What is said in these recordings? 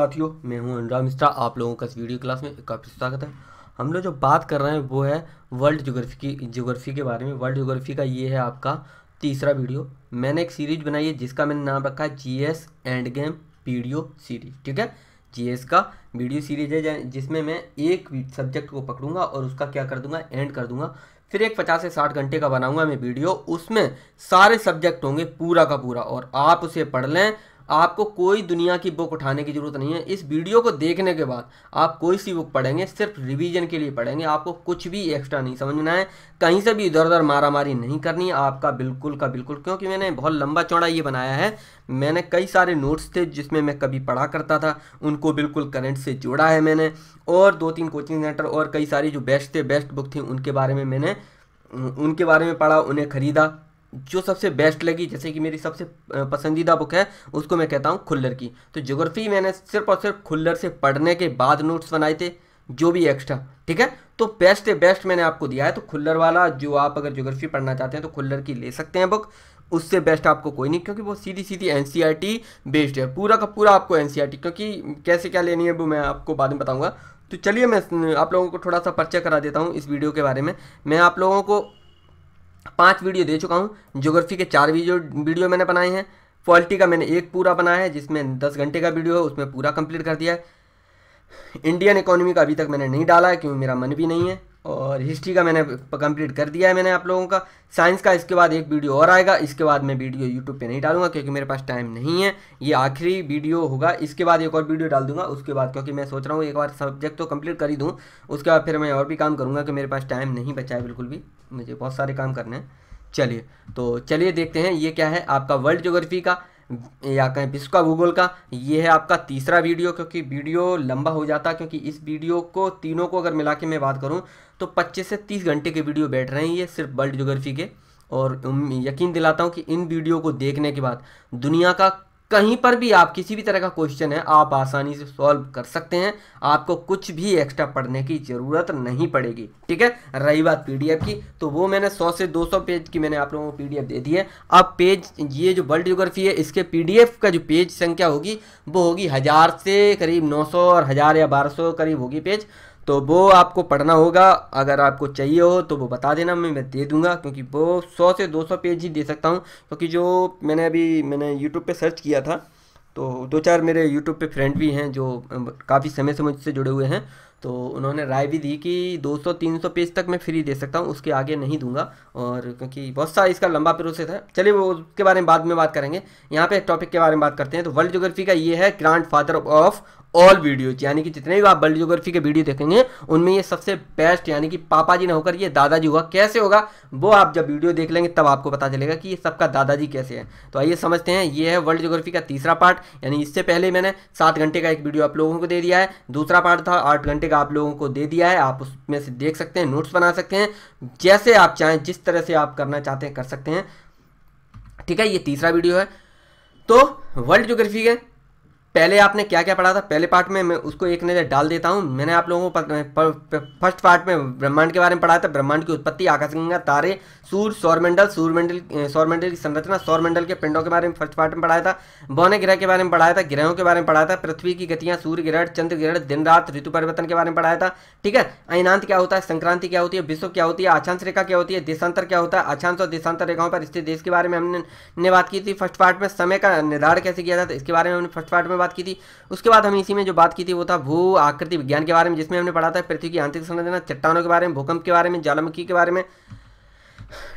साथियों मैं हूं अनुराग मिश्रा आप लोगों का इस वीडियो क्लास में काफ़ी स्वागत है हम लोग जो बात कर रहे हैं वो है वर्ल्ड जोग्राफी की जोग्राफी के बारे में वर्ल्ड जोग्राफी का ये है आपका तीसरा वीडियो मैंने एक सीरीज बनाई है जिसका मैंने नाम रखा है G and game video series ठीक है जी का वीडियो सीरीज है जिसमें मैं एक सब्जेक्ट को पकड़ूंगा और उसका क्या कर दूंगा एंड कर दूंगा फिर एक पचास से साठ घंटे का बनाऊंगा मैं वीडियो उसमें सारे सब्जेक्ट होंगे पूरा का पूरा और आप उसे पढ़ लें आपको कोई दुनिया की बुक उठाने की ज़रूरत नहीं है इस वीडियो को देखने के बाद आप कोई सी बुक पढ़ेंगे सिर्फ रिवीजन के लिए पढ़ेंगे आपको कुछ भी एक्स्ट्रा नहीं समझना है कहीं से भी इधर उधर मारा मारी नहीं करनी आपका बिल्कुल का बिल्कुल क्योंकि मैंने बहुत लंबा चौड़ा ये बनाया है मैंने कई सारे नोट्स थे जिसमें मैं कभी पढ़ा करता था उनको बिल्कुल करेंट से जोड़ा है मैंने और दो तीन कोचिंग सेंटर और कई सारी जो बेस्ट थे बेस्ट बुक थी उनके बारे में मैंने उनके बारे में पढ़ा उन्हें ख़रीदा जो सबसे बेस्ट लगी जैसे कि मेरी सबसे पसंदीदा बुक है उसको मैं कहता हूँ खुल्लर की तो जोग्राफी मैंने सिर्फ और सिर्फ खुल्लर से पढ़ने के बाद नोट्स बनाए थे जो भी एक्स्ट्रा ठीक है तो बेस्ट से बेस्ट मैंने आपको दिया है तो खुल्लर वाला जो आप अगर जोग्राफी पढ़ना चाहते हैं तो खुल्लर की ले सकते हैं बुक उससे बेस्ट आपको कोई नहीं क्योंकि वो सीधी सीधी एन बेस्ड है पूरा का पूरा आपको एन e क्योंकि कैसे क्या लेनी है वो मैं आपको बाद में बताऊँगा तो चलिए मैं आप लोगों को थोड़ा सा परिचय करा देता हूँ इस वीडियो के बारे में मैं आप लोगों को पांच वीडियो दे चुका हूँ ज्योग्राफी के चार वीडियो वीडियो मैंने बनाए हैं पॉलिटी का मैंने एक पूरा बनाया है जिसमें दस घंटे का वीडियो है उसमें पूरा कंप्लीट कर दिया है इंडियन इकोनॉमी का अभी तक मैंने नहीं डाला है क्योंकि मेरा मन भी नहीं है और हिस्ट्री का मैंने कंप्लीट कर दिया है मैंने आप लोगों का साइंस का इसके बाद एक वीडियो और आएगा इसके बाद मैं वीडियो यूट्यूब पे नहीं डालूंगा क्योंकि मेरे पास टाइम नहीं है ये आखिरी वीडियो होगा इसके बाद एक और वीडियो डाल दूंगा उसके बाद क्योंकि मैं सोच रहा हूँ एक बार सब्जेक्ट तो कम्प्लीट कर ही दूँ उसके बाद फिर मैं और भी काम करूँगा कि मेरे पास टाइम नहीं बचा है बिल्कुल भी मुझे बहुत सारे काम करने हैं चलिए तो चलिए देखते हैं ये क्या है आपका वर्ल्ड जोग्राफी का या कहें विश्व का भूगोल का ये है आपका तीसरा वीडियो क्योंकि वीडियो लंबा हो जाता क्योंकि इस वीडियो को तीनों को अगर मिला के मैं बात करूँ तो 25 से 30 घंटे के वीडियो बैठ रहे हैं ये सिर्फ वर्ल्ड जोग्राफी के और यकीन दिलाता हूँ कि इन वीडियो को देखने के बाद दुनिया का कहीं पर भी आप किसी भी तरह का क्वेश्चन है आप आसानी से सॉल्व कर सकते हैं आपको कुछ भी एक्स्ट्रा पढ़ने की ज़रूरत नहीं पड़ेगी ठीक है रही बात पीडीएफ की तो वो मैंने 100 से 200 पेज की मैंने आप लोगों को पीडीएफ दे दी है अब पेज ये जो वर्ल्ड जोग्राफी है इसके पीडीएफ का जो पेज संख्या होगी वो होगी हज़ार से करीब नौ और हज़ार या बारह करीब होगी पेज तो वो आपको पढ़ना होगा अगर आपको चाहिए हो तो वो बता देना मैं मैं दे दूंगा क्योंकि वो सौ से दो सौ पेज ही दे सकता हूँ क्योंकि जो मैंने अभी मैंने यूट्यूब पे सर्च किया था तो दो चार मेरे यूट्यूब पे फ्रेंड भी हैं जो काफ़ी समय से मुझसे जुड़े हुए हैं तो उन्होंने राय भी दी कि 200-300 पेज तक मैं फ्री दे सकता हूँ उसके आगे नहीं दूंगा और क्योंकि बहुत सारा इसका लंबा प्रोसेस है चलिए वो उसके बारे में बाद में बात करेंगे यहाँ पे एक टॉपिक के बारे में बात करते हैं तो वर्ल्ड जोग्राफी का ये है grand father of all videos यानी कि जितने भी आप वर्ल्ड ज्योग्राफी के वीडियो देखेंगे उनमें ये सबसे बेस्ट यानी कि पापा जी ने होकर ये दादाजी हुआ कैसे होगा वो आप जब वीडियो देख लेंगे तब आपको पता चलेगा कि ये सबका दादाजी कैसे है तो आइए समझते हैं ये है वर्ल्ड ज्योग्राफी का तीसरा पार्ट यानी इससे पहले मैंने सात घंटे का एक वीडियो आप लोगों को दे दिया है दूसरा पार्ट था आठ घंटे टॉपिक आप लोगों को दे दिया है आप उसमें से देख सकते हैं नोट्स बना सकते हैं जैसे आप चाहें जिस तरह से आप करना चाहते हैं कर सकते हैं ठीक है ये तीसरा वीडियो है तो वर्ल्ड ज्योग्राफी के पहले आपने क्या क्या पढ़ा था पहले पार्ट में मैं उसको एक नज़र डाल देता हूँ मैंने आप लोगों को फर्स्ट पार्ट में ब्रह्मांड के बारे में पढ़ा था ब्रह्मांड की उत्पत्ति आकाशगंगा तारे सूर्य सौरमंडल सूर्यमंडल सौरमंडल की संरचना सौरमंडल के पिंडों के बारे में फर्स्ट पार्ट में पढ़ाया था बौने ग्रह के बारे में पढ़ाया था ग्रहों के बारे में पढ़ाया था पृथ्वी की गतियां सूर्य ग्रहण चंद्र ग्रहण दिन रात ऋतु परिवर्तन के बारे में पढ़ाया था ठीक है अनांत क्या होता है संक्रांति क्या होती है विश्व क्या होती है अक्षांश रेखा क्या होती है देशांतर क्या होता है अक्षांश और देशांतर रेखाओं पर स्थित देश के बारे में हमने बात की थी फर्स्ट पार्ट में समय का निर्धारण कैसे किया जाता है तो इसके बारे में हमने फर्स्ट पार्ट में बात की थी उसके बाद हम इसी में जो बात की थी वो था भू आकृति विज्ञान के बारे में जिसमें हमने पढ़ा था पृथ्वी की आंतरिक संरचना चट्टानों के बारे में भूकंप के बारे में ज्वालामुखी के बारे में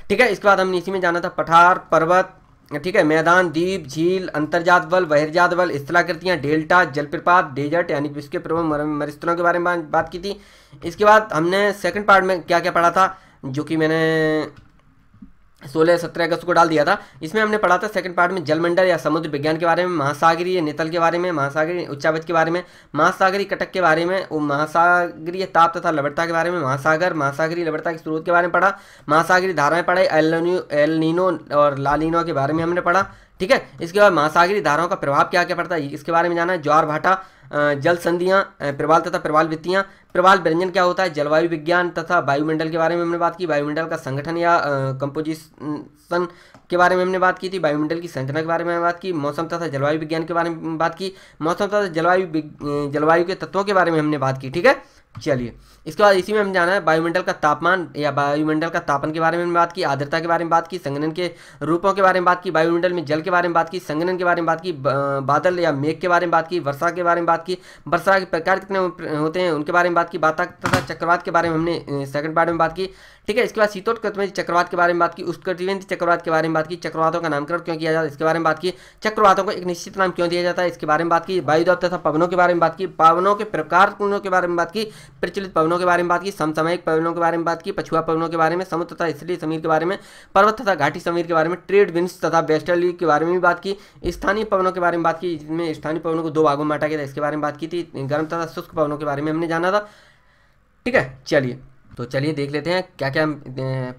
ठीक है इसके बाद हमने इसी में जाना था पठार पर्वत ठीक है मैदान द्वीप झील अंतर्जात बल बहिर्जात बल स्थलाकृतियाँ डेल्टा जलप्रपात डेजर्ट यानी कि इसके प्रमुख मरिस्थलों के बारे में बात की थी इसके बाद हमने सेकंड पार्ट में क्या क्या पढ़ा था जो कि मैंने सोलह सत्रह अगस्त को डाल दिया था इसमें हमने पढ़ा था सेकंड पार्ट में जलमंडल या समुद्र विज्ञान के बारे में महासागरीय नेतल के बारे में महासागरीय उच्चावच के बारे में महासागरीय कटक के बारे में महासागरीय ताप तथा लवड़ता के बारे में महासागर महासागरीय लवड़ता के स्रोत के बारे में पढ़ा महासागरीय धाराएं पढ़ाई एलोनियो एलनिनो और लालिनो के बारे में हमने पढ़ा ठीक है इसके बाद महासागरी धाराओं का प्रभाव क्या क्या पड़ता है इसके बारे में जाना है ज्वार भाटा जल संधियाँ प्रवाल तथा प्रवाल वित्तियाँ प्रवाल व्यंजन क्या होता है जलवायु विज्ञान तथा वायुमंडल के बारे में हमने बात की वायुमंडल का संगठन या कंपोजिशन के बारे में हमने बात की थी वायुमंडल की संरचना के बारे में बात की मौसम तथा जलवायु विज्ञान के बारे में बात की मौसम तथा जलवायु जलवायु के तत्वों के बारे में हमने बात की ठीक है चलिए इसके बाद इसी में हम जाना है वायुमंडल का तापमान या वायुमंडल का तापन के बारे में हमने बात की आर्द्रता के बारे में बात की संगनन के रूपों के बारे में बात की वायुमंडल में जल के बारे में बात की संगनन के बारे में बात की बादल या मेघ के बारे में बात की वर्षा के बारे में बात की वर्षा के प्रकार कितने होते हैं उनके बारे में बात की बात तथा चक्रवात के बारे में हमने सेकंड पार्ट में बात की ठीक है इसके बाद शीतोत्कटिबंध चक्रवात के बारे में बात की उष्णकटिबंध चक्रवात के बारे में बात की चक्रवातों का नामकरण क्यों किया जाता है इसके बारे में बात की चक्रवातों को एक निश्चित नाम क्यों दिया जाता है इसके बारे में बात की वायुदाब तथा पवनों के बारे में बात की पवनों के प्रकार के बारे में बात की प्रचलित पवनों पवनों के बारे में बात की समसामयिक पवनों के बारे में बात की पछुआ पवनों के बारे में समुद्र तथा स्थलीय समीर के बारे में पर्वत तथा घाटी समीर के बारे में ट्रेड विंस तथा वेस्टर्ली के बारे में भी बात की स्थानीय पवनों के बारे में बात की जिसमें स्थानीय पवनों को दो भागों में बांटा गया था इसके बारे में बात की थी गर्म तथा शुष्क पवनों के बारे में हमने जाना था ठीक है चलिए तो चलिए देख लेते हैं क्या क्या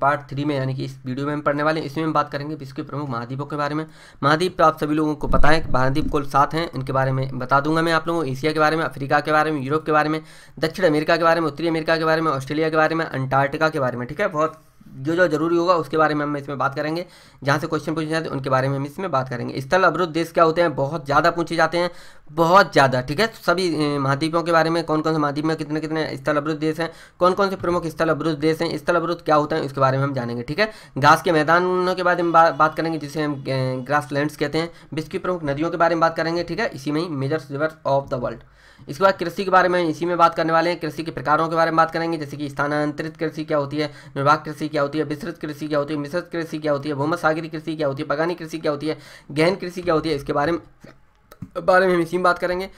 पार्ट थ्री में यानी कि इस वीडियो में हम पढ़ने वाले हैं इसमें हम बात करेंगे विश्व के प्रमुख महाद्वीपों के बारे में महाद्वीप तो आप सभी लोगों को पता है महाद्वीप कुल सात हैं इनके बारे में बता दूंगा मैं आप लोगों को एशिया के बारे में अफ्रीका के बारे में यूरोप के बारे में दक्षिण अमेरिका के बारे में उत्तरी अमेरिका के बारे में ऑस्ट्रेलिया के बारे में अंटार्टिका के बारे में ठीक है बहुत जो जो जरूरी होगा उसके बारे में हम इसमें बात करेंगे जहाँ से क्वेश्चन पूछे जाते हैं उनके बारे में हम इसमें बात करेंगे स्थल अवरुद्ध देश क्या होते हैं बहुत ज़्यादा पूछे जाते हैं बहुत ज़्यादा ठीक है सभी महाद्वीपों के बारे में कौन कौन से महाद्वीप में कितने कितने स्थल अवरुद्ध देश हैं कौन कौन से प्रमुख स्थल अवरुद्ध देश हैं स्थल अवरुद्ध क्या होता है उसके बारे में हम जानेंगे ठीक है घास के मैदानों के बारे में बात करेंगे जिसे हम ग्रास लैंड्स कहते हैं विश्व की प्रमुख नदियों के बारे में बात करेंगे ठीक है इसी में ही major rivers of the world इसके बाद कृषि के बारे में इसी में बात करने वाले हैं कृषि के प्रकारों के बारे में बात करेंगे जैसे कि स्थानांतरित कृषि क्या होती है निर्वाह कृषि क्या होती है विस्तृत कृषि क्या होती है मिश्रित कृषि क्या होती है भूमत सागरी कृषि क्या होती है बगानी कृषि क्या होती है गहन कृषि क्या होती है इसके बारे में बारे में हम इसी में बात करेंगे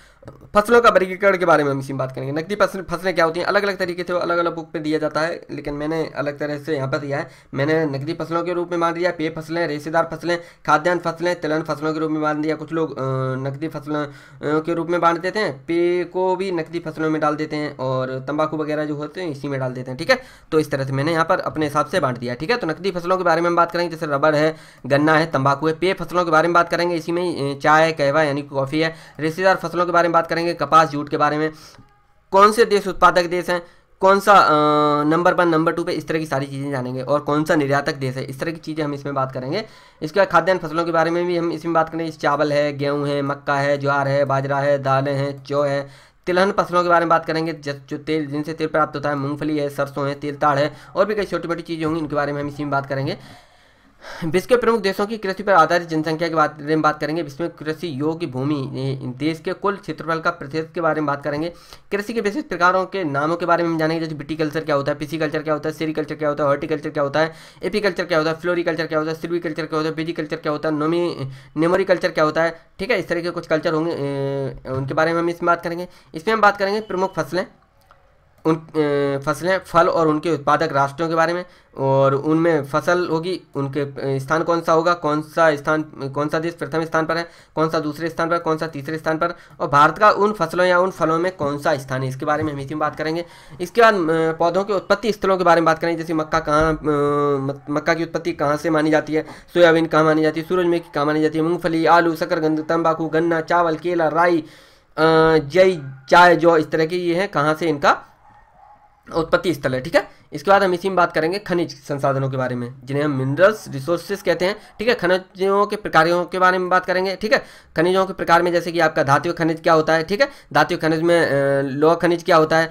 फसलों का वर्गीकरण के बारे में हम इसी में बात करेंगे नकदी फसल फसलें क्या होती हैं अलग अलग तरीके से वो अलग अलग बुक में दिया जाता है लेकिन मैंने अलग तरह से यहाँ पर दिया है मैंने नकदी फसलों के रूप में मान दिया पेय फसलें रेसेदार फसलें खाद्यान्न फसलें तिलन फसलों के रूप में मान दिया कुछ लोग नकदी फसलों के रूप में बांट देते हैं पेय को भी नकदी फसलों में डाल देते हैं और तंबाकू वगैरह जो होते हैं इसी में डाल देते हैं ठीक है तो इस तरह से मैंने यहाँ पर अपने हिसाब से बांट दिया ठीक है तो नकदी फसलों के बारे में हम बात करेंगे जैसे रबड़ है गन्ना है तंबाकू है पेय फसलों के बारे में बात करेंगे इसी में चाय कहवा यानी कॉफ़ी है रेसेदार फसलों के बारे में बात करेंगे कपास जूट के बारे में कौन से देश उत्पादक देश हैं कौन सा नंबर वन नंबर टू पे इस तरह की सारी चीज़ें जानेंगे और कौन सा निर्यातक देश है इस तरह की चीज़ें हम इसमें बात करेंगे इसके बाद खाद्यान्न फसलों के बारे में भी हम इसमें बात करेंगे चावल है गेहूँ है मक्का है ज्वार है बाजरा है दालें हैं चौ है तिलहन फसलों के बारे में बात करेंगे जो तेल जिनसे तेल प्राप्त होता है मूंगफली है सरसों है तेलताड़ है और भी कई छोटी मोटी चीज़ें होंगी उनके बारे में हम इसी में बात करेंगे विश्व के प्रमुख देशों की कृषि पर आधारित जनसंख्या के बारे में बात करेंगे विश्व में कृषि योग्य भूमि देश के कुल क्षेत्रफल का प्रतिशत के बारे में बात करेंगे कृषि के विशेष प्रकारों के नामों के बारे में हम जानेंगे जैसे बिटीकल्चर क्या होता है पिसीकल्चर क्या होता है सीरीकल्चर क्या होता है हॉर्टिकल्चर क्या होता है एपीकल्चर क्या होता है फ्लोरिकल्चर क्या होता है सिल्वीकल्चर क्या होता है कल्चर क्या होता है नोमी नेमोरीकल्चर क्या होता है ठीक है इस तरह के कुछ कल्चर होंगे उनके बारे में हम इसमें बात करेंगे इसमें हम बात करेंगे प्रमुख फसलें उन फसलें फल और उनके उत्पादक राष्ट्रों के बारे में और उनमें फसल होगी उनके स्थान कौन सा होगा कौन सा स्थान कौन सा देश प्रथम स्थान पर है कौन सा दूसरे स्थान पर कौन सा तीसरे स्थान पर और भारत का उन फसलों या उन फलों में कौन सा स्थान है इसके बारे में हम इसी में बात करेंगे इसके बाद पौधों के उत्पत्ति स्थलों के बारे में बात करेंगे जैसे मक्का कहाँ मक्का की उत्पत्ति कहाँ से मानी जाती है सोयाबीन कहाँ मानी जाती है सूरजमुखी कहाँ मानी जाती है मूँगफली आलू शकरगंध तम्बाकू गन्ना चावल केला राई जई चाय जो इस तरह की ये है कहाँ से इनका उत्पत्ति स्थल है ठीक है इसके बाद हम इसी में बात करेंगे खनिज संसाधनों के बारे में जिन्हें हम मिनरल्स रिसोर्सेस कहते हैं ठीक है खनिजों के प्रकारों के बारे में बात करेंगे ठीक है खनिजों के प्रकार में जैसे कि आपका धातु खनिज क्या होता है ठीक है धातु खनिज में लौह खनिज क्या होता है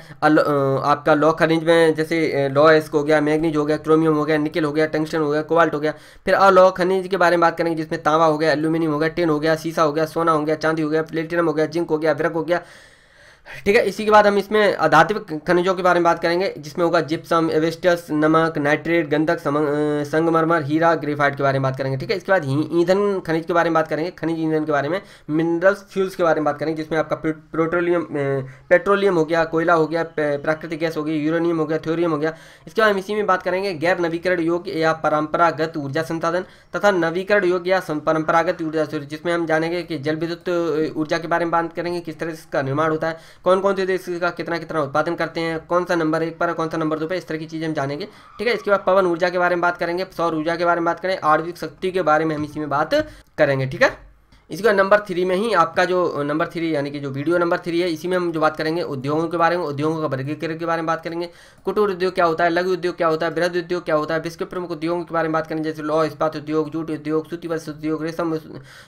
आपका लौह खनिज में जैसे लौह एस्क हो गया मैग्नीज हो गया क्रोमियम हो गया निकल हो गया टंगस्टन हो गया कोवाल्ट हो गया फिर अलौह खनिज के बारे में बात करेंगे जिसमें तांबा हो गया एल्यूमिनियम हो गया टेन हो गया शीशा हो गया सोना हो गया चांदी हो गया प्लेटिनम हो गया जिंक हो गया वरक हो गया ठीक है इसी के बाद हम इसमें धात्विक खनिजों के बारे में बात करेंगे जिसमें होगा जिप्सम एवेस्टस नमक नाइट्रेट गंधक संगमरमर हीरा ग्रेफाइट के बारे में बात करेंगे ठीक है इसके बाद ईंधन खनिज के बारे में बात करेंगे खनिज ईंधन के बारे में मिनरल्स फ्यूल्स के बारे में बात करेंगे जिसमें आपका पेट्रोलियम पेट्रोलियम हो गया कोयला हो गया प्राकृतिक गैस हो गया यूरोनियम हो गया थ्योरियम हो गया इसके बाद हम इसी में बात करेंगे गैर नवीकरण योग्य या परंपरागत ऊर्जा संसाधन तथा नवीकरण योग्य या परंपरागत ऊर्जा जिसमें हम जानेंगे कि जल विद्युत ऊर्जा के बारे में बात करेंगे किस तरह से इसका निर्माण होता है कौन कौन से देश का कितना कितना उत्पादन करते हैं कौन सा नंबर एक पर कौन सा नंबर दो पर इस तरह की चीज़ हम जानेंगे ठीक है इसके बाद पवन ऊर्जा के बारे में बात करेंगे सौर ऊर्जा के बारे में बात करें आर्विक शक्ति के बारे में हम इसी में बात करेंगे ठीक है इसके बाद नंबर थ्री में ही आपका जो नंबर थ्री यानी कि जो वीडियो नंबर थ्री है इसी में हम जो बात करेंगे उद्योगों के बारे में उद्योगों का वर्गीकरण के बारे में बात करेंगे कुटुर उद्योग क्या होता है लघु उद्योग क्या होता है बृहद उद्योग क्या होता है विश्व के प्रमुख उद्योगों के बारे में बात करेंगे जैसे लॉ इस्पात उद्योग जूट उद्योग सूती वस्त्र उद्योग रेशम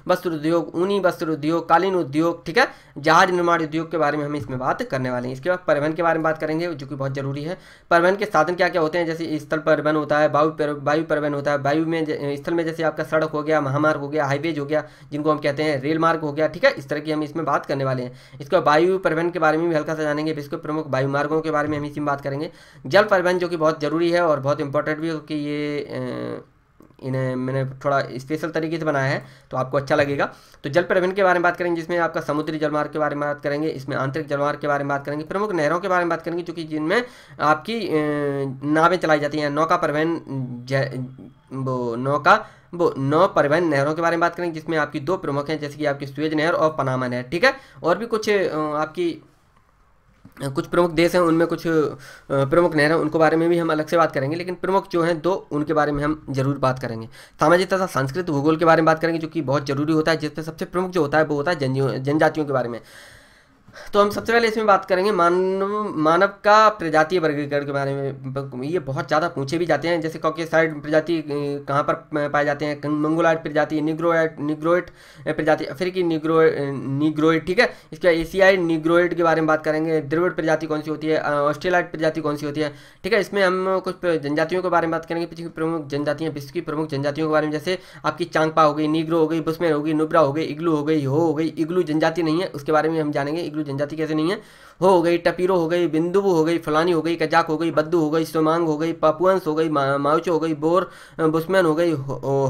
वस्त्र उद्योग ऊनी वस्त्र उद्योग कालीन उद्योग ठीक है जहाज निर्माण उद्योग के बारे में हम इसमें बात करने वाले हैं इसके बाद परिवहन के बारे में बात करेंगे जो कि बहुत जरूरी है परिवहन के साधन क्या क्या होते हैं जैसे स्थल परिवहन होता है वायु वायु परिवहन होता है वायु में स्थल में जैसे आपका सड़क हो गया महामार्ग हो गया हाईवेज हो गया जिनको हम कहते हैं रेल मार्ग हो गया ठीक है इस तरह की हम इसमें बात करने वाले हैं इसके वायु परिवहन के बारे में भी हल्का सा जानेंगे इसके प्रमुख वायु मार्गों के बारे में हम इसी में बात करेंगे जल परिवहन जो कि बहुत ज़रूरी है और बहुत इंपॉर्टेंट भी क्योंकि ये इन्हें मैंने थोड़ा स्पेशल तरीके से बनाया है तो आपको अच्छा लगेगा तो जल परिवहन के बारे में बात करेंगे जिसमें आपका समुद्री जलमार्ग के बारे में बात करेंगे इसमें आंतरिक जलमार्ग के बारे में बात करेंगे प्रमुख नहरों के बारे में बात करेंगे क्योंकि जिनमें आपकी नावें चलाई जाती हैं नौका परिवहन वो नौका वो नौ परिवहन नहरों के बारे में बात करेंगे जिसमें आपकी दो प्रमुख हैं जैसे कि आपकी स्वेज नहर और पनामा नहर ठीक है और भी कुछ आपकी कुछ प्रमुख देश हैं उनमें कुछ प्रमुख नहर हैं उनको बारे में भी हम अलग से बात करेंगे लेकिन प्रमुख जो हैं दो उनके बारे में हम जरूर बात करेंगे सामाजिक तथा सांस्कृतिक भूगोल के बारे में बात करेंगे जो कि बहुत जरूरी होता है जिसमें सबसे प्रमुख जो होता है वो होता है जनजातियों के बारे में तो हम सबसे पहले इसमें बात करेंगे मानव मानव का प्रजातीय वर्गीकरण के बारे में ये बहुत ज़्यादा पूछे भी जाते हैं जैसे साइड प्रजाति कहाँ पर पाए जाते हैं मंगोलाइड प्रजाति निग्रोइड निग्रोइट प्रजाति अफ्रीकी निग्रो निग्रोइड ठीक है इसके बाद एशियाई निग्रोइड के बारे में बात करेंगे द्रविड़ प्रजाति कौन सी होती है ऑस्ट्रेलाइड प्रजाति कौन सी होती है ठीक है इसमें हम कुछ जनजातियों के बारे में बात करेंगे पिछली प्रमुख जनजातियाँ विश्व की प्रमुख जनजातियों के बारे में जैसे आपकी चांगपा हो गई निग्रो हो गई बुसमेर हो गई नुब्रा हो गई इग्लू हो गई हो हो गई इग्लू जनजाति नहीं है उसके बारे में हम जानेंगे इग्लू जनजाति कैसे नहीं है हो गई टपीरो हो गई बिंदु हो गई फलानी हो गई कजाक हो गई बद्दू हो गई सोमांग हो गई पापुअंस हो गई माउचो हो गई बोर बुस्मैन हो गई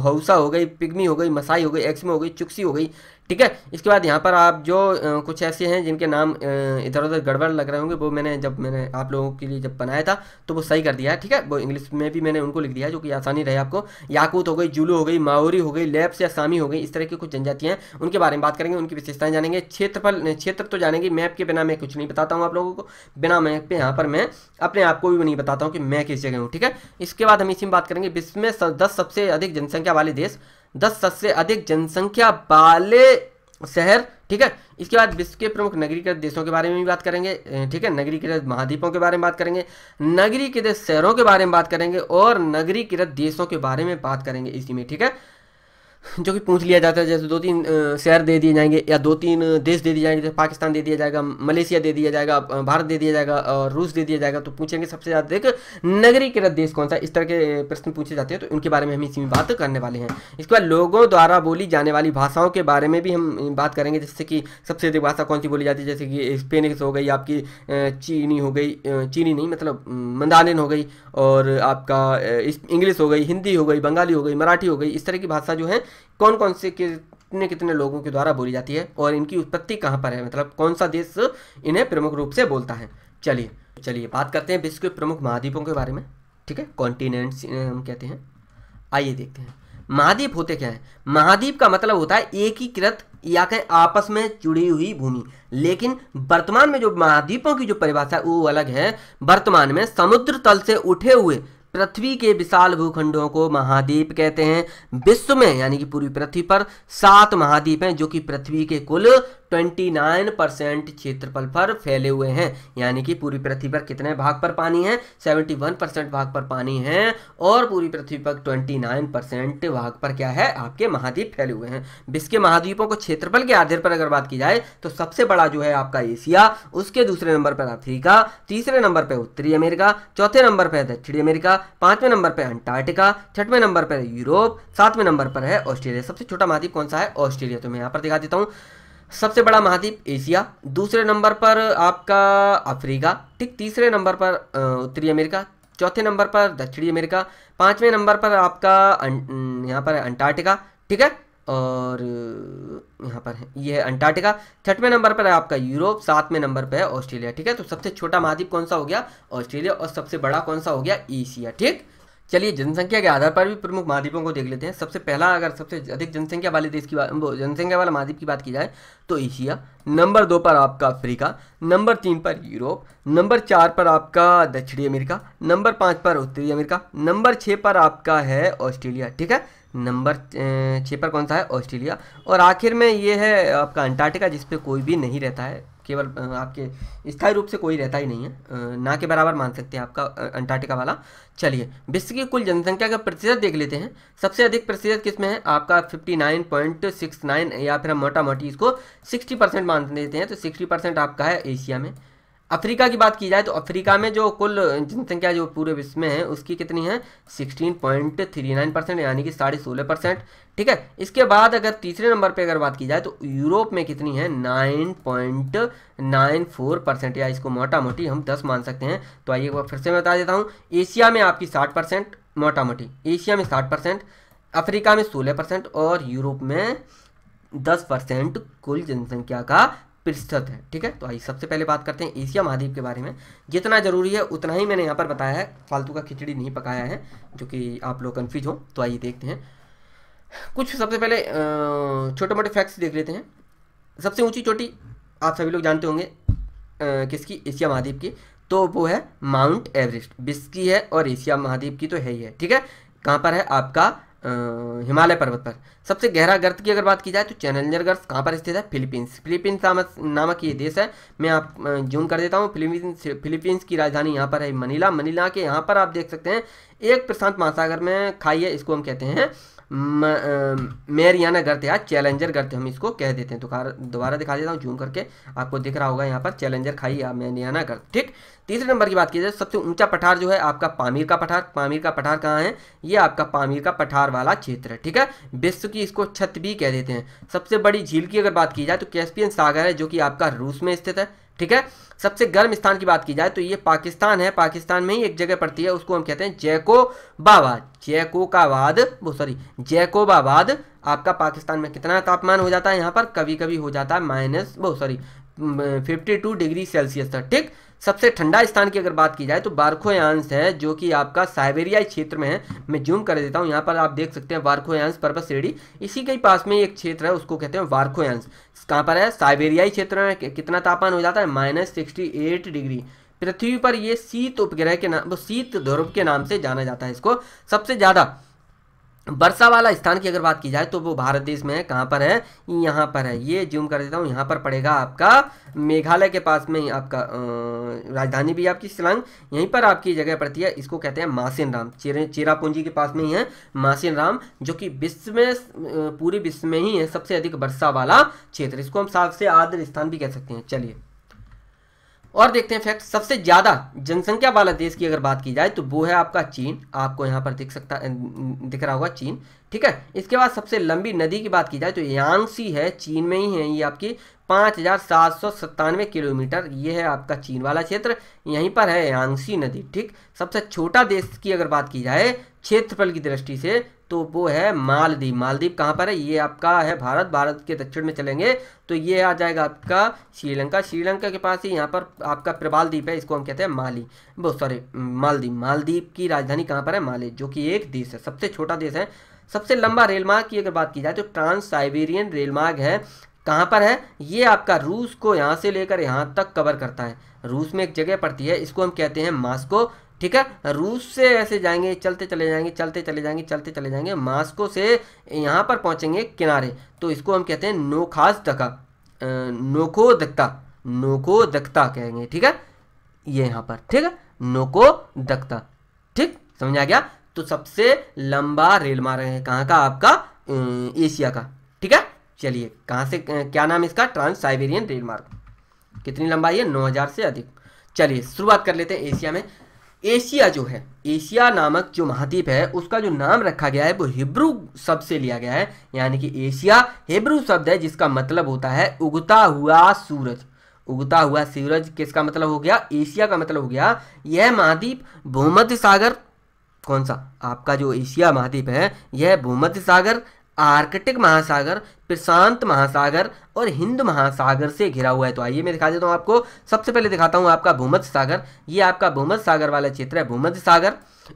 हौसा हो गई पिग्मी हो गई मसाई हो गई एक्समो हो गई चुक्सी हो गई ठीक है इसके बाद यहाँ पर आप जो आ, कुछ ऐसे हैं जिनके नाम इधर उधर गड़बड़ लग रहे होंगे वो मैंने जब मैंने आप लोगों के लिए जब बनाया था तो वो सही कर दिया है ठीक है वो इंग्लिश में भी मैंने उनको लिख दिया जो कि आसानी रहे आपको याकूत हो गई जुलू हो गई माओरी हो गई लेप्स या सामी हो गई इस तरह की कुछ जनजातियाँ उनके बारे में बात करेंगे उनकी विशेषताएँ जानेंगे क्षेत्रफल क्षेत्र तो जानेंगे मैप के बिना मैं कुछ नहीं बताता हूँ आप लोगों को बिना मैप पे यहाँ पर मैं अपने आप को भी नहीं बताता हूँ कि मैं किस जगह हूँ ठीक है इसके बाद हम इसी में बात करेंगे विश्व में दस सबसे अधिक जनसंख्या वाले देश दस सबसे अधिक जनसंख्या वाले शहर ठीक है इसके बाद विश्व के प्रमुख नगरीकृत देशों के बारे में भी बात करेंगे ठीक है नगरीकृत महाद्वीपों के बारे में बात करेंगे नगरीकृत शहरों के बारे में बात करेंगे और नगरीकृत देशों के बारे में बात करेंगे इसी में ठीक है जो कि पूछ लिया जाता है जैसे दो तीन शहर दे दिए जाएंगे या दो तीन देश दे दिए जाएंगे जैसे पाकिस्तान दे दिया जाएगा मलेशिया दे दिया जाएगा भारत दे दिया जाएगा और रूस दे दिया जाएगा तो पूछेंगे सबसे ज़्यादा एक नगरीकृत देश कौन सा इस तरह के प्रश्न पूछे जाते हैं तो उनके बारे में हम इसी में बात करने वाले हैं इसके बाद लोगों द्वारा बोली जाने वाली भाषाओं के बारे में भी हम बात करेंगे जैसे कि सबसे अधिक भाषा कौन सी बोली जाती है जैसे कि स्पेनिश हो गई आपकी चीनी हो गई चीनी नहीं मतलब मंदानिन हो गई और आपका इंग्लिश हो गई हिंदी हो गई बंगाली हो गई मराठी हो गई इस तरह की भाषा जो है कौन कौन से कितने कितने लोगों के द्वारा बोली जाती है और इनकी उत्पत्ति कहाँ पर है मतलब कौन सा देश इन्हें प्रमुख रूप से बोलता है चलिए चलिए बात करते हैं विश्व के प्रमुख महाद्वीपों के बारे में ठीक है कॉन्टिनेंट्स हम कहते हैं आइए देखते हैं महाद्वीप होते क्या है महाद्वीप का मतलब होता है एकीकृत या कहें आपस में जुड़ी हुई भूमि लेकिन वर्तमान में जो महाद्वीपों की जो परिभाषा है वो अलग है वर्तमान में समुद्र तल से उठे हुए पृथ्वी के विशाल भूखंडों को महाद्वीप कहते हैं विश्व में यानी कि पूरी पृथ्वी पर सात महाद्वीप हैं जो कि पृथ्वी के कुल 29 परसेंट क्षेत्रफल पर फैले हुए हैं यानी कि पूरी पृथ्वी पर कितने भाग पर पानी है 71 परसेंट भाग पर पानी है और पूरी पृथ्वी पर 29 परसेंट भाग पर क्या है आपके महाद्वीप फैले हुए हैं विश्व के महाद्वीपों को क्षेत्रफल के आधार पर अगर बात की जाए तो सबसे बड़ा जो है आपका एशिया उसके दूसरे नंबर पर अफ्रीका तीसरे नंबर पर उत्तरी अमेरिका चौथे नंबर पर दक्षिणी अमेरिका पांचवें नंबर पर अंटार्क्टिका छठवें नंबर पर यूरोप सातवें नंबर पर है ऑस्ट्रेलिया सबसे छोटा महाद्वीप कौन सा है ऑस्ट्रेलिया तो मैं यहाँ पर दिखा देता हूँ सबसे बड़ा महाद्वीप एशिया दूसरे नंबर पर आपका अफ्रीका ठीक तीसरे नंबर पर उत्तरी अमेरिका चौथे नंबर पर दक्षिणी अमेरिका पाँचवें नंबर पर आपका अं, अं, यहाँ पर अंटार्कटिका ठीक है और यहाँ पर है ये है अंटार्कटिका छठवें नंबर पर है आपका यूरोप सातवें नंबर पर है ऑस्ट्रेलिया ठीक है तो सबसे छोटा महाद्वीप कौन सा हो गया ऑस्ट्रेलिया और सबसे बड़ा कौन सा हो गया एशिया ठीक चलिए जनसंख्या के आधार पर भी प्रमुख महाद्वीपों को देख लेते हैं सबसे पहला अगर सबसे अधिक जनसंख्या वाले देश की बात जनसंख्या वाला महाद्वीप की बात की जाए तो एशिया नंबर दो पर आपका अफ्रीका नंबर तीन पर यूरोप नंबर चार पर आपका दक्षिणी अमेरिका नंबर पाँच पर उत्तरी अमेरिका नंबर छः पर आपका है ऑस्ट्रेलिया ठीक है नंबर छः पर कौन सा है ऑस्ट्रेलिया और आखिर में ये है आपका अंटार्कटिका जिसपे कोई भी नहीं रहता है केवल आपके स्थायी रूप से कोई रहता ही नहीं है ना के बराबर मान सकते हैं आपका अंटार्कटिका वाला चलिए विश्व की कुल जनसंख्या का प्रतिशत देख लेते हैं सबसे अधिक प्रतिशत किसमें है आपका 59.69 या फिर हम मोटा मोटी इसको 60 परसेंट मान देते हैं तो 60 परसेंट आपका है एशिया में अफ्रीका की बात की जाए तो अफ्रीका में जो कुल जनसंख्या जो पूरे विश्व में है उसकी कितनी है 16.39 परसेंट यानी कि साढ़े सोलह परसेंट ठीक है इसके बाद अगर तीसरे नंबर पे अगर बात की जाए तो यूरोप में कितनी है 9.94 परसेंट या इसको मोटा मोटी हम 10 मान सकते हैं तो आइए एक बार फिर से मैं बता देता हूँ एशिया में आपकी साठ परसेंट मोटा मोटी एशिया में साठ परसेंट अफ्रीका में सोलह परसेंट और यूरोप में दस परसेंट कुल जनसंख्या का प्रतिशत है ठीक है तो आइए सबसे पहले बात करते हैं एशिया महाद्वीप के बारे में जितना ज़रूरी है उतना ही मैंने यहाँ पर बताया है फालतू का खिचड़ी नहीं पकाया है जो कि आप लोग कन्फ्यूज हो तो आइए देखते हैं कुछ सबसे पहले छोटे मोटे फैक्ट्स देख लेते हैं सबसे ऊंची चोटी आप सभी लोग जानते होंगे किसकी एशिया महाद्वीप की तो वो है माउंट एवरेस्ट विश्व की है और एशिया महाद्वीप की तो है ही है ठीक है कहाँ पर है आपका हिमालय पर्वत पर सबसे गहरा गर्त की अगर बात की जाए तो चैलेंजर गर्त कहाँ पर स्थित है फिलीपींस फिलीपींस नामक ये देश है मैं आप जून कर देता हूँ फिलीपींस फिलीपींस की राजधानी यहाँ पर है मनीला मनीला के यहाँ पर आप देख सकते हैं एक प्रशांत महासागर में खाई है इसको हम कहते हैं मेरियाना करते या चैलेंजर करते हम इसको कह देते हैं दोबारा दिखा देता हूँ जूम करके आपको दिख रहा होगा यहाँ पर चैलेंजर खाई या मेरियाना कर ठीक तीसरे नंबर की बात की जाए सबसे ऊंचा पठार जो है आपका पामीर का पठार पामीर का पठार कहाँ है ये आपका पामीर का पठार वाला क्षेत्र है ठीक है विश्व की इसको छत भी कह देते हैं सबसे बड़ी झील की अगर बात की जाए तो कैस्पियन सागर है जो कि आपका रूस में स्थित है ठीक है सबसे गर्म स्थान की बात की जाए तो ये पाकिस्तान है पाकिस्तान में ही एक जगह पड़ती है उसको हम कहते हैं जैको जैको काबाद वो सॉरी बाबाद आपका पाकिस्तान में कितना तापमान हो जाता है यहाँ पर कभी कभी हो जाता है माइनस वो sorry fifty two degree Celsius तक ठीक सबसे ठंडा स्थान की अगर बात की जाए तो बारखोयांस है जो कि आपका साइबेरिया क्षेत्र में है मैं जूम कर देता हूँ यहाँ पर आप देख सकते हैं वारखोयांस पर्वत श्रेणी इसी के पास में एक क्षेत्र है उसको कहते हैं वारखोयांस कहाँ पर है साइबेरियाई क्षेत्र में कितना तापमान हो जाता है माइनस सिक्सटी एट डिग्री पृथ्वी पर ये शीत उपग्रह के नाम शीत ध्रुव के नाम से जाना जाता है इसको सबसे ज़्यादा वर्षा वाला स्थान की अगर बात की जाए तो वो भारत देश में है कहाँ पर है यहाँ पर है ये जूम कर देता हूँ यहाँ पर पड़ेगा आपका मेघालय के पास में ही आपका राजधानी भी आपकी शिलांग यहीं पर आपकी जगह पड़ती है इसको कहते हैं मासिन राम चेरापूंजी के पास में ही है मासिन राम जो कि विश्व में पूरे विश्व में ही है सबसे अधिक वर्षा वाला क्षेत्र इसको हम साफ से आदर स्थान भी कह सकते हैं चलिए और देखते हैं फैक्ट सबसे ज़्यादा जनसंख्या वाला देश की अगर बात की जाए तो वो है आपका चीन आपको यहाँ पर दिख सकता अं, दिख रहा होगा चीन ठीक है इसके बाद सबसे लंबी नदी की बात की जाए तो यांगसी है चीन में ही है ये आपकी पाँच हज़ार सात सौ सत्तानवे किलोमीटर ये है आपका चीन वाला क्षेत्र यहीं पर है यांगसी नदी ठीक सबसे छोटा देश की अगर बात की जाए क्षेत्रफल की दृष्टि से तो वो है मालदीव मालदीव कहाँ पर है ये आपका है भारत भारत के दक्षिण में चलेंगे तो ये आ जाएगा आपका श्रीलंका श्रीलंका के पास ही यहाँ पर आपका प्रबाल द्वीप है इसको हम कहते हैं माली वो सॉरी मालदीव मालदीव की राजधानी कहाँ पर है माले जो कि एक देश है सबसे छोटा देश है सबसे लंबा रेलमार्ग की अगर बात की जाए तो ट्रांस साइबेरियन रेलमार्ग है कहाँ पर है ये आपका रूस को यहाँ से लेकर यहाँ तक कवर करता है रूस में एक जगह पड़ती है इसको हम कहते हैं मास्को ठीक है रूस से ऐसे जाएंगे चलते चले जाएंगे चलते चले जाएंगे चलते चले जाएंगे मास्को से यहाँ पर पहुँचेंगे किनारे तो इसको हम कहते हैं नोखास दखा नोको दखता नोको दखता कहेंगे ठीक है ये यहाँ पर ठीक है नोको दखता ठीक समझ आ गया तो सबसे लंबा रेल मार्ग है कहाँ का आपका एशिया का ठीक है चलिए कहाँ से क्या नाम इसका ट्रांस साइबेरियन रेल मार्ग कितनी लंबाई है नौ हज़ार से अधिक चलिए शुरुआत कर लेते हैं एशिया में एशिया जो है एशिया नामक जो महाद्वीप है उसका जो नाम रखा गया है वो हिब्रू शब्द से लिया गया है यानी कि एशिया हिब्रू शब्द है जिसका मतलब होता है उगता हुआ सूरज उगता हुआ सूरज किसका मतलब हो गया एशिया का मतलब हो गया यह महाद्वीप भूमध्य सागर कौन सा आपका जो एशिया महाद्वीप है यह भूमध्य सागर आर्कटिक महासागर प्रशांत महासागर और हिंद महासागर से घिरा हुआ है तो आइए मैं दिखा देता हूँ आपको सबसे पहले दिखाता हूँ आपका भूमध्य सागर ये आपका भूमध्य सागर वाला क्षेत्र है भूमध्य सागर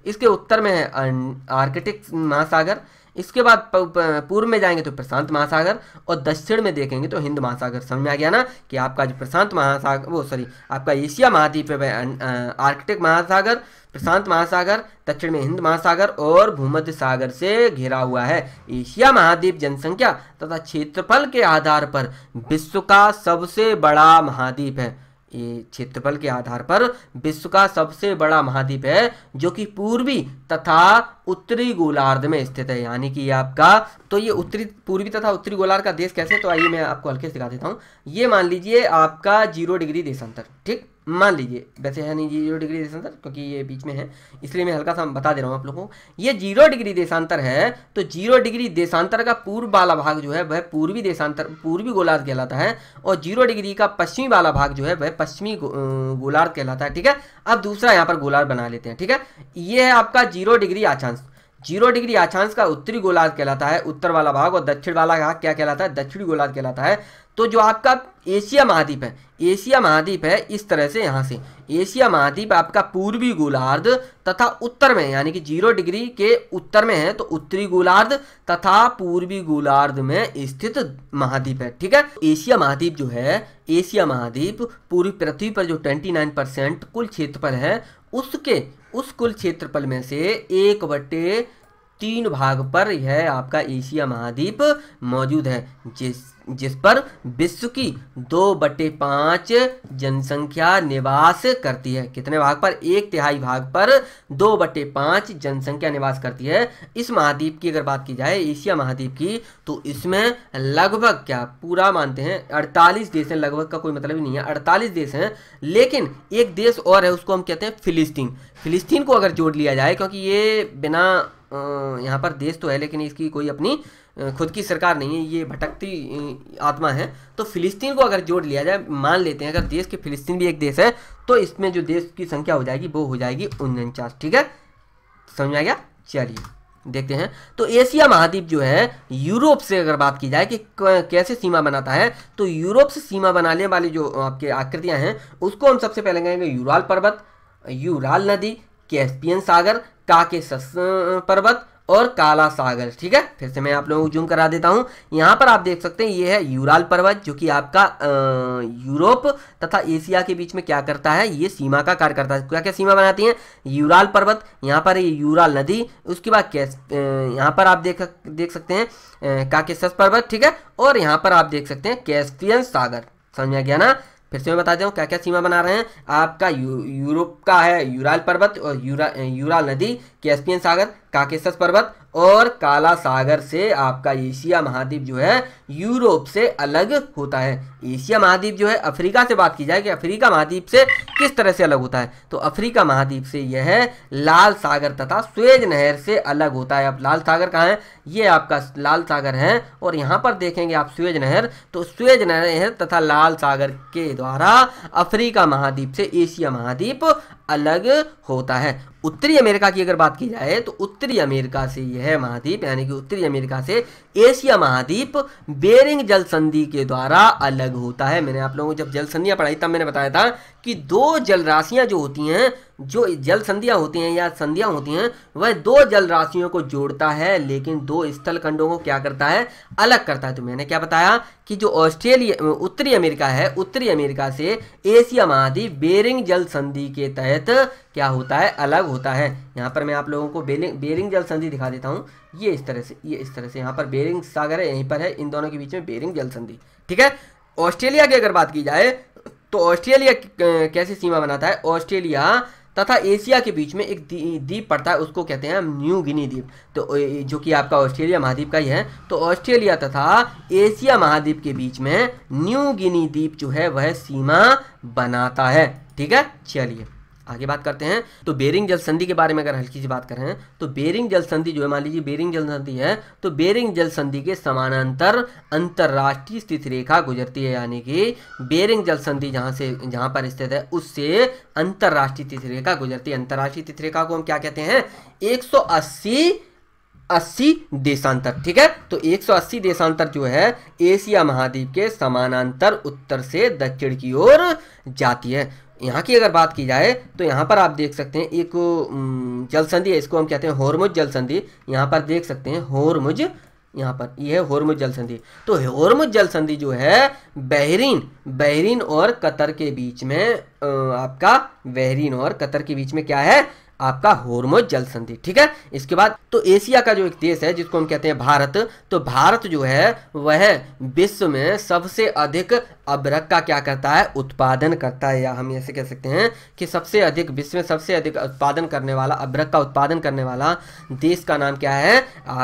इसके उत्तर में है अं-, आर्कटिक महासागर इसके बाद पूर्व में जाएंगे तो प्रशांत महासागर और दक्षिण में देखेंगे तो हिंद महासागर समझ में आ गया ना कि आपका जो प्रशांत महासागर वो सॉरी आपका एशिया महाद्वीप है अं, अं, आर्कटिक महासागर प्रशांत महासागर दक्षिण में हिंद महासागर और भूमध्य सागर से घिरा हुआ है एशिया महाद्वीप जनसंख्या तथा क्षेत्रफल के आधार पर विश्व का सबसे बड़ा महाद्वीप है ये क्षेत्रफल के आधार पर विश्व का सबसे बड़ा महाद्वीप है जो कि पूर्वी तथा उत्तरी गोलार्ध में स्थित है यानी कि ये आपका तो ये उत्तरी पूर्वी तथा उत्तरी गोलार्ध का देश कैसे तो आइए मैं आपको हल्के से दिखा देता हूँ ये मान लीजिए आपका जीरो डिग्री देशांतर ठीक मान लीजिए वैसे है नहीं जीरो डिग्री देशांतर क्योंकि ये बीच में है इसलिए मैं हल्का सा बता दे रहा हूँ आप लोगों को ये जीरो डिग्री देशांतर है तो जीरो डिग्री देशांतर का पूर्व वाला भाग जो है वह पूर्वी देशांतर पूर्वी गोलार्ध कहलाता है और जीरो डिग्री का पश्चिमी वाला भाग जो है वह पश्चिमी गोलार्ध कहलाता है ठीक है अब दूसरा यहाँ पर गोलार्ध बना लेते हैं ठीक है ये है आपका जीरो डिग्री आचांश जीरो डिग्री अक्षांश का उत्तरी गोलार्ध कहलाता है उत्तर वाला भाग और दक्षिण वाला भाग क्या कहलाता है दक्षिणी गोलार्ध कहलाता है तो जो आपका एशिया महाद्वीप है एशिया महाद्वीप है इस तरह से यहाँ से एशिया महाद्वीप आपका पूर्वी गोलार्ध तथा उत्तर में यानी कि जीरो डिग्री के उत्तर में है तो उत्तरी गोलार्ध तथा पूर्वी गोलार्ध में स्थित महाद्वीप है ठीक है एशिया महाद्वीप जो है एशिया महाद्वीप पूरी पृथ्वी पर जो नाइन परसेंट कुल क्षेत्रफल है उसके उस कुल क्षेत्रफल में से एक बट्टे तीन भाग पर यह आपका एशिया महाद्वीप मौजूद है जिस जिस पर विश्व की दो बटे पांच जनसंख्या निवास करती है कितने भाग पर एक तिहाई भाग पर दो बटे पांच जनसंख्या निवास करती है इस महाद्वीप की अगर बात की जाए एशिया महाद्वीप की तो इसमें लगभग क्या पूरा मानते हैं अड़तालीस देश हैं लगभग का कोई मतलब ही नहीं है अड़तालीस देश हैं लेकिन एक देश और है उसको हम कहते हैं फिलिस्तीन फिलिस्तीन को अगर जोड़ लिया जाए क्योंकि ये बिना यहाँ पर देश तो है लेकिन इसकी कोई अपनी खुद की सरकार नहीं है ये भटकती आत्मा है तो फिलिस्तीन को अगर जोड़ लिया जाए मान लेते हैं अगर देश के फिलिस्तीन भी एक देश है तो इसमें जो देश की संख्या हो जाएगी वो हो जाएगी उनचास ठीक है समझ आ गया चलिए देखते हैं तो एशिया महाद्वीप जो है यूरोप से अगर बात की जाए कि कैसे सीमा बनाता है तो यूरोप से सीमा बनाने वाली जो आपके आकृतियां हैं उसको हम सबसे पहले कहेंगे यूराल पर्वत यूराल नदी कैस्पियन सागर काकेशस पर्वत और काला सागर ठीक है फिर से मैं आप लोगों को जूम करा देता हूं यहाँ पर आप देख सकते हैं ये है यूराल पर्वत जो कि आपका आ, यूरोप तथा एशिया के बीच में क्या करता है ये सीमा का कार्य करता है क्या क्या सीमा बनाती है यूराल पर्वत यहाँ पर यूराल नदी उसके बाद कैस यहाँ पर आप देख देख सकते हैं काकेसस पर्वत ठीक है और यहाँ पर आप देख सकते हैं कैस्पियन सागर समझ में आ गया ना फिर से मैं बता दूँ क्या क्या सीमा बना रहे हैं आपका यू, यूरोप का है यूराल पर्वत और यूरा यूराल नदी कैस्पियन सागर काकेसस पर्वत और काला सागर से आपका एशिया महाद्वीप जो है यूरोप से अलग होता है एशिया महाद्वीप जो है अफ्रीका से बात की जाए कि अफ्रीका महाद्वीप से किस तरह से अलग होता है तो अफ्रीका महाद्वीप से यह लाल सागर तथा स्वेज नहर से अलग होता है अब लाल सागर कहाँ है ये आपका लाल सागर है और यहाँ पर देखेंगे आप स्वेज नहर तो स्वेज नहर तथा लाल सागर के द्वारा अफ्रीका महाद्वीप से एशिया महाद्वीप अलग होता है उत्तरी अमेरिका की अगर बात की जाए तो उत्तरी अमेरिका से यह महाद्वीप यानी कि उत्तरी अमेरिका से एशिया महाद्वीप बेरिंग जल संधि के द्वारा अलग होता है मैंने आप लोगों को जब जल संधियां पढ़ाई तब मैंने बताया था कि दो जल राशियां जो होती हैं जो जल संधियां होती हैं या संधियां होती हैं वह दो जल राशियों को जोड़ता है लेकिन दो स्थल खंडों को क्या करता है अलग करता है तो मैंने क्या बताया कि जो ऑस्ट्रेलिया उत्तरी अमेरिका है उत्तरी अमेरिका से एशिया महाद्वीप बेरिंग जल संधि के तहत क्या होता है अलग होता है यहाँ पर मैं आप लोगों को बेरिंग बेरिंग जल संधि दिखा देता हूँ ये इस तरह से ये इस तरह से यहाँ पर बेरिंग सागर है यहीं पर है इन दोनों के बीच में बेरिंग जल संधि ठीक है ऑस्ट्रेलिया की अगर बात की जाए तो ऑस्ट्रेलिया कैसे सीमा बनाता है ऑस्ट्रेलिया तथा एशिया के बीच में एक द्वीप पड़ता है उसको कहते हैं हम न्यू गिनी द्वीप तो जो कि आपका ऑस्ट्रेलिया महाद्वीप का ही है तो ऑस्ट्रेलिया तथा एशिया महाद्वीप के बीच में न्यू गिनी द्वीप जो है वह सीमा बनाता है ठीक है चलिए आगे बात करते हैं तो बेरिंग जल संधि के बारे में अगर हल्की सी बात करें तो बेरिंग जल संधि जो है मान लीजिए बेरिंग जल संधि है तो बेरिंग जल संधि के समानांतर अंतर्राष्ट्रीय स्थित रेखा गुजरती है यानी कि बेरिंग जल संधि जहां से जहां पर स्थित है उससे अंतर्राष्ट्रीय स्थित रेखा गुजरती है अंतर्राष्ट्रीय स्थित रेखा को हम क्या कहते हैं एक सौ अस्सी देशांतर ठीक है तो 180 देशांतर जो है एशिया महाद्वीप के समानांतर उत्तर से दक्षिण की ओर जाती है यहाँ की अगर बात की जाए तो यहाँ पर आप देख सकते हैं एक जल संधि है इसको हम कहते हैं होरमुज जल संधि यहाँ पर देख सकते हैं होरमुज यहाँ पर यह है होर्मुज जल संधि तो होर्मुज जल संधि जो है बहरीन बहरीन और कतर के बीच में आपका बहरीन और कतर के बीच में क्या है आपका होर्मुज जल संधि ठीक है इसके बाद तो एशिया का जो एक देश है जिसको हम कहते हैं भारत तो भारत जो है वह विश्व में सबसे अधिक अब्रक का क्या करता है उत्पादन करता है या हम ऐसे कह सकते हैं कि सबसे अधिक विश्व में सबसे अधिक उत्पादन करने वाला अब्रक का उत्पादन करने वाला देश का नाम क्या है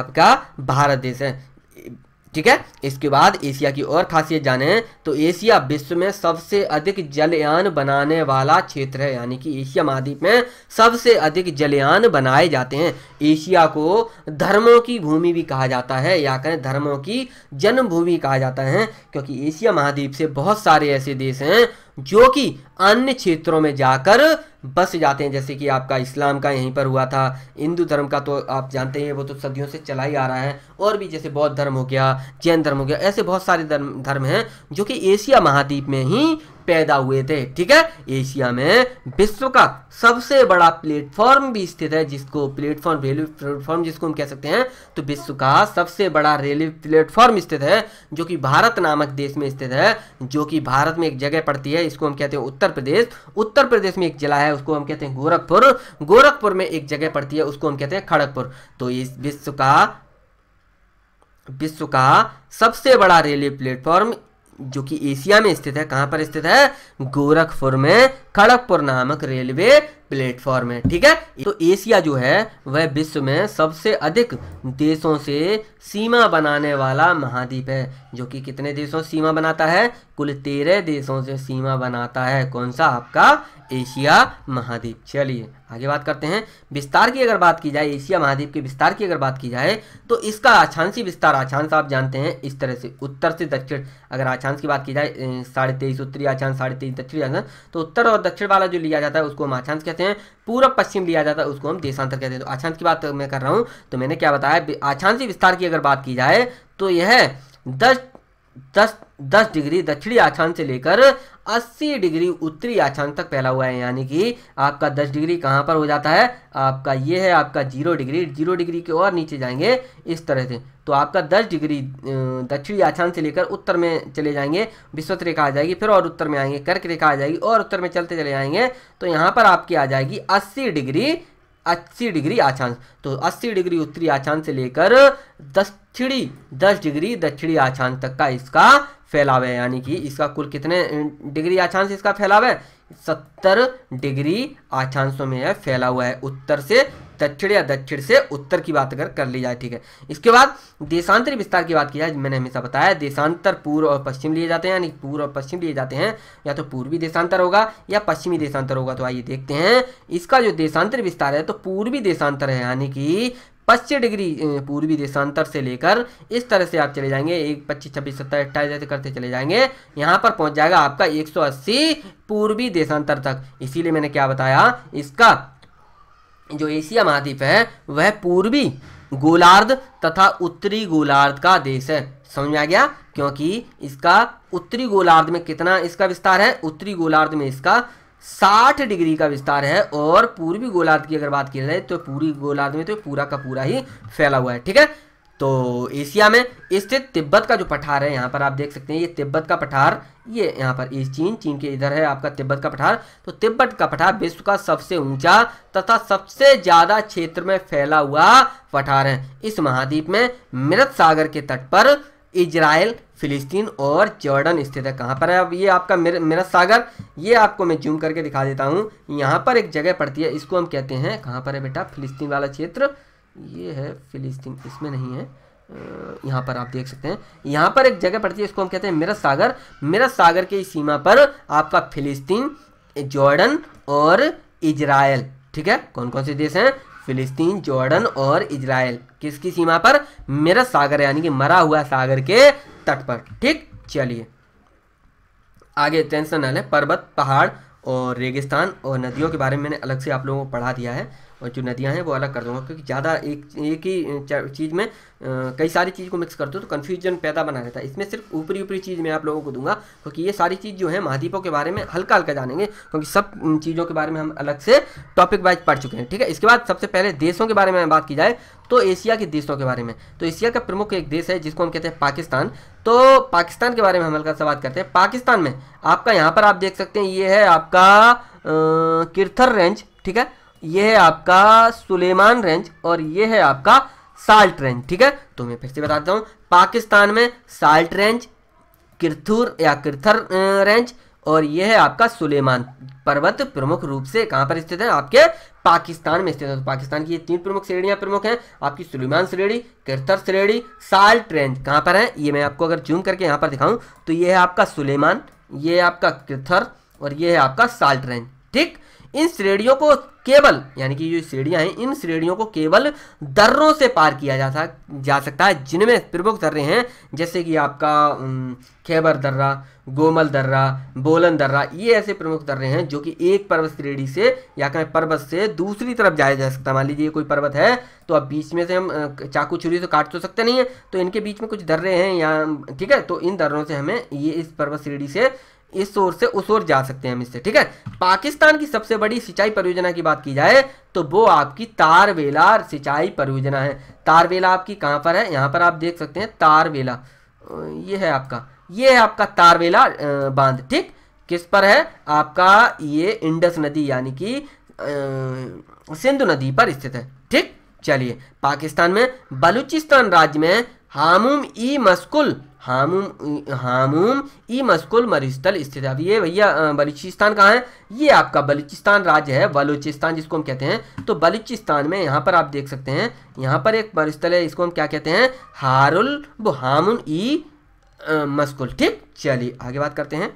आपका भारत देश है ठीक है इसके बाद एशिया की और खासियत जाने तो एशिया विश्व में सबसे अधिक जलयान बनाने वाला क्षेत्र है यानी कि एशिया महाद्वीप में सबसे अधिक जलयान बनाए जाते हैं एशिया को धर्मों की भूमि भी कहा जाता है या कहें धर्मों की जन्मभूमि कहा जाता है क्योंकि एशिया महाद्वीप से बहुत सारे ऐसे देश हैं जो कि अन्य क्षेत्रों में जाकर बस जाते हैं जैसे कि आपका इस्लाम का यहीं पर हुआ था हिंदू धर्म का तो आप जानते हैं वो तो सदियों से चला ही आ रहा है और भी जैसे बौद्ध धर्म हो गया जैन धर्म हो गया ऐसे बहुत सारे धर्म धर्म हैं जो कि एशिया महाद्वीप में ही पैदा हुए थे ठीक है एशिया में विश्व का सबसे बड़ा प्लेटफॉर्म भी स्थित है जिसको प्लेटफॉर्म रेलवे प्लेटफॉर्म जिसको हम कह सकते हैं तो विश्व का सबसे बड़ा रेलवे प्लेटफॉर्म स्थित है जो कि भारत नामक देश में स्थित है जो कि भारत में एक जगह पड़ती है इसको हम कहते हैं उत्तर प्रदेश उत्तर प्रदेश में एक जिला है उसको हम कहते हैं गोरखपुर गोरखपुर में एक जगह पड़ती है उसको हम कहते हैं खड़गपुर तो इस विश्व का विश्व का सबसे बड़ा रेलवे प्लेटफॉर्म जो कि एशिया में स्थित है कहां पर स्थित है गोरखपुर में खड़गपुर नामक रेलवे प्लेटफॉर्म है ठीक है तो एशिया जो है वह विश्व में सबसे अधिक देशों से सीमा बनाने वाला महाद्वीप है जो कि कितने देशों से सीमा बनाता है कुल तेरह देशों से सीमा बनाता है कौन सा आपका एशिया महाद्वीप चलिए आगे बात करते हैं विस्तार की अगर बात की जाए एशिया महाद्वीप के विस्तार की अगर बात की जाए तो इसका आछांसी विस्तार आछांश आप जानते हैं इस तरह से उत्तर से दक्षिण अगर आछांश की बात की जाए साढ़े तेईस उत्तरी आछांश साढ़े तेईस दक्षिणी आछांस तो उत्तर और दक्षिण वाला जो लिया जाता है उसको हम आछांस कहते कहते हैं पूरब पश्चिम लिया जाता है उसको हम देशांतर कहते हैं तो आछांत की बात तो मैं कर रहा हूँ तो मैंने क्या बताया आछांत विस्तार की अगर बात की जाए तो यह दस दस दस डिग्री दक्षिणी आछांत से लेकर 80 डिग्री उत्तरी आछांत तक फैला हुआ है यानी कि आपका 10 डिग्री कहां पर हो जाता है आपका ये है आपका जीरो डिग्री जीरो डिग्री के और नीचे जाएंगे इस तरह से तो आपका दस डिग्री दक्षिणी आछान से लेकर उत्तर में चले जाएंगे विश्वत रेखा आ जाएगी फिर और उत्तर में आएंगे कर्क रेखा आ जाएगी और उत्तर में चलते चले जाएंगे तो यहाँ पर आपकी आ जाएगी अस्सी डिग्री अस्सी डिग्री आछांश तो अस्सी डिग्री उत्तरी आछांश से लेकर दक्षिणी दस डिग्री दक्षिणी आछांश तक का इसका फैलाव है यानी कि इसका कुल कितने डिग्री आछांश इसका फैलाव है सत्तर डिग्री आछांशों में यह फैला हुआ है उत्तर से दक्षिण या दक्षिण से उत्तर की बात अगर कर ली जाए ठीक है इसके बाद देशांतर विस्तार की बात की जाए मैंने हमेशा बताया देशांतर पूर्व और पश्चिम लिए जाते हैं यानी पूर्व और पश्चिम लिए जाते हैं या तो पूर्वी देशांतर होगा या पश्चिमी देशांतर होगा तो आइए देखते हैं इसका जो देशांतर विस्तार है तो पूर्वी देशांतर है यानी कि पश्चिम डिग्री पूर्वी देशांतर से लेकर इस तरह से आप चले जाएंगे एक पच्चीस छब्बीस सत्ताईस अट्ठाईस ऐसे करते चले जाएंगे यहाँ पर पहुँच जाएगा आपका 180 पूर्वी देशांतर तक इसीलिए मैंने क्या बताया इसका जो एशिया महाद्वीप है वह पूर्वी गोलार्ध तथा उत्तरी गोलार्ध का देश है समझ में आ गया क्योंकि इसका उत्तरी गोलार्ध में कितना इसका विस्तार है उत्तरी गोलार्ध में इसका 60 डिग्री का विस्तार है और पूर्वी गोलार्ध की अगर बात की जाए तो पूरी गोलार्ध में तो पूरा का पूरा ही फैला हुआ है ठीक है तो एशिया में स्थित तिब्बत का जो पठार है यहाँ पर आप देख सकते हैं ये तिब्बत का पठार ये यहाँ पर इस चीन चीन के इधर है आपका तिब्बत का पठार तो तिब्बत का पठार विश्व का सबसे ऊंचा तथा सबसे ज़्यादा क्षेत्र में फैला हुआ पठार है इस महाद्वीप में मृत सागर के तट पर इजराइल फिलिस्तीन और जॉर्डन स्थित है कहाँ पर है अब ये आपका मेर, सागर ये आपको मैं जूम करके दिखा देता हूँ यहाँ पर एक जगह पड़ती है इसको हम कहते हैं कहाँ पर है बेटा फिलिस्तीन वाला क्षेत्र ये है फिलिस्तीन इसमें नहीं है यहाँ पर आप देख सकते हैं यहाँ पर एक जगह पड़ती है इसको हम कहते हैं मिरत सागर मिरत सागर की सीमा पर आपका फिलिस्तीन जॉर्डन और इजराइल ठीक है कौन कौन से देश हैं फिलिस्तीन जॉर्डन और इजराइल किसकी सीमा पर मिरत सागर यानी कि मरा हुआ सागर के तट पर ठीक चलिए आगे टेंशन न लें पर्वत पहाड़ और रेगिस्तान और नदियों के बारे में मैंने अलग से आप लोगों को पढ़ा दिया है और जो नदियाँ हैं वो अलग कर दूंगा क्योंकि ज़्यादा एक एक ही चीज़ में कई सारी चीज़ को मिक्स करते हो तो कन्फ्यूजन पैदा बना रहता है इसमें सिर्फ ऊपरी ऊपरी चीज़ मैं आप लोगों को दूंगा क्योंकि ये सारी चीज़ जो है महाद्वीपों के बारे में हल्का हल्का जानेंगे क्योंकि सब चीज़ों के बारे में हम अलग से टॉपिक वाइज पढ़ चुके हैं ठीक है इसके बाद सबसे पहले देशों के बारे में बात की जाए तो एशिया के देशों के बारे में तो एशिया का प्रमुख एक देश है जिसको हम कहते हैं पाकिस्तान तो पाकिस्तान के बारे में हम हल्का सा बात करते हैं पाकिस्तान में आपका यहाँ पर आप देख सकते हैं ये है आपका किरथर रेंज ठीक है ये है आपका सुलेमान रेंज और ये है आपका साल्ट रेंज ठीक है तो मैं फिर से बताता हूँ पाकिस्तान में साल्ट रेंज किरथुर या किरथर रेंज और यह है आपका सुलेमान पर्वत प्रमुख रूप से कहाँ पर स्थित है आपके पाकिस्तान में स्थित है तो पाकिस्तान की ये तीन प्रमुख श्रेणियाँ प्रमुख हैं आपकी सुलेमान श्रेणी किरथर श्रेणी साल्ट रेंज कहाँ पर है ये मैं आपको अगर जूम करके यहाँ पर दिखाऊँ तो ये है आपका सुलेमान ये है आपका किरथर और ये है आपका साल्ट रेंज ठीक इन श्रेणियों को केवल यानी कि जो श्रेणियां हैं इन श्रेणियों को केवल दर्रों से पार किया जा, जा सकता है जिनमें प्रमुख दर्रे हैं जैसे कि आपका खैबर दर्रा गोमल दर्रा बोलन दर्रा ये ऐसे प्रमुख दर्रे हैं जो कि एक पर्वत श्रेणी से या कहें पर्वत से दूसरी तरफ जाया जा सकता है मान लीजिए कोई पर्वत है तो अब बीच में से हम चाकू छुरी से तो काट तो सकते नहीं है तो इनके बीच में कुछ दर्रे हैं या ठीक है तो इन दर्रों से हमें ये इस पर्वत श्रेणी से इस ओर से उस ओर जा सकते हैं हम इससे ठीक है पाकिस्तान की सबसे बड़ी सिंचाई परियोजना की बात की जाए तो वो आपकी तारवेला सिंचाई परियोजना है तारवेला आपकी कहां पर है यहां पर आप देख सकते हैं तारवेला ये है आपका ये है आपका तारवेला बांध ठीक किस पर है आपका ये इंडस नदी यानी कि सिंधु नदी पर स्थित है ठीक चलिए पाकिस्तान में बलूचिस्तान राज्य में हामुम ई मस्कुल हामूम हामूम ई मस्कुल मरिस्टल स्थित है अब ये भैया बलूचिस्तान कहाँ है ये आपका बलूचिस्तान राज्य है बलूचिस्तान जिसको हम कहते हैं तो बलूचिस्तान में यहाँ पर आप देख सकते हैं यहाँ पर एक मरिस्थल है इसको हम क्या कहते हैं हारुल वो ई मस्कुल ठीक चलिए आगे बात करते हैं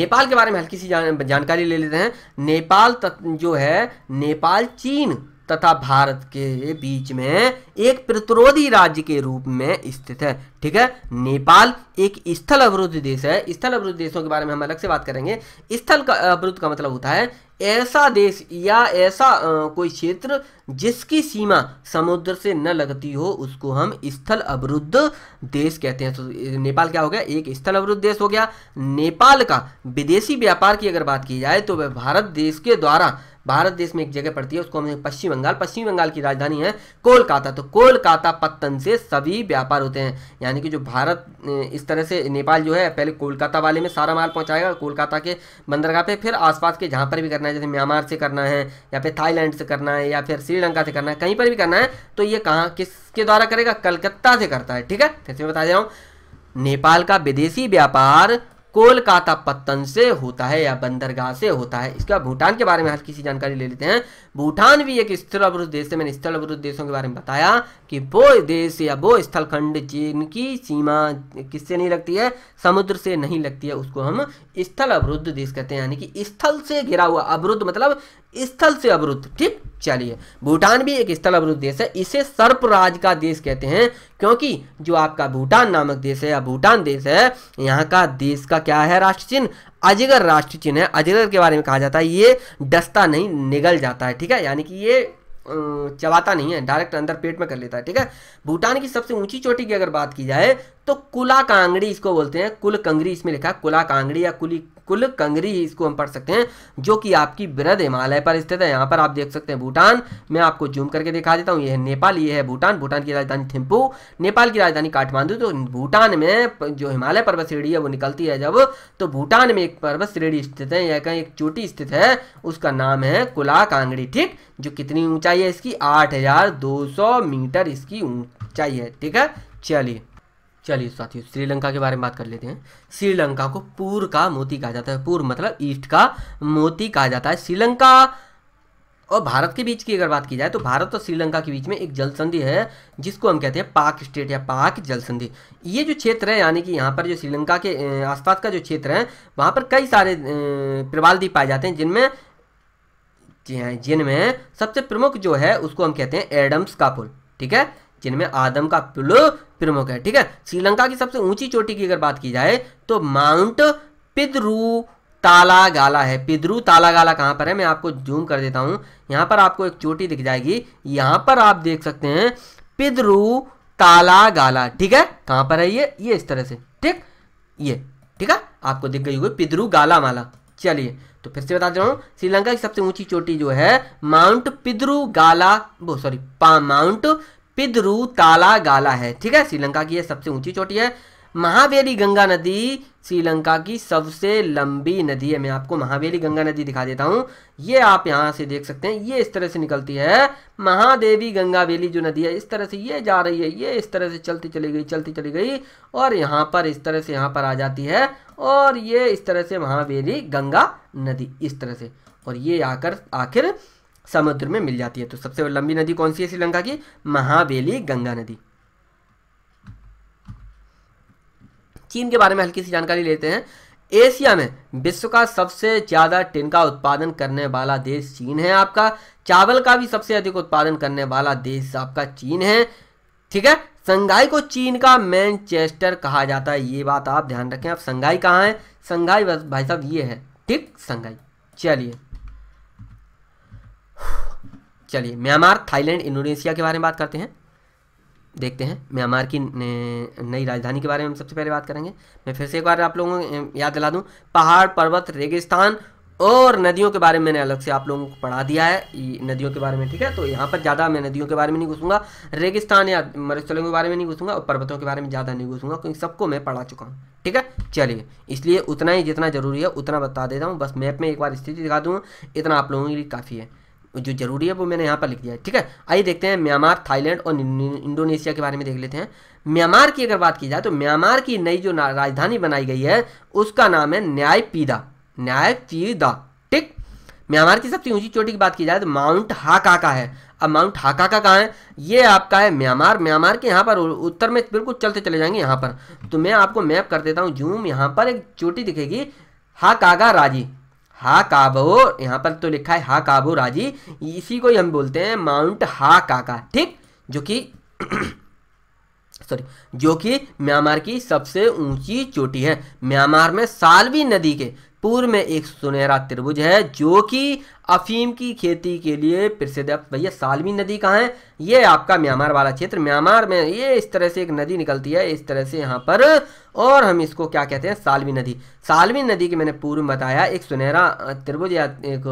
नेपाल के बारे में हल्की सी जान, जानकारी ले लेते हैं नेपाल तक जो है नेपाल चीन तथा भारत के बीच में एक प्रतिरोधी राज्य के रूप में स्थित है ठीक है नेपाल एक स्थल अवरुद्ध देश है स्थल अवरुद्ध देशों के बारे में हम अलग से बात करेंगे स्थल का अवरुद्ध का मतलब होता है ऐसा देश या ऐसा कोई क्षेत्र जिसकी सीमा समुद्र से न लगती हो उसको हम स्थल अवरुद्ध देश कहते हैं तो नेपाल क्या हो गया एक स्थल अवरुद्ध देश हो गया नेपाल का विदेशी व्यापार की अगर बात की जाए तो वह भारत देश के द्वारा भारत देश में एक जगह पड़ती है उसको हमने पश्चिम बंगाल पश्चिम बंगाल की राजधानी है कोलकाता तो कोलकाता पत्तन से सभी व्यापार होते हैं यानी कि जो भारत इस तरह से नेपाल जो है पहले कोलकाता वाले में सारा माल पहुँचाएगा कोलकाता के बंदरगाह पे फिर आसपास के जहाँ पर भी करना है जैसे म्यांमार से करना है या फिर थाईलैंड से करना है या फिर श्रीलंका से करना है कहीं पर भी करना है तो ये कहाँ किसके द्वारा करेगा कलकत्ता से करता है ठीक है फिर तो से बता दे रहा हूँ नेपाल का विदेशी व्यापार कोलकाता पत्तन से होता है या बंदरगाह से होता है इसके बाद भूटान के बारे में हल्की सी जानकारी ले लेते हैं भूटान भी एक स्थल अवरुद्ध देश है मैंने स्थल अवरुद्ध देशों के बारे में बताया कि वो देश या वो स्थलखंड जिनकी सीमा किससे नहीं लगती है समुद्र से नहीं लगती है उसको हम स्थल अवरुद्ध देश कहते हैं यानी कि स्थल से घिरा हुआ अवरुद्ध मतलब स्थल से अवरुद्ध ठीक चलिए भूटान भी एक स्थल अवरुद्ध देश है इसे सर्पराज का देश कहते हैं क्योंकि जो आपका भूटान नामक देश है या भूटान देश है यहाँ का देश का क्या है राष्ट्र चिन्ह अजगर राष्ट्र चिन्ह है अजगर के बारे में कहा जाता है ये डस्ता नहीं निगल जाता है ठीक है यानी कि ये चबाता नहीं है डायरेक्ट अंदर पेट में कर लेता है ठीक है भूटान की सबसे ऊंची चोटी की अगर बात की जाए तो कुला कांगड़ी इसको बोलते हैं कुल कंगड़ी इसमें लिखा कुला कांगड़ी या कुली कुल कंगरी इसको हम पढ़ सकते हैं जो कि आपकी बृहद हिमालय पर स्थित है यहाँ पर आप देख सकते हैं भूटान मैं आपको जूम करके दिखा देता हूँ यह है नेपाल ये है भूटान भूटान की राजधानी थिम्पू नेपाल की राजधानी काठमांडू तो भूटान में जो हिमालय पर्वत श्रेणी है वो निकलती है जब तो भूटान में एक पर्वत श्रेणी स्थित है यह कहीं एक चोटी स्थित है उसका नाम है कुला कांगड़ी ठीक जो कितनी ऊंचाई है इसकी आठ मीटर इसकी ऊंचाई है ठीक है चलिए चलिए साथियों श्रीलंका के बारे में बात कर लेते हैं श्रीलंका को पूर्व का मोती कहा जाता है पूर्व मतलब ईस्ट का मोती कहा जाता है श्रीलंका और भारत के बीच की अगर बात की जाए तो भारत और श्रीलंका के बीच में एक जल संधि है जिसको हम कहते हैं पाक स्टेट या पाक जल संधि ये जो क्षेत्र है यानी कि यहाँ पर जो श्रीलंका के आसपास का जो क्षेत्र है वहाँ पर कई सारे प्रवाल द्वीप पाए जाते हैं जिनमें हाँ, जिनमें सबसे प्रमुख जो है उसको हम कहते हैं एडम्स का पुल ठीक है जिनमें आदम का पुल प्रमुख है ठीक है श्रीलंका की सबसे ऊंची चोटी की अगर बात की जाए तो माउंट पिद्रू ताला गाला है पिद्रू ताला गाला कहाँ पर है मैं आपको जूम कर देता हूँ यहाँ पर आपको एक चोटी दिख जाएगी यहाँ पर आप देख सकते हैं पिद्रू ताला गाला ठीक है कहाँ पर है ये ये इस तरह से ठीक ये ठीक है आपको दिख गई होगी पिद्रू गाला माला चलिए तो फिर से बता दे रहा हूँ श्रीलंका की सबसे ऊंची चोटी जो है माउंट पिद्रू गाला वो सॉरी माउंट पिदरू ताला गाला है ठीक है श्रीलंका की यह सबसे ऊंची चोटी है महावेली गंगा नदी श्रीलंका की सबसे लंबी नदी है मैं आपको महावेली गंगा नदी दिखा देता हूँ ये आप यहाँ से देख सकते हैं ये इस तरह से निकलती है महादेवी गंगा वेली जो नदी है इस तरह से ये जा रही है ये इस तरह से चलती चली गई चलती चली गई और यहाँ पर इस तरह से यहाँ पर आ जाती है और ये इस तरह से महावेली गंगा नदी इस तरह से और ये आकर आखिर समुद्र में मिल जाती है तो सबसे लंबी नदी कौन सी है श्रीलंका की महाबेली गंगा नदी चीन के बारे में हल्की सी जानकारी लेते हैं एशिया में विश्व का सबसे ज़्यादा टिन का उत्पादन करने वाला देश चीन है आपका चावल का भी सबसे अधिक उत्पादन करने वाला देश आपका चीन है ठीक है संघाई को चीन का मैनचेस्टर कहा जाता है ये बात आप ध्यान रखें आप संघाई कहाँ है संघाई भाई साहब ये है ठीक संघाई चलिए चलिए म्यांमार थाईलैंड इंडोनेशिया के बारे में बात करते हैं देखते हैं म्यांमार की नई राजधानी के बारे में सबसे पहले बात करेंगे मैं फिर से एक बार आप लोगों को याद दिला दूँ पहाड़ पर्वत रेगिस्तान और नदियों के बारे में मैंने अलग से आप लोगों को पढ़ा दिया है नदियों के बारे में ठीक है तो यहाँ पर ज़्यादा मैं नदियों के बारे में नहीं घुसूंगा रेगिस्तान या मरुस्थलों के बारे में नहीं घुसूंगा और पर्वतों के बारे में ज़्यादा नहीं घुसूंगा क्योंकि सबको मैं पढ़ा चुका हूँ ठीक है चलिए इसलिए उतना ही जितना जरूरी है उतना बता देता हूँ बस मैप में एक बार स्थिति दिखा दूँ इतना आप लोगों के लिए काफ़ी है जो जरूरी है वो मैंने यहाँ पर लिख दिया है ठीक है आइए देखते हैं म्यांमार थाईलैंड और इंडोनेशिया के बारे में देख लेते हैं म्यांमार की अगर बात की जाए तो म्यांमार की नई जो राजधानी बनाई गई है उसका नाम है न्याय पीदा न्याय पीदा ठीक म्यांमार की सबसे ऊंची चोटी की बात की जाए तो माउंट हाका का है अब माउंट हाका का कहाँ है ये आपका है म्यांमार म्यांमार के यहाँ पर उत्तर में बिल्कुल चलते चले जाएंगे यहाँ पर तो मैं आपको मैप कर देता हूँ जूम यहाँ पर एक चोटी दिखेगी हाकागा राजी हा काबो यहाँ पर तो लिखा है हा काबो राजी इसी को ही हम बोलते हैं माउंट हा काका ठीक जो कि सॉरी जो कि म्यांमार की सबसे ऊंची चोटी है म्यांमार में सालवी नदी के पूर्व में एक सुनहरा त्रिभुज है जो कि अफीम की खेती के लिए प्रसिद्ध है भैया सालमी नदी कहाँ है ये आपका म्यांमार वाला क्षेत्र म्यांमार में ये इस तरह से एक नदी निकलती है इस तरह से यहाँ पर और हम इसको क्या कहते हैं सालवी नदी सालवी नदी की मैंने पूर्व में बताया एक सुनहरा त्रिभुज या एक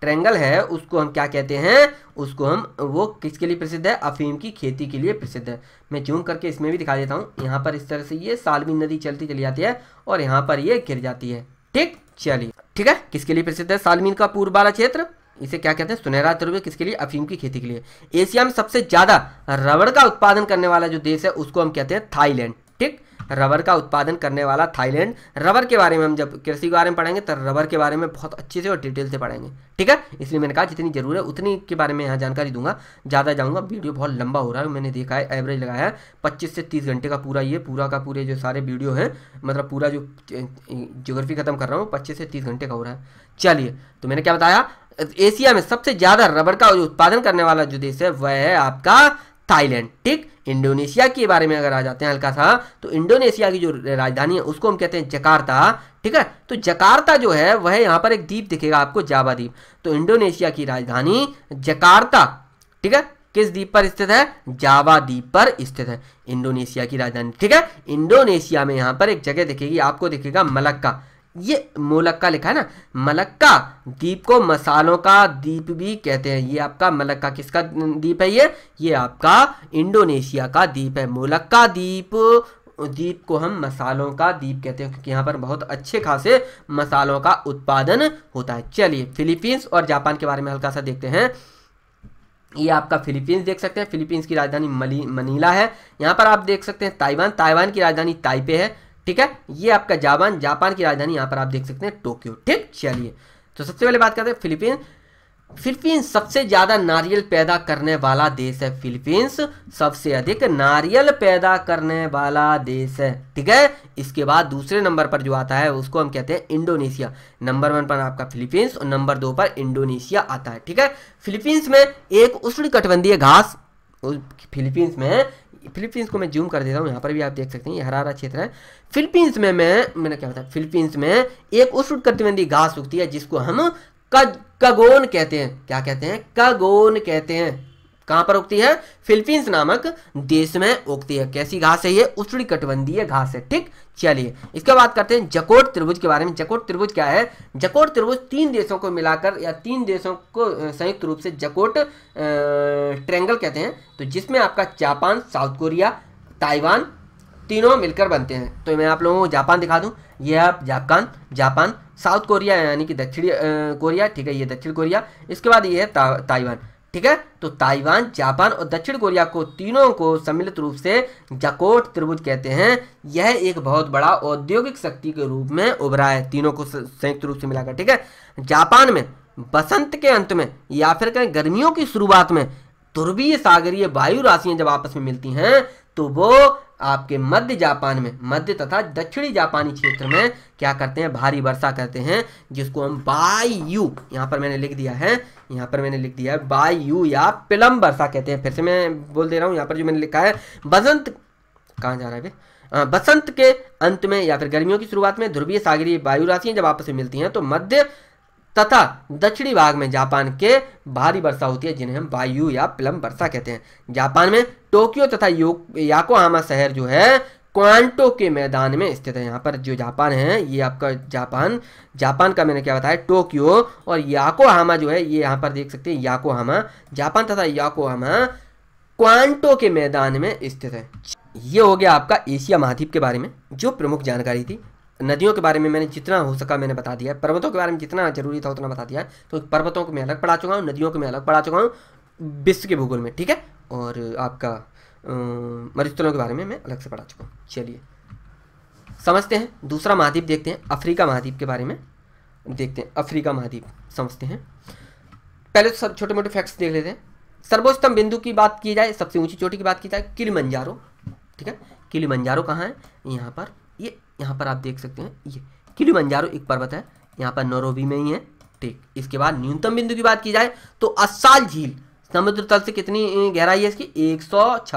ट्रेंगल है उसको हम क्या कहते हैं उसको हम वो किसके लिए प्रसिद्ध है अफीम की खेती के लिए प्रसिद्ध है मैं जूम करके इसमें भी दिखा देता हूँ यहाँ पर इस तरह से ये सालवी नदी चलती चली जाती है और यहाँ पर ये गिर जाती है ठीक चलिए ठीक है किसके लिए प्रसिद्ध है सालमीन का पूर्व वाला क्षेत्र इसे क्या कहते हैं सुनहरा द्रव्य किसके लिए अफीम की खेती के लिए एशिया में सबसे ज्यादा रबड़ का उत्पादन करने वाला जो देश है उसको हम कहते हैं थाईलैंड ठीक रबर का उत्पादन करने वाला थाईलैंड रबर के बारे में हम जब कृषि के बारे में पढ़ेंगे तो रबर के बारे में बहुत अच्छे से और डिटेल से पढ़ेंगे ठीक है इसलिए मैंने कहा जितनी जरूर है उतनी के बारे में यहाँ जानकारी दूंगा ज़्यादा जाऊँगा वीडियो बहुत लंबा हो रहा है मैंने देखा है एवरेज लगाया है पच्चीस से तीस घंटे का पूरा ये पूरा का पूरे जो सारे वीडियो हैं मतलब पूरा जो जोग्राफी खत्म कर रहा हूँ पच्चीस से तीस घंटे का हो रहा है चलिए तो मैंने क्या बताया एशिया में सबसे ज़्यादा रबर का उत्पादन करने वाला जो देश है वह है आपका थाईलैंड ठीक इंडोनेशिया के बारे में अगर आ जाते हैं हल्का सा तो इंडोनेशिया की जो राजधानी है उसको हम कहते हैं जकार्ता ठीक है तो जकार्ता जो है वह यहाँ पर एक द्वीप दिखेगा आपको जावा द्वीप तो इंडोनेशिया की राजधानी जकार्ता ठीक है किस द्वीप पर स्थित है जावा द्वीप पर स्थित है इंडोनेशिया की राजधानी ठीक है इंडोनेशिया में यहाँ पर एक जगह दिखेगी आपको दिखेगा मलक्का ये मोलक्का लिखा है ना मलक्का दीप को मसालों का दीप भी कहते हैं ये आपका मलक्का किसका दीप है ये ये आपका इंडोनेशिया का दीप है मोलक्का दीप दीप को हम मसालों का दीप कहते हैं क्योंकि यहाँ पर बहुत अच्छे खासे मसालों का उत्पादन होता है चलिए फिलीपींस और जापान के बारे में हल्का सा देखते हैं ये आपका फिलीपींस देख सकते हैं फिलीपींस की राजधानी मनीला है यहाँ पर आप देख सकते हैं ताइवान ताइवान की राजधानी ताइपे है ठीक है ये आपका जापान जापान की राजधानी यहाँ पर आप देख सकते हैं टोक्यो ठीक चलिए तो सबसे पहले बात करते हैं फिलीपींस फिलीपींस सबसे ज़्यादा नारियल पैदा करने वाला देश है फिलीपींस सबसे अधिक नारियल पैदा करने वाला देश है ठीक है इसके बाद दूसरे नंबर पर जो आता है उसको हम कहते हैं इंडोनेशिया नंबर वन पर आपका फिलीपींस और नंबर दो पर इंडोनेशिया आता है ठीक है फिलीपींस में एक उष्ण कटबंधीय घास फिलीपींस में फिलीपींस को मैं जूम कर देता हूँ यहाँ पर भी आप देख सकते हैं ये हरा हरा क्षेत्र है फिलीपींस में मैं मैंने क्या बताया फिलीपींस में एक उस उष्णकटिबंधी घास उगती है जिसको हम कगोन कहते हैं क्या कहते हैं कगोन कहते हैं कहां पर उगती है फिलीपींस नामक देश में उगती है कैसी घास है ये उष्ण कटबंधीय घास है ठीक चलिए इसके बाद करते हैं जकोट त्रिभुज के बारे में जकोट त्रिभुज क्या है जकोट त्रिभुज तीन देशों को मिलाकर या तीन देशों को संयुक्त रूप से जकोट ट्रेंगल कहते हैं तो जिसमें आपका जापान साउथ कोरिया ताइवान तीनों मिलकर बनते हैं तो मैं आप लोगों को जापान दिखा दूं ये आप जापान जापान साउथ कोरिया यानी कि दक्षिण कोरिया ठीक है ये दक्षिण कोरिया इसके बाद ये है ता, ताइवान ठीक है तो ताइवान जापान और दक्षिण कोरिया को तीनों को सम्मिलित रूप से जकोट त्रिभुज कहते हैं यह एक बहुत बड़ा औद्योगिक शक्ति के रूप में उभरा है तीनों को संयुक्त रूप से मिलाकर ठीक है जापान में बसंत के अंत में या फिर कहें गर्मियों की शुरुआत में ध्रुवीय सागरीय वायु राशियां जब आपस में मिलती हैं तो वो आपके मध्य जापान में मध्य तथा दक्षिणी जापानी क्षेत्र में क्या करते हैं भारी वर्षा करते हैं जिसको हम बायू यहाँ पर मैंने लिख दिया है यहाँ पर मैंने लिख दिया है बायू या पिलम वर्षा कहते हैं फिर से मैं बोल दे रहा हूँ यहाँ पर जो मैंने लिखा है बसंत कहाँ जा रहा है बसंत के अंत में या फिर गर्मियों की शुरुआत में ध्रुवीय सागरीय वायु राशियाँ जब आपस में मिलती हैं तो मध्य तथा दक्षिणी भाग में जापान के भारी वर्षा होती है जिन्हें हम वायु या प्लम वर्षा कहते हैं जापान में टोक्यो तथा याकोहामा शहर जो है क्वांटो के मैदान में स्थित है यहाँ पर जो जापान है ये आपका जापान जापान का मैंने क्या बताया टोक्यो और याकोहामा जो है ये यहाँ पर देख सकते हैं याकोहामा जापान तथा याकोहामा क्वांटो के मैदान में स्थित है ये हो गया आपका एशिया महाद्वीप के बारे में जो प्रमुख जानकारी थी नदियों के बारे में मैंने जितना हो सका मैंने बता दिया पर्वतों के बारे में जितना जरूरी था उतना बता दिया तो पर्वतों को मैं अलग पढ़ा चुका हूँ नदियों को मैं अलग पढ़ा चुका हूँ विश्व के भूगोल में ठीक है और आपका मरुस्थलों के बारे में मैं अलग से पढ़ा चुका हूँ चलिए समझते हैं दूसरा महाद्वीप देखते हैं अफ्रीका महाद्वीप के बारे में देखते हैं अफ्रीका महाद्वीप समझते हैं पहले तो सब छोटे मोटे फैक्ट्स देख लेते हैं सर्वोच्चतम बिंदु की बात की जाए सबसे ऊंची चोटी की बात की जाए मंजारो ठीक है मंजारो कहाँ है यहाँ पर ये यहाँ पर आप देख सकते हैं ये मंजारो एक पर्वत है यहाँ पर नोरोबी में ही है ठीक इसके बाद न्यूनतम बिंदु की बात की जाए तो अस्साल झील समुद्र तल से कितनी गहराई है इसकी एक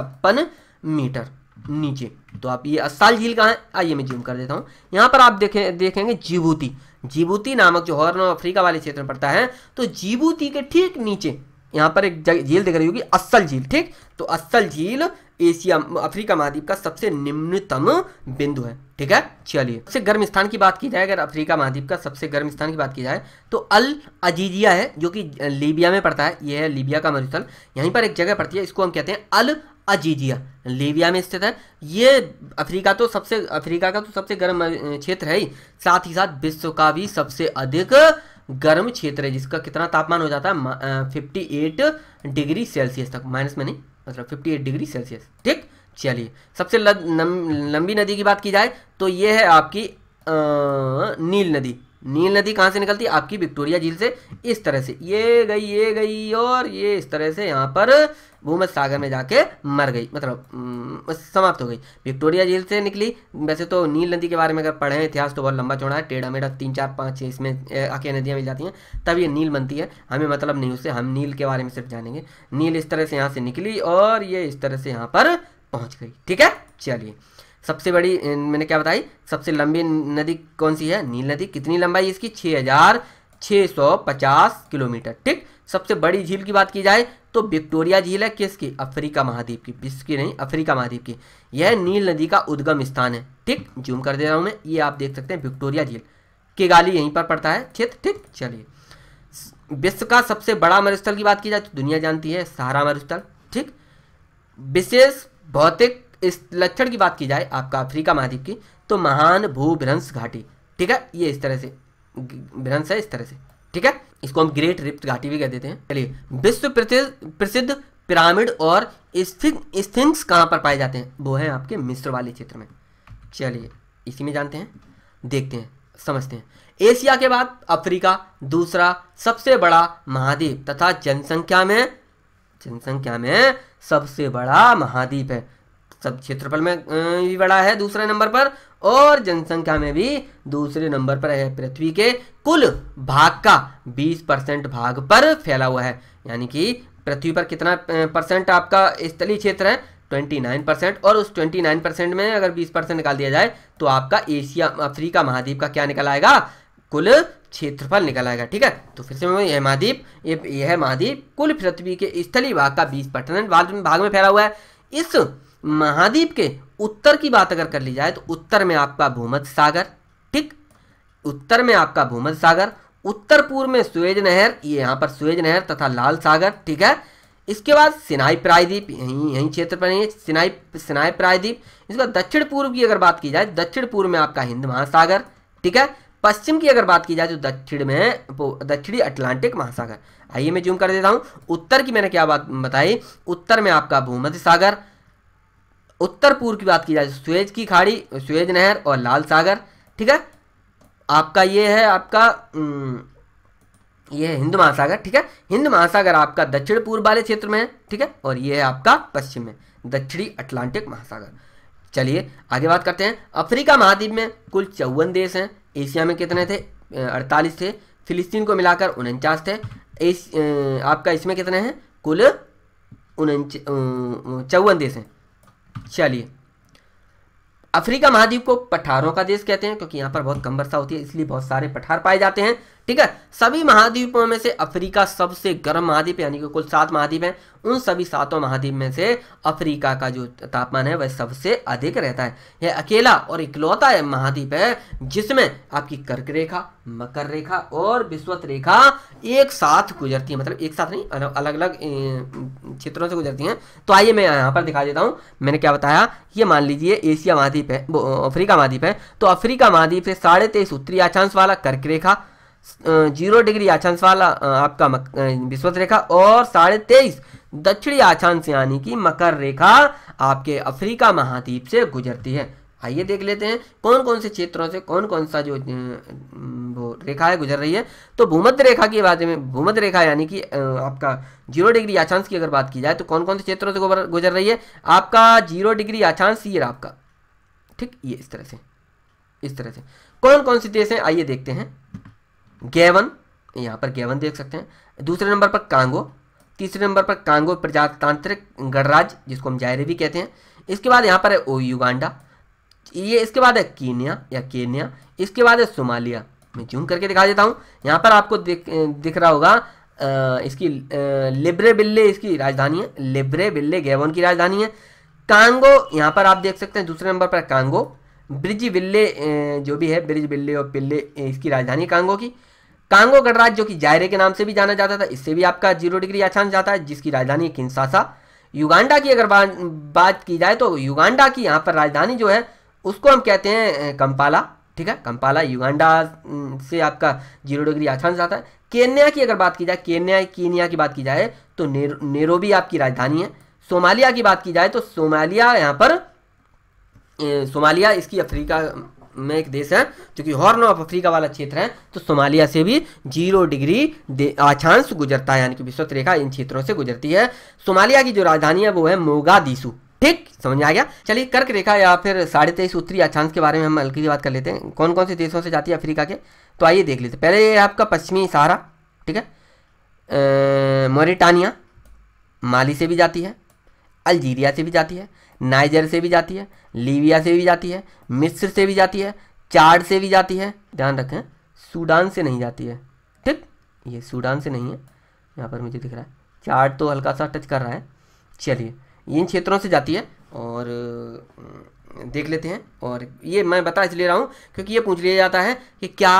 मीटर नीचे तो आप ये अस्साल झील कहाँ है आइए मैं जूम कर देता हूँ यहाँ पर आप देखें देखेंगे जीबूती जीबूती नामक जो हॉर्न अफ्रीका वाले क्षेत्र में पड़ता है तो जीबूती के ठीक नीचे यहाँ पर एक झील दिख रही होगी अस्सल झील ठीक तो अस्सल झील एशिया अफ्रीका महाद्वीप का सबसे निम्नतम बिंदु है ठीक है चलिए सबसे गर्म स्थान की बात की जाए अगर अफ्रीका महाद्वीप का सबसे गर्म स्थान की बात की जाए तो अल अजीजिया है जो कि लीबिया में पड़ता है यह है लीबिया का मरुस्थल यहीं पर एक जगह पड़ती है इसको हम कहते हैं अल अजीजिया लीबिया में स्थित है ये अफ्रीका तो सबसे अफ्रीका का तो सबसे गर्म क्षेत्र है ही साथ ही साथ विश्व का भी सबसे अधिक गर्म क्षेत्र है जिसका कितना तापमान हो जाता है फिफ्टी एट डिग्री सेल्सियस तक माइनस में नहीं मतलब 58 डिग्री सेल्सियस ठीक चलिए सबसे लंबी नदी की बात की जाए तो ये है आपकी आ, नील नदी नील नदी कहाँ से निकलती है आपकी विक्टोरिया झील से इस तरह से ये गई ये गई और ये इस तरह से यहाँ पर भूमध सागर में जाके मर गई मतलब समाप्त हो गई विक्टोरिया झील से निकली वैसे तो नील नदी के बारे में अगर हैं इतिहास तो बहुत लंबा चौड़ा है टेढ़ा मेढ़ा तीन चार पाँच छः इसमें आके नदियाँ मिल जाती हैं तब ये नील बनती है हमें मतलब नहीं उससे हम नील के बारे में सिर्फ जानेंगे नील इस तरह से यहाँ से निकली और ये इस तरह से यहाँ पर पहुँच गई ठीक है चलिए सबसे बड़ी मैंने क्या बताई सबसे लंबी नदी कौन सी है नील नदी कितनी लंबाई इसकी छः हज़ार छः सौ पचास किलोमीटर ठीक सबसे बड़ी झील की बात की जाए तो विक्टोरिया झील है किसकी अफ्रीका महाद्वीप की किसकी नहीं अफ्रीका महाद्वीप की यह नील नदी का उद्गम स्थान है ठीक जूम कर दे रहा हूँ मैं ये आप देख सकते हैं विक्टोरिया झील गाली यहीं पर पड़ता है क्षेत्र ठीक चलिए विश्व का सबसे बड़ा मरुस्थल की बात की जाए तो दुनिया जानती है सहारा मरुस्थल ठीक विशेष भौतिक इस लक्षण की बात की जाए आपका अफ्रीका महाद्वीप की तो महान भूभ्रंश घाटी ठीक है ये इस तरह से भ्रंश है इस तरह से ठीक है इसको हम ग्रेट रिप्ट घाटी भी कह देते हैं चलिए विश्व प्रसिद्ध पिरामिड और स्थिंग्स कहां पर पाए जाते हैं वो है आपके मिस्र वाले क्षेत्र में चलिए इसी में जानते हैं देखते हैं समझते हैं एशिया के बाद अफ्रीका दूसरा सबसे बड़ा महाद्वीप तथा जनसंख्या में जनसंख्या में सबसे बड़ा महाद्वीप है सब क्षेत्रफल में भी बड़ा है दूसरे नंबर पर और जनसंख्या में भी दूसरे नंबर पर है पृथ्वी के कुल भाग का 20 परसेंट भाग पर फैला हुआ है यानी कि पृथ्वी पर कितना परसेंट आपका स्थलीय क्षेत्र है 29 परसेंट और उस 29 परसेंट में अगर 20 परसेंट निकाल दिया जाए तो आपका एशिया अफ्रीका महाद्वीप का क्या निकल आएगा कुल क्षेत्रफल निकल आएगा ठीक है तो फिर से यह महाद्वीप यह महाद्वीप कुल पृथ्वी के स्थलीय भाग का बीस परसेंट भाग में फैला हुआ है इस महाद्वीप के उत्तर की बात अगर कर ली जाए तो उत्तर में आपका भूमध्य सागर ठीक उत्तर में आपका भूमध्य सागर उत्तर पूर्व में सुएज नहर ये यहां पर सुएज नहर तथा लाल सागर ठीक है इसके बाद सिनाई प्रायद्वीप यहीं यहीं क्षेत्र पर नहीं है सिनाई सिनाई प्रायद्वीप इसके बाद दक्षिण पूर्व की अगर बात की जाए दक्षिण पूर्व में आपका हिंद महासागर ठीक है पश्चिम की अगर बात की जाए तो दक्षिण में दक्षिणी अटलांटिक महासागर आइए मैं जूम कर देता हूँ उत्तर की मैंने क्या बात बताई उत्तर में आपका भूमध्य सागर उत्तर पूर्व की बात की जाए स्वेज की खाड़ी स्वेज नहर और लाल सागर ठीक है आपका ये है आपका ये है हिंद महासागर ठीक है हिंद महासागर आपका दक्षिण पूर्व वाले क्षेत्र में है ठीक है और ये है आपका पश्चिम में दक्षिणी अटलांटिक महासागर चलिए आगे बात करते हैं अफ्रीका महाद्वीप में कुल चौवन देश हैं एशिया में कितने थे अड़तालीस थे फिलिस्तीन को मिलाकर उनचास थे आपका इसमें कितने हैं कुल उनच चौवन देश हैं चलिए अफ्रीका महाद्वीप को पठारों का देश कहते हैं क्योंकि यहां पर बहुत कम वर्षा होती है इसलिए बहुत सारे पठार पाए जाते हैं ठीक है सभी महाद्वीपों में से अफ्रीका सबसे गर्म महाद्वीप यानी कि कुल सात महाद्वीप हैं उन सभी सातों महाद्वीप में से अफ्रीका का जो तापमान है वह सबसे अधिक रहता है यह अकेला और इकलौता महाद्वीप है जिसमें आपकी कर्क रेखा मकर रेखा और विश्वत रेखा एक साथ गुजरती है मतलब एक साथ नहीं अलग अलग क्षेत्रों से गुजरती हैं तो आइए मैं यहाँ पर दिखा देता हूँ मैंने क्या बताया ये मान लीजिए एशिया महाद्वीप है अफ्रीका महाद्वीप है तो अफ्रीका महाद्वीप से साढ़े तेईस उत्तरी अक्षांश वाला कर्क रेखा जीरो डिग्री अक्षांश वाला आपका विश्वत रेखा और साढ़े तेईस दक्षिणी अक्षांश यानी कि मकर रेखा आपके अफ्रीका महाद्वीप से गुजरती है आइए देख लेते हैं कौन कौन से क्षेत्रों से कौन कौन सा जो वो रेखा है गुजर रही है तो भूमध्य रेखा की बात में भूमध्य रेखा यानी कि आपका जीरो डिग्री अक्षांश की अगर बात की जाए तो कौन कौन से क्षेत्रों से गुजर रही है आपका जीरो डिग्री अक्षांश ये आपका ठीक ये इस तरह से इस तरह से कौन कौन से देश हैं आइए देखते हैं गेवन यहाँ पर गेवन देख सकते हैं दूसरे नंबर पर कांगो तीसरे नंबर पर कांगो प्रजातांत्रिक गणराज जिसको हम जायरे भी कहते हैं इसके बाद यहाँ पर है ओ युगांडा ये इसके बाद है कीनिया या केनिया इसके बाद है सोमालिया मैं जूम करके दिखा देता हूँ यहाँ पर आपको दिख दिख रहा होगा इसकी लिब्रे बिल्ले इसकी राजधानी है लिब्रे बिल्ले गेवन की राजधानी है कांगो यहाँ पर आप देख सकते हैं दूसरे नंबर पर कांगो ब्रिज बिल्ले जो भी है ब्रिज बिल्ले और पिल्ले इसकी राजधानी कांगो की कांगो गणराज जो कि जायरे के नाम से भी जाना जाता था इससे भी आपका जीरो डिग्री आछान जाता है जिसकी राजधानी है किन्सासा युगांडा की अगर बात की जाए तो युगांडा की यहाँ पर राजधानी जो है उसको हम कहते हैं कंपाला ठीक है कंपाला युगांडा से आपका जीरो डिग्री आछान जाता है केन्या की अगर बात की जाए केन्या कीनिया की बात की जाए तो नेरो नेरोबी आपकी राजधानी है सोमालिया की बात की जाए तो सोमालिया यहाँ पर सोमालिया इसकी अफ्रीका में एक देश है क्योंकि हॉर्न ऑफ अफ्रीका वाला क्षेत्र है तो सोमालिया से भी जीरो डिग्री अक्षांश गुजरता है यानी कि विश्व रेखा इन क्षेत्रों से गुजरती है सोमालिया की जो राजधानी है वो है मोगा ठीक समझ में आ गया चलिए कर्क रेखा या फिर साढ़े तेईस उत्तरी अक्षांश के बारे में हम हल्की सी बात कर लेते हैं कौन कौन से देशों से जाती है अफ्रीका के तो आइए देख लेते पहले ये आपका पश्चिमी सहारा ठीक है मोरिटानिया माली से भी जाती है अल्जीरिया से भी जाती है नाइजर से भी जाती है लीबिया से भी जाती है मिस्र से भी जाती है चाड से भी जाती है ध्यान रखें सूडान से नहीं जाती है ठीक ये सूडान से नहीं है यहाँ पर मुझे दिख रहा है चाड तो हल्का सा टच कर रहा है चलिए इन क्षेत्रों से जाती है और देख लेते हैं और ये मैं बता इसलिए रहा हूँ क्योंकि ये पूछ लिया जाता है कि क्या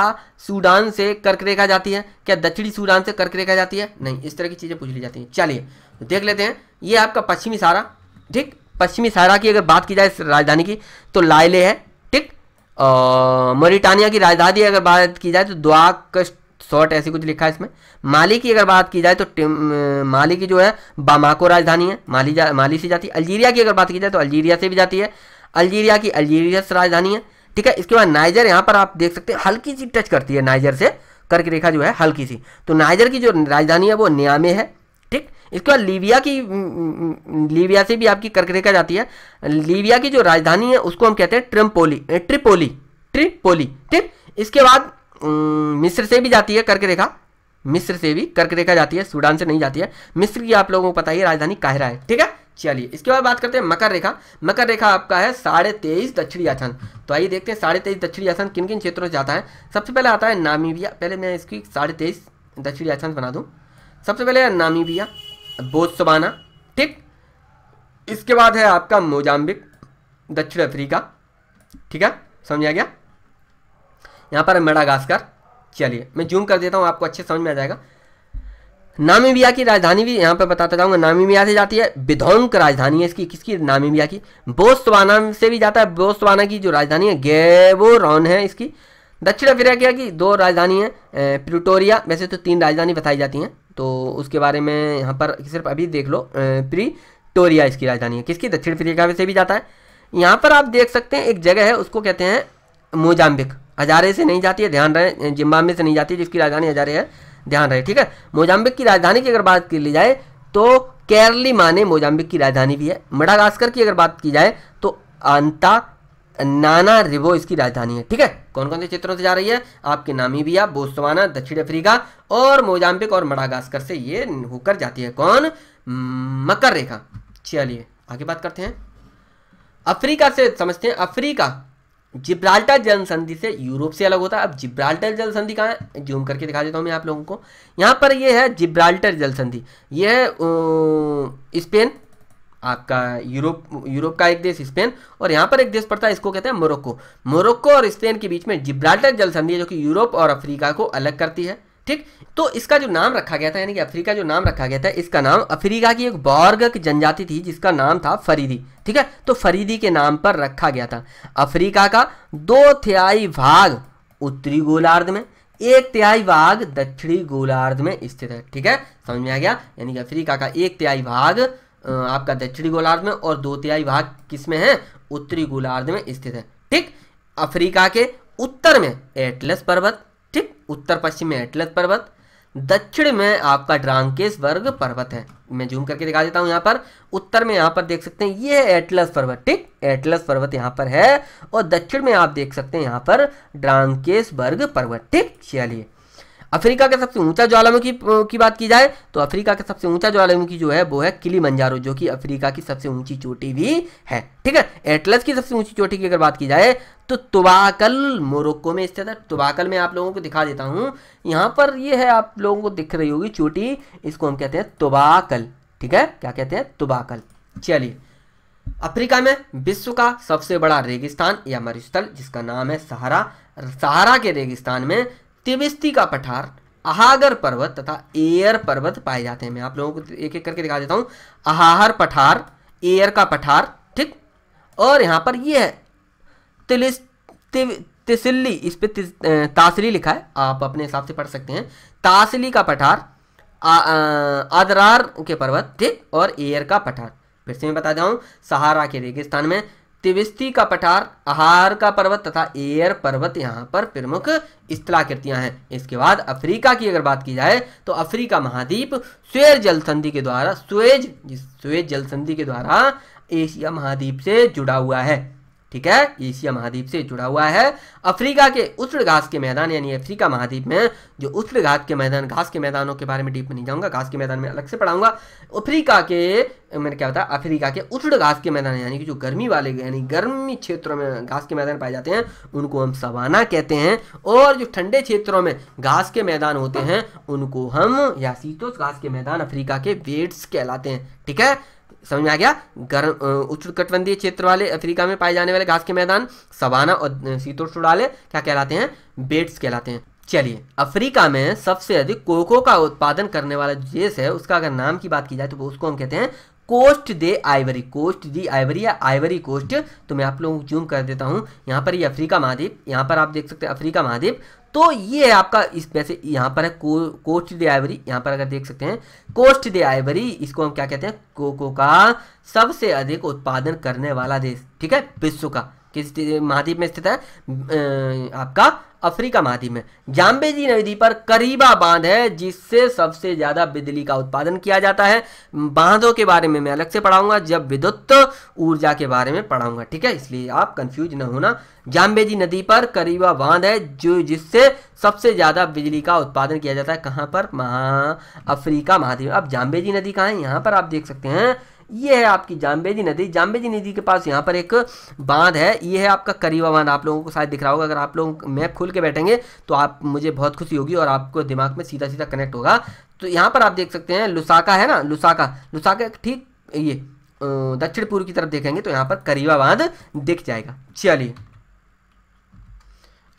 सूडान से कर्क रेखा जाती है क्या दक्षिणी सूडान से कर्क रेखा जाती है नहीं इस तरह की चीज़ें पूछ ली जाती हैं चलिए देख लेते हैं ये आपका पश्चिमी सारा ठीक पश्चिमी सहारा की अगर बात की जाए इस राजधानी की तो लाइले है ठीक और मोरिटानिया की राजधानी अगर बात की जाए तो दुआक शॉर्ट ऐसी कुछ लिखा है इसमें माली की अगर बात की जाए तो माली की जो है बामाको राजधानी है माली जा माली से जाती है अल्जीरिया की अगर बात की जाए तो अल्जीरिया से भी जाती है अल्जीरिया की अल्जीरिया से राजधानी है ठीक है इसके बाद नाइजर यहाँ पर आप देख सकते हैं हल्की सी टच करती है नाइजर से करके रेखा जो है हल्की सी तो नाइजर की जो राजधानी है वो न्यामे है इसके बाद लीबिया की लीबिया से भी आपकी कर्क रेखा जाती है लीबिया की जो राजधानी है उसको हम कहते हैं ट्रिम्पोली ट्रिपोली ट्रिपोली ठीक इसके बाद मिस्र से भी जाती है कर्क रेखा मिस्र से भी कर्क रेखा जाती है सूडान से नहीं जाती है मिस्र की आप लोगों को पता ही राजधानी काहिरा है ठीक है चलिए इसके बाद बात करते हैं मकर रेखा मकर रेखा आपका है साढ़े तेईस दक्षिणी आसन तो आइए देखते हैं साढ़े तेईस दक्षिणी आसन किन किन क्षेत्रों से जाता है सबसे पहले आता है नामीबिया पहले मैं इसकी साढ़े तेईस दक्षिणी आसन बना दूँ सबसे पहले नामीबिया बोत्सवाना ठीक इसके बाद है आपका मोजाम्बिक दक्षिण अफ्रीका ठीक है समझ आ गया यहाँ पर मेडागास्कर चलिए मैं जूम कर देता हूँ आपको अच्छे समझ में आ जाएगा नामीबिया की राजधानी भी यहाँ पर बताता जाऊँगा नामीबिया से जाती है विधोंक राजधानी है इसकी किसकी नामीबिया की बोस्तवाना से भी जाता है बोस्तवाना की जो राजधानी है गेबोरॉन है इसकी दक्षिण अफ्रीका की दो राजधानी है प्रिटोरिया वैसे तो तीन राजधानी बताई जाती हैं तो उसके बारे में यहाँ पर सिर्फ अभी देख लो प्रीटोरिया इसकी राजधानी है किसकी दक्षिण अफ्रीका में से भी जाता है यहाँ पर आप देख सकते हैं एक जगह है उसको कहते हैं मोजाम्बिक हजारे से नहीं जाती है ध्यान रहे जिम्बाब्वे से नहीं जाती जिसकी राजधानी हजारे है ध्यान रहे ठीक है मोजाम्बिक की राजधानी की अगर बात की ली जाए तो केरली माने मोजाम्बिक की राजधानी भी है मडागास्कर की अगर बात की जाए तो अंता नाना रिबो इसकी राजधानी है ठीक है कौन कौन से क्षेत्रों से जा रही है आपके नामीबिया बोस्तवाना दक्षिण अफ्रीका और मोजाम्बिक और मडागास्कर से ये होकर जाती है कौन मकर रेखा चलिए आगे बात करते हैं अफ्रीका से समझते हैं अफ्रीका जिब्राल्टर जल संधि से यूरोप से अलग होता है अब जिब्राल्टर जल संधि कहाँ है जूम करके दिखा देता हूँ मैं आप लोगों को यहाँ पर यह है जिब्राल्टर जल संधि यह है स्पेन आपका यूरोप यूरोप का एक देश स्पेन और यहाँ पर एक देश पड़ता है इसको कहते हैं मोरक्को मोरक्को और स्पेन के बीच में जिब्राल्टर जल संधि है जो कि यूरोप और अफ्रीका को अलग करती है ठीक तो इसका जो नाम रखा गया था यानी कि अफ्रीका जो नाम रखा गया था इसका नाम अफ्रीका की एक बौर्ग जनजाति थी जिसका नाम था फरीदी ठीक है तो फरीदी के नाम पर रखा गया था अफ्रीका का दो तिहाई भाग उत्तरी गोलार्ध में एक तिहाई भाग दक्षिणी गोलार्ध में स्थित है ठीक है समझ में आ गया यानी कि अफ्रीका का एक तिहाई भाग आपका दक्षिणी गोलार्ध में और दो तिहाई भाग किस में है उत्तरी गोलार्ध में स्थित है ठीक अफ्रीका के उत्तर में एटलस पर्वत ठीक उत्तर पश्चिम में एटलस पर्वत दक्षिण में आपका ड्रांकेश वर्ग पर्वत है मैं जूम करके दिखा देता हूं यहां पर उत्तर में यहां पर देख सकते हैं ये है एटलस पर्वत ठीक एटलस पर्वत यहां पर है और दक्षिण में आप देख सकते हैं यहां पर ड्रांकेश वर्ग पर्वत ठीक चलिए अफ्रीका के सबसे ऊंचा ज्वालामुखी की बात की जाए तो अफ्रीका के सबसे ऊंचा ज्वालामुखी जो है वो है किली जो कि अफ्रीका की सबसे ऊंची चोटी भी है ठीक है एटलस की सबसे ऊंची चोटी की अगर बात की जाए तो तुबाकल मोरक्को में स्थित है तुबाकल में आप लोगों को दिखा देता हूं यहां पर ये है आप लोगों को दिख रही होगी चोटी इसको हम कहते हैं तुबाकल ठीक है क्या कहते हैं तुबाकल चलिए अफ्रीका में विश्व का सबसे बड़ा रेगिस्तान या मरुस्थल जिसका नाम है सहारा सहारा के रेगिस्तान में तिब्बती का पठार अहागर पर्वत तथा एयर पर्वत पाए जाते हैं मैं आप लोगों को एक एक करके दिखा देता हूं अहार पठार एयर का पठार ठीक और यहां पर ये है तिलिस तिसिल्ली इस पर तासली लिखा है आप अपने हिसाब से पढ़ सकते हैं तासली का पठार अदरार के पर्वत ठीक और एयर का पठार फिर से मैं बता जाऊँ सहारा के रेगिस्तान में तिविस्ती का पठार आहार का पर्वत तथा एयर पर्वत यहाँ पर प्रमुख स्थलाकृतियाँ हैं इसके बाद अफ्रीका की अगर बात की जाए तो अफ्रीका महाद्वीप स्वेज जल संधि के द्वारा स्वेज स्वेज जल संधि के द्वारा एशिया महाद्वीप से जुड़ा हुआ है ठीक है एशिया महाद्वीप से जुड़ा हुआ है अफ्रीका के उष्ण घास के मैदान यानी अफ्रीका महाद्वीप में जो उष्ण घास के मैदान घास के मैदानों के बारे में डीप में नहीं जाऊंगा घास के मैदान में अलग से पढ़ाऊंगा अफ्रीका के मैंने क्या बताया अफ्रीका के उष्ण घास के मैदान यानी कि जो गर्मी वाले यानी गर्मी क्षेत्रों में घास के मैदान पाए जाते हैं उनको हम सवाना कहते हैं और जो ठंडे क्षेत्रों में घास के मैदान होते हैं उनको हम या सीतोष घास के मैदान अफ्रीका के वेट्स कहलाते हैं ठीक है समझ में आ गया गर्म उच्च कटबंधीय क्षेत्र वाले अफ्रीका में पाए जाने वाले घास के मैदान सवाना और शीतोष्ण डाले क्या कहलाते हैं बेट्स कहलाते हैं चलिए अफ्रीका में सबसे अधिक कोको का उत्पादन करने वाला देश है उसका अगर नाम की बात की जाए तो उसको हम कहते हैं coast de Ivory coast the Ivory या आइवरी कोस्ट तो मैं आप लोगों को जूम कर देता हूँ यहाँ पर ये अफ्रीका महाद्वीप यहाँ पर आप देख सकते हैं अफ्रीका महाद्वीप तो ये है आपका इस वैसे यहाँ पर है को, कोस्ट डे आइवरी यहाँ पर अगर देख सकते हैं कोस्ट डे आइवरी इसको हम क्या कहते हैं कोको का सबसे अधिक उत्पादन करने वाला देश ठीक है विश्व का किस महाद्वीप में स्थित है आपका अफ्रीका महाद्वीप में जाम्बेजी नदी पर करीबा बांध है जिससे सबसे ज्यादा बिजली का उत्पादन किया जाता है बांधों के बारे में मैं अलग से पढ़ाऊंगा जब विद्युत ऊर्जा के बारे में पढ़ाऊंगा ठीक है इसलिए आप कंफ्यूज न होना जाम्बेजी नदी पर करीबा बांध है जो जिससे सबसे ज्यादा बिजली का उत्पादन किया जाता है कहाँ पर महा अफ्रीका महाद्वीप अब जाम्बेजी नदी कहाँ है यहाँ पर आप देख सकते हैं ये है आपकी जाम्बेजी नदी जाम्बेजी नदी के पास यहाँ पर एक बांध है ये है आपका करीवा बांध आप लोगों को शायद दिख रहा होगा अगर आप लोग मैप खुल के बैठेंगे तो आप मुझे बहुत खुशी होगी और आपको दिमाग में सीधा सीधा कनेक्ट होगा तो यहाँ पर आप देख सकते हैं लुसाका है ना लुसाका लुसाका ठीक ये दक्षिण पूर्व की तरफ देखेंगे तो यहाँ पर करीवा बांध दिख जाएगा चलिए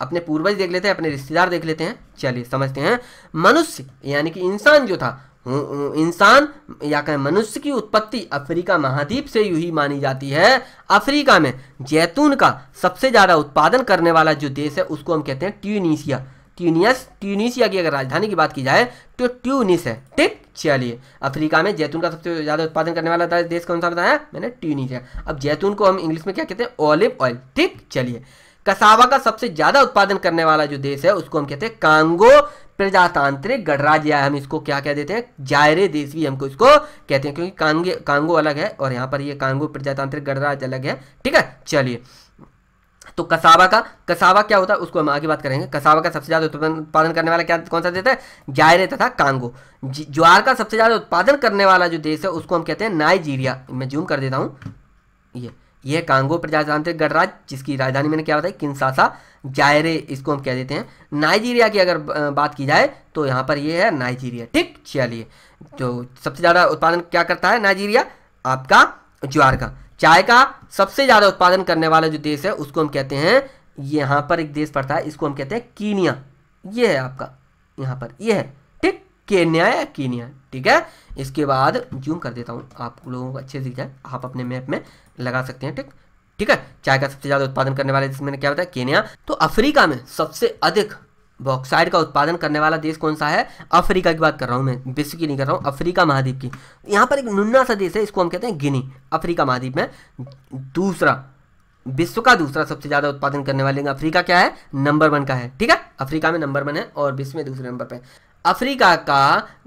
अपने पूर्वज देख लेते हैं अपने रिश्तेदार देख लेते हैं चलिए समझते हैं मनुष्य यानी कि इंसान जो था हम्म, हम्म, इंसान या कहें मनुष्य की उत्पत्ति अफ्रीका महाद्वीप से यू ही मानी जाती है अफ्रीका में जैतून का सबसे ज़्यादा उत्पादन करने वाला जो देश है उसको हम कहते हैं ट्यूनिशिया ट्यूनियस ट्यूनिशिया की अगर राजधानी की बात की जाए तो ट्यूनिस है ठीक चलिए अफ्रीका में जैतून का सबसे ज़्यादा उत्पादन करने वाला देश कौन सा बताया मैंने ट्यूनिसिया अब जैतून को हम इंग्लिश में क्या कहते हैं ऑलिव ऑयल ठीक चलिए कसावा का सबसे ज्यादा उत्पादन करने वाला जो देश है उसको हम कहते हैं कांगो प्रजातांत्रिक गणराज्य है हम इसको क्या कह देते हैं जायरे देश भी हमको इसको कहते हैं क्योंकि कांगे कांगो अलग है और यहां पर ये कांगो प्रजातांत्रिक गणराज्य अलग है ठीक है चलिए तो कसावा का कसावा क्या होता है उसको हम आगे बात करेंगे कसावा का सबसे ज़्यादा उत्पादन करने वाला क्या कौन सा देश है जायरे तथा कांगो ज्वार का सबसे ज़्यादा उत्पादन करने वाला जो देश है उसको हम कहते हैं नाइजीरिया मैं जूम कर देता हूं ये यह कांगो प्रजातांत्रिक गणराज्य जिसकी राजधानी मैंने क्या बताई किन्सासा जायरे इसको हम कह देते हैं नाइजीरिया की अगर बात की जाए तो यहाँ पर ये है नाइजीरिया ठीक चलिए तो सबसे ज़्यादा उत्पादन क्या करता है नाइजीरिया आपका ज्वार का चाय का सबसे ज़्यादा उत्पादन करने वाला जो देश है उसको हम कहते हैं यहाँ पर एक देश पड़ता है इसको हम कहते हैं कीनिया ये है आपका यहाँ पर ये है ठीक केन्या या कीनिया ठीक है इसके बाद जूम कर देता हूँ आप लोगों को अच्छे से दिख जाए आप अपने मैप में लगा सकते हैं ठीक ठीक है चाय का सबसे ज़्यादा उत्पादन करने वाले देश मैंने क्या बताया केनिया तो अफ्रीका में सबसे अधिक बॉक्साइड का उत्पादन करने वाला देश कौन सा है अफ्रीका की बात कर रहा हूँ मैं विश्व की नहीं कर रहा हूँ अफ्रीका महाद्वीप की यहाँ पर एक नुन्ना सा देश है इसको हम कहते हैं गिनी अफ्रीका महाद्वीप में दूसरा विश्व का दूसरा सबसे ज़्यादा उत्पादन करने वाले अफ्रीका क्या है नंबर वन का है ठीक है अफ्रीका में नंबर वन है और विश्व में दूसरे नंबर पर अफ्रीका का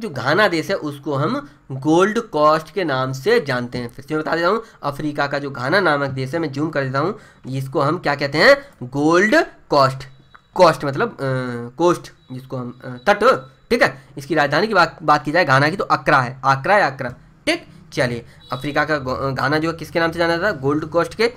जो घाना देश है उसको हम गोल्ड कॉस्ट के नाम से जानते हैं फिर से बता देता हूँ अफ्रीका का जो घाना नामक देश है मैं जूम कर देता हूँ इसको हम क्या कहते हैं गोल्ड कॉस्ट कॉस्ट मतलब कोस्ट जिसको हम तट ठीक है इसकी राजधानी की बात बात की जाए घाना की तो अक्रा है आकरा है अक्रा ठीक चलिए अफ्रीका का घाना जो है किसके नाम से जाना था गोल्ड कोस्ट के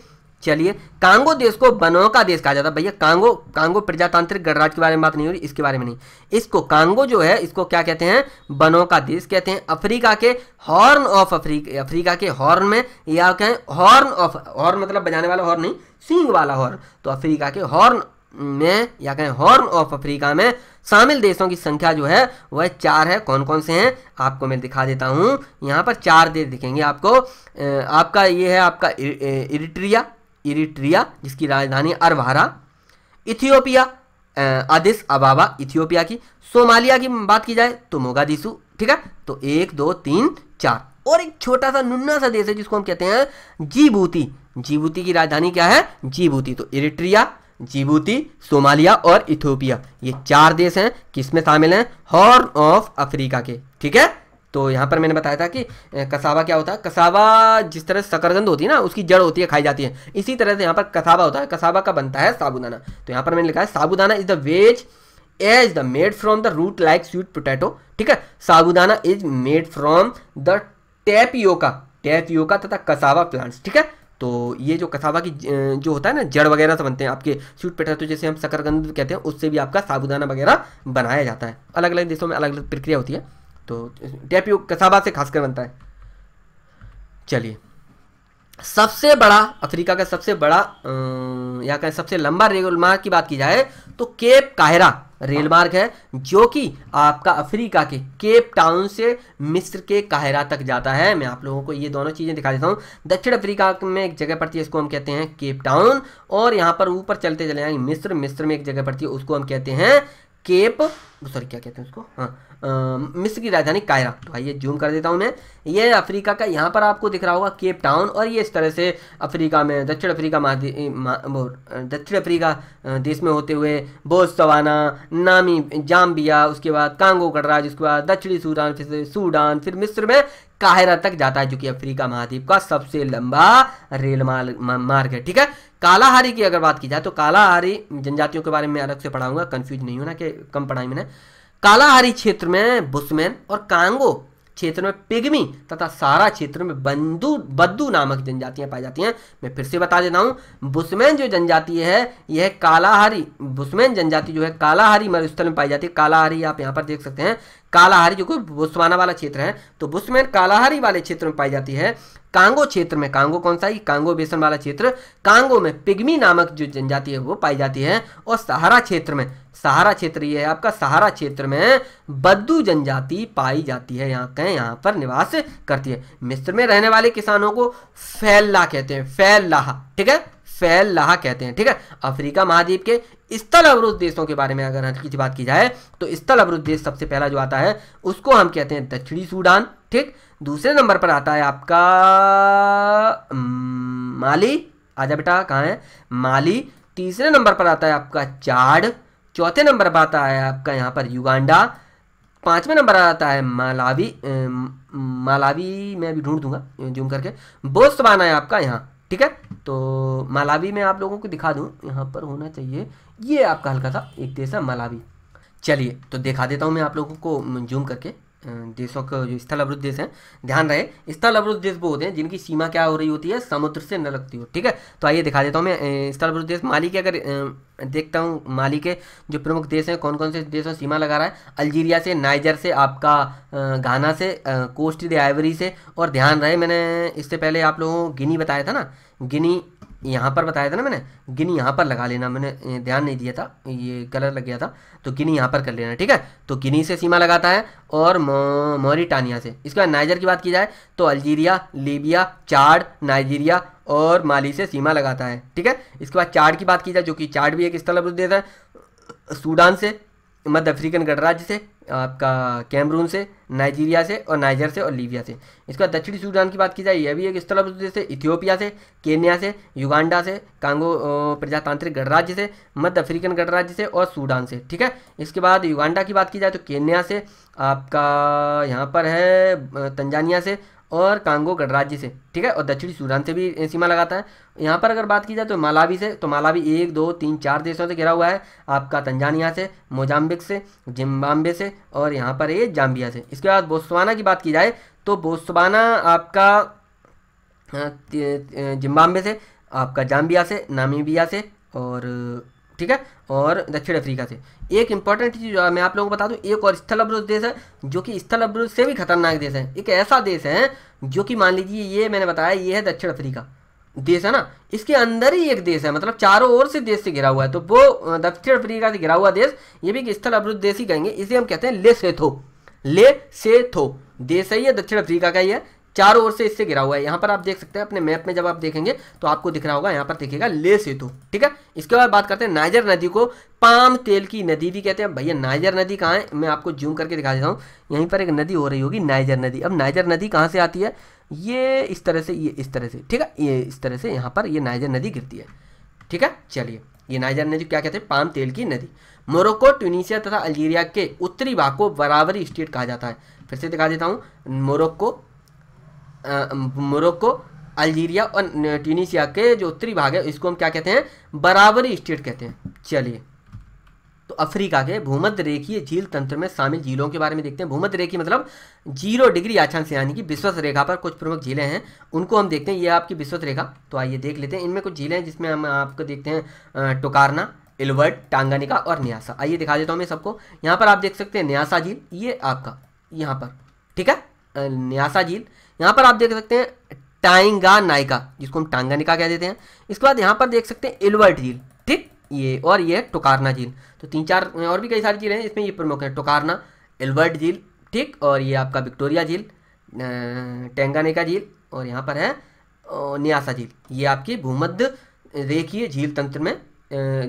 चलिए कांगो देश को बनों का देश कहा जाता है भैया कांगो कांगो प्रजातांत्रिक गणराज्य के बारे में बात नहीं हो रही इसके बारे में नहीं इसको कांगो जो है इसको क्या कहते हैं बनों का देश कहते हैं अफ्रीका के हॉर्न ऑफ अफ्रीका अफ्रीका के हॉर्न में या कहें हॉर्न ऑफ हॉर्न मतलब बजाने वाला हॉर्न नहीं सिंग वाला हॉर्न तो अफ्रीका के हॉर्न में या कहें हॉर्न ऑफ अफ्रीका में शामिल देशों की संख्या जो है वह चार है कौन कौन से हैं आपको मैं दिखा देता हूं यहाँ पर चार देश दिखेंगे आपको आपका ये है आपका इरिट्रिया इरिट्रिया जिसकी राजधानी अरवारा इथियोपिया आदिस अबाबा इथियोपिया की सोमालिया की बात की जाए तो मोगा ठीक है तो एक दो तीन चार और एक छोटा सा नुन्ना सा देश है जिसको हम कहते हैं जीबूती जीबूती की राजधानी क्या है जीबूती तो इरिट्रिया जीबूती सोमालिया और इथियोपिया ये चार देश हैं किसमें शामिल हैं हॉर्न ऑफ अफ्रीका के ठीक है तो यहाँ पर मैंने बताया था कि कसावा क्या होता है कसावा जिस तरह सकरगंद होती है ना उसकी जड़ होती है खाई जाती है इसी तरह से यहाँ पर कसावा होता है कसावा का बनता है साबुदाना तो यहाँ पर मैंने लिखा है sabudana is the veg as the made from the root like sweet potato ठीक है sabudana is made from the tapioca tapioca तथा कसावा प्लांट्स ठीक है तो ये जो कसावा की जो होता है ना जड़ वगैरह से बनते हैं आपके स्वीट पोटैटो जैसे हम सकरगंद कहते हैं उससे भी आपका साबुदाना वगैरह बनाया जाता है अलग अलग देशों में अलग अलग प्रक्रिया होती है तो टैपियो कसाबा से खासकर बनता है चलिए सबसे बड़ा अफ्रीका का सबसे बड़ा या कहें सबसे लंबा रेल मार्ग की बात की जाए तो केप काहरा रेल मार्ग है जो कि आपका अफ्रीका के केप टाउन से मिस्र के काहरा तक जाता है मैं आप लोगों को ये दोनों चीज़ें दिखा देता हूँ दक्षिण अफ्रीका में एक जगह पड़ती है इसको हम कहते हैं केप टाउन और यहाँ पर ऊपर चलते चले जाएंगे मिस्र मिस्र में एक जगह पड़ती है उसको हम कहते हैं केप सॉरी क्या कहते हैं उसको हाँ मिस्र की राजधानी कायरा तो आइए जूम कर देता हूँ मैं ये अफ्रीका का यहाँ पर आपको दिख रहा होगा केप टाउन और ये इस तरह से अफ्रीका में दक्षिण अफ्रीका मा, दक्षिण अफ्रीका देश में होते हुए बोस्तवाना नामी जाम्बिया उसके बाद कांगो गणराज उसके बाद दक्षिणी सूडान फिर सूडान फिर मिस्र में काहरा तक जाता है जो कि अफ्रीका महाद्वीप का सबसे लंबा रेल मार्ग मार्ग है ठीक है कालाहारी की अगर बात की जाए तो कालाहारी जनजातियों के बारे में अलग से पढ़ाऊंगा कन्फ्यूज नहीं होना कि कम पढ़ाई मैंने कालाहारी क्षेत्र में बुसमैन और कांगो क्षेत्र में पिग्मी तथा सारा क्षेत्र में बंदू बद्दू नामक जनजातियां पाई जाती हैं मैं फिर से बता देता हूँ बुसमैन जो जनजाति है यह कालाहारी बुसमैन जनजाति जो है कालाहारी मरुस्थल में पाई जाती है कालाहारी आप यहाँ पर देख सकते हैं कालाहारी जो कि बुस्वाना वाला क्षेत्र है तो बुसमैन कालाहारी वाले क्षेत्र में पाई जाती है कांगो क्षेत्र में कांगो कौन सा कांगो बेसन वाला क्षेत्र कांगो में पिग्मी नामक जो जनजाति है वो पाई जाती है और सहारा क्षेत्र में सहारा क्षेत्र ये है आपका सहारा क्षेत्र में बद्दू जनजाति पाई जाती है यहाँ कहें यहाँ पर निवास करती है मिस्र में रहने वाले किसानों को फैल्ला कहते हैं फैल्लाह ठीक है फैल्लाह कहते हैं ठीक है अफ्रीका महाद्वीप के स्थल अवरुद्ध देशों के बारे में अगर की बात की जाए तो स्थल अवरुद्ध देश सबसे पहला जो आता है उसको हम कहते हैं दक्षिणी सूडान ठीक दूसरे नंबर पर आता है आपका माली आजा बेटा कहाँ है माली तीसरे नंबर पर आता है आपका चाड चौथे नंबर पर आता है आपका यहाँ पर युगांडा पाँचवें नंबर आता है मालावी मालावी मैं भी ढूंढ दूंगा जूम करके बोस्तवाना है आपका यहाँ ठीक है तो मालावी में आप लोगों को दिखा दूँ यहाँ पर होना चाहिए ये आपका हल्का था एक देश है मालावी चलिए तो दिखा देता हूँ मैं आप लोगों को जूम करके देशों का जो स्थल अवरुद्ध देश हैं ध्यान रहे स्थल अवरुद्ध देश वो होते हैं जिनकी सीमा क्या हो रही होती है समुद्र से न लगती हो ठीक है तो आइए दिखा देता हूँ मैं स्थल अवरुद्ध देश माली के अगर देखता हूँ माली के जो प्रमुख देश हैं कौन कौन से देशों सीमा लगा रहा है अल्जीरिया से नाइजर से आपका घाना से कोस्ट डी आइवरी से और ध्यान रहे मैंने इससे पहले आप लोगों को गिनी बताया था ना गिनी यहाँ पर बताया था ना मैंने गिनी यहाँ पर लगा लेना मैंने ध्यान नहीं दिया था ये कलर लग गया था तो गिनी यहाँ पर कर लेना ठीक है तो गिनी से सीमा लगाता है और मोरिटानिया से इसके बाद नाइजर की बात की जाए तो अल्जीरिया लीबिया चार्ड नाइजीरिया और माली से सीमा लगाता है ठीक है इसके बाद चार्ड की बात की जाए जो कि चार्ड भी एक स्थल देता है सूडान से मध्य अफ्रीकन गणराज्य से आपका कैमरून से नाइजीरिया से और नाइजर से और लीबिया से इसका दक्षिणी सूडान की बात की जाए यह भी एक स्थल से इथियोपिया से केन्या से युगांडा से कांगो प्रजातांत्रिक गणराज्य से मध्य अफ्रीकन गणराज्य से और सूडान से ठीक है इसके बाद युगांडा की बात की जाए तो केन्या से आपका यहाँ पर है तंजानिया से और कांगो गणराज्य से ठीक है और दक्षिणी सूडान से भी सीमा लगाता है यहाँ पर अगर बात की जाए तो मालावी से तो मालावी एक दो तीन चार देशों से घिरा हुआ है आपका तंजानिया से मोजाम्बिक से जिम्बाब्वे से और यहाँ पर ये जाम्बिया से इसके बाद बोस्वाना की बात की जाए तो बोस्वाना आपका जिम्बाब्वे से आपका जाम्बिया से नामीबिया से और ठीक है और दक्षिण अफ्रीका से एक इंपॉर्टेंट चीज़ मैं आप लोगों को बता दूं एक और स्थल अवरुद्ध देश है जो कि स्थल अवरुद्ध से भी खतरनाक देश है एक ऐसा देश है जो कि मान लीजिए ये मैंने बताया ये है दक्षिण अफ्रीका देश है ना इसके अंदर ही एक देश है मतलब चारों ओर से देश से घिरा हुआ है तो वो दक्षिण अफ्रीका से घिरा हुआ देश ये भी स्थल अवरुद्ध देश ही कहेंगे इसे हम कहते हैं ले सेथो ले सेथो देश है ये दक्षिण अफ्रीका का ही है चारों ओर से इससे घिरा हुआ है यहाँ पर आप देख सकते हैं अपने मैप में जब आप देखेंगे तो आपको दिख रहा होगा यहाँ पर दिखेगा ले सेतु ठीक है इसके बाद बात करते हैं नाइजर नदी को पाम तेल की नदी भी कहते हैं भैया नाइजर नदी कहाँ है मैं आपको जूम करके दिखा देता हूँ यहीं पर एक नदी हो रही होगी नाइजर नदी अब नाइजर नदी कहाँ से आती है ये इस तरह से ये इस तरह से ठीक है ये इस तरह से यहाँ पर ये नाइजर नदी गिरती है ठीक है चलिए ये नाइजर नदी क्या कहते हैं पाम तेल की नदी मोरक्को ट्यूनिशिया तथा अल्जीरिया के उत्तरी भाग को बराबरी स्टेट कहा जाता है फिर से दिखा देता हूँ मोरक्को मोरक्को अल्जीरिया और ट्यूनिशिया के जो उत्तरी भाग है इसको हम क्या कहते हैं बराबरी स्टेट कहते हैं चलिए तो अफ्रीका के भूमध्य रेखीय झील तंत्र में शामिल झीलों के बारे में देखते हैं भूमध्य रेखी मतलब जीरो डिग्री से यानी कि विश्वस रेखा पर कुछ प्रमुख झीलें हैं उनको हम देखते हैं ये आपकी विश्वस रेखा तो आइए देख लेते हैं इनमें कुछ झीलें हैं जिसमें हम आपको देखते हैं टोकारना इलवर्ट टांगानिका और न्यासा आइए दिखा देता हूँ मैं सबको यहाँ पर आप देख सकते हैं न्यासा झील ये आपका यहाँ पर ठीक है न्यासा झील यहाँ पर आप देख सकते हैं टाइंगा नायका जिसको हम टांगा निका कह देते हैं इसके बाद यहाँ पर देख सकते हैं एल्वर्ट झील ठीक ये और ये टोकारना झील तो तीन चार और भी कई सारी झीलें हैं इसमें ये प्रमुख है टोकारना एल्वर्ट झील ठीक और ये आपका विक्टोरिया झील टेंगानेका झील और यहाँ पर है न्यासा झील ये आपकी भूमध्य रेखीय झील तंत्र में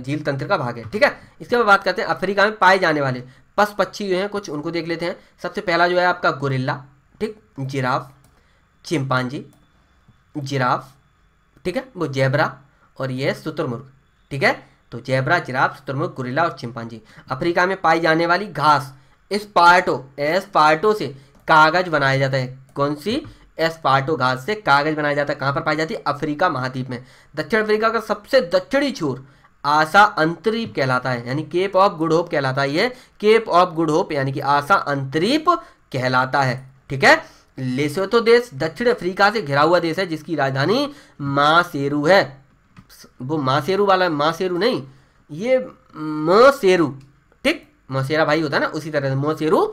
झील तंत्र का भाग है ठीक है इसके बाद बात करते हैं अफ्रीका में पाए जाने वाले पशु पक्षी जो हैं कुछ उनको देख लेते हैं सबसे पहला जो है आपका गोरिल्ला ठीक जिराफ चिंपांजी जिराफ ठीक है वो जैबरा और ये शुतुरमुर्ग ठीक है तो जैबरा जिराफ शुतुरमुर्ग गुरिला और चिंपांजी अफ्रीका में पाई जाने वाली घास एस पार्टो से कागज बनाया जाता है कौन सी एस पार्टो घास से कागज बनाया जाता है कहाँ पर पाई जाती है अफ्रीका महाद्वीप में दक्षिण अफ्रीका का सबसे दक्षिणी छोर आशा अंतरीप कहलाता है यानी केप ऑफ गुड होप कहलाता है ये केप ऑफ गुड होप यानी कि आशा अंतरीप कहलाता है ठीक है लेसोतो देश दक्षिण अफ्रीका से घिरा हुआ देश है जिसकी राजधानी मासेरू है वो मासेरू वाला मासेरू नहीं ये मोसेरू ठीक मोसेरा भाई होता है ना उसी तरह से मोसेरू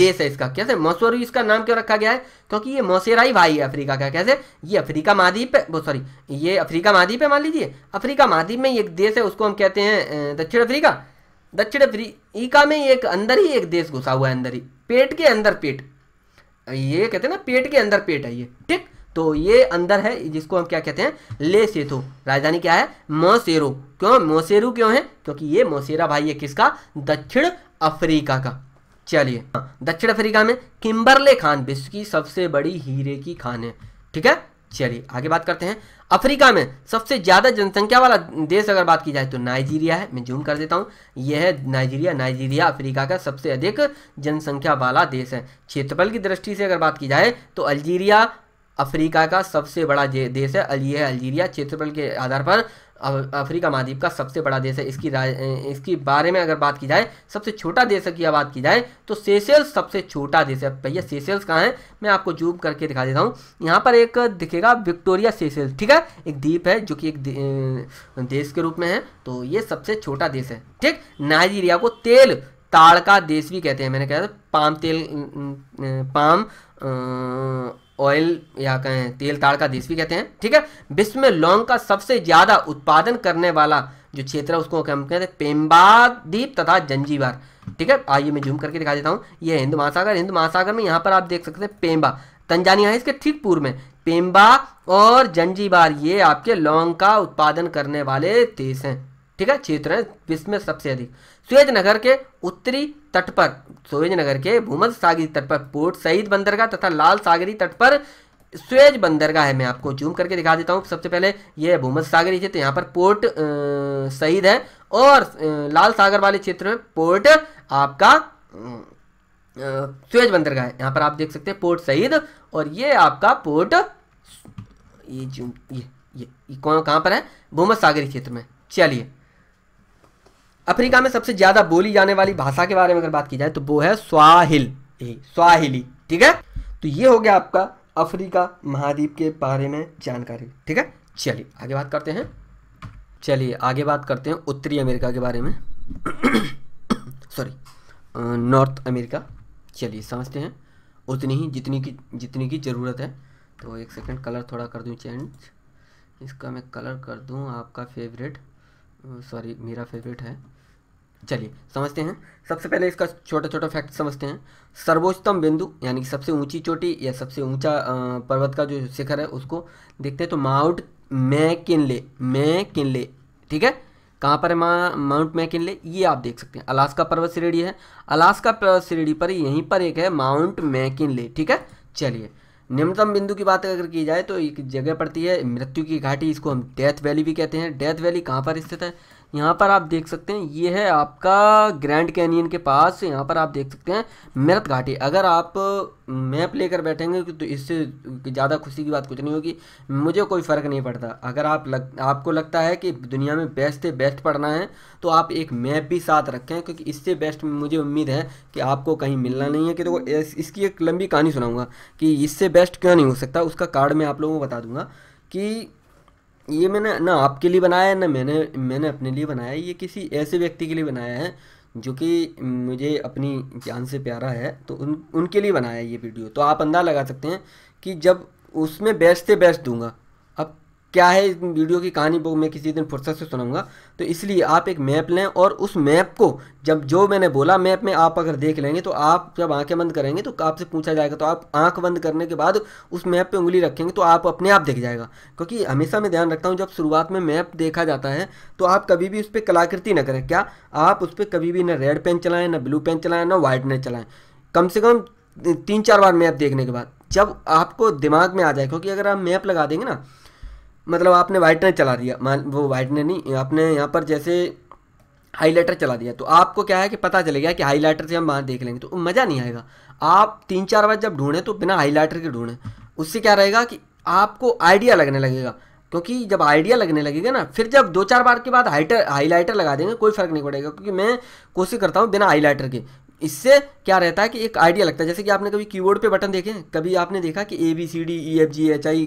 देश है इसका कैसे मोसेरू इसका नाम क्यों रखा गया है क्योंकि ये ही भाई है अफ्रीका का कैसे ये अफ्रीका महाद्वीप वो सॉरी ये अफ्रीका महाद्वीप है मान लीजिए अफ्रीका महाद्वीप में एक देश है उसको हम कहते हैं दक्षिण अफ्रीका दक्षिण अफ्रीका में एक अंदर ही एक देश घुसा हुआ है अंदर ही पेट के अंदर पेट ये कहते हैं ना पेट के अंदर पेट है ये ठीक तो ये अंदर है जिसको हम क्या कहते हैं ले सेथो राजधानी क्या है मोसेरो क्यों मोसेरो क्यों है क्योंकि ये मोसेरा भाई है किसका दक्षिण अफ्रीका का चलिए हाँ, दक्षिण अफ्रीका में किम्बरले खान विश्व की सबसे बड़ी हीरे की खान है ठीक है चलिए आगे बात करते हैं अफ्रीका में सबसे ज़्यादा जनसंख्या वाला देश अगर बात की जाए तो नाइजीरिया है मैं जूम कर देता हूँ यह है नाइजीरिया नाइजीरिया अफ्रीका का सबसे अधिक जनसंख्या वाला देश है क्षेत्रफल की दृष्टि से अगर बात की जाए तो अल्जीरिया अफ्रीका का सबसे बड़ा देश है यह अल्जीरिया क्षेत्रफल के आधार पर अफ्रीका महाद्वीप का सबसे बड़ा देश है इसकी इसकी बारे में अगर बात की जाए सबसे छोटा देश की बात की जाए तो सेसेल्स सबसे छोटा देश है भैया सेसेल्स कहाँ है मैं आपको जूम करके दिखा देता हूँ यहाँ पर एक दिखेगा विक्टोरिया सेसेल्स ठीक है एक द्वीप है जो कि एक देश के रूप में है तो ये सबसे छोटा देश है ठीक नाइजीरिया को तेल ताड़ का देश भी कहते हैं मैंने कहा था पाम तेल पाम ऑयल या कहें तेल ताड़ का देश भी कहते हैं ठीक है विश्व में लौंग का सबसे ज़्यादा उत्पादन करने वाला जो क्षेत्र है उसको हम कहते हैं पेम्बार द्वीप तथा जंजीवार ठीक है आइए मैं जूम करके दिखा देता हूँ ये हिंद महासागर हिंद महासागर में यहाँ पर आप देख सकते हैं पेम्बा तंजानिया है इसके ठीक पूर्व में पेम्बा और जंजीवार ये आपके लौंग का उत्पादन करने वाले देश हैं ठीक है क्षेत्र है विश्व में सबसे अधिक सुएज नगर के उत्तरी तट पर सुवेज नगर के भूमध सागरी तट पर पोर्ट सईद बंदरगाह तथा लाल सागरी तट पर स्वेज बंदरगाह है मैं आपको जूम करके दिखा देता हूँ सबसे पहले ये भूमध सागरी क्षेत्र यहाँ पर पोर्ट सईद है और लाल सागर वाले क्षेत्र में पोर्ट आपका स्वेज बंदरगाह है यहाँ पर आप देख सकते हैं पोर्ट सईद और ये आपका पोर्ट ये जूम ये ये, ये कौन कहाँ पर है भूमध सागरी क्षेत्र में चलिए अफ्रीका में सबसे ज़्यादा बोली जाने वाली भाषा के बारे में अगर बात की जाए तो वो है स्वाहिल स्वाहिली ठीक है तो ये हो गया आपका अफ्रीका महाद्वीप के बारे में जानकारी ठीक है चलिए आगे बात करते हैं चलिए आगे बात करते हैं उत्तरी अमेरिका के बारे में सॉरी नॉर्थ अमेरिका चलिए समझते हैं उतनी ही जितनी की जितनी की ज़रूरत है तो एक सेकंड कलर थोड़ा कर दूँ चेंज इसका मैं कलर कर दूँ आपका फेवरेट सॉरी मेरा फेवरेट है चलिए समझते हैं सबसे पहले इसका छोटा छोटा फैक्ट समझते हैं सर्वोच्चतम बिंदु यानी कि सबसे ऊंची चोटी या सबसे ऊंचा पर्वत का जो शिखर है उसको देखते हैं तो माउंट मैकिनले मैकिनले ठीक है कहाँ पर है माउंट मैकिनले ये आप देख सकते हैं अलास्का पर्वत श्रेणी है अलास्का पर्वत श्रेणी पर यहीं पर एक है माउंट मैकिनले ठीक है चलिए निम्नतम बिंदु की बात अगर की जाए तो एक जगह पड़ती है मृत्यु की घाटी इसको हम डेथ वैली भी कहते हैं डेथ वैली कहाँ पर स्थित है यहाँ पर आप देख सकते हैं ये है आपका ग्रैंड कैनियन के पास यहाँ पर आप देख सकते हैं मृत घाटी अगर आप मैप लेकर बैठेंगे तो इससे ज़्यादा खुशी की बात कुछ नहीं होगी मुझे कोई फ़र्क नहीं पड़ता अगर आप लग आपको लगता है कि दुनिया में बेस्ट से बेस्ट पढ़ना है तो आप एक मैप भी साथ रखें क्योंकि इससे बेस्ट मुझे उम्मीद है कि आपको कहीं मिलना नहीं है कि देखो तो इसकी एक लंबी कहानी सुनाऊँगा कि इससे बेस्ट क्यों नहीं हो सकता उसका कार्ड मैं आप लोगों को बता दूँगा कि ये मैंने ना आपके लिए बनाया है ना मैंने मैंने अपने लिए बनाया है ये किसी ऐसे व्यक्ति के लिए बनाया है जो कि मुझे अपनी जान से प्यारा है तो उन उनके लिए बनाया है ये वीडियो तो आप अंदाजा लगा सकते हैं कि जब उसमें बेस्ट से बेस्ट दूंगा क्या है वीडियो की कहानी वो मैं किसी दिन फुर्सत से सुनाऊंगा तो इसलिए आप एक मैप लें और उस मैप को जब जो मैंने बोला मैप में आप अगर देख लेंगे तो आप जब आंखें बंद करेंगे तो आपसे पूछा जाएगा तो आप आंख बंद करने के बाद उस मैप पे उंगली रखेंगे तो आप अपने आप देख जाएगा क्योंकि हमेशा मैं ध्यान रखता हूँ जब शुरुआत में मैप देखा जाता है तो आप कभी भी उस पर कलाकृति ना करें क्या आप उस पर कभी भी ना रेड पेन चलाएँ ना ब्लू पेन चलाएँ ना व्हाइट पेन चलाएँ कम से कम तीन चार बार मैप देखने के बाद जब आपको दिमाग में आ जाए क्योंकि अगर आप मैप लगा देंगे ना मतलब आपने वाइटनर चला दिया मान वो वाइटनर नहीं आपने यहाँ पर जैसे हाईलाइटर चला दिया तो आपको क्या है कि पता चलेगा कि हाईलाइटर से हम वहाँ देख लेंगे तो मज़ा नहीं आएगा आप तीन चार बार जब ढूंढें तो बिना हाईलाइटर के ढूंढें उससे क्या रहेगा कि आपको आइडिया लगने लगेगा क्योंकि जब आइडिया लगने लगेगा ना फिर जब दो चार बार के बाद हाइटर हाईलाइटर लगा देंगे कोई फ़र्क नहीं पड़ेगा क्योंकि मैं कोशिश करता हूँ बिना हाईलाइटर के इससे क्या रहता है कि एक आइडिया लगता है जैसे कि आपने कभी कीबोर्ड पे बटन देखे कभी आपने देखा कि A B C D E F G H I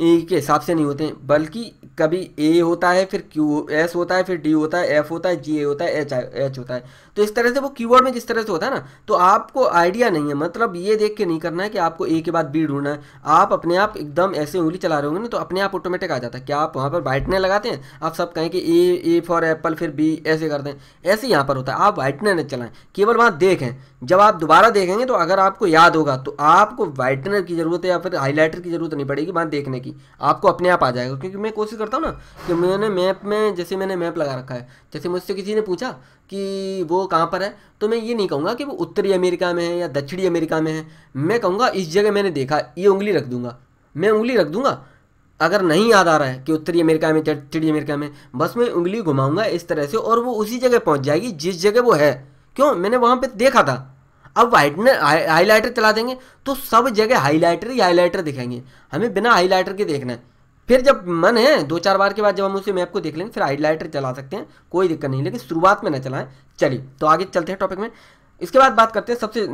के हिसाब से नहीं होते बल्कि कभी ए होता है फिर क्यू एस होता है फिर डी होता है एफ होता है जी ए होता है एच एच होता है तो इस तरह से वो कीवर्ड में जिस तरह से होता है ना तो आपको आइडिया नहीं है मतलब ये देख के नहीं करना है कि आपको ए के बाद बी ढूंढना है आप अपने आप एकदम ऐसे उंगली चला रहे होंगे ना तो अपने आप ऑटोमेटिक आ जाता है क्या आप वहाँ पर वाइटने लगाते हैं आप सब कहें कि ए ए फॉर एप्पल फिर बी ऐसे करते हैं ऐसे यहाँ पर होता है आप वाइटनर नहीं चलाएं केवल वहाँ देखें जब आप दोबारा देखेंगे तो अगर आपको याद होगा तो आपको वाइटनर की ज़रूरत है या फिर हाईलाइटर की ज़रूरत नहीं पड़ेगी वहाँ देखने की आपको अपने आप आ जाएगा क्योंकि मैं कोशिश करता हूँ ना कि मैंने मैप में जैसे मैंने मैप लगा रखा है जैसे मुझसे किसी ने पूछा कि वो कहाँ पर है तो मैं ये नहीं कहूँगा कि वो उत्तरी अमेरिका में है या दक्षिणी अमेरिका में है मैं कहूँगा इस जगह मैंने देखा ये उंगली रख दूँगा मैं उंगली रख दूँगा अगर नहीं याद आ रहा है कि उत्तरी अमेरिका में दक्षिणी अमेरिका में बस मैं उंगली घुमाऊँगा इस तरह से और वो उसी जगह पहुँच जाएगी जिस जगह वो है क्यों मैंने वहाँ पर देखा था अब वाइटनर हाईलाइटर चला देंगे तो सब जगह हाईलाइटर ही हाईलाइटर दिखाएंगे हमें बिना हाईलाइटर के देखना है फिर जब मन है दो चार बार के बाद जब हम उसे मैप को देख लेंगे फिर हाईलाइटर चला सकते हैं कोई दिक्कत नहीं लेकिन शुरुआत में ना चलाएं चलिए तो आगे चलते हैं टॉपिक में इसके बाद बात करते हैं सबसे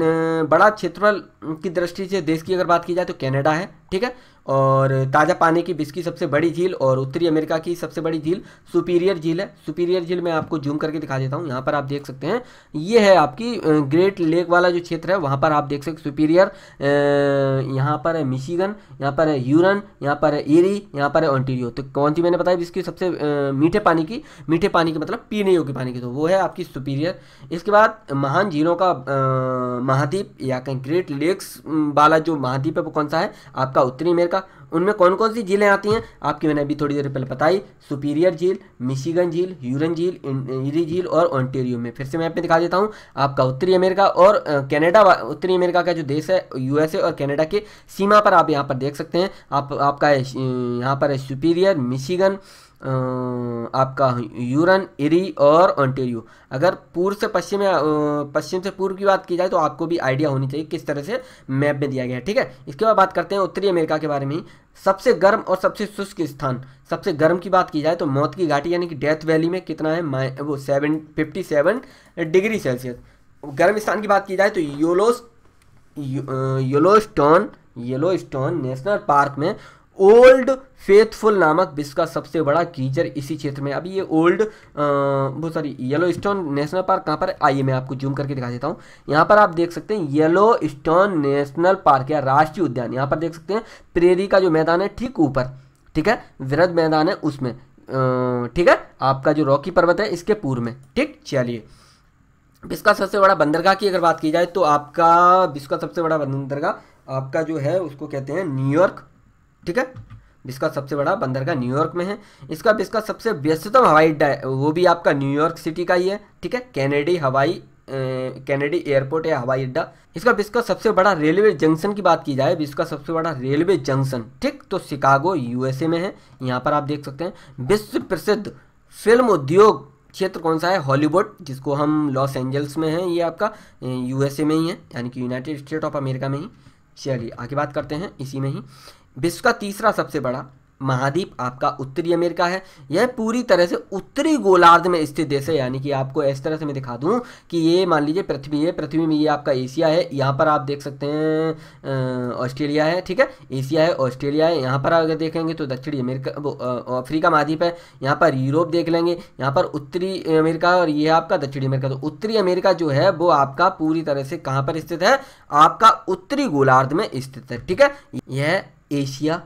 बड़ा क्षेत्रफल की दृष्टि से देश की अगर बात की जाए तो कनाडा है ठीक है और ताज़ा पानी की बिस्की सबसे बड़ी झील और उत्तरी अमेरिका की सबसे बड़ी झील सुपीरियर झील है सुपीरियर झील मैं आपको जूम करके दिखा देता हूँ यहाँ पर आप देख सकते हैं ये है आपकी ग्रेट लेक वाला जो क्षेत्र है वहाँ पर आप देख सकते सुपीरियर यहाँ पर है मिशीगन यहाँ पर है यूरन यहाँ पर है एरी यहाँ पर है ऑन्टीरियो तो कौन सी मैंने बताया बिस्की सबसे मीठे पानी की मीठे पानी की मतलब पीने योग्य पानी की तो वो है आपकी सुपीरियर इसके बाद महान झीलों का महाद्वीप या कहीं ग्रेट लेक्स वाला जो महाद्वीप है वो कौन सा है आपका उत्तरी अमेरिका उनमें कौन कौन सी झीलें आती हैं आपकी मैंने अभी थोड़ी देर पहले बताई सुपीरियर झील मिशिगन झील यूरन झील इरी झील और ऑन्टेरियो में फिर से मैं में दिखा देता हूँ आपका उत्तरी अमेरिका और कैनेडा उत्तरी अमेरिका का जो देश है यूएसए और कैनेडा के सीमा पर आप यहाँ पर देख सकते हैं आप आपका यहाँ पर है सुपीरियर मिशिगन आपका यूरन इरी और ऑन्टेरियो अगर पूर्व से पश्चिम या पश्चिम से पूर्व की बात की जाए तो आपको भी आइडिया होनी चाहिए किस तरह से मैप में दिया गया है ठीक है इसके बाद बात करते हैं उत्तरी अमेरिका के बारे में सबसे गर्म और सबसे शुष्क स्थान सबसे गर्म की बात की जाए तो मौत की घाटी यानी कि डेथ वैली में कितना है वो seven fifty seven degree Celsius गर्म स्थान की बात की जाए तो योलोस यो, Yellowstone Yellowstone national park में ओल्ड फेथफुल नामक विश्व का सबसे बड़ा कीचर इसी क्षेत्र में अभी ये ओल्ड बहुत सारी येलो स्टोन नेशनल पार्क कहाँ पर आइए मैं आपको जूम करके दिखा देता हूँ यहाँ पर आप देख सकते हैं येलो स्टोन नेशनल पार्क या राष्ट्रीय उद्यान यहाँ पर देख सकते हैं प्रेरी का जो मैदान है ठीक ऊपर ठीक है वृद्ध मैदान है उसमें ठीक है आपका जो रॉकी पर्वत है इसके पूर्व में ठीक चलिए विश्व का सबसे बड़ा बंदरगाह की अगर बात की जाए तो आपका विश्व का सबसे बड़ा बंदरगाह आपका जो है उसको कहते हैं न्यूयॉर्क ठीक है का सबसे बड़ा बंदरगाह न्यूयॉर्क में है इसका का सबसे व्यस्ततम हवाई अड्डा वो भी आपका न्यूयॉर्क सिटी का ही है ठीक है कैनेडी हवाई कैनेडी एयरपोर्ट या हवाई अड्डा इसका का सबसे बड़ा रेलवे जंक्शन की बात की जाए का सबसे बड़ा रेलवे जंक्शन ठीक तो शिकागो यूएसए में है यहाँ पर आप देख सकते हैं विश्व प्रसिद्ध फिल्म उद्योग क्षेत्र कौन सा है हॉलीवुड जिसको हम लॉस एंजल्स में है ये आपका यूएसए में ही है यानी कि यूनाइटेड स्टेट ऑफ अमेरिका में ही चलिए आगे बात करते हैं इसी में ही विश्व का तीसरा सबसे बड़ा महाद्वीप आपका उत्तरी अमेरिका है यह पूरी तरह से उत्तरी गोलार्ध में स्थित देश है यानी कि आपको इस तरह से मैं दिखा दूं कि ये मान लीजिए पृथ्वी है पृथ्वी में ये आपका एशिया है यहाँ पर आप देख सकते हैं ऑस्ट्रेलिया है ठीक है एशिया है ऑस्ट्रेलिया है यहाँ पर अगर देखेंगे तो दक्षिणी अमेरिका वो अफ्रीका महाद्वीप है यहाँ पर यूरोप देख लेंगे यहाँ पर उत्तरी अमेरिका और ये आपका दक्षिणी अमेरिका तो उत्तरी अमेरिका जो है वो आपका पूरी तरह से कहाँ पर स्थित है आपका उत्तरी गोलार्ध में स्थित है ठीक है यह एशिया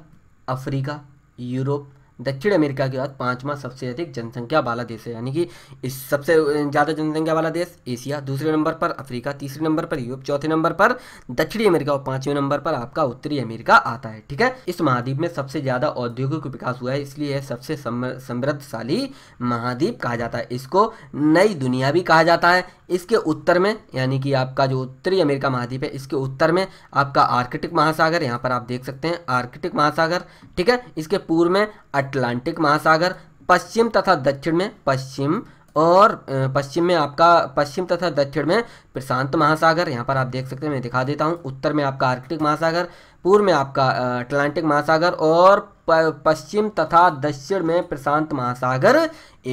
अफ्रीका यूरोप दक्षिण अमेरिका के बाद पांचवा सबसे अधिक जनसंख्या वाला देश है यानी कि इस सबसे ज़्यादा जनसंख्या वाला देश एशिया दूसरे नंबर पर अफ्रीका तीसरे नंबर पर यूरोप चौथे नंबर पर दक्षिणी अमेरिका और पांचवें नंबर पर आपका उत्तरी अमेरिका आता है ठीक है इस महाद्वीप में सबसे ज़्यादा औद्योगिक विकास हुआ है इसलिए सबसे समृद्धशाली महाद्वीप कहा जाता है इसको नई दुनिया भी कहा जाता है इसके उत्तर में यानी कि आपका जो उत्तरी अमेरिका महाद्वीप है इसके उत्तर में आपका आर्कटिक महासागर यहाँ पर आप देख सकते हैं आर्कटिक महासागर ठीक है इसके पूर्व में अटलांटिक महासागर पश्चिम तथा दक्षिण में पश्चिम और पश्चिम में आपका पश्चिम तथा दक्षिण में प्रशांत महासागर यहाँ पर आप देख सकते हैं मैं दिखा देता हूँ उत्तर में आपका आर्कटिक महासागर पूर्व में आपका अटलांटिक महासागर और पश्चिम तथा दक्षिण में प्रशांत महासागर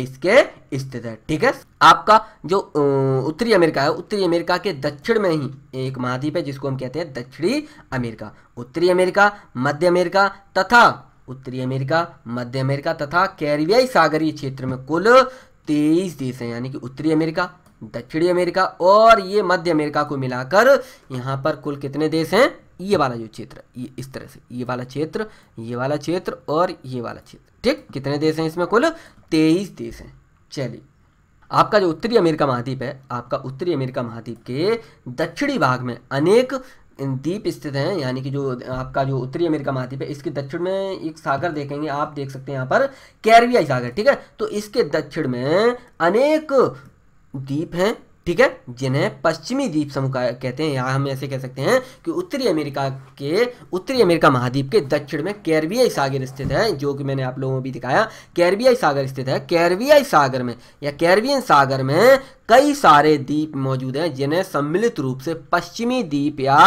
इसके स्थित है ठीक है आपका जो उत्तरी अमेरिका है उत्तरी अमेरिका के दक्षिण में ही एक महाद्वीप है जिसको हम कहते हैं दक्षिणी अमेरिका उत्तरी अमेरिका मध्य अमेरिका तथा उत्तरी अमेरिका मध्य अमेरिका तथा कैरिबियाई सागरीय क्षेत्र में कुल तेईस देश हैं यानी कि उत्तरी अमेरिका दक्षिणी अमेरिका और ये मध्य अमेरिका को मिलाकर यहाँ पर कुल कितने देश हैं ये वाला जो क्षेत्र ये इस तरह से ये वाला क्षेत्र ये वाला क्षेत्र और ये वाला क्षेत्र ठीक कितने देश हैं इसमें कुल तेईस देश हैं चलिए आपका जो उत्तरी अमेरिका महाद्वीप है आपका उत्तरी अमेरिका महाद्वीप के दक्षिणी भाग में अनेक द्वीप स्थित हैं यानी कि जो आपका जो उत्तरी अमेरिका महाद्वीप है इसके दक्षिण में एक सागर देखेंगे आप देख सकते हैं यहाँ पर कैरबियाई सागर ठीक है तो इसके दक्षिण में अनेक द्वीप हैं ठीक है जिन्हें पश्चिमी द्वीप समूह कहते हैं यहाँ हम ऐसे कह सकते हैं कि उत्तरी अमेरिका के उत्तरी अमेरिका महाद्वीप के दक्षिण में कैरबियाई सागर स्थित है जो कि मैंने आप लोगों को भी दिखाया कैरबियाई सागर स्थित है कैरबियाई सागर में या कैरबियन सागर में कई सारे द्वीप मौजूद हैं जिन्हें सम्मिलित रूप से पश्चिमी द्वीप या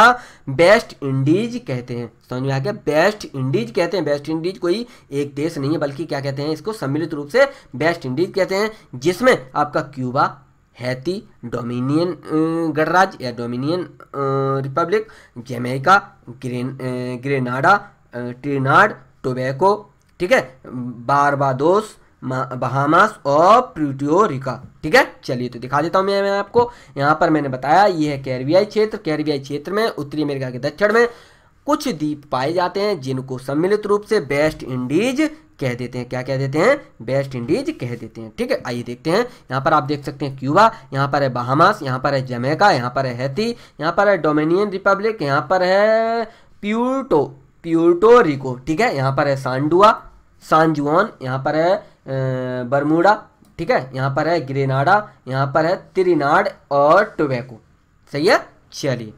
वेस्ट इंडीज कहते हैं समझ में आ गया वेस्ट इंडीज कहते हैं वेस्ट इंडीज कोई एक देश नहीं है बल्कि क्या कहते हैं इसको सम्मिलित रूप से वेस्ट इंडीज कहते हैं जिसमें आपका क्यूबा हैती डोमिनियन गणराज्य या डोमिनियन रिपब्लिक जमैका ग्रेन ग्रेनाडा ट्रिनाड टोबैको ठीक है बारबादोस बहामास और प्यूटोरिका ठीक है चलिए तो दिखा देता हूँ मैं, मैं आपको यहाँ पर मैंने बताया ये है कैरबियाई क्षेत्र कैरबियाई क्षेत्र में उत्तरी अमेरिका के दक्षिण में कुछ द्वीप पाए जाते हैं जिनको सम्मिलित रूप से वेस्ट इंडीज कह देते हैं क्या कह देते हैं वेस्ट इंडीज कह देते हैं ठीक है आइए देखते हैं यहाँ पर आप देख सकते हैं क्यूबा यहाँ पर है बहामास यहाँ पर है जमैका यहाँ पर है हैती यहाँ पर है डोमिनियन रिपब्लिक यहाँ पर है प्यूटो प्यूटो रिको ठीक है यहाँ पर है सांडुआ सांजुआन यहाँ पर है बरमूडा ठीक है यहाँ पर है ग्रेनाडा यहाँ पर है त्रिनाड और टोबैको सही है चलिए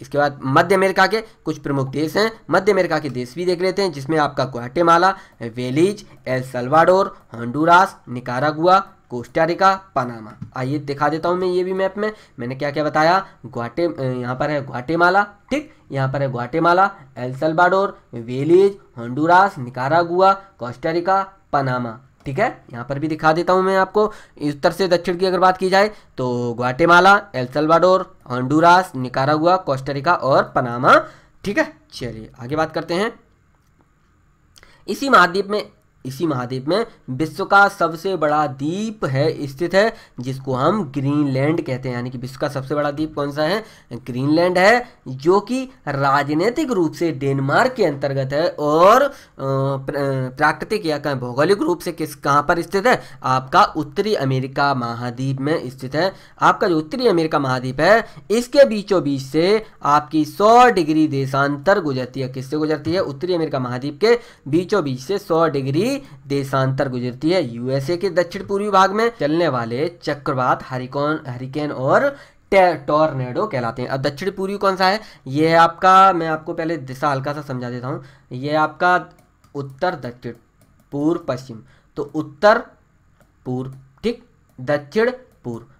इसके बाद मध्य अमेरिका के कुछ प्रमुख देश हैं मध्य अमेरिका के देश भी देख लेते हैं जिसमें आपका Guatemala Belize El Salvador Honduras Nicaragua Costa Rica Panama आइए दिखा देता हूँ मैं ये भी मैप में मैंने क्या क्या बताया ग्वाटे यहाँ पर है ग्वाटेमाला ठीक यहाँ पर है Guatemala El Salvador Belize Honduras Nicaragua Costa Rica Panama ठीक है यहाँ पर भी दिखा देता हूँ मैं आपको इस तरह से दक्षिण की अगर बात की जाए तो Guatemala El Salvador Honduras Nicaragua Costa Rica और पनामा ठीक है चलिए आगे बात करते हैं इसी महाद्वीप में इसी महाद्वीप में विश्व का सबसे बड़ा द्वीप है स्थित है जिसको हम ग्रीनलैंड कहते हैं यानी कि विश्व का सबसे बड़ा द्वीप कौन सा है ग्रीनलैंड है जो कि राजनीतिक रूप से डेनमार्क के अंतर्गत है और प्राकृतिक या कहें भौगोलिक रूप से किस कहाँ पर स्थित है आपका उत्तरी अमेरिका महाद्वीप में स्थित है आपका जो उत्तरी अमेरिका महाद्वीप है इसके बीचों बीच से आपकी सौ डिग्री देशांतर गुजरती है किससे गुजरती है उत्तरी अमेरिका महाद्वीप के बीचों बीच से सौ डिग्री देशांतर गुजरती है यूएसए के दक्षिण पूर्वी भाग में चलने वाले चक्रवात हरिकोन हरिकेन और टॉर्नेडो कहलाते हैं अब दक्षिण पूर्वी कौन सा है ये है आपका मैं आपको पहले दिशा हल्का सा समझा देता हूँ ये आपका उत्तर दक्षिण पूर्व पश्चिम तो उत्तर पूर्व ठीक दक्षिण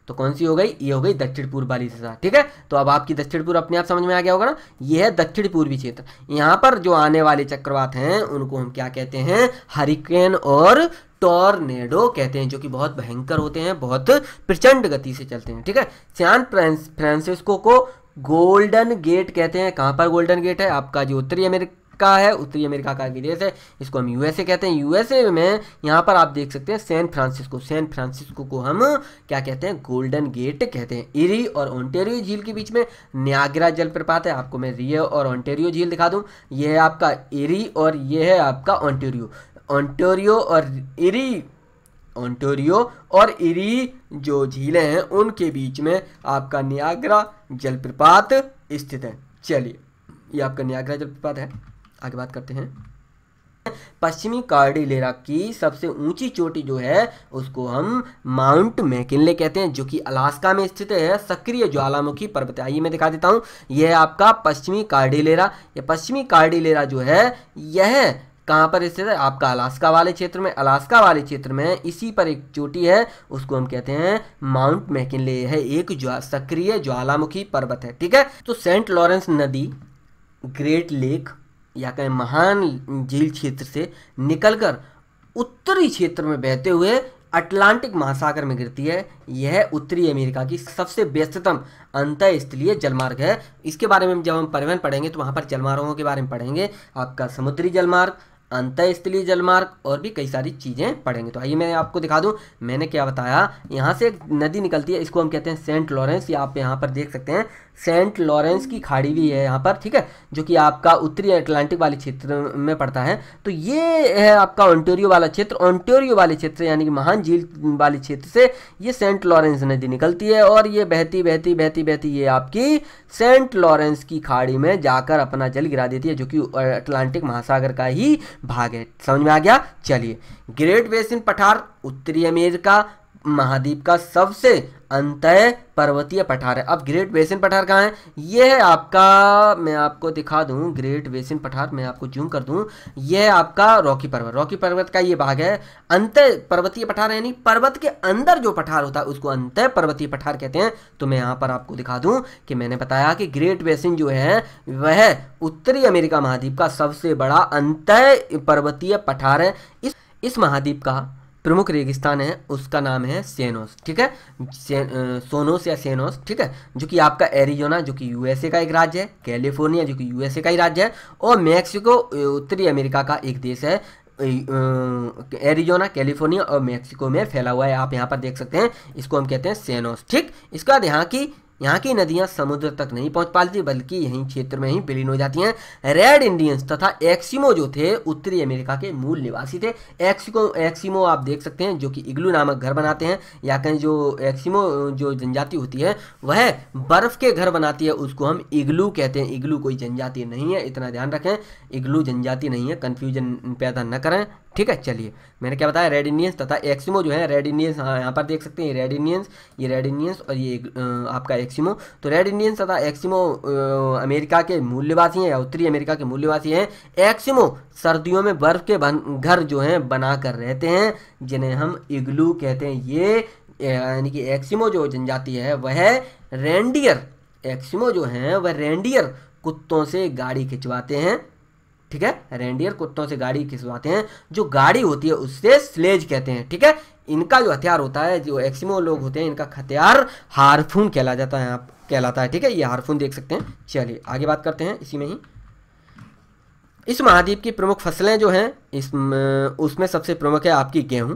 तो कौन सी हो गई ये हो गई दक्षिण पूर्व वाली दिशा ठीक है तो अब आपकी दक्षिण पूर्व अपने आप समझ में आ गया होगा ना ये है दक्षिण पूर्वी क्षेत्र यहाँ पर जो आने वाले चक्रवात हैं उनको हम क्या कहते हैं हरिकेन और टॉर्नेडो कहते हैं जो कि बहुत भयंकर होते हैं बहुत प्रचंड गति से चलते हैं ठीक है सैन फ्रांसिस्को को गोल्डन गेट कहते हैं कहाँ पर गोल्डन गेट है आपका जो उत्तरी अमेरिका का है उत्तरी अमेरिका का एक देश है इसको हम यूएसए कहते हैं यूएसए में यहाँ पर आप देख सकते हैं सैन फ्रांसिस्को सैन फ्रांसिस्को को हम क्या कहते हैं गोल्डन गेट कहते हैं इरी और ओंटेरियो झील के बीच में न्यागरा जलप्रपात है आपको मैं रियो और ओंटेरियो झील दिखा दूँ ये है आपका इरी और ये है आपका ओंटेरियो ओंटेरियो और इरी ओंटोरियो और इरी जो झीलें हैं उनके बीच में आपका न्यागरा जलप्रपात स्थित है चलिए ये आपका न्यागरा जलप्रपात है आगे बात करते हैं पश्चिमी कार्डिलेरा की सबसे ऊंची चोटी जो है उसको हम माउंट मैकिनले कहते हैं जो कि अलास्का में स्थित है सक्रिय ज्वालामुखी पर्वत आइए मैं दिखा देता हूं यह आपका पश्चिमी कार्डिलेरा यह पश्चिमी कार्डिलेरा जो है यह कहां पर स्थित है आपका अलास्का वाले क्षेत्र में अलास्का वाले क्षेत्र में इसी पर एक चोटी है उसको हम कहते हैं माउंट मैकिनले है एक ज्वा सक्रिय ज्वालामुखी पर्वत है ठीक है तो सेंट लॉरेंस नदी ग्रेट लेक या कहें महान झील क्षेत्र से निकलकर उत्तरी क्षेत्र में बहते हुए अटलांटिक महासागर में गिरती है यह उत्तरी अमेरिका की सबसे व्यस्ततम अंत स्थलीय जलमार्ग है इसके बारे में जब हम परिवहन पढ़ेंगे तो वहाँ पर जलमार्गों के बारे में पढ़ेंगे आपका समुद्री जलमार्ग अंतस्थलीय जलमार्ग और भी कई सारी चीज़ें पढ़ेंगे तो आइए मैं आपको दिखा दूं मैंने क्या बताया यहाँ से एक नदी निकलती है इसको हम कहते हैं सेंट लॉरेंस ये आप यहाँ पर देख सकते हैं सेंट लॉरेंस की खाड़ी भी है यहाँ पर ठीक है जो कि आपका उत्तरी अटलांटिक वाले क्षेत्र में पड़ता है तो ये है आपका ऑन्टोरियो वाला क्षेत्र ऑन्टोरियो वाले क्षेत्र यानी कि महान झील वाले क्षेत्र से ये सेंट लॉरेंस नदी निकलती है और ये बहती बहती बहती बहती ये आपकी सेंट लॉरेंस की खाड़ी में जाकर अपना जल गिरा देती है जो कि अटलांटिक महासागर का ही भाग है समझ में आ गया चलिए ग्रेट बेसिन पठार उत्तरी अमेरिका महाद्वीप का सबसे अंत पर्वतीय पठार है अब ग्रेट बेसिन पठार कहाँ है यह है आपका मैं आपको दिखा दूँ ग्रेट बेसिन पठार मैं आपको जूम कर दूँ यह है आपका रॉकी पर्वत रॉकी पर्वत का ये भाग है अंत पर्वतीय पठार यानी पर्वत के अंदर जो पठार होता है उसको अंत पर्वतीय पठार कहते हैं तो मैं यहाँ पर आपको दिखा दूँ कि मैंने बताया कि ग्रेट बेसिन जो है वह उत्तरी अमेरिका महाद्वीप का सबसे बड़ा अंत पर्वतीय पठार है इस इस महाद्वीप का प्रमुख रेगिस्तान है उसका नाम है सेनोस ठीक है से, सोनोस या सेनोस ठीक है जो कि आपका एरिजोना जो कि यूएसए का एक राज्य है कैलिफोर्निया जो कि यूएसए का ही राज्य है और मैक्सिको उत्तरी अमेरिका का एक देश है एरिजोना कैलिफोर्निया और मैक्सिको में फैला हुआ है आप यहाँ पर देख सकते हैं इसको हम कहते हैं सेनोस ठीक इसके बाद यहाँ की यहाँ की नदियाँ समुद्र तक नहीं पहुँच पाती बल्कि यहीं क्षेत्र में ही विलीन हो जाती हैं रेड इंडियंस तथा एक्सिमो जो थे उत्तरी अमेरिका के मूल निवासी थे एक्सिको एक्सिमो आप देख सकते हैं जो कि इग्लू नामक घर बनाते हैं या कहीं जो एक्सिमो जो जनजाति होती है वह बर्फ के घर बनाती है उसको हम इग्लू कहते हैं इग्लू कोई जनजाति नहीं है इतना ध्यान रखें इग्लू जनजाति नहीं है कन्फ्यूजन पैदा न करें ठीक है चलिए मैंने क्या बताया रेड इंडियंस तथा एक्सिमो जो है रेड इंडियंस हाँ यहाँ पर देख सकते हैं रेड इंडियंस ये रेड इंडियंस और ये आपका एक्सिमो तो रेड इंडियंस तथा एक्सिमो अमेरिका के मूल्यवासी हैं या उत्तरी अमेरिका के मूल्यवासी हैं एक्सिमो सर्दियों में बर्फ के घर जो हैं बना कर रहते हैं जिन्हें हम इग्लू कहते हैं ये यानी कि एक्सिमो जो जनजाति है वह रेंडियर एक्सिमो जो हैं वह रेंडियर कुत्तों से गाड़ी खिंचवाते हैं ठीक है रेंडियर कुत्तों से गाड़ी खिसवाते हैं जो गाड़ी होती है उससे स्लेज कहते हैं ठीक है इनका जो हथियार होता है जो एक्सिमो लोग होते हैं इनका हथियार हारफून कहला जाता है कहलाता है ठीक है ये हारफून देख सकते हैं चलिए आगे बात करते हैं इसी में ही इस महाद्वीप की प्रमुख फसलें जो हैं इस उसमें सबसे प्रमुख है आपकी गेहूँ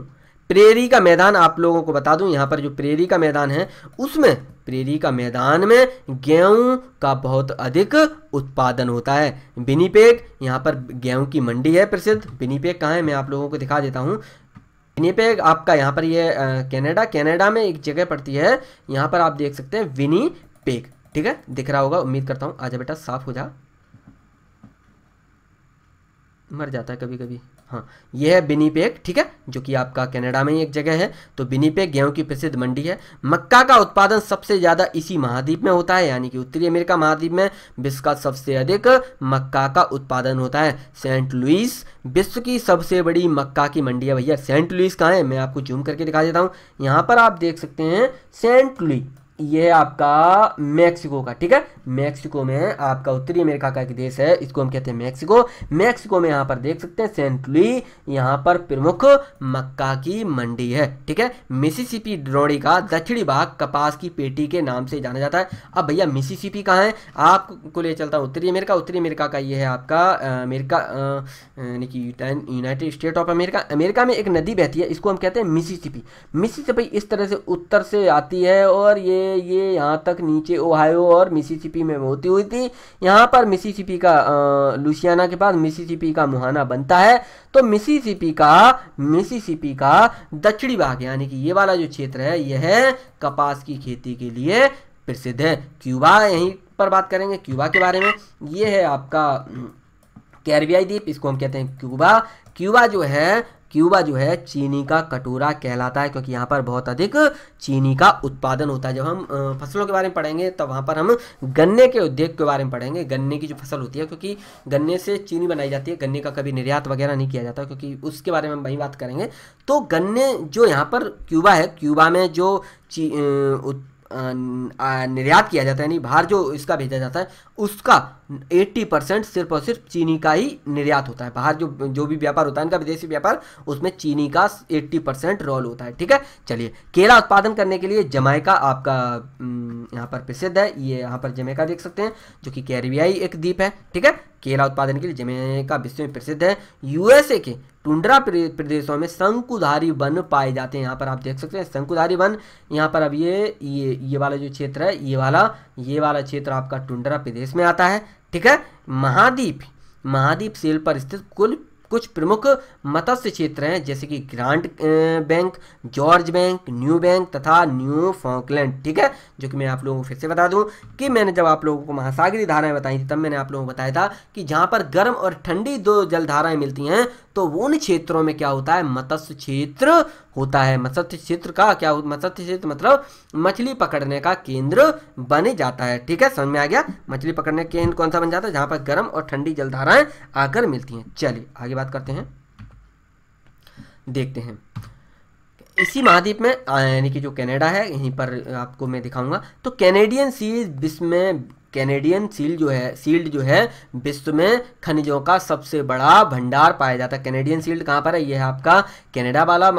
प्रेरी का मैदान आप लोगों को बता दूं यहाँ पर जो प्रेरी का मैदान है उसमें प्रेरी का मैदान में गेहूं का बहुत अधिक उत्पादन होता है बिनीपेग यहाँ पर गेहूं की मंडी है प्रसिद्ध बिनीपेग कहाँ है मैं आप लोगों को दिखा देता हूँ विनीपेग आपका यहाँ पर ये कनाडा कनाडा में एक जगह पड़ती है यहाँ पर आप देख सकते हैं विनीपेग ठीक है दिख रहा होगा उम्मीद करता हूँ आजा बेटा साफ हो जा मर जाता है कभी कभी हाँ ये है बिनीपेक ठीक है जो कि आपका कनाडा में ही एक जगह है तो बिनीपेक गेहूं की प्रसिद्ध मंडी है मक्का का उत्पादन सबसे ज़्यादा इसी महाद्वीप में होता है यानी कि उत्तरी अमेरिका महाद्वीप में विश्व का सबसे अधिक मक्का का उत्पादन होता है सेंट लुइस विश्व की सबसे बड़ी मक्का की मंडी है भैया सेंट लुइस कहाँ है मैं आपको जूम करके दिखा देता हूँ यहाँ पर आप देख सकते हैं सेंट लुई ये आपका मैक्सिको का ठीक है मैक्सिको में आपका उत्तरी अमेरिका का एक देश है इसको हम कहते हैं मैक्सिको मैक्सिको में यहाँ पर देख सकते हैं सेंट्रली यहाँ पर प्रमुख मक्का की मंडी है ठीक है मिसिसिपी ड्रोड़ी का दक्षिणी भाग कपास की पेटी के नाम से जाना जाता है अब भैया मिसिसिपी कहाँ है आपको ले चलता हूँ उत्तरी अमेरिका उत्तरी अमेरिका का ये है आपका अमेरिका यानी कि United State of America America में एक नदी बहती है इसको हम कहते हैं मिसिसिपी मिसिसिपी इस तरह से उत्तर से आती है और ये ये यहाँ तक नीचे ओहायो और मिसिसिपी में होती हुई थी यहाँ पर मिसिसिपी का लुसियाना के पास मिसिसिपी का मुहाना बनता है तो मिसिसिपी का मिसिसिपी का दक्षिणी भाग यानी कि ये वाला जो क्षेत्र है यह कपास की खेती के लिए प्रसिद्ध है क्यूबा यहीं पर बात करेंगे क्यूबा के बारे में ये है आपका कैरबियाई द्वीप इसको हम कहते हैं क्यूबा क्यूबा जो है क्यूबा जो है चीनी का कटोरा कहलाता है क्योंकि यहाँ पर बहुत अधिक चीनी का उत्पादन होता है जब हम फसलों के बारे में पढ़ेंगे तो वहाँ पर हम गन्ने के उद्योग के बारे में पढ़ेंगे गन्ने की जो फसल होती है क्योंकि गन्ने से चीनी बनाई जाती है गन्ने का कभी निर्यात वगैरह नहीं किया जाता क्योंकि उसके बारे में हम वही बात करेंगे तो गन्ने जो यहाँ पर क्यूबा है क्यूबा में जो निर्यात किया जाता है यानी बाहर जो इसका भेजा जाता है उसका 80 परसेंट सिर्फ और सिर्फ चीनी का ही निर्यात होता है बाहर जो जो भी व्यापार होता है इनका विदेशी व्यापार उसमें चीनी का 80 परसेंट रोल होता है ठीक है चलिए केला उत्पादन करने के लिए जमाइका आपका यहाँ पर प्रसिद्ध है ये यहाँ पर जमैका देख सकते हैं जो कि कैरिबियाई एक द्वीप है ठीक है केला उत्पादन के लिए जमैका विश्व में प्रसिद्ध है यूएसए के टुंडरा प्रदेशों में शंकुधारी वन पाए जाते हैं यहाँ पर आप देख सकते हैं शंकुधारी वन यहाँ पर अब ये ये ये वाला जो क्षेत्र है ये वाला ये वाला क्षेत्र आपका टुंडरा प्रदेश में आता है ठीक है महाद्वीप महाद्वीप सेल पर स्थित कुल कुछ प्रमुख मत्स्य क्षेत्र हैं जैसे कि Grand Bank George Bank New Bank तथा न्यू फॉकलैंड ठीक है जो कि मैं आप लोगों को फिर से बता दूं कि मैंने जब आप लोगों को महासागरी धाराएं बताई थी तब मैंने आप लोगों को बताया था कि जहां पर गर्म और ठंडी दो जलधाराएं मिलती हैं तो उन क्षेत्रों में क्या होता है मत्स्य क्षेत्र होता है मत्स्य मतलब क्षेत्र का क्या मत्स्य मतलब क्षेत्र मतलब मछली पकड़ने का केंद्र बन जाता है ठीक है समझ में आ गया मछली पकड़ने का केंद्र कौन सा बन जाता है जहां पर गर्म और ठंडी जलधाराएं आकर मिलती हैं चलिए आगे बात करते हैं देखते हैं इसी महाद्वीप में यानी कि जो कनाडा है यहीं पर आपको मैं दिखाऊंगा तो कैनेडियन सीरीज विश्व में कैनेडियन सील जो है सील्ड जो है विश्व में खनिजों का सबसे बड़ा भंडार पाया जाता है कैनेडियन सील्ड कहाँ पर है यह है आपका कनाडा वाला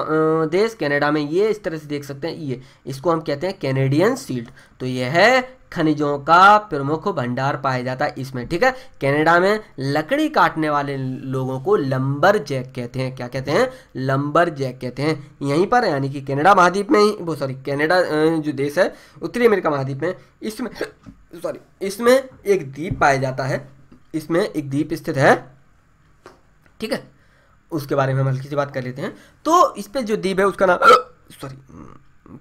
देश कनाडा में ये इस तरह से देख सकते हैं ये इसको हम कहते हैं कैनेडियन सील्ड तो यह है खनिजों का प्रमुख भंडार पाया जाता है इसमें ठीक है कनाडा में लकड़ी काटने वाले लोगों को लंबर जैक कहते हैं क्या कहते हैं लंबर जैक कहते हैं यहीं पर यानी कि कनाडा महाद्वीप में ही वो सॉरी कनाडा जो देश है उत्तरी अमेरिका महाद्वीप में इसमें सॉरी इसमें एक द्वीप पाया जाता है इसमें एक द्वीप स्थित है ठीक है उसके बारे में हम हल्की सी बात कर लेते हैं तो इस पर जो द्वीप है उसका नाम सॉरी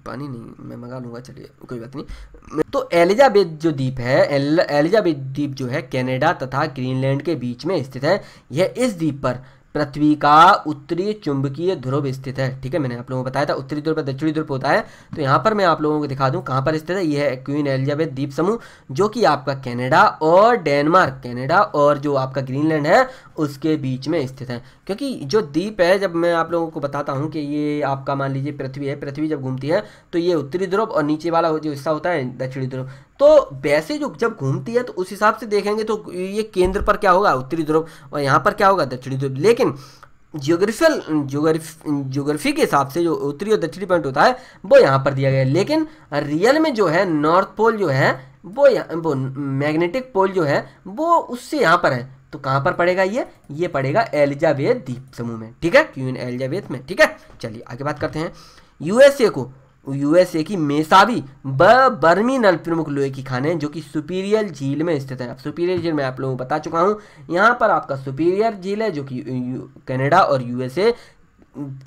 पानी नहीं मैं मंगा लूँगा चलिए कोई बात नहीं तो एलिजाबेथ जो द्वीप है एल, एलिजाबेथ द्वीप जो है कनाडा तथा ग्रीनलैंड के बीच में स्थित है यह इस द्वीप पर पृथ्वी का उत्तरी चुंबकीय ध्रुव स्थित है ठीक है मैंने आप लोगों को बताया था उत्तरी ध्रुव पर दक्षिणी ध्रुव होता है तो यहाँ पर मैं आप लोगों को दिखा दूँ कहाँ पर स्थित है यह है क्वीन एलिजाबेथ द्वीप समूह जो कि आपका कैनेडा और डेनमार्क कैनेडा और जो आपका ग्रीनलैंड है उसके बीच में स्थित है क्योंकि जो द्वीप है जब मैं आप लोगों को बताता हूँ कि ये आपका मान लीजिए पृथ्वी है पृथ्वी जब घूमती है तो ये उत्तरी ध्रुव और नीचे वाला जो हिस्सा होता है दक्षिणी ध्रुव तो वैसे जो जब घूमती है तो उस हिसाब से देखेंगे तो ये केंद्र पर क्या होगा उत्तरी ध्रुव और यहाँ पर क्या होगा दक्षिणी ध्रुव लेकिन जियोग्राफिकल जियोग्राफी जियोग्राफी के हिसाब से जो उत्तरी और दक्षिणी पॉइंट होता है वो यहाँ पर दिया गया है लेकिन रियल में जो है नॉर्थ पोल जो है वो वो मैग्नेटिक पोल जो है वो उससे यहाँ पर है तो कहाँ पर पड़ेगा ये ये पड़ेगा एलिजाबेथ द्वीप समूह में ठीक है क्यों एलिजाबेथ में ठीक है चलिए आगे बात करते हैं यूएसए को यूएसए की मेसाबी ब बर्मिनल प्रमुख लोहे की खान है जो कि सुपीरियर झील में स्थित है सुपीरियर झील मैं आप लोगों को बता चुका हूँ यहाँ पर आपका सुपीरियर झील है जो कि कनाडा और यूएसए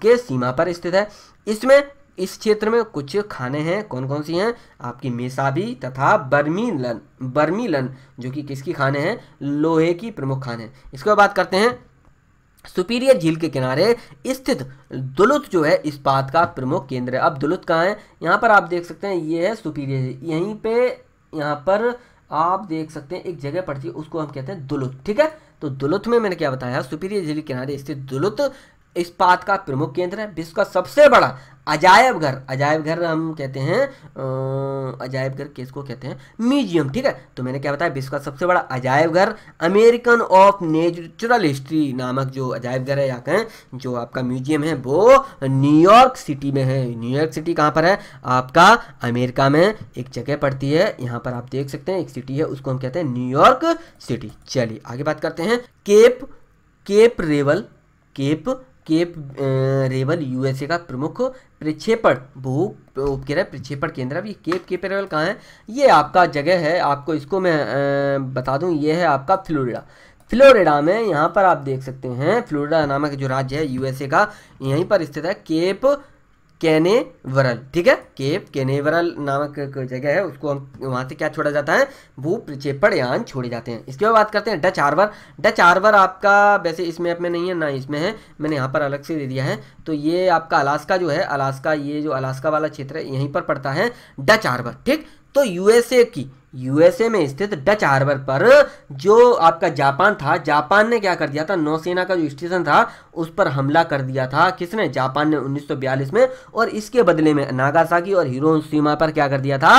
के सीमा पर स्थित है इसमें इस क्षेत्र में कुछ खाने हैं कौन कौन सी हैं आपकी मेसाबी तथा बर्मिलन बर्मिलन जो कि किसकी खाने हैं लोहे की प्रमुख खाने हैं इसके बाद बात करते हैं सुपीरियर झील के किनारे स्थित दुलुत जो है इस्पात का प्रमुख केंद्र है अब दुलुत कहाँ है यहाँ पर आप देख सकते हैं ये है सुपीरियर यहीं पे यहाँ पर आप देख सकते हैं एक जगह पड़ती है उसको हम कहते हैं दुलुत ठीक है तो दुलुत में मैंने क्या बताया सुपीरियर झील के किनारे स्थित दुलुत इस्पात का प्रमुख केंद्र है विश्व का सबसे बड़ा अजायब घर अजायब घर हम कहते हैं अजायब घर किसको कहते हैं म्यूजियम ठीक है तो मैंने क्या बताया विश्व का सबसे बड़ा अजायब घर अमेरिकन ऑफ नेचुरल हिस्ट्री नामक जो अजायब घर है या कहें जो आपका म्यूजियम है वो न्यूयॉर्क सिटी में है न्यूयॉर्क सिटी कहाँ पर है आपका अमेरिका में एक जगह पड़ती है यहाँ पर आप देख सकते हैं एक सिटी है उसको हम कहते हैं न्यूयॉर्क सिटी चलिए आगे बात करते हैं केप केप रेवल केप केप रेवल यूएसए का प्रमुख प्रक्षेपण भू उपग्रह प्रक्षेपण केंद्र अब ये केप केपेरेबल कहाँ है ये आपका जगह है आपको इसको मैं आ, बता दूँ ये है आपका फ्लोरिडा फ्लोरिडा में यहाँ पर आप देख सकते हैं फ्लोरिडा नामक जो राज्य है यूएसए का यहीं पर स्थित है केप केनेवरल ठीक है केप कैनेवरल नामक जगह है उसको हम वहाँ से क्या छोड़ा जाता है भू प्रक्षेपण यान छोड़े जाते हैं इसके बाद बात करते हैं डच आर्वर डच आर्वर आपका वैसे इस मैप में नहीं है ना इसमें है मैंने यहाँ पर अलग से दे दिया है तो ये आपका अलास्का जो है अलास्का ये जो अलास्का वाला क्षेत्र है यहीं पर पड़ता है डच आर्वर ठीक तो यूएसए की यूएसए में स्थित डच हार्बर पर जो आपका जापान था जापान ने क्या कर दिया था नौसेना का जो स्टेशन था उस पर हमला कर दिया था किसने जापान ने 1942 में और इसके बदले में नागासाकी और सीमा पर क्या कर दिया था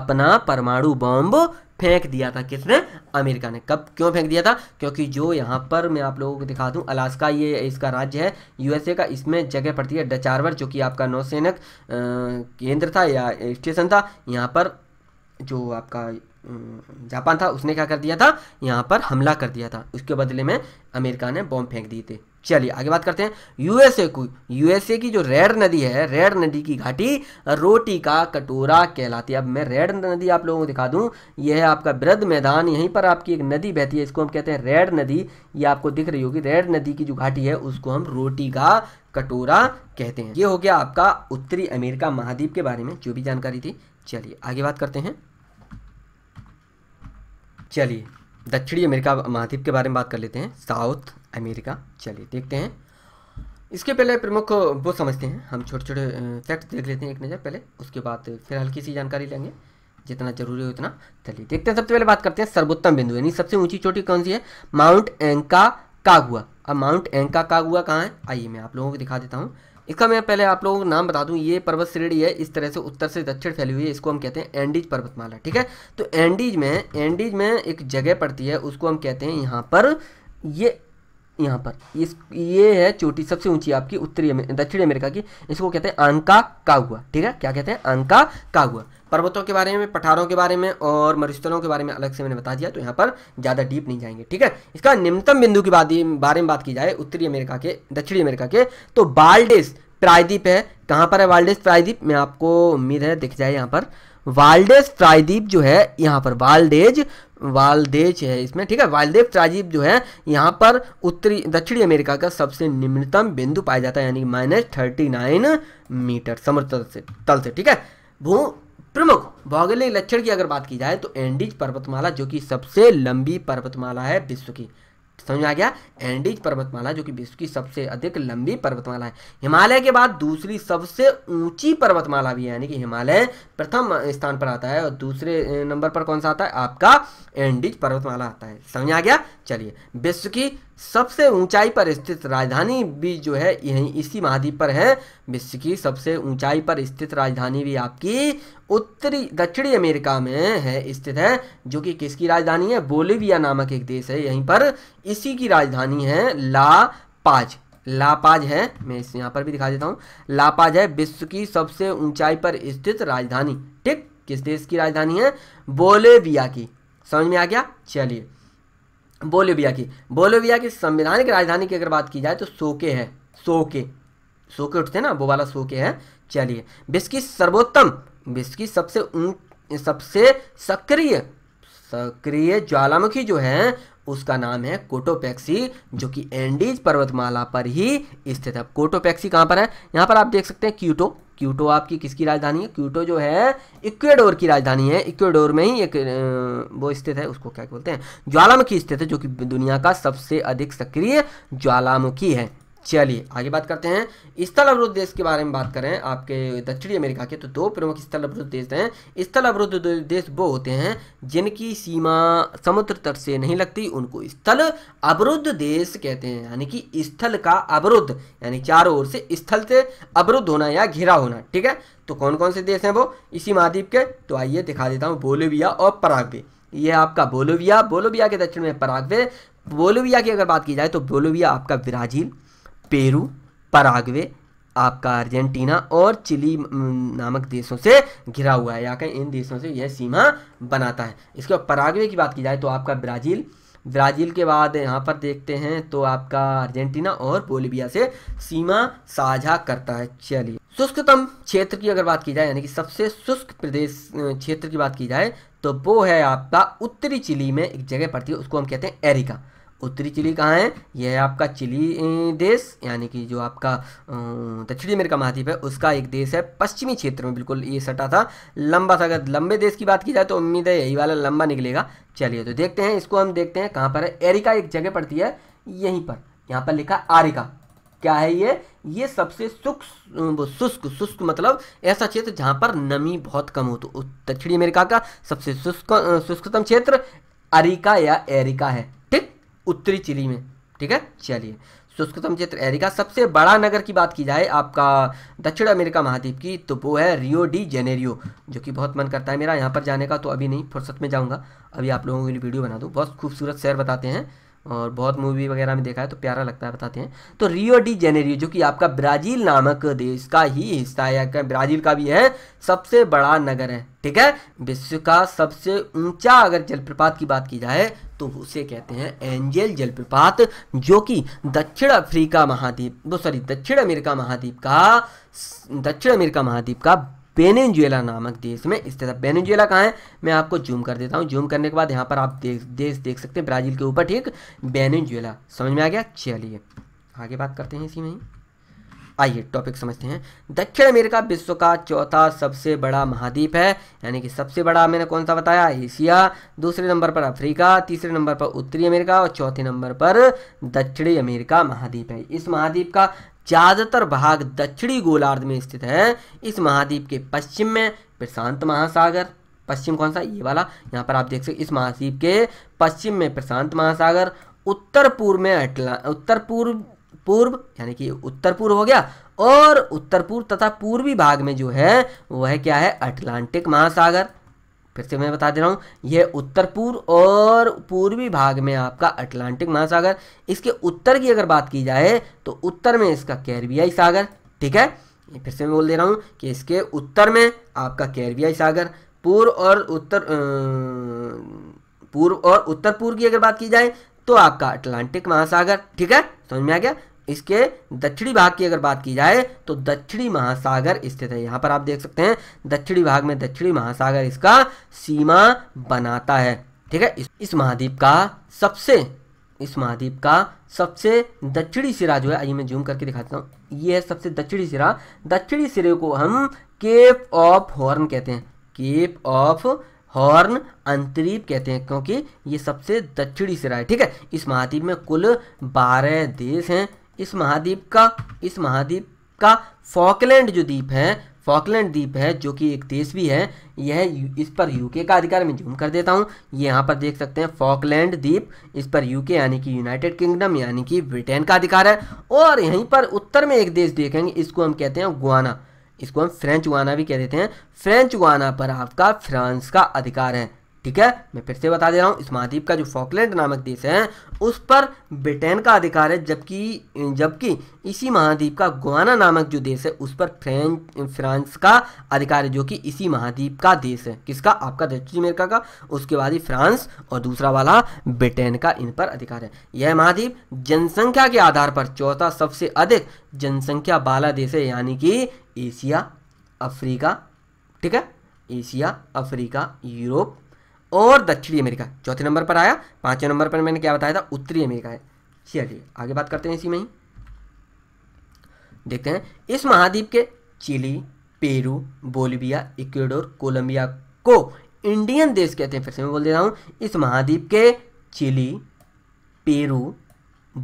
अपना परमाणु बॉम्ब फेंक दिया था किसने अमेरिका ने कब क्यों फेंक दिया था क्योंकि जो यहाँ पर मैं आप लोगों को दिखा दूँ अलास्का ये इसका राज्य है यूएसए का इसमें जगह पड़ती है डचारवर जो कि आपका नौसैनिक केंद्र था या स्टेशन था यहाँ पर जो आपका जापान था उसने क्या कर दिया था यहाँ पर हमला कर दिया था उसके बदले में अमेरिका ने बॉम्ब फेंक दिए थे चलिए आगे बात करते हैं यूएसए को यूएसए की जो रेड नदी है रेड नदी की घाटी रोटी का कटोरा कहलाती है अब मैं रेड नदी आप लोगों को दिखा दूं यह है आपका वृद्ध मैदान यहीं पर आपकी एक नदी बहती है इसको हम कहते हैं रेड नदी ये आपको दिख रही होगी रेड नदी की जो घाटी है उसको हम रोटी का कटोरा कहते हैं ये हो गया आपका उत्तरी अमेरिका महाद्वीप के बारे में जो भी जानकारी थी चलिए आगे बात करते हैं चलिए दक्षिणी अमेरिका महाद्वीप के बारे में बात कर लेते हैं साउथ अमेरिका चलिए देखते हैं इसके पहले प्रमुख वो समझते हैं हम छोटे छोटे फैक्ट देख लेते हैं एक नज़र पहले उसके बाद फिर हल्की सी जानकारी लेंगे जितना जरूरी हो उतना चलिए देखते हैं सबसे पहले बात करते हैं सर्वोत्तम बिंदु यानी सबसे ऊंची चोटी कौन सी है माउंट एंका कागुआ अब माउंट एंका कागुआ कहाँ है आइए मैं आप लोगों को दिखा देता हूँ इसका मैं पहले आप लोगों को नाम बता दूं ये पर्वत श्रेणी है इस तरह से उत्तर से दक्षिण फैली हुई है इसको हम कहते हैं एंडीज पर्वतमाला ठीक है तो एंडीज में एंडीज में एक जगह पड़ती है उसको हम कहते हैं यहाँ पर ये यहाँ पर इस ये है चोटी सबसे ऊंची आपकी उत्तरी दक्षिण अमेरिका की इसको कहते हैं आंका कागुआ ठीक है क्या कहते हैं आंका कागुआ पर्वतों के बारे में पठारों के बारे में और मरुस्थलों के बारे में अलग से मैंने बता दिया तो यहाँ पर ज़्यादा डीप नहीं जाएंगे ठीक है इसका निम्नतम बिंदु के बारे में बात की जाए उत्तरी अमेरिका के दक्षिणी अमेरिका के तो बाल्डेस प्रायद्वीप है कहाँ पर है वाल्डेस प्रायद्वीप मैं आपको उम्मीद है दिख जाए यहाँ पर वाल्डेस प्रायद्वीप जो है यहाँ पर वाल्डेज वालदेज है इसमें ठीक है वाल्देव प्रायद्वीप जो है यहाँ पर उत्तरी दक्षिणी अमेरिका का सबसे निम्नतम बिंदु पाया जाता है यानी माइनस थर्टी नाइन मीटर समुद्र से तल से ठीक है भू प्रमुख भौगोलिक लक्षण की अगर बात की जाए तो एंडीज पर्वतमाला जो कि सबसे लंबी पर्वतमाला है विश्व की समझ आ गया एंडीज पर्वतमाला जो कि विश्व की सबसे अधिक लंबी पर्वतमाला है हिमालय के बाद दूसरी सबसे ऊंची पर्वतमाला भी है यानी कि हिमालय प्रथम स्थान पर आता है और दूसरे नंबर पर कौन सा आता है आपका एंडीज पर्वतमाला आता है समझ आ गया चलिए विश्व की सबसे ऊंचाई पर स्थित राजधानी भी जो है यही इसी महाद्वीप पर है विश्व की सबसे ऊंचाई पर स्थित राजधानी भी आपकी उत्तरी दक्षिणी अमेरिका में है स्थित है जो कि किसकी राजधानी है बोलिविया नामक एक देश है यहीं पर इसी की राजधानी है ला पाज लापाज है मैं इस यहाँ पर भी दिखा देता हूँ लापाज है विश्व की सबसे ऊंचाई पर स्थित राजधानी ठीक किस देश की राजधानी है बोलेविया की समझ में आ गया चलिए बोलीविया की बोलीविया की संवैधानिक राजधानी की अगर बात की जाए तो सोके है सोके सोके उठते हैं ना वो वाला सोके है चलिए विश्व की सर्वोत्तम विश्व की सबसे उन सबसे सक्रिय सक्रिय ज्वालामुखी जो है उसका नाम है कोटोपैक्सी जो कि एंडीज पर्वतमाला पर ही स्थित है कोटोपैक्सी कहाँ पर है यहाँ पर आप देख सकते हैं क्यूटो क्यूटो आपकी किसकी राजधानी है क्यूटो जो है इक्वेडोर की राजधानी है इक्वेडोर में ही एक वो स्थित है उसको क्या बोलते हैं ज्वालामुखी स्थित है जो कि दुनिया का सबसे अधिक सक्रिय ज्वालामुखी है चलिए आगे बात करते हैं स्थल अवरुद्ध देश के बारे में बात करें आपके दक्षिणी अमेरिका के तो दो प्रमुख स्थल अवरुद्ध देश हैं स्थल अवरुद्ध देश वो होते हैं जिनकी सीमा समुद्र तट से नहीं लगती उनको स्थल अवरुद्ध देश कहते हैं यानी कि स्थल का अवरुद्ध यानी चारों ओर से स्थल से अवरुद्ध होना या घिरा होना ठीक है तो कौन कौन से देश हैं वो इसी महाद्वीप के तो आइए दिखा देता हूँ बोलोविया और पराग्वे ये आपका बोलोविया बोलोविया के दक्षिण में पराग्वे बोलोविया की अगर बात की जाए तो बोलोविया आपका ब्राज़ील पेरू परागवे आपका अर्जेंटीना और चिली नामक देशों से घिरा हुआ है या कहीं इन देशों से यह सीमा बनाता है इसके बाद पराग्वे की बात की जाए तो आपका ब्राज़ील ब्राज़ील के बाद यहाँ पर देखते हैं तो आपका अर्जेंटीना और बोलिविया से सीमा साझा करता है चलिए शुष्कतम क्षेत्र की अगर बात की जाए यानी कि सबसे शुष्क प्रदेश क्षेत्र की बात की जाए तो वो है आपका उत्तरी चिली में एक जगह पड़ती है उसको हम कहते हैं एरिका उत्तरी चिली कहाँ है यह है आपका चिली देश यानी कि जो आपका दक्षिणी अमेरिका महाद्वीप है उसका एक देश है पश्चिमी क्षेत्र में बिल्कुल ये सटा था लंबा था अगर लंबे देश की बात की जाए तो उम्मीद है यही वाला लंबा निकलेगा चलिए तो देखते हैं इसको हम देखते हैं कहाँ पर है एरिका एक जगह पड़ती है यहीं पर यहाँ पर लिखा आरिका क्या है ये ये सबसे सुख शुष्क शुष्क मतलब ऐसा क्षेत्र जहाँ पर नमी बहुत कम हो तो दक्षिणी अमेरिका का सबसे शुष्क शुष्कतम क्षेत्र अरिका या एरिका है ठीक उत्तरी चिली में ठीक है चलिए शुष्कतम क्षेत्र एरिका सबसे बड़ा नगर की बात की जाए आपका दक्षिण अमेरिका महाद्वीप की तो वो है रियो डी जेनेरियो जो कि बहुत मन करता है मेरा यहाँ पर जाने का तो अभी नहीं फुर्सत में जाऊँगा अभी आप लोगों के लिए वीडियो बना दूँ बहुत खूबसूरत शहर बताते हैं और बहुत मूवी वगैरह में देखा है तो प्यारा लगता है बताते हैं तो रियो डी जेनेरियो जो कि आपका ब्राज़ील नामक देश का ही हिस्सा है ब्राज़ील का भी है सबसे बड़ा नगर है ठीक है विश्व का सबसे ऊंचा अगर जलप्रपात की बात की जाए तो उसे कहते हैं एंजेल जलप्रपात जो कि दक्षिण अफ्रीका महाद्वीप वो सॉरी दक्षिण अमेरिका महाद्वीप का दक्षिण अमेरिका महाद्वीप का पेनेजुएला नामक देश में स्थित है पेनेजुएला कहाँ है मैं आपको जूम कर देता हूँ जूम करने के बाद यहाँ पर आप देश देश देख सकते हैं ब्राज़ील के ऊपर ठीक बेनेजुएला समझ में आ गया चलिए आगे बात करते हैं इसी में आइए टॉपिक समझते हैं दक्षिण अमेरिका विश्व का चौथा सबसे बड़ा महाद्वीप है यानी कि सबसे बड़ा मैंने कौन सा बताया एशिया दूसरे नंबर पर अफ्रीका तीसरे नंबर पर उत्तरी अमेरिका और चौथे नंबर पर दक्षिणी अमेरिका महाद्वीप है इस महाद्वीप का ज़्यादातर भाग दक्षिणी गोलार्ध में स्थित है इस महाद्वीप के पश्चिम में प्रशांत महासागर पश्चिम कौन सा ये वाला यहाँ पर आप देख सकते इस महाद्वीप के पश्चिम में प्रशांत महासागर उत्तर पूर्व में अटला उत्तर पूर्व पूर्व यानी कि उत्तर पूर्व हो गया और उत्तर पूर्व तथा पूर्वी भाग में जो है वह क्या है अटलांटिक महासागर फिर से मैं बता दे रहा हूँ यह उत्तर पूर्व और पूर्वी भाग में आपका अटलांटिक महासागर इसके उत्तर की अगर बात की जाए तो उत्तर में इसका कैरबियाई सागर ठीक है फिर से मैं बोल दे रहा हूँ कि इसके उत्तर में आपका कैरबियाई सागर पूर्व और उत्तर पूर्व और उत्तर पूर्व की अगर बात की जाए तो आपका अटलांटिक महासागर ठीक है समझ में आ गया इसके दक्षिणी भाग की अगर बात की जाए तो दक्षिणी महासागर स्थित है यहाँ पर आप देख सकते हैं दक्षिणी भाग में दक्षिणी महासागर इसका सीमा बनाता है ठीक है इस महाद्वीप का सबसे इस महाद्वीप का सबसे दक्षिणी सिरा जो है आइए मैं जूम करके दिखाता हूँ ये है सबसे दक्षिणी सिरा दक्षिणी सिरे को हम केप ऑफ हॉर्न कहते हैं केप ऑफ हॉर्न अंतरीप कहते हैं क्योंकि ये सबसे दक्षिणी सिरा है ठीक है इस महाद्वीप में कुल बारह देश हैं इस महाद्वीप का इस महाद्वीप का फॉकलैंड जो द्वीप है फॉकलैंड द्वीप है जो कि एक देश भी है यह इस पर यूके का अधिकार मैं जूम कर देता हूँ ये यहाँ पर देख सकते हैं फॉकलैंड द्वीप इस पर यूके यानी कि यूनाइटेड किंगडम यानी कि ब्रिटेन का अधिकार है और यहीं पर उत्तर में एक देश देखेंगे इसको हम कहते हैं गुआना इसको हम फ्रेंच गुआना भी कह देते हैं फ्रेंच गुआना पर आपका फ्रांस का अधिकार है ठीक है मैं फिर से बता दे रहा हूँ इस महाद्वीप का जो फॉकलैंड नामक देश है उस पर ब्रिटेन का अधिकार है जबकि जबकि इसी महाद्वीप का गुआना नामक जो देश है उस पर फ्रेंच फ्रांस का अधिकार है जो कि इसी महाद्वीप का देश है किसका आपका दक्षिण अमेरिका का उसके बाद ही फ्रांस और दूसरा वाला ब्रिटेन का इन पर अधिकार है यह महाद्वीप जनसंख्या के आधार पर चौथा सबसे अधिक जनसंख्या वाला देश है यानी कि एशिया अफ्रीका ठीक है एशिया अफ्रीका यूरोप और दक्षिणी अमेरिका चौथे नंबर पर आया पांचवें नंबर पर मैंने क्या बताया था उत्तरी अमेरिका है चलिए आगे बात करते हैं इसी में ही देखते हैं इस महाद्वीप के Chile Peru Bolivia Ecuador Colombia को इंडियन देश कहते हैं फिर से मैं बोल दे रहा हूँ इस महाद्वीप के चिली पेरू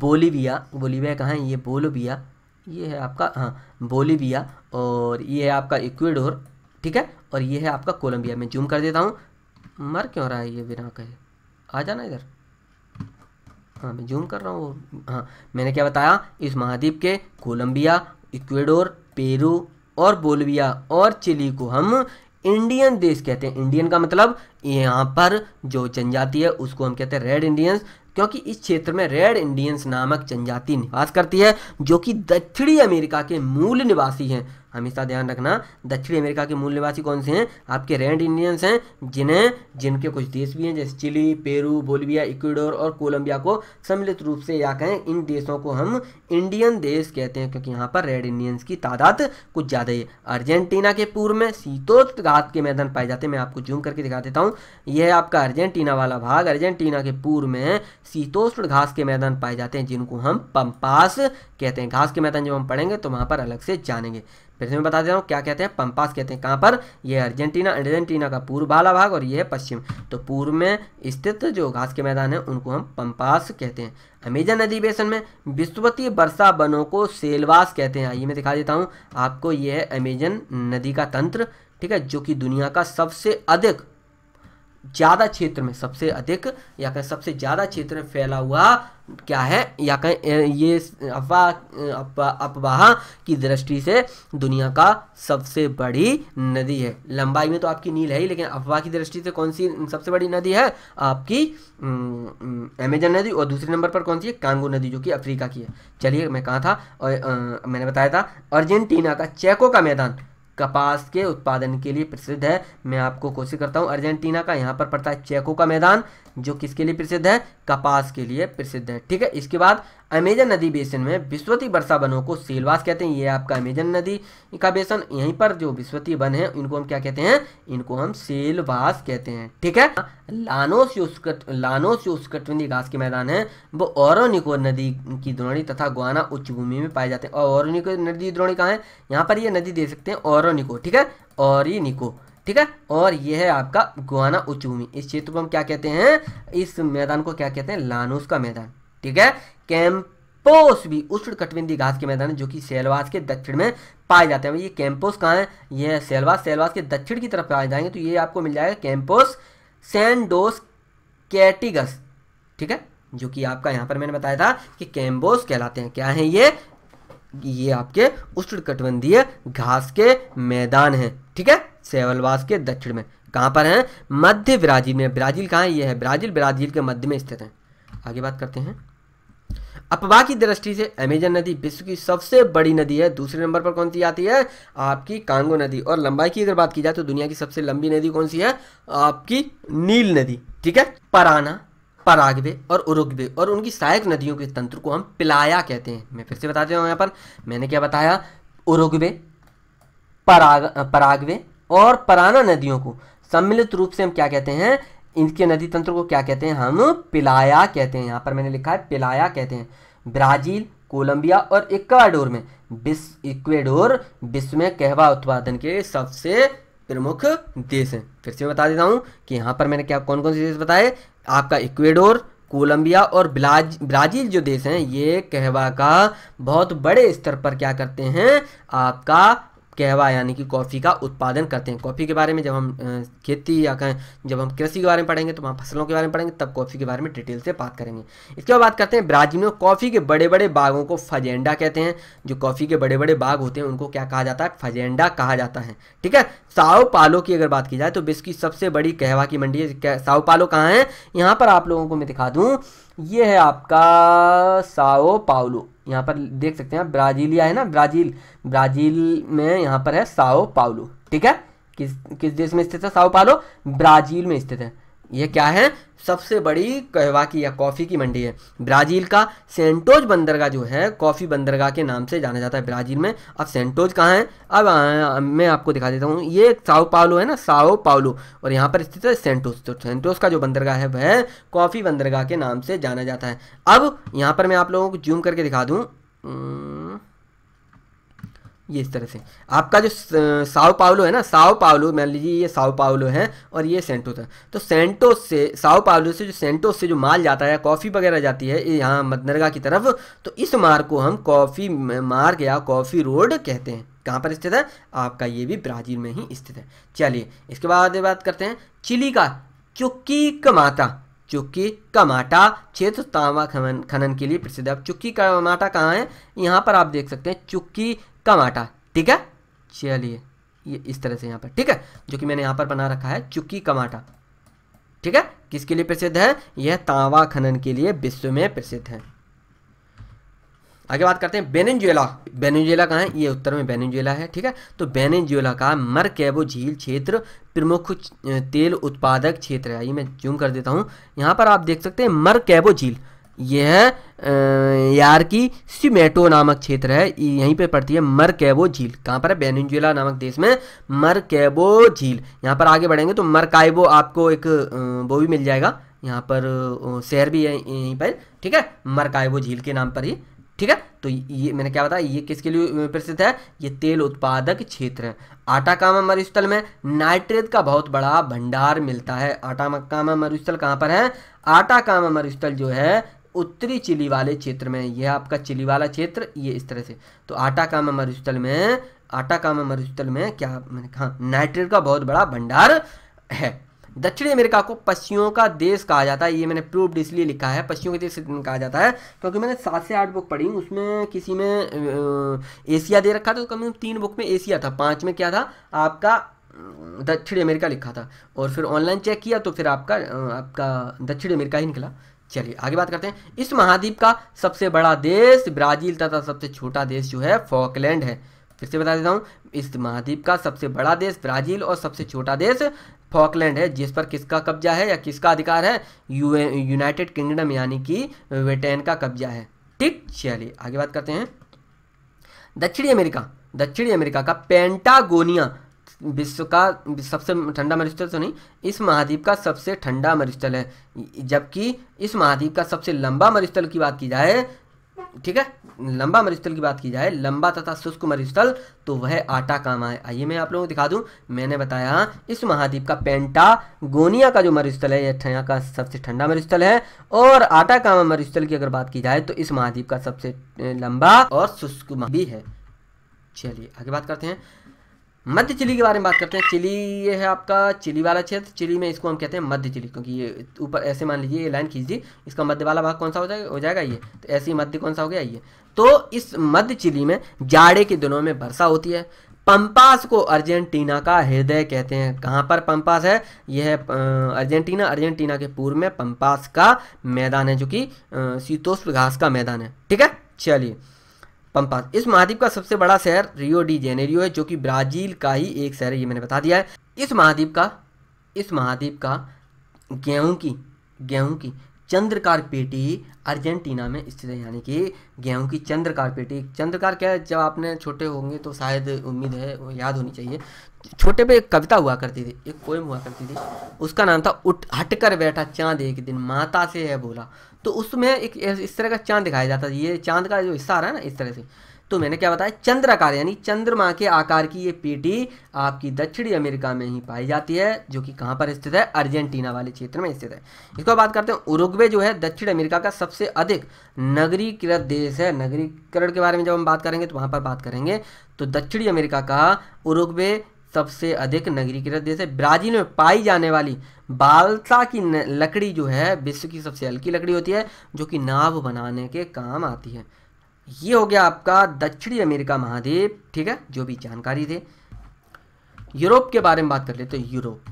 बोलिविया बोलिविया कहाँ है ये बोलोविया ये है आपका हाँ बोलिविया और ये है आपका इक्वेडोर ठीक है और ये है आपका कोलंबिया मैं जूम कर देता हूँ मर क्यों रहा है ये बिना कहे आ जाना इधर हाँ मैं जूम कर रहा हूँ हाँ मैंने क्या बताया इस महाद्वीप के कोलंबिया इक्वेडोर पेरू और बोलविया और चिली को हम इंडियन देश कहते हैं इंडियन का मतलब यहाँ पर जो जनजाति है उसको हम कहते हैं रेड इंडियंस क्योंकि इस क्षेत्र में रेड इंडियंस नामक जनजाति निवास करती है जो कि दक्षिणी अमेरिका के मूल निवासी हैं हमेशा ध्यान रखना दक्षिणी अमेरिका के मूल निवासी कौन से हैं आपके रेंड इंडियंस हैं जिन्हें जिनके कुछ देश भी हैं जैसे चिली पेरू बोलिविया इक्वेडोर और कोलंबिया को सम्मिलित रूप से या कहें इन देशों को हम इंडियन देश कहते हैं क्योंकि यहाँ पर रेड इंडियंस की तादाद कुछ ज़्यादा है अर्जेंटीना के पूर्व में घात के मैदान पाए जाते हैं मैं आपको जूम करके दिखा देता हूँ यह है आपका अर्जेंटीना वाला भाग अर्जेंटीना के पूर्व में शीतोष्ण घास के मैदान पाए जाते हैं जिनको हम पंपास कहते हैं घास के मैदान जब हम पढ़ेंगे तो वहाँ पर अलग से जानेंगे फिर से मैं बता दे रहा हूँ क्या कहते हैं पंपास कहते हैं कहाँ पर ये अर्जेंटीना अर्जेंटीना का पूर्व वाला भाग और ये है पश्चिम तो पूर्व में स्थित जो घास के मैदान है उनको हम पंपास कहते हैं अमेजन अधिवेशन में विश्वती वर्षा वनों को सेलवास कहते हैं आइए मैं दिखा देता हूँ आपको ये है अमेजन नदी का तंत्र ठीक है जो कि दुनिया का सबसे अधिक ज़्यादा क्षेत्र में सबसे अधिक या कहें सबसे ज़्यादा क्षेत्र में फैला हुआ क्या है या कहें ये अफवाह अफवाह की दृष्टि से दुनिया का सबसे बड़ी नदी है लंबाई में तो आपकी नील है ही लेकिन अफवाह की दृष्टि से कौन सी सबसे बड़ी नदी है आपकी अमेजन नदी और दूसरे नंबर पर कौन सी है कांगो नदी जो कि अफ्रीका की है चलिए मैं कहा था और आ, मैंने बताया था अर्जेंटीना का चेको का मैदान कपास के उत्पादन के लिए प्रसिद्ध है मैं आपको कोशिश करता हूँ अर्जेंटीना का यहाँ पर पड़ता है चेको का मैदान जो किसके लिए प्रसिद्ध है कपास के लिए प्रसिद्ध है ठीक है इसके बाद अमेजन नदी बेसिन में विस्वती वर्षा बनों को सेलवास कहते हैं ये आपका अमेजन नदी का बेसन यहीं पर जो विस्वती वन है इनको हम क्या कहते हैं इनको हम सेलवास कहते हैं ठीक है लानोस योस्कट लानोस योस्कटबंदी घास के मैदान है वो औरोनिको नदी की द्रोणी तथा गुआना उच्च भूमि में पाए जाते हैं और नदी द्रोणी कहाँ है यहाँ पर ये नदी दे सकते हैं औरोनिको ठीक है और निको ठीक है और यह है आपका गुआना उचूमी इस क्षेत्र को हम क्या कहते हैं इस मैदान को क्या कहते हैं लानूस का मैदान ठीक है कैंपोस भी उष्ण कटबिंदी घास के मैदान है जो कि सेलवास के दक्षिण में पाए जाते हैं ये कैंपोस कहाँ है ये सेलवास सेलवास के दक्षिण की तरफ पाए जाएंगे तो ये आपको मिल जाएगा कैंपोस सेंडोस कैटिगस ठीक है जो कि आपका यहाँ पर मैंने बताया था कि कैम्बोस कहलाते हैं क्या है ये ये आपके उष्ण कटबंधीय घास के मैदान है ठीक है सेवलवास के दक्षिण में कहाँ पर हैं मध्य ब्राज़ील में ब्राज़ील कहाँ ये है ब्राज़ील ब्राज़ील के मध्य में स्थित है आगे बात करते हैं अपवा की दृष्टि से अमेजन नदी विश्व की सबसे बड़ी नदी है दूसरे नंबर पर कौन सी आती है आपकी कांगो नदी और लंबाई की अगर बात की जाए तो दुनिया की सबसे लंबी नदी कौन सी है आपकी नील नदी ठीक है पराना परागवे और उरुग्वे और उनकी सहायक नदियों के तंत्र को हम पिलाया कहते हैं मैं फिर से बताते हूँ यहाँ पर मैंने क्या बताया उरुग्वे पराग परागवे और पराना नदियों को सम्मिलित रूप से हम क्या कहते हैं इनके नदी तंत्र को क्या कहते हैं हम पिलाया कहते हैं यहाँ पर मैंने लिखा है पिलाया कहते हैं ब्राज़ील कोलंबिया और इक्वाडोर में विश्व इक्वेडोर विश्व में कहवा उत्पादन के सबसे प्रमुख देश हैं फिर से बता देता हूँ कि यहां पर मैंने क्या कौन कौन से देश बताए आपका इक्वेडोर कोलंबिया और ब्राज ब्राज़ील जो देश हैं ये कहवा का बहुत बड़े स्तर पर क्या करते हैं आपका कहवा यानी कि कॉफ़ी का उत्पादन करते हैं कॉफ़ी के बारे में जब हम खेती या कहें जब हम कृषि के बारे में पढ़ेंगे तो वहाँ फसलों के बारे में पढ़ेंगे तब कॉफ़ी के बारे में डिटेल से बात करेंगे इसके बाद बात करते हैं ब्राज़ील में कॉफ़ी के बड़े बड़े बागों को फजेंडा कहते हैं जो कॉफ़ी के बड़े बड़े बाग होते हैं उनको क्या कहा जाता है फजेंडा कहा जाता है ठीक है साओ पालो की अगर बात की जाए तो विश्व की सबसे बड़ी कहवा की मंडी है साओ पालो कहाँ है यहाँ पर आप लोगों को मैं दिखा दूँ ये है आपका साओ पाओलो यहाँ पर देख सकते हैं ब्राजीलिया है ना ब्राजील ब्राजील में यहाँ पर है साओ पाउलो ठीक है किस किस देश में स्थित है साओ पालो ब्राजील में स्थित है ये क्या है सबसे बड़ी कहवा की या कॉफ़ी की मंडी है ब्राज़ील का सेंटोज बंदरगाह जो है कॉफ़ी बंदरगाह के नाम से जाना जाता है ब्राज़ील में अब सेंटोज कहाँ है अब आ, मैं आपको दिखा देता हूँ ये साओ पालो है ना साओ पाउलो और यहाँ पर स्थित है सेंटोज तो सेंटोस का जो बंदरगाह है वह कॉफ़ी बंदरगाह के नाम से जाना जाता है अब यहाँ पर मैं आप लोगों को जूम करके दिखा दूँ ये इस तरह से आपका जो साओ पावलो है ना साओ पावलो मान लीजिए ये साओ पावलो है और ये सेंटो था तो सेंटोस से साओ पावलो से जो सेंटोस से जो माल जाता है कॉफ़ी वगैरह जाती है यहाँ मदनरगा की तरफ तो इस मार्ग को हम कॉफ़ी मार्ग या कॉफ़ी रोड कहते हैं कहाँ पर स्थित है आपका ये भी ब्राज़ील में ही स्थित है चलिए इसके बाद बात करते हैं चिली का चुक्की कमाता चुक्की कमाटा क्षेत्र तांबा खनन खनन के लिए प्रसिद्ध है चुक्की कमाटा कहाँ है यहाँ पर आप देख सकते हैं चुक्की कम आटा ठीक है चलिए ये इस तरह से यहाँ पर ठीक है जो कि मैंने यहाँ पर बना रखा है चुकी कमाटा ठीक है किसके लिए प्रसिद्ध है यह तांबा खनन के लिए विश्व में प्रसिद्ध है आगे बात करते हैं बेनेजुएला बेनेजुएला कहाँ है ये उत्तर में बेनेजुएला है ठीक है तो बेनेजुएला का मरकेबो झील क्षेत्र प्रमुख तेल उत्पादक क्षेत्र है ये मैं जूम कर देता हूँ यहाँ पर आप देख सकते हैं मरकेबो झील यह यार की सिमेटो नामक क्षेत्र है यहीं पे पड़ती है मरकैबो झील कहाँ पर है बेनजुला नामक देश में कैबो झील यहाँ पर आगे बढ़ेंगे तो मरकाइबो आपको एक वो भी मिल जाएगा यहाँ पर शहर भी है यहीं पर ठीक है मरकाइबो झील के नाम पर ही ठीक है तो ये मैंने क्या बताया ये किसके लिए प्रसिद्ध है ये तेल उत्पादक क्षेत्र है आटाकामा मरुस्थल में नाइट्रेट का बहुत बड़ा भंडार मिलता है आटाकामा मरुस्थल कहाँ पर है आटाकामा मरुस्थल जो है उत्तरी चिली वाले क्षेत्र में यह आपका चिली वाला क्षेत्र ये इस तरह से तो आटा कामा मरुस्थल में आटा कामा मरुस्थल में क्या मैंने कहा नाइट्रेट का बहुत बड़ा भंडार है दक्षिणी अमेरिका को पशुओं का देश कहा जाता है ये मैंने प्रूफ इसलिए लिखा है पशुओं के देश कहा जाता है क्योंकि मैंने सात से आठ बुक पढ़ी उसमें किसी में एशिया दे रखा था तो कम से कम तीन बुक में एशिया था पांच में क्या था आपका दक्षिणी अमेरिका लिखा था और फिर ऑनलाइन चेक किया तो फिर आपका आपका दक्षिणी अमेरिका ही निकला चलिए आगे बात करते हैं इस महाद्वीप का सबसे बड़ा देश ब्राजील तथा सबसे छोटा देश जो है फॉकलैंड है फिर से बता देता हूँ इस महाद्वीप का सबसे बड़ा देश ब्राजील और सबसे छोटा देश फॉकलैंड है जिस पर किसका कब्जा है या किसका अधिकार है यू यूनाइटेड किंगडम यानी कि ब्रिटेन का कब्जा है ठीक चलिए आगे बात करते हैं दक्षिणी अमेरिका दक्षिणी अमेरिका का पेंटागोनिया विश्व का सबसे ठंडा मरुस्थल तो नहीं इस महाद्वीप का सबसे ठंडा मरुस्थल है जबकि इस महाद्वीप का सबसे लंबा मरुस्थल की बात की जाए ठीक है लंबा मरुस्थल की बात की जाए लंबा तथा शुष्क मरुस्थल तो वह आटा कामा है आइए मैं आप लोगों को दिखा दूं मैंने बताया इस महाद्वीप का पेंटागोनिया का जो मरुस्थल है यह का सबसे ठंडा मरुस्थल है और आटा कामा मरुस्थल की अगर बात की जाए तो इस महाद्वीप का सबसे लंबा और शुष्क भी है चलिए आगे बात करते हैं मध्य चिली के बारे में बात करते हैं चिली ये है आपका चिली वाला क्षेत्र चिली में इसको हम कहते हैं मध्य चिली क्योंकि ये ऊपर ऐसे मान लीजिए ये लाइन खींची इसका मध्य वाला भाग कौन सा हो जाएगा हो जाएगा ये तो ऐसे ही मध्य कौन सा हो गया ये तो इस मध्य चिली में जाड़े के दिनों में वर्षा होती है पंपास को अर्जेंटीना का हृदय कहते हैं कहाँ पर पंपास है यह है अर्जेंटीना अर्जेंटीना के पूर्व में पंपास का मैदान है जो कि शीतोष्ण घास का मैदान है ठीक है चलिए पम्पास इस महाद्वीप का सबसे बड़ा शहर रियो डी जेनेरियो है जो कि ब्राज़ील का ही एक शहर है ये मैंने बता दिया है इस महाद्वीप का इस महाद्वीप का गेहूं की गेहूं की चंद्रकार पेटी अर्जेंटीना में स्थित है यानी कि गेहूं की चंद्रकार पेटी चंद्रकार क्या है जब आपने छोटे होंगे तो शायद उम्मीद है वो याद होनी चाहिए छोटे पे एक कविता हुआ करती थी एक पोएम हुआ करती थी उसका नाम था उठ हटकर बैठा चांद एक दिन माता से है बोला तो उसमें एक इस तरह का चांद दिखाया जाता है ये चांद का जो हिस्सा आ रहा है ना इस तरह से तो मैंने क्या बताया चंद्राकार यानी चंद्रमा के आकार की ये पेटी आपकी दक्षिणी अमेरिका में ही पाई जाती है जो कि कहाँ पर स्थित है अर्जेंटीना वाले क्षेत्र में स्थित है इसको बात करते हैं उरुग्वे जो है दक्षिण अमेरिका का सबसे अधिक नगरीकृत देश है नगरीकरण के बारे में जब हम बात करेंगे तो वहाँ पर बात करेंगे तो दक्षिणी अमेरिका का उरुग्वे सबसे अधिक नगरीकृत देश है ब्राज़ील में पाई जाने वाली बालसा की लकड़ी जो है विश्व की सबसे हल्की लकड़ी होती है जो कि नाव बनाने के काम आती है ये हो गया आपका दक्षिणी अमेरिका महाद्वीप ठीक है जो भी जानकारी थे यूरोप के बारे में बात कर लेते हैं यूरोप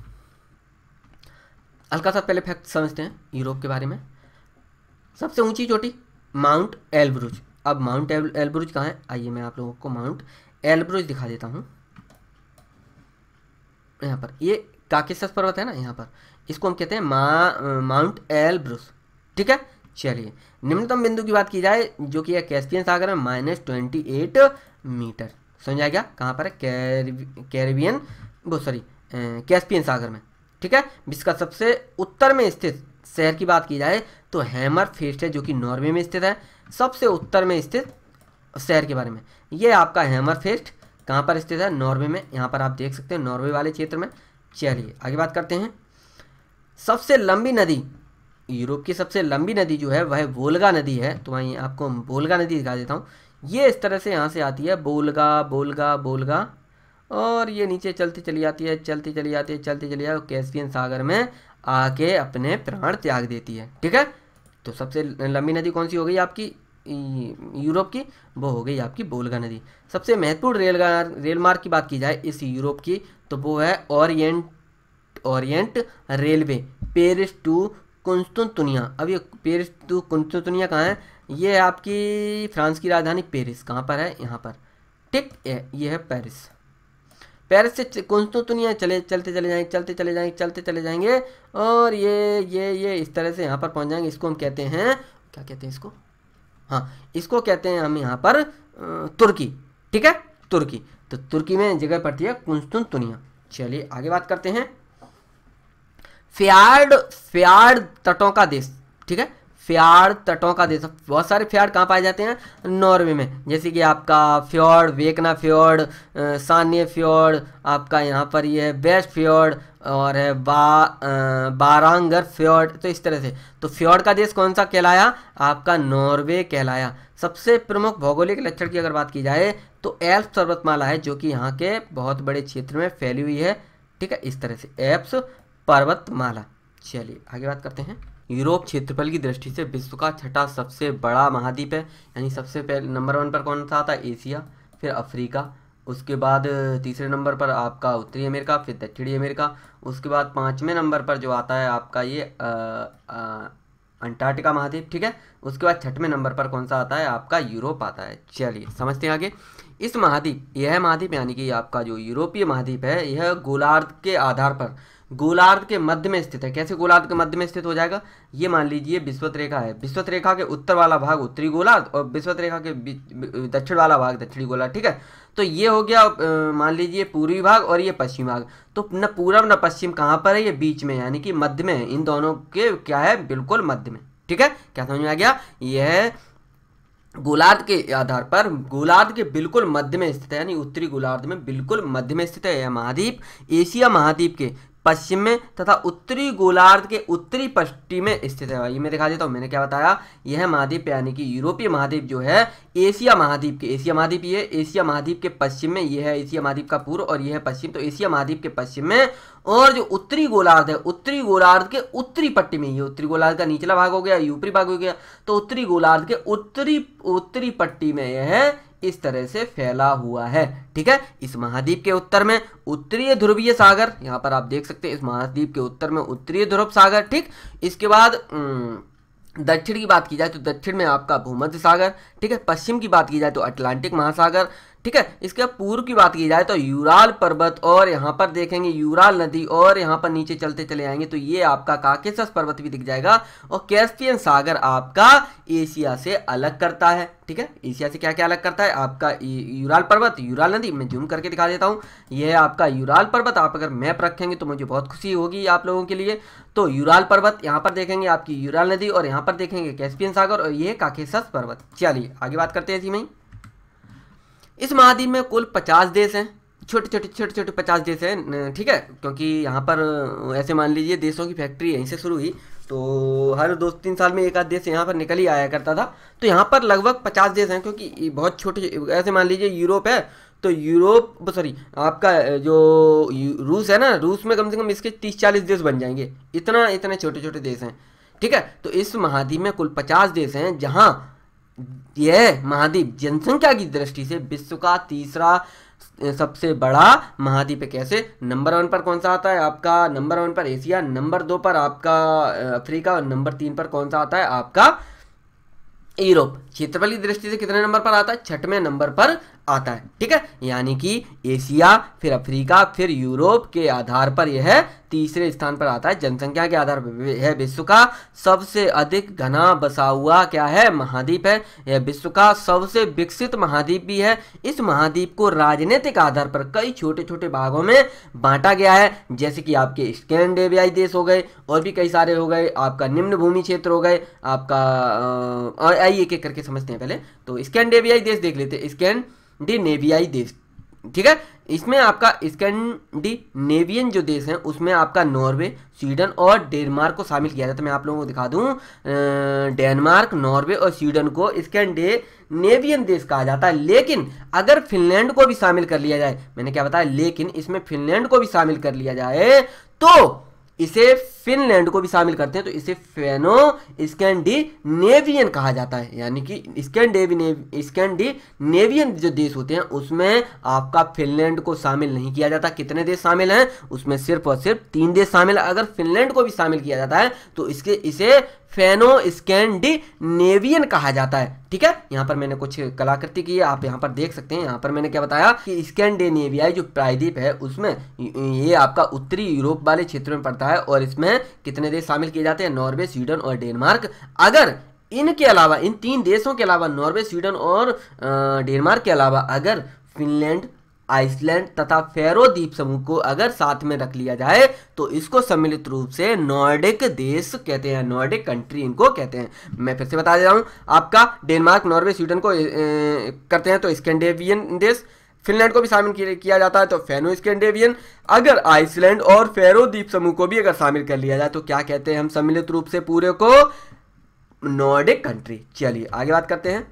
हल्का सा पहले फैक्ट समझते हैं यूरोप के बारे में सबसे ऊंची चोटी माउंट एल्ब्रुज अब माउंट एल्ब्रुज कहाँ है आइए मैं आप लोगों को माउंट एल्ब्रुज दिखा देता हूँ यहाँ पर ये काकेश पर्वत है ना यहाँ पर इसको हम कहते हैं मा माउंट एलब्रुस ठीक है चलिए निम्नतम बिंदु की बात की जाए जो कि है कैस्पियन सागर में माइनस ट्वेंटी एट मीटर समझा गया कहाँ पर है कैरिबियन वो सॉरी कैस्पियन सागर में ठीक है जिसका सबसे उत्तर में स्थित शहर की बात की जाए तो हैमर फेस्ट है जो कि नॉर्वे में स्थित है सबसे उत्तर में स्थित शहर के बारे में ये आपका हैमर फेस्ट कहाँ पर स्थित है नॉर्वे में यहाँ पर आप देख सकते हैं नॉर्वे वाले क्षेत्र में चलिए आगे बात करते हैं सबसे लंबी नदी यूरोप की सबसे लंबी नदी जो है वह बोलगा नदी है तो वहीं आपको बोलगा नदी दिखा देता हूँ ये इस तरह से यहाँ से आती है बोलगा बोलगा बोलगा और ये नीचे चलती चली आती है चलती चली आती है चलती चली आती है कैस्पियन सागर में आके अपने प्राण त्याग देती है ठीक है तो सबसे लंबी नदी कौन सी हो गई आपकी यूरोप की वो हो गई आपकी बोलगा नदी सबसे महत्वपूर्ण रेलगा रेल मार्ग की बात की जाए इस यूरोप की तो वो है Orient Orient railway Paris to कुंस्तुनिया अब ये पेरिस टू कुंस्तुनिया कहाँ है ये आपकी फ्रांस की राजधानी पेरिस कहाँ पर है यहाँ पर ठीक ये है पेरिस पेरिस से कुंस्तुनिया चले चलते चले जाएंगे चलते चले जाएंगे चलते चले जाएंगे और ये ये ये इस तरह से यहाँ पर पहुँच जाएंगे इसको हम कहते हैं क्या कहते हैं इसको हाँ इसको कहते हैं हम यहाँ पर तुर्की ठीक है तुर्की तो तुर्की में जगह पड़ती है कुंस्तुनिया चलिए आगे बात करते हैं फ्यार्ड फ्यार्ड तटों का देश ठीक है फ्यार्ड तटों का देश बहुत सारे फ्यार्ड कहाँ पाए जाते हैं नॉर्वे में जैसे कि आपका फ्योर्ड वेकना फ्योर्ड सान्य फ्योर्ड आपका यहाँ पर ये है बेस्ट फ्योर्ड और है बा आ, बारांगर फ्योर्ड तो इस तरह से तो फ्योर्ड का देश कौन सा कहलाया आपका नॉर्वे कहलाया सबसे प्रमुख भौगोलिक लक्षण की अगर बात की जाए तो एल्प पर्वतमाला है जो कि यहाँ के बहुत बड़े क्षेत्र में फैली हुई है ठीक है इस तरह से एप्स पर्वतमाला चलिए आगे बात करते हैं यूरोप क्षेत्रफल की दृष्टि से विश्व का छठा सबसे बड़ा महाद्वीप है यानी सबसे पहले नंबर वन पर कौन सा आता है एशिया फिर अफ्रीका उसके बाद तीसरे नंबर पर आपका उत्तरी अमेरिका फिर दक्षिणी अमेरिका उसके बाद पाँचवें नंबर पर जो आता है आपका ये अंटार्कटिका महाद्वीप ठीक है उसके बाद छठवें नंबर पर कौन सा आता है आपका यूरोप आता है चलिए समझते हैं आगे इस महाद्वीप यह महाद्वीप यानी कि आपका जो यूरोपीय महाद्वीप है यह गोलार्ध के आधार पर गोलार्ध के मध्य में स्थित है कैसे गोलार्ध के मध्य में स्थित हो जाएगा ये मान लीजिए विश्वत रेखा है विश्वत रेखा के उत्तर वाला भाग उत्तरी गोलार्ध और विश्वत रेखा के दक्षिण वाला भाग दक्षिणी गोलार्ध ठीक है तो ये हो गया मान लीजिए पूर्वी भाग और ये पश्चिम भाग तो न पूर्व न पश्चिम कहाँ पर है ये बीच में यानी कि मध्य में इन दोनों के क्या है बिल्कुल मध्य में ठीक है क्या समझ में आ गया ये है गोलार्ध के आधार पर गोलार्ध के बिल्कुल मध्य में स्थित है यानी उत्तरी गोलार्ध में बिल्कुल मध्य में स्थित है यह महाद्वीप एशिया महाद्वीप के पश्चिम में तथा उत्तरी गोलार्ध के उत्तरी पश्चिम में स्थित है ये मैं दिखा देता हूँ मैंने क्या बताया यह महाद्वीप यानी कि यूरोपीय महाद्वीप जो है एशिया महाद्वीप के एशिया महाद्वीप ये एशिया महाद्वीप के पश्चिम में यह है एशिया महाद्वीप का पूर्व और यह है पश्चिम तो एशिया महाद्वीप के पश्चिम में और जो उत्तरी गोलार्ध है उत्तरी गोलार्ध के उत्तरी पट्टी में ये उत्तरी गोलार्ध का निचला भाग हो गया ऊपरी भाग हो गया तो उत्तरी गोलार्ध के उत्तरी उत्तरी पट्टी में यह है इस तरह से फैला हुआ है ठीक है इस महाद्वीप के उत्तर में उत्तरीय ध्रुवीय सागर यहाँ पर आप देख सकते हैं इस महाद्वीप के उत्तर में उत्तरीय ध्रुव सागर ठीक इसके बाद दक्षिण की बात की जाए तो दक्षिण में आपका भूमध्य सागर ठीक है पश्चिम की बात की जाए तो अटलांटिक महासागर ठीक है इसके पूर्व की बात की जाए तो यूराल पर्वत और यहाँ पर देखेंगे यूराल नदी और यहाँ पर नीचे चलते चले आएंगे तो ये आपका काकेसस पर्वत भी दिख जाएगा और कैस्पियन सागर आपका एशिया से अलग करता है ठीक है एशिया से क्या क्या अलग करता है आपका यूराल पर्वत यूराल नदी मैं जूम करके दिखा देता हूँ यह आपका यूराल पर्वत आप अगर मैप रखेंगे तो मुझे बहुत खुशी होगी आप लोगों के लिए तो यूराल पर्वत यहाँ पर देखेंगे आपकी यूराल नदी और यहाँ पर देखेंगे कैस्पियन सागर और ये काकेसस पर्वत चलिए आगे बात करते हैं इसी में इस महाद्वीप में कुल पचास देश हैं छोटे छोटे छोटे छोटे पचास देश हैं ठीक है क्योंकि यहाँ पर ऐसे मान लीजिए देशों की फैक्ट्री यहीं से शुरू हुई तो हर दो तीन साल में एक आध देश यहाँ पर निकल ही आया करता था तो यहाँ पर लगभग पचास देश हैं क्योंकि बहुत छोटे ऐसे मान लीजिए यूरोप है तो यूरोप सॉरी आपका जो रूस है ना रूस में कम से कम इसके तीस चालीस देश बन जाएंगे इतना इतने छोटे छोटे देश हैं ठीक है तो इस महाद्वीप में कुल पचास देश हैं जहाँ यह महाद्वीप जनसंख्या की दृष्टि से विश्व का तीसरा सबसे बड़ा महाद्वीप है कैसे नंबर वन पर कौन सा आता है आपका नंबर वन पर एशिया नंबर दो पर आपका अफ्रीका और नंबर तीन पर कौन सा आता है आपका यूरोप क्षेत्रफल की दृष्टि से कितने नंबर पर आता है छठवें नंबर पर आता है ठीक है यानी कि एशिया फिर अफ्रीका फिर यूरोप के आधार पर यह तीसरे स्थान पर आता है जनसंख्या के आधार पर यह विश्व का सबसे अधिक घना बसा हुआ क्या है महाद्वीप है यह विश्व का सबसे विकसित महाद्वीप भी है इस महाद्वीप को राजनीतिक आधार पर कई छोटे छोटे भागों में बांटा गया है जैसे कि आपके स्कैंडिनेवियाई देश हो गए और भी कई सारे हो गए आपका निम्न भूमि क्षेत्र हो गए आपका आइए एक एक करके समझते हैं पहले तो स्कैंडेवियाई देश देख लेते हैं स्कैंडिनेवियाई देश ठीक है इसमें आपका स्कैंडिनेवियन जो देश है उसमें आपका नॉर्वे स्वीडन और डेनमार्क को शामिल किया जाता है मैं आप लोगों को दिखा दूं डेनमार्क नॉर्वे और स्वीडन को स्कैंडिनेवियन देश कहा जाता है लेकिन अगर फिनलैंड को भी शामिल कर लिया जाए मैंने क्या बताया लेकिन इसमें फिनलैंड को भी शामिल कर लिया जाए तो इसे फिनलैंड को भी शामिल करते हैं तो इसे फेनो स्कैंडिनेवियन कहा जाता है यानी कि स्कैंडी स्कैंडिनेवियन जो देश होते हैं उसमें आपका फिनलैंड को शामिल नहीं किया जाता कितने देश शामिल हैं उसमें सिर्फ और सिर्फ तीन देश शामिल अगर फिनलैंड को भी शामिल किया जाता है तो इसके इसे फेनो स्कैंडिनेवियन कहा जाता है ठीक है यहाँ पर मैंने कुछ कलाकृति की है आप यहाँ पर देख सकते हैं यहाँ पर मैंने क्या बताया कि स्कैंडिनेवियाई जो प्रायद्वीप है उसमें ये आपका उत्तरी यूरोप वाले क्षेत्र में पड़ता है और इसमें कितने देश शामिल किए जाते हैं नॉर्वे स्वीडन और डेनमार्क अगर इनके अलावा इन तीन देशों के अलावा नॉर्वे स्वीडन और डेनमार्क के अलावा अगर फिनलैंड आइसलैंड तथा फेरो द्वीप समूह को अगर साथ में रख लिया जाए तो इसको सम्मिलित रूप से नॉर्डिक देश कहते हैं नॉर्डिक कंट्री इनको कहते हैं मैं फिर से बता दे रहा हूँ आपका डेनमार्क नॉर्वे स्वीडन को ए, ए, करते हैं तो स्कैंडेवियन देश फिनलैंड को भी शामिल किया जाता है तो फेनो स्कैंडेवियन अगर आइसलैंड और फेरो द्वीप समूह को भी अगर शामिल कर लिया जाए तो क्या कहते हैं हम सम्मिलित रूप से पूरे को नॉर्डिक कंट्री चलिए आगे बात करते हैं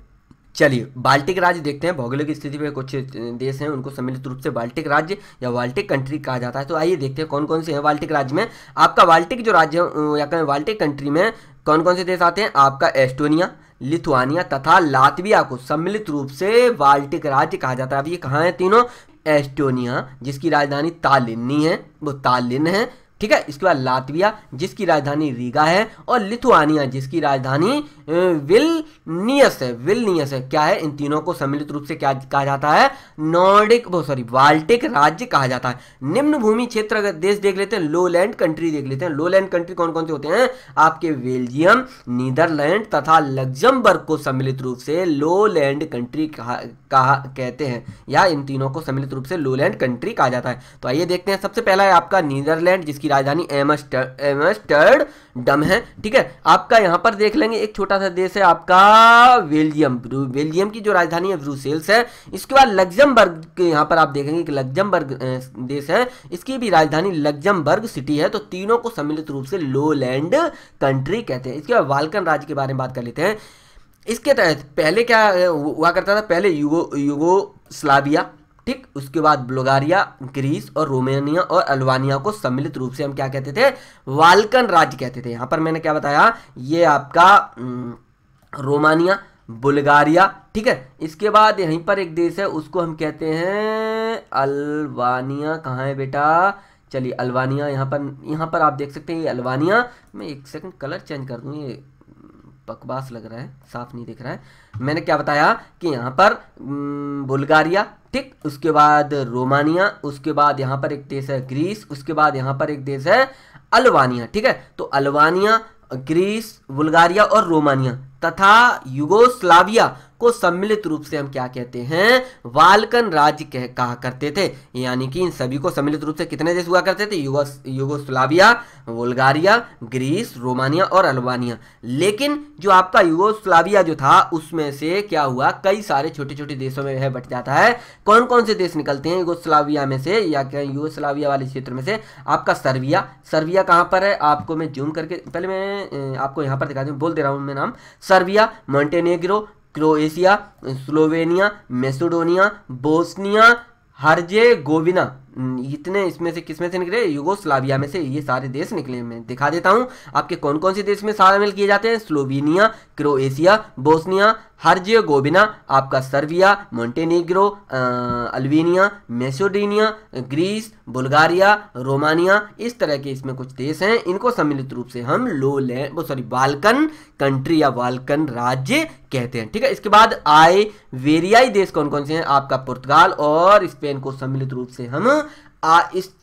चलिए बाल्टिक राज्य देखते हैं भौगोलिक स्थिति में कुछ देश हैं उनको सम्मिलित रूप से बाल्टिक राज्य या बाल्टिक कंट्री कहा जाता है तो आइए देखते हैं कौन कौन से हैं बाल्टिक राज्य में आपका बाल्टिक जो राज्य या कहें बाल्टिक कंट्री में कौन कौन से देश आते हैं आपका एस्टोनिया लिथुआनिया तथा लातविया को सम्मिलित रूप से बाल्टिक राज्य कहा जाता है अब ये कहाँ हैं तीनों एस्टोनिया जिसकी राजधानी तालिनी है वो तालिन है ठीक है इसके बाद लातविया जिसकी राजधानी रीगा है और लिथुआनिया जिसकी राजधानी विलनियस है विलनियस है क्या है इन तीनों को सम्मिलित रूप से क्या कहा जाता है नॉर्डिक वो सॉरी बाल्टिक राज्य कहा जाता है निम्न भूमि क्षेत्र अगर देश देख लेते हैं लोलैंड कंट्री देख लेते हैं लोलैंड कंट्री कौन कौन से होते हैं आपके बेल्जियम नीदरलैंड तथा लग्जमबर्ग को सम्मिलित रूप से लोलैंड कंट्री कंट्री कहा कहते हैं या इन तीनों को सम्मिलित रूप से लोलैंड कंट्री कहा जाता है तो आइए देखते हैं सबसे पहला है आपका नीदरलैंड जिसकी राजधानी एमस्टर्ड डम है ठीक है आपका यहाँ पर देख लेंगे एक छोटा सा देश है आपका बेल्जियम बेल्जियम की जो राजधानी है ब्रूसेल्स है इसके बाद लग्जमबर्ग यहाँ पर आप देखेंगे कि लग्जमबर्ग देश है इसकी भी राजधानी लग्जमबर्ग सिटी है तो तीनों को सम्मिलित रूप से लोलैंड कंट्री कहते हैं इसके बाद वालकन राज्य के बारे में बात कर लेते हैं इसके तहत पहले क्या हुआ करता था पहले युगो युगोस्लाविया ठीक उसके बाद ब्लोगारिया ग्रीस और रोमानिया और अल्वानिया को सम्मिलित रूप से हम क्या कहते थे वाल्कन राज्य कहते थे यहाँ पर मैंने क्या बताया ये आपका रोमानिया बुल्गारिया ठीक है इसके बाद यहीं पर एक देश है उसको हम कहते हैं अल्वानिया कहाँ है बेटा चलिए अल्वानिया यहाँ पर यहाँ पर आप देख सकते हैं ये अल्वानिया मैं एक सेकंड कलर चेंज कर दूँ ये बकवास लग रहा है साफ नहीं दिख रहा है मैंने क्या बताया कि यहाँ पर बुल्गारिया ठीक उसके बाद रोमानिया उसके बाद यहाँ पर एक देश है ग्रीस उसके बाद यहाँ पर एक देश है अल्वानिया ठीक है तो अल्वानिया ग्रीस बुल्गारिया और रोमानिया तथा युगोस्लाविया को सम्मिलित रूप से हम क्या कहते हैं वालकन राज्य कह कहा करते थे यानी कि इन सभी को सम्मिलित रूप से कितने देश हुआ करते थे युगोस्लाविया बुल्गारिया ग्रीस रोमानिया और अल्बानिया लेकिन जो आपका युगोस्लाविया जो था उसमें से क्या हुआ कई सारे छोटे छोटे देशों में वह बट जाता है कौन कौन से देश निकलते हैं युगोस्लाविया में से या क्या युगोस्लाविया वाले क्षेत्र में से आपका सर्विया सर्विया कहाँ पर है आपको मैं जूम करके पहले मैं आपको यहाँ पर दिखा दूँ बोल दे रहा हूँ मैं नाम Serbia Montenegro Croatia Slovenia Macedonia Bosnia Herzegovina इतने इसमें से किसमें से निकले युगोस्लाविया में से ये सारे देश निकले मैं दिखा देता हूँ आपके कौन कौन से देश में शामिल किए जाते हैं Slovenia Croatia Bosnia Herzegovina आपका Serbia Montenegro Albania Macedonia Greece Bulgaria Romania इस तरह के इसमें कुछ देश हैं इनको सम्मिलित रूप से हम लो लैंड वो सॉरी बाल्कन कंट्री या बाल्कन राज्य कहते हैं ठीक है इसके बाद आए वेरियाई देश कौन कौन से हैं आपका पुर्तगाल और स्पेन को सम्मिलित रूप से हम आ, इस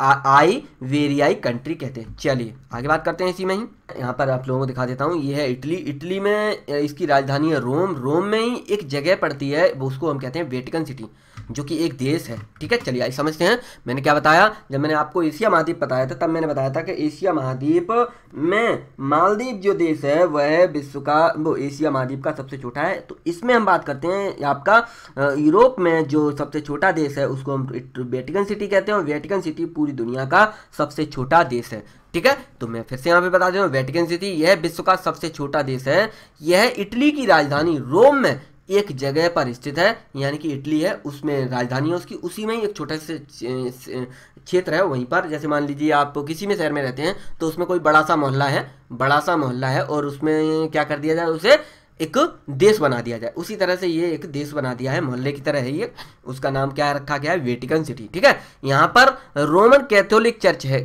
आ, आई वेरियाई कंट्री कहते हैं चलिए आगे बात करते हैं इसी में ही यहाँ पर आप लोगों को दिखा देता हूँ ये है इटली इटली में इसकी राजधानी है रोम रोम में ही एक जगह पड़ती है उसको हम कहते हैं वेटिकन सिटी जो कि एक देश है ठीक है चलिए आइए समझते हैं मैंने क्या बताया जब मैंने आपको एशिया महाद्वीप बताया था तब मैंने बताया था कि एशिया महाद्वीप में मालदीप जो देश है वह विश्व का वो एशिया महाद्वीप का सबसे छोटा है तो इसमें हम बात करते हैं आपका यूरोप में जो सबसे छोटा देश है उसको हम वेटिकन सिटी कहते हैं और वेटिकन सिटी पूरी दुनिया का सबसे छोटा देश है ठीक है तो मैं फिर से यहाँ पे बता दे हूँ वेटिकन सिटी यह विश्व का सबसे छोटा देश है यह इटली की राजधानी रोम में एक जगह पर स्थित है यानी कि इटली है उसमें राजधानी है उसकी उसी में ही एक छोटा से क्षेत्र है वहीं पर जैसे मान लीजिए आप किसी में शहर में रहते हैं तो उसमें कोई बड़ा सा मोहल्ला है बड़ा सा मोहल्ला है और उसमें क्या कर दिया जाए उसे एक देश बना दिया जाए उसी तरह से ये एक देश बना दिया है मोहल्ले की तरह है ये उसका नाम क्या रखा गया है वेटिकन सिटी ठीक है यहाँ पर रोमन कैथोलिक चर्च है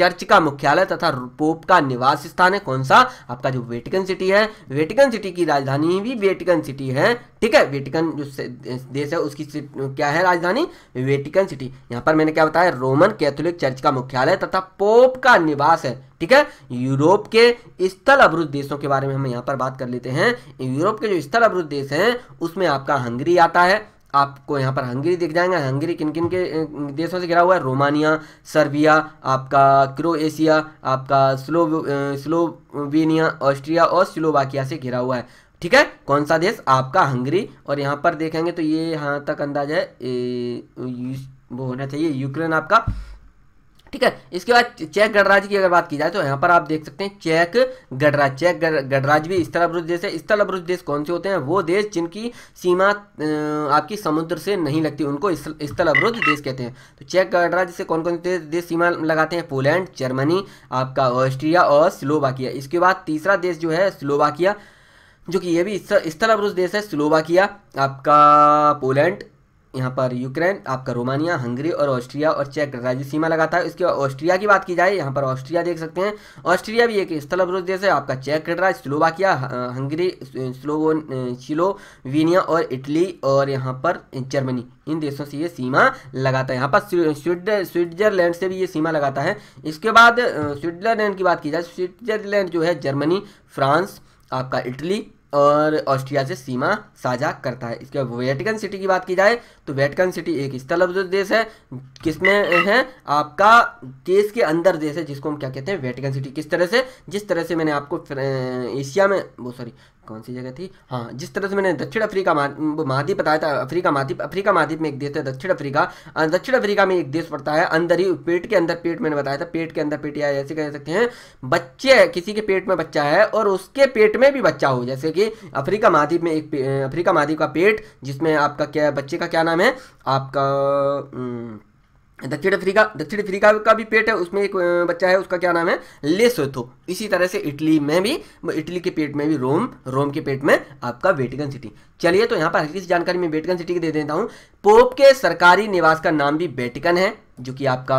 चर्च का मुख्यालय तथा पोप का निवास स्थान है कौन सा आपका जो वेटिकन सिटी है वेटिकन सिटी की राजधानी भी वेटिकन सिटी है ठीक है वेटिकन जो देश है उसकी क्या है राजधानी वेटिकन सिटी यहाँ पर मैंने क्या बताया रोमन कैथोलिक चर्च का मुख्यालय तथा पोप का निवास है ठीक है यूरोप के स्थल अवरुद्ध देशों के बारे में हम यहाँ पर बात कर लेते हैं यूरोप के जो स्थल अवरुद्ध देश हैं उसमें आपका हंगरी आता है आपको यहाँ पर हंगरी दिख जाएंगे हंगरी किन किन के देशों से घिरा हुआ है रोमानिया सर्बिया आपका क्रोएशिया आपका स्लो स्लोवेनिया ऑस्ट्रिया और स्लोवाकिया से घिरा हुआ है ठीक है कौन सा देश आपका हंगरी और यहाँ पर देखेंगे तो ये यहाँ तक अंदाज है ए, वो होना चाहिए यूक्रेन आपका ठीक है इसके बाद चेक गणराज्य की अगर बात की जाए तो यहाँ पर आप देख सकते हैं चेक गणराज चेक गणराज्य भी स्थल अवरुद्ध देश है अवरुद्ध देश कौन से होते हैं वो देश जिनकी सीमा आपकी समुद्र से नहीं लगती उनको स्थल अवरुद्ध देश कहते हैं तो चेक गणराज्य से कौन कौन से देश सीमा लगाते हैं पोलैंड जर्मनी आपका ऑस्ट्रिया और स्लोवाकिया इसके बाद तीसरा देश जो है स्लोवाकिया जो कि ये भी इस, इस तरह रूस देश है स्लोवाकिया आपका पोलैंड यहाँ पर यूक्रेन आपका रोमानिया हंगरी और ऑस्ट्रिया और चेक गणराज्य सीमा लगाता है इसके ऑस्ट्रिया की बात की जाए यहाँ पर ऑस्ट्रिया देख सकते हैं ऑस्ट्रिया भी एक स्थलवरोध देश है आपका चेक गणराज स्लोवाकिया हंगरी स्लोवो स्लोवीनिया और इटली और यहाँ पर जर्मनी इन देशों से ये सीमा लगाता है यहाँ पर स्विट्जरलैंड से भी ये सीमा लगाता है इसके बाद स्विट्जरलैंड की बात की जाए स्विट्जरलैंड जो है जर्मनी फ्रांस आपका इटली और ऑस्ट्रिया से सीमा साझा करता है इसके बाद वेटिकन सिटी की बात की जाए तो वेटकन सिटी एक स्थल देश है किसमें है आपका देश के अंदर देश है जिसको हम क्या कहते हैं वेटिकन सिटी किस तरह से जिस तरह से मैंने आपको एशिया में वो सॉरी कौन सी जगह थी हाँ जिस तरह से मैंने दक्षिण अफ्रीका महाद्वीप बताया था अफ्रीका महाद्वीप अफ्रीका महाद्वीप में एक देश है दक्षिण अफ्रीका दक्षिण अफ्रीका में एक देश पड़ता है अंदर ही पेट के अंदर पेट मैंने बताया था पेट के अंदर पेट या ऐसे कह सकते हैं बच्चे किसी के पेट में बच्चा है और उसके पेट में भी बच्चा हो जैसे कि अफ्रीका महाद्वीप में एक अफ्रीका महाद्वीप का पेट जिसमें आपका क्या बच्चे का क्या नाम नाम है आपका हम्म, दक्षिण अफ्रीका दक्षिण अफ्रीका का भी पेट है उसमें एक बच्चा है उसका क्या नाम है लेसोथो इसी तरह से इटली में भी इटली के पेट में भी रोम रोम के पेट में आपका वेटिकन सिटी चलिए तो यहाँ पर हल्की सी जानकारी मैं वेटिकन सिटी की दे देता हूँ पोप के सरकारी निवास का नाम भी वेटिकन है जो कि आपका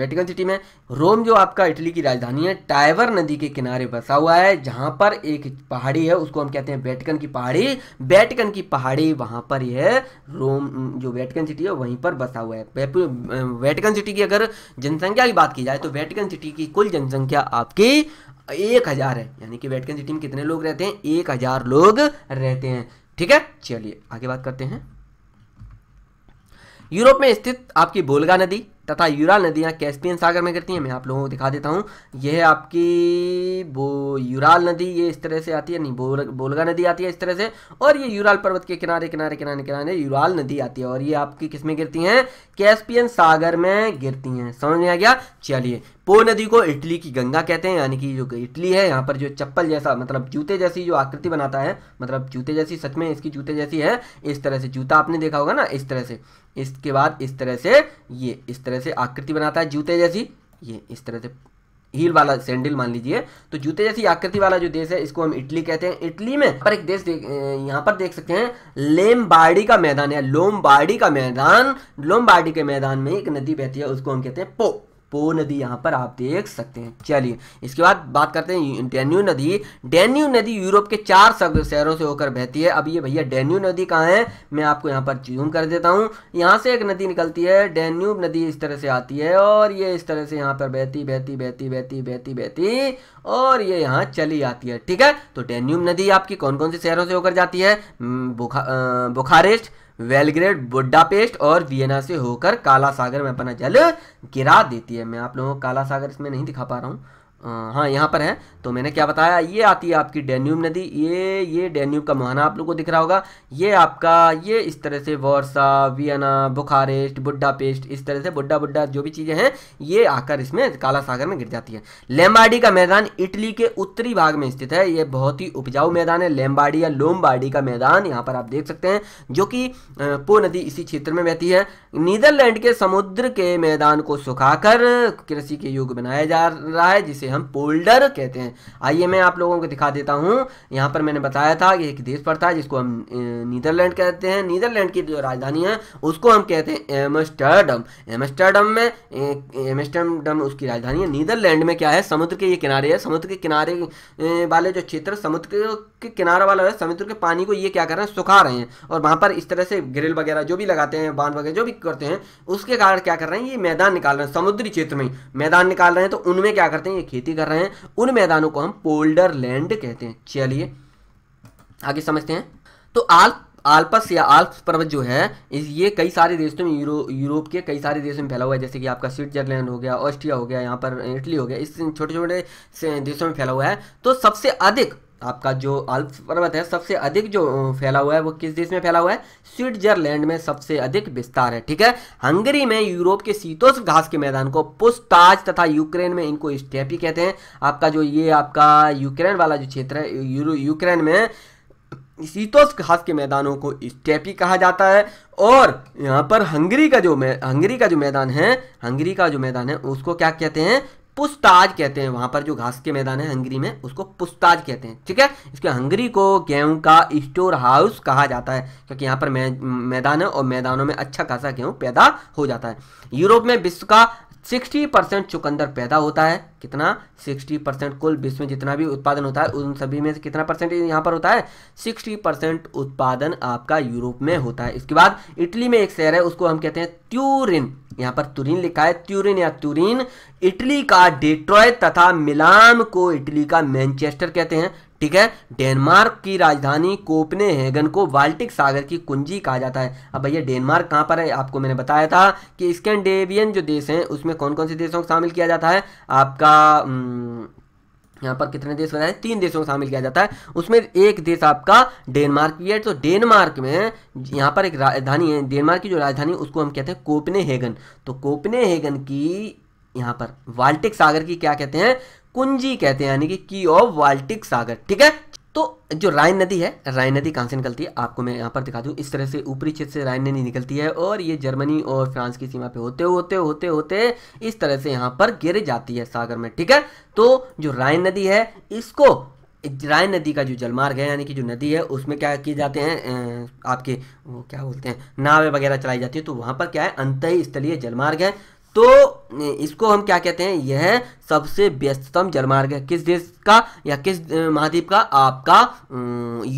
वेटिकन सिटी में रोम जो आपका इटली की राजधानी है टाइवर नदी के किनारे बसा हुआ है जहां पर एक पहाड़ी है उसको हम कहते हैं वेटिकन की पहाड़ी वेटिकन की पहाड़ी वहां पर यह रोम जो वेटिकन सिटी है वहीं पर बसा हुआ है वेटिकन सिटी की अगर जनसंख्या की बात की जाए तो वेटिकन सिटी की कुल जनसंख्या आपकी एक हज़ार है यानी कि वेटिकन सिटी में कितने लोग रहते हैं एक हज़ार लोग रहते हैं ठीक है चलिए आगे बात करते हैं यूरोप में स्थित आपकी बोलगा नदी तथा यूराल नदियाँ कैस्पियन सागर में गिरती हैं मैं आप लोगों को दिखा देता हूँ यह है आपकी वो यूराल नदी ये इस तरह से आती है नहीं बोलगा नदी आती है इस तरह से और ये यूराल पर्वत के किनारे किनारे किनारे किनारे यूराल नदी आती है और ये आपकी किस में गिरती हैं कैस्पियन सागर में गिरती हैं समझ में आ गया चलिए पो नदी को इटली की गंगा कहते हैं यानी कि जो इटली है यहाँ पर जो चप्पल जैसा मतलब जूते जैसी जो आकृति बनाता है मतलब जूते जैसी सच में इसकी जूते जैसी है इस तरह से जूता आपने देखा होगा ना इस तरह से इसके बाद इस तरह से ये इस तरह से आकृति बनाता है जूते जैसी ये इस तरह से हील वाला सैंडल मान लीजिए तो जूते जैसी आकृति वाला जो देश है इसको हम इटली कहते हैं इटली में पर एक देश देख यहाँ पर देख सकते हैं बाड़ी का मैदान है बाड़ी का मैदान बाड़ी के मैदान में एक नदी बहती है उसको हम कहते हैं पो पो नदी यहाँ पर आप देख सकते हैं चलिए इसके बाद बात करते हैं डेन्यू नदी डेन्यू नदी यूरोप के चार शहरों से होकर बहती है अब ये भैया डेन्यू नदी कहाँ है मैं आपको यहाँ पर जूम कर देता हूँ यहाँ से एक नदी निकलती है डेन्यूब नदी इस तरह से आती है और ये इस तरह से यहाँ पर बहती बहती बहती बहती बहती बहती और ये यहाँ चली आती है ठीक है तो डेन्यूब नदी आपकी कौन कौन से शहरों से होकर जाती है बुखा बुखारेस्ट वेलग्रेड बुड्डापेस्ट और वियना से होकर काला सागर में अपना जल गिरा देती है मैं आप लोगों को काला सागर इसमें नहीं दिखा पा रहा हूँ हाँ यहाँ पर है तो मैंने क्या बताया ये आती है आपकी डेन्यूब नदी ये ये डेन्यूब का मुहाना आप लोग को दिख रहा होगा ये आपका ये इस तरह से Warsaw Vienna Bucharest Budapest इस तरह से बुड्डा बुड्डा जो भी चीज़ें हैं ये आकर इसमें काला सागर में गिर जाती है लेम्बाडी का मैदान इटली के उत्तरी भाग में स्थित है ये बहुत ही उपजाऊ मैदान है लेम्बाडी या लोमबाडी का मैदान यहाँ पर आप देख सकते हैं जो कि पो नदी इसी क्षेत्र में बहती है नीदरलैंड के समुद्र के मैदान को सुखाकर कृषि के युग बनाया जा रहा है जिसे हम पोल्डर कहते हैं आइए मैं आप लोगों को दिखा देता हूँ यहाँ पर मैंने बताया था कि एक देश पड़ता है जिसको हम नीदरलैंड कहते हैं नीदरलैंड की जो राजधानी है उसको हम कहते हैं एमस्टरडम एमस्टरडम में एमस्टरडम उसकी राजधानी है नीदरलैंड में क्या है समुद्र के ये किनारे है समुद्र के किनारे वाले जो क्षेत्र समुद्र के किनारा वाला है समुद्र के पानी को ये क्या कर रहे हैं सुखा रहे हैं और वहाँ पर इस तरह से ग्रिल वगैरह जो भी लगाते हैं बांध वगैरह जो भी करते हैं उसके कारण क्या कर रहे हैं ये मैदान निकाल रहे हैं समुद्री क्षेत्र में मैदान निकाल रहे हैं तो उनमें क्या करते हैं ये खेती कर रहे हैं उन मैदानों को हम पोल्डर लैंड कहते हैं चलिए आगे समझते हैं तो आल आल्पस या आल्प पर्वत जो है ये कई सारे देशों में यूरो यूरोप के कई सारे देशों में फैला हुआ है जैसे कि आपका स्विट्जरलैंड हो गया ऑस्ट्रिया हो गया यहाँ पर इटली हो गया इस छोटे छोटे देशों में फैला हुआ है तो सबसे अधिक आपका जो आल्प्स पर्वत है सबसे अधिक जो फैला हुआ है वो किस देश में फैला हुआ है स्विट्जरलैंड में सबसे अधिक विस्तार है ठीक है हंगरी में यूरोप के सीतोस घास के मैदान को पुस्ताज तथा यूक्रेन में इनको स्टेपी कहते हैं आपका जो ये आपका यूक्रेन वाला जो क्षेत्र है यूक्रेन में सीतोस घास के मैदानों को स्टेपी कहा जाता है और यहाँ पर हंगरी का जो हंगरी का जो मैदान है हंगरी का जो मैदान है उसको क्या कहते हैं पुस्ताज कहते हैं वहां पर जो घास के मैदान है हंगरी में उसको पुस्ताज कहते हैं ठीक है इसके हंगरी को गेहूं का स्टोर हाउस कहा जाता है क्योंकि यहाँ पर मैदान है और मैदानों में अच्छा खासा गेहूं पैदा हो जाता है यूरोप में विश्व का 60 परसेंट चुकंदर पैदा होता है कितना 60 परसेंट कुल विश्व में जितना भी उत्पादन होता है उन सभी में से कितना परसेंट यहाँ पर होता है सिक्सटी परसेंट उत्पादन आपका यूरोप में होता है इसके बाद इटली में एक शहर है उसको हम कहते हैं त्यूरिन यहाँ पर तुरिन लिखा है त्यूरिन या त्यूरिन इटली का डेट्रॉय तथा मिलान को इटली का मैनचेस्टर कहते हैं ठीक है डेनमार्क की राजधानी कोपने हेगन को बाल्टिक सागर की कुंजी कहा जाता है अब भैया डेनमार्क कहाँ पर है आपको मैंने बताया था कि स्कैंडेवियन जो देश हैं उसमें कौन कौन से देशों को शामिल किया जाता है आपका यहाँ पर कितने देश बताए तीन देशों को शामिल किया जाता है उसमें एक देश आपका डेनमार्क भी है तो डेनमार्क में यहाँ पर एक राजधानी है डेनमार्क की जो राजधानी उसको हम कहते हैं कोपने हेगन तो कोपने हेगन की यहाँ पर वाल्टिक सागर की क्या कहते हैं कुंजी कहते हैं यानी कि की ऑफ वाल्टिक सागर ठीक है तो जो राइन नदी है राइन नदी कहां से निकलती है आपको मैं यहाँ पर दिखा दूँ इस तरह से ऊपरी क्षेत्र से राइन नदी निकलती है और ये जर्मनी और फ्रांस की सीमा पे होते होते होते होते इस तरह से यहां पर गिर जाती है सागर में ठीक है तो जो राइन नदी है इसको राय नदी का जो जलमार्ग है यानी कि जो नदी है उसमें क्या किए जाते हैं आपके वो क्या बोलते हैं नावें वगैरह चलाई जाती है तो वहां पर क्या है अंत स्थलीय जलमार्ग है तो इसको हम क्या कहते हैं यह सबसे व्यस्ततम जलमार्ग है किस देश का या किस महाद्वीप का आपका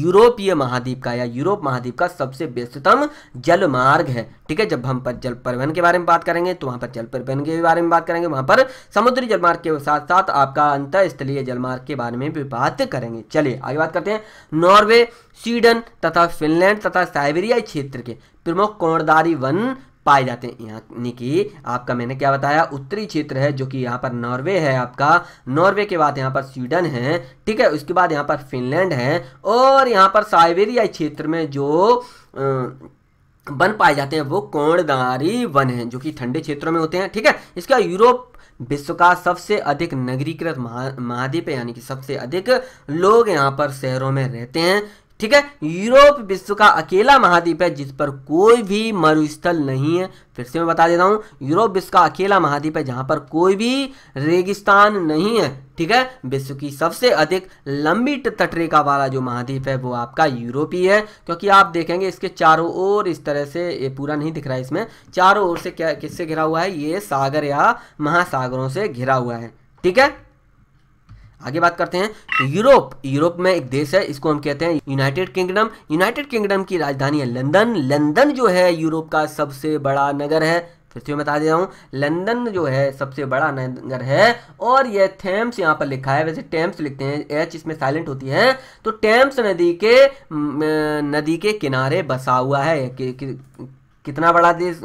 यूरोपीय महाद्वीप का या यूरोप महाद्वीप का सबसे व्यस्ततम जलमार्ग है ठीक है जब हम पर जल परिवहन के बारे में बात करेंगे तो वहां पर जल परिवहन के बारे में बात करेंगे वहां पर समुद्री जलमार्ग के साथ साथ आपका अंतर स्थलीय जलमार्ग के बारे में भी बात करेंगे चलिए आगे बात करते हैं नॉर्वे स्वीडन तथा फिनलैंड तथा साइबेरिया क्षेत्र के प्रमुख कोणदारी वन पाए जाते हैं यानी कि आपका मैंने क्या बताया उत्तरी क्षेत्र है जो कि यहाँ पर नॉर्वे है आपका नॉर्वे के बाद यहाँ पर स्वीडन है ठीक है उसके बाद यहाँ पर फिनलैंड है और यहाँ पर साइबेरिया क्षेत्र में जो वन पाए जाते हैं वो कोणदारी वन है जो कि ठंडे क्षेत्रों में होते हैं ठीक है इसका यूरोप विश्व का सबसे अधिक नगरीकृत महा महाद्वीप है यानी कि सबसे अधिक लोग यहाँ पर शहरों में रहते हैं ठीक है यूरोप विश्व का अकेला महाद्वीप है जिस पर कोई भी मरुस्थल नहीं है फिर से मैं बता देता हूं यूरोप विश्व का अकेला महाद्वीप है जहां पर कोई भी रेगिस्तान नहीं है ठीक है विश्व की सबसे अधिक लंबी तटरेखा वाला जो महाद्वीप है वो आपका यूरोपीय है क्योंकि आप देखेंगे इसके चारों ओर इस तरह से ये पूरा नहीं दिख रहा है इसमें चारों ओर से क्या किससे घिरा हुआ है ये सागर या महासागरों से घिरा हुआ है ठीक है आगे बात करते हैं तो यूरोप यूरोप में एक देश है इसको हम कहते हैं यूनाइटेड किंगडम यूनाइटेड किंगडम की राजधानी है लंदन लंदन जो है यूरोप का सबसे बड़ा नगर है फिर से बता दे रहा हूँ लंदन जो है सबसे बड़ा नगर है और यह थेम्स यहाँ पर लिखा है वैसे टेम्स लिखते हैं एच इसमें साइलेंट होती है तो टेम्स नदी के नदी के किनारे बसा हुआ है कि, कि, कितना बड़ा देश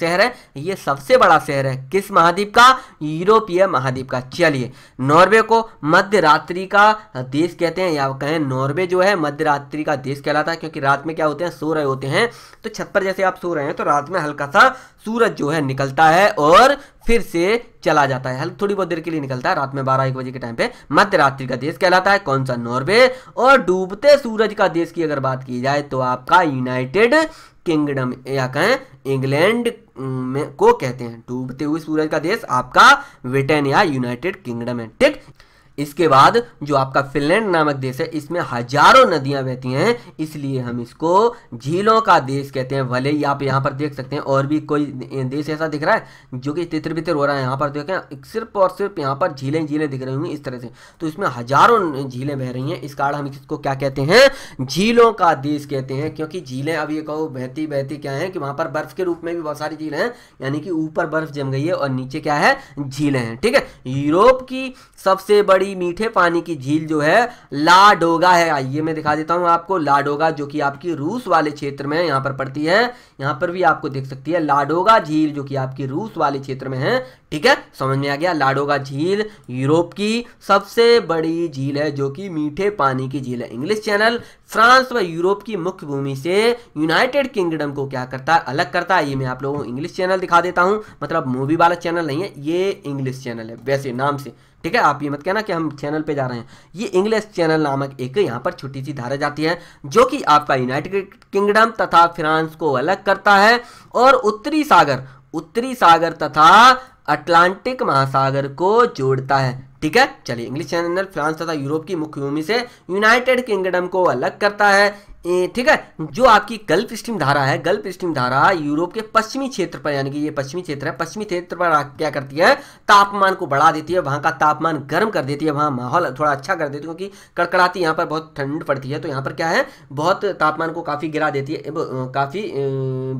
शहर है ये सबसे बड़ा शहर है किस महाद्वीप का यूरोपीय महाद्वीप का चलिए नॉर्वे को मध्य रात्रि का देश कहते हैं या कहें नॉर्वे जो है मध्य रात्रि का देश कहलाता है क्योंकि रात में क्या होते हैं सो रहे होते हैं तो छत पर जैसे आप सो रहे हैं तो रात में हल्का सा सूरज जो है निकलता है और फिर से चला जाता है थोड़ी बहुत देर के लिए निकलता है रात में बारह एक बजे के टाइम पे मध्य रात्रि का देश कहलाता है कौन सा नॉर्वे और डूबते सूरज का देश की अगर बात की जाए तो आपका यूनाइटेड किंगडम या कहें इंग्लैंड में को कहते हैं डूबते हुए सूरज का देश आपका ब्रिटेन या यूनाइटेड किंगडम है ठीक इसके बाद जो आपका फिनलैंड नामक देश है इसमें हजारों नदियां बहती हैं इसलिए हम इसको झीलों का देश कहते हैं भले ही आप यहाँ पर देख सकते हैं और भी कोई देश ऐसा दिख रहा है जो कि तितर बितर हो रहा है यहाँ पर देखें सिर्फ और सिर्फ यहाँ पर झीलें झीलें दिख रही होंगी इस तरह से तो इसमें हजारों झीलें बह रही हैं इस कारण हम इसको क्या कहते हैं झीलों का देश कहते हैं क्योंकि झीलें अब ये कहो बहती बहती क्या है कि वहाँ पर बर्फ के रूप में भी बहुत सारी झीलें हैं यानी कि ऊपर बर्फ जम गई है और नीचे क्या है झीलें हैं ठीक है यूरोप की सबसे बड़ी बड़ी मीठे पानी की झील जो है लाडोगा है आइए मैं दिखा देता हूँ आपको लाडोगा जो कि आपकी रूस वाले क्षेत्र में यहाँ पर पड़ती है यहाँ पर भी आपको देख सकती है लाडोगा झील जो कि आपकी रूस वाले क्षेत्र में है ठीक है समझ में आ गया लाडोगा झील यूरोप की सबसे बड़ी झील है जो कि मीठे पानी की झील है इंग्लिश चैनल फ्रांस व यूरोप की मुख्य भूमि से यूनाइटेड किंगडम को क्या करता है अलग करता है ये मैं आप लोगों को इंग्लिश चैनल दिखा देता हूँ मतलब मूवी वाला चैनल नहीं है ये इंग्लिश चैनल है वैसे नाम से ठीक है आप ये मत कहना कि हम चैनल पे जा रहे हैं ये इंग्लिश चैनल नामक एक यहाँ पर छोटी सी धारा जाती है जो कि आपका यूनाइटेड किंगडम तथा फ्रांस को अलग करता है और उत्तरी सागर उत्तरी सागर तथा अटलांटिक महासागर को जोड़ता है ठीक है चलिए इंग्लिश चैनल फ्रांस तथा यूरोप की मुख्य भूमि से यूनाइटेड किंगडम को अलग करता है ठीक है जो आपकी गल्फ स्टीम धारा है गल्फ स्टीम धारा यूरोप के पश्चिमी क्षेत्र पर यानी कि ये पश्चिमी क्षेत्र है पश्चिमी क्षेत्र पर क्या करती है तापमान को बढ़ा देती है वहां का तापमान गर्म कर देती है वहां माहौल थोड़ा अच्छा कर देती है क्योंकि कड़कड़ाती यहाँ पर बहुत ठंड पड़ती है तो यहाँ पर क्या है बहुत तापमान को काफ़ी गिरा देती है काफ़ी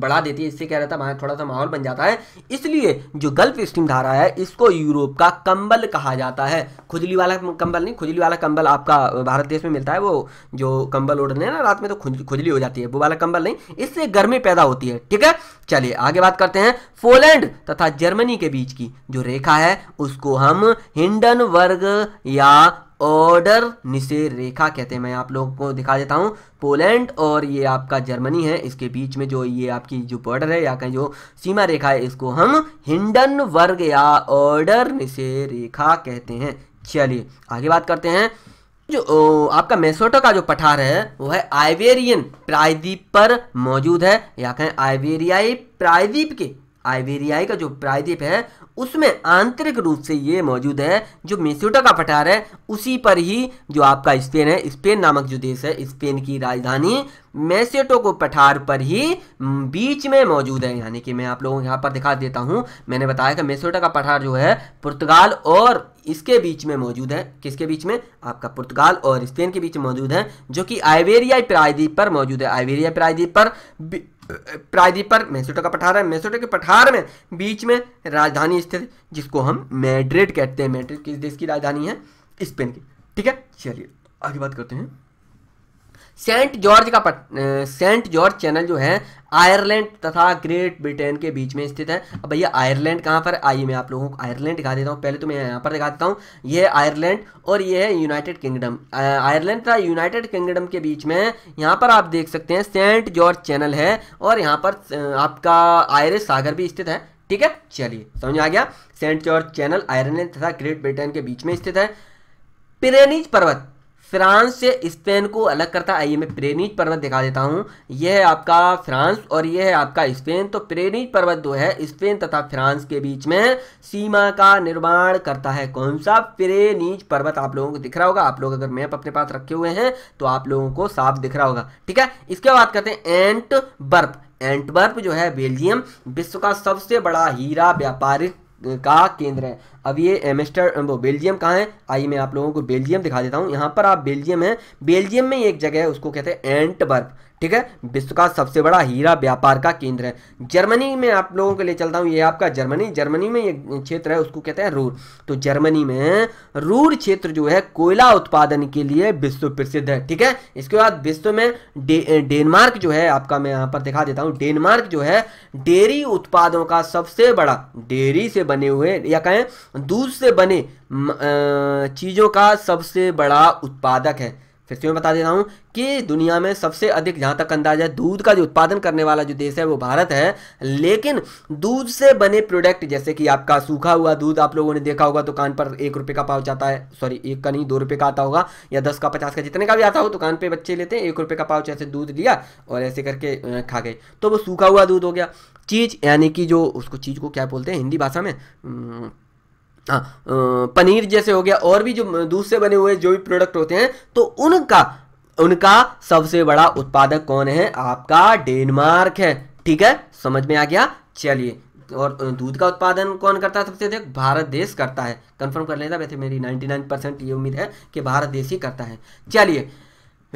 बढ़ा देती है इससे क्या रहता है वहां थोड़ा सा माहौल बन जाता है इसलिए जो गल्फ स्टीम धारा है इसको यूरोप का कंबल कहा जाता है खुजली वाला कंबल नहीं खुजली वाला कंबल आपका भारत देश में मिलता है वो जो कंबल उड़ने ना रात में तो खुद खुजली हो जाती है वो वाला कंबल नहीं इससे गर्मी पैदा होती है ठीक है चलिए आगे बात करते हैं पोलैंड तथा जर्मनी के बीच की जो रेखा है उसको हम हिंडन वर्ग या ऑर्डर निशे रेखा कहते हैं मैं आप लोगों को दिखा देता हूँ पोलैंड और ये आपका जर्मनी है इसके बीच में जो ये आपकी जो बॉर्डर है या कहीं जो सीमा रेखा है इसको हम हिंडन वर्ग या ऑर्डर निशे रेखा कहते हैं चलिए आगे बात करते हैं जो ओ, आपका मेसोटो का जो पठार है वो है आइवेरियन प्रायद्वीप पर मौजूद है या कहें आइवेरियाई प्रायद्वीप के आइवेरियाई का जो प्रायद्वीप है उसमें आंतरिक रूप से ये मौजूद है जो मेसोटो का पठार है उसी पर ही जो आपका स्पेन है स्पेन नामक जो देश है स्पेन की राजधानी मेसेटो को पठार पर ही बीच में मौजूद है यानी कि मैं आप लोगों को यहाँ पर दिखा देता हूँ मैंने बताया कि मेसोटो का पठार जो है पुर्तगाल और इसके बीच में मौजूद है किसके बीच में आपका पुर्तगाल और स्पेन के बीच मौजूद है जो कि आइवेरिया प्रायद्वीप पर मौजूद है आइवेरिया प्रायद्वीप पर प्रायद्वीप पर मैसेटो का पठार है मैसेटो के पठार में बीच में राजधानी स्थित जिसको हम मैड्रिड कहते हैं मैड्रिड किस देश की राजधानी है स्पेन की ठीक है चलिए आगे बात करते हैं सेंट जॉर्ज का पट सेंट जॉर्ज चैनल जो है आयरलैंड तथा ग्रेट ब्रिटेन के बीच में स्थित है अब भैया आयरलैंड कहाँ पर आइए मैं आप लोगों को आयरलैंड दिखा देता हूँ पहले तो मैं यहाँ पर दिखा देता हूँ ये आयरलैंड और ये है यूनाइटेड किंगडम आयरलैंड तथा यूनाइटेड किंगडम के बीच में यहाँ पर आप देख सकते हैं सेंट जॉर्ज चैनल है और यहाँ पर आपका आयरिश सागर भी स्थित है ठीक है चलिए समझ आ गया सेंट जॉर्ज चैनल आयरलैंड तथा ग्रेट ब्रिटेन के बीच में स्थित है पिरेनीज पर्वत फ्रांस से स्पेन को अलग करता है आइए मैं प्रेरित पर्वत दिखा देता हूँ यह है आपका फ्रांस और यह है आपका स्पेन तो प्रेरित पर्वत जो है स्पेन तथा फ्रांस के बीच में सीमा का निर्माण करता है कौन सा प्रेरित पर्वत आप लोगों को दिख रहा होगा आप लोग अगर मैप अपने पास रखे हुए हैं तो आप लोगों को साफ दिख रहा होगा ठीक है इसके बाद करते हैं एंट बर्फ एंटबर्प जो है बेल्जियम विश्व का सबसे बड़ा हीरा व्यापारिक का केंद्र है अब ये एमेस्टर वो बेल्जियम कहाँ है आइए मैं आप लोगों को बेल्जियम दिखा देता हूँ यहाँ पर आप बेल्जियम है बेल्जियम में एक जगह है उसको कहते हैं एंटबर्ग ठीक है विश्व का सबसे बड़ा हीरा व्यापार का केंद्र है जर्मनी में आप लोगों के लिए चलता हूँ ये आपका जर्मनी जर्मनी में ये क्षेत्र है उसको कहते हैं रूर तो जर्मनी में रूर क्षेत्र जो है कोयला उत्पादन के लिए विश्व प्रसिद्ध है ठीक है इसके बाद विश्व में डे, डेनमार्क जो है आपका मैं यहाँ पर दिखा देता हूँ डेनमार्क जो है डेयरी उत्पादों का सबसे बड़ा डेयरी से बने हुए या कहें दूध से बने चीज़ों का सबसे बड़ा उत्पादक है फिर से मैं बता दे रहा हूँ कि दुनिया में सबसे अधिक जहाँ तक अंदाजा है दूध का जो उत्पादन करने वाला जो देश है वो भारत है लेकिन दूध से बने प्रोडक्ट जैसे कि आपका सूखा हुआ दूध आप लोगों ने देखा होगा दुकान पर एक रुपये का पाव जाता है सॉरी एक का नहीं दो रुपये का आता होगा या दस का पचास का जितने का भी आता हो दुकान पर बच्चे लेते हैं एक रुपये का पाव जैसे दूध लिया और ऐसे करके खा गए तो वो सूखा हुआ दूध हो गया चीज़ यानी कि जो उसको चीज़ को क्या बोलते हैं हिंदी भाषा में हाँ, पनीर जैसे हो गया और भी जो दूध से बने हुए जो भी प्रोडक्ट होते हैं तो उनका उनका सबसे बड़ा उत्पादक कौन है आपका डेनमार्क है ठीक है समझ में आ गया चलिए और दूध का उत्पादन कौन करता है सबसे अधिक भारत देश करता है कंफर्म कर लेता वैसे मेरी 99 परसेंट ये उम्मीद है कि भारत देश ही करता है चलिए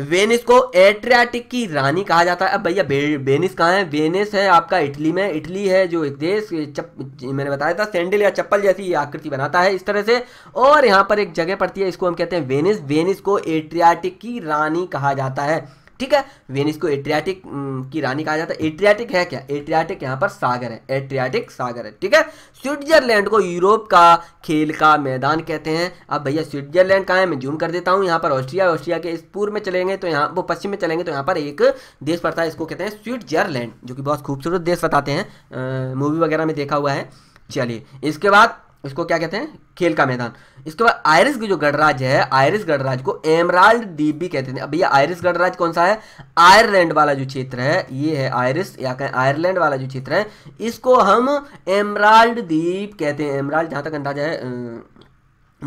वेनिस को एट्रियाटिक की रानी कहा जाता है अब भैया वेनिस कहाँ है वेनिस है आपका इटली में इटली है जो एक देश चप, मैंने बताया था सैंडल या चप्पल जैसी आकृति बनाता है इस तरह से और यहाँ पर एक जगह पड़ती है इसको हम कहते हैं वेनिस वेनिस को एट्रियाटिक की रानी कहा जाता है ठीक है वेनिस को एट्रियाटिक mm, की रानी कहा जाता है एट्रियाटिक है क्या एट्रियाटिक यहाँ पर सागर है एट्रियाटिक सागर है ठीक है स्विट्जरलैंड को यूरोप का खेल का मैदान कहते हैं अब भैया स्विट्जरलैंड कहाँ है मैं जूम कर देता हूँ यहाँ पर ऑस्ट्रिया ऑस्ट्रिया के इस पूर्व में चलेंगे तो यहाँ वो पश्चिम में चलेंगे तो यहाँ पर एक देश पड़ता है इसको कहते हैं स्विट्जरलैंड जो कि बहुत खूबसूरत देश बताते हैं मूवी वगैरह में देखा हुआ है चलिए इसके बाद इसको क्या कहते हैं खेल का मैदान इसके बाद आयरिस की जो गणराज है आयरिस गणराज को एमराल्ड द्वीप भी कहते हैं भैया आयरिस गणराज कौन सा है आयरलैंड वाला जो क्षेत्र है ये है आयरिस या कहें आयरलैंड वाला जो क्षेत्र है इसको हम एमराल्ड द्वीप कहते हैं एमराल्ड जहां तक अंदाजा है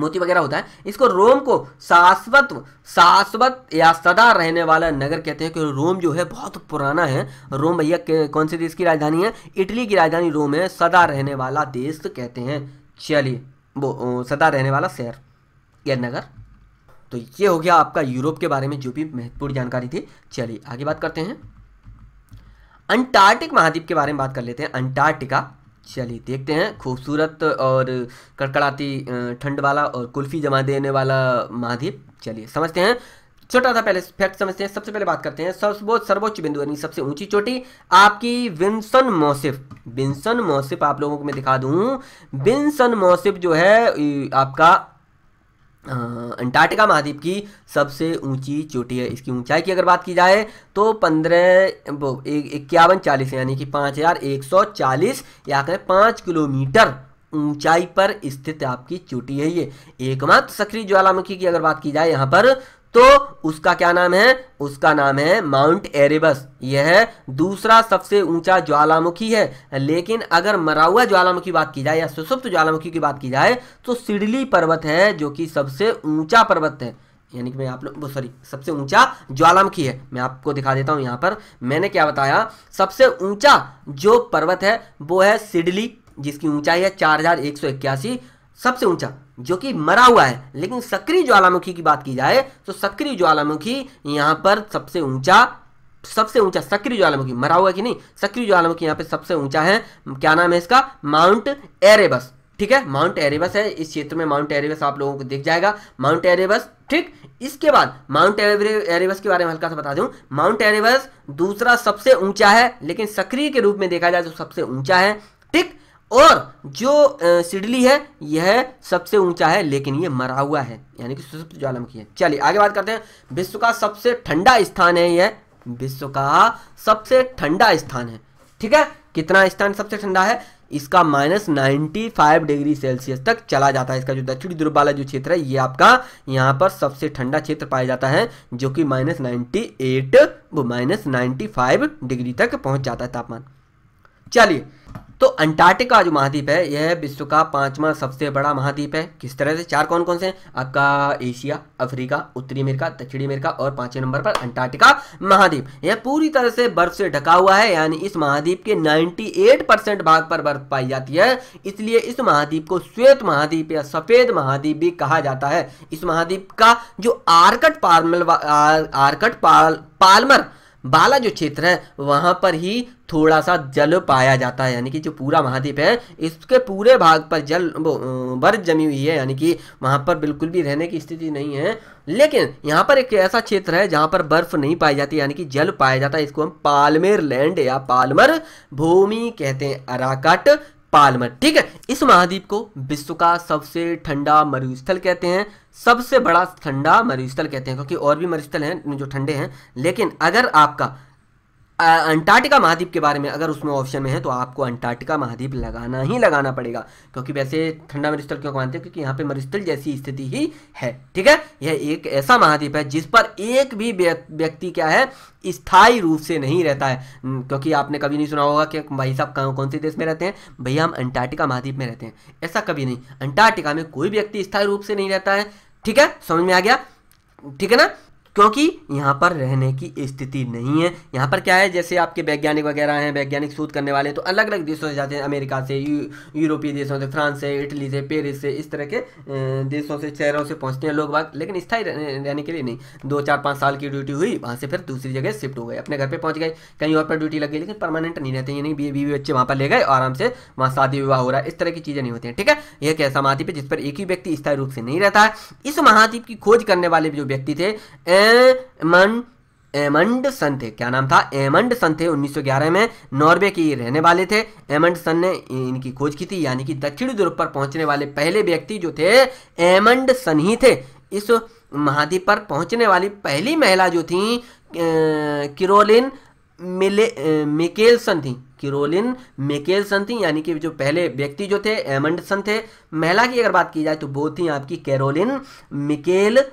मोती वगैरह होता है इसको रोम को शाश्वत शाश्वत या सदा रहने वाला नगर कहते हैं क्योंकि रोम जो है बहुत पुराना है रोम भैया कौन से देश की राजधानी है इटली की राजधानी रोम है सदा रहने वाला देश कहते हैं चलिए वो सदा रहने वाला शहर या नगर तो ये हो गया आपका यूरोप के बारे में जो भी महत्वपूर्ण जानकारी थी चलिए आगे बात करते हैं अंटार्कटिक महाद्वीप के बारे में बात कर लेते हैं अंटार्कटिका चलिए देखते हैं खूबसूरत और कड़कड़ाती ठंड वाला और कुल्फी जमा देने वाला महाद्वीप चलिए समझते हैं छोटा सा पहले फैक्ट समझते हैं सबसे पहले बात करते हैं सर्वोच्च सर्वोच्च बिंदु यानी सबसे ऊंची चोटी आपकी विंसन मोसिफ विंसन मोसिफ आप लोगों को मैं दिखा दूं विंसन मोसिफ जो है आपका अंटार्कटिका महाद्वीप की सबसे ऊंची चोटी है इसकी ऊंचाई की अगर बात की जाए तो पंद्रह इक्यावन चालीस यानी कि पाँच हज़ार एक सौ चालीस या कहें पाँच किलोमीटर ऊंचाई पर स्थित आपकी चोटी है ये एकमात्र सक्रिय ज्वालामुखी की अगर बात की जाए यहाँ पर तो उसका क्या नाम है उसका नाम है माउंट एरेबस यह है दूसरा सबसे ऊंचा ज्वालामुखी है लेकिन अगर मराउआ ज्वालामुखी बात की जाए या सुसुप्त ज्वालामुखी की बात की जाए तो सिडली पर्वत है जो कि सबसे ऊंचा पर्वत है यानी कि मैं आप लोग सॉरी सबसे ऊंचा ज्वालामुखी है मैं आपको दिखा देता हूं यहां पर मैंने क्या बताया सबसे ऊंचा जो पर्वत है वो है सिडली जिसकी ऊंचाई है चार हज़ार एक सौ इक्यासी सबसे ऊंचा जो कि मरा हुआ है लेकिन सक्रिय ज्वालामुखी की बात की जाए तो सक्रिय ज्वालामुखी यहां पर सबसे ऊंचा सबसे ऊंचा सक्रिय ज्वालामुखी मरा हुआ कि नहीं सक्रिय ज्वालामुखी यहां पे सबसे ऊंचा है क्या नाम है इसका माउंट एरेबस ठीक है माउंट एरेबस है इस क्षेत्र में माउंट एरेबस आप लोगों को दिख जाएगा माउंट एरेबस ठीक इसके बाद माउंट एरेबस के बारे में हल्का सा बता दूं माउंट एरेबस दूसरा सबसे ऊंचा है लेकिन सक्रिय के रूप में देखा जाए तो सबसे ऊंचा है ठीक और जो सिडली है यह सबसे ऊंचा है लेकिन यह मरा हुआ है यानी कि सुसुप्त ज्वालामुखी है चलिए आगे बात करते हैं विश्व का सबसे ठंडा स्थान है यह विश्व का सबसे ठंडा स्थान है ठीक है कितना स्थान सबसे ठंडा है इसका minus ninety five degree Celsius तक चला जाता है इसका जो दक्षिणी ध्रुव वाला जो क्षेत्र है ये आपका यहाँ पर सबसे ठंडा क्षेत्र पाया जाता है जो कि minus ninety eight minus ninety five degree तक पहुंच जाता है तापमान चलिए तो अंटार्कटिका जो महाद्वीप है यह विश्व का पांचवा सबसे बड़ा महाद्वीप है किस तरह से चार कौन कौन से हैं आपका एशिया अफ्रीका उत्तरी अमेरिका दक्षिणी अमेरिका और पांचवें नंबर पर अंटार्कटिका महाद्वीप यह पूरी तरह से बर्फ से ढका हुआ है यानी इस महाद्वीप के 98 परसेंट भाग पर बर्फ पाई जाती है इसलिए इस महाद्वीप को श्वेत महाद्वीप या सफेद महाद्वीप भी कहा जाता है इस महाद्वीप का जो आर्कट पार्मल आर्कट पाल, पालमर बाला जो क्षेत्र है वहाँ पर ही थोड़ा सा जल पाया जाता है यानी कि जो पूरा महाद्वीप है इसके पूरे भाग पर जल बर्फ जमी हुई है यानी कि वहाँ पर बिल्कुल भी रहने की स्थिति नहीं है लेकिन यहाँ पर एक ऐसा क्षेत्र है जहाँ पर बर्फ नहीं पाई जाती यानी कि जल पाया जाता है इसको हम पालमेर लैंड या पालमर भूमि कहते हैं अराकट पालमर ठीक है इस महाद्वीप को विश्व का सबसे ठंडा मरुस्थल कहते हैं सबसे बड़ा ठंडा मरुस्थल कहते हैं क्योंकि और भी मरुस्थल हैं जो ठंडे हैं लेकिन अगर आपका अंटार्कटिका महाद्वीप के बारे में अगर उसमें ऑप्शन में है तो आपको अंटार्कटिका महाद्वीप लगाना ही लगाना पड़ेगा क्योंकि वैसे ठंडा मरुस्थल क्यों मानते हैं क्योंकि यहाँ पे मरुस्थल जैसी स्थिति ही है ठीक है यह एक ऐसा महाद्वीप है जिस पर एक भी व्यक्ति क्या है स्थायी रूप से नहीं रहता है क्योंकि आपने कभी नहीं सुना होगा कि भाई साहब कौन से देश में रहते हैं भैया हम अंटार्कटिका महाद्वीप में रहते हैं ऐसा कभी नहीं अंटार्कटिका में कोई व्यक्ति स्थायी रूप से नहीं रहता है ठीक है समझ में आ गया ठीक है ना क्योंकि यहाँ पर रहने की स्थिति नहीं है यहाँ पर क्या है जैसे आपके वैज्ञानिक वगैरह हैं वैज्ञानिक शोध करने वाले तो अलग अलग देशों से जाते हैं अमेरिका से यूरोपीय देशों से फ्रांस से इटली से पेरिस से इस तरह के देशों से शहरों से पहुँचते हैं लोग बाग लेकिन स्थायी रहने के लिए नहीं दो चार पाँच साल की ड्यूटी हुई वहाँ से फिर दूसरी जगह शिफ्ट हो गए अपने घर पर पहुँच गए कहीं और पर ड्यूटी लग गई लेकिन परमानेंट नहीं रहते ये नहीं बीवी बच्चे वहाँ पर ले गए आराम से वहाँ शादी विवाह हो रहा है इस तरह की चीज़ें नहीं होती हैं ठीक है यह कैसा महाद्वीप है जिस पर एक ही व्यक्ति स्थायी रूप से नहीं रहता है इस महाद्वीप की खोज करने वाले जो व्यक्ति थे एमंड एमंड सन थे क्या नाम था एमंड सन थे 1911 में नॉर्वे के रहने वाले थे एमंड सन ने इनकी खोज की थी यानी कि दक्षिण ध्रुव पर पहुंचने वाले पहले व्यक्ति जो थे एमंड सन ही थे इस महाद्वीप पर पहुंचने वाली पहली महिला जो थी किरोलिन मिले मिकेलसन थी किरोलिन मेकेलसन थी यानी कि जो पहले व्यक्ति जो थे एमंडसन थे महिला की अगर बात की जाए तो वो थी आपकी कैरोलिन मिकेल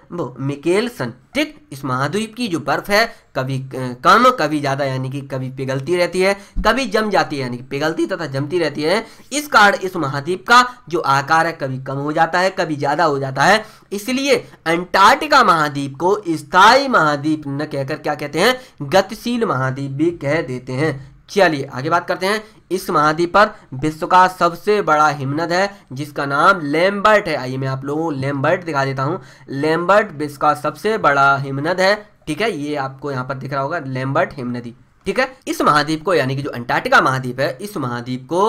मिकेलसन ठीक इस महाद्वीप की जो बर्फ है कभी कम कभी ज़्यादा यानी कि कभी पिघलती रहती है कभी जम जाती है यानी कि पिघलती तथा जमती रहती है इस कारण इस महाद्वीप का जो आकार है कभी कम हो जाता है कभी ज़्यादा हो जाता है इसलिए अंटार्कटिका महाद्वीप को स्थायी महाद्वीप न कहकर क्या कहते हैं गतिशील महाद्वीप भी कह देते हैं चलिए आगे बात करते हैं इस महाद्वीप पर विश्व का सबसे बड़ा हिमनद है जिसका नाम लेम्बर्ट है आइए मैं आप लोगों को लेम्बर्ट दिखा देता हूँ लेम्बर्ट विश्व का सबसे बड़ा हिमनद है ठीक है ये आपको यहाँ पर दिख रहा होगा लेम्बर्ट हिमनदी ठीक है इस महाद्वीप को यानी कि जो अंटार्कटिका महाद्वीप है इस महाद्वीप को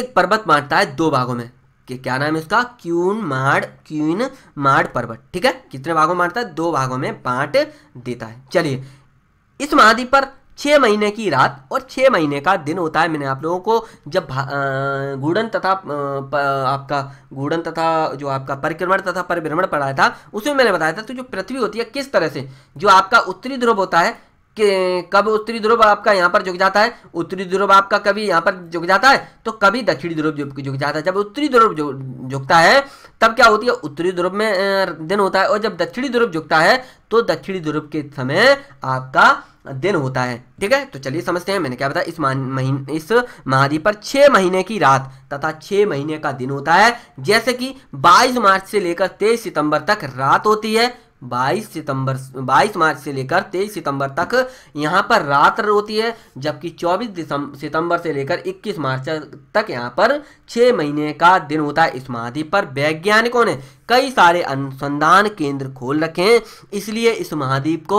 एक पर्वत मारता है दो भागों में कि क्या नाम है इसका क्यून माड क्यून माड पर्वत ठीक है कितने भागों में है दो भागों में बांट देता है चलिए इस महाद्वीप पर छः महीने की रात और छः महीने का दिन होता है मैंने आप लोगों को जब गुड़न तथा आपका गुड़न तथा जो आपका परिक्रमण तथा परिभ्रमण पढ़ाया था उसमें मैंने बताया था तो जो पृथ्वी होती है किस तरह से जो आपका उत्तरी ध्रुव होता है कि कब उत्तरी ध्रुव आपका यहाँ पर झुक जाता है उत्तरी ध्रुव आपका कभी यहाँ पर झुक जाता है तो कभी दक्षिणी ध्रुव झुक जाता है जब उत्तरी ध्रुव झुकता है तब क्या होती है उत्तरी ध्रुव में दिन होता है और जब दक्षिणी ध्रुव झुकता है तो दक्षिणी ध्रुव के समय आपका दिन होता है ठीक है तो चलिए समझते हैं मैंने क्या बताया इस महीने इस महाद्वीप पर छह महीने की रात तथा छह महीने का दिन होता है जैसे कि 22 मार्च से लेकर 23 सितंबर तक रात होती है 22 सितंबर 22 मार्च से लेकर 23 सितंबर तक यहाँ पर रात होती है जबकि 24 सितंबर से लेकर 21 मार्च तक यहाँ पर 6 महीने का दिन होता है इस महाद्वीप पर वैज्ञानिकों ने कई सारे अनुसंधान केंद्र खोल रखे हैं इसलिए इस महाद्वीप को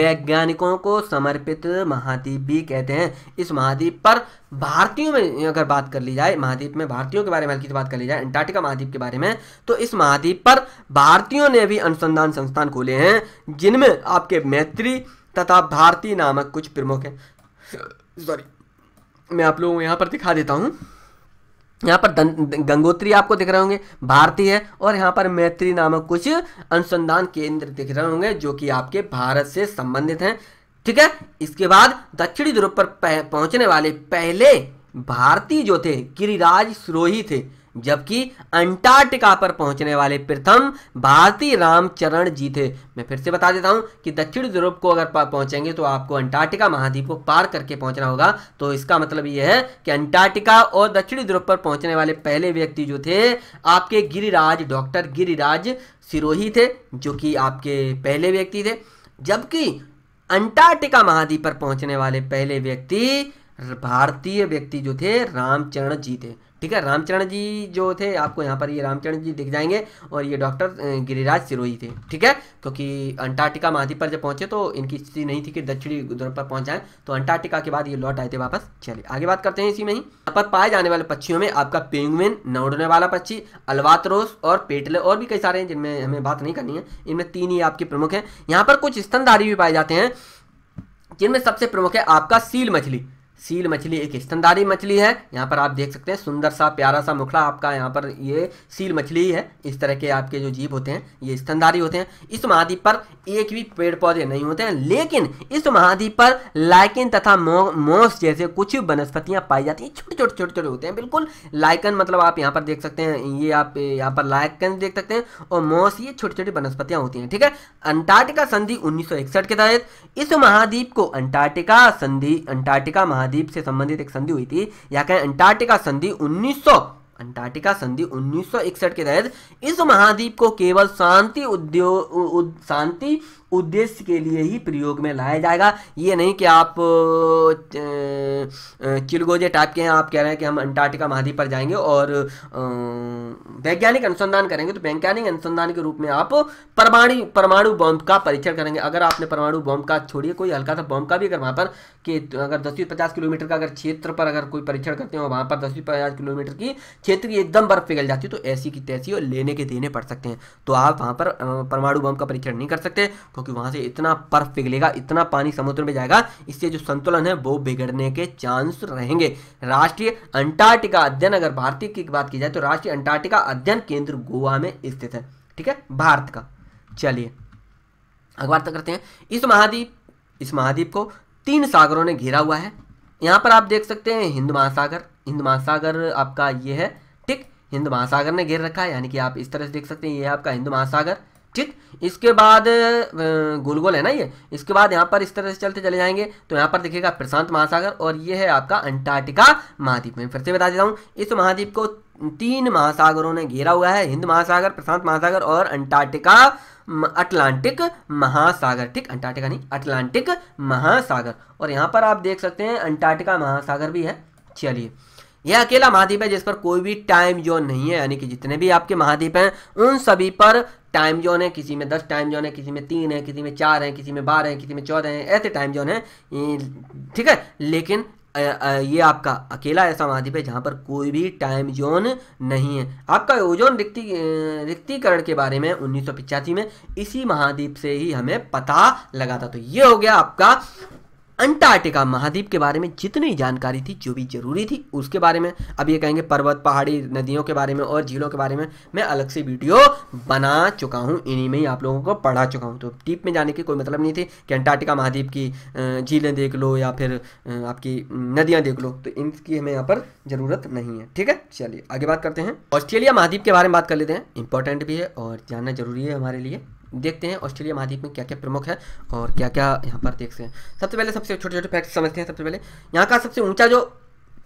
वैज्ञानिकों को समर्पित महाद्वीप भी कहते हैं इस महाद्वीप पर भारतीयों में अगर बात कर ली जाए महाद्वीप में भारतीयों के बारे में हल्की बात कर ली जाए अंटार्कटिका महाद्वीप के बारे में तो इस महाद्वीप पर भारतीयों ने भी अनुसंधान संस्थान खोले हैं जिनमें आपके मैत्री तथा भारती नामक कुछ प्रमुख हैं सॉरी मैं आप लोगों को यहाँ पर दिखा देता हूँ यहाँ पर गंगोत्री आपको दिख रहे होंगे भारतीय है और यहाँ पर मैत्री नामक कुछ अनुसंधान केंद्र दिख रहे होंगे जो कि आपके भारत से संबंधित हैं ठीक है इसके बाद दक्षिणी ध्रुव पर पहुंचने वाले पहले भारतीय जो थे गिरिराज सिरोही थे जबकि अंटार्कटिका पर पहुंचने वाले प्रथम भारतीय रामचरण जी थे मैं फिर से बता देता हूं कि दक्षिण यूरोप को अगर पहुंचेंगे तो आपको अंटार्कटिका महाद्वीप को पार करके पहुंचना होगा तो इसका मतलब यह है कि अंटार्कटिका और दक्षिण यूरोप पर पहुंचने वाले पहले व्यक्ति जो थे आपके गिरिराज डॉक्टर गिरिराज सिरोही थे जो कि आपके पहले व्यक्ति थे जबकि अंटार्कटिका महाद्वीप पर पहुंचने वाले पहले व्यक्ति भारतीय व्यक्ति जो थे रामचरण जी थे ठीक है रामचरण जी जो थे आपको यहाँ पर ये रामचरण जी दिख जाएंगे और ये डॉक्टर गिरिराज सिरोही थे ठीक है क्योंकि अंटार्कटिका महाद्वीप पर जब पहुंचे तो इनकी स्थिति नहीं थी कि दक्षिणी ध्रुव पर पहुंच जाए तो अंटार्कटिका के बाद ये लौट आए थे वापस चलिए आगे बात करते हैं इसी में ही यहाँ पर पाए जाने वाले पक्षियों में आपका पेंगुइन नौड़ने वाला पक्षी अलवातरोस और पेटले और भी कई सारे हैं जिनमें हमें बात नहीं करनी है इनमें तीन ही आपके प्रमुख हैं यहाँ पर कुछ स्तनधारी भी पाए जाते हैं जिनमें सबसे प्रमुख है आपका सील मछली सील मछली एक स्तनदारी मछली है यहाँ पर आप देख सकते हैं सुंदर सा प्यारा सा मुखड़ा आपका यहाँ पर ये सील मछली है इस तरह के आपके जो जीव होते हैं ये स्तनदारी होते हैं इस महाद्वीप पर एक भी पेड़ पौधे नहीं होते हैं लेकिन इस महाद्वीप पर लाइकिन तथा मोस जैसे कुछ वनस्पतियाँ पाई जाती हैं छोटे छोटे छोटे छोटे होते हैं बिल्कुल लाइकन मतलब आप यहाँ पर देख सकते हैं ये आप यहाँ पर लाइकन देख सकते हैं और मोस ये छोटी छोटी वनस्पतियाँ होती हैं ठीक है अंटार्टिका संधि उन्नीस के तहत इस महाद्वीप को अंटार्टिका संधि अंटार्टिका महाद्वीप महाद्वीप से संबंधित एक संधि हुई थी या कहें अंटार्क्टिका संधि उन्नीस अंटार्कटिका संधि 1961 के तहत इस महाद्वीप को केवल शांति उद्योग शांति उद्देश्य के लिए ही प्रयोग में लाया जाएगा ये नहीं कि आप चिलगोजे टाइप के हैं आप कह रहे हैं कि हम अंटार्कटिका महाद्वीप पर जाएंगे और वैज्ञानिक अनुसंधान करेंगे तो वैज्ञानिक अनुसंधान के रूप में आप परमाणु परमाणु बॉम्ब का परीक्षण करेंगे अगर आपने परमाणु बॉम्ब का छोड़िए कोई हल्का सा बॉम्ब का भी अगर वहाँ पर कि अगर दस पचास किलोमीटर का अगर क्षेत्र पर अगर कोई परीक्षण करते हैं वहाँ पर दस पचास किलोमीटर की क्षेत्र की एकदम बर्फ पिघल जाती है तो ऐसी की तैसी और लेने के देने पड़ सकते हैं तो आप वहाँ पर परमाणु बॉम्ब का परीक्षण नहीं कर सकते क्योंकि वहां से इतना बर्फ पिघलेगा इतना पानी समुद्र में जाएगा इससे जो संतुलन है वो बिगड़ने के चांस रहेंगे राष्ट्रीय अंटार्कटिका अध्ययन अगर भारतीय की बात की जाए तो राष्ट्रीय अंटार्कटिका अध्ययन केंद्र गोवा में स्थित है ठीक है भारत का चलिए अखबार करते हैं इस महाद्वीप इस महाद्वीप को तीन सागरों ने घेरा हुआ है यहां पर आप देख सकते हैं हिंद महासागर हिंद महासागर आपका ये है ठीक हिंद महासागर ने घेर रखा है यानी कि आप इस तरह से देख सकते हैं ये आपका हिंद महासागर ठीक इसके बाद गोल गोल है ना ये इसके बाद यहाँ पर इस तरह से चलते चले जाएंगे तो यहाँ पर देखिएगा प्रशांत महासागर और ये है आपका अंटार्कटिका महाद्वीप में फिर से बता देता हूँ इस महाद्वीप को तीन महासागरों ने घेरा हुआ है हिंद महासागर प्रशांत महासागर और अंटार्कटिका अटलांटिक महासागर ठीक अंटार्कटिका नहीं अटलांटिक महासागर और यहाँ पर आप देख सकते हैं अंटार्कटिका महासागर भी है चलिए यह अकेला महाद्वीप है जिस पर कोई भी टाइम जोन नहीं है यानी कि जितने भी आपके महाद्वीप हैं उन सभी पर टाइम जोन है किसी में दस टाइम जोन है किसी में तीन है किसी में चार है किसी में बारह है किसी में चौदह है ऐसे टाइम जोन है ठीक है लेकिन ये आपका अकेला ऐसा महाद्वीप है जहाँ पर कोई भी टाइम जोन नहीं है आपका ओजोन रिक्ति रिक्तिकरण के बारे में उन्नीस में इसी महाद्वीप से ही हमें पता लगा था तो ये हो गया आपका अंटार्कटिका महाद्वीप के बारे में जितनी जानकारी थी जो भी जरूरी थी उसके बारे में अब ये कहेंगे पर्वत पहाड़ी नदियों के बारे में और झीलों के बारे में मैं अलग से वीडियो बना चुका हूँ इन्हीं में ही आप लोगों को पढ़ा चुका हूँ तो टीप में जाने की कोई मतलब नहीं थी कि अंटार्कटिका महाद्वीप की झीलें देख लो या फिर आपकी नदियाँ देख लो तो इनकी हमें यहाँ पर ज़रूरत नहीं है ठीक है चलिए आगे बात करते हैं ऑस्ट्रेलिया महाद्वीप के बारे में बात कर लेते हैं इंपॉर्टेंट भी है और जानना जरूरी है हमारे लिए देखते हैं ऑस्ट्रेलिया महाद्वीप में क्या क्या प्रमुख है और क्या क्या यहाँ पर देखते हैं सबसे पहले सबसे छोटे छोटे फैक्ट समझते हैं सबसे पहले यहाँ का सबसे ऊंचा जो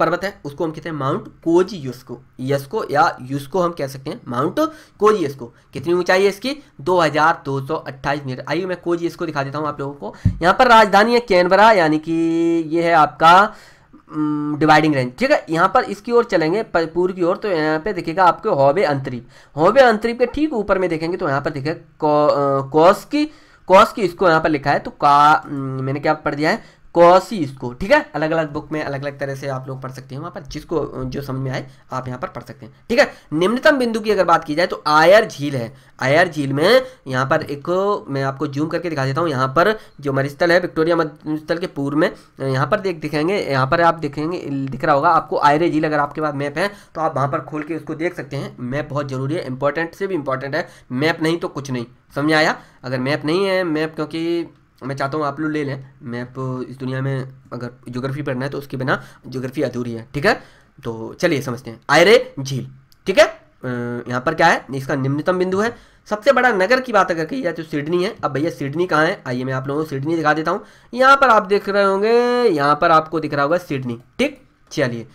पर्वत है उसको हम कहते हैं माउंट कोज यूस्को यस्को या यूस्को हम कह सकते हैं माउंट कोज यस्को कितनी ऊंचाई है इसकी 2228 मीटर आइए मैं कोज यस्को दिखा देता हूं आप लोगों को यहाँ पर राजधानी है कैनबरा यानी कि ये है आपका डिवाइडिंग हम्म, रेंज ठीक है यहाँ पर इसकी ओर चलेंगे पूर्व की ओर तो यहाँ पे देखिएगा आपके हॉबे अंतरीप हॉबे अंतरीप के ठीक ऊपर में देखेंगे तो यहाँ पर देखेगा कॉस की कॉस की इसको यहाँ पर लिखा है तो का हम्म, मैंने क्या पढ़ दिया है कॉसीस को ठीक है अलग अलग बुक में अलग अलग तरह से आप लोग पढ़ सकते हैं वहाँ पर जिसको जो समझ में आए आप यहाँ पर पढ़ सकते हैं ठीक है निम्नतम बिंदु की अगर बात की जाए तो आयर झील है आयर झील में यहाँ पर एक मैं आपको जूम करके दिखा देता हूँ यहाँ पर जो मरिस्थल है विक्टोरिया मरिस्थल के पूर्व में यहाँ पर देख दिखेंगे यहाँ पर आप देखेंगे दिख रहा होगा आपको आयर झील अगर आपके पास मैप है तो आप वहाँ पर खोल के उसको देख सकते हैं मैप बहुत ज़रूरी है इंपॉर्टेंट से भी इंपॉर्टेंट है मैप नहीं तो कुछ नहीं समझ आया अगर मैप नहीं है मैप क्योंकि मैं चाहता हूँ आप लोग ले लें मैप इस दुनिया में अगर जोग्राफी पढ़ना है तो उसके बिना जोग्राफी अधूरी है ठीक है तो चलिए समझते हैं आयरे झील ठीक है यहाँ पर क्या है इसका निम्नतम बिंदु है सबसे बड़ा नगर की बात अगर कही जाए तो सिडनी है अब भैया सिडनी कहाँ है आइए मैं आप लोगों को सिडनी दिखा देता हूँ यहाँ पर आप देख रहे होंगे यहाँ पर आपको दिख रहा होगा सिडनी ठीक चलिए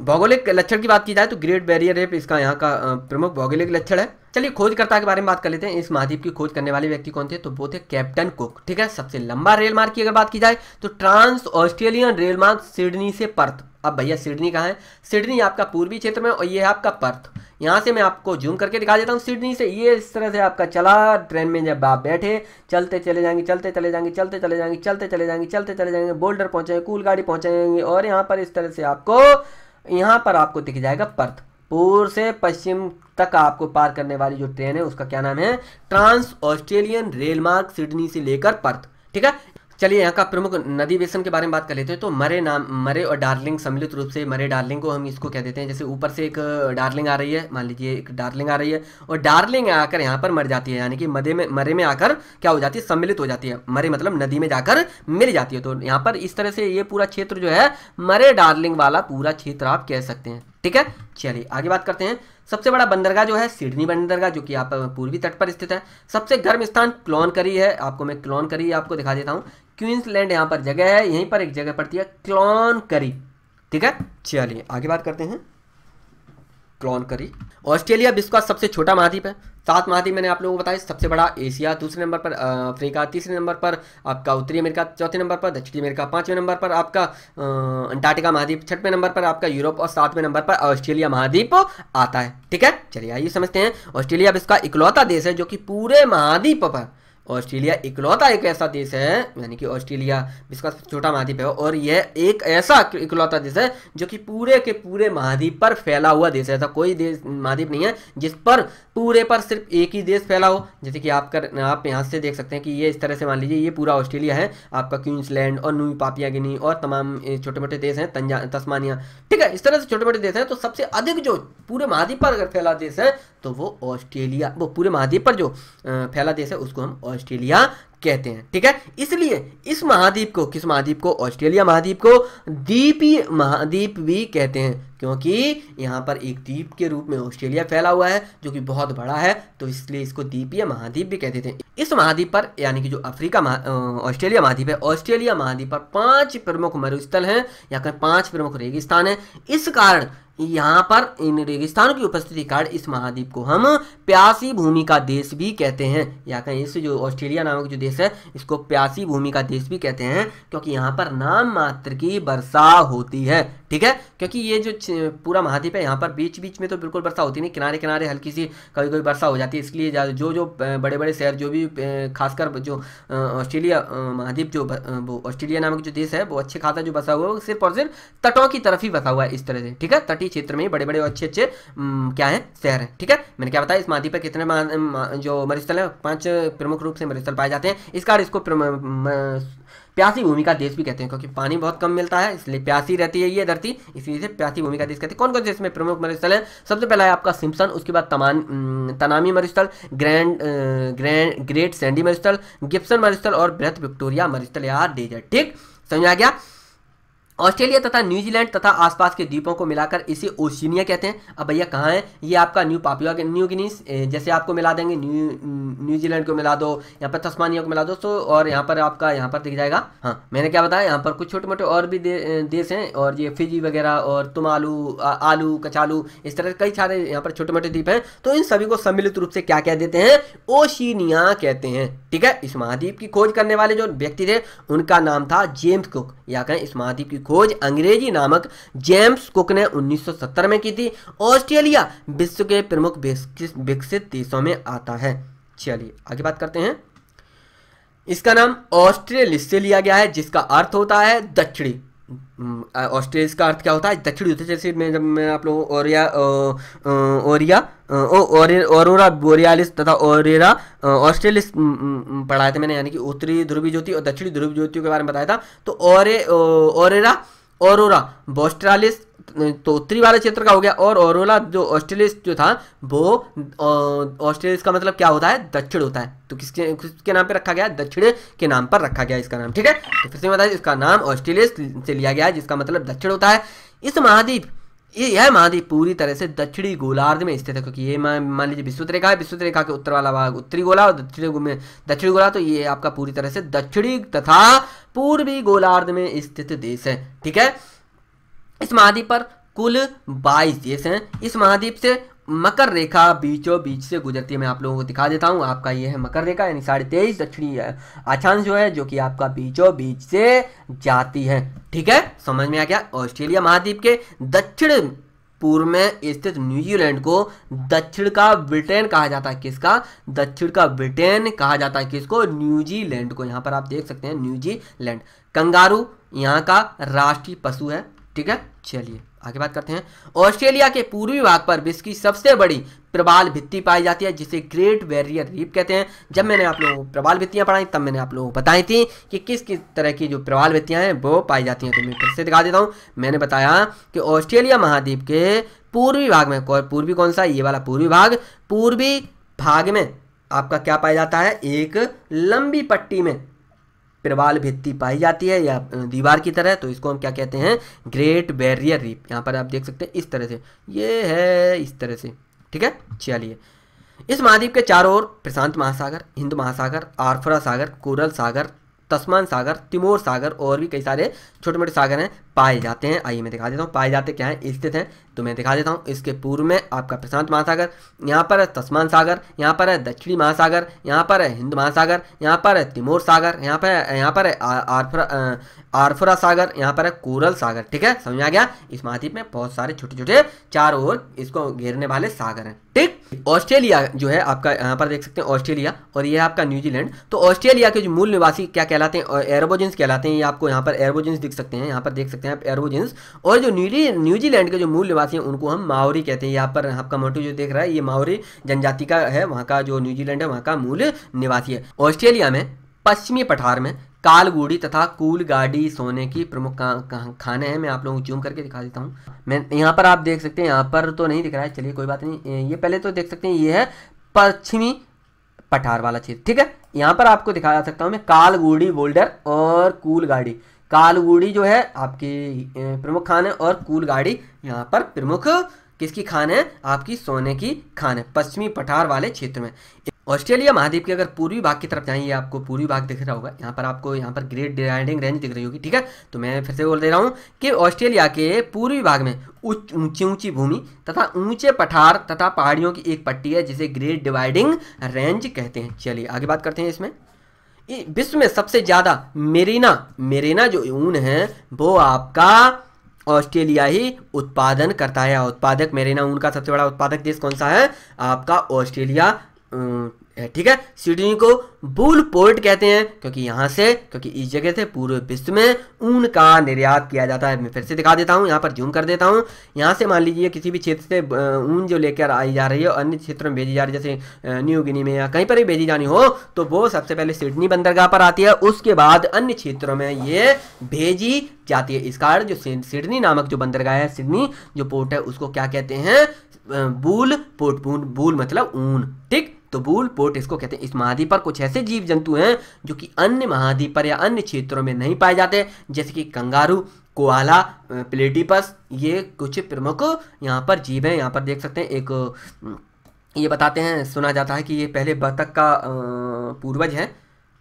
भौगोलिक लक्षण की बात की जाए तो ग्रेट बैरियर रेप इसका यहाँ का प्रमुख भौगोलिक लक्षण है चलिए खोजकर्ता के बारे में बात कर लेते हैं इस महाद्वीप की खोज करने वाले व्यक्ति कौन थे तो वो थे कैप्टन कुक ठीक है सबसे लंबा रेल मार्ग की अगर बात की जाए तो ट्रांस ऑस्ट्रेलियन रेल मार्ग सिडनी से पर्थ अब भैया सिडनी कहाँ है सिडनी आपका पूर्वी क्षेत्र में और ये है आपका पर्थ यहाँ से मैं आपको जूम करके दिखा देता हूँ सिडनी से ये इस तरह से आपका चला ट्रेन में जब आप बैठे चलते चले जाएंगे चलते चले जाएंगे चलते चले जाएंगे चलते चले जाएंगे चलते चले जाएंगे बोल्डर पहुँचेंगे कूल गाड़ी पहुँचेंगे और यहाँ पर इस तरह से आपको यहाँ पर आपको दिख जाएगा पर्थ पूर्व से पश्चिम तक आपको पार करने वाली जो ट्रेन है उसका क्या नाम है ट्रांस ऑस्ट्रेलियन रेल मार्ग सिडनी से लेकर पर्थ ठीक है चलिए यहाँ का प्रमुख नदी बेसन के बारे में बात कर लेते हैं तो मरे नाम मरे और डार्लिंग सम्मिलित रूप से मरे डार्लिंग को हम इसको कह देते हैं जैसे ऊपर से एक डार्लिंग आ रही है मान लीजिए एक डार्लिंग आ रही है और डार्लिंग आकर यहाँ पर मर जाती है यानी कि मदे में मरे में आकर क्या हो जाती है सम्मिलित हो जाती है मरे मतलब नदी में जाकर मिल जाती है तो यहाँ पर इस तरह से ये पूरा क्षेत्र जो है मरे डार्लिंग वाला पूरा क्षेत्र आप कह सकते हैं ठीक है चलिए आगे बात करते हैं सबसे बड़ा बंदरगाह जो है सिडनी बंदरगाह जो कि आप पूर्वी तट पर स्थित है सबसे गर्म स्थान क्लोन करी है आपको मैं क्लोन करी आपको दिखा देता हूँ क्वींसलैंड यहाँ पर जगह है यहीं पर एक जगह पड़ती है क्लोन करी ठीक है चलिए आगे बात करते हैं क्रॉन करी ऑस्ट्रेलिया विश्व का सबसे छोटा महाद्वीप है सात महाद्वीप मैंने आप लोगों को बताया सबसे बड़ा एशिया दूसरे नंबर पर अफ्रीका तीसरे नंबर पर आपका उत्तरी अमेरिका चौथे नंबर पर दक्षिणी अमेरिका पांचवें नंबर पर आपका अंटार्कटिका महाद्वीप छठवें नंबर पर आपका यूरोप और सातवें नंबर पर ऑस्ट्रेलिया महाद्वीप आता है ठीक है चलिए आइए समझते हैं ऑस्ट्रेलिया विश्व का इकलौता देश है जो कि पूरे महाद्वीप पर ऑस्ट्रेलिया इकलौता एक ऐसा देश है यानी कि ऑस्ट्रेलिया जिसका छोटा महाद्वीप है और यह एक ऐसा इकलौता देश है जो कि पूरे के पूरे महाद्वीप पर फैला हुआ देश है ऐसा कोई देश महाद्वीप नहीं है जिस पर पूरे पर सिर्फ एक ही देश फैला हो जैसे कि आप कर आप यहाँ से देख सकते हैं कि ये इस तरह से मान लीजिए ये पूरा ऑस्ट्रेलिया है आपका क्वींसलैंड और न्यू पापिया गिनी और तमाम छोटे मोटे देश हैं तस्मानिया ठीक है इस तरह से छोटे मोटे देश हैं तो सबसे अधिक जो पूरे महाद्वीप पर अगर फैला देश है तो वो ऑस्ट्रेलिया वो पूरे महाद्वीप पर जो फैला देश है उसको हम ऑस्ट्रेलिया कहते हैं ठीक है इसलिए इस महाद्वीप को किस महाद्वीप को ऑस्ट्रेलिया महाद्वीप को द्वीपीय महाद्वीप भी कहते हैं क्योंकि यहां पर एक द्वीप के रूप में ऑस्ट्रेलिया फैला हुआ है जो कि बहुत बड़ा है तो इसलिए इसको द्वीपीय महाद्वीप भी कहते थे इस महाद्वीप पर यानी कि जो अफ्रीका ऑस्ट्रेलिया महाद्वीप है ऑस्ट्रेलिया महाद्वीप पर पांच प्रमुख मरुस्थल हैं या कहीं पांच प्रमुख रेगिस्तान है इस कारण यहाँ पर इन रेगिस्तानों की उपस्थिति कारण इस महाद्वीप को हम प्यासी भूमि का देश भी कहते हैं या कहें इस जो ऑस्ट्रेलिया नामक जो देश है इसको प्यासी भूमि का देश भी कहते हैं क्योंकि यहाँ पर नाम मात्र की वर्षा होती है ठीक है क्योंकि ये जो पूरा महाद्वीप है यहाँ पर बीच बीच में तो बिल्कुल वर्षा होती नहीं किनारे किनारे हल्की सी कभी कभी वर्षा हो जाती है इसलिए जो जो बड़े बड़े शहर जो भी खासकर जो ऑस्ट्रेलिया महाद्वीप जो ऑस्ट्रेलिया नामक जो देश है वो अच्छे खासा जो बसा हुआ है सिर्फ और सिर्फ तटों की तरफ ही बसा हुआ है इस तरह से ठीक है तटी क्षेत्र में बड़े बड़े अच्छे अच्छे क्या है शहर हैं ठीक है मैंने क्या बताया इस माध्यम पर कितने जो मरुस्थल है पांच प्रमुख रूप से मरुस्थल पाए जाते हैं इस कारण इसको प्यासी भूमि का देश भी कहते हैं क्योंकि पानी बहुत कम मिलता है इसलिए प्यासी रहती है ये धरती इसलिए इसे प्यासी भूमि का देश कहते हैं कौन कौन देश में प्रमुख मरुस्थल है सबसे पहला है आपका सिम्पसन उसके बाद तमान तनामी मरुस्थल ग्रैंड ग्रैंड ग्रेट सैंडी मरुस्थल गिप्सन मरुस्थल और ब्रथ विक्टोरिया मरुस्थल यार डेजर्ट ठीक समझ आ गया ऑस्ट्रेलिया तथा न्यूजीलैंड तथा आसपास के द्वीपों को मिलाकर इसे ओशिनिया कहते हैं अब भैया कहाँ है ये आपका न्यू पापुआ न्यू गिनीस जैसे आपको मिला देंगे न्यू न्यूजीलैंड को मिला दो यहाँ पर तस्मानिया को मिला दो तो और यहाँ पर आपका यहाँ पर दिख जाएगा हाँ मैंने क्या बताया यहाँ पर कुछ छोटे मोटे और भी दे, देश हैं और ये फिजी वगैरह और तुम आलू आलू कचालू इस तरह कई सारे यहाँ पर छोटे मोटे द्वीप हैं तो इन सभी को सम्मिलित रूप से क्या कह देते हैं ओशिनिया कहते हैं ठीक है इस महाद्वीप की खोज करने वाले जो व्यक्ति थे उनका नाम था जेम्स कुक या कहें इस महाद्वीप की खोज अंग्रेजी नामक जेम्स कुक ने 1970 में की थी ऑस्ट्रेलिया विश्व के प्रमुख विकसित देशों में आता है चलिए आगे बात करते हैं इसका नाम ऑस्ट्रेलिस से लिया गया है जिसका अर्थ होता है दक्षिणी हम्म, ऑस्ट्रेलिया का अर्थ क्या होता है दक्षिणी उत्तर जैसे मैं जब मैं आप लोगों ओरिया ओरिया ओरोरा बोरियालिस तथा ओरेरा ऑस्ट्रेलिस हम्म, हम्म, पढ़ाया था मैंने यानी कि उत्तरी ध्रुवी ज्योति और दक्षिणी ध्रुवी ज्योति के बारे में बताया था तो ओरे ओरेरा ओरोरा बोस्ट्रालिस तो उत्तरी वाले क्षेत्र का हो गया और ओरोला जो ऑस्ट्रेलिस जो था वो ऑस्ट्रेलिस का मतलब क्या होता है दक्षिण होता है तो किसके किसके नाम पर रखा गया दक्षिण के नाम पर रखा गया इसका नाम ठीक है तो फिर से बताया इसका नाम ऑस्ट्रेलिस से लिया गया है जिसका मतलब दक्षिण होता है इस महाद्वीप यह महाद्वीप पूरी तरह से दक्षिणी गोलार्ध में स्थित है क्योंकि ये मान लीजिए विश्व रेखा है विश्व रेखा के उत्तर वाला भाग उत्तरी गोला और दक्षिणी में दक्षिणी गोला तो ये आपका पूरी तरह से दक्षिणी तथा पूर्वी गोलार्ध में स्थित देश है ठीक है इस महाद्वीप पर कुल 22 देश हैं इस महाद्वीप से मकर रेखा बीचों बीच से गुजरती है मैं आप लोगों को दिखा देता हूं आपका ये है मकर रेखा यानी साढ़े तेईस दक्षिणी अक्षांश जो है जो कि आपका बीचों बीच से जाती है ठीक है समझ में आ गया ऑस्ट्रेलिया महाद्वीप के दक्षिण पूर्व में स्थित न्यूजीलैंड को दक्षिण का ब्रिटेन कहा जाता है किसका दक्षिण का ब्रिटेन कहा जाता है किसको न्यूजीलैंड को यहाँ पर आप देख सकते हैं न्यूजीलैंड कंगारू यहाँ का राष्ट्रीय पशु है ठीक है चलिए आगे बात करते हैं ऑस्ट्रेलिया के पूर्वी भाग पर विश्व की सबसे बड़ी प्रबाल भित्ति पाई जाती है जिसे ग्रेट बैरियर रीप कहते हैं जब मैंने आप लोगों को प्रबाल भित्तियाँ पढ़ाई तब मैंने आप लोगों को बताई थी कि किस किस तरह की जो प्रबाल भित्तियाँ हैं वो पाई जाती हैं तो मैं फिर से दिखा देता हूँ मैंने बताया कि ऑस्ट्रेलिया महाद्वीप के पूर्वी भाग में पूर्वी कौन सा ये वाला पूर्वी भाग पूर्वी भाग में आपका क्या पाया जाता है एक लंबी पट्टी में प्रवाल भित्ति पाई जाती है या दीवार की तरह तो इसको हम क्या कहते हैं ग्रेट बैरियर रीप यहाँ पर आप देख सकते हैं इस तरह से ये है इस तरह से ठीक है चलिए इस महाद्वीप के चारों ओर प्रशांत महासागर हिंद महासागर आर्फ्रा सागर कोरल सागर तस्मान सागर तिमोर सागर और भी कई सारे छोटे मोटे सागर हैं पाए जाते हैं आइए मैं दिखा देता हूँ पाए जाते क्या हैं स्थित हैं तो मैं दिखा देता हूँ इसके पूर्व में आपका प्रशांत महासागर यहाँ पर है तस्मान सागर यहाँ पर है दक्षिणी महासागर यहाँ पर है हिंद महासागर यहाँ पर है तिमोर सागर यहाँ पर यहाँ पर है आरफुरा सागर यहाँ पर है कोरल सागर ठीक है समझ आ गया इस महाद्वीप में बहुत सारे छोटे छोटे चार ओर इसको घेरने वाले सागर हैं ठीक ऑस्ट्रेलिया जो है आपका यहाँ पर देख सकते हैं ऑस्ट्रेलिया और ये आपका न्यूजीलैंड तो ऑस्ट्रेलिया के जो मूल निवासी क्या कहलाते हैं एरोबोजेंस कहलाते हैं ये आपको यहाँ पर एरोबोजेंस दिख सकते हैं यहाँ पर देख सकते सकते हैं आप एरोजिन्स और जो न्यूजीलैंड के जो मूल निवासी हैं उनको हम माओरी कहते हैं यहाँ पर आपका मोटू जो देख रहा है ये माओरी जनजाति का है वहाँ का जो न्यूजीलैंड है वहाँ का मूल निवासी है ऑस्ट्रेलिया में पश्चिमी पठार में कालगुड़ी तथा कूल गाड़ी सोने की प्रमुख खाने हैं मैं आप लोगों को चूम करके दिखा देता हूँ मैं यहाँ पर आप देख सकते हैं यहाँ पर तो नहीं दिख रहा है चलिए कोई बात नहीं ये पहले तो देख सकते हैं ये है पश्चिमी पठार वाला क्षेत्र ठीक है यहाँ पर आपको दिखा जा सकता हूँ मैं कालगुड़ी बोल्डर और कूल गाड़ी कालगुड़ी जो है आपकी प्रमुख खान है और कूलगाड़ी यहाँ पर प्रमुख किसकी खान है आपकी सोने की खान है पश्चिमी पठार वाले क्षेत्र में ऑस्ट्रेलिया महाद्वीप के अगर पूर्वी भाग की तरफ जाएंगे आपको पूर्वी भाग दिख रहा होगा यहाँ पर आपको यहाँ पर ग्रेट डिवाइडिंग रेंज दिख रही होगी ठीक है तो मैं फिर से बोल दे रहा हूँ कि ऑस्ट्रेलिया के पूर्वी भाग में उच्च ऊंची ऊंची भूमि तथा ऊंचे पठार तथा पहाड़ियों की एक पट्टी है जिसे ग्रेट डिवाइडिंग रेंज कहते हैं चलिए आगे बात करते हैं इसमें विश्व में सबसे ज़्यादा मेरीना मेरीना जो ऊन है वो आपका ऑस्ट्रेलिया ही उत्पादन करता है उत्पादक मेरीना ऊन का सबसे बड़ा उत्पादक देश कौन सा है आपका ऑस्ट्रेलिया ठीक है सिडनी को बुल पोर्ट कहते हैं क्योंकि यहां से क्योंकि इस जगह से पूरे विश्व में ऊन का निर्यात किया जाता है मैं फिर से दिखा देता हूं यहाँ पर जूम कर देता हूं यहां से मान लीजिए किसी भी क्षेत्र से ऊन जो लेकर आई जा रही है अन्य क्षेत्रों में भेजी जा रही है जैसे न्यू गिनी में या कहीं पर भी भेजी जानी हो तो वो सबसे पहले सिडनी बंदरगाह पर आती है उसके बाद अन्य क्षेत्रों में ये भेजी जाती है इस कारण जो सिडनी नामक जो बंदरगाह है सिडनी जो पोर्ट है उसको क्या कहते हैं बूल पोर्ट बूल मतलब ऊन ठीक बूल पोर्ट इसको कहते हैं इस महाद्वीप पर कुछ ऐसे जीव जंतु हैं जो कि अन्य महाद्वीप पर या अन्य क्षेत्रों में नहीं पाए जाते जैसे कि कंगारू कोआला प्लेटिपस ये कुछ प्रमुख यहाँ पर जीव हैं यहाँ पर देख सकते हैं एक ये बताते हैं सुना जाता है कि ये पहले बतख का पूर्वज है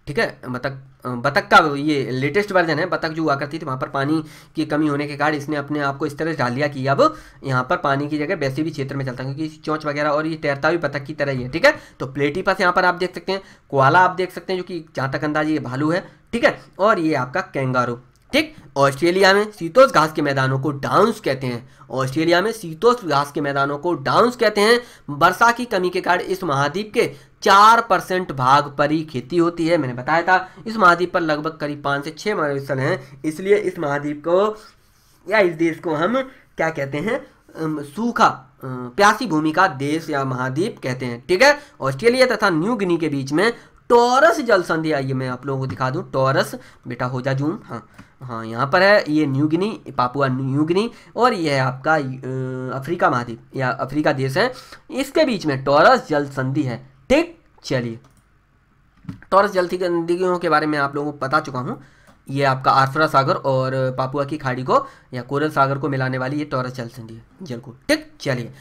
ठीक है बतख बतख का ये लेटेस्ट वर्जन है बतख जो हुआ करती थी वहाँ पर पानी की कमी होने के कारण इसने अपने आप को इस तरह डाल लिया कि अब यहाँ पर पानी की जगह वैसे भी क्षेत्र में चलता है क्योंकि चौंच वगैरह और ये तैरता भी बतख की तरह ही है ठीक है तो प्लेटी पास यहाँ पर आप देख सकते हैं कोआला आप देख सकते हैं जो कि जहाँ तक अंदाजी ये भालू है ठीक है और ये आपका कैंगारू ठीक ऑस्ट्रेलिया में शीतोष घास के मैदानों को डाउंस कहते हैं ऑस्ट्रेलिया में शीतोष घास के मैदानों को डाउंस कहते हैं वर्षा की कमी के कारण इस महाद्वीप के चार परसेंट भाग पर ही खेती होती है मैंने बताया था इस महाद्वीप पर लगभग करीब पाँच से छः मरुस्थल हैं इसलिए इस महाद्वीप को या इस देश को हम क्या कहते हैं सूखा प्यासी भूमि का देश या महाद्वीप कहते हैं ठीक है ऑस्ट्रेलिया तथा न्यू गिनी के बीच में टॉरस जल संधि आइए मैं आप लोगों को दिखा दूं टॉरस बेटा हो जा जूम हाँ हाँ यहाँ पर है ये New Guinea Papua New Guinea और ये है आपका अफ्रीका महाद्वीप या अफ्रीका देश है इसके बीच में टॉरस जल संधि है ठीक चलिए टॉरस जल संधियों के बारे में आप लोगों को बता चुका हूँ ये आपका आर्फरा सागर और पापुआ की खाड़ी को या कोरल सागर को मिलाने वाली ये टॉरस जल संधि है जल को ठीक चलिए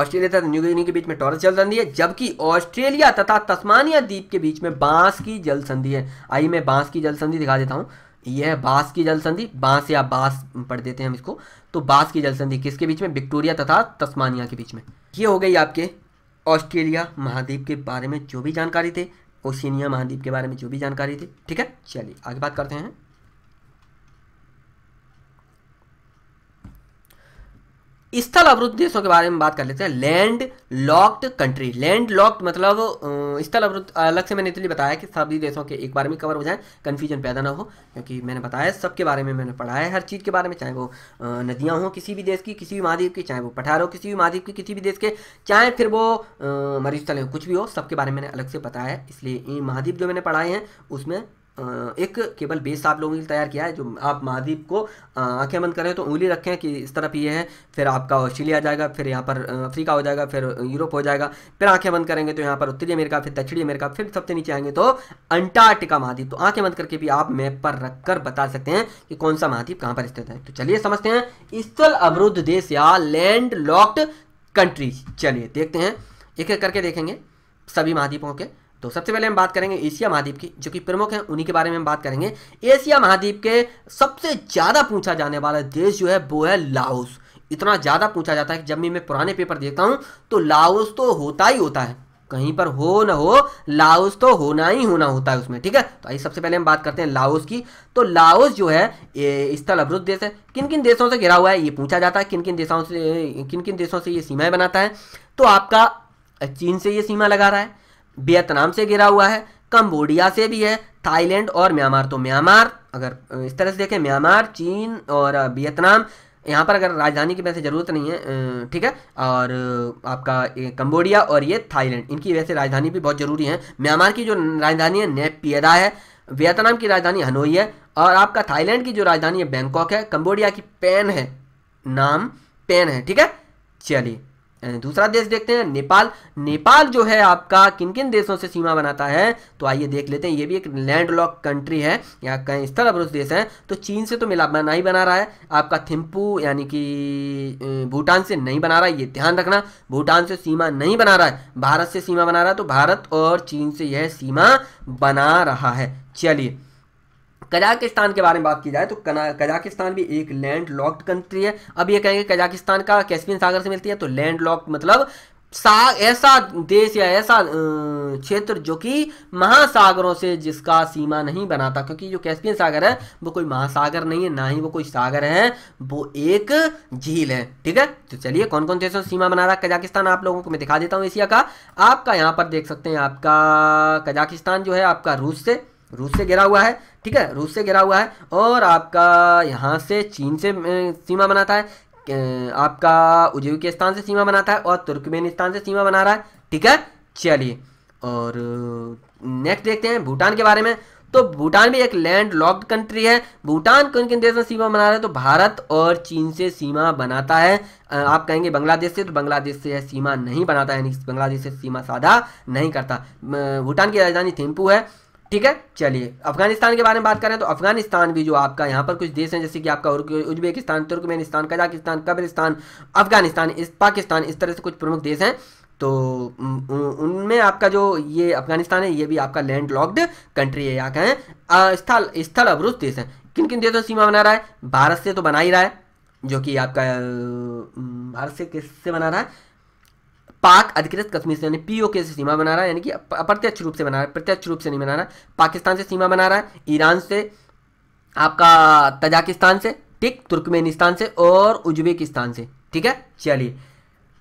ऑस्ट्रेलिया तथा न्यू गिनी के बीच में टॉरस जल संधि है जबकि ऑस्ट्रेलिया तथा तस्मानिया द्वीप के बीच में बांस की जल संधि है आइए मैं बांस की जल संधि दिखा देता हूँ ये है बांस की जल संधि बांस या बांस पढ़ देते हैं हम इसको तो बांस की जल संधि किसके बीच में विक्टोरिया तथा तस्मानिया के बीच में ये हो गई आपके ऑस्ट्रेलिया महाद्वीप के बारे में जो भी जानकारी थे ओशिनिया महाद्वीप के बारे में जो भी जानकारी थी ठीक है चलिए आगे बात करते हैं स्थल अवरुद्ध देशों के बारे में बात कर लेते हैं landlocked country landlocked मतलब स्थल अवरुद्ध अलग से मैंने इसलिए बताया कि सभी देशों के एक बार में कवर हो जाए कन्फ्यूजन पैदा ना हो क्योंकि मैंने बताया सबके बारे में मैंने पढ़ा है हर चीज़ के बारे में चाहे वो नदियाँ हों किसी भी देश की किसी भी महाद्वीप की चाहे वो पठार हो किसी भी महाद्वीप की किसी भी देश के चाहे फिर वो मरुस्थल हो कुछ भी हो सबके बारे में मैंने अलग से बताया है इसलिए महाद्वीप जो मैंने पढ़ाए हैं उसमें एक केवल बेस आप लोगों ने तैयार किया है जो आप महाद्वीप को आंखें बंद करें तो उंगली रखें कि इस तरफ ये है फिर आपका ऑस्ट्रेलिया आ जाएगा फिर यहाँ पर अफ्रीका हो जाएगा फिर यूरोप हो जाएगा फिर आंखें बंद करेंगे तो यहाँ पर उत्तरी अमेरिका फिर दक्षिणी अमेरिका फिर सबसे नीचे आएंगे तो अंटार्कटिका महाद्वीप तो आंखें बंद करके भी आप मैप पर रख कर बता सकते हैं कि कौन सा महाद्वीप कहाँ पर स्थित है तो चलिए समझते हैं स्थल अवरुद्ध देश या लैंड लॉक्ड कंट्रीज चलिए देखते हैं एक एक करके देखेंगे सभी महाद्वीपों के तो सबसे पहले हम बात करेंगे एशिया महाद्वीप की जो कि प्रमुख हैं उन्हीं के बारे में हम बात करेंगे एशिया महाद्वीप के सबसे ज़्यादा पूछा जाने वाला देश जो है वो है लाओस इतना ज़्यादा पूछा जाता है कि जब भी मैं पुराने पेपर देखता हूँ तो लाओस तो होता ही होता है कहीं पर हो ना हो लाओस तो होना ही होना होता है उसमें ठीक है तो आइए सबसे पहले हम बात करते हैं लाओस की तो लाओस जो है स्थल अवरुद्ध देश है किन किन देशों से घिरा हुआ है ये पूछा जाता है किन किन देशों से किन किन देशों से ये सीमाएं बनाता है तो आपका चीन से ये सीमा लगा रहा है वियतनाम से घिरा हुआ है कंबोडिया से भी है थाईलैंड और म्यांमार तो म्यांमार अगर इस तरह से देखें म्यांमार चीन और वियतनाम यहाँ पर अगर राजधानी की वैसे ज़रूरत नहीं है ठीक है और आपका कंबोडिया और ये थाईलैंड इनकी वैसे राजधानी भी बहुत ज़रूरी है म्यांमार की जो राजधानी है नेपियदा है वियतनाम की राजधानी हनोई है और आपका थाईलैंड की जो राजधानी है बैंकॉक है कंबोडिया की पेन है नाम पेन है ठीक है चलिए दूसरा देश देखते हैं नेपाल नेपाल जो है आपका किन किन देशों से सीमा बनाता है तो आइए देख लेते हैं ये भी एक लैंडलॉक कंट्री है या कहीं स्थल अवरुद्ध देश है तो चीन से तो मिला बना ही बना रहा है आपका थिम्पू यानी कि भूटान से नहीं बना रहा है ये ध्यान रखना भूटान से सीमा नहीं बना रहा है भारत से सीमा बना रहा है तो भारत और चीन से यह सीमा बना रहा है चलिए कजाकिस्तान के बारे में बात की जाए तो कजाकिस्तान भी एक लैंड लॉक्ड कंट्री है अब ये कहेंगे कजाकिस्तान का कैस्पियन सागर से मिलती है तो लैंड लॉक्ड मतलब सा ऐसा देश या ऐसा क्षेत्र जो कि महासागरों से जिसका सीमा नहीं बनाता क्योंकि जो कैस्पियन सागर है वो कोई महासागर नहीं है ना ही वो कोई सागर है वो एक झील है ठीक है तो चलिए कौन कौन से सीमा बना रहा है कजाकिस्तान आप लोगों को मैं दिखा देता हूँ एशिया का आपका यहाँ पर देख सकते हैं आपका कजाकिस्तान जो है आपका रूस से रूस से घिरा हुआ है ठीक है रूस से घिरा हुआ है और आपका यहाँ से चीन से सीमा बनाता है आपका उज्बेकिस्तान से सीमा बनाता है और तुर्कमेनिस्तान से सीमा बना रहा है ठीक है चलिए और नेक्स्ट देखते हैं भूटान के बारे में तो भूटान भी एक लैंड लॉक्ड कंट्री है भूटान किन किन देश में सीमा बना रहा है तो भारत और चीन से सीमा बनाता है आप कहेंगे बांग्लादेश से तो बांग्लादेश से सीमा नहीं बनाता है बांग्लादेश से सीमा साधा नहीं करता भूटान की राजधानी थिम्पू है ठीक है चलिए अफगानिस्तान के बारे में बात करें तो अफगानिस्तान भी जो आपका यहाँ पर कुछ देश हैं जैसे कि आपका उज्बेकिस्तान तुर्कमेनिस्तान कजाकिस्तान कब्रिस्तान अफगानिस्तान इस पाकिस्तान इस तरह से कुछ प्रमुख देश हैं तो उनमें आपका जो ये अफगानिस्तान है ये भी आपका लैंड लॉक्ड कंट्री है यहाँ का है स्थल स्थल अवरुद्ध देश है किन किन देशों सीमा बना रहा है भारत से तो बना ही रहा है जो कि आपका भारत से किससे बना रहा है पाक अधिकृत कश्मीर से यानी पीओके से सीमा बना रहा है यानी कि अप्रत्यक्ष रूप से बना रहा है प्रत्यक्ष रूप से नहीं बना रहा पाकिस्तान से सीमा बना रहा है ईरान से आपका तजाकिस्तान से ठीक तुर्कमेनिस्तान से और उज्बेकिस्तान से ठीक है चलिए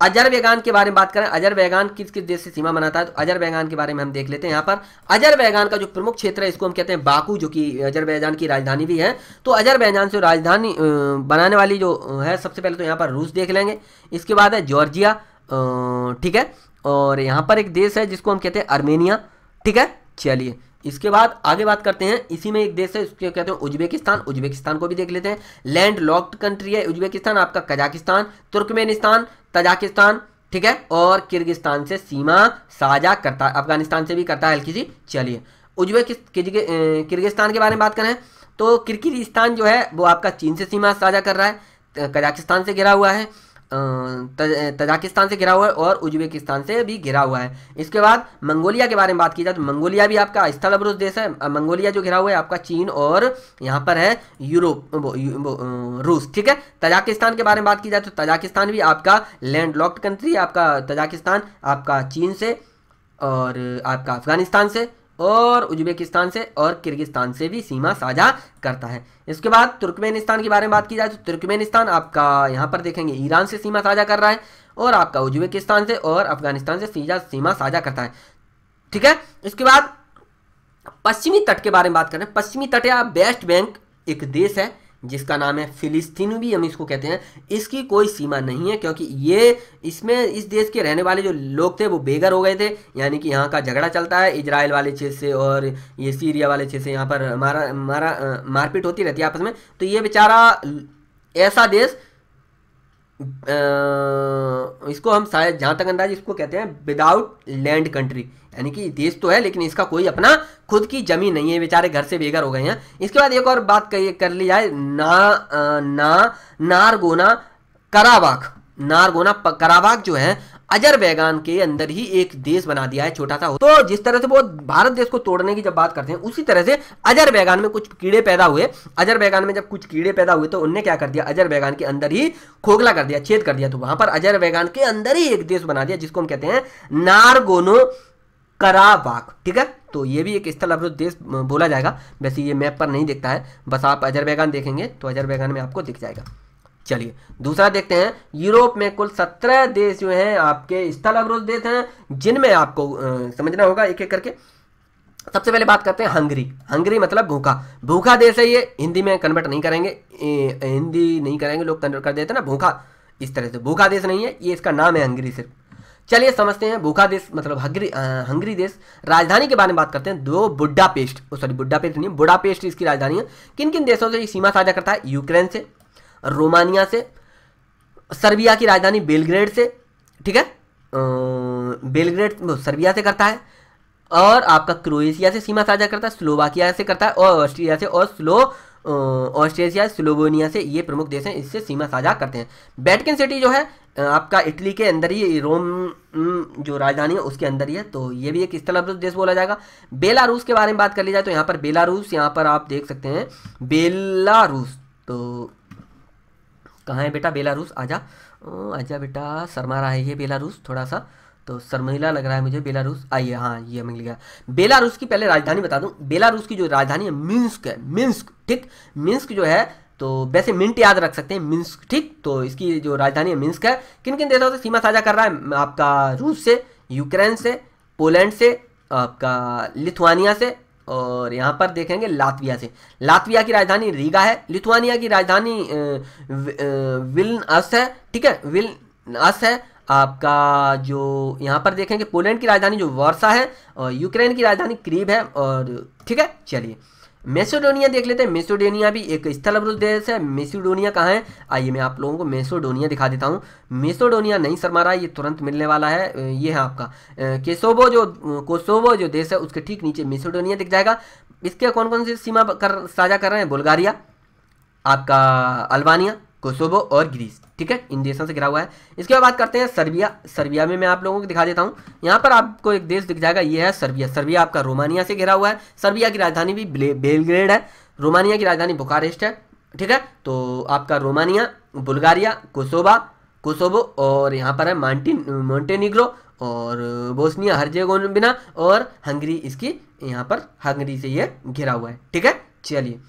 अजरबैगान के बारे में बात करें अजरबैगान किस किस देश से सीमा बनाता है तो अजरबैगान के बारे में हम देख लेते हैं यहाँ पर अजरबैगान का जो प्रमुख क्षेत्र है इसको हम कहते हैं बाकू जो कि अजरबैजान की राजधानी भी है तो अजरबैजान से राजधानी बनाने वाली जो है सबसे पहले तो यहाँ पर रूस देख लेंगे इसके बाद है जॉर्जिया ठीक है और यहाँ पर एक देश है जिसको हम कहते हैं आर्मेनिया ठीक है चलिए इसके बाद आगे बात करते हैं इसी में एक देश है उसके कहते हैं उज्बेकिस्तान उज्बेकिस्तान को भी देख लेते हैं लैंड लॉक्ड कंट्री है उज्बेकिस्तान आपका कजाकिस्तान तुर्कमेनिस्तान तजाकिस्तान ठीक है और किर्गिस्तान से सीमा साझा करता है अफगानिस्तान से भी करता है हल्की सी चलिए उज्बेकिस्तान किर्गिस्तान के बारे में बात करें तो किर्गिस्तान जो है वो आपका चीन से सीमा साझा कर रहा है कजाकिस्तान से घिरा हुआ है तजाकिस्तान से घिरा हुआ है और उज्बेकिस्तान से भी घिरा हुआ है इसके बाद मंगोलिया के बारे में बात की जाए तो मंगोलिया भी आपका स्थल अवरुद्ध देश है मंगोलिया जो घिरा हुआ है आपका चीन और यहाँ पर है यूरोप रूस ठीक है तजाकिस्तान के बारे में बात की जाए तो तजाकिस्तान भी आपका लैंड लॉक्ड कंट्री है आपका तजाकिस्तान आपका चीन से और आपका अफगानिस्तान से और उज्बेकिस्तान से और किर्गिस्तान से भी सीमा साझा करता है इसके बाद तुर्कमेनिस्तान के बारे में बात की जाए तो तुर्कमेनिस्तान आपका यहाँ पर देखेंगे ईरान से सीमा साझा कर रहा है और आपका उज्बेकिस्तान से और अफगानिस्तान से सीधा सीमा साझा करता है ठीक है इसके बाद पश्चिमी तट के बारे में बात करें पश्चिमी तट या वेस्ट बैंक एक देश है जिसका नाम है फिलिस्तीन भी हम इसको कहते हैं इसकी कोई सीमा नहीं है क्योंकि ये इसमें इस देश के रहने वाले जो लोग थे वो बेघर हो गए थे यानी कि यहाँ का झगड़ा चलता है इजराइल वाले क्षेत्र से और ये सीरिया वाले क्षेत्र से यहाँ पर मारा मारा मारपीट होती रहती है आपस में तो ये बेचारा ऐसा देश इसको हम शायद जहाँ तक अंदाज इसको कहते हैं विदाउट लैंड कंट्री यानी कि देश तो है लेकिन इसका कोई अपना खुद की जमीन नहीं है बेचारे घर से बेघर हो गए हैं इसके बाद एक और बात कर ली जाए ना ना नारगोना करावाक नारगोना करावाक जो है अजर बैगान के अंदर ही एक देश बना दिया है छोटा सा तो जिस तरह से वो भारत देश को तोड़ने की जब बात करते हैं उसी तरह से अजर बैगान में कुछ कीड़े पैदा हुए अजर बैगान में जब कुछ कीड़े पैदा हुए तो उनने क्या कर दिया अजर बैगान के अंदर ही खोखला कर दिया छेद कर दिया तो वहां पर अजर बैगान के अंदर ही एक देश बना दिया जिसको हम कहते हैं नारगोनो कराबाक ठीक है तो ये भी एक स्थल अवरुद्ध देश बोला जाएगा वैसे ये मैप पर नहीं दिखता है बस आप अजरबैगान देखेंगे तो अजरबैगान में आपको दिख जाएगा चलिए दूसरा देखते हैं यूरोप में कुल सत्रह देश जो हैं आपके स्थल अवरुद्ध देश हैं जिनमें आपको समझना होगा एक एक करके सबसे पहले बात करते हैं हंगरी हंगरी मतलब भूखा भूखा देश है ये हिंदी में कन्वर्ट नहीं करेंगे हिंदी नहीं करेंगे लोग कन्वर्ट कर देते ना भूखा इस तरह से भूखा देश नहीं है ये इसका नाम है हंगरी सिर्फ चलिए समझते हैं भूखा देश मतलब हंगरी हंगरी देश राजधानी के बारे में बात करते हैं दो Budapest sorry Budapest नहीं बुढ़ा पेस्ट इसकी राजधानी है किन किन देशों से ये सीमा साझा करता है यूक्रेन से रोमानिया से सर्बिया की राजधानी बेलग्रेड से ठीक है बेलग्रेड सर्बिया से करता है और आपका क्रोएशिया से सीमा साझा करता है स्लोवाकिया से करता है और ऑस्ट्रिया से और स्लो ऑस्ट्रेलिया स्लोवेनिया से ये प्रमुख देश हैं इससे सीमा साझा करते हैं बैटकिन सिटी जो है आपका इटली के अंदर ही रोम जो राजधानी है उसके अंदर ही है तो ये भी एक स्थल देश बोला जाएगा बेलारूस के बारे में बात कर ली जाए तो यहाँ पर बेलारूस यहाँ पर आप देख सकते हैं बेलारूस तो कहाँ है बेटा बेलारूस आजा आजा बेटा शर्मा रहा है ये बेलारूस थोड़ा सा तो शर्मिला लग रहा है मुझे बेलारूस आइए हाँ ये मिल गया बेलारूस की पहले राजधानी बता दूँ बेलारूस की जो राजधानी है मिन्स्क है मिन्स्क ठीक मिन्स्क जो है तो वैसे मिंट याद रख सकते हैं मिंस्क ठीक तो इसकी जो राजधानी है मिंस्क है किन किन देशों से सीमा साझा कर रहा है आपका रूस से यूक्रेन से पोलैंड से आपका लिथुआनिया से और यहाँ पर देखेंगे लातविया से लातविया की राजधानी रीगा है लिथुआनिया की राजधानी विलनस है ठीक है विलनस अस है आपका जो यहाँ पर देखेंगे पोलैंड की राजधानी जो वर्षा है और यूक्रेन की राजधानी क्रीब है और ठीक है चलिए मेसोडोनिया देख लेते हैं मेसोडोनिया भी एक स्थल अवरुद्ध देश है मेसोडोनिया कहाँ है आइए मैं आप लोगों को मेसोडोनिया दिखा देता हूँ मेसोडोनिया नहीं शर्मा रहा है ये तुरंत मिलने वाला है ये है आपका केसोबो जो कोसोबो जो देश है उसके ठीक नीचे मेसोडोनिया दिख जाएगा इसके कौन कौन सी सीमा कर साझा कर रहे हैं बुल्गारिया आपका अल्बानिया कोसोवो और ग्रीस ठीक है इन देशों से घिरा हुआ है इसके बाद बात करते हैं सर्बिया सर्बिया में मैं आप लोगों को दिखा देता हूँ यहाँ पर आपको एक देश दिख जाएगा ये है सर्बिया सर्बिया आपका रोमानिया से घिरा हुआ है सर्बिया की राजधानी भी बेलग्रेड है रोमानिया की राजधानी बुखारेस्ट है ठीक है तो आपका रोमानिया बुल्गारिया कोसोबा कोसोबो और यहाँ पर है मांटिन मोन्टेनिग्रो और बोस्निया हर्जेगोबिना और हंगरी इसकी यहाँ पर हंगरी से ये घिरा हुआ है ठीक है चलिए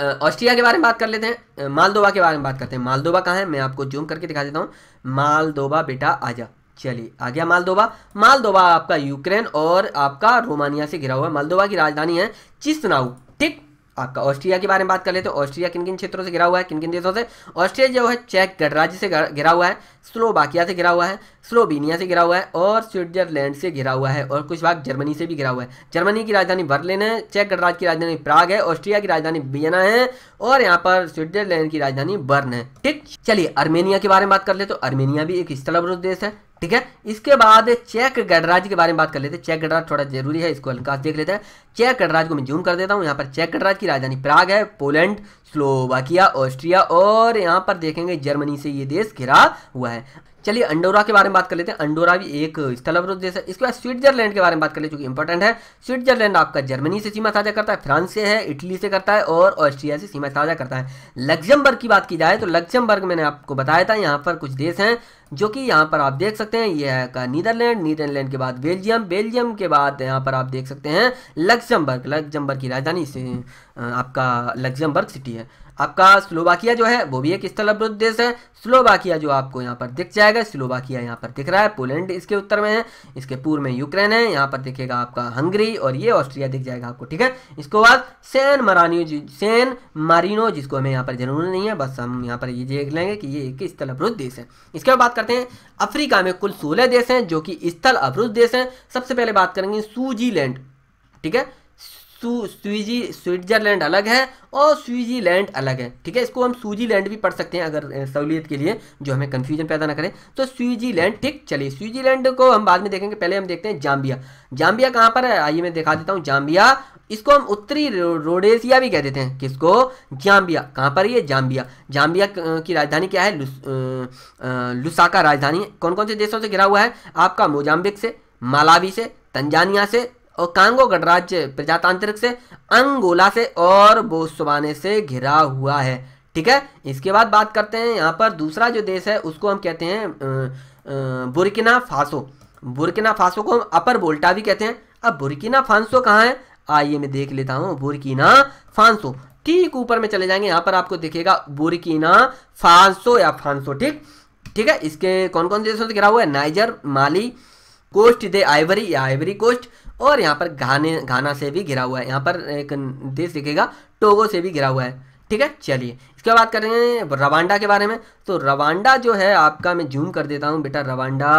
ऑस्ट्रिया के बारे में बात कर लेते हैं मालदोबा के बारे में बात करते हैं मालदोबा कहाँ है मैं आपको जूम करके दिखा देता हूँ मालदोबा बेटा आजा चलिए आ गया मालदोबा मालदोबा आपका यूक्रेन और आपका रोमानिया से घिरा हुआ है मालदोबा की राजधानी है चिस्तनाऊ आपका हाँ, ऑस्ट्रिया के बारे में बात कर लेते तो ऑस्ट्रिया किन किन क्षेत्रों से घिरा हुआ है किन किन देशों से ऑस्ट्रिया जो है चेक गणराज्य से घिरा हुआ है स्लोवाकिया से घिरा हुआ है स्लोवेनिया से घिरा हुआ है और स्विट्जरलैंड से घिरा हुआ है और कुछ भाग जर्मनी से भी घिरा हुआ है जर्मनी की राजधानी बर्लिन है चेक गणराज्य की राजधानी प्राग है ऑस्ट्रिया की राजधानी बियना है और यहाँ पर स्विट्जरलैंड की राजधानी बर्न है ठीक चलिए अर्मेनिया के बारे में बात कर ले तो अर्मेनिया भी एक स्थल देश है ठीक है इसके बाद चेक गणराज्य के बारे में बात कर लेते हैं चेक गणराज थोड़ा जरूरी है इसको हल्का देख लेते हैं चेक गणराज को मैं जूम कर देता हूँ यहाँ पर चेक गणराज की राजधानी प्राग है पोलैंड स्लोवाकिया ऑस्ट्रिया और यहाँ पर देखेंगे जर्मनी से ये देश घिरा हुआ है चलिए अंडोरा के बारे में बात कर लेते हैं अंडोरा भी एक स्थल अवरोध देश है इसके बाद स्विट्जरलैंड के बारे में बात कर ले चूंकि इंपॉर्टेंट है स्विट्जरलैंड आपका जर्मनी से सीमा साझा करता है फ्रांस से है इटली से करता है और ऑस्ट्रिया से सीमा साझा करता है लग्जमबर्ग की बात की जाए तो लग्जमबर्ग मैंने आपको बताया था यहाँ पर कुछ देश हैं जो कि यहाँ पर आप देख सकते हैं ये है नीदरलैंड नीदरलैंड के बाद बेल्जियम बेल्जियम के बाद यहाँ पर आप देख सकते हैं लक्जमबर्ग लग्जमबर्ग की राजधानी से आपका लग्जमबर्ग सिटी है आपका स्लोवाकिया जो है वो भी एक स्थल अवरुद्ध देश है स्लोवाकिया जो आपको यहाँ पर दिख जाएगा स्लोवाकिया यहाँ पर दिख रहा है पोलैंड इसके उत्तर में है इसके पूर्व में यूक्रेन है यहाँ पर दिखेगा आपका हंगरी और ये ऑस्ट्रिया दिख जाएगा आपको ठीक है इसके बाद सैन मरानियो सैन मारिनो जिसको हमें यहाँ पर जरूरत नहीं है बस हम यहाँ पर ये देख लेंगे कि ये एक स्थल अवरुद्ध देश है इसके बाद बात करते हैं अफ्रीका में कुल सोलह देश हैं जो कि स्थल अवरुद्ध देश हैं सबसे पहले बात करेंगे सूजीलैंड ठीक है स्विजी स्विट्जरलैंड अलग है और स्विजीलैंड अलग है ठीक है इसको हम स्विजीलैंड भी पढ़ सकते हैं अगर सहूलियत के लिए जो हमें कंफ्यूजन पैदा ना करें तो स्विजीलैंड ठीक चलिए स्विजीलैंड को हम बाद में देखेंगे पहले हम देखते हैं जाम्बिया जाम्बिया कहाँ पर है आइए मैं दिखा देता हूँ जाम्बिया इसको हम उत्तरी रो, भी कह देते हैं किसको जाम्बिया कहाँ पर ये जाम्बिया जाम्बिया की राजधानी क्या है लुस, आ, लुसाका राजधानी कौन कौन से देशों से घिरा हुआ है आपका मोजाम्बिक से मालावी से तंजानिया से और कांगो गणराज्य प्रजातांत्रिक से अंगोला से और बोस्वाने से घिरा हुआ है ठीक है इसके बाद बात करते हैं यहाँ पर दूसरा जो देश है उसको हम कहते हैं बुरकिना फासो बुरकिना फासो को हम अपर बोल्टा भी कहते हैं अब बुरकिना फांसो कहाँ है आइए मैं देख लेता हूँ बुरकिना फांसो ठीक ऊपर में चले जाएंगे यहाँ पर आपको दिखेगा बुरकिना फांसो या फांसो ठीक ठीक है इसके कौन कौन देशों से घिरा हुआ है Niger Mali coast de ivory या आइवरी कोस्ट और यहाँ पर घाने घाना से भी घिरा हुआ है यहाँ पर एक देश दिखेगा टोगो से भी घिरा हुआ है ठीक है चलिए उसके बाद करेंगे रवांडा के बारे में तो रवांडा जो है आपका मैं जूम कर देता हूँ बेटा रवांडा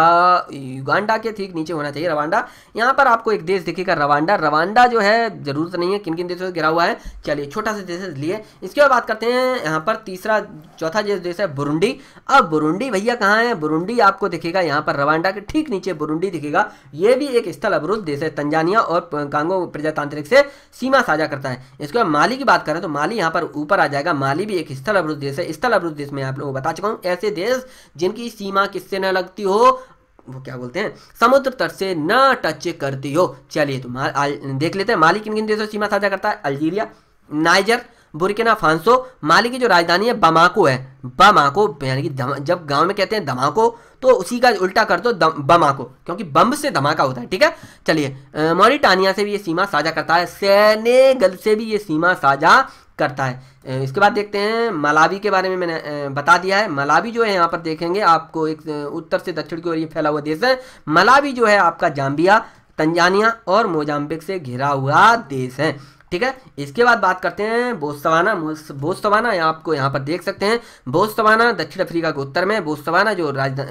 युगांडा के ठीक नीचे होना चाहिए रवांडा यहाँ पर आपको एक देश दिखेगा रवांडा रवांडा जो है ज़रूरत नहीं है किन किन देशों से गिरा हुआ है चलिए छोटा सा देश लिए इसके बाद बात करते हैं यहाँ पर तीसरा चौथा जो देश है बुरुंडी अब बुरुंडी भैया कहाँ है बुरुंडी आपको दिखेगा यहाँ पर रवांडा के ठीक नीचे बुरुंडी दिखेगा ये भी एक स्थल अवरुद्ध देश है तंजानिया और कांगो प्रजातांत्रिक से सीमा साझा करता है इसके बाद माली की बात करें तो माली यहाँ पर ऊपर आ जाएगा माली भी एक स्थल अवरुद्ध देश है स्थल अवरुद्ध देश में आप लोगों को बता चुका हूँ ऐसे देश जिनकी सीमा किससे न लगती हो वो क्या बोलते हैं समुद्र तट से न टच करती हो चलिए तो मा, देख लेते हैं माली किन किन देशों सीमा साझा करता है Algeria Niger Burkina Faso Mali की जो राजधानी है बमाको है बमाको यानी कि जब गांव में कहते हैं धमाको तो उसी का उल्टा कर दो बमाको क्योंकि बम से धमाका होता है ठीक है चलिए मोरिटानिया से भी ये सीमा साझा करता है सैनेगल से भी ये सीमा साझा करता है इसके बाद देखते हैं मलावी के बारे में मैंने बता दिया है मलावी जो है यहाँ पर देखेंगे आपको एक उत्तर से दक्षिण की ओर ये फैला हुआ देश है मलावी जो है आपका जाम्बिया तंजानिया और मोजाम्बिक से घिरा हुआ देश है ठीक है इसके बाद बात करते हैं बोस्तवाना बोस्तवाना या आपको यहाँ पर देख सकते हैं बोस्तवाना दक्षिण अफ्रीका के उत्तर में बोस्तवाना जो राजधा,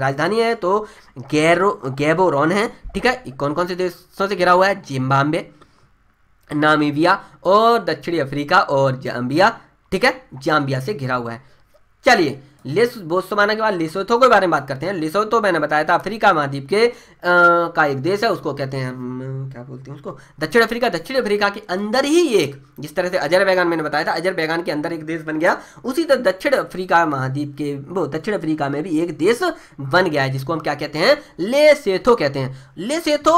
राजधानी है तो गैरो गैबोरॉन है ठीक है कौन कौन से देशों से घिरा हुआ है जिम्बाब्वे नामीबिया और दक्षिणी अफ्रीका और जाम्बिया ठीक है जाम्बिया से घिरा हुआ है चलिए लेस के बाद लिसोथो के बारे में बात करते हैं लिसोथो मैंने बताया था अफ्रीका महाद्वीप के आ, का एक देश है उसको कहते हैं क्या बोलते हैं उसको दक्षिण अफ्रीका दक्षिण अफ्रीका के अंदर ही एक जिस तरह से अजर बैगान मैंने बताया था अजर बैगान के अंदर एक देश बन गया उसी तरह दक्षिण अफ्रीका महाद्वीप के वो दक्षिण अफ्रीका में भी एक देश बन गया है जिसको हम क्या कहते हैं लेसेथो कहते हैं ले सेथो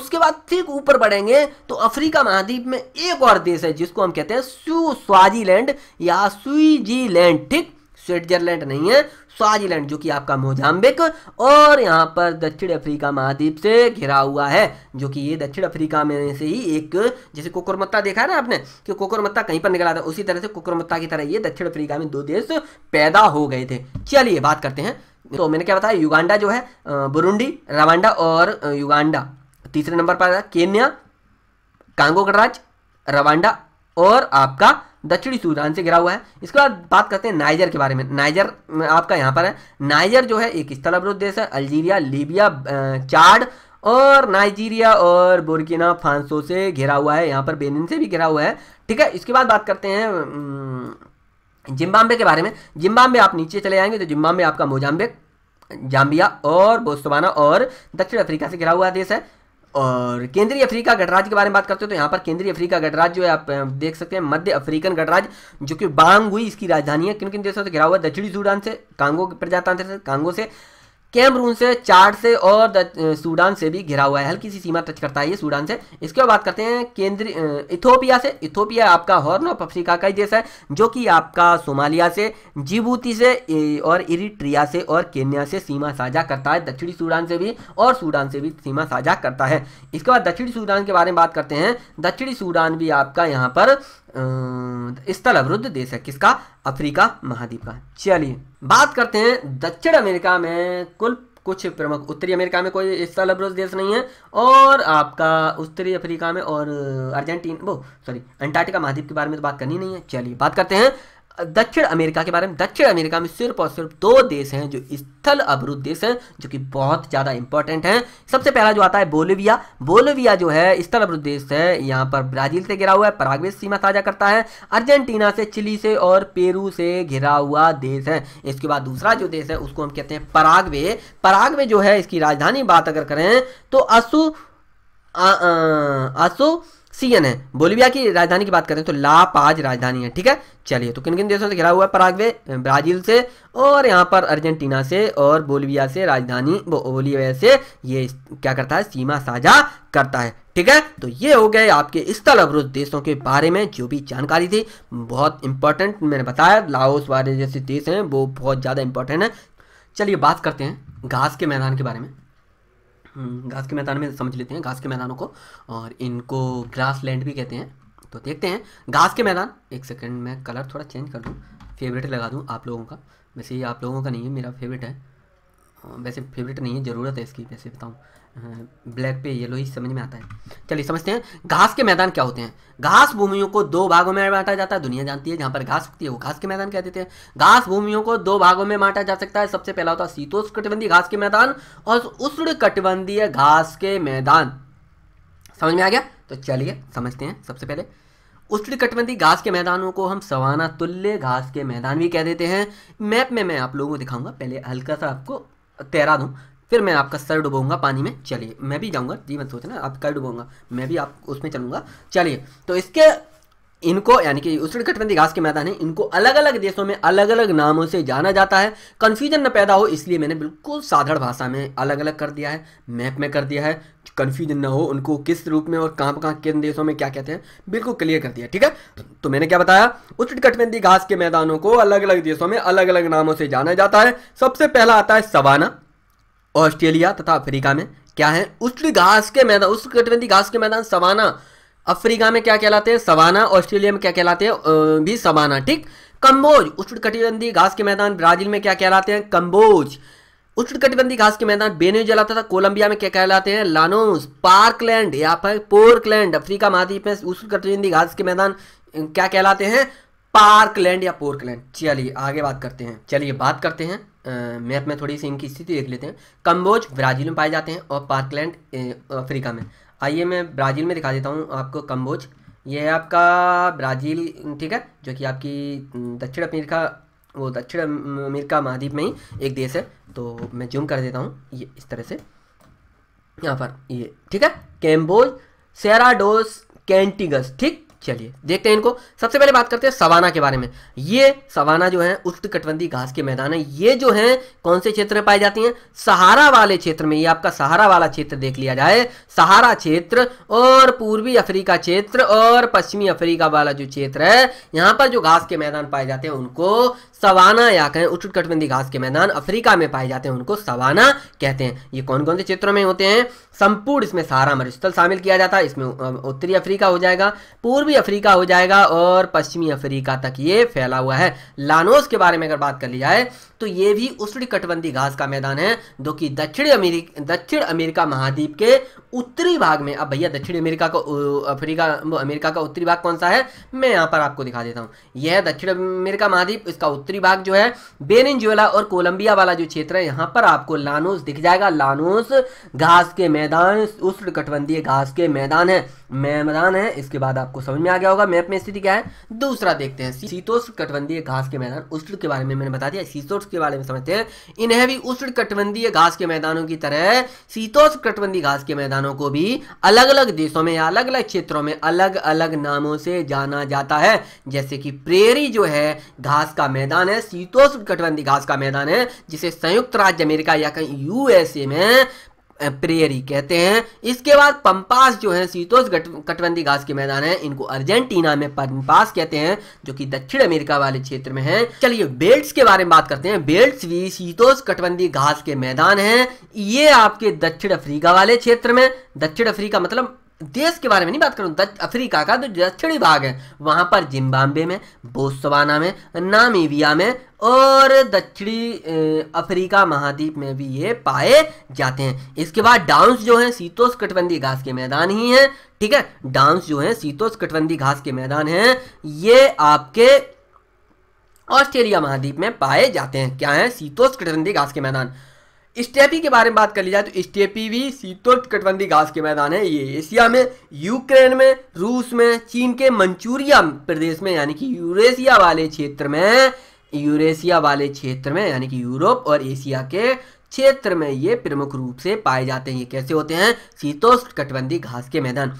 उसके बाद ठीक ऊपर बढ़ेंगे तो अफ्रीका महाद्वीप में एक और देश है जिसको हम कहते हैं सुस्वाजीलैंड या स्वीजीलैंड ठीक स्विट्जरलैंड नहीं है स्वाजीलैंड जो कि आपका मोजाम्बिक और यहाँ पर दक्षिण अफ्रीका महाद्वीप से घिरा हुआ है जो कि ये दक्षिण अफ्रीका में से ही एक जैसे कुकुरमत्ता देखा है ना आपने कि कुकुरमत्ता कहीं पर निकला था उसी तरह से कुकुरमत्ता की तरह ये दक्षिण अफ्रीका में दो देश पैदा हो गए थे चलिए बात करते हैं तो मैंने क्या बताया युगांडा जो है बुरुंडी रवांडा और युगांडा तीसरे नंबर पर आया केन्या कांगो गणराज रवांडा और आपका दक्षिणी सूडान से घिरा हुआ है इसके बाद बात करते हैं नाइजर के बारे में नाइजर आपका यहाँ पर है नाइजर जो है एक स्थल अवरुद्ध देश है अल्जीरिया लीबिया चाड और नाइजीरिया और बोर्गिना फांसो से घिरा हुआ है यहाँ पर बेनिन से भी घिरा हुआ है ठीक है इसके बाद बात करते हैं जिम्बाबे के बारे में जिम्बाबे आप नीचे चले जाएंगे तो जिम्बाबे आपका मोजाम्बे जाम्बिया और बोस्तवाना और दक्षिण अफ्रीका से घिरा हुआ देश है और केंद्रीय अफ्रीका गणराज्य के बारे में बात करते हो तो यहाँ पर केंद्रीय अफ्रीका गणराज्य जो है आप देख सकते हैं मध्य अफ्रीकन गणराज्य जो कि बांग हुई इसकी राजधानी है किन किन देशों से घिरा हुआ है दक्षिणी सूडान से कांगो प्रजातंत्र से कांगो से कैमरून से चार से और सूडान से भी घिरा हुआ है हल्की सी सीमा टच करता है ये सूडान से इसके बाद बात करते हैं केंद्रीय इथोपिया से इथोपिया आपका हॉर्न ऑफ अफ्रीका का ही देश है जो कि आपका सोमालिया से जिबूती से और इरिट्रिया से और केन्या से सीमा साझा करता है दक्षिणी सूडान से भी और सूडान से भी सीमा साझा करता है इसके बाद दक्षिणी सूडान के बारे में बात करते हैं दक्षिणी सूडान भी आपका यहाँ पर स्थल अवरुद्ध देश है किसका अफ्रीका महाद्वीप का चलिए बात करते हैं दक्षिण अमेरिका में कुल कुछ प्रमुख उत्तरी अमेरिका में कोई स्थल अवरुद्ध देश नहीं है और आपका उत्तरी अफ्रीका में और अर्जेंटीन वो सॉरी अंटार्कटिका महाद्वीप के बारे में तो बात करनी नहीं है चलिए बात करते हैं दक्षिण अमेरिका के बारे में दक्षिण अमेरिका में सिर्फ और सिर्फ दो देश हैं जो स्थल अवरुद्ध देश हैं जो कि बहुत ज़्यादा इंपॉर्टेंट हैं सबसे पहला जो आता है बोलिविया बोलिविया जो है स्थल अवरुद्ध देश है यहाँ पर ब्राज़ील से घिरा हुआ है परागवे सीमा साझा करता है अर्जेंटीना से चिली से और पेरू से घिरा हुआ देश है इसके बाद दूसरा जो देश है उसको हम कहते हैं परागवे परागवे जो है इसकी राजधानी बात अगर करें तो असु असु सीएन है बोलिविया की राजधानी की बात करें तो ला पाज राजधानी है ठीक है चलिए तो किन किन देशों से घिरा हुआ है पराग्वे ब्राजील से और यहाँ पर अर्जेंटीना से और बोलिविया से राजधानी बोलिविया से ये क्या करता है सीमा साझा करता है ठीक है तो ये हो गए आपके स्थल अवरुद्ध देशों के बारे में जो भी जानकारी थी बहुत इंपॉर्टेंट मैंने बताया लाओस वाले जैसे देश हैं वो बहुत ज़्यादा इंपॉर्टेंट है चलिए बात करते हैं घास के मैदान के बारे में हम्म, घास के मैदान में समझ लेते हैं घास के मैदानों को और इनको ग्रास लैंड भी कहते हैं तो देखते हैं घास के मैदान एक सेकंड मैं कलर थोड़ा चेंज कर दूँ फेवरेट लगा दूँ आप लोगों का वैसे ये आप लोगों का नहीं है मेरा फेवरेट है हाँ, वैसे फेवरेट नहीं है ज़रूरत है इसकी वैसे बताऊँ ब्लैक पे येलो ही समझ में आता है चलिए समझते हैं घास के मैदान क्या होते हैं घास भूमियों को दो भागों में बांटा जाता है दुनिया जानती है जहाँ पर घास उगती है वो घास के मैदान कह देते हैं घास भूमियों को दो भागों में बांटा जा सकता है सबसे पहला होता है शीतोष्ण घास के मैदान और उष्ण कटिबंधीय घास के मैदान समझ में आ गया तो चलिए समझते हैं सबसे पहले उष्ण कटबंधी घास के मैदानों को हम सवाना तुल्य घास के मैदान भी कह देते हैं मैप में मैं आप लोगों को दिखाऊंगा पहले हल्का सा आपको तैरा दूँ फिर मैं आपका सर डुबोऊंगा पानी में चलिए मैं भी जाऊंगा जी मत सोचना कल डुबोऊंगा मैं भी आप उसमें चलूंगा चलिए तो इसके इनको यानी कि उष्णकटिबंधीय घास के मैदान है इनको अलग अलग देशों में अलग अलग नामों से जाना जाता है कन्फ्यूजन न पैदा हो इसलिए मैंने बिल्कुल साधारण भाषा में अलग अलग कर दिया है मैप में कर दिया है कन्फ्यूजन न हो उनको किस रूप में और कहाँ कहाँ किन देशों में क्या कहते हैं बिल्कुल क्लियर कर दिया ठीक है तो मैंने क्या बताया उष्णकटिबंधीय घास के मैदानों को अलग अलग देशों में अलग अलग नामों से जाना जाता है सबसे पहला आता है सवाना ऑस्ट्रेलिया तथा अफ्रीका में क्या है उष्ण घास के मैदान उष्ण कटिबंधी घास के मैदान सवाना अफ्रीका में क्या कहलाते हैं सवाना ऑस्ट्रेलिया में क्या कहलाते हैं भी सवाना ठीक कंबोज उष्ण कटिबंधी घास के मैदान ब्राजील में क्या कहलाते हैं कंबोज उष्ण कटिबंधी घास के मैदान बेनेजला तथा कोलंबिया में क्या कहलाते हैं लानोस पार्कलैंड या फिर पोर्कलैंड अफ्रीका महाद्वीप में उष्ण कटिबंधी घास के मैदान क्या कहलाते हैं पार्कलैंड या पोर्कलैंड चलिए आगे बात करते हैं चलिए बात करते हैं मैप में थोड़ी सी इनकी स्थिति देख लेते हैं कम्बोज ब्राज़ील में पाए जाते हैं और पार्कलैंड अफ्रीका में आइए मैं ब्राज़ील में दिखा देता हूँ आपको कम्बोज ये है आपका ब्राज़ील ठीक है जो कि आपकी दक्षिण अमेरिका वो दक्षिण अमेरिका महाद्वीप में ही एक देश है तो मैं जूम कर देता हूँ ये इस तरह से यहाँ पर ये ठीक है कैम्बोज सेराडोस कैंटिगस ठीक चलिए देखते हैं इनको सबसे पहले बात करते हैं सवाना के बारे में ये सवाना जो है उष्णकटबंधी घास के मैदान है ये जो है कौन से क्षेत्र में पाई जाती हैं सहारा वाले क्षेत्र में ये आपका सहारा वाला क्षेत्र देख लिया जाए सहारा क्षेत्र और पूर्वी अफ्रीका क्षेत्र और पश्चिमी अफ्रीका वाला जो क्षेत्र है यहाँ पर जो घास के मैदान पाए जाते हैं उनको सवाना या कहें उष्णकटबंधी घास के मैदान अफ्रीका में पाए जाते हैं उनको सवाना कहते हैं ये कौन कौन से क्षेत्रों में होते हैं संपूर्ण इसमें सारा मरुस्थल शामिल किया जाता है इसमें उत्तरी अफ्रीका हो जाएगा पूर्वी अफ्रीका हो जाएगा और पश्चिमी अफ्रीका तक ये फैला हुआ है लानोस के बारे में अगर बात कर ली जाए तो ये भी कटबंधी घास का मैदान है जो कि दक्षिण अमेरिका दक्षिण अमेरिका महाद्वीप के उत्तरी भाग में अब भैया दक्षिण अमेरिका का अफ्रीका अमेरिका का उत्तरी भाग कौन सा है मैं यहाँ पर आपको दिखा देता हूँ यह दक्षिण अमेरिका महाद्वीप इसका उत्तरी भाग जो है बेनिजुएला और कोलंबिया वाला जो क्षेत्र है यहाँ पर आपको लानोस दिख जाएगा लानोस घास के मैदान उष्ण कटबंधी घास के मैदान है मैदान है इसके बाद आपको समझ में आ गया होगा मैप में स्थिति क्या है दूसरा देखते हैं शीतोष कटबंधीय घास के मैदान उष्ण के बारे में मैंने बता दिया शीतोष के बारे में समझते हैं इन्हें भी उष्ण कटबंधीय घास के मैदानों की तरह शीतोष कटबंधी घास के मैदानों को भी अलग अलग देशों में या अलग अलग क्षेत्रों में अलग अलग नामों से जाना जाता है जैसे कि प्रेरी जो है घास का मैदान है शीतोष्ण कटबंधी घास का मैदान है जिसे संयुक्त राज्य अमेरिका या कहीं यूएसए में प्रेयरी कहते हैं इसके बाद पंपास जो है शीतोष कटबंदी घास के मैदान है इनको अर्जेंटीना में पंपास कहते हैं जो कि दक्षिण अमेरिका वाले क्षेत्र में है चलिए बेल्ट्स के बारे में बात करते हैं बेल्ट्स भी शीतोष कटबंदी घास के मैदान है ये आपके दक्षिण अफ्रीका वाले क्षेत्र में दक्षिण अफ्रीका मतलब देश के बारे में नहीं बात करूँ अफ्रीका का जो दक्षिणी भाग है वहाँ पर जिम्बाब्वे में बोस्वाना में नामीबिया में और दक्षिणी अफ्रीका महाद्वीप में भी ये पाए जाते हैं इसके बाद डाउंस जो हैं शीतोष कटबंदी घास के मैदान ही हैं ठीक है डांस जो हैं शीतोष कटबंदी घास के मैदान हैं ये आपके ऑस्ट्रेलिया महाद्वीप में पाए जाते हैं क्या है शीतोष कटबंदी घास के मैदान स्टेपी के बारे में बात कर ली जाए तो स्टेपी भी शीतोष्णकटिबंधी घास के मैदान है ये एशिया में यूक्रेन में रूस में चीन के मंचूरिया प्रदेश में यानी कि यूरेशिया वाले क्षेत्र में यूरेशिया वाले क्षेत्र में यानी कि यूरोप और एशिया के क्षेत्र में ये प्रमुख रूप से पाए जाते हैं ये कैसे होते हैं शीतोष्ण कटबंदी घास के मैदान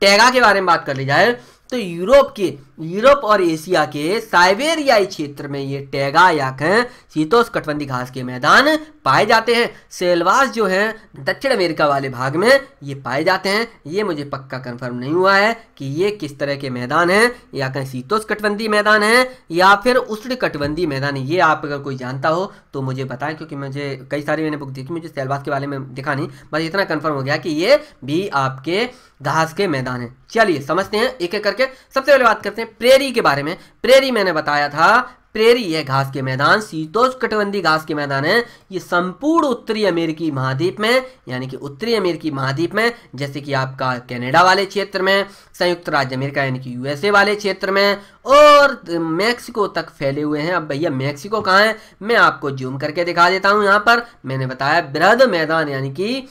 टैगा के बारे में बात कर ली जाए तो यूरोप के यूरोप और एशिया के साइबेरियाई क्षेत्र में ये टैगा या कह शीतोष कटबंदी घास के मैदान पाए जाते हैं सेलवास जो है दक्षिण अमेरिका वाले भाग में ये पाए जाते हैं ये मुझे पक्का कंफर्म नहीं हुआ है कि ये किस तरह के मैदान हैं या कहीं शीतोष कटबंदी मैदान है या फिर उष्ण कटबंदी मैदान है ये आप अगर कोई जानता हो तो मुझे बताएं क्योंकि मुझे कई सारी मैंने बुक देखी मुझे सेलवास के बारे में दिखा नहीं बस इतना कन्फर्म हो गया कि ये भी आपके घास के मैदान है चलिए समझते हैं एक एक करके सबसे पहले बात करते हैं प्रेरी के बारे में प्रेरी मैंने बताया था प्रेरी है घास के मैदान शीतोष कटबंदी घास के मैदान है ये संपूर्ण उत्तरी अमेरिकी महाद्वीप में यानी कि उत्तरी अमेरिकी महाद्वीप में जैसे कि आपका कनाडा वाले क्षेत्र में संयुक्त राज्य अमेरिका यानी कि यूएसए वाले क्षेत्र में और मैक्सिको तक फैले हुए हैं अब भैया मैक्सिको कहाँ है मैं आपको जूम करके दिखा देता हूँ यहाँ पर मैंने बताया बृहद मैदान यानी कि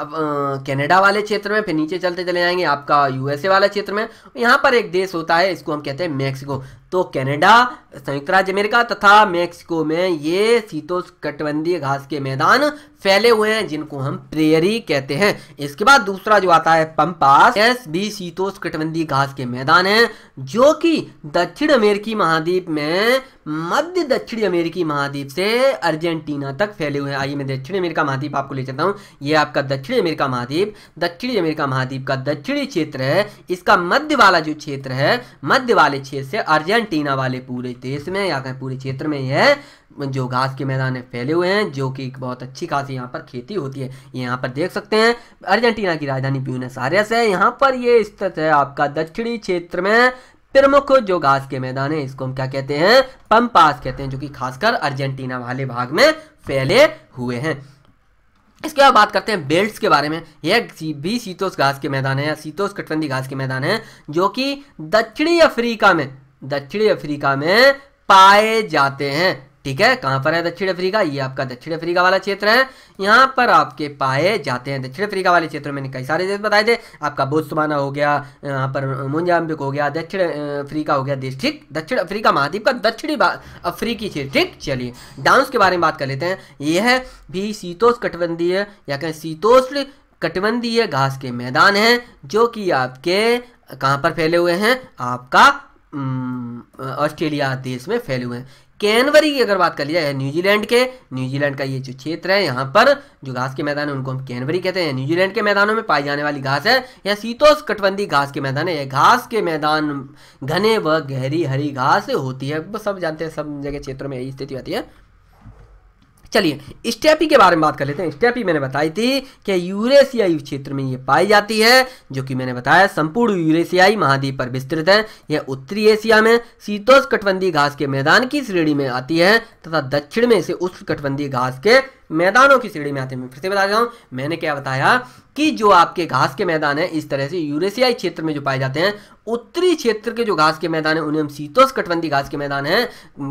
अब कनाडा वाले क्षेत्र में फिर नीचे चलते चले जाएंगे आपका यूएसए वाला क्षेत्र में यहाँ पर एक देश होता है इसको हम कहते हैं मैक्सिको तो कनाडा संयुक्त राज्य अमेरिका तथा मेक्सिको में ये शीतोष्णकटिबंधीय घास के मैदान फैले हुए हैं जिनको हम प्रेयरी कहते हैं इसके बाद दूसरा जो आता है पंपास एस भी शीतोष्णकटिबंधीय घास के मैदान हैं जो कि दक्षिण अमेरिकी महाद्वीप में मध्य दक्षिण अमेरिकी महाद्वीप से अर्जेंटीना तक फैले हुए हैं आइए मैं दक्षिण अमेरिका महाद्वीप आपको ले चलता हूँ ये आपका दक्षिण अमेरिका महाद्वीप दक्षिण अमेरिका महाद्वीप का दक्षिणी क्षेत्र है इसका मध्य वाला जो क्षेत्र है मध्य वाले क्षेत्र से अर्जेंट एंटीना वाले पूरे देश में या कहें पूरे क्षेत्र में यह जो घास के मैदान है फैले हुए हैं जो कि बहुत अच्छी खासी यहाँ पर खेती होती है ये यहाँ पर देख सकते हैं अर्जेंटीना की राजधानी ब्यूनस आयर्स है यहाँ पर ये स्थित है आपका दक्षिणी क्षेत्र में प्रमुख जो घास के मैदान है इसको हम क्या कहते हैं पंपास कहते हैं जो कि खासकर अर्जेंटीना वाले भाग में फैले हुए हैं इसके बाद बात करते हैं बेल्ट्स के बारे में यह भी शीतोष घास के मैदान है या शीतोष कटबंधी घास के मैदान है जो कि दक्षिणी अफ्रीका में दक्षिणी अफ्रीका में पाए जाते हैं ठीक है कहां पर है दक्षिण अफ्रीका ये आपका दक्षिण अफ्रीका वाला क्षेत्र है यहाँ पर आपके पाए जाते हैं दक्षिण अफ्रीका वाले क्षेत्र में मैंने कई सारे देश बताए थे आपका बोत्सवाना हो गया यहां पर मुंजाम्बिक हो गया दक्षिण अफ्रीका हो गया देश ठीक दक्षिण अफ्रीका महाद्वीप का दक्षिणी अफ्रीकी क्षेत्र ठीक चलिए डांस के बारे में बात कर लेते हैं यह भी शीतोष कटबंधीय या कहें शीतोष कटबंधीय घास के मैदान है जो कि आपके कहां पर फैले हुए हैं आपका हम्म, ऑस्ट्रेलिया देश में फैले हुए हैं कैनवरी की अगर बात कर लिया जाए न्यूजीलैंड के न्यूजीलैंड का ये जो क्षेत्र है यहाँ पर जो घास के मैदान है उनको हम कैनवरी कहते हैं न्यूजीलैंड के मैदानों में पाई जाने वाली घास है यह शीतोष कटबंदी घास के मैदान है यह घास के मैदान घने व गहरी हरी घास होती है सब जानते हैं सब जगह क्षेत्रों में यही स्थिति होती है चलिए स्टेपी के बारे में बात कर लेते हैं स्टेपी मैंने बताई थी कि यूरेशियाई क्षेत्र में ये पाई जाती है जो कि मैंने बताया संपूर्ण यूरेशियाई महाद्वीप पर विस्तृत है यह उत्तरी एशिया में शीतोष कटबंधी घास के मैदान की श्रेणी में आती है तथा दक्षिण में इसे उष्ण कटबंधी घास के मैदानों की श्रेणी में आते हैं फिर से बता देता हूँ मैंने क्या बताया कि जो आपके घास के मैदान है इस तरह से यूरेशियाई क्षेत्र में जो पाए जाते हैं उत्तरी क्षेत्र के जो घास के मैदान है उन्हें हम शीतोष कटबंदी घास के मैदान है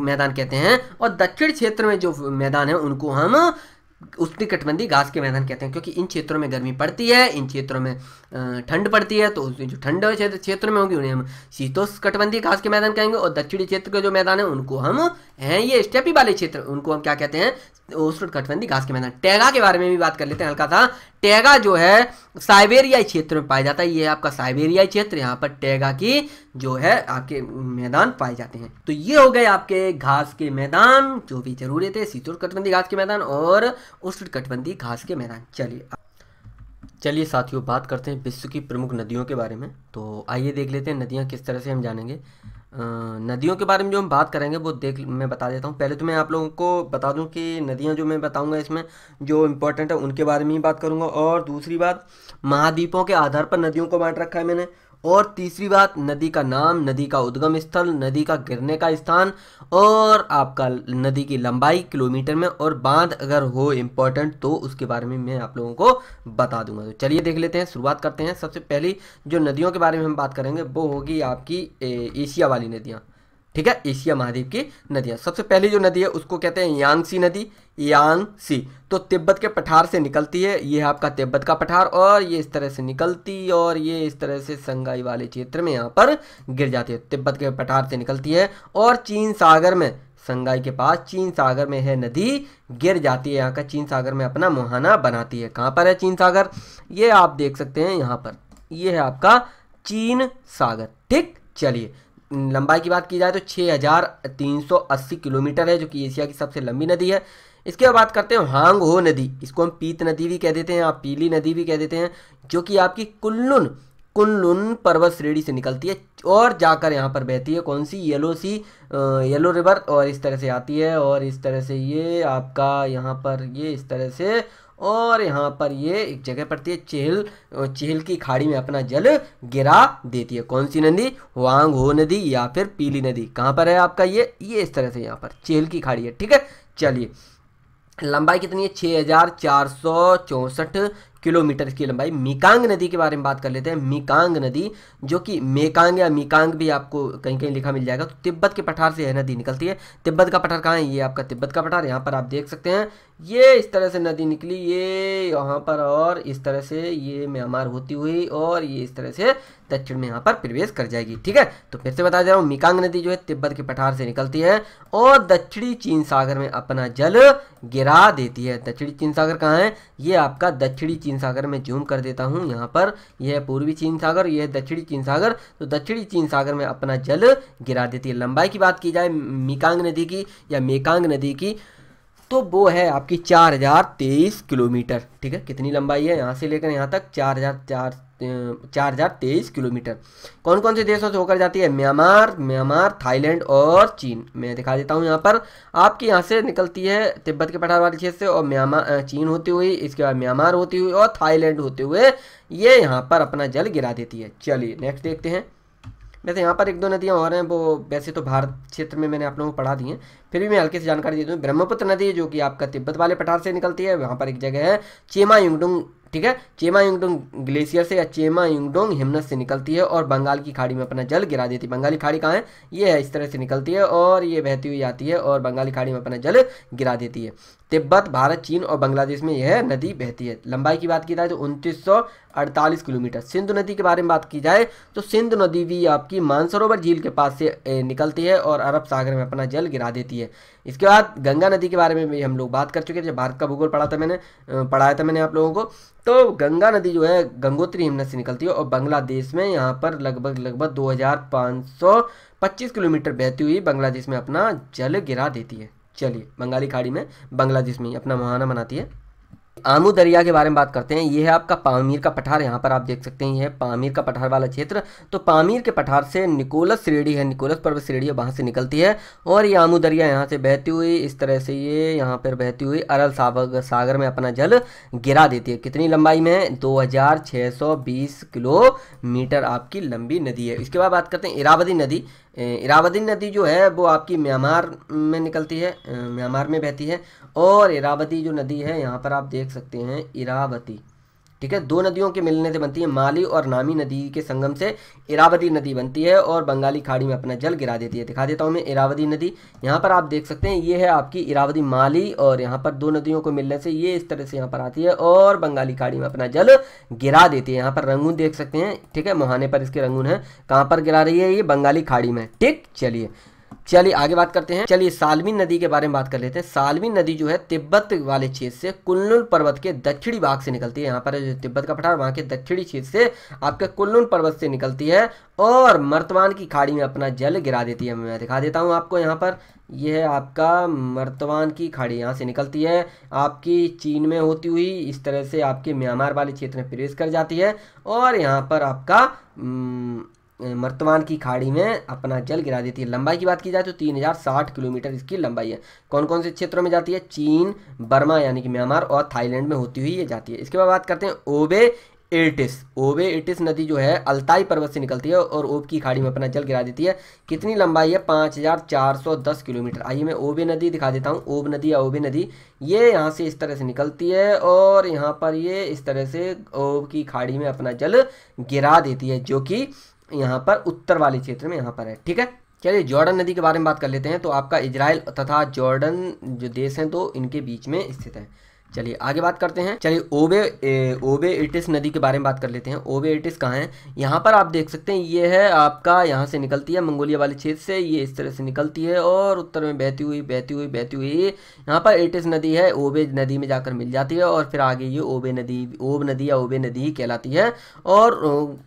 मैदान कहते हैं और दक्षिण क्षेत्र में जो मैदान है उनको हम उत्तरी कटबंदी घास के मैदान कहते हैं क्योंकि इन क्षेत्रों में गर्मी पड़ती है इन क्षेत्रों में ठंड पड़ती है तो उसमें जो ठंड क्षेत्र में होगी उन्हें हम शीतोष कटबंदी घास के मैदान कहेंगे और दक्षिणी क्षेत्र के जो मैदान है उनको हम हैं ये स्टेपी वाले क्षेत्र उनको हम क्या कहते हैं ओसरुट घास के मैदान टैगा के बारे में भी बात कर लेते हैं हल्का सा टैगा जो है साइबेरियाई क्षेत्र में पाया जाता है ये आपका साइबेरियाई क्षेत्र यहाँ पर टैगा की जो है आपके मैदान पाए जाते हैं तो ये हो गए आपके घास के मैदान जो भी जरूरत है सीतुर कटबंदी घास के मैदान और उष्ण कटबंदी घास के मैदान चलिए चलिए साथियों बात करते हैं विश्व की प्रमुख नदियों के बारे में तो आइए देख लेते हैं नदियाँ किस तरह से हम जानेंगे नदियों के बारे में जो हम बात करेंगे वो देख मैं बता देता हूँ पहले तो मैं आप लोगों को बता दूँ कि नदियाँ जो मैं बताऊँगा इसमें जो इम्पोर्टेंट है उनके बारे में ही बात करूँगा और दूसरी बात महाद्वीपों के आधार पर नदियों को बांट रखा है मैंने और तीसरी बात नदी का नाम नदी का उद्गम स्थल नदी का गिरने का स्थान और आपका नदी की लंबाई किलोमीटर में और बांध अगर हो इम्पोर्टेंट तो उसके बारे में मैं आप लोगों को बता दूंगा तो चलिए देख लेते हैं शुरुआत करते हैं सबसे पहली जो नदियों के बारे में हम बात करेंगे वो होगी आपकी एशिया वाली नदियाँ ठीक है एशिया महाद्वीप की नदियाँ सबसे पहली जो नदी है उसको कहते हैं यांगसी नदी यांगसी तो तिब्बत के पठार से निकलती है ये है आपका तिब्बत का पठार और ये इस तरह से निकलती और ये इस तरह से संगाई वाले क्षेत्र में यहाँ पर गिर जाती है तिब्बत के पठार से निकलती है और चीन सागर में संगाई के पास चीन सागर में है नदी गिर जाती है यहाँ का चीन सागर में अपना मुहाना बनाती है कहाँ पर है चीन सागर ये आप देख सकते हैं यहाँ पर ये है आपका चीन सागर ठीक चलिए लंबाई की बात की जाए तो 6,380 किलोमीटर है जो कि एशिया की सबसे लंबी नदी है इसके बाद बात करते हैं हांग हो नदी इसको हम पीत नदी भी कह देते हैं आप पीली नदी भी कह देते हैं जो कि आपकी कुल्लुन कुल्लुन पर्वत श्रेणी से निकलती है और जाकर यहाँ पर बहती है कौन सी येलो सी येलो रिवर और इस तरह से आती है और इस तरह से ये आपका यहाँ पर ये इस तरह से और यहाँ पर ये एक जगह पड़ती है चेहल चेहल की खाड़ी में अपना जल गिरा देती है कौन सी नदी वांग हो नदी या फिर पीली नदी कहाँ पर है आपका ये ये इस तरह से यहाँ पर चेहल की खाड़ी है ठीक है चलिए लंबाई कितनी है छः हज़ार चार सौ किलोमीटर की लंबाई मीकांग नदी के बारे में बात कर लेते हैं मीकांग नदी जो कि मेकांग या मीकांग भी आपको कहीं कहीं लिखा मिल जाएगा तो तिब्बत के पठार से यह नदी निकलती है तिब्बत का पठार कहाँ है ये आपका तिब्बत का पठार यहाँ पर आप देख सकते हैं ये इस तरह से नदी निकली ये यहाँ पर और इस तरह से ये म्यांमार होती हुई और ये इस तरह से दक्षिण में यहाँ पर प्रवेश कर जाएगी ठीक है तो फिर से बता दे रहा हूँ मिकांग नदी जो है तिब्बत के पठार से निकलती है और दक्षिणी चीन सागर में अपना जल गिरा देती है दक्षिणी चीन सागर कहाँ है ये आपका दक्षिणी चीन सागर में जूम कर देता हूँ यहाँ पर यह पूर्वी चीन सागर यह दक्षिणी चीन सागर तो दक्षिणी चीन सागर में अपना जल गिरा देती है लंबाई की बात की जाए मिकांग नदी की या मेकांग नदी की तो वो है आपकी चार हज़ार तेईस किलोमीटर ठीक है कितनी लंबाई है यहाँ से लेकर यहाँ तक चार हज़ार चार चार हज़ार तेईस किलोमीटर कौन कौन से देशों से होकर जाती है म्यांमार म्यांमार थाईलैंड और चीन मैं दिखा देता हूँ यहाँ पर आपकी यहाँ से निकलती है तिब्बत के पठार वाले क्षेत्र से और म्यांमार चीन होती हुई इसके बाद म्यांमार होती हुई और थाईलैंड होते हुए ये यहाँ पर अपना जल गिरा देती है चलिए नेक्स्ट देखते हैं वैसे तो यहाँ पर एक दो नदियाँ और हैं वो वैसे तो भारत क्षेत्र में मैंने आप लोगों को पढ़ा दी हैं फिर भी मैं हल्की सी जानकारी दे दूँ ब्रह्मपुत्र नदी जो कि आपका तिब्बत वाले पठार से निकलती है वहाँ पर एक जगह है चेमा युंगडुंग ठीक है चेमा युंगडोंग ग्लेशियर से या चेमा युंगडोंग हिमनस से निकलती है और बंगाल की खाड़ी में अपना जल गिरा देती है बंगाली खाड़ी कहाँ है ये है इस तरह से निकलती है और ये बहती हुई आती है और बंगाली खाड़ी में अपना जल गिरा देती है तिब्बत भारत चीन और बांग्लादेश में यह नदी बहती है लंबाई की बात की जाए तो उनतीस किलोमीटर सिंधु नदी के बारे में बात की जाए तो सिंधु नदी भी आपकी मानसरोवर झील के पास से निकलती है और अरब सागर में अपना जल गिरा देती है इसके बाद गंगा नदी के बारे में भी हम लोग बात कर चुके हैं जब भारत का भूगोल पढ़ा था मैंने पढ़ाया था मैंने आप लोगों को तो गंगा नदी जो है गंगोत्री हिमनद से निकलती है और बांग्लादेश में यहाँ पर लगभग लगभग दो किलोमीटर बहती हुई बांग्लादेश में अपना जल गिरा देती है चलिए बंगाली खाड़ी में बांग्लादेश में अपना मुहाना बनाती है आमू दरिया के बारे में बात करते हैं ये है आपका पामीर का पठार यहाँ पर आप देख सकते हैं ये है पामीर का पठार वाला क्षेत्र तो पामीर के पठार से निकोलस श्रेणी है निकोलस पर्वत श्रेणी वहाँ से निकलती है और ये आमू दरिया यहाँ से बहती हुई इस तरह से ये यहाँ पर बहती हुई अरल सावग सागर में अपना जल गिरा देती है कितनी लंबाई में दो किलोमीटर आपकी लंबी नदी है इसके बाद बात करते हैं इरावती नदी इरावदी नदी जो है वो आपकी म्यांमार में निकलती है म्यांमार में बहती है और इरावती जो नदी है यहाँ पर आप देख सकते हैं इरावती ठीक है दो नदियों के मिलने से बनती है माली और नामी नदी के संगम से इरावती नदी बनती है और बंगाली खाड़ी में अपना जल गिरा देती है दिखा देता हूँ मैं इरावती नदी यहाँ पर आप देख सकते हैं ये है आपकी इरावती माली और यहाँ पर दो नदियों को मिलने से ये इस तरह से यहाँ पर आती है और बंगाली खाड़ी में अपना जल गिरा देती है यहाँ पर रंगून देख सकते हैं ठीक है मुहाने पर इसके रंगून है कहाँ पर गिरा रही है ये बंगाली खाड़ी में ठीक चलिए चलिए आगे बात करते हैं चलिए सालमिन नदी के बारे में बात कर लेते हैं सालमिन नदी जो है तिब्बत वाले क्षेत्र से कुल्लुन पर्वत के दक्षिणी भाग से निकलती है यहाँ पर जो तिब्बत का पठार वहाँ के दक्षिणी क्षेत्र से आपके कुल्लुन पर्वत से निकलती है और मर्तवान की खाड़ी में अपना जल गिरा देती है मैं दिखा देता हूँ आपको यहाँ पर यह है आपका मर्तवान की खाड़ी यहाँ से निकलती है आपकी चीन में होती हुई इस तरह से आपके म्यांमार वाले क्षेत्र में प्रवेश कर जाती है और यहाँ पर आपका वर्तमान की खाड़ी में अपना जल गिरा देती है लंबाई की बात की जाए तो 3060 किलोमीटर इसकी लंबाई है कौन कौन से क्षेत्रों में जाती है चीन बर्मा यानी कि म्यांमार और थाईलैंड में होती हुई ये जाती है इसके बाद बात करते हैं ओबे एटिस ओबे एटिस नदी जो है अल्ताई पर्वत से निकलती है और ओब की खाड़ी में अपना जल गिरा देती है कितनी लंबाई है दस किलोमीटर आइए मैं ओबे नदी दिखा देता हूँ ओब नदी या ओबे नदी ये यहाँ से इस तरह से निकलती है और यहाँ पर ये इस तरह से ओब की खाड़ी में अपना जल गिरा देती है जो कि यहाँ पर उत्तर वाले क्षेत्र में यहाँ पर है ठीक है चलिए जॉर्डन नदी के बारे में बात कर लेते हैं तो आपका इजराइल तथा जॉर्डन जो देश हैं तो इनके बीच में स्थित है चलिए आगे बात करते हैं चलिए ओबे ए, ओबे इटिस नदी के बारे में बात कर लेते हैं ओबे इटिस कहाँ है यहाँ पर आप देख सकते हैं ये है आपका यहाँ से निकलती है मंगोलिया वाले क्षेत्र से ये इस तरह से निकलती है और उत्तर में बहती हुई बहती हुई बहती हुई यहाँ पर इटिस नदी है ओबे नदी में जाकर मिल जाती है और फिर आगे ये ओबे नदी ओब नदी या ओबे नदी कहलाती है और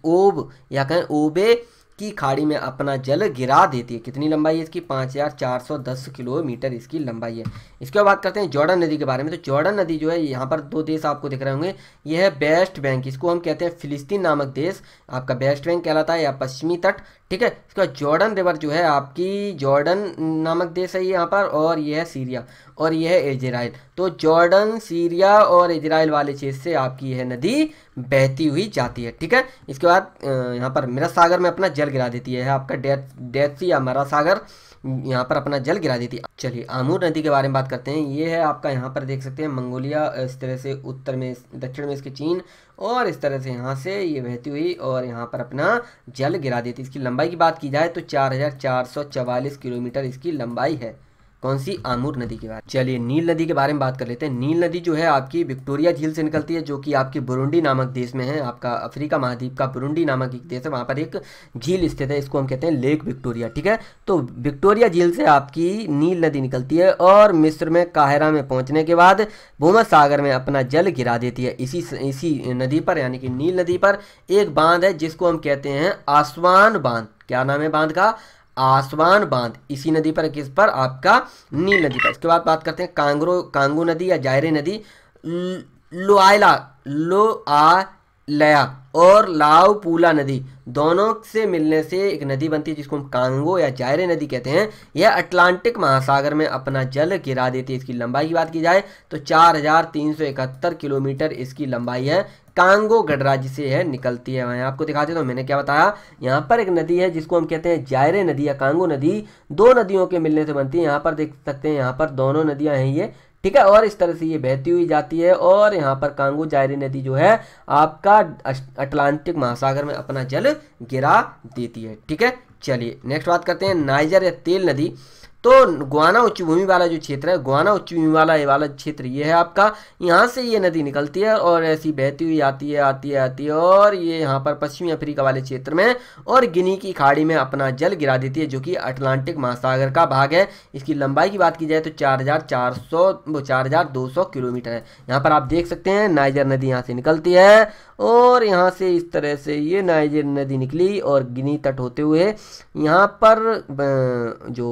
ओब या कहें ओबे की खाड़ी में अपना जल गिरा देती है कितनी लंबाई है इसकी पाँच हज़ार चार सौ दस किलोमीटर इसकी लंबाई है इसके बाद बात करते हैं जॉर्डन नदी के बारे में तो जॉर्डन नदी जो है यहाँ पर दो देश आपको दिख रहे होंगे यह है बेस्ट बैंक इसको हम कहते हैं फिलिस्तीन नामक देश आपका बेस्ट बैंक कहलाता है या पश्चिमी तट ठीक है इसके बाद जॉर्डन रिवर जो है आपकी जॉर्डन नामक देश है यहाँ पर और यह है सीरिया और यह है इजराइल तो जॉर्डन सीरिया और इजराइल वाले क्षेत्र से आपकी यह नदी बहती हुई जाती है ठीक है इसके बाद यहाँ पर मृत सागर में अपना जल गिरा देती है आपका डेथ डेथ या मरा सागर यहाँ पर अपना जल गिरा दी थी चलिए आमूर नदी के बारे में बात करते हैं ये है आपका यहाँ पर देख सकते हैं मंगोलिया इस तरह से उत्तर में दक्षिण में इसके चीन और इस तरह से यहाँ से ये बहती हुई और यहाँ पर अपना जल गिरा देती इसकी लंबाई की बात की जाए तो चार किलोमीटर इसकी लंबाई है कौन सी आमूर नदी के बारे में चलिए नील नदी के बारे में बात कर लेते हैं नील नदी जो है आपकी विक्टोरिया झील से निकलती है जो कि आपकी बुरुंडी नामक देश में है आपका अफ्रीका महाद्वीप का बुरुंडी नामक एक देश है वहां पर एक झील स्थित है इसको हम कहते हैं लेक विक्टोरिया ठीक है तो विक्टोरिया झील से आपकी नील नदी निकलती है और मिस्र में काहरा में पहुंचने के बाद भूमत सागर में अपना जल गिरा देती है इसी इसी नदी पर यानी कि नील नदी पर एक बांध है जिसको हम कहते हैं आसवान बांध क्या नाम है बांध का आसवान बांध इसी नदी पर किस पर आपका नील नदी पर इसके बाद बात करते हैं कांगरो कांगू नदी या जायरे नदी लोआला आ लया और लावपूला नदी दोनों से मिलने से एक नदी बनती है जिसको हम कांगो या जायरे नदी कहते हैं यह अटलांटिक महासागर में अपना जल गिरा देती है इसकी लंबाई की बात की जाए तो 4,371 किलोमीटर इसकी लंबाई है कांगो गणराज्य से है निकलती है मैं आपको दिखाते तो मैंने क्या बताया यहाँ पर एक नदी है जिसको हम कहते हैं जायरे नदी या कांगो नदी दो नदियों के मिलने से बनती है यहाँ पर देख सकते हैं यहाँ पर दोनों नदियाँ हैं ये ठीक है और इस तरह से ये बहती हुई जाती है और यहाँ पर कांगो जायरी नदी जो है आपका अटलांटिक महासागर में अपना जल गिरा देती है ठीक है चलिए नेक्स्ट बात करते हैं नाइजर या तेल नदी तो गुआना उच्च भूमि वाला जो क्षेत्र है गुआना उच्च भूमि वाला ये वाला क्षेत्र ये है आपका यहाँ से ये नदी निकलती है और ऐसी बहती हुई आती है आती है आती है और ये यहाँ पर पश्चिमी अफ्रीका वाले क्षेत्र में और गिनी की खाड़ी में अपना जल गिरा देती है जो कि अटलांटिक महासागर का भाग है इसकी लंबाई की बात की जाए तो चार हजार चार सौ वो चार हजार दो सौ किलोमीटर है यहाँ पर आप देख सकते हैं नाइजर नदी यहाँ से निकलती है और यहाँ से इस तरह से ये नाइजर नदी निकली और गिनी तट होते हुए यहाँ पर जो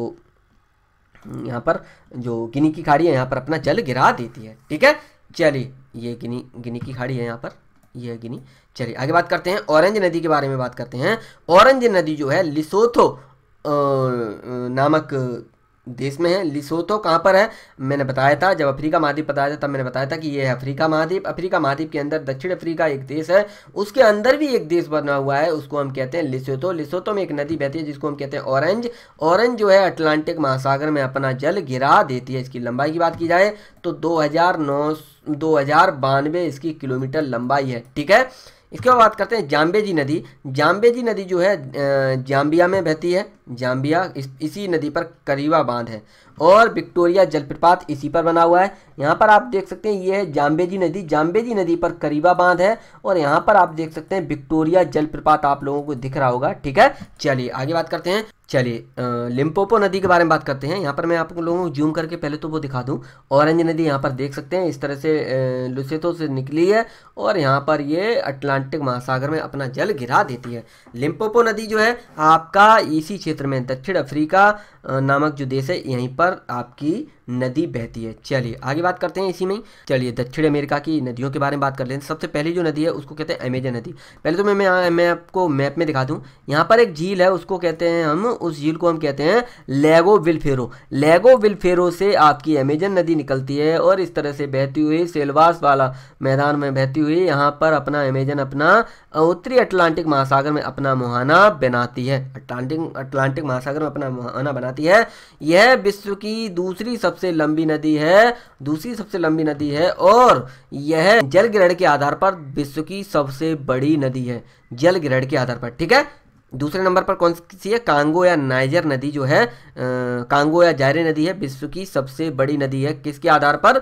यहाँ पर जो गिनी की खाड़ी है यहाँ पर अपना जल गिरा देती है ठीक है चलिए ये गिनी गिनी की खाड़ी है यहाँ पर यह गिनी चलिए आगे बात करते हैं ऑरेंज नदी के बारे में बात करते हैं ऑरेंज नदी जो है लिसोथो नामक देश में है लिसोतो कहाँ पर है मैंने बताया था जब अफ्रीका महाद्वीप बताया था तब मैंने बताया था कि ये है अफ्रीका महाद्वीप अफ्रीका महाद्वीप के अंदर दक्षिण अफ्रीका एक देश है उसके अंदर भी एक देश बना हुआ है उसको हम कहते हैं लिसोतो लिसोतो में एक नदी बहती है जिसको हम कहते हैं ऑरेंज ऑरेंज जो है अटलांटिक महासागर में अपना जल गिरा देती है इसकी लंबाई की बात की जाए तो दो हज़ार इसकी किलोमीटर लंबाई है ठीक है इसके बाद बात करते हैं जाम्बेजी नदी जाम्बेजी नदी जो है जाम्बिया में बहती है जाम्बिया इस, इसी नदी पर करीवा बांध है और विक्टोरिया जलप्रपात इसी पर बना हुआ है यहाँ पर आप देख सकते हैं ये है जाम्बेजी नदी जाम्बेजी नदी पर करीबा बांध है और यहाँ पर आप देख सकते हैं विक्टोरिया जलप्रपात आप लोगों को दिख रहा होगा ठीक है चलिए आगे बात करते हैं चलिए लिम्पोपो नदी के बारे में बात करते हैं यहाँ पर मैं आप लोगों को जूम करके पहले तो वो दिखा दूँ ऑरेंज नदी यहाँ पर देख सकते हैं इस तरह से लुसेतो से निकली है और यहाँ पर ये अटलांटिक महासागर में अपना जल गिरा देती है लिम्पोपो नदी जो है आपका इसी क्षेत्र में दक्षिण अफ्रीका नामक जो देश है यहीं पर आपकी नदी बहती है चलिए आगे बात करते हैं इसी में चलिए दक्षिण अमेरिका की नदियों के बारे में बात कर लेते हैं सबसे पहली जो नदी है उसको कहते हैं अमेजन नदी पहले तो मैं मैं, मैं आपको मैप में दिखा दूँ यहाँ पर एक झील है उसको कहते हैं हम उस झील को हम कहते हैं लेगो विलफेरो लेगो विलफेरो से आपकी अमेजन नदी निकलती है और इस तरह से बहती हुई सेलवास वाला मैदान में बहती हुई यहाँ पर अपना अमेजन अपना उत्तरी अटलांटिक महासागर में अपना मुहाना बनाती है अटलांटिक अटलांटिक महासागर में अपना मुहाना बनाती है यह विश्व की दूसरी सबसे लंबी नदी है दूसरी सबसे लंबी नदी है और यह जल ग्रहण के आधार पर विश्व की सबसे बड़ी नदी है जल ग्रहण के आधार पर ठीक है दूसरे नंबर पर कौन सी है कांगो या नाइजर नदी जो है आ, कांगो या जायरे नदी है विश्व की सबसे बड़ी नदी है किसके आधार पर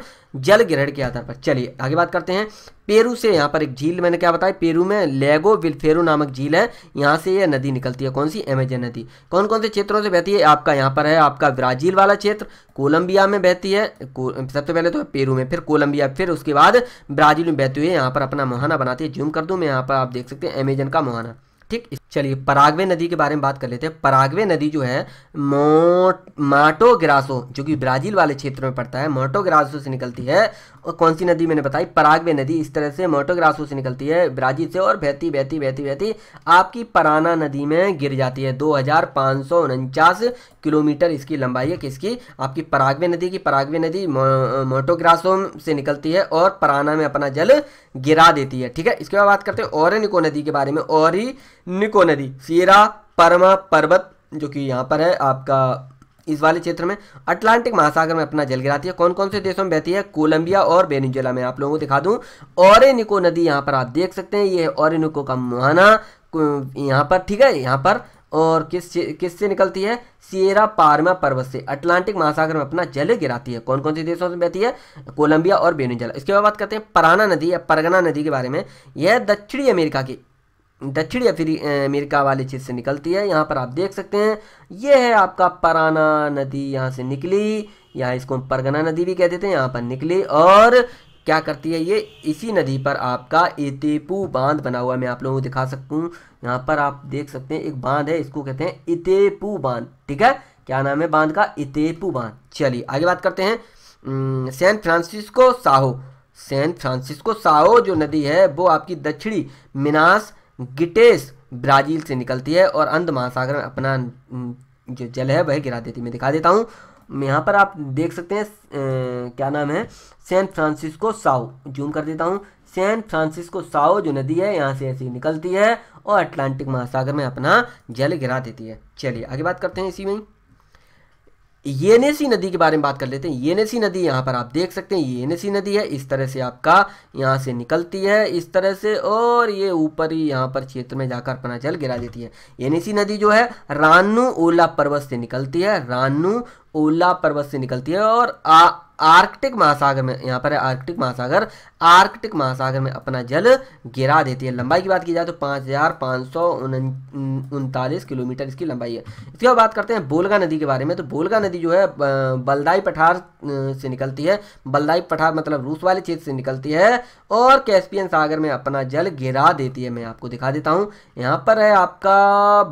जल ग्रहण के आधार पर चलिए आगे बात करते हैं पेरू से यहाँ पर एक झील मैंने क्या बताया पेरू में लेगो विलफेरू नामक झील है यहाँ से यह नदी निकलती है कौन सी एमेजन नदी कौन कौन से क्षेत्रों से बहती है आपका यहाँ पर है आपका ब्राजील वाला क्षेत्र कोलंबिया में बहती है सबसे पहले तो पेरू में फिर कोलंबिया फिर उसके बाद ब्राजील में बहती हुई यहाँ पर अपना मुहाना बनाती है जूम कर दूँ मैं यहाँ पर आप देख सकते हैं एमेजन का मुहाना ठीक चलिए परागवे नदी के बारे में बात कर लेते हैं परागवे नदी जो है मोट माटो ग्रासो जो कि ब्राज़ील वाले क्षेत्र में पड़ता है मोटो ग्रासो से निकलती है और कौन सी नदी मैंने बताई परागवे नदी इस तरह से मोटो ग्रासो से निकलती है ब्राज़ील से और बहती बहती बहती बहती आपकी पराना नदी में गिर जाती है दो किलोमीटर इसकी लंबाई है किसकी आपकी परागवे नदी की परागवे नदी मोटो ग्रासो से निकलती है और पराना में अपना जल गिरा देती है ठीक है इसके बाद बात करते हैं और निको नदी के बारे में और निको इको नदी सीरा परमा पर्वत जो कि यहाँ पर है आपका इस वाले क्षेत्र में अटलांटिक महासागर में अपना जल गिराती है कौन कौन से देशों में बहती है कोलंबिया और बेनिजुला में आप लोगों को दिखा दूं औरनिको नदी यहाँ पर आप देख सकते हैं ये औरनिको का मुहाना यहाँ पर ठीक है यहाँ पर और किस किस से निकलती है सियरा पारमा पर्वत से अटलांटिक महासागर में अपना जल गिराती है कौन कौन से देशों से बहती है कोलंबिया और बेनिजला इसके बाद बात करते हैं पराना नदी या परगना नदी के बारे में यह दक्षिणी अमेरिका की दक्षिण अमेरिका वाले क्षेत्र से निकलती है यहाँ पर आप देख सकते हैं ये है आपका पराना नदी यहाँ से निकली यहाँ इसको हम परगना नदी भी कह देते हैं यहाँ पर निकली और क्या करती है ये इसी नदी पर आपका इतेपू बांध बना हुआ है मैं आप लोगों को दिखा सकूँ यहाँ पर आप देख सकते हैं एक बांध है इसको कहते हैं इतेपू बांध ठीक है क्या नाम है बांध का इतेपू बांध चलिए आगे बात करते हैं सैन फ्रांसिस्को साहो सैन फ्रांसिस्को साहो जो नदी है वो आपकी दक्षिणी मिनास गिटेस ब्राजील से निकलती है और अंध महासागर में अपना जो जल है वह गिरा देती है मैं दिखा देता हूँ यहाँ पर आप देख सकते हैं क्या नाम है सैन फ्रांसिस्को साओ जूम कर देता हूँ सैन फ्रांसिस्को साओ जो नदी है यहाँ से ऐसी निकलती है और अटलांटिक महासागर में अपना जल गिरा देती है चलिए आगे बात करते हैं इसी में येनेसी नदी के बारे में बात कर लेते हैं येनेसी नदी यहाँ पर आप देख सकते हैं येनेसी नदी है इस तरह से आपका यहाँ से निकलती है इस तरह से और ये ऊपर ही यहाँ पर क्षेत्र में जाकर अपना जल गिरा देती है येनेसी नदी जो है रानू ओला पर्वत से निकलती है रानू ओला पर्वत से निकलती है और आ आर्कटिक महासागर में यहाँ पर है आर्कटिक महासागर आर्कटिक महासागर में अपना जल गिरा देती है लंबाई की बात की जाए तो पाँच हज़ार पाँच सौ उनतालीस किलोमीटर इसकी लंबाई है इसके बाद बात करते हैं बोलगा नदी के बारे में तो बोलगा नदी जो है बलदाई पठार से निकलती है बलदाई पठार मतलब रूस वाले क्षेत्र से निकलती है और कैस्पियन सागर में अपना जल गिरा देती है मैं आपको दिखा देता हूँ यहाँ पर है आपका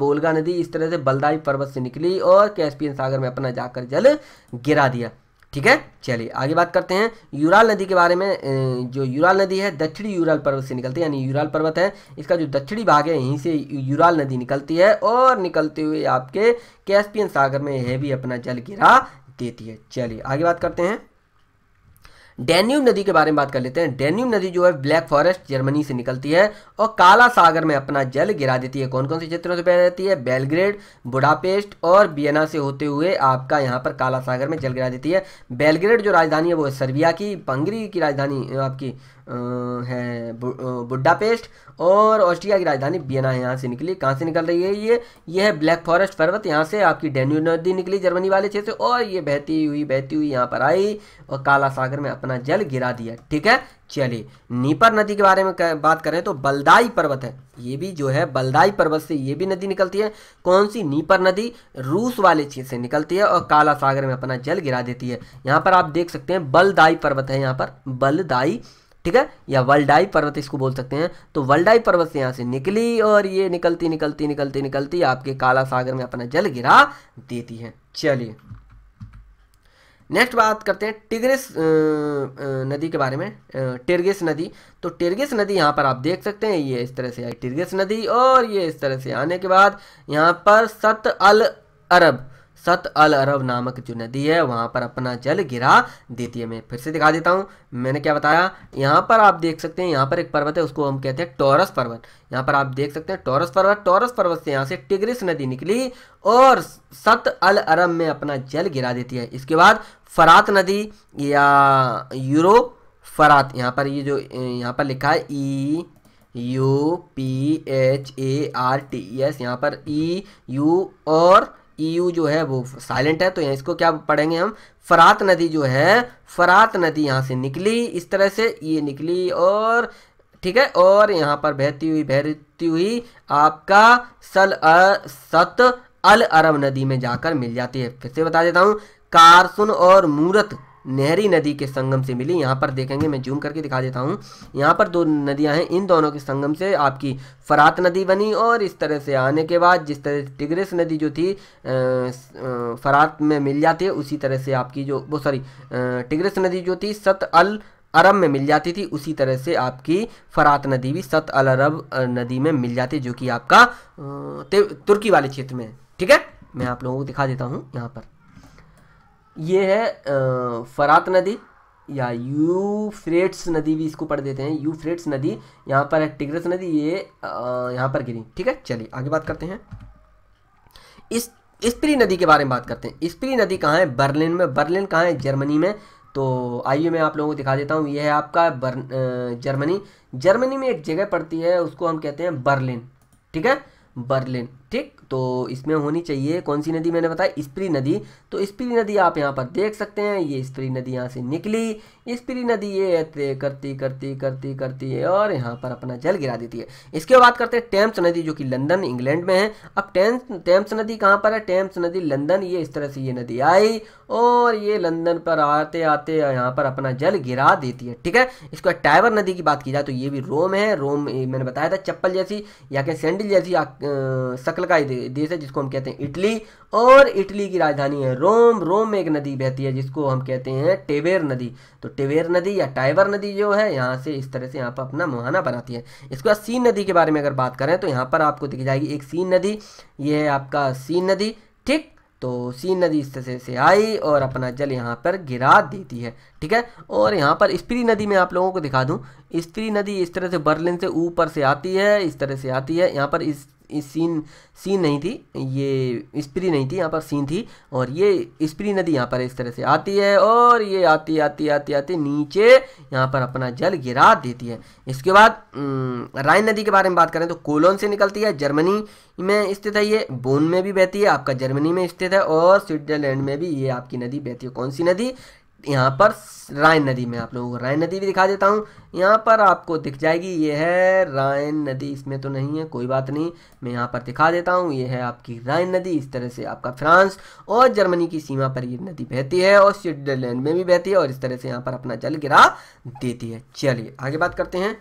बोलगा नदी इस तरह से बलदाई पर्वत से निकली और कैस्पियन सागर में अपना जाकर जल गिरा दिया ठीक है चलिए आगे बात करते हैं यूराल नदी के बारे में जो यूराल नदी है दक्षिणी यूराल पर्वत से निकलती है यानी यूराल पर्वत है इसका जो दक्षिणी भाग है यहीं से यूराल नदी निकलती है और निकलते हुए आपके कैस्पियन सागर में यह भी अपना जल गिरा देती है चलिए आगे बात करते हैं डेन्यूब नदी के बारे में बात कर लेते हैं डेन्यूब नदी जो है ब्लैक फॉरेस्ट जर्मनी से निकलती है और काला सागर में अपना जल गिरा देती है कौन कौन से क्षेत्रों से बह जाती है बेलग्रेड बुडापेस्ट और बियना से होते हुए आपका यहाँ पर काला सागर में जल गिरा देती है बेलग्रेड जो राजधानी है वो सर्बिया की पंगरी की राजधानी आपकी है बुडापेस्ट और ऑस्ट्रिया की राजधानी बियना है यहाँ से निकली कहाँ से निकल रही है ये ये है ब्लैक फॉरेस्ट पर्वत यहाँ से आपकी डेन्यू नदी निकली जर्मनी वाले क्षेत्र से और ये बहती हुई बहती हुई यहाँ पर आई और काला सागर में अपना जल गिरा दिया ठीक है चलिए नीपर नदी के बारे में कर, बात करें तो बलदाई पर्वत है ये भी जो है बलदाई पर्वत से ये भी नदी निकलती है कौन सी नीपर नदी रूस वाले क्षेत्र से निकलती है और काला सागर में अपना जल गिरा देती है यहाँ पर आप देख सकते हैं बलदाई पर्वत है यहाँ पर बलदाई ठीक है या वल्डाई पर्वत इसको बोल सकते हैं तो वल्डाई पर्वत से यहां से निकली और ये निकलती निकलती निकलती निकलती आपके काला सागर में अपना जल गिरा देती है चलिए नेक्स्ट बात करते हैं टिग्रिस नदी के बारे में टिर्गिस नदी तो टिर्गिस नदी यहाँ पर आप देख सकते हैं ये इस तरह से आई टिर्गिस नदी और ये इस तरह से आने के बाद यहाँ पर सत अल अरब सत अल अरब नामक जो नदी है वहां पर अपना जल गिरा देती है मैं फिर से दिखा देता हूं मैंने क्या बताया यहाँ पर आप देख सकते हैं यहाँ पर एक पर्वत है उसको हम कहते हैं टॉरस पर्वत यहाँ पर आप देख सकते हैं टॉरस पर्वत टॉरस पर्वत से यहाँ से टिग्रिस नदी निकली और सत अल अरब में अपना जल गिरा देती है इसके बाद फरात नदी या यूरो फरात यहाँ पर ये जो यहाँ पर लिखा है E U P H A R T S यहाँ पर ई यू और ईयू जो है वो साइलेंट है तो यहाँ इसको क्या पढ़ेंगे हम फरात नदी जो है फरात नदी यहाँ से निकली इस तरह से ये निकली और ठीक है और यहाँ पर बहती हुई बहती हुई आपका सल अ, सत अल अरब नदी में जाकर मिल जाती है फिर से बता देता हूँ कारसुन और मूरत नहरी नदी के संगम से मिली यहाँ पर देखेंगे मैं जूम करके दिखा देता हूँ यहाँ पर दो नदियाँ हैं इन दोनों के संगम से आपकी फरात नदी बनी और इस तरह से आने के बाद जिस तरह से टिग्रेस नदी जो थी फरात में मिल जाती है उसी तरह से आपकी जो वो सॉरी टिग्रेस नदी जो थी सत अल अरब में मिल जाती थी उसी तरह से आपकी फरात नदी भी सत अल अरब नदी में मिल जाती जो कि आपका तुर्की वाले क्षेत्र में है ठीक है मैं आप लोगों को दिखा देता हूँ यहाँ पर ये है फरात नदी या यूफ्रेट्स नदी भी इसको पढ़ देते हैं यूफ्रेट्स नदी यहाँ पर है टिग्रस नदी ये यहाँ पर गिरी ठीक है चलिए आगे बात करते हैं इस स्प्री नदी के बारे में बात करते हैं स्प्री नदी कहाँ है बर्लिन में बर्लिन कहाँ है जर्मनी में तो आइए मैं आप लोगों को दिखा देता हूँ ये है आपका जर्मनी जर्मनी में एक जगह पड़ती है उसको हम कहते हैं बर्लिन ठीक है बर्लिन ठीक तो इसमें होनी चाहिए कौन सी नदी मैंने बताया स्प्री नदी तो स्प्री नदी आप यहाँ पर देख सकते हैं ये स्प्री नदी यहाँ से निकली स्प्री नदी ये करती करती करती करती, है और यहाँ पर अपना जल गिरा देती है इसके बाद करते हैं टेम्स नदी जो कि लंदन इंग्लैंड में है अब टेम्स टेम्स नदी कहाँ पर है टेम्स नदी लंदन ये इस तरह से ये नदी आई और ये लंदन पर आते आते यहाँ पर अपना जल गिरा देती है ठीक है इसके बाद टाइवर नदी की बात की जाए तो ये भी रोम है रोम मैंने बताया था चप्पल जैसी या कि सैंडल जैसी सर्कल का देश है जिसको हम कहते हैं इटली और इटली की राजधानी है रोम रोम में एक नदी बहती है जिसको हम कहते हैं टेबेर नदी तो टेबेर नदी या टाइवर नदी जो है यहाँ से इस तरह से यहाँ पर अपना मुहाना बनाती है इसके बाद सीन नदी के बारे में अगर बात करें तो यहाँ पर आपको दिखी जाएगी एक सीन नदी ये है आपका सीन नदी ठीक तो सीन नदी इस तरह से आई और अपना जल यहाँ पर गिरा देती है ठीक है और यहाँ पर स्प्री नदी में आप लोगों को दिखा दूँ स्प्री नदी इस तरह से बर्लिन से ऊपर से आती है इस तरह से आती है यहाँ पर इस इस सीन सीन नहीं थी ये स्प्री नहीं थी यहाँ पर सीन थी और ये स्प्री नदी यहाँ पर इस तरह से आती है और ये आती आती आती आती नीचे यहाँ पर अपना जल गिरा देती है इसके बाद राइन नदी के बारे में बात करें तो कोलोन से निकलती है जर्मनी में स्थित है ये बोन में भी बहती है आपका जर्मनी में स्थित है और स्विट्जरलैंड में भी ये आपकी नदी बहती है कौन सी नदी यहाँ पर रायन नदी में आप लोगों को रायन नदी भी दिखा देता हूँ यहाँ पर आपको दिख जाएगी ये है रायन नदी इसमें तो नहीं है कोई बात नहीं मैं यहाँ पर दिखा देता हूँ ये है आपकी रायन नदी इस तरह से आपका फ्रांस और जर्मनी की सीमा पर ये नदी बहती है और स्विट्जरलैंड में भी बहती है और इस तरह से यहाँ पर अपना जल गिरा देती है चलिए आगे बात करते हैं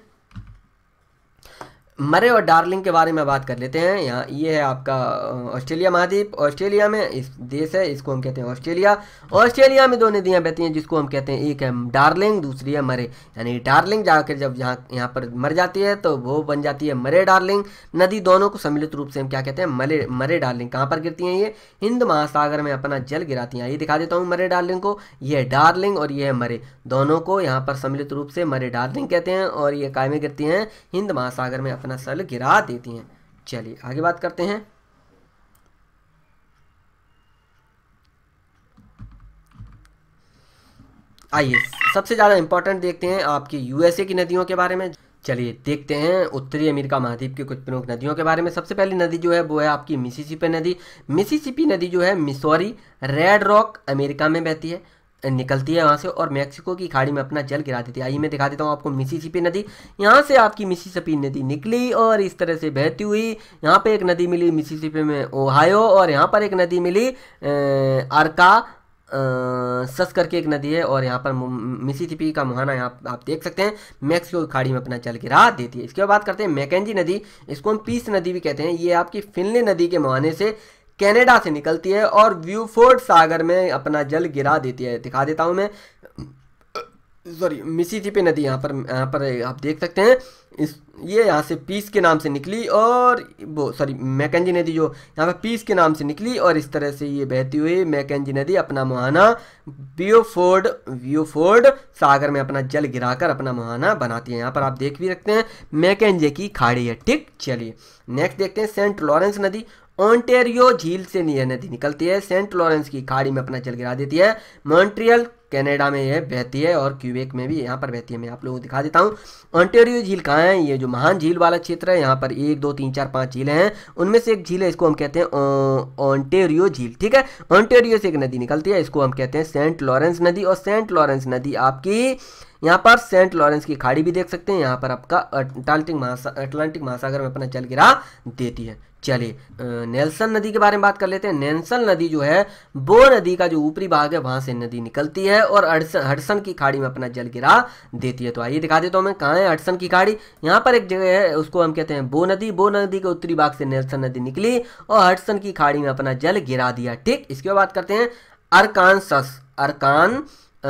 मरे और डार्लिंग के बारे में बात कर लेते हैं यहाँ ये है आपका ऑस्ट्रेलिया महाद्वीप ऑस्ट्रेलिया में इस देश है इसको हम कहते हैं ऑस्ट्रेलिया ऑस्ट्रेलिया में दो नदियाँ बहती हैं जिसको हम कहते हैं एक है डार्लिंग दूसरी है मरे यानी डार्लिंग जाकर जब यहाँ यहाँ पर मर जाती है तो वो बन जाती है मरे डार्लिंग नदी दोनों को सम्मिलित रूप से हम क्या कहते हैं मरे मरे डार्लिंग कहाँ पर गिरती हैं ये हिंद महासागर में अपना जल गिराती हैं ये दिखा देता हूँ मरे डार्लिंग को ये डार्लिंग और ये है मरे दोनों को यहाँ पर सम्मिलित रूप से मरे डार्लिंग कहते हैं और ये कायमें गिरती हैं हिंद महासागर में अपना सल गिरा देती हैं चलिए आगे बात करते हैं आइए सबसे ज़्यादा इंपॉर्टेंट देखते हैं आपकी यूएसए की नदियों के बारे में चलिए देखते हैं उत्तरी अमेरिका महाद्वीप की कुछ प्रमुख नदियों के बारे में सबसे पहली नदी जो है वो है आपकी मिसिसिपी नदी मिसिसिपी नदी जो है मिसौरी रेड रॉक अमेरिका में बहती है निकलती है वहाँ से और मैक्सिको की खाड़ी में अपना जल गिरा देती है आइए मैं दिखा देता हूँ आपको मिसीसिपी नदी यहाँ से आपकी मिसीसिपी नदी निकली और इस तरह से बहती हुई यहाँ पे एक नदी मिली मिसीसिपी में ओहायो और यहाँ पर एक नदी मिली अर्का सस करके एक नदी है और यहाँ पर मिसिसिपी का मुहाना यहाँ आप देख सकते हैं मैक्सिको की खाड़ी में अपना जल गिरा देती है इसके बाद करते हैं मैकेजी नदी इसको हम पीस नदी भी कहते हैं ये आपकी फिनले नदी के मुहाने से कनाडा से निकलती है और व्यूफोर्ड सागर में अपना जल गिरा देती है दिखा देता हूँ मैं सॉरी मिसिसिपी नदी यहाँ पर यहाँ पर आप देख सकते हैं इस ये यहाँ से पीस के नाम से निकली और वो सॉरी मैकेजी नदी जो यहाँ पर पीस के नाम से निकली और इस तरह से ये बहती हुई मैकेजी नदी अपना मुहाना व्यूफोर्ड व्यूफोर्ड सागर में अपना जल गिराकर अपना मुहाना बनाती है यहाँ पर आप देख भी सकते हैं मैकेजे की खाड़ी है ठीक चलिए नेक्स्ट देखते हैं सेंट लॉरेंस नदी ओंटेरियो झील से यह नदी निकलती है सेंट लॉरेंस की खाड़ी में अपना जल गिरा देती है मॉन्ट्रियल कनाडा में यह बहती है और क्यूबेक में भी यहाँ पर बहती है मैं आप लोगों को दिखा देता हूँ ऑन्टेरियो झील कहाँ है ये जो महान झील वाला क्षेत्र है यहाँ पर एक दो तीन चार पाँच झीलें हैं उनमें से एक झील है इसको हम कहते हैं ऑन्टेरियो झील ठीक है ऑन्टेरियो से एक नदी निकलती है इसको हम कहते हैं सेंट लॉरेंस नदी और सेंट लॉरेंस नदी आपकी यहाँ पर सेंट लॉरेंस की खाड़ी भी देख सकते हैं यहाँ पर आपका अटलांटिक महासा अटलांटिक महासागर में अपना जल गिरा देती है चलिए नेल्सन नदी के बारे में बात कर लेते हैं नेल्सन नदी जो है बो नदी का जो ऊपरी भाग है वहां से नदी निकलती है और हडसन की खाड़ी में अपना जल गिरा देती है तो आइए दिखा देता तो हूँ मैं कहाँ है हडसन की खाड़ी यहाँ पर एक जगह है उसको हम कहते हैं बो नदी बो नदी के उत्तरी भाग से नेल्सन नदी निकली और हडसन की खाड़ी में अपना जल गिरा दिया ठीक इसके बाद बात करते हैं अरकानसस अरकान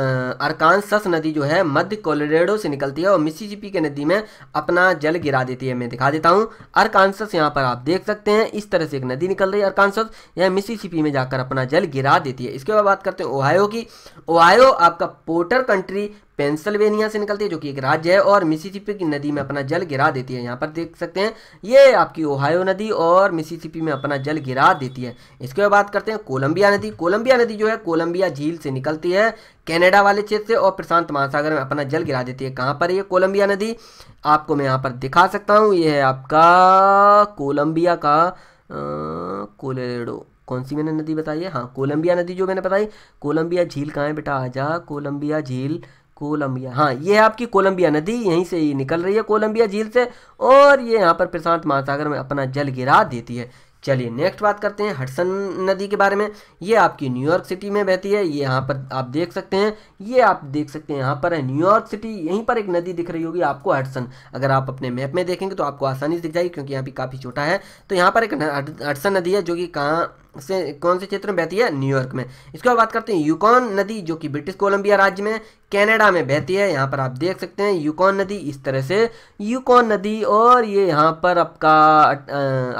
अरकानसस नदी जो है मध्य कोलोरेडो से निकलती है और मिसिसिपी के नदी में अपना जल गिरा देती है मैं दिखा देता हूँ अरकानसस यहाँ पर आप देख सकते हैं इस तरह से एक नदी निकल रही है अरकानसस यह मिसिसिपी में जाकर अपना जल गिरा देती है इसके बाद बात करते हैं ओहायो की ओहायो आपका पोर्टर कंट्री पेंसिल्वेनिया से निकलती है जो कि एक राज्य है और मिसिसिपी की नदी में अपना जल गिरा देती है यहाँ पर देख सकते हैं ये आपकी ओहायो नदी और मिसिसिपी में अपना जल गिरा देती है इसके बाद करते हैं कोलंबिया नदी कोलंबिया नदी जो है कोलंबिया झील से निकलती है कैनेडा वाले क्षेत्र से और प्रशांत महासागर में अपना जल गिरा देती है कहाँ पर ये कोलंबिया नदी आपको मैं यहाँ पर दिखा सकता हूँ ये है आपका कोलंबिया का कोलेडो कौन सी मैंने नदी बताई है हाँ कोलंबिया नदी जो मैंने बताई कोलंबिया झील कहाँ है बेटा आजा कोलंबिया झील कोलंबिया हाँ ये है आपकी कोलंबिया नदी यहीं से ही निकल रही है कोलंबिया झील से और ये यहाँ पर प्रशांत महासागर में अपना जल गिरा देती है चलिए नेक्स्ट बात करते हैं हडसन नदी के बारे में ये आपकी न्यूयॉर्क सिटी में बहती है ये यहाँ पर आप देख सकते हैं ये आप देख सकते हैं यहाँ पर है न्यूयॉर्क सिटी यहीं पर एक नदी दिख रही होगी आपको हडसन अगर आप अपने मैप में देखेंगे तो आपको आसानी से दिख जाएगी क्योंकि यहाँ भी काफ़ी छोटा है तो यहाँ पर एक हडसन नदी है जो कि कहाँ से कौन से क्षेत्र में बहती है न्यूयॉर्क में इसके बाद बात करते हैं यूकॉन नदी जो कि ब्रिटिश कोलंबिया राज्य में कनाडा में बहती है यहाँ पर आप देख सकते हैं यूकॉन नदी इस तरह से यूकॉन नदी और ये यहाँ पर आपका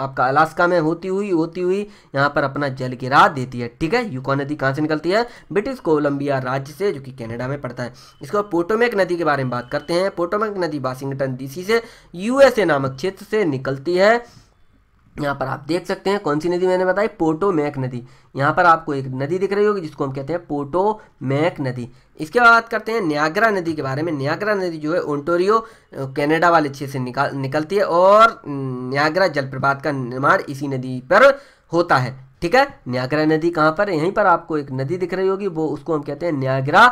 आपका अलास्का में होती हुई होती हुई यहाँ पर अपना जल गिरा देती है ठीक है यूकॉन नदी कहाँ से निकलती है ब्रिटिश कोलंबिया राज्य से जो कि कैनेडा में पड़ता है इसके बाद पोटोमेक नदी के बारे में बात करते हैं पोटोमेक नदी वाशिंगटन डीसी से यूएसए नामक क्षेत्र से निकलती है यहाँ पर आप देख सकते हैं कौन सी नदी मैंने बताई पोटो मैक नदी यहाँ पर आपको एक नदी दिख रही होगी जिसको हम कहते हैं पोटो मैक नदी इसके बाद करते हैं न्यागरा नदी के बारे में न्यागरा नदी जो है ओंटोरियो कनाडा वाले क्षेत्र से निकाल निकलती है और न्यागरा जलप्रपात का निर्माण इसी नदी पर होता है ठीक है न्यागरा नदी कहाँ पर यहीं पर आपको एक नदी दिख रही होगी वो उसको हम कहते हैं न्यागरा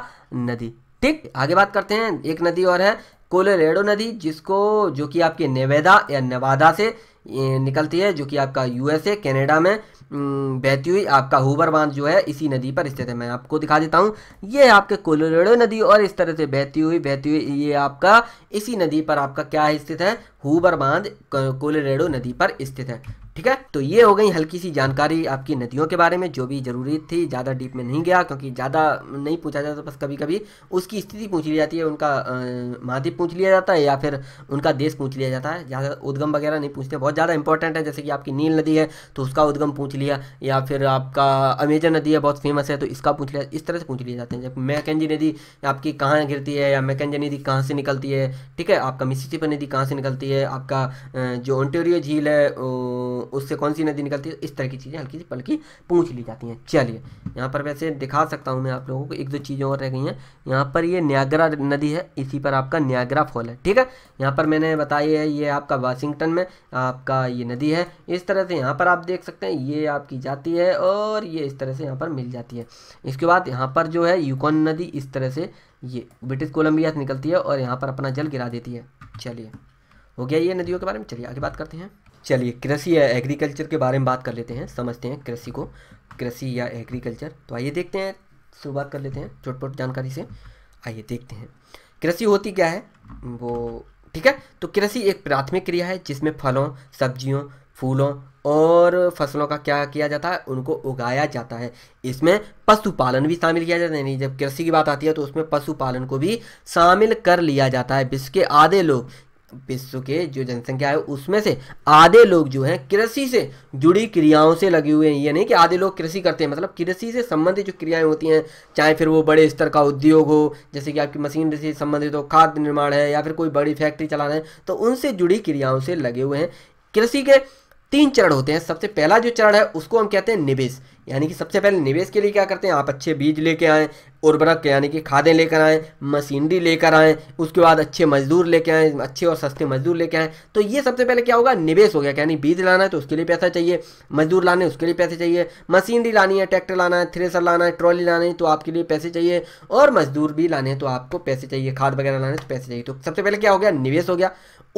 नदी ठीक आगे बात करते हैं एक नदी और है कोलोरेडो नदी जिसको जो कि आपके नेवेदा या नवादा से निकलती है जो कि आपका यूएसए कनाडा में बहती हुई आपका हुबर बांध जो है इसी नदी पर स्थित है मैं आपको दिखा देता हूँ ये आपके कोलोरेडो नदी और इस तरह से बहती हुई बहती हुई ये आपका इसी नदी पर आपका क्या स्थित है हुबर बांध कोलोरेडो नदी पर स्थित है ठीक है तो ये हो गई हल्की सी जानकारी आपकी नदियों के बारे में जो भी जरूरी थी ज़्यादा डीप में नहीं गया क्योंकि ज़्यादा नहीं पूछा जाता तो बस कभी कभी उसकी स्थिति पूछ ली जाती है उनका महाद्वीप पूछ लिया जाता है या फिर उनका देश पूछ लिया जाता है ज़्यादा उद्गम वगैरह नहीं पूछते बहुत ज़्यादा इंपॉर्टेंट है जैसे कि आपकी नील नदी है तो उसका उद्गम पूछ लिया या फिर आपका अमेजन नदी है बहुत फेमस है तो इसका पूछ लिया इस तरह से पूछ लिया जाते हैं जब मैकेंजी नदी आपकी कहाँ गिरती है या मैकेजी नदी कहाँ से निकलती है ठीक है आपका मिसिसिपी नदी कहाँ से निकलती है आपका जो ओंटेरियो झील है उससे कौन सी नदी निकलती है इस तरह की चीज़ें हल्की सी पलकी पूछ ली जाती हैं चलिए यहाँ पर वैसे दिखा सकता हूँ मैं आप लोगों को एक दो चीज़ें और रह गई हैं यहाँ पर ये न्यागरा नदी है इसी पर आपका न्यागरा फॉल है ठीक है यहाँ पर मैंने बताया है ये आपका वाशिंगटन में आपका ये नदी है इस तरह से यहाँ पर आप देख सकते हैं ये आपकी जाती है और ये इस तरह से यहाँ पर मिल जाती है इसके बाद यहाँ पर जो है यूकॉन नदी इस तरह से ये ब्रिटिश कोलंबिया से निकलती है और यहाँ पर अपना जल गिरा देती है चलिए हो गया ये नदियों के बारे में चलिए आगे बात करते हैं चलिए कृषि या एग्रीकल्चर के बारे में बात कर लेते हैं समझते हैं कृषि को कृषि या एग्रीकल्चर तो आइए देखते हैं शुरुआत कर लेते हैं चोटपोट जानकारी से आइए देखते हैं कृषि होती क्या है वो ठीक है तो कृषि एक प्राथमिक क्रिया है जिसमें फलों सब्जियों फूलों और फसलों का क्या किया जाता है उनको उगाया जाता है इसमें पशुपालन भी शामिल किया जाता है नहीं जब कृषि की बात आती है तो उसमें पशुपालन को भी शामिल कर लिया जाता है विश्व के आधे लोग विश्व के जो जनसंख्या है उसमें से आधे लोग जो हैं कृषि से जुड़ी क्रियाओं से लगे हुए हैं ये नहीं कि आधे लोग कृषि करते हैं मतलब कृषि से संबंधित जो क्रियाएं होती हैं चाहे फिर वो बड़े स्तर का उद्योग हो जैसे कि आपकी मशीनरी से संबंधित हो खाद्य निर्माण है या फिर कोई बड़ी फैक्ट्री चलाना है तो उनसे जुड़ी क्रियाओं से लगे हुए हैं कृषि के तीन चरण होते हैं सबसे पहला जो चरण है उसको हम कहते हैं निवेश यानी कि सबसे पहले निवेश के लिए क्या करते हैं आप अच्छे बीज लेके आएँ उर्वरक यानी कि खादें लेकर आएँ मशीनरी लेकर आएँ उसके बाद अच्छे मजदूर लेके आएँ अच्छे और सस्ते मजदूर लेके आएँ तो ये सबसे पहले क्या होगा निवेश हो गया यानी बीज लाना है तो उसके लिए पैसा चाहिए मजदूर लाने उसके लिए पैसे चाहिए मशीनरी लानी है ट्रैक्टर लाना है थ्रेसर लाना है ट्रॉली लानी है तो आपके लिए पैसे चाहिए और मजदूर भी लाने हैं तो आपको पैसे चाहिए खाद वगैरह लाने तो पैसे चाहिए तो सबसे पहले क्या हो गया निवेश हो गया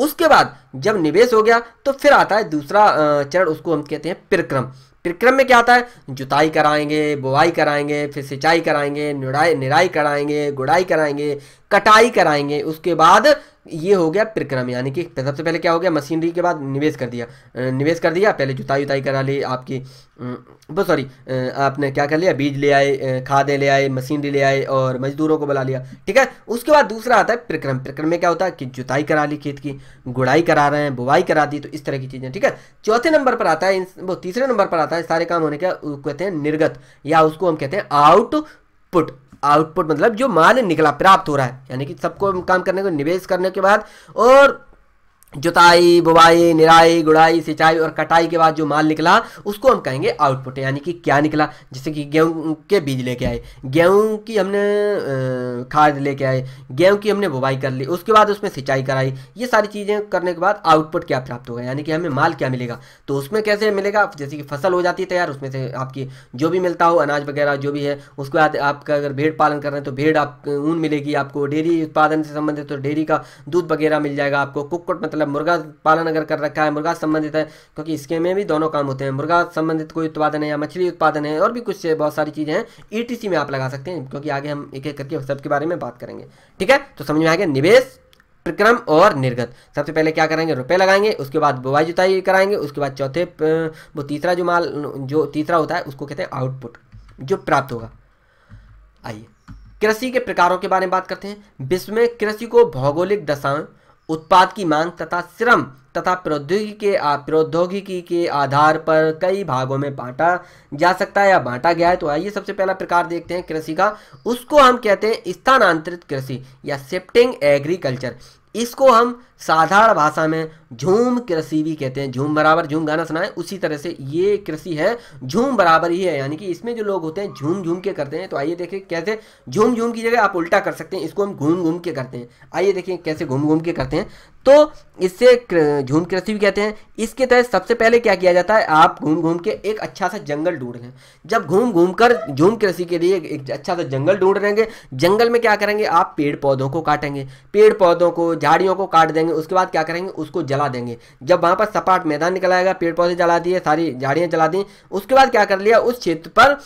उसके बाद जब निवेश हो गया तो फिर आता है दूसरा चरण उसको हम कहते हैं परिक्रम क्रम में क्या आता है जुताई कराएंगे बुआई कराएंगे फिर सिंचाई कराएंगे निराई निराई कराएंगे गुड़ाई कराएंगे कटाई कराएंगे उसके बाद ये हो गया प्रक्रम यानी कि सबसे पहले क्या हो गया मशीनरी के बाद निवेश कर दिया निवेश कर दिया पहले जुताई उताई करा ली आपकी वो सॉरी आपने क्या कर लिया बीज ले आए खादें ले आए मशीनरी ले आए और मजदूरों को बुला लिया ठीक है उसके बाद दूसरा आता है प्रक्रम प्रक्रम में क्या होता है कि जुताई करा ली खेत की गुड़ाई करा रहे हैं बुवाई करा दी तो इस तरह की चीज़ें ठीक है चौथे नंबर पर आता है वो तीसरे नंबर पर आता है सारे काम होने का कहते हैं निर्गत या उसको हम कहते हैं आउट पुट आउटपुट मतलब जो माल निकला प्राप्त हो रहा है यानी कि सबको काम करने को निवेश करने के बाद और जुताई बुवाई निराई गुड़ाई सिंचाई और कटाई के बाद जो माल निकला उसको हम कहेंगे आउटपुट यानी कि क्या निकला जैसे कि गेहूं के बीज लेके आए गेहूं की हमने खाद लेके आए गेहूं की हमने बुवाई कर ली उसके बाद उसमें सिंचाई कराई ये सारी चीज़ें करने के बाद आउटपुट क्या प्राप्त होगा यानी कि हमें माल क्या मिलेगा तो उसमें कैसे मिलेगा जैसे कि फसल हो जाती है तैयार उसमें से आपकी जो भी मिलता हो अनाज वगैरह जो भी है उसके बाद आपका अगर भेड़ पालन कर रहे हैं तो भेड़ आप ऊन मिलेगी आपको डेयरी उत्पादन से संबंधित तो डेयरी का दूध वगैरह मिल जाएगा आपको कुक्कुट मतलब मतलब मुर्गा पालन अगर कर रखा है मुर्गा संबंधित है क्योंकि इसके में भी दोनों काम होते हैं मुर्गा संबंधित कोई उत्पादन है या मछली उत्पादन है और भी कुछ बहुत सारी चीज़ें हैं ई e में आप लगा सकते हैं क्योंकि आगे हम एक एक करके सबके बारे में बात करेंगे ठीक है तो समझ में आ गया निवेश क्रम और निर्गत सबसे पहले क्या करेंगे रुपए लगाएंगे उसके बाद बुवाई जुताई कराएंगे उसके बाद चौथे वो तीसरा जो माल जो तीसरा होता है उसको कहते हैं आउटपुट जो प्राप्त होगा आइए कृषि के प्रकारों के बारे में बात करते हैं विश्व में कृषि को भौगोलिक दशांश उत्पाद की मांग तथा श्रम तथा प्रौद्योगिकी के प्रौद्योगिकी के आधार पर कई भागों में बांटा जा सकता है या बांटा गया है तो आइए सबसे पहला प्रकार देखते हैं कृषि का उसको हम कहते हैं स्थानांतरित कृषि या शिफ्टिंग एग्रीकल्चर इसको हम साधारण भाषा में झूम कृषि भी कहते हैं झूम बराबर झूम गाना सुना है उसी तरह से ये कृषि है झूम बराबर ही है यानी कि इसमें जो लोग होते हैं झूम झूम के करते हैं तो आइए देखें कैसे झूम झूम की जगह आप उल्टा कर सकते हैं इसको हम घूम घूम के करते हैं आइए देखिए कैसे घूम घूम के करते हैं तो इससे झूम कृषि भी कहते हैं इसके तहत सबसे पहले क्या किया जाता है आप घूम घूम के एक अच्छा सा जंगल ढूंढ लें जब घूम घूम कर झूम कृषि के लिए एक अच्छा सा जंगल ढूंढ रहेंगे जंगल में क्या करेंगे आप पेड़ पौधों को काटेंगे पेड़ पौधों को झाड़ियों को काट देंगे करेंगे उसके बाद क्या करेंगे उसको जला देंगे जब वहां पर सपाट मैदान निकल आएगा पेड़ पौधे जला दिए सारी झाड़ियां जला दी उसके बाद क्या कर लिया उस क्षेत्र पर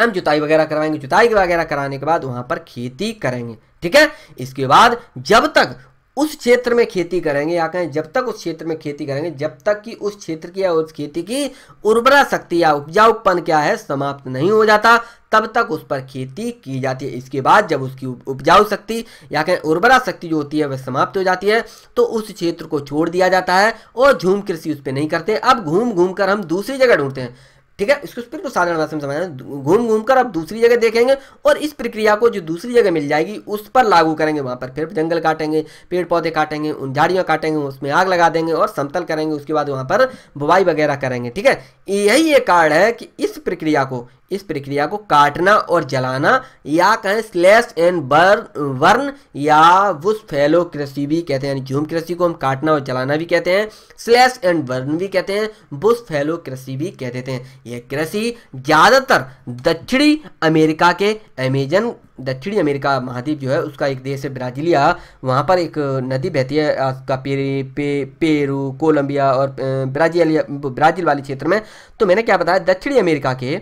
हम जुताई वगैरह करवाएंगे जुताई वगैरह कराने के बाद वहां पर खेती करेंगे ठीक है इसके बाद जब तक उस क्षेत्र में खेती करेंगे या कहें जब तक उस क्षेत्र में खेती करेंगे जब तक कि उस क्षेत्र की या उस खेती की उर्वरा शक्ति या उपजाऊपन क्या है समाप्त नहीं हो जाता तब तक उस पर खेती की जाती है इसके बाद जब उसकी उपजाऊ शक्ति या कहें उर्वरा शक्ति जो होती है वह समाप्त हो जाती है तो उस क्षेत्र को छोड़ दिया जाता है और झूम कृषि उस पर नहीं करते अब घूम घूम कर हम दूसरी जगह ढूंढते हैं ठीक है इसको फिर साधारण भाषा में समझना घूम घूम कर आप दूसरी जगह देखेंगे और इस प्रक्रिया को जो दूसरी जगह मिल जाएगी उस पर लागू करेंगे वहां पर फिर जंगल काटेंगे पेड़ पौधे काटेंगे उन झाड़ियां काटेंगे उसमें आग लगा देंगे और समतल करेंगे उसके बाद वहां पर बुवाई वगैरह करेंगे ठीक है यही एक कारण है कि इस प्रक्रिया को इस प्रक्रिया को काटना और जलाना या कहें स्लैश एंड बर्न वर्न या वुस फैलो कृषि भी कहते हैं झूम कृषि को हम काटना और जलाना भी कहते हैं स्लैश एंड वर्न भी कहते हैं बुस फैलो कृषि भी कह देते हैं यह कृषि ज़्यादातर दक्षिणी अमेरिका के अमेजन दक्षिणी अमेरिका महाद्वीप जो है उसका एक देश है ब्राजीलिया वहाँ पर एक नदी बहती है आपका पेरे पे पेरू कोलंबिया और ब्राजीलिया ब्राजील वाले क्षेत्र में तो मैंने क्या बताया दक्षिणी अमेरिका के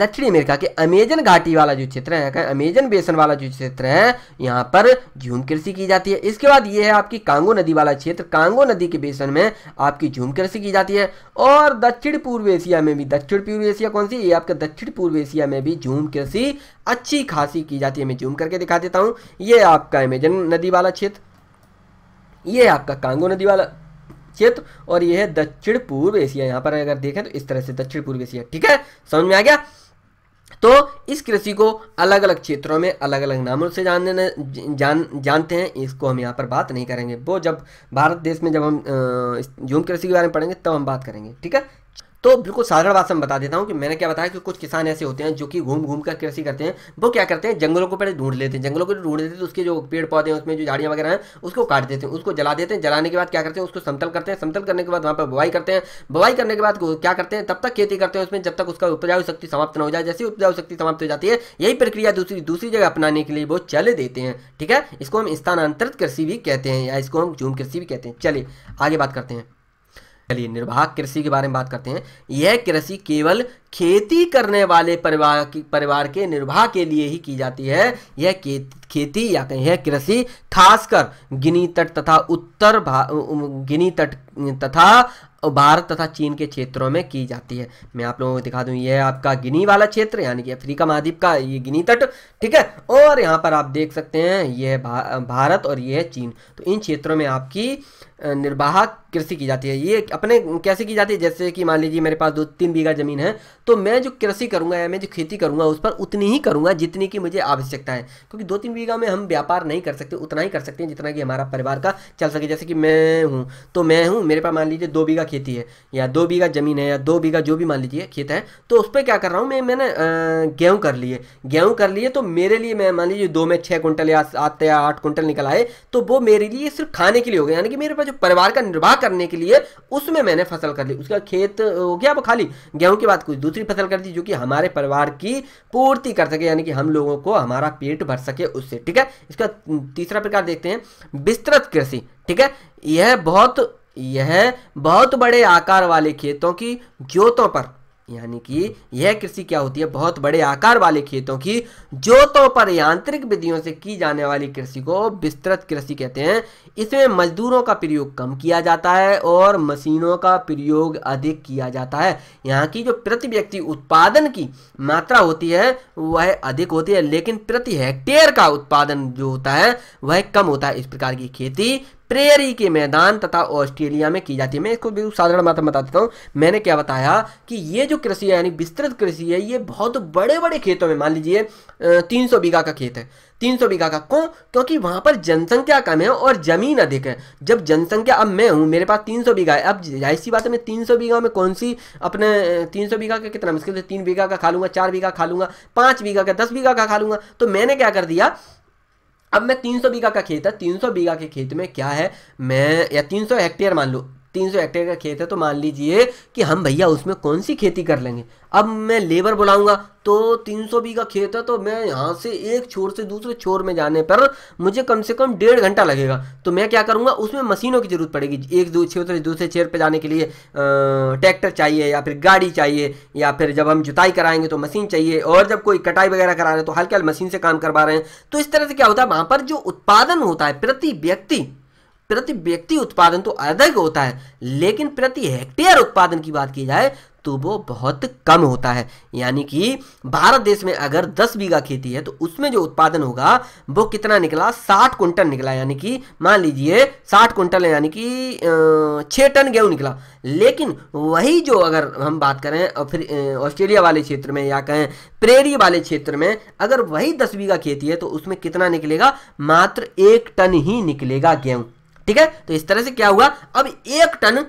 दक्षिण अमेरिका के अमेजन घाटी वाला जो क्षेत्र है अमेजन बेसन वाला जो क्षेत्र है यहाँ पर झूम कृषि की जाती है इसके बाद ये है आपकी कांगो नदी वाला क्षेत्र कांगो नदी के बेसन में आपकी झूम कृषि की जाती है और दक्षिण पूर्व एशिया में भी दक्षिण पूर्व एशिया कौन सी ये आपका दक्षिण पूर्व एशिया में भी झूम कृषि अच्छी खासी की जाती है मैं झूम करके दिखा देता हूँ ये आपका अमेजन नदी वाला क्षेत्र ये आपका कांगो नदी वाला क्षेत्र और यह है दक्षिण पूर्व एशिया यहाँ पर अगर देखें तो इस तरह से दक्षिण पूर्व एशिया ठीक है समझ में आ गया तो इस कृषि को अलग अलग क्षेत्रों में अलग अलग नामों से जानने जान जानते हैं इसको हम यहाँ पर बात नहीं करेंगे वो जब भारत देश में जब हम जूम कृषि के बारे में पढ़ेंगे तब तो हम बात करेंगे ठीक है तो बिल्कुल साधारण बात से बता देता हूँ कि मैंने क्या बताया कि कुछ किसान ऐसे होते हैं जो कि घूम घूम कर कृषि करते हैं वो क्या करते हैं जंगलों को पहले ढूंढ लेते हैं जंगलों को ढूंढ लेते हैं तो उसके जो पेड़ पौधे हैं उसमें जो झाड़ियाँ वगैरह हैं उसको काट देते हैं उसको जला देते हैं जलाने के बाद क्या करते हैं उसको समतल करते हैं समतल करने के बाद वहाँ पर बुवाई करते हैं बुवाई करने के बाद क्या करते हैं तब तक खेती करते हैं उसमें जब तक उसका उपजाऊ शक्ति समाप्त न हो जाए जैसी उपजाऊ शक्ति समाप्त हो जाती है यही प्रक्रिया दूसरी दूसरी जगह अपनाने के लिए वो चले देते हैं ठीक है इसको हम स्थानांतरित कृषि भी कहते हैं या इसको हम झूम कृषि भी कहते हैं चलिए आगे बात करते हैं चलिए निर्वाह कृषि के बारे में बात करते हैं यह कृषि केवल खेती करने वाले परिवार की परिवार के निर्वाह के लिए ही की जाती है यह खेती या कहीं है कृषि खासकर गिनी तट तथा उत्तर गिनी तट तथा भारत तथा चीन के क्षेत्रों में की जाती है मैं आप लोगों को दिखा दूं यह आपका गिनी वाला क्षेत्र यानी कि अफ्रीका महाद्वीप का ये गिनी तट ठीक है और यहाँ पर आप देख सकते हैं यह भारत और यह है चीन तो इन क्षेत्रों में आपकी निर्वाह कृषि की जाती है ये अपने कैसे की जाती है जैसे कि मान लीजिए मेरे पास दो तीन बीघा ज़मीन है तो मैं जो कृषि करूंगा या मैं जो खेती करूंगा उस पर उतनी ही करूंगा जितनी की मुझे आवश्यकता है क्योंकि दो तीन बीघा में हम व्यापार नहीं कर सकते उतना ही कर सकते हैं जितना कि हमारा परिवार का चल सके जैसे कि मैं हूँ तो मैं हूँ मेरे पास मान लीजिए दो बीघा खेती है या दो बीघा ज़मीन है या दो बीघा जो भी मान लीजिए खेत है तो उस पर क्या कर रहा हूँ मैं मैंने गेहूँ कर लिए गेहूँ कर लिए तो मेरे लिए मैं मान लीजिए दो में छः कुंटल या सात या आठ कुंटल निकल आए तो वो मेरे लिए सिर्फ खाने के लिए हो गया यानी कि मेरे पास जो परिवार का निर्वाह करने के लिए उसमें मैंने फसल कर ली उसका खेत हो गया वो खाली गेहूँ की बात कुछ दूसरी फसल कर दी जो कि हमारे परिवार की पूर्ति कर सके यानी कि हम लोगों को हमारा पेट भर सके उससे ठीक है इसका तीसरा प्रकार देखते हैं विस्तृत कृषि ठीक है यह बहुत यह बहुत बड़े आकार वाले खेतों की जोतों पर यानी कि यह कृषि क्या होती है बहुत बड़े आकार वाले खेतों की जोतों पर यांत्रिक विधियों से की जाने वाली कृषि को विस्तृत कृषि कहते हैं इसमें मजदूरों का प्रयोग कम किया जाता है और मशीनों का प्रयोग अधिक किया जाता है यहाँ की जो प्रति व्यक्ति उत्पादन की मात्रा होती है वह अधिक होती है लेकिन प्रति हेक्टेयर का उत्पादन जो होता है वह कम होता है इस प्रकार की खेती प्रेयरी के मैदान तथा ऑस्ट्रेलिया में की जाती है मैं इसको बिल्कुल साधारण मात्र बता देता हूँ मैंने क्या बताया कि ये जो कृषि है यानी विस्तृत कृषि है ये बहुत बड़े बड़े खेतों में मान लीजिए तीन सौ बीघा का खेत है तीन सौ बीघा का क्यों क्योंकि वहाँ पर जनसंख्या कम है और ज़मीन अधिक है जब जनसंख्या अब मैं हूँ मेरे पास तीन सौ बीघा है अब ऐसी बात है मैं तीन सौ बीघा में कौन सी अपने तीन सौ बीघा का कितना मुश्किल से तीन बीघा का खा लूँगा चार बीघा खा लूँगा पाँच बीघा का दस बीघा का खा लूँगा तो मैंने क्या कर दिया अब मैं 300 बीघा का खेत है 300 बीघा के खेत में क्या है मैं या 300 हेक्टेयर मान लो तीन सौ हेक्टेयर का खेत है तो मान लीजिए कि हम भैया उसमें कौन सी खेती कर लेंगे अब मैं लेबर बुलाऊंगा तो तीन सौ बीघा खेत है तो मैं यहाँ से एक छोर से दूसरे छोर में जाने पर मुझे कम से कम डेढ़ घंटा लगेगा तो मैं क्या करूँगा उसमें मशीनों की ज़रूरत पड़ेगी एक दो छोर से दूसरे छेर पर जाने के लिए ट्रैक्टर चाहिए या फिर गाड़ी चाहिए या फिर जब हम जुताई कराएंगे तो मशीन चाहिए और जब कोई कटाई वगैरह करा रहे हैं तो हल्के हल्के मशीन से काम करवा रहे हैं तो इस तरह से क्या होता है वहाँ पर जो उत्पादन होता है प्रति व्यक्ति प्रति व्यक्ति उत्पादन तो अधिक होता है लेकिन प्रति हेक्टेयर उत्पादन की बात की जाए तो वो बहुत कम होता है यानी कि भारत देश में अगर 10 बीघा खेती है तो उसमें जो उत्पादन होगा वो कितना निकला 60 कुंटल निकला यानी कि मान लीजिए 60 कुंटल यानी कि छः टन गेहूं निकला लेकिन वही जो अगर हम बात करें और फिर ऑस्ट्रेलिया वाले क्षेत्र में या कहें प्रेरी वाले क्षेत्र में अगर वही दस बीघा खेती है तो उसमें कितना निकलेगा मात्र एक टन ही निकलेगा गेहूँ ठीक है तो इस तरह से क्या हुआ अब एक टन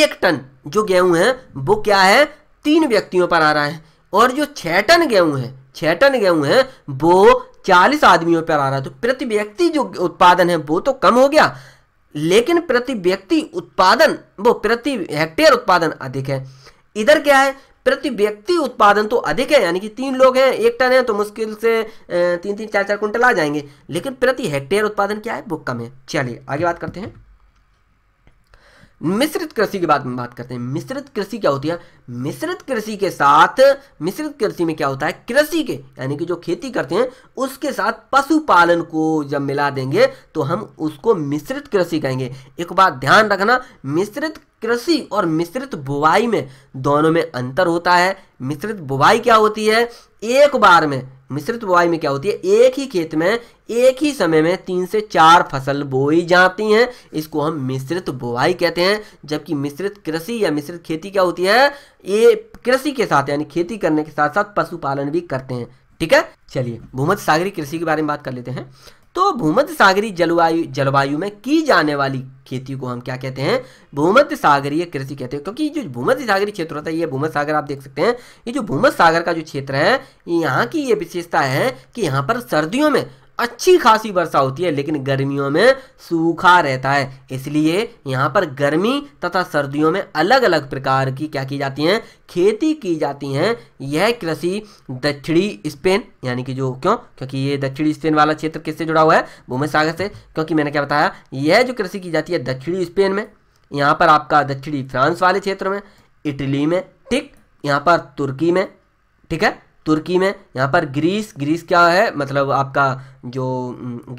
एक टन जो गेहूं है वो क्या है तीन व्यक्तियों पर आ रहा है और जो छह टन गेहूं है छह टन गेहूं है वो चालीस आदमियों पर आ रहा है तो प्रति व्यक्ति जो उत्पादन है वो तो कम हो गया लेकिन प्रति व्यक्ति उत्पादन वो प्रति हेक्टेयर उत्पादन अधिक है इधर क्या है प्रति व्यक्ति उत्पादन तो अधिक है यानी कि तीन लोग हैं एक टन है तो मुश्किल से तीन तीन चार चार क्विंटल आ जाएंगे लेकिन प्रति हेक्टेयर उत्पादन क्या है वो कम है चलिए आगे बात करते हैं मिश्रित कृषि के बाद में बात करते हैं मिश्रित कृषि क्या होती है मिश्रित कृषि के साथ मिश्रित कृषि में क्या होता है कृषि के यानी कि जो खेती करते हैं उसके साथ पशुपालन को जब मिला देंगे तो हम उसको मिश्रित कृषि कहेंगे एक बात ध्यान रखना मिश्रित कृषि और मिश्रित बुवाई में दोनों में अंतर होता है मिश्रित बुवाई क्या होती है एक बार में मिश्रित बुवाई में क्या होती है एक ही खेत में एक ही समय में तीन से चार फसल बोई जाती हैं इसको हम मिश्रित बुवाई कहते हैं जबकि मिश्रित कृषि या मिश्रित खेती क्या होती है ये कृषि के साथ यानी खेती करने के साथ साथ पशुपालन भी करते हैं ठीक है चलिए भूमध सागरी कृषि के बारे में बात कर लेते हैं तो भूमध्य सागरीय जलवायु जलवायु में की जाने वाली खेती को हम क्या कहते हैं भूमध्य सागरीय कृषि कहते हैं क्योंकि जो भूमध्य सागरीय क्षेत्र होता है ये भूमध्य सागर आप देख सकते हैं ये जो भूमध्य सागर का जो क्षेत्र है यहाँ की ये विशेषता है कि यहाँ पर सर्दियों में अच्छी खासी वर्षा होती है लेकिन गर्मियों में सूखा रहता है इसलिए यहाँ पर गर्मी तथा सर्दियों में अलग अलग प्रकार की क्या की जाती हैं खेती की जाती हैं यह कृषि दक्षिणी स्पेन यानी कि जो क्यों क्योंकि ये दक्षिणी स्पेन वाला क्षेत्र किससे जुड़ा हुआ है भूमि सागर से क्योंकि मैंने क्या बताया यह जो कृषि की जाती है दक्षिणी स्पेन में यहाँ पर आपका दक्षिणी फ्रांस वाले क्षेत्र में इटली में ठीक यहाँ पर तुर्की में ठीक है तुर्की में यहाँ पर ग्रीस ग्रीस क्या है मतलब आपका जो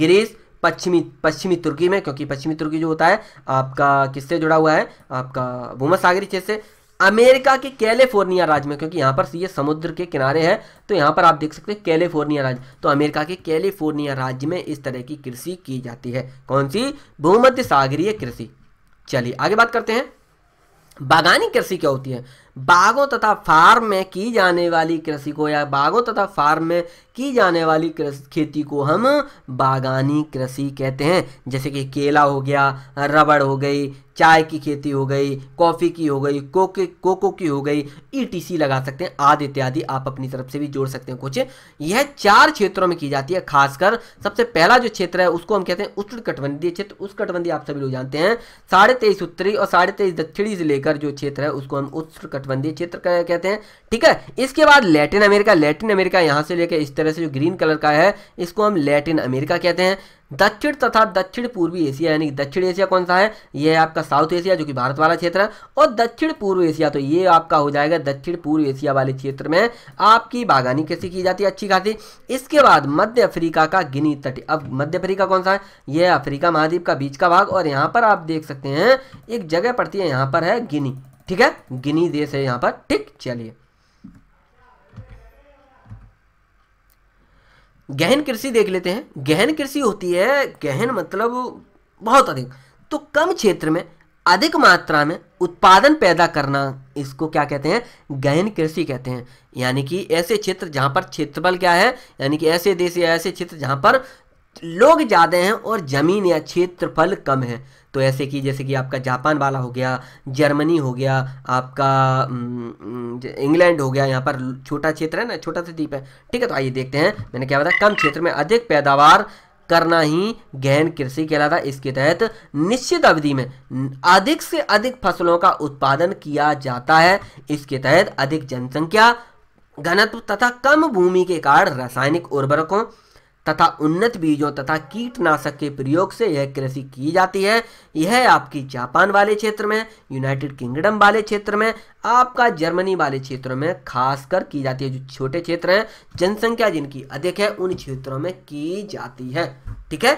ग्रीस पश्चिमी पश्चिमी तुर्की में क्योंकि पश्चिमी तुर्की जो होता है आपका किससे जुड़ा हुआ है आपका सागरी क्षेत्र से अमेरिका के कैलिफोर्निया राज्य में क्योंकि यहाँ पर ये समुद्र के किनारे हैं तो यहाँ पर आप देख सकते हैं कैलिफोर्निया राज्य तो अमेरिका के कैलिफोर्निया राज्य में इस तरह की कृषि की जाती है कौन सी भूमध्य सागरीय कृषि चलिए आगे बात करते हैं बागानी कृषि क्या होती है बागों तथा फार्म में की जाने वाली कृषि को या बागों तथा फार्म में की जाने वाली खेती को हम बागानी कृषि कहते हैं जैसे कि केला हो गया रबड़ हो गई चाय की खेती हो गई कॉफ़ी की हो गई कोके कोको की हो गई ईटीसी e लगा सकते हैं आदि इत्यादि आप अपनी तरफ से भी जोड़ सकते हैं कुछ यह चार क्षेत्रों में की जाती है खासकर सबसे पहला जो क्षेत्र है उसको हम कहते हैं उष्ण कटबंधीय क्षेत्र उस कटबंधी आप सभी लोग जानते हैं साढ़े तेईस उत्तरी और साढ़े तेईस दक्षिणी से लेकर जो क्षेत्र है उसको हम उष्ण कटबंधीय क्षेत्र कहते हैं ठीक है इसके बाद लैटिन अमेरिका लैटिन अमेरिका यहाँ से लेकर इस तरह से जो ग्रीन कलर का है इसको हम लैटिन अमेरिका कहते हैं दक्षिण तथा दक्षिण पूर्वी एशिया यानी दक्षिण एशिया कौन सा है यह है आपका साउथ एशिया जो कि भारत वाला क्षेत्र है और दक्षिण पूर्व एशिया तो ये आपका हो जाएगा दक्षिण पूर्व एशिया वाले क्षेत्र में आपकी बागानी कैसे की जाती है अच्छी खासी इसके बाद मध्य अफ्रीका का गिनी तट अब मध्य अफ्रीका कौन सा है यह अफ्रीका महाद्वीप का बीच का भाग और यहाँ पर आप देख सकते हैं एक जगह पड़ती है यहाँ पर है गिनी ठीक है गिनी देश है यहाँ पर ठीक चलिए गहन कृषि देख लेते हैं गहन कृषि होती है गहन मतलब बहुत अधिक तो कम क्षेत्र में अधिक मात्रा में उत्पादन पैदा करना इसको क्या कहते हैं गहन कृषि कहते हैं यानी कि ऐसे क्षेत्र जहां पर क्षेत्रफल क्या है यानी कि ऐसे देश या ऐसे क्षेत्र जहाँ पर लोग ज़्यादा हैं और ज़मीन या क्षेत्रफल कम है तो ऐसे कि जैसे कि आपका जापान वाला हो गया जर्मनी हो गया आपका इंग्लैंड हो गया यहाँ पर छोटा क्षेत्र है ना छोटा सा द्वीप है ठीक है तो आइए देखते हैं मैंने क्या बताया कम क्षेत्र में अधिक पैदावार करना ही गहन कृषि कहलाता है इसके तहत निश्चित अवधि में अधिक से अधिक फसलों का उत्पादन किया जाता है इसके तहत अधिक जनसंख्या घनत्व तथा कम भूमि के कारण रासायनिक उर्वरकों तथा उन्नत बीजों तथा कीटनाशक के प्रयोग से यह कृषि की जाती है यह आपकी जापान वाले क्षेत्र में यूनाइटेड किंगडम वाले क्षेत्र में आपका जर्मनी वाले क्षेत्रों में खासकर की जाती है जो छोटे क्षेत्र हैं जनसंख्या जिनकी अधिक है उन क्षेत्रों में की जाती है ठीक है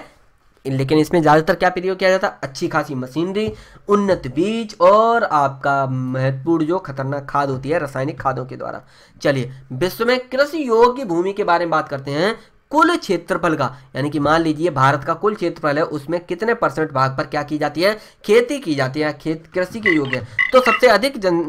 लेकिन इसमें ज़्यादातर क्या प्रयोग किया जाता है अच्छी खासी मशीनरी उन्नत बीज और आपका महत्वपूर्ण जो खतरनाक खाद होती है रासायनिक खादों के द्वारा चलिए विश्व में कृषि योग्य भूमि के बारे में बात करते हैं कुल क्षेत्रफल का यानी कि मान लीजिए भारत का कुल क्षेत्रफल है उसमें कितने परसेंट भाग पर क्या की जाती है खेती की जाती है खेत कृषि के योग्य तो सबसे अधिक जन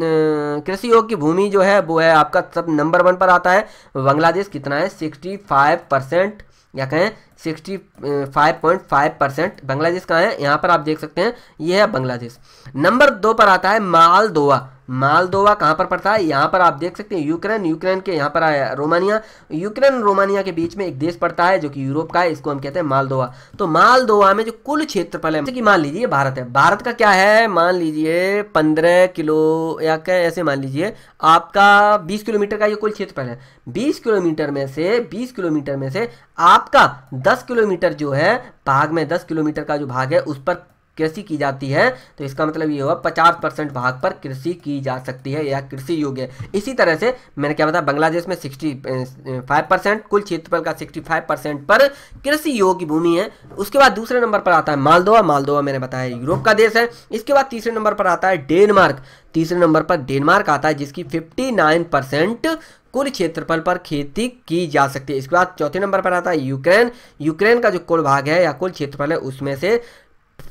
कृषि योग की भूमि जो है वो है आपका सब नंबर वन पर आता है बांग्लादेश कितना है सिक्सटी फाइव परसेंट या कहें sixty five point five percent Bangladesh का है यहाँ पर आप देख सकते हैं ये है बांग्लादेश नंबर दो पर आता है मालदोवा मालदोवा कहाँ पर पड़ता है यहाँ पर आप देख सकते हैं यूक्रेन यूक्रेन के यहाँ पर आया रोमानिया यूक्रेन रोमानिया के बीच में एक देश पड़ता है जो कि यूरोप का है इसको हम कहते हैं मालदोवा तो मालदोवा में जो कुल क्षेत्रफल है कि मान लीजिए भारत है भारत का क्या है मान लीजिए पंद्रह किलो या क्या ऐसे मान लीजिए आपका बीस किलोमीटर का ये कुल क्षेत्रफल है बीस किलोमीटर में से बीस किलोमीटर में से आपका दस किलोमीटर जो है भाग में दस किलोमीटर का जो भाग है उस पर कृषि की जाती है तो इसका मतलब ये हुआ पचास परसेंट भाग पर कृषि की जा सकती है या कृषि योग्य इसी तरह से मैंने क्या बताया बांग्लादेश में सिक्सटी फाइव परसेंट कुल क्षेत्रफल का सिक्सटी फाइव परसेंट पर कृषि योग्य भूमि है उसके बाद दूसरे नंबर पर आता है मालदोवा मालदोवा मैंने बताया यूरोप का देश है इसके बाद तीसरे नंबर पर आता है डेनमार्क तीसरे नंबर पर डेनमार्क आता है जिसकी फिफ्टी परसेंट कुल क्षेत्रफल पर खेती की जा सकती है इसके बाद चौथे नंबर पर आता है यूक्रेन यूक्रेन का जो कुल भाग है या कुल क्षेत्रफल है उसमें से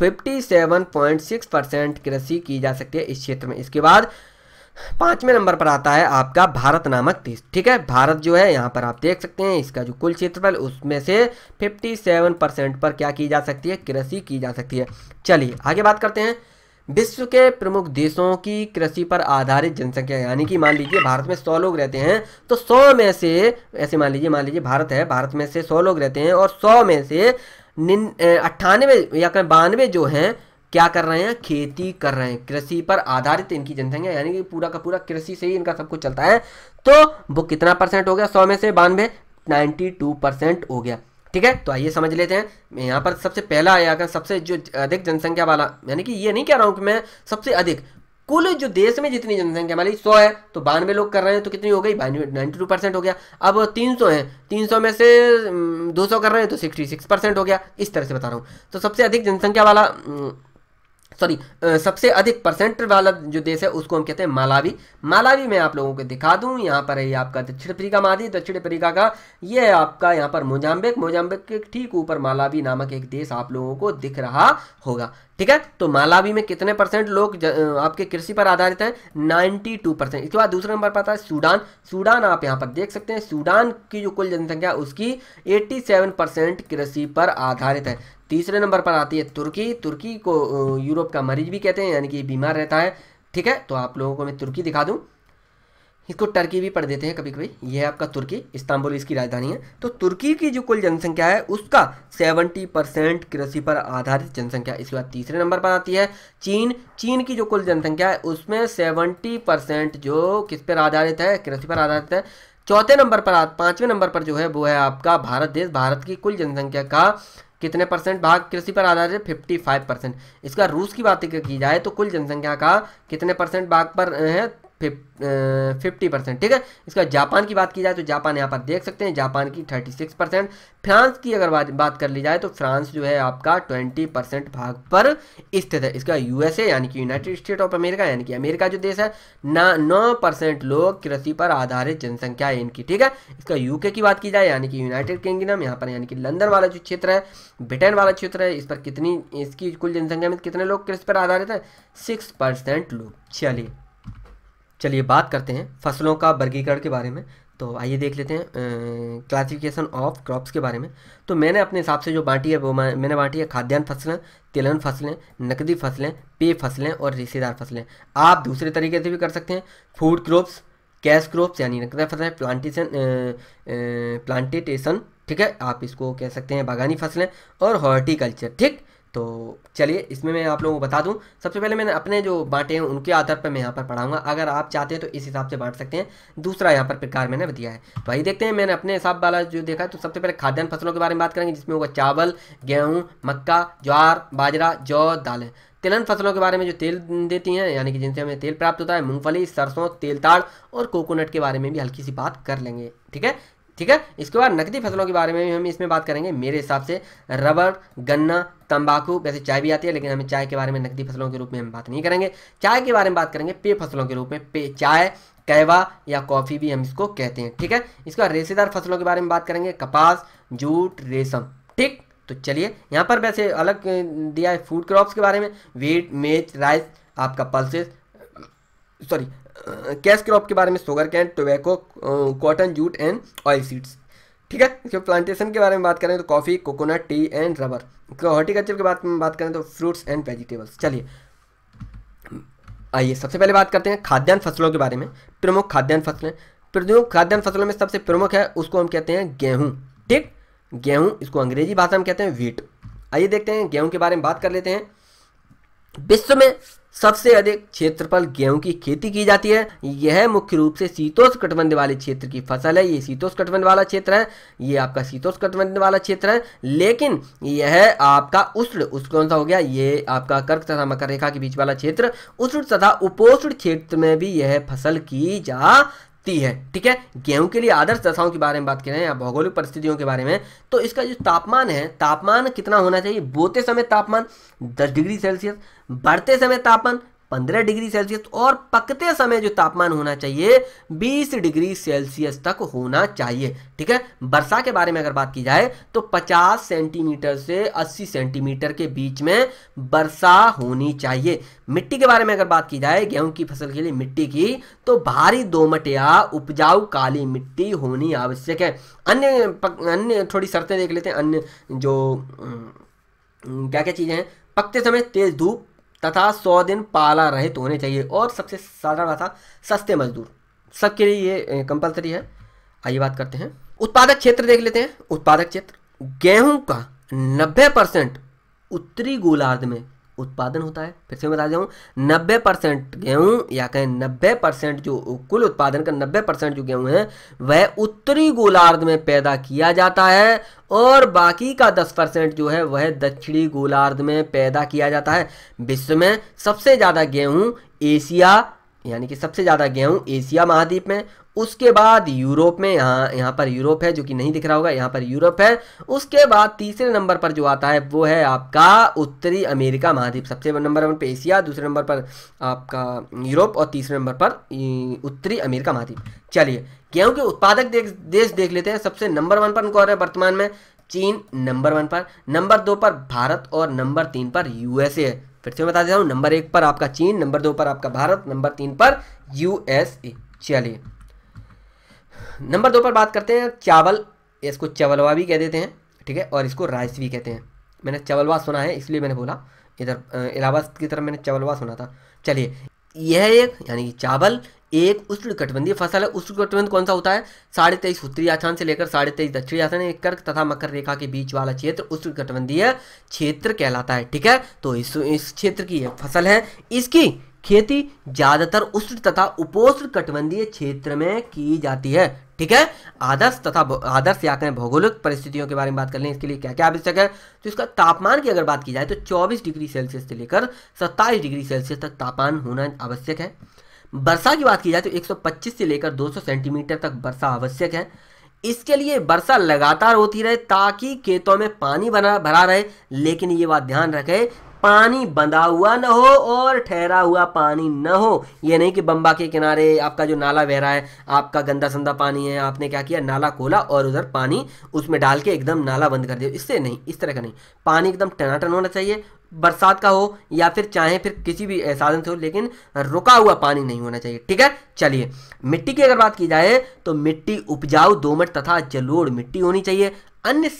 57.6 परसेंट कृषि की जा सकती है इस क्षेत्र में इसके बाद पांचवें नंबर पर आता है आपका भारत नामक देश ठीक है भारत जो है यहाँ पर आप देख सकते हैं इसका जो कुल क्षेत्रफल उसमें से 57 परसेंट पर क्या की जा सकती है कृषि की जा सकती है चलिए आगे बात करते हैं विश्व के प्रमुख देशों की कृषि पर आधारित जनसंख्या यानी कि मान लीजिए भारत में सौ लोग रहते हैं तो सौ में से ऐसे मान लीजिए मान लीजिए भारत है भारत में से सौ लोग रहते हैं और सौ में से निन अट्ठानवे या कहें बानवे जो हैं क्या कर रहे हैं खेती कर रहे हैं कृषि पर आधारित इनकी जनसंख्या यानी कि पूरा का पूरा कृषि से ही इनका सब कुछ चलता है तो वो कितना परसेंट हो गया सौ में से बानवे नाइन्टी टू परसेंट हो गया ठीक है तो आइए समझ लेते हैं यहाँ पर सबसे पहला या सबसे जो अधिक जनसंख्या वाला यानी कि ये नहीं कह रहा हूँ कि मैं सबसे अधिक कुल जो देश में जितनी जनसंख्या ली सौ है तो बानवे लोग कर रहे हैं तो कितनी हो गई नाइन्टी टू परसेंट हो गया अब तीन सौ है तीन सौ में से दो सौ कर रहे हैं तो सिक्सटी सिक्स परसेंट हो गया इस तरह से बता रहा हूँ तो सबसे अधिक जनसंख्या वाला सॉरी सबसे अधिक परसेंट वाला जो देश है उसको हम कहते हैं मालावी मालावी मैं आप लोगों को दिखा दू यहाँ पर है आपका दक्षिण अफ्रीका मादी दक्षिण अफ्रीका का ये है आपका यहाँ पर मोजाम्बिक मोजाम्बिक के ठीक ऊपर मालावी नामक एक देश आप लोगों को दिख रहा होगा ठीक है तो मालावी में कितने परसेंट लोग आपके कृषि पर आधारित है 92 परसेंट इसके बाद दूसरे नंबर पर आता है सूडान सूडान आप यहाँ पर देख सकते हैं सूडान की जो कुल जनसंख्या उसकी 87 परसेंट कृषि पर आधारित है तीसरे नंबर पर आती है तुर्की तुर्की को यूरोप का मरीज भी कहते हैं यानी कि बीमार रहता है ठीक है तो आप लोगों को मैं तुर्की दिखा दूँ इसको टर्की भी पढ़ देते हैं कभी कभी यह आपका तुर्की इस्तांबुल इसकी राजधानी है तो तुर्की की जो कुल जनसंख्या है उसका 70 परसेंट कृषि पर आधारित जनसंख्या इसके बाद तीसरे नंबर पर आती है चीन चीन की जो कुल जनसंख्या है उसमें 70 परसेंट जो किस पर आधारित है कृषि पर आधारित है चौथे नंबर पर पाँचवें नंबर पर जो है वो है आपका भारत देश भारत की कुल जनसंख्या का कितने परसेंट भाग कृषि पर आधारित फिफ्टी फाइव परसेंट इसका रूस की बात की जाए तो कुल जनसंख्या का कितने परसेंट भाग पर है फिफ्टी परसेंट ठीक है इसका जापान की बात की जाए तो जापान यहाँ पर देख सकते हैं जापान की थर्टी सिक्स परसेंट फ्रांस की अगर बात बात कर ली जाए तो फ्रांस जो है आपका ट्वेंटी परसेंट भाग पर स्थित है इसका यूएसए यानी कि यूनाइटेड स्टेट ऑफ अमेरिका यानी कि अमेरिका जो देश है ना नौ परसेंट लोग कृषि पर आधारित जनसंख्या है इनकी ठीक है इसका यूके की बात की जाए यानी कि यूनाइटेड किंगडम यहाँ पर यानी कि लंदन वाला जो क्षेत्र है ब्रिटेन वाला क्षेत्र है इस पर कितनी इसकी कुल जनसंख्या में कितने लोग कृषि पर आधारित है सिक्स परसेंट लोग चलिए चलिए बात करते हैं फसलों का वर्गीकरण के बारे में तो आइए देख लेते हैं क्लासिफिकेशन ऑफ क्रॉप्स के बारे में तो मैंने अपने हिसाब से जो बांटी है वो मैंने बांटी है खाद्यान्न फसलें तिलहन फसलें नकदी फसलें पेय फसलें और रिश्तेदार फसलें आप दूसरे तरीके से भी कर सकते हैं फूड क्रॉप्स कैश क्रॉप्स यानी नकदी फसलें प्लांटेशन प्लांटेटेशन ठीक है आप इसको कह सकते हैं बागानी फसलें और हॉर्टिकल्चर ठीक तो चलिए इसमें मैं आप लोगों को बता दूं सबसे पहले मैंने अपने जो बांटे हैं उनके आधार पर मैं यहाँ पर पढ़ाऊंगा अगर आप चाहते हैं तो इस हिसाब से बांट सकते हैं दूसरा यहाँ पर प्रकार मैंने बताया है तो आइए देखते हैं मैंने अपने हिसाब वाला जो देखा है तो सबसे पहले खाद्यान्न फसलों के बारे में बात करेंगे जिसमें होगा चावल गेहूँ मक्का ज्वार बाजरा जौ दालें तिलहन फसलों के बारे में जो तेल देती हैं यानी कि जिनसे हमें तेल प्राप्त होता है मूंगफली सरसों तेलताड़ और कोकोनट के बारे में भी हल्की सी बात कर लेंगे ठीक है ठीक है इसके बाद नकदी फसलों के बारे में भी हम इसमें बात करेंगे मेरे हिसाब से रबर गन्ना तंबाकू वैसे चाय भी आती है लेकिन हमें चाय के बारे में नकदी फसलों के रूप में हम बात नहीं करेंगे चाय के बारे में बात करेंगे पेय फसलों के रूप में पे चाय कहवा या कॉफ़ी भी हम इसको कहते हैं ठीक है इसके बाद रेसेदार फसलों के बारे में बात करेंगे कपास जूट रेशम ठीक तो चलिए यहाँ पर वैसे अलग दिया है फूड क्रॉप्स के बारे में वीट मेज राइस आपका पल्सेस सॉरी कैश क्रॉप के बारे में sugar cane tobacco cotton jute and oil seeds ठीक है इसके प्लांटेशन के बारे में बात करें तो coffee coconut tea and rubber horticulture के बारे में बात करें तो फ्रूट्स एंड वेजिटेबल्स चलिए आइए सबसे पहले बात करते हैं खाद्यान्न फसलों के बारे में प्रमुख खाद्यान्न फसलें प्रमुख खाद्यान्न फसलों में सबसे प्रमुख है उसको हम कहते हैं गेहूँ ठीक गेहूँ इसको अंग्रेजी भाषा में कहते हैं वीट आइए देखते हैं गेहूँ के बारे में बात कर लेते हैं विश्व में सबसे अधिक क्षेत्रफल गेहूं की खेती की जाती है यह मुख्य रूप से शीतोष कटबंध वाले क्षेत्र की फसल है ये शीतोष कटबंध वाला क्षेत्र है ये आपका शीतोष कटबंध वाला क्षेत्र है लेकिन यह आपका उष्ण उष्ण कौन सा हो गया ये आपका कर्क तथा मकर रेखा के बीच वाला क्षेत्र उष्ण तथा उपोष्ण क्षेत्र में भी यह फसल की जा है ठीक है गेहूं के लिए आदर्श दशाओं के बारे में बात करें या भौगोलिक परिस्थितियों के बारे में तो इसका जो तापमान है तापमान कितना होना चाहिए बोते समय तापमान 10 डिग्री सेल्सियस बढ़ते समय तापमान 15 डिग्री सेल्सियस और पकते समय जो तापमान होना चाहिए 20 डिग्री सेल्सियस तक होना चाहिए ठीक है वर्षा के बारे में अगर बात की जाए तो 50 सेंटीमीटर से 80 सेंटीमीटर के बीच में वर्षा होनी चाहिए मिट्टी के बारे में अगर बात की जाए गेहूं की फसल के लिए मिट्टी की तो भारी दोमट या उपजाऊ काली मिट्टी होनी आवश्यक है अन्य अन्य थोड़ी शर्तें देख लेते हैं अन्य जो क्या क्या चीज़ें हैं पकते समय तेज धूप तथा सौ दिन पाला रहित होने चाहिए और सबसे साधारण था सस्ते मजदूर सबके लिए ये कंपलसरी है आइए बात करते हैं उत्पादक क्षेत्र देख लेते हैं उत्पादक क्षेत्र गेहूं का नब्बे परसेंट उत्तरी गोलार्ध में उत्पादन होता है फिर से मैं बता जाऊँ नब्बे परसेंट गेहूं या कहें नब्बे परसेंट जो कुल उत्पादन का नब्बे परसेंट जो गेहूं है वह उत्तरी गोलार्ध में पैदा किया जाता है और बाकी का 10 परसेंट जो है वह दक्षिणी गोलार्ध में पैदा किया जाता है विश्व में सबसे ज़्यादा गेहूँ एशिया यानी कि सबसे ज़्यादा गेहूँ एशिया महाद्वीप में उसके बाद यूरोप में यहाँ यहाँ पर यूरोप है जो कि नहीं दिख रहा होगा यहाँ पर यूरोप है उसके बाद तीसरे नंबर पर जो आता है वो है आपका उत्तरी अमेरिका महाद्वीप सबसे नंबर वन पे एशिया दूसरे नंबर पर आपका यूरोप और तीसरे नंबर पर उत्तरी अमेरिका महाद्वीप चलिए गेहूं के उत्पादक देश, देश देख लेते हैं सबसे नंबर वन पर उनको है वर्तमान में चीन नंबर वन पर नंबर दो पर भारत और नंबर तीन पर यूएसए फिर से बता देता हूँ नंबर एक पर आपका चीन नंबर दो पर आपका भारत नंबर तीन पर यूएसए चलिए नंबर दो पर बात करते हैं चावल इसको चवलवा भी कह देते हैं ठीक है और इसको राइस भी कहते हैं मैंने चवलवा सुना है इसलिए मैंने बोला इधर इलाहाबाद की तरफ मैंने चवलवा सुना था चलिए यह एक यानी कि चावल एक उष्णकटिबंधीय फसल है उष्णकटिबंध कौन सा होता है साढ़े तेईस उत्तरी आसान से लेकर साढ़े तेईस दक्षिणी आसान कर्क तथा मकर रेखा के बीच वाला क्षेत्र उष्णकटिबंधीय क्षेत्र कहलाता है ठीक है तो इस इस क्षेत्र की यह फसल है इसकी खेती ज़्यादातर उष्ण तथा उपोष्ण कटबंधीय क्षेत्र में की जाती है ठीक है आदर्श तथा आदर्श या कहें भौगोलिक परिस्थितियों के बारे में बात कर लें इसके लिए क्या क्या आवश्यक है तो इसका तापमान की अगर बात की जाए तो 24 डिग्री सेल्सियस से लेकर 27 डिग्री सेल्सियस तक तापमान होना आवश्यक है वर्षा की बात की जाए तो 125 से लेकर 200 सेंटीमीटर तक वर्षा आवश्यक है इसके लिए वर्षा लगातार होती रहे ताकि खेतों में पानी बना भरा रहे लेकिन ये बात ध्यान रखें पानी बंधा हुआ ना हो और ठहरा हुआ पानी ना हो ये नहीं कि बम्बा के किनारे आपका जो नाला बह रहा है आपका गंदा संदा पानी है आपने क्या किया नाला खोला और उधर पानी उसमें डाल के एकदम नाला बंद कर दिया इससे नहीं इस तरह का नहीं पानी एकदम टनाटन होना चाहिए बरसात का हो या फिर चाहे फिर किसी भी साधन से हो लेकिन रुका हुआ पानी नहीं होना चाहिए ठीक है चलिए मिट्टी की अगर बात की जाए तो मिट्टी उपजाऊ दोमट तथा जलोड़ मिट्टी होनी चाहिए अन्य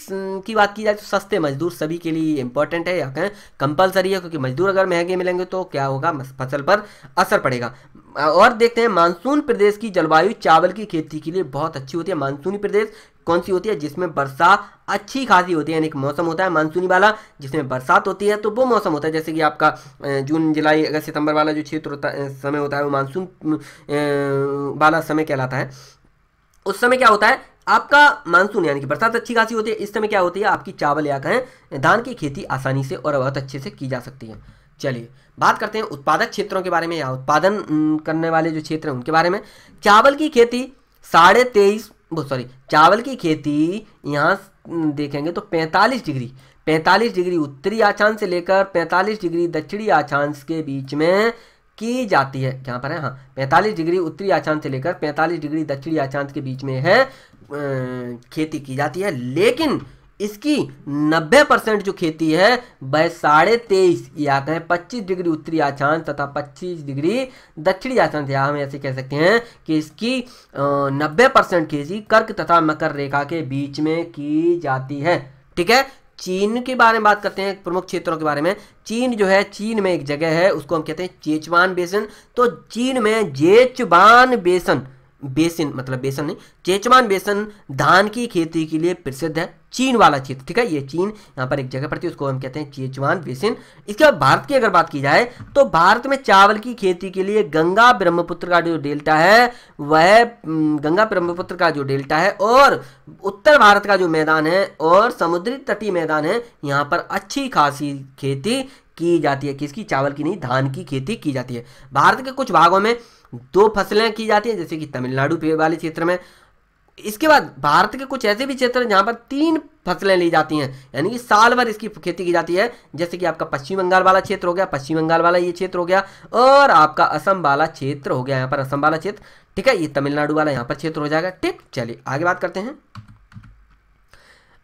की बात की जाए तो सस्ते मजदूर सभी के लिए इंपॉर्टेंट है या कहें कंपलसरी है क्योंकि मजदूर अगर महंगे मिलेंगे तो क्या होगा फसल पर असर पड़ेगा और देखते हैं मानसून प्रदेश की जलवायु चावल की खेती के लिए बहुत अच्छी होती है मानसूनी प्रदेश कौन सी होती है जिसमें वर्षा अच्छी खासी होती है यानी मौसम होता है मानसूनी वाला जिसमें बरसात होती है तो वो मौसम होता है जैसे कि आपका जून जुलाई अगस्त सितंबर वाला जो क्षेत्र होता समय होता है वो मानसून वाला समय कहलाता है उस समय क्या होता है आपका मानसून यानी कि बरसात अच्छी खासी होती है इस समय क्या होती है आपकी चावल या कहें धान की खेती आसानी से और बहुत अच्छे से की जा सकती है चलिए बात करते हैं उत्पादक क्षेत्रों के बारे में या उत्पादन करने वाले जो क्षेत्र हैं उनके बारे में चावल की खेती साढ़े तेईस वो सॉरी चावल की खेती यहाँ देखेंगे तो 45 डिग्री 45 डिग्री उत्तरी आचांश से लेकर 45 डिग्री दक्षिणी आचांश के बीच में की जाती है यहाँ पर है हाँ 45 डिग्री उत्तरी आचांश से लेकर 45 डिग्री दक्षिणी आचांश के बीच में है खेती की जाती है लेकिन इसकी 90 परसेंट जो खेती है वह साढ़े तेईस या कहें 25 डिग्री उत्तरी आचान तथा 25 डिग्री दक्षिणी आचांश या हम ऐसे कह सकते हैं कि इसकी 90 परसेंट खेती कर्क तथा मकर रेखा के बीच में की जाती है ठीक है चीन के बारे में बात करते हैं प्रमुख क्षेत्रों के बारे में चीन जो है चीन में एक जगह है उसको हम कहते हैं चेचवान बेसन तो चीन में जेचवान बेसन बेसिन मतलब बेसन नहीं चेचवान बेसन धान की खेती के लिए प्रसिद्ध है चीन वाला क्षेत्र ठीक है ये चीन यहाँ पर एक जगह पड़ती है उसको हम कहते हैं चेचवान बेसिन इसके बाद भारत की अगर बात की जाए तो भारत में चावल की खेती के लिए गंगा ब्रह्मपुत्र का जो डेल्टा है वह गंगा ब्रह्मपुत्र का जो डेल्टा है और उत्तर भारत का जो मैदान है और समुद्री तटीय मैदान है यहाँ पर अच्छी खासी खेती की जाती है किसकी चावल की नहीं धान की खेती की जाती है भारत के कुछ भागों में दो फसलें की जाती हैं जैसे कि तमिलनाडु पे वाले क्षेत्र में इसके बाद भारत के कुछ ऐसे भी क्षेत्र हैं जहाँ पर तीन फसलें ली जाती हैं यानी कि साल भर इसकी खेती की जाती है जैसे कि आपका पश्चिम बंगाल वाला क्षेत्र हो गया पश्चिम बंगाल वाला ये क्षेत्र हो गया और आपका असम वाला क्षेत्र हो गया यहाँ पर असम वाला क्षेत्र ठीक है ये तमिलनाडु वाला यहाँ पर क्षेत्र हो जाएगा ठीक चलिए आगे बात करते हैं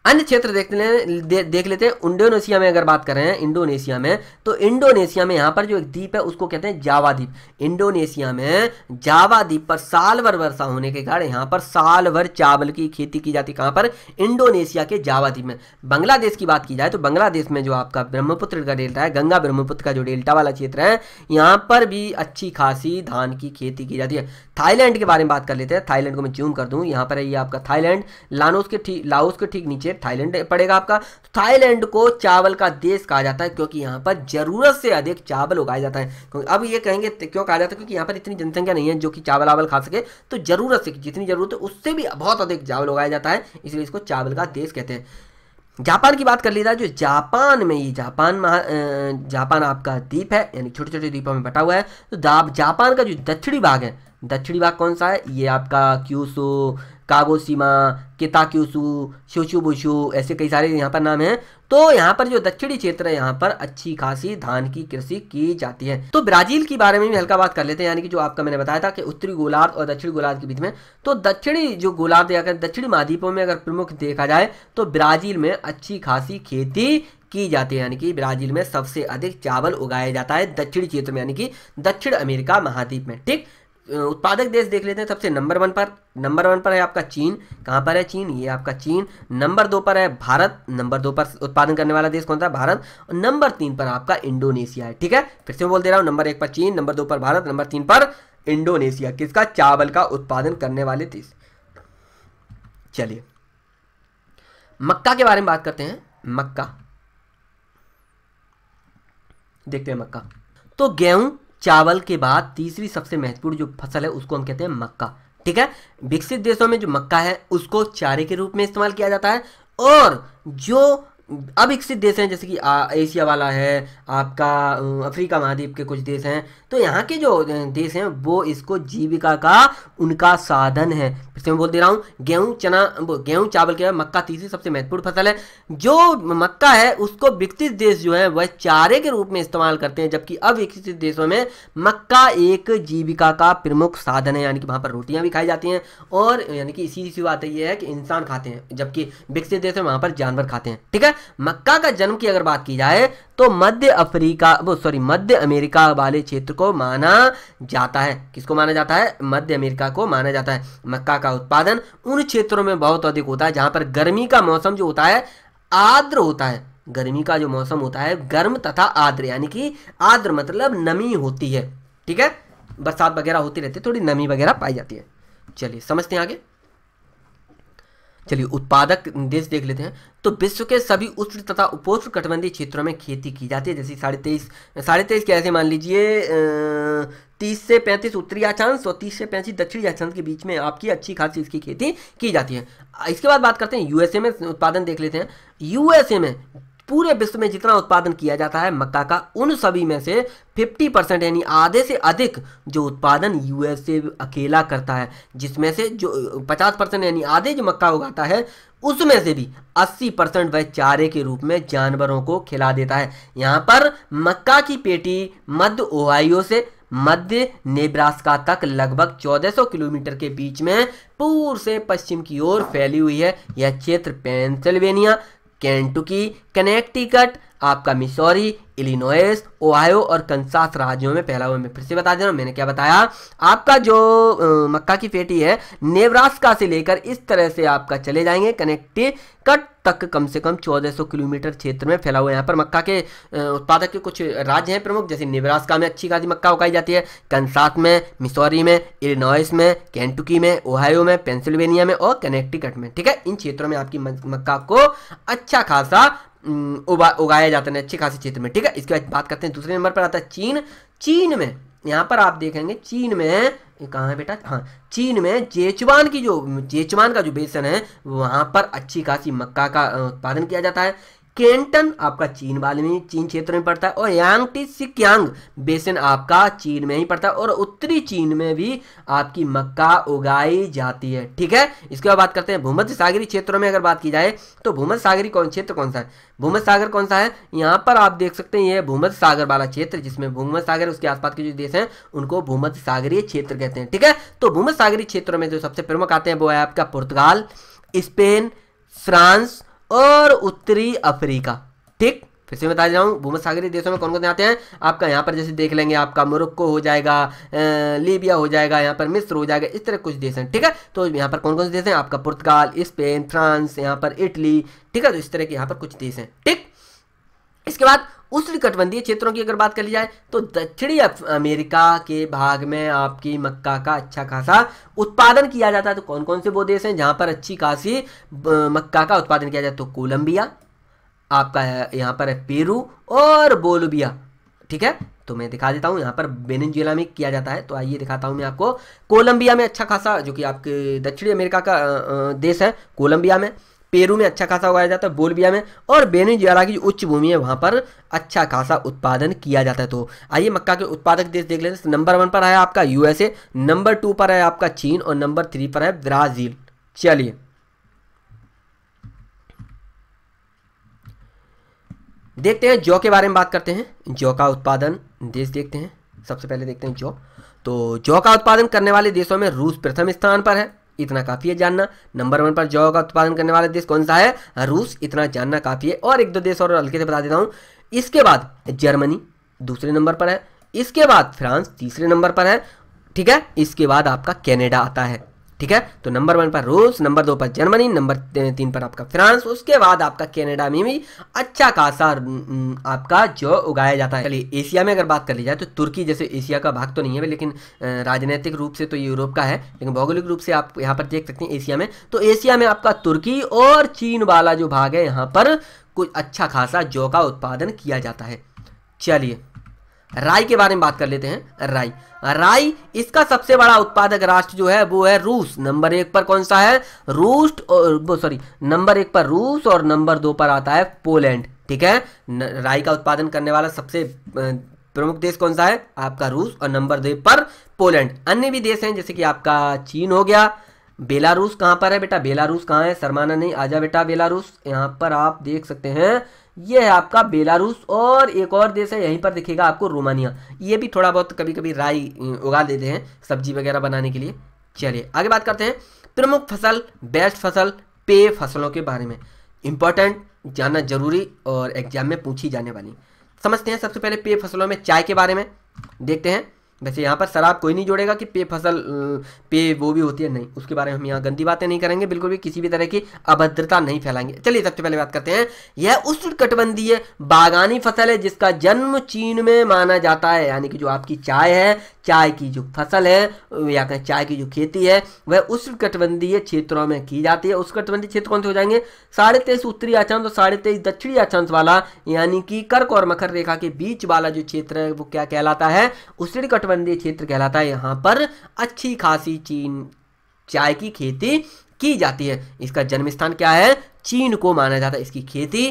अन्य क्षेत्र देख ले दे, देख लेते हैं इंडोनेशिया में अगर बात कर रहे हैं इंडोनेशिया में तो इंडोनेशिया में यहाँ पर जो एक द्वीप है उसको कहते हैं जावा द्वीप इंडोनेशिया में जावा द्वीप पर साल भर वर्षा होने के कारण यहाँ पर साल भर चावल की खेती की जाती है कहाँ पर इंडोनेशिया के जावा द्वीप में बांग्लादेश की बात की जाए तो बांग्लादेश में जो आपका ब्रह्मपुत्र का डेल्टा है गंगा ब्रह्मपुत्र का जो डेल्टा वाला क्षेत्र है यहाँ पर भी अच्छी खासी धान की खेती की जाती है थाईलैंड के बारे में बात कर लेते हैं थाईलैंड को मैं चूम कर दूँ यहाँ पर है ये आपका थाईलैंड लानोस के ठीक लाओस के ठीक नीचे थाईलैंड पड़ेगा आपका थाईलैंड को चावल का देश कहा जाता है क्योंकि यहाँ पर ज़रूरत से अधिक चावल उगाया जाता है क्योंकि अब ये कहेंगे तो क्यों कहा जाता है क्योंकि यहाँ पर इतनी जनसंख्या नहीं है जो कि चावल वावल खा सके तो ज़रूरत से जितनी ज़रूरत है उससे भी बहुत अधिक चावल उगाया जाता है इसलिए इसको चावल का देश कहते हैं जापान की बात कर लीजिए जो जापान में ये जापान महा जापान आपका द्वीप है यानी छोटे छोटे द्वीपों में बटा हुआ है तो जापान का जो दक्षिणी भाग है दक्षिणी भाग कौन सा है ये आपका क्यूसो कागोसीमा किताक्यूसू शोशुबुशु ऐसे कई सारे यहाँ पर नाम हैं तो यहाँ पर जो दक्षिणी क्षेत्र है यहाँ पर अच्छी खासी धान की कृषि की जाती है तो ब्राजील के बारे में भी हल्का बात कर लेते हैं यानी कि जो आपका मैंने बताया था कि उत्तरी गोलार्ध और दक्षिणी गोलार्ध के बीच में तो दक्षिणी जो गोलार्ध या दक्षिणी महाद्वीपों में अगर प्रमुख देखा जाए तो ब्राजील में अच्छी खासी खेती की जाती है यानी कि ब्राजील में सबसे अधिक चावल उगाया जाता है दक्षिणी क्षेत्र में यानी कि दक्षिण अमेरिका महाद्वीप में ठीक उत्पादक देश देख लेते हैं सबसे नंबर वन पर नंबर वन पर है आपका चीन कहाँ पर है चीन ये आपका चीन नंबर दो पर है भारत नंबर दो पर उत्पादन करने वाला देश कौन सा भारत और नंबर तीन पर आपका इंडोनेशिया है ठीक है फिर से बोल दे रहा हूँ नंबर एक पर चीन नंबर दो पर भारत नंबर तीन पर इंडोनेशिया किसका चावल का उत्पादन करने वाले देश चलिए मक्का के बारे में बात करते हैं मक्का देखते हैं मक्का तो गेहूं चावल के बाद तीसरी सबसे महत्वपूर्ण जो फसल है उसको हम कहते हैं मक्का ठीक है विकसित देशों में जो मक्का है उसको चारे के रूप में इस्तेमाल किया जाता है और जो अब विकसित देश हैं जैसे कि एशिया वाला है आपका अफ्रीका महाद्वीप के कुछ देश हैं तो यहाँ के जो देश हैं वो इसको जीविका का उनका साधन है फिर से मैं बोल दे रहा हूँ गेहूँ चना गेहूँ चावल के बाद मक्का तीसरी सबसे महत्वपूर्ण फसल है जो मक्का है उसको विकसित देश जो है वह चारे के रूप में इस्तेमाल करते हैं जबकि अविकसित देशों में मक्का एक जीविका का प्रमुख साधन है यानी कि वहाँ पर रोटियाँ भी खाई जाती हैं और यानी कि इसी सी बात यह है कि इंसान खाते हैं जबकि विकसित देश में वहाँ पर जानवर खाते हैं ठीक है मक्का का जन्म की अगर बात की जाए तो मध्य अफ्रीका वो सॉरी मध्य अमेरिका वाले क्षेत्र को माना जाता है किसको माना जाता है मध्य अमेरिका को माना जाता है मक्का का उत्पादन उन क्षेत्रों में बहुत अधिक होता है जहां पर गर्मी का मौसम जो होता है आर्द्र होता है गर्मी का जो मौसम होता है गर्म तथा आर्द्र यानी कि आर्द्र मतलब नमी होती है ठीक है बरसात वगैरह होती रहती है थोड़ी नमी वगैरह पाई जाती है चलिए समझते हैं आगे चलिए उत्पादक देश देख लेते हैं तो विश्व के सभी उष्ण तथा उपोष्ण कटबंधी क्षेत्रों में खेती की जाती है जैसे साढ़े तेईस साढ़े तेईस क्या ऐसे मान लीजिए तीस से पैंतीस उत्तरी अक्षांश और तीस से पैंतीस दक्षिणी अक्षांश के बीच में आपकी अच्छी खासी इसकी खेती की जाती है इसके बाद बात करते हैं यूएसए में उत्पादन देख लेते हैं यूएसए में पूरे विश्व में जितना उत्पादन किया जाता है मक्का का उन सभी में से 50 परसेंट यानी आधे से अधिक जो उत्पादन यूएसए अकेला करता है जिसमें से जो 50 परसेंट यानी आधे जो मक्का उगाता है उसमें से भी 80 परसेंट वह चारे के रूप में जानवरों को खिला देता है यहाँ पर मक्का की पेटी मध्य ओहाइयो से मध्य नेब्रास्का तक लगभग 1400 किलोमीटर के बीच में पूर्व से पश्चिम की ओर फैली हुई है यह क्षेत्र पेंसिल्वेनिया कैंटुकी कनेक्टिकट आपका मिसौरी इलिनोइस ओहायो और कंसास राज्यों में पहला हुआ मैं फिर से बता दे रहा मैंने क्या बताया आपका जो आ, मक्का की फेटी है नेवरास्का से लेकर इस तरह से आपका चले जाएंगे कनेक्टिव कट तक कम से कम 1400 किलोमीटर क्षेत्र में फैला हुआ है यहाँ पर मक्का के उत्पादक के कुछ राज्य हैं प्रमुख जैसे नेवरास्का में अच्छी खासी मक्का उगाई जाती है कंसास में मिसौरी में इलिनोइस में कैंटुकी में ओहायो में पेंसिल्वेनिया में और कनेक्टिकट में ठीक है इन क्षेत्रों में आपकी मक्का को अच्छा खासा उगाया जाता है अच्छी खासी क्षेत्र में ठीक है इसके बाद बात करते हैं दूसरे नंबर पर आता है चीन चीन में यहाँ पर आप देखेंगे चीन में कहाँ है बेटा हाँ चीन में जेचवान की जो जेचवान का जो बेसन है वहाँ पर अच्छी खासी मक्का का उत्पादन किया जाता है केंटन आपका चीन वाले में चीन क्षेत्र में पड़ता है और यांगटी सिक्यांग बेसिन आपका चीन में ही पड़ता है और उत्तरी चीन में भी आपकी मक्का उगाई जाती है ठीक है इसके बाद बात करते हैं भूमध्य सागरी क्षेत्रों में अगर बात की जाए तो भूमध्य सागरी कौन क्षेत्र कौन सा है भूमध्य सागर कौन सा है यहाँ पर आप देख सकते हैं ये भूमध्य सागर वाला क्षेत्र जिसमें भूमत सागर उसके आसपास के जो देश हैं उनको भूमध सागरीय क्षेत्र कहते हैं ठीक है तो भूमध सागरी क्षेत्रों में जो सबसे प्रमुख आते हैं वो है आपका पुर्तगाल स्पेन फ्रांस और उत्तरी अफ्रीका ठीक फिर से बता रहा हूँ देशों में कौन कौन से आते हैं आपका यहाँ पर जैसे देख लेंगे आपका मोरक्को हो जाएगा लीबिया हो जाएगा यहाँ पर मिस्र हो जाएगा इस तरह कुछ देश हैं ठीक है तो यहाँ पर कौन कौन से देश हैं आपका पुर्तगाल स्पेन फ्रांस यहाँ पर इटली ठीक है तो इस तरह के यहाँ पर कुछ देश हैं ठीक इसके बाद उष्णकटिबंधीय क्षेत्रों की अगर बात कर ली जाए तो दक्षिणी अमेरिका के भाग में आपकी मक्का का अच्छा खासा उत्पादन किया जाता है तो कौन कौन से वो देश हैं जहां पर अच्छी खासी मक्का का उत्पादन किया जाता है तो कोलंबिया आपका यहां पर है पेरू और बोलबिया ठीक है तो मैं दिखा देता हूं यहां पर वेनेजुएला में किया जाता है तो आइए दिखाता हूं मैं आपको कोलंबिया में अच्छा खासा जो कि आपके दक्षिणी अमेरिका का देश है कोलंबिया में पेरू में अच्छा खासा उगाया जाता है बोलबिया में और बेनिजुएला की उच्च भूमि है वहाँ पर अच्छा खासा उत्पादन किया जाता है तो आइए मक्का के उत्पादक देश देख लेते हैं नंबर वन पर है आपका यूएसए नंबर टू पर है आपका चीन और नंबर थ्री पर है ब्राज़ील चलिए देखते हैं जौ के बारे में बात करते हैं जौ का उत्पादन देश देखते हैं सबसे पहले देखते हैं जौ तो जौ का उत्पादन करने वाले देशों में रूस प्रथम स्थान पर है इतना काफ़ी है जानना नंबर वन पर जौ का उत्पादन करने वाला देश कौन सा है रूस इतना जानना काफ़ी है और एक दो देश और हल्के से बता देता हूं इसके बाद जर्मनी दूसरे नंबर पर है इसके बाद फ्रांस तीसरे नंबर पर है ठीक है इसके बाद आपका कनाडा आता है ठीक है तो नंबर वन पर रूस नंबर दो पर जर्मनी नंबर तीन पर आपका फ्रांस उसके बाद आपका कनाडा में भी अच्छा खासा हम्म, आपका जो उगाया जाता है चलिए एशिया में अगर बात कर ली जाए तो तुर्की जैसे एशिया का भाग तो नहीं है लेकिन राजनीतिक रूप से तो यूरोप का है लेकिन भौगोलिक रूप से आप यहाँ पर देख सकते हैं एशिया में तो एशिया में आपका तुर्की और चीन वाला जो भाग है यहाँ पर कुछ अच्छा खासा जौ का उत्पादन किया जाता है चलिए राई के बारे में बात कर लेते हैं राई राई इसका सबसे बड़ा उत्पादक राष्ट्र जो है वो है रूस नंबर एक पर कौन सा है रूस और सॉरी नंबर एक पर रूस और नंबर दो पर आता है पोलैंड ठीक है न, राई का उत्पादन करने वाला सबसे प्रमुख देश कौन सा है आपका रूस और नंबर दो पर पोलैंड अन्य भी देश हैं जैसे कि आपका चीन हो गया बेलारूस कहां पर है बेटा बेलारूस कहां है सरमाना नहीं आजा बेटा बेलारूस यहां पर आप देख सकते हैं ये है आपका बेलारूस और एक और देश है यहीं पर दिखेगा आपको रोमानिया ये भी थोड़ा बहुत कभी कभी राई उगा देते हैं सब्जी वगैरह बनाने के लिए चलिए आगे बात करते हैं प्रमुख फसल बेस्ट फसल पेय फसलों के बारे में इंपॉर्टेंट जानना जरूरी और एग्जाम में पूछी जाने वाली समझते हैं सबसे पहले पेय फसलों में चाय के बारे में देखते हैं वैसे यहाँ पर शराब कोई नहीं जोड़ेगा कि पे फसल पे वो भी होती है नहीं उसके बारे में हम यहाँ गंदी बातें नहीं करेंगे बिल्कुल भी किसी भी तरह की अभद्रता नहीं फैलाएंगे चलिए सबसे पहले बात करते हैं यह कटबंधीय बागानी फसल है जिसका जन्म चीन में माना जाता है यानी कि जो आपकी चाय है चाय की जो फसल है या कहें चाय की जो खेती है वह उष्णकटिबंधीय क्षेत्रों में की जाती है उष्णकटिबंधीय क्षेत्र कौन से हो जाएंगे साढ़े तेईस उत्तरी अक्षांश और साढ़े तेईस दक्षिणी अक्षांश वाला यानी कि कर्क और मकर रेखा के बीच वाला जो क्षेत्र है वो क्या कहलाता है उष्णकट तटबंधी क्षेत्र कहलाता है यहाँ पर अच्छी खासी चीन चाय की खेती की जाती है इसका जन्म स्थान क्या है चीन को माना जाता है इसकी खेती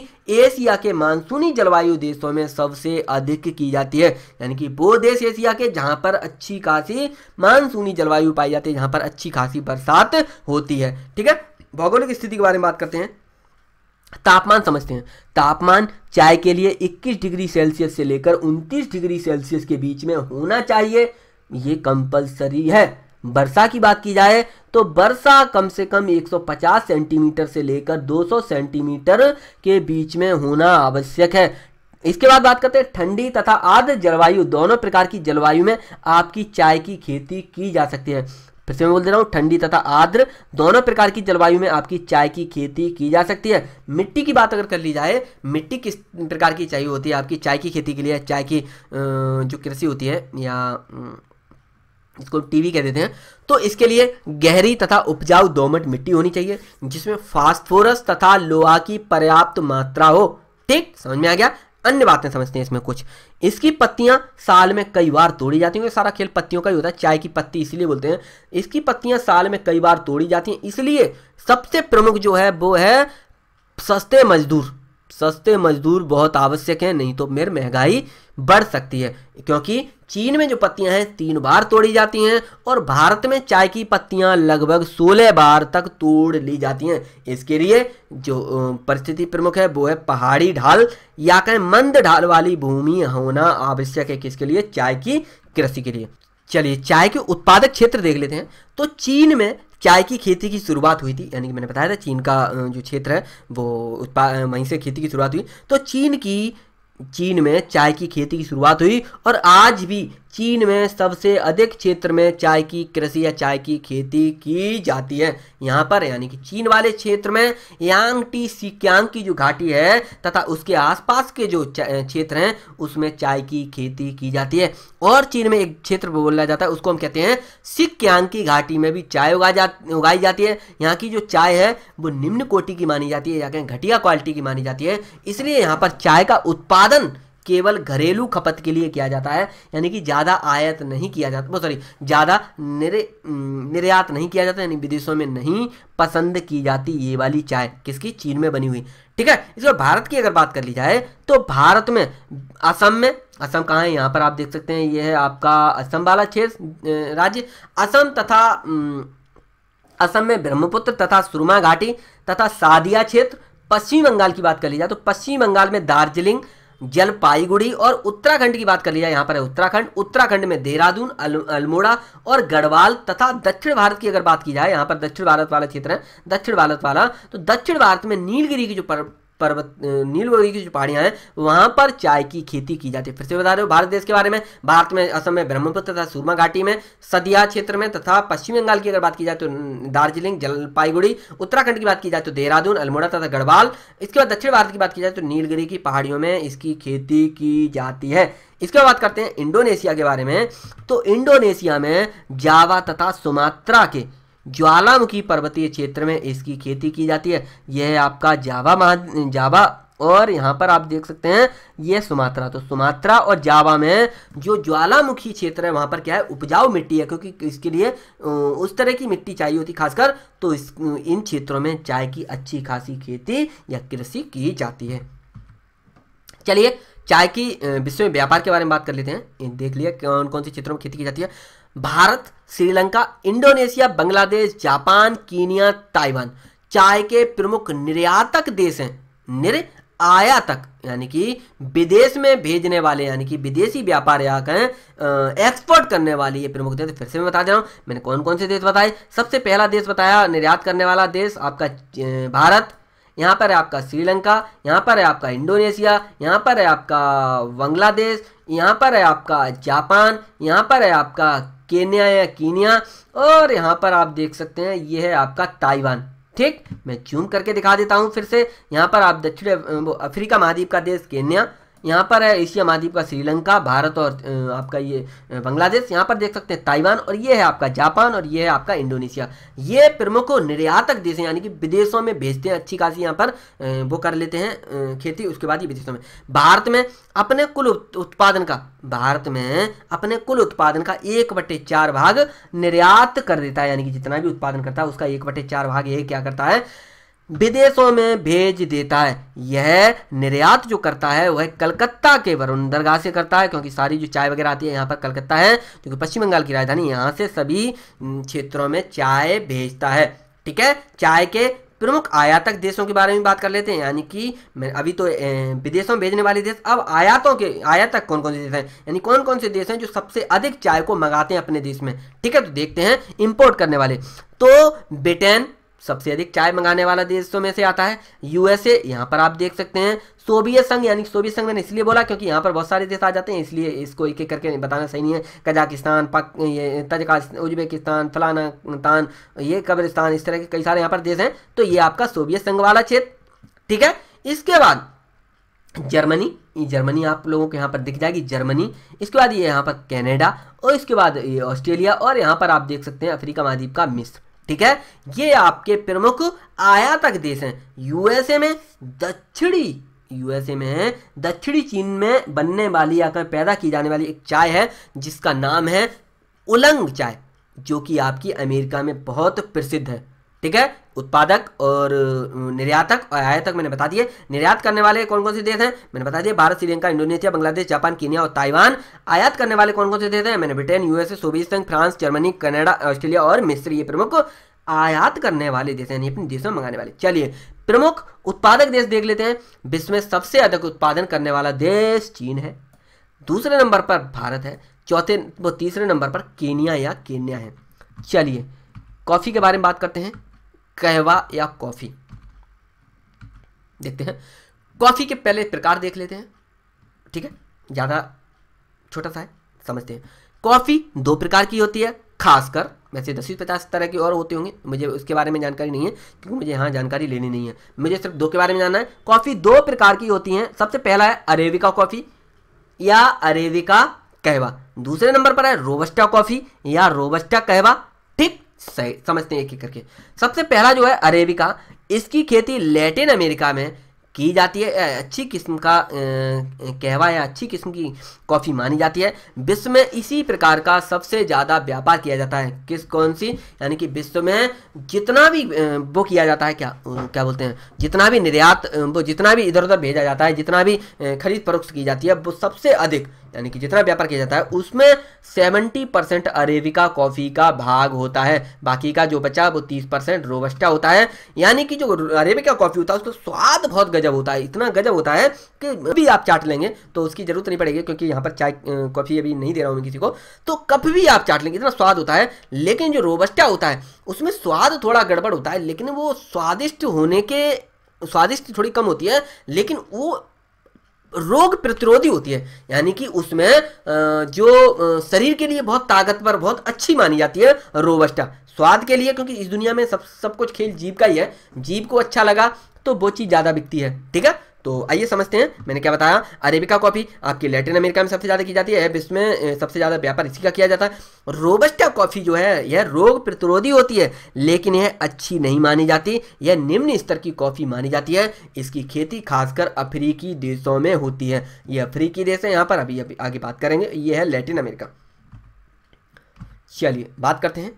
एशिया के मानसूनी जलवायु देशों में सबसे अधिक की जाती है यानी कि वो देश एशिया के जहाँ पर अच्छी खासी मानसूनी जलवायु पाई जाती है जहाँ पर अच्छी खासी बरसात होती है ठीक है भौगोलिक स्थिति के बारे में बात करते हैं तापमान समझते हैं तापमान चाय के लिए 21 डिग्री सेल्सियस से लेकर 29 डिग्री सेल्सियस के बीच में होना चाहिए ये कंपलसरी है वर्षा की बात की जाए तो वर्षा कम से कम 150 सेंटीमीटर से लेकर 200 सेंटीमीटर के बीच में होना आवश्यक है इसके बाद बात करते हैं ठंडी तथा आर्द्र जलवायु दोनों प्रकार की जलवायु में आपकी चाय की खेती की जा सकती है फिर से मैं बोल दे रहा हूँ ठंडी तथा आर्द्र दोनों प्रकार की जलवायु में आपकी चाय की खेती की जा सकती है मिट्टी की बात अगर कर ली जाए मिट्टी किस प्रकार की चाहिए होती है आपकी चाय की खेती के लिए चाय की जो कृषि होती है या इसको टीवी कह देते हैं तो इसके लिए गहरी तथा उपजाऊ दोमट मिट्टी होनी चाहिए जिसमें फास्फोरस तथा लोहा की पर्याप्त मात्रा हो ठीक समझ में आ गया अन्य बातें समझते हैं इसमें कुछ इसकी पत्तियां साल में कई बार तोड़ी जाती हैं क्योंकि सारा खेल पत्तियों का ही होता है चाय की पत्ती इसलिए बोलते हैं इसकी पत्तियां साल में कई बार तोड़ी जाती हैं इसलिए सबसे प्रमुख जो है वो है सस्ते मजदूर सस्ते मजदूर बहुत आवश्यक हैं नहीं तो मेर महंगाई बढ़ सकती है क्योंकि चीन में जो पत्तियां हैं तीन बार तोड़ी जाती हैं और भारत में चाय की पत्तियां लगभग सोलह बार तक तोड़ ली जाती हैं इसके लिए जो परिस्थिति प्रमुख है वो है पहाड़ी ढाल या कहें मंद ढाल वाली भूमि होना आवश्यक है किसके लिए चाय की कृषि के लिए चलिए चाय के उत्पादक क्षेत्र देख लेते हैं तो चीन में चाय की खेती की शुरुआत हुई थी यानी कि मैंने बताया था चीन का जो क्षेत्र है वो उत्पाद वहीं से खेती की शुरुआत हुई तो चीन की चीन में चाय की खेती की शुरुआत हुई और आज भी चीन में सबसे अधिक क्षेत्र में चाय की कृषि या चाय की खेती की जाती है यहाँ पर यानी कि चीन वाले क्षेत्र में यांग टी सिक्यांग की जो घाटी है तथा उसके आसपास के जो क्षेत्र हैं उसमें चाय की खेती की जाती है और चीन में एक क्षेत्र बोला जाता है उसको हम कहते हैं सिक्यांग की घाटी में भी चाय उगा जा उगाई जाती है यहाँ की जो चाय है वो निम्न कोटि की मानी जाती है या कहें घटिया क्वालिटी की मानी जाती है इसलिए यहाँ पर चाय का उत्पादन केवल घरेलू खपत के लिए किया जाता है यानी कि ज़्यादा आयात नहीं किया जाता सॉरी ज़्यादा निरे निर्यात नहीं किया जाता यानी विदेशों में नहीं पसंद की जाती ये वाली चाय किसकी चीन में बनी हुई ठीक है इसके भारत की अगर बात कर ली जाए तो भारत में असम में असम कहाँ है यहाँ पर आप देख सकते हैं ये है आपका असम वाला क्षेत्र राज्य असम तथा असम में ब्रह्मपुत्र तथा सुरमा घाटी तथा सादिया क्षेत्र पश्चिम बंगाल की बात कर ली जाए तो पश्चिम बंगाल में दार्जिलिंग जलपाईगुड़ी और उत्तराखंड की बात कर लिया यहाँ पर है उत्तराखंड उत्तराखंड में देहरादून अल्मोड़ा और गढ़वाल तथा दक्षिण भारत की अगर बात की जाए यहाँ पर दक्षिण भारत वाला क्षेत्र है दक्षिण भारत वाला तो दक्षिण भारत में नीलगिरी की जो पर्वत नील की जो पहाड़ियाँ हैं वहाँ पर चाय की खेती की जाती है फिर से बता रहे हो भारत देश के बारे में भारत में असम में ब्रह्मपुत्र तथा सुरमा घाटी में सदिया क्षेत्र में तथा पश्चिम बंगाल की अगर बात की जाए तो दार्जिलिंग जलपाईगुड़ी उत्तराखंड की बात की जाए तो देहरादून अल्मोड़ा तथा गढ़वाल इसके बाद दक्षिण भारत की बात की जाए तो नीलगिरी की पहाड़ियों में इसकी खेती की जाती है इसके बाद करते हैं इंडोनेशिया के बारे में तो इंडोनेशिया में जावा तथा सुमात्रा के ज्वालामुखी पर्वतीय क्षेत्र में इसकी खेती की जाती है यह है आपका जावा महा जावा और यहाँ पर आप देख सकते हैं यह सुमात्रा तो सुमात्रा और जावा में जो ज्वालामुखी क्षेत्र है वहाँ पर क्या है उपजाऊ मिट्टी है क्योंकि इसके लिए उस तरह की मिट्टी चाहिए होती खासकर तो इस इन क्षेत्रों में चाय की अच्छी खासी खेती या कृषि की जाती है चलिए चाय की विश्व में व्यापार के बारे में बात कर लेते हैं देख लिया कौन कौन से क्षेत्रों में खेती की जाती है Bharat Sri Lanka Indonesia Bangladesh Japan Kenya Taiwan चाय के प्रमुख निर्यातक देश हैं निर्यातक यानी कि विदेश में भेजने वाले यानी कि विदेशी व्यापार याक एक्सपोर्ट करने वाली ये प्रमुख देश फिर से मैं बता दे रहा हूँ मैंने कौन कौन से देश बताए सबसे पहला देश बताया निर्यात करने वाला देश आपका भारत यहाँ पर है आपका श्रीलंका यहाँ पर है आपका इंडोनेशिया यहाँ पर है आपका बांग्लादेश यहाँ पर है आपका जापान यहाँ पर है आपका केन्या या कीनिया और यहाँ पर आप देख सकते हैं ये है आपका ताइवान ठीक मैं चूम करके दिखा देता हूँ फिर से यहाँ पर आप दक्षिण अफ्रीका महाद्वीप का देश केन्या यहाँ पर है एशिया महाद्वीप का श्रीलंका भारत और आपका ये बांग्लादेश यहाँ पर देख सकते हैं ताइवान और ये है आपका जापान और ये है आपका इंडोनेशिया ये प्रमुख निर्यातक देश है यानी कि विदेशों में भेजते हैं अच्छी खासी यहाँ पर वो कर लेते हैं खेती उसके बाद ये विदेशों में भारत में अपने कुल उत्पादन का भारत में अपने कुल उत्पादन का एक बटे चार भाग निर्यात कर देता है यानी कि जितना भी उत्पादन करता है उसका एक बटे चार भाग ये क्या करता है विदेशों में भेज देता है यह निर्यात जो करता है वह कलकत्ता के वरुण दरगाह से करता है क्योंकि सारी जो चाय वगैरह आती है यहाँ पर कलकत्ता है क्योंकि पश्चिम बंगाल की राजधानी यहाँ से सभी क्षेत्रों में चाय भेजता है ठीक है चाय के प्रमुख आयातक देशों के बारे में बात कर लेते हैं यानी कि अभी तो विदेशों में भेजने वाले देश अब आयातों के आयातक कौन कौन से देश हैं यानी कौन कौन से देश हैं जो सबसे अधिक चाय को मंगाते हैं अपने देश में ठीक है तो देखते हैं इम्पोर्ट करने वाले तो ब्रिटेन सबसे अधिक चाय मंगाने वाला देशों तो में से आता है यूएसए यहाँ पर आप देख सकते हैं सोवियत संघ यानी सोवियत संघ मैंने इसलिए बोला क्योंकि यहाँ पर बहुत सारे देश आ जाते हैं इसलिए इसको एक एक करके बताना सही नहीं है कजाकिस्तान पाक ये तजकास्तान उज्बेकिस्तान फलानातान ये कब्रिस्तान इस तरह के कई सारे यहाँ पर देश हैं तो ये आपका सोवियत संघ वाला क्षेत्र ठीक है इसके बाद जर्मनी जर्मनी आप लोगों को यहाँ पर दिख जाएगी जर्मनी इसके बाद ये यहाँ पर कैनेडा और इसके बाद ये ऑस्ट्रेलिया और यहाँ पर आप देख सकते हैं अफ्रीका महाद्वीप का मिस्र ठीक है ये आपके प्रमुख आयातक देश हैं यूएसए में दक्षिणी यूएसए में है दक्षिणी चीन में बनने वाली आकर पैदा की जाने वाली एक चाय है जिसका नाम है उलंग चाय जो कि आपकी अमेरिका में बहुत प्रसिद्ध है ठीक है उत्पादक और निर्यातक और आयातक मैंने बता दिए निर्यात करने वाले कौन कौन से देश हैं मैंने बता दिया Bharat Sri Lanka Indonesia Bangladesh Japan Kenya और ताइवान आयात करने वाले कौन कौन से देश हैं मैंने ब्रिटेन यूएसए सोवियत संघ फ्रांस जर्मनी कनाडा ऑस्ट्रेलिया और मिस्र ये प्रमुख आयात करने वाले देश हैं अपने देशों में मंगाने वाले चलिए प्रमुख उत्पादक देश देख लेते हैं विश्व में सबसे अधिक उत्पादन करने वाला देश चीन है दूसरे नंबर पर भारत है चौथे वो तीसरे नंबर पर केनिया या केन्या है चलिए कॉफ़ी के बारे में बात करते हैं कहवा या कॉफ़ी देखते हैं कॉफ़ी के पहले प्रकार देख लेते हैं ठीक है ज़्यादा छोटा सा है समझते हैं कॉफ़ी दो प्रकार की होती है खासकर वैसे दस पचास तरह की और होते होंगे मुझे उसके बारे में जानकारी नहीं है क्योंकि मुझे यहाँ जानकारी लेनी नहीं है मुझे सिर्फ दो के बारे में जानना है कॉफ़ी दो प्रकार की होती है सबसे पहला है अरेबिका कॉफ़ी या अरेबिका कहवा दूसरे नंबर पर है रोबस्टा कॉफ़ी या रोबस्टा कहवा ठीक समझते हैं एक एक करके सबसे पहला जो है अरेबिका इसकी खेती लैटिन अमेरिका में की जाती है अच्छी किस्म का कहवा या अच्छी किस्म की कॉफ़ी मानी जाती है विश्व में इसी प्रकार का सबसे ज़्यादा व्यापार किया जाता है किस कौन सी यानी कि विश्व में जितना भी वो किया जाता है क्या क्या बोलते हैं जितना भी निर्यात वो जितना भी इधर उधर भेजा जाता है जितना भी खरीद फरोख्त की जाती है वो सबसे अधिक यानी कि जितना व्यापार किया जाता है उसमें सेवेंटी परसेंट अरेबिका कॉफ़ी का भाग होता है बाकी का जो बचा वो तीस परसेंट रोबस्टा होता है यानी कि जो अरेबिका कॉफ़ी होता है उसका स्वाद बहुत गजब होता है इतना गजब होता है कि भी आप चाट लेंगे तो उसकी ज़रूरत नहीं पड़ेगी क्योंकि यहाँ पर चाय कॉफ़ी अभी नहीं दे रहा हूँ किसी को तो कभी भी आप चाट लेंगे इतना स्वाद होता है लेकिन जो रोबस्टा होता है उसमें स्वाद थोड़ा गड़बड़ होता है लेकिन वो स्वादिष्ट होने के स्वादिष्ट थोड़ी कम होती है लेकिन वो रोग प्रतिरोधी होती है यानी कि उसमें जो शरीर के लिए बहुत ताकतवर बहुत अच्छी मानी जाती है रोबस्टा स्वाद के लिए क्योंकि इस दुनिया में सब सब कुछ खेल जीव का ही है जीव को अच्छा लगा तो वो चीज़ ज़्यादा बिकती है ठीक है तो आइए समझते हैं मैंने क्या बताया अरेबिका कॉफ़ी आपकी लैटिन अमेरिका में सबसे ज़्यादा की जाती है विश्व में सबसे ज़्यादा व्यापार इसी का किया जाता है रोबस्टा कॉफ़ी जो है यह रोग प्रतिरोधी होती है लेकिन यह अच्छी नहीं मानी जाती यह निम्न स्तर की कॉफ़ी मानी जाती है इसकी खेती खासकर अफ्रीकी देशों में होती है यह अफ्रीकी देश है यहाँ पर अभी अभी आगे बात करेंगे ये है लैटिन अमेरिका चलिए बात करते हैं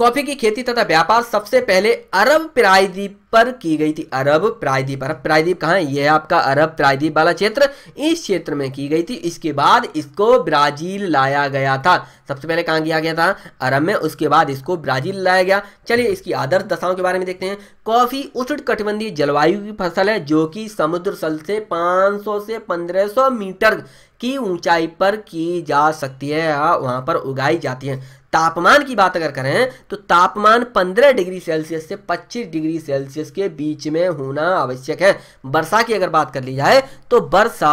कॉफी की खेती तथा व्यापार सबसे पहले अरब प्रायद्वीप पर की गई थी अरब प्रायद्वीप अरब प्रायद्वीप कहाँ है यह आपका अरब प्रायद्वीप वाला क्षेत्र इस क्षेत्र में की गई थी इसके बाद इसको ब्राजील लाया गया था सबसे पहले कहाँ किया गया था अरब में उसके बाद इसको ब्राजील लाया गया चलिए इसकी आदर्श दशाओं के बारे में देखते हैं कॉफी उष्ण कटिबंधी जलवायु की फसल है जो कि समुद्र सल से 500 से पंद्रह मीटर की ऊंचाई पर की जा सकती है हाँ, वहाँ पर उगाई जाती है तापमान की बात अगर करें तो तापमान 15 डिग्री सेल्सियस से 25 डिग्री सेल्सियस के बीच में होना आवश्यक है वर्षा की अगर बात कर ली जाए तो वर्षा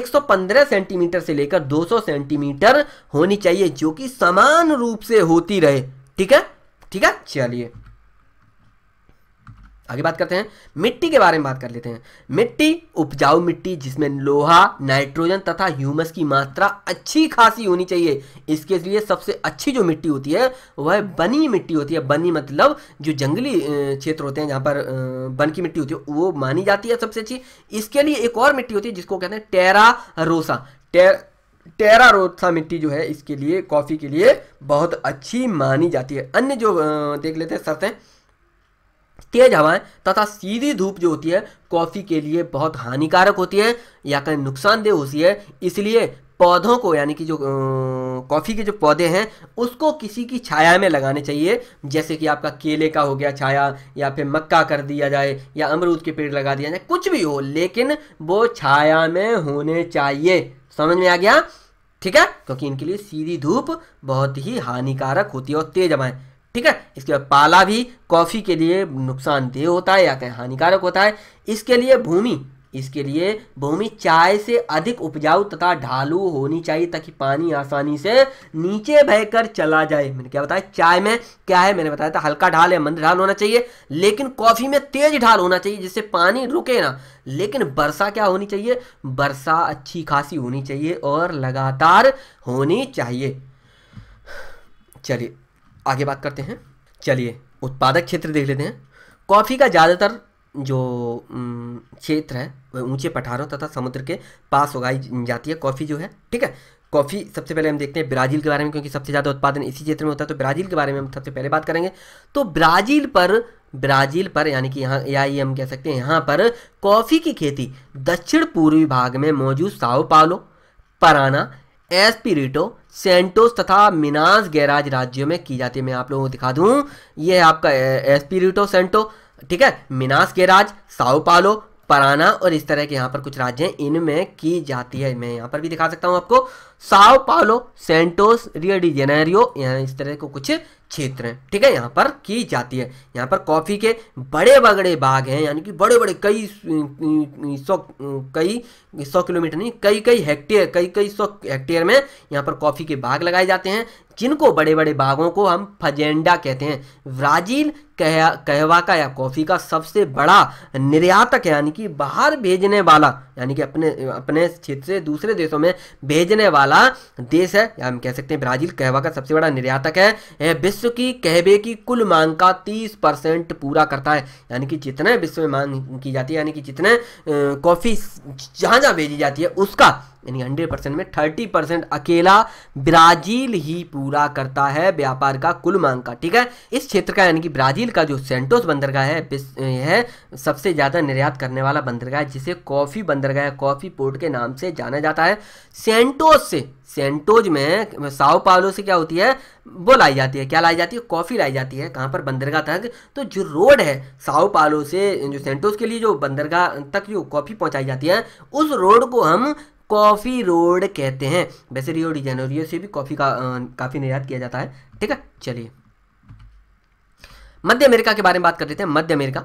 115 सेंटीमीटर से लेकर 200 सेंटीमीटर होनी चाहिए जो कि समान रूप से होती रहे ठीक है ठीक है चलिए आगे बात करते हैं मिट्टी के बारे में बात कर लेते हैं मिट्टी उपजाऊ मिट्टी जिसमें लोहा नाइट्रोजन तथा ह्यूमस की मात्रा अच्छी खासी होनी चाहिए इसके लिए सबसे अच्छी जो मिट्टी होती है वह बनी मिट्टी होती है बनी मतलब जो जंगली क्षेत्र होते हैं जहां पर बन की मिट्टी होती है वो मानी जाती है सबसे अच्छी इसके लिए एक और मिट्टी होती है जिसको कहते हैं टेरा रोसा टेर टेरा रोसा मिट्टी जो है इसके लिए कॉफ़ी के लिए बहुत अच्छी मानी जाती है अन्य जो देख लेते हैं सरतें तेज हवाएं तथा सीधी धूप जो होती है कॉफ़ी के लिए बहुत हानिकारक होती है या कहीं नुकसानदेह होती है इसलिए पौधों को यानी कि जो कॉफ़ी के जो पौधे हैं उसको किसी की छाया में लगाने चाहिए जैसे कि आपका केले का हो गया छाया या फिर मक्का कर दिया जाए या अमरूद के पेड़ लगा दिया जाए कुछ भी हो लेकिन वो छाया में होने चाहिए समझ में आ गया ठीक है क्योंकि इनके लिए सीधी धूप बहुत ही हानिकारक होती है और तेज हवाएं ठीक है इसके बाद पाला भी कॉफ़ी के लिए नुकसानदेह होता है या कहीं हानिकारक होता है इसके लिए भूमि इसके लिए भूमि चाय से अधिक उपजाऊ तथा ढालू होनी चाहिए ताकि पानी आसानी से नीचे बहकर चला जाए मैंने क्या बताया चाय में क्या है मैंने बताया था हल्का ढाल या मंद ढाल होना चाहिए लेकिन कॉफ़ी में तेज ढाल होना चाहिए जिससे पानी रुके ना लेकिन वर्षा क्या होनी चाहिए वर्षा अच्छी खासी होनी चाहिए और लगातार होनी चाहिए चलिए आगे बात करते हैं चलिए उत्पादक क्षेत्र देख लेते हैं कॉफ़ी का ज़्यादातर जो क्षेत्र है वह ऊंचे पठारों तथा समुद्र के पास उगाई जाती है कॉफ़ी जो है ठीक है कॉफ़ी सबसे पहले हम देखते हैं ब्राज़ील के बारे में क्योंकि सबसे ज़्यादा उत्पादन इसी क्षेत्र में होता है तो ब्राज़ील के बारे में हम सबसे पहले बात करेंगे तो ब्राज़ील पर ब्राज़ील पर यानी कि यहाँ या ये हम कह सकते हैं यहाँ पर कॉफ़ी की खेती दक्षिण पूर्वी भाग में मौजूद साओ पालो पराना एस्पिरिटो सेंटोस तथा मिनास गैराज राज्यों में की जाती है मैं आप लोगों को दिखा दूं ये है आपका एस्पिरिटो सेंटो ठीक है मिनास गैराज साओ पालो पराना और इस तरह के यहाँ पर कुछ राज्य हैं इनमें की जाती है मैं यहाँ पर भी दिखा सकता हूँ आपको साओ पालो सेंटोस रियो डी जेनेरियो यहाँ इस तरह के कुछ क्षेत्र हैं ठीक है यहाँ पर की जाती है यहाँ पर कॉफ़ी के बड़े बड़े बाग हैं यानी कि बड़े बड़े कई सौ कई सौ किलोमीटर नहीं कई कई हेक्टेयर कई कई सौ हेक्टेयर में यहाँ पर कॉफ़ी के बाग लगाए जाते हैं जिनको बड़े बड़े बागों को हम फजेंडा कहते हैं ब्राज़ील कह कहवा का या कॉफ़ी का सबसे बड़ा निर्यातक यानी कि बाहर भेजने वाला यानी कि अपने अपने क्षेत्र से दूसरे देशों में भेजने वाला वाला देश है या हम कह सकते हैं ब्राजील कहवा का सबसे बड़ा निर्यातक है विश्व की कहवे की कुल मांग का तीस परसेंट पूरा करता है यानी कि जितने विश्व में मांग की जाती है यानी कि जितने कॉफ़ी जहां जहां भेजी जाती है उसका यानी हंड्रेड परसेंट में थर्टी परसेंट अकेला ब्राज़ील ही पूरा करता है व्यापार का कुल मांग का ठीक है इस क्षेत्र का यानी कि ब्राज़ील का जो सेंटोस बंदरगाह है है सबसे ज़्यादा निर्यात करने वाला बंदरगाह है जिसे कॉफ़ी बंदरगाह कॉफ़ी पोर्ट के नाम से जाना जाता है सेंटोस से सेंटोज में साओ पावलो से क्या होती है वो लाई जाती है क्या लाई जाती है कॉफ़ी लाई जाती है कहाँ पर बंदरगाह तक तो जो रोड है साओ पालो से जो सेंटोस के लिए जो बंदरगाह तक जो कॉफ़ी पहुंचाई जाती है उस रोड को हम कॉफ़ी रोड कहते हैं वैसे रियो डी जेनेरियो से भी कॉफ़ी का काफ़ी निर्यात किया जाता है ठीक है चलिए मध्य अमेरिका के बारे में बात कर लेते हैं मध्य अमेरिका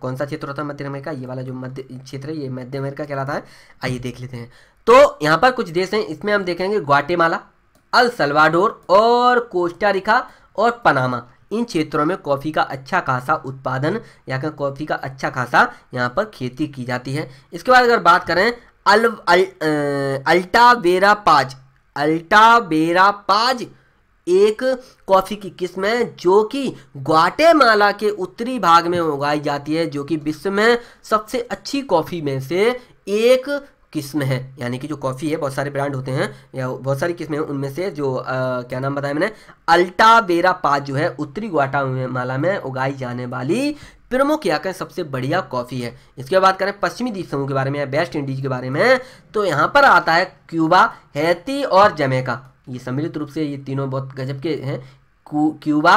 कौन सा क्षेत्र होता है मध्य अमेरिका ये वाला जो मध्य क्षेत्र है ये मध्य अमेरिका कहलाता है आइए देख लेते हैं तो यहाँ पर कुछ देश हैं इसमें हम देखेंगे ग्वाटेमाला अल सलवाडोर और कोस्टारिका और पनामा इन क्षेत्रों में कॉफ़ी का अच्छा खासा उत्पादन या कॉफ़ी का अच्छा खासा यहाँ पर खेती की जाती है इसके बाद अगर बात करें अल, अल, अल अल्टावेरा पाज बेरा पाज एक कॉफ़ी की किस्म है जो कि ग्वाटेमाला के उत्तरी भाग में उगाई जाती है जो कि विश्व में सबसे अच्छी कॉफ़ी में से एक किस्म है यानी कि जो कॉफ़ी है बहुत सारे ब्रांड होते हैं या बहुत सारी किस्में हैं उनमें से जो आ, क्या नाम बताया मैंने अल्टावेरा पात जो है उत्तरी माला में उगाई जाने वाली प्रमुख या कहें सबसे बढ़िया कॉफ़ी है इसके बाद करें पश्चिमी द्वीप समूह के बारे में या वेस्ट इंडीज के बारे में तो यहाँ पर आता है क्यूबा हैती और जमैका ये सम्मिलित रूप से ये तीनों बहुत गजब के हैं क्यूबा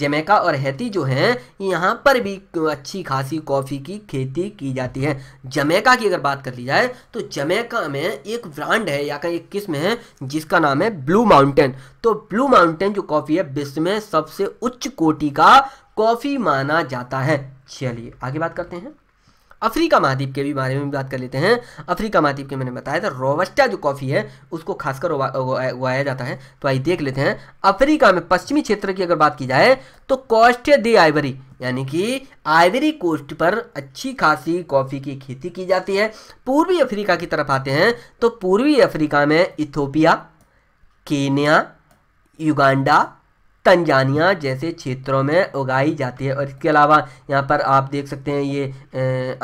जमैका और हैती जो हैं यहाँ पर भी अच्छी खासी कॉफ़ी की खेती की जाती है जमैका की अगर बात कर ली जाए तो जमैका में एक ब्रांड है या का एक किस्म है जिसका नाम है ब्लू माउंटेन तो ब्लू माउंटेन जो कॉफ़ी है विश्व में सबसे उच्च कोटि का कॉफ़ी माना जाता है चलिए आगे बात करते हैं अफ्रीका महाद्वीप के भी बारे में बात कर लेते हैं अफ्रीका महाद्वीप के मैंने बताया था रोवस्टा जो कॉफ़ी है उसको खासकर उगाया जाता है तो आइए देख लेते हैं अफ्रीका में पश्चिमी क्षेत्र की अगर बात की जाए तो कॉस्ट दी आइवरी यानी कि आइवरी कोस्ट पर अच्छी खासी कॉफ़ी की खेती की जाती है पूर्वी अफ्रीका की तरफ आते हैं तो पूर्वी अफ्रीका में इथोपिया केन्या युगांडा तंजानिया जैसे क्षेत्रों में उगाई जाती है और इसके अलावा यहाँ पर आप देख सकते हैं ये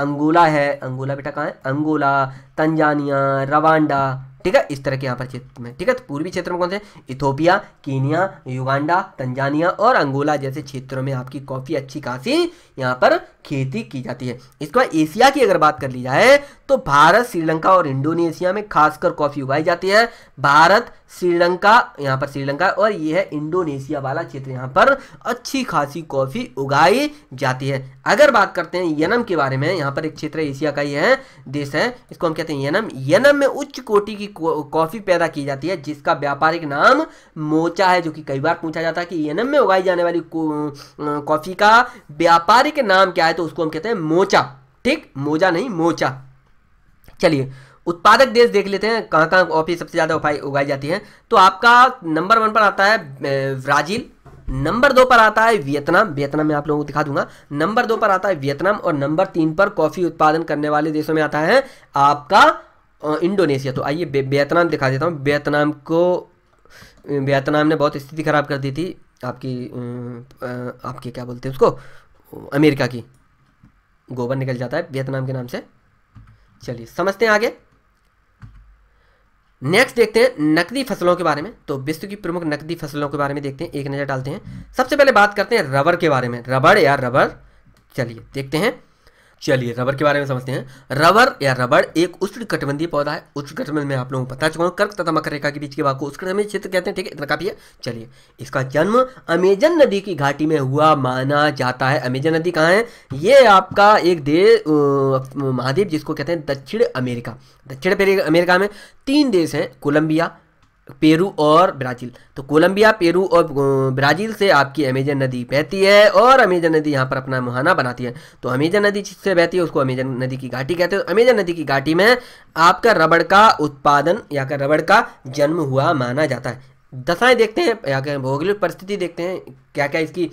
अंगोला है अंगोला बेटा कहाँ है अंगोला तंजानिया रवांडा ठीक है इस तरह के यहाँ पर क्षेत्र में ठीक है तो पूर्वी क्षेत्र में कौन से इथोपिया कीनिया युगांडा तंजानिया और अंगोला जैसे क्षेत्रों में आपकी कॉफ़ी अच्छी खासी यहाँ पर खेती की जाती है इसके बाद एशिया की अगर बात कर ली जाए तो भारत श्रीलंका और इंडोनेशिया में खासकर कॉफ़ी उगाई जाती है भारत श्रीलंका यहाँ पर श्रीलंका और ये है इंडोनेशिया वाला क्षेत्र यहाँ पर अच्छी खासी कॉफ़ी उगाई जाती है अगर बात करते हैं यनम के बारे में यहाँ पर एक क्षेत्र एशिया का ये है देश है इसको हम कहते हैं यनम यनम में उच्च कोटि की कॉफ़ी पैदा की जाती है जिसका व्यापारिक नाम मोचा है जो कि कई बार पूछा जाता है कि यनम में उगाई जाने वाली कॉफ़ी का व्यापारिक नाम क्या है तो उसको हम कहते हैं मोचा ठीक मोजा नहीं मोचा चलिए उत्पादक देश देख लेते हैं कहां कहां कॉफ़ी सबसे ज़्यादा उपाई उगाई जाती है तो आपका नंबर वन पर आता है ब्राज़ील नंबर दो पर आता है वियतनाम वियतनाम में आप लोगों को दिखा दूंगा नंबर दो पर आता है वियतनाम और नंबर तीन पर कॉफ़ी उत्पादन करने वाले देशों में आता है आपका इंडोनेशिया तो आइए वियतनाम दिखा देता हूँ वियतनाम को वियतनाम ने बहुत स्थिति खराब कर दी थी आपकी आपके क्या बोलते हैं उसको अमेरिका की गोबर निकल जाता है वियतनाम के नाम से चलिए समझते हैं आगे नेक्स्ट देखते हैं नकदी फसलों के बारे में तो विश्व की प्रमुख नकदी फसलों के बारे में देखते हैं एक नज़र डालते हैं सबसे पहले बात करते हैं रबर के बारे में रबर या रबर चलिए देखते हैं चलिए रबर के बारे में समझते हैं रबर या रबड़ एक उष्णकटिबंधीय पौधा है उष्णकटिबंध में आप लोगों को पता चुका कर्क तथा मकर रेखा के बीच के भाग को उष्णकटिबंधीय क्षेत्र कहते हैं ठीक है इतना काफी है चलिए इसका जन्म अमेजन नदी की घाटी में हुआ माना जाता है अमेजन नदी कहाँ है ये आपका एक देश महाद्वीप जिसको कहते हैं दक्षिण अमेरिका दक्षिण अमेरिका में तीन देश हैं कोलंबिया पेरू और ब्राज़ील तो कोलंबिया पेरू और ब्राज़ील से आपकी अमेजन नदी बहती है और अमेजन नदी यहाँ पर अपना मुहाना बनाती है तो अमेजन नदी जिससे बहती है उसको अमेजन नदी की घाटी कहते हैं अमेजन नदी की घाटी में आपका रबड़ का उत्पादन या का रबड़ का जन्म हुआ माना जाता है दशाएँ देखते हैं या कहें भौगोलिक परिस्थिति देखते हैं क्या क्या इसकी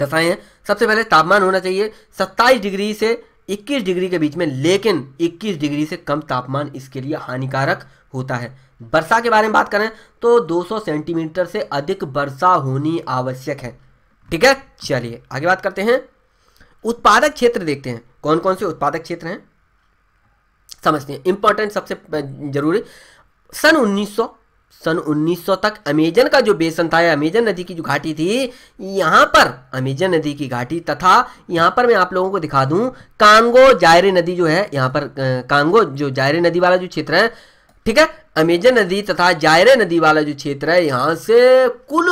दशाएँ हैं सबसे पहले तापमान होना चाहिए सत्ताईस डिग्री से 21 डिग्री के बीच में लेकिन 21 डिग्री से कम तापमान इसके लिए हानिकारक होता है वर्षा के बारे में बात करें तो 200 सेंटीमीटर से अधिक वर्षा होनी आवश्यक है ठीक है चलिए आगे बात करते हैं उत्पादक क्षेत्र देखते हैं कौन कौन से उत्पादक क्षेत्र हैं समझते हैं इंपॉर्टेंट सबसे जरूरी सन 1900 सन 1900 तक अमेजन का जो बेसन था अमेजन नदी की जो घाटी थी यहां पर अमेजन नदी की घाटी तथा यहां पर मैं आप लोगों को दिखा दूं कांगो जायरे नदी जो है यहां पर कांगो जो जायरे नदी वाला जो क्षेत्र है ठीक है अमेजन नदी तथा जायरे नदी वाला जो क्षेत्र है यहां से कुल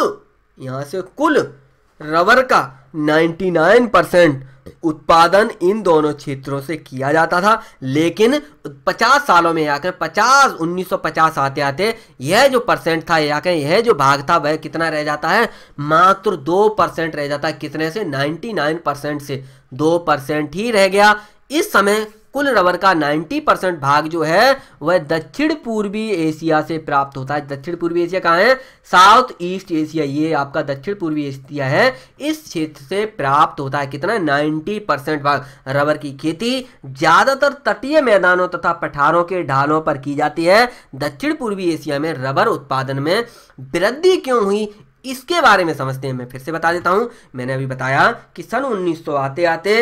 यहां से कुल रबर का 99 परसेंट उत्पादन इन दोनों क्षेत्रों से किया जाता था लेकिन 50 सालों में आकर 50 1950 आते आते यह जो परसेंट था या कहें यह जो भाग था वह कितना रह जाता है मात्र दो परसेंट रह जाता है कितने से 99 परसेंट से दो परसेंट ही रह गया इस समय कुल रबर का 90 परसेंट भाग जो है वह दक्षिण पूर्वी एशिया से प्राप्त होता है दक्षिण पूर्वी एशिया कहाँ है साउथ ईस्ट एशिया ये आपका दक्षिण पूर्वी एशिया है इस क्षेत्र से प्राप्त होता है कितना 90 परसेंट भाग रबर की खेती ज़्यादातर तटीय मैदानों तथा पठारों के ढालों पर की जाती है दक्षिण पूर्वी एशिया में रबर उत्पादन में वृद्धि क्यों हुई इसके बारे में समझते हैं मैं फिर से बता देता हूँ मैंने अभी बताया कि सन 1900 आते आते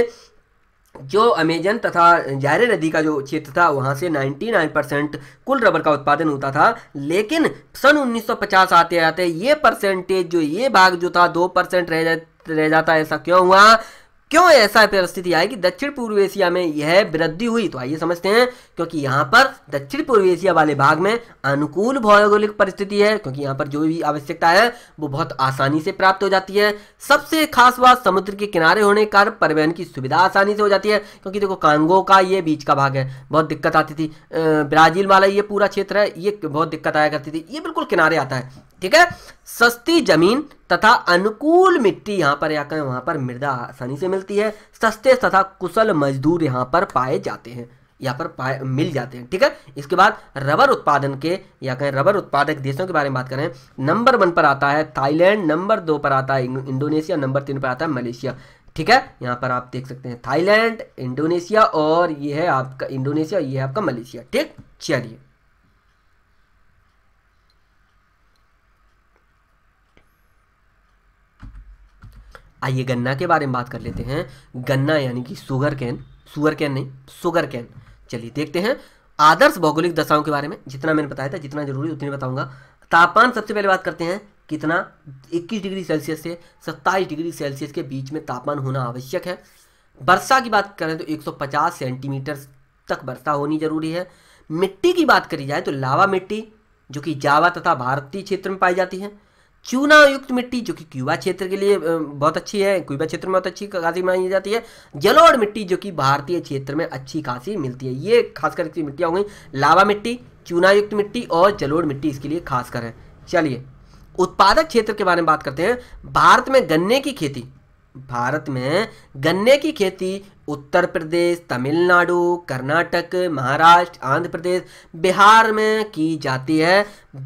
जो अमेजन तथा जाहरे नदी का जो क्षेत्र था वहाँ से 99 परसेंट कुल रबर का उत्पादन होता था लेकिन सन 1950 आते आते ये परसेंटेज जो ये भाग जो था दो परसेंट रह रह जाता ऐसा क्यों हुआ क्यों ऐसा परिस्थिति आएगी दक्षिण पूर्व एशिया में यह वृद्धि हुई तो आइए समझते हैं क्योंकि यहाँ पर दक्षिण पूर्व एशिया वाले भाग में अनुकूल भौगोलिक परिस्थिति है क्योंकि यहाँ पर जो भी आवश्यकता है वो बहुत आसानी से प्राप्त हो जाती है सबसे खास बात समुद्र के किनारे होने के कारण परिवहन की सुविधा आसानी से हो जाती है क्योंकि देखो कांगो का ये बीच का भाग है बहुत दिक्कत आती थी ब्राजील वाला ये पूरा क्षेत्र है ये बहुत दिक्कत आया करती थी ये बिल्कुल किनारे आता है ठीक है सस्ती जमीन तथा अनुकूल मिट्टी यहाँ पर या कहें वहां पर मृदा आसानी से मिलती है सस्ते तथा कुशल मजदूर यहाँ पर पाए जाते हैं यहाँ पर पाए मिल जाते हैं ठीक है इसके बाद रबर उत्पादन के या कहें रबर उत्पादक देशों के बारे में बात करें नंबर वन पर आता है थाईलैंड नंबर दो पर आता है इंडोनेशिया नंबर तीन पर आता है मलेशिया ठीक है यहाँ पर आप देख सकते हैं थाईलैंड इंडोनेशिया और ये है आपका इंडोनेशिया ये है आपका मलेशिया ठीक चलिए आइए गन्ना के बारे में बात कर लेते हैं गन्ना यानी कि सुगर कैन सुगर कैन नहीं सुगर कैन चलिए देखते हैं आदर्श भौगोलिक दशाओं के बारे में जितना मैंने बताया था जितना जरूरी उतनी बताऊंगा तापमान सबसे पहले बात करते हैं कितना 21 डिग्री सेल्सियस से 27 डिग्री सेल्सियस के बीच में तापमान होना आवश्यक है वर्षा की बात करें तो 150 सेंटीमीटर तक वर्षा होनी जरूरी है मिट्टी की बात करी जाए तो लावा मिट्टी जो कि जावा तथा भारतीय क्षेत्र में पाई जाती है चूना युक्त मिट्टी जो कि क्यूबा क्षेत्र के लिए बहुत अच्छी है क्यूबा क्षेत्र में बहुत अच्छी खासी मानी जाती है जलोड़ मिट्टी जो कि भारतीय क्षेत्र में अच्छी खासी मिलती है ये खासकर इसकी मिट्टियाँ होंगी लावा मिट्टी चूनायुक्त मिट्टी और जलोड़ मिट्टी इसके लिए खास है चलिए उत्पादक क्षेत्र के बारे में बात करते हैं भारत में गन्ने की खेती भारत में गन्ने की खेती उत्तर प्रदेश तमिलनाडु कर्नाटक महाराष्ट्र आंध्र प्रदेश बिहार में की जाती है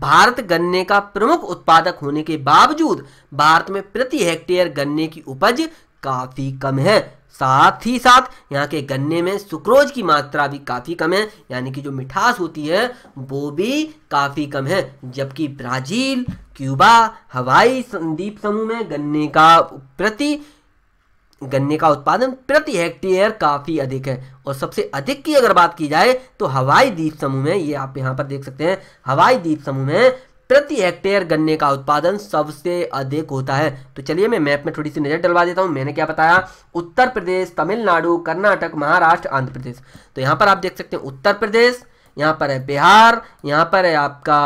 भारत गन्ने का प्रमुख उत्पादक होने के बावजूद भारत में प्रति हेक्टेयर गन्ने की उपज काफ़ी कम है साथ ही साथ यहाँ के गन्ने में सुक्रोज की मात्रा भी काफ़ी कम है यानी कि जो मिठास होती है वो भी काफ़ी कम है जबकि ब्राज़ील क्यूबा हवाई संदीप समूह में गन्ने का प्रति गन्ने का उत्पादन प्रति हेक्टेयर काफ़ी अधिक है और सबसे अधिक की अगर बात की जाए तो हवाई द्वीप समूह में ये आप यहाँ पर देख सकते हैं हवाई द्वीप समूह में प्रति हेक्टेयर गन्ने का उत्पादन सबसे अधिक होता है तो चलिए मैं मैप में थोड़ी सी नज़र डलवा देता हूँ मैंने क्या बताया उत्तर प्रदेश तमिलनाडु कर्नाटक महाराष्ट्र आंध्र प्रदेश तो यहाँ पर आप देख सकते हैं उत्तर प्रदेश यहाँ पर है बिहार यहाँ पर है आपका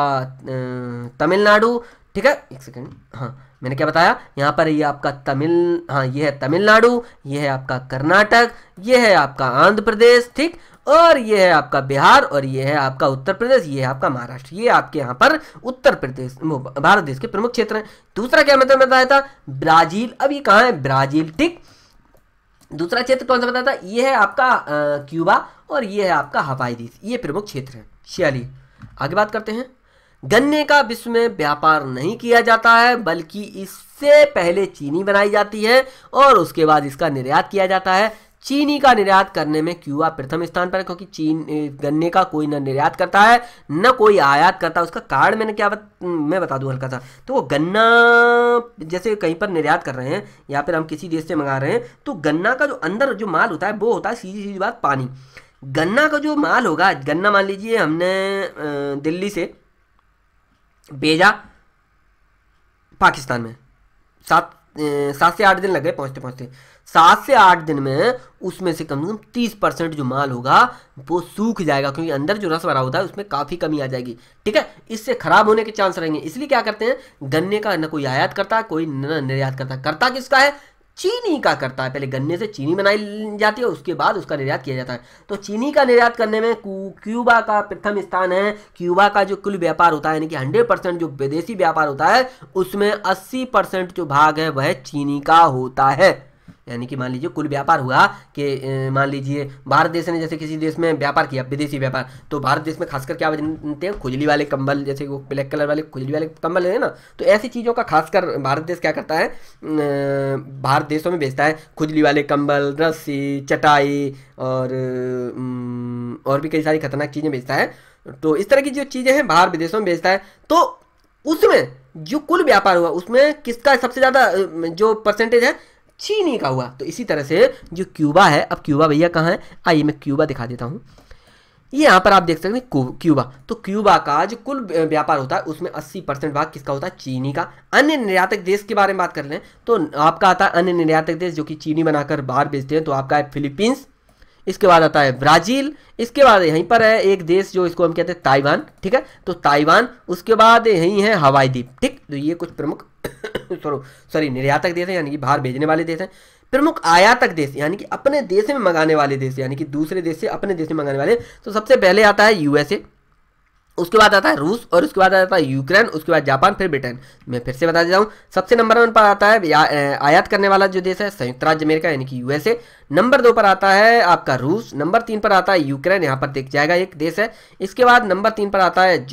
तमिलनाडु ठीक है एक सेकेंड हाँ मैंने क्या बताया यहाँ पर ये आपका तमिल हाँ ये है तमिलनाडु ये है आपका कर्नाटक ये है आपका आंध्र प्रदेश ठीक और ये है आपका बिहार और ये है आपका उत्तर प्रदेश ये है आपका महाराष्ट्र ये आपके यहाँ पर उत्तर प्रदेश भारत देश के प्रमुख क्षेत्र हैं दूसरा क्या मतलब बताया था ब्राजील अब ये कहाँ है ब्राजील ठीक दूसरा क्षेत्र कौन सा बताया था ये है आपका क्यूबा और ये है आपका हवाई देश ये प्रमुख क्षेत्र है चलिए आगे बात करते हैं गन्ने का विश्व में व्यापार नहीं किया जाता है बल्कि इससे पहले चीनी बनाई जाती है और उसके बाद इसका निर्यात किया जाता है चीनी का निर्यात करने में क्यूबा प्रथम स्थान पर है क्योंकि चीन गन्ने का कोई ना निर्यात करता है न कोई आयात करता है उसका कारण मैंने क्या बत, मैं बता दूं हल्का सा तो वो गन्ना जैसे कहीं पर निर्यात कर रहे हैं या फिर हम किसी देश से मंगा रहे हैं तो गन्ना का जो अंदर जो माल होता है वो होता है सीधी सीधी बात पानी गन्ना का जो माल होगा गन्ना मान लीजिए हमने दिल्ली से भेजा पाकिस्तान में सात सात से आठ दिन लग गए पहुँचते पहुँचते सात से आठ दिन में उसमें से कम से कम तीस परसेंट जो माल होगा वो सूख जाएगा क्योंकि अंदर जो रस भरा होता है उसमें काफ़ी कमी आ जाएगी ठीक है इससे खराब होने के चांस रहेंगे इसलिए क्या करते हैं गन्ने का ना कोई आयात करता है कोई न निर्यात करता है करता किसका है चीनी का करता है पहले गन्ने से चीनी बनाई जाती है उसके बाद उसका निर्यात किया जाता है तो चीनी का निर्यात करने में क्यूबा का प्रथम स्थान है क्यूबा का जो कुल व्यापार होता है यानी कि 100 परसेंट जो विदेशी व्यापार होता है उसमें 80 परसेंट जो भाग है वह चीनी का होता है यानी कि मान लीजिए कुल व्यापार हुआ कि मान लीजिए भारत देश ने जैसे किसी देश में व्यापार किया विदेशी व्यापार तो भारत देश में खासकर क्या बनते हैं खुजली वाले कंबल जैसे वो ब्लैक कलर वाले खुजली वाले कंबल है ना तो ऐसी चीज़ों का खासकर भारत देश क्या करता है भारत देशों में बेचता है खुजली वाले कंबल रस्सी चटाई और और भी कई सारी खतरनाक चीज़ें बेचता है तो इस तरह की जो चीज़ें हैं बाहर विदेशों में बेचता है तो उसमें जो कुल व्यापार हुआ उसमें किसका सबसे ज़्यादा जो परसेंटेज है चीनी का हुआ तो इसी तरह से जो क्यूबा है अब क्यूबा भैया कहाँ है आइए मैं क्यूबा दिखा देता हूँ ये यहाँ पर आप देख सकते हैं क्यूबा तो क्यूबा का जो कुल व्यापार होता है उसमें 80 परसेंट भाग किसका होता है चीनी का अन्य निर्यातक देश के बारे में बात कर लें तो आपका आता है अन्य निर्यातक देश जो कि चीनी बनाकर बाहर बेचते हैं तो आपका है फिलीपींस इसके बाद आता है ब्राज़ील इसके बाद यहीं पर है एक देश जो इसको हम कहते हैं ताइवान ठीक है तो ताइवान उसके बाद यहीं है हवाई द्वीप ठीक तो ये कुछ प्रमुख सॉरी निर्यातक देश है यानी कि बाहर भेजने वाले देश हैं प्रमुख आयातक देश यानी कि अपने देश में मंगाने वाले देश यानी कि दूसरे देश से अपने देश में मंगाने वाले तो सबसे पहले आता है यूएसए उसके बाद आता है रूस और उसके बाद आता है यूक्रेन उसके बाद जापान फिर ब्रिटेन मैं फिर से बता देता हूँ सबसे नंबर वन पर आता है आयात करने वाला जो देश है संयुक्त राज्य अमेरिका यानी कि यूएसए नंबर दो पर आता है आपका रूस नंबर तीन पर आता है यूक्रेन यहाँ पर देख जाएगा एक देश है इसके बाद नंबर तीन पर आता है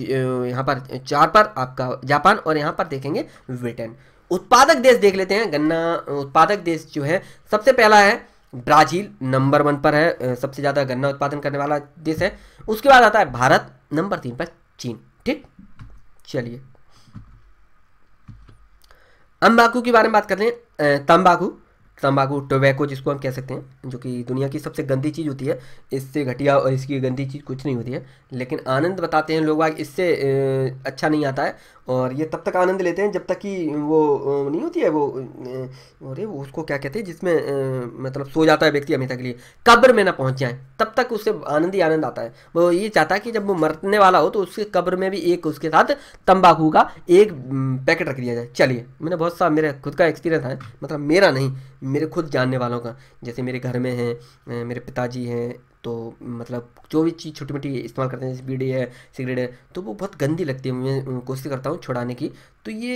यहाँ पर चार पर आपका जापान और यहाँ पर देखेंगे ब्रिटेन उत्पादक देश देख लेते हैं गन्ना उत्पादक देश जो है सबसे पहला है ब्राज़ील नंबर वन पर है सबसे ज़्यादा गन्ना उत्पादन करने वाला देश है उसके बाद आता है भारत नंबर तीन पर चीन ठीक चलिए तम्बाकू के बारे में बात करते हैं तंबाकू तंबाकू टोबैको जिसको हम कह सकते हैं जो कि दुनिया की सबसे गंदी चीज़ होती है इससे घटिया और इसकी गंदी चीज़ कुछ नहीं होती है लेकिन आनंद बताते हैं लोग बाग इससे अच्छा नहीं आता है और ये तब तक आनंद लेते हैं जब तक कि वो नहीं होती है वो अरे वो उसको क्या कहते हैं जिसमें मतलब सो जाता है व्यक्ति हमेशा के लिए कब्र में ना पहुंच जाए तब तक उसे आनंद ही आनंद आता है वो ये चाहता है कि जब वो मरने वाला हो तो उसके कब्र में भी एक उसके साथ तंबाकू का एक पैकेट रख दिया जाए चलिए मैंने बहुत सा मेरा खुद का एक्सपीरियंस है मतलब मेरा नहीं मेरे खुद जानने वालों का जैसे मेरे घर में है मेरे पिताजी हैं तो मतलब जो भी चीज़ छोटी मोटी इस्तेमाल करते हैं जैसे बीड़ी है सिगरेट है तो वो बहुत गंदी लगती है मैं कोशिश करता हूँ छुड़ाने की तो ये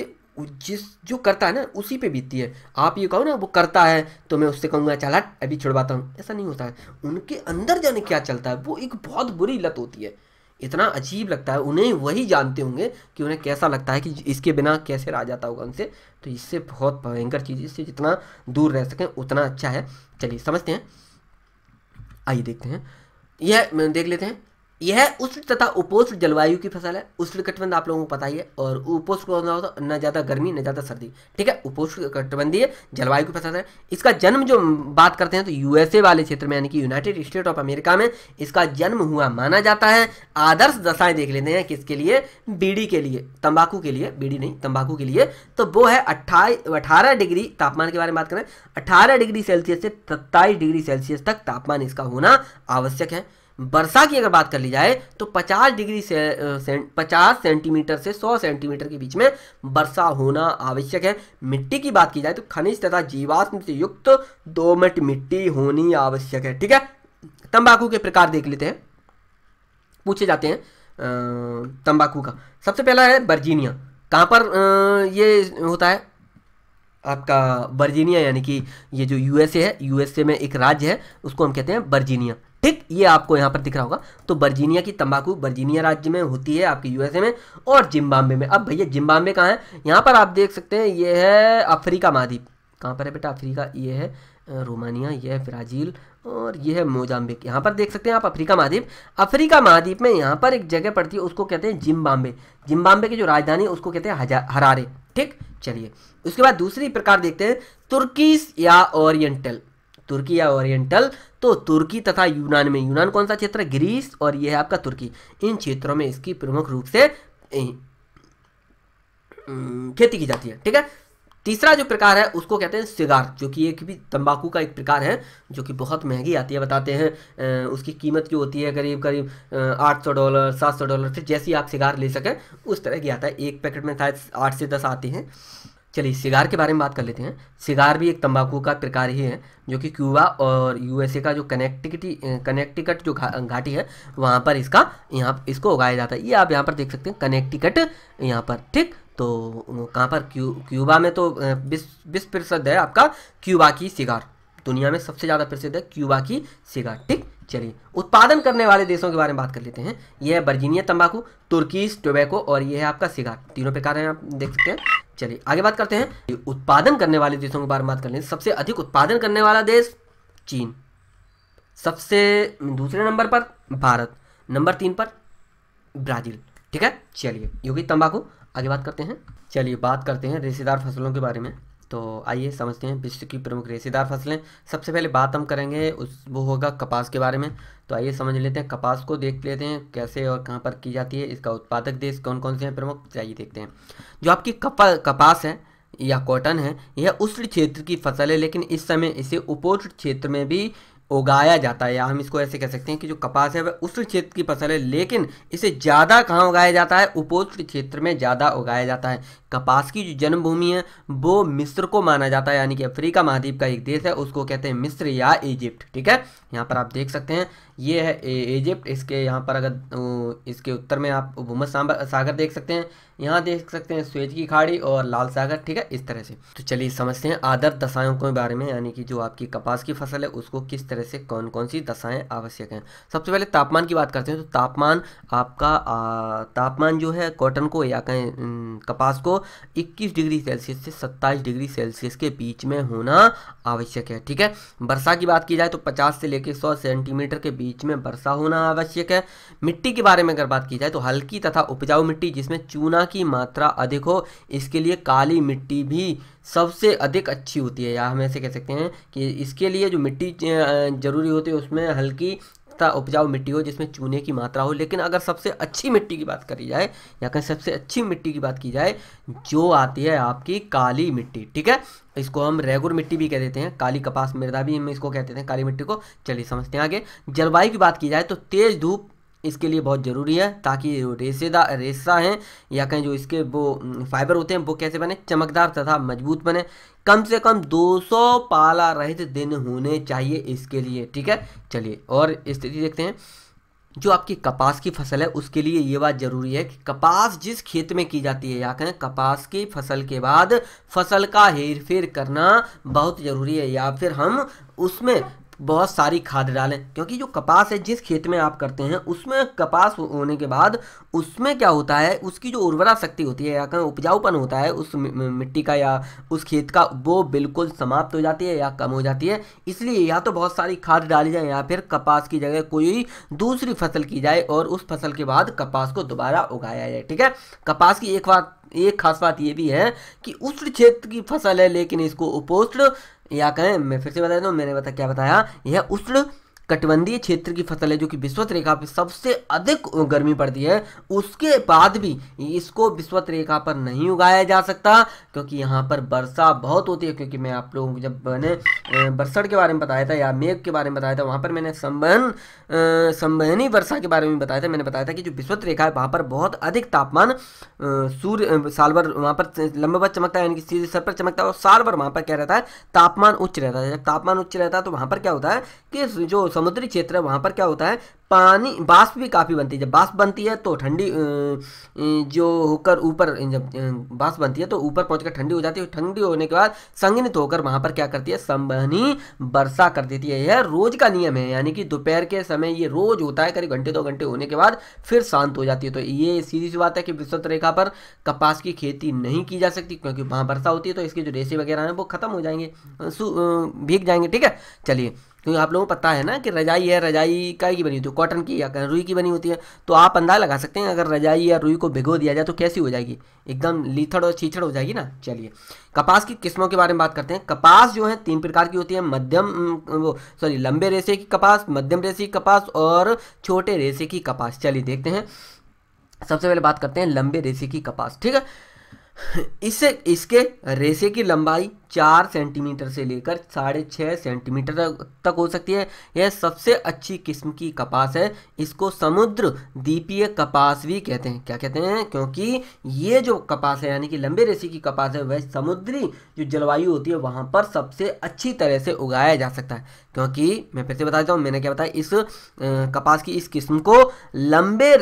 जिस जो करता है ना उसी पे बीतती है आप ये कहो ना वो करता है तो मैं उससे कहूँगा चल हट अभी छुड़वाता हूँ ऐसा नहीं होता है उनके अंदर जाने क्या चलता है वो एक बहुत बुरी लत होती है इतना अजीब लगता है उन्हें वही जानते होंगे कि उन्हें कैसा लगता है कि इसके बिना कैसे रह जाता होगा उनसे तो इससे बहुत भयंकर चीज़ इससे जितना दूर रह सकें उतना अच्छा है चलिए समझते हैं आइए देखते हैं यह देख लेते हैं यह उष्ण तथा उपोष्ण जलवायु की फसल है उष्ण कटबंध आप लोगों को पता ही है और उपोष्ण होता है तो न ज़्यादा गर्मी न ज़्यादा सर्दी ठीक है उपोष्ण कटबंधीय जलवायु की फसल है इसका जन्म जो बात करते हैं तो यूएसए वाले क्षेत्र में यानी कि यूनाइटेड स्टेट ऑफ अमेरिका में इसका जन्म हुआ माना जाता है आदर्श दशाएं देख लेते हैं किसके लिए बीड़ी के लिए तंबाकू के लिए बीड़ी नहीं तंबाकू के लिए तो वो है अट्ठाई अठारह डिग्री तापमान के बारे में बात करें अठारह डिग्री सेल्सियस से सत्ताईस डिग्री सेल्सियस तक तापमान इसका होना आवश्यक है वर्षा की अगर बात कर ली जाए तो 50 डिग्री से, से 50 सेंटीमीटर से 100 सेंटीमीटर के बीच में वर्षा होना आवश्यक है मिट्टी की बात की जाए तो खनिज तथा जीवाश्म से युक्त दोमट मिट्टी होनी आवश्यक है ठीक है तंबाकू के प्रकार देख लेते हैं पूछे जाते हैं तंबाकू का सबसे पहला है बर्जीनिया कहाँ पर यह ये होता है आपका वर्जीनिया यानी कि ये जो यूएसए है यूएसए में एक राज्य है उसको हम कहते हैं वर्जीनिया ठीक ये आपको यहाँ पर दिख रहा होगा तो बर्जीनिया की तंबाकू बर्जीनिया राज्य में होती है आपके यूएसए में और जिम्बाब्वे में अब भैया जिम्बाब्वे कहाँ है यहाँ पर आप देख सकते हैं ये है अफ्रीका महाद्वीप कहाँ पर है बेटा अफ्रीका ये है रोमानिया ये है ब्राज़ील और ये है मोजाम्बिक यहाँ पर देख सकते हैं आप अफ्रीका महाद्वीप अफ्रीका महाद्वीप में यहाँ पर एक जगह पड़ती है उसको कहते हैं जिम्बाब्वे जिम्बाब्वे की जो राजधानी है उसको कहते हैं हरारे ठीक चलिए उसके बाद दूसरी प्रकार देखते हैं तुर्कीस या ओरिएंटल तुर्की या ओरिएंटल तो तुर्की तथा यूनान में यूनान कौन सा क्षेत्र है ग्रीस और यह है आपका तुर्की इन क्षेत्रों में इसकी प्रमुख रूप से खेती की जाती है ठीक है तीसरा जो प्रकार है उसको कहते हैं सिगार जो कि एक भी तंबाकू का एक प्रकार है जो कि बहुत महंगी आती है बताते हैं उसकी कीमत जो होती है करीब करीब आठ सौ डॉलर सात सौ डॉलर फिर जैसी आप सिगार ले सकें उस तरह की आता है एक पैकेट में शायद आठ से दस आते हैं चलिए सिगार के बारे में बात कर लेते हैं सिगार भी एक तंबाकू का प्रकार ही है जो कि क्यूबा और यूएसए का जो कनेक्टिविटी कनेक्टिकट जो घा, घाटी है वहाँ पर इसका यहाँ इसको उगाया जाता है ये आप यहाँ पर देख सकते हैं कनेक्टिकट यहाँ पर ठीक तो कहाँ पर क्यू क्यूबा में तो बीस बीस प्रतिशत है आपका क्यूबा की सिगार दुनिया में सबसे ज़्यादा प्रसिद्ध है क्यूबा की सिगार ठीक चलिए उत्पादन करने वाले देशों के बारे में बात कर लेते हैं यह है बर्जीनिया तंबाकू तुर्कीस टोबैको और यह है आपका सिगार तीनों प्रकार हैं आप देख सकते हैं चलिए आगे बात करते हैं उत्पादन करने वाले देशों के बारे में बात कर लें सबसे अधिक उत्पादन करने वाला देश चीन सबसे दूसरे नंबर पर भारत नंबर तीन पर ब्राज़ील ठीक है चलिए योगी तंबाकू आगे बात करते हैं चलिए बात करते हैं रेशेदार फसलों के बारे में तो आइए समझते हैं विश्व की प्रमुख रेशेदार फसलें सबसे पहले बात हम करेंगे उस वो होगा कपास के बारे में तो आइए समझ लेते हैं कपास को देख लेते हैं कैसे और कहाँ पर की जाती है इसका उत्पादक देश कौन कौन से हैं प्रमुख चाहिए तो देखते हैं जो आपकी कपा कपास है या कॉटन है यह उष्ण क्षेत्र की फसल है लेकिन इस समय इसे उपोष्ण क्षेत्र में भी उगाया जाता है या हम इसको ऐसे कह सकते हैं कि जो कपास है वह उष्ण क्षेत्र की फसल है लेकिन इसे ज़्यादा कहाँ उगाया जाता है उपोष्ण क्षेत्र में ज़्यादा उगाया जाता है कपास की जो जन्मभूमि है वो मिस्र को माना जाता है यानी कि अफ्रीका महाद्वीप का एक देश है उसको कहते हैं मिस्र या इजिप्ट ठीक है यहाँ पर आप देख सकते हैं ये है इजिप्ट इसके यहाँ पर अगर इसके उत्तर में आप भूमत सागर देख सकते हैं यहाँ देख सकते हैं स्वेज की खाड़ी और लाल सागर ठीक है इस तरह से तो चलिए समझते हैं आदर दशाओं के बारे में यानी कि जो आपकी कपास की फसल है उसको किस तरह से कौन कौन सी दशाएं आवश्यक हैं सबसे पहले तापमान की बात करते हैं तो तापमान आपका तापमान जो है कॉटन को या कहें कपास को इक्कीस डिग्री सेल्सियस से सत्ताईस डिग्री सेल्सियस के बीच में होना आवश्यक है ठीक है वर्षा की बात की जाए तो पचास से लेकर सौ सेंटीमीटर के बीच बीच में वर्षा होना आवश्यक है मिट्टी के बारे में अगर बात की जाए तो हल्की तथा उपजाऊ मिट्टी जिसमें चूना की मात्रा अधिक हो इसके लिए काली मिट्टी भी सबसे अधिक अच्छी होती है या हम ऐसे कह सकते हैं कि इसके लिए जो मिट्टी जरूरी होती है उसमें हल्की सस्ता उपजाऊ मिट्टी हो जिसमें चूने की मात्रा हो लेकिन अगर सबसे अच्छी मिट्टी की बात करी जाए या कहीं सबसे अच्छी मिट्टी की बात की जाए जो आती है आपकी काली मिट्टी ठीक है इसको हम रेगुर मिट्टी भी कह देते हैं काली कपास मृदा भी हम इसको कहते हैं काली मिट्टी को चलिए समझते हैं आगे जलवायु की बात की जाए तो तेज़ धूप इसके लिए बहुत ज़रूरी है ताकि जो रेसेदार रेसा हैं या कहीं जो इसके वो फाइबर होते हैं वो कैसे बने चमकदार तथा मजबूत बने कम से कम 200 पाला रहित दिन होने चाहिए इसके लिए ठीक है चलिए और स्थिति देखते हैं जो आपकी कपास की फसल है उसके लिए ये बात ज़रूरी है कि कपास जिस खेत में की जाती है या कहें कपास की फसल के बाद फसल का हेर फेर करना बहुत ज़रूरी है या फिर हम उसमें बहुत सारी खाद डालें क्योंकि जो कपास है जिस खेत में आप करते हैं उसमें कपास होने के बाद उसमें क्या होता है उसकी जो उर्वरा शक्ति होती है या कहीं उपजाऊपन होता है उस मिट्टी का या उस खेत का वो बिल्कुल समाप्त हो जाती है या कम हो जाती है इसलिए या तो बहुत सारी खाद डाली जाए या फिर कपास की जगह कोई दूसरी फसल की जाए और उस फसल के बाद कपास को दोबारा उगाया जाए ठीक है कपास की एक बात एक खास बात ये भी है कि उष्ण क्षेत्र की फसल है लेकिन इसको उपोष्ण या कहें मैं फिर से बता देता हूँ मैंने बता क्या बताया यह उष्ण कटबंधीय क्षेत्र की फसल है जो कि विश्वत रेखा पर सबसे अधिक गर्मी पड़ती है उसके बाद भी इसको विश्वत रेखा पर नहीं उगाया जा सकता क्योंकि यहाँ पर वर्षा बहुत होती है क्योंकि मैं आप लोगों को जब मैंने बरसड़ के बारे में बताया था या मेघ के बारे में बताया था वहाँ पर मैंने संबहन संबहनी वर्षा के बारे में बताया था मैंने बताया था कि जो विश्वत रेखा है वहाँ पर बहुत अधिक तापमान सूर्य भर वहाँ पर लंबवत चमकता है यानी कि सीधे सर पर चमकता है और सालवर वहाँ पर क्या रहता है तापमान उच्च रहता है जब तापमान उच्च रहता है तो वहाँ पर क्या होता है कि जो समुद्री क्षेत्र है वहाँ पर क्या होता है पानी बाष्प भी काफ़ी बनती है जब बाष्प बनती है तो ठंडी जो होकर ऊपर जब बाष्प बनती है तो ऊपर पहुंचकर ठंडी हो जाती है ठंडी होने के बाद संगनित होकर वहां पर क्या करती है संभनी वर्षा कर देती है यह रोज का नियम है यानी कि दोपहर के समय ये रोज होता है करीब घंटे दो घंटे होने के बाद फिर शांत हो जाती है तो ये सीधी सी बात है कि विस्तृत रेखा पर कपास की खेती नहीं की जा सकती क्योंकि वहाँ वर्षा होती है तो इसके जो रेसे वगैरह हैं वो खत्म हो जाएंगे भीग जाएंगे ठीक है चलिए क्योंकि आप लोगों को पता है ना कि रजाई है रजाई का की बनी होती है कॉटन की या रुई की बनी होती है तो आप अंदाज लगा सकते हैं अगर रजाई या रुई को भिगो दिया जाए तो कैसी हो जाएगी एकदम लीथड़ और छीछड़ हो जाएगी ना चलिए कपास की किस्मों के बारे में बात करते हैं कपास जो है तीन प्रकार की होती है मध्यम वो सॉरी लंबे रेसे की कपास मध्यम रेसे की कपास और छोटे रेसे की कपास चलिए देखते हैं सबसे पहले बात करते हैं लंबे रेसे की कपास ठीक है इससे इसके रेसे की लंबाई चार सेंटीमीटर से लेकर साढ़े छः सेंटीमीटर तक हो सकती है यह सबसे अच्छी किस्म की कपास है इसको समुद्र दीपीय कपास भी कहते हैं क्या कहते हैं क्योंकि ये जो कपास है यानी कि लंबे रेसे की कपास है वह समुद्री जो जलवायु होती है वहाँ पर सबसे अच्छी तरह से उगाया जा सकता है क्योंकि मैं फिर से बता देता हूँ मैंने क्या बताया इस कपास की इस किस्म को लंबे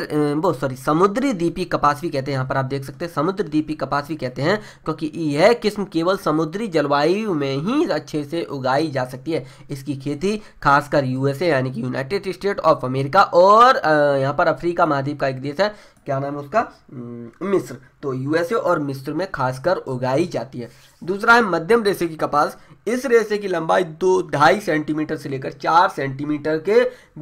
वो सॉरी समुद्री दीपी कपास भी कहते हैं यहाँ पर आप देख सकते हैं समुद्र दीपी कपास भी कहते हैं क्योंकि यह किस्म केवल समुद्री जलवायु में ही अच्छे से उगाई जा सकती है इसकी खेती खासकर यूएसए यानी कि यूनाइटेड स्टेट ऑफ अमेरिका और यहाँ पर अफ्रीका महाद्वीप का एक देश है क्या नाम है उसका हम्म, मिस्र तो यूएसए और मिस्र में खासकर उगाई जाती है दूसरा है मध्यम रेसे की कपास इस रेसे की लंबाई दो ढाई सेंटीमीटर से लेकर चार सेंटीमीटर के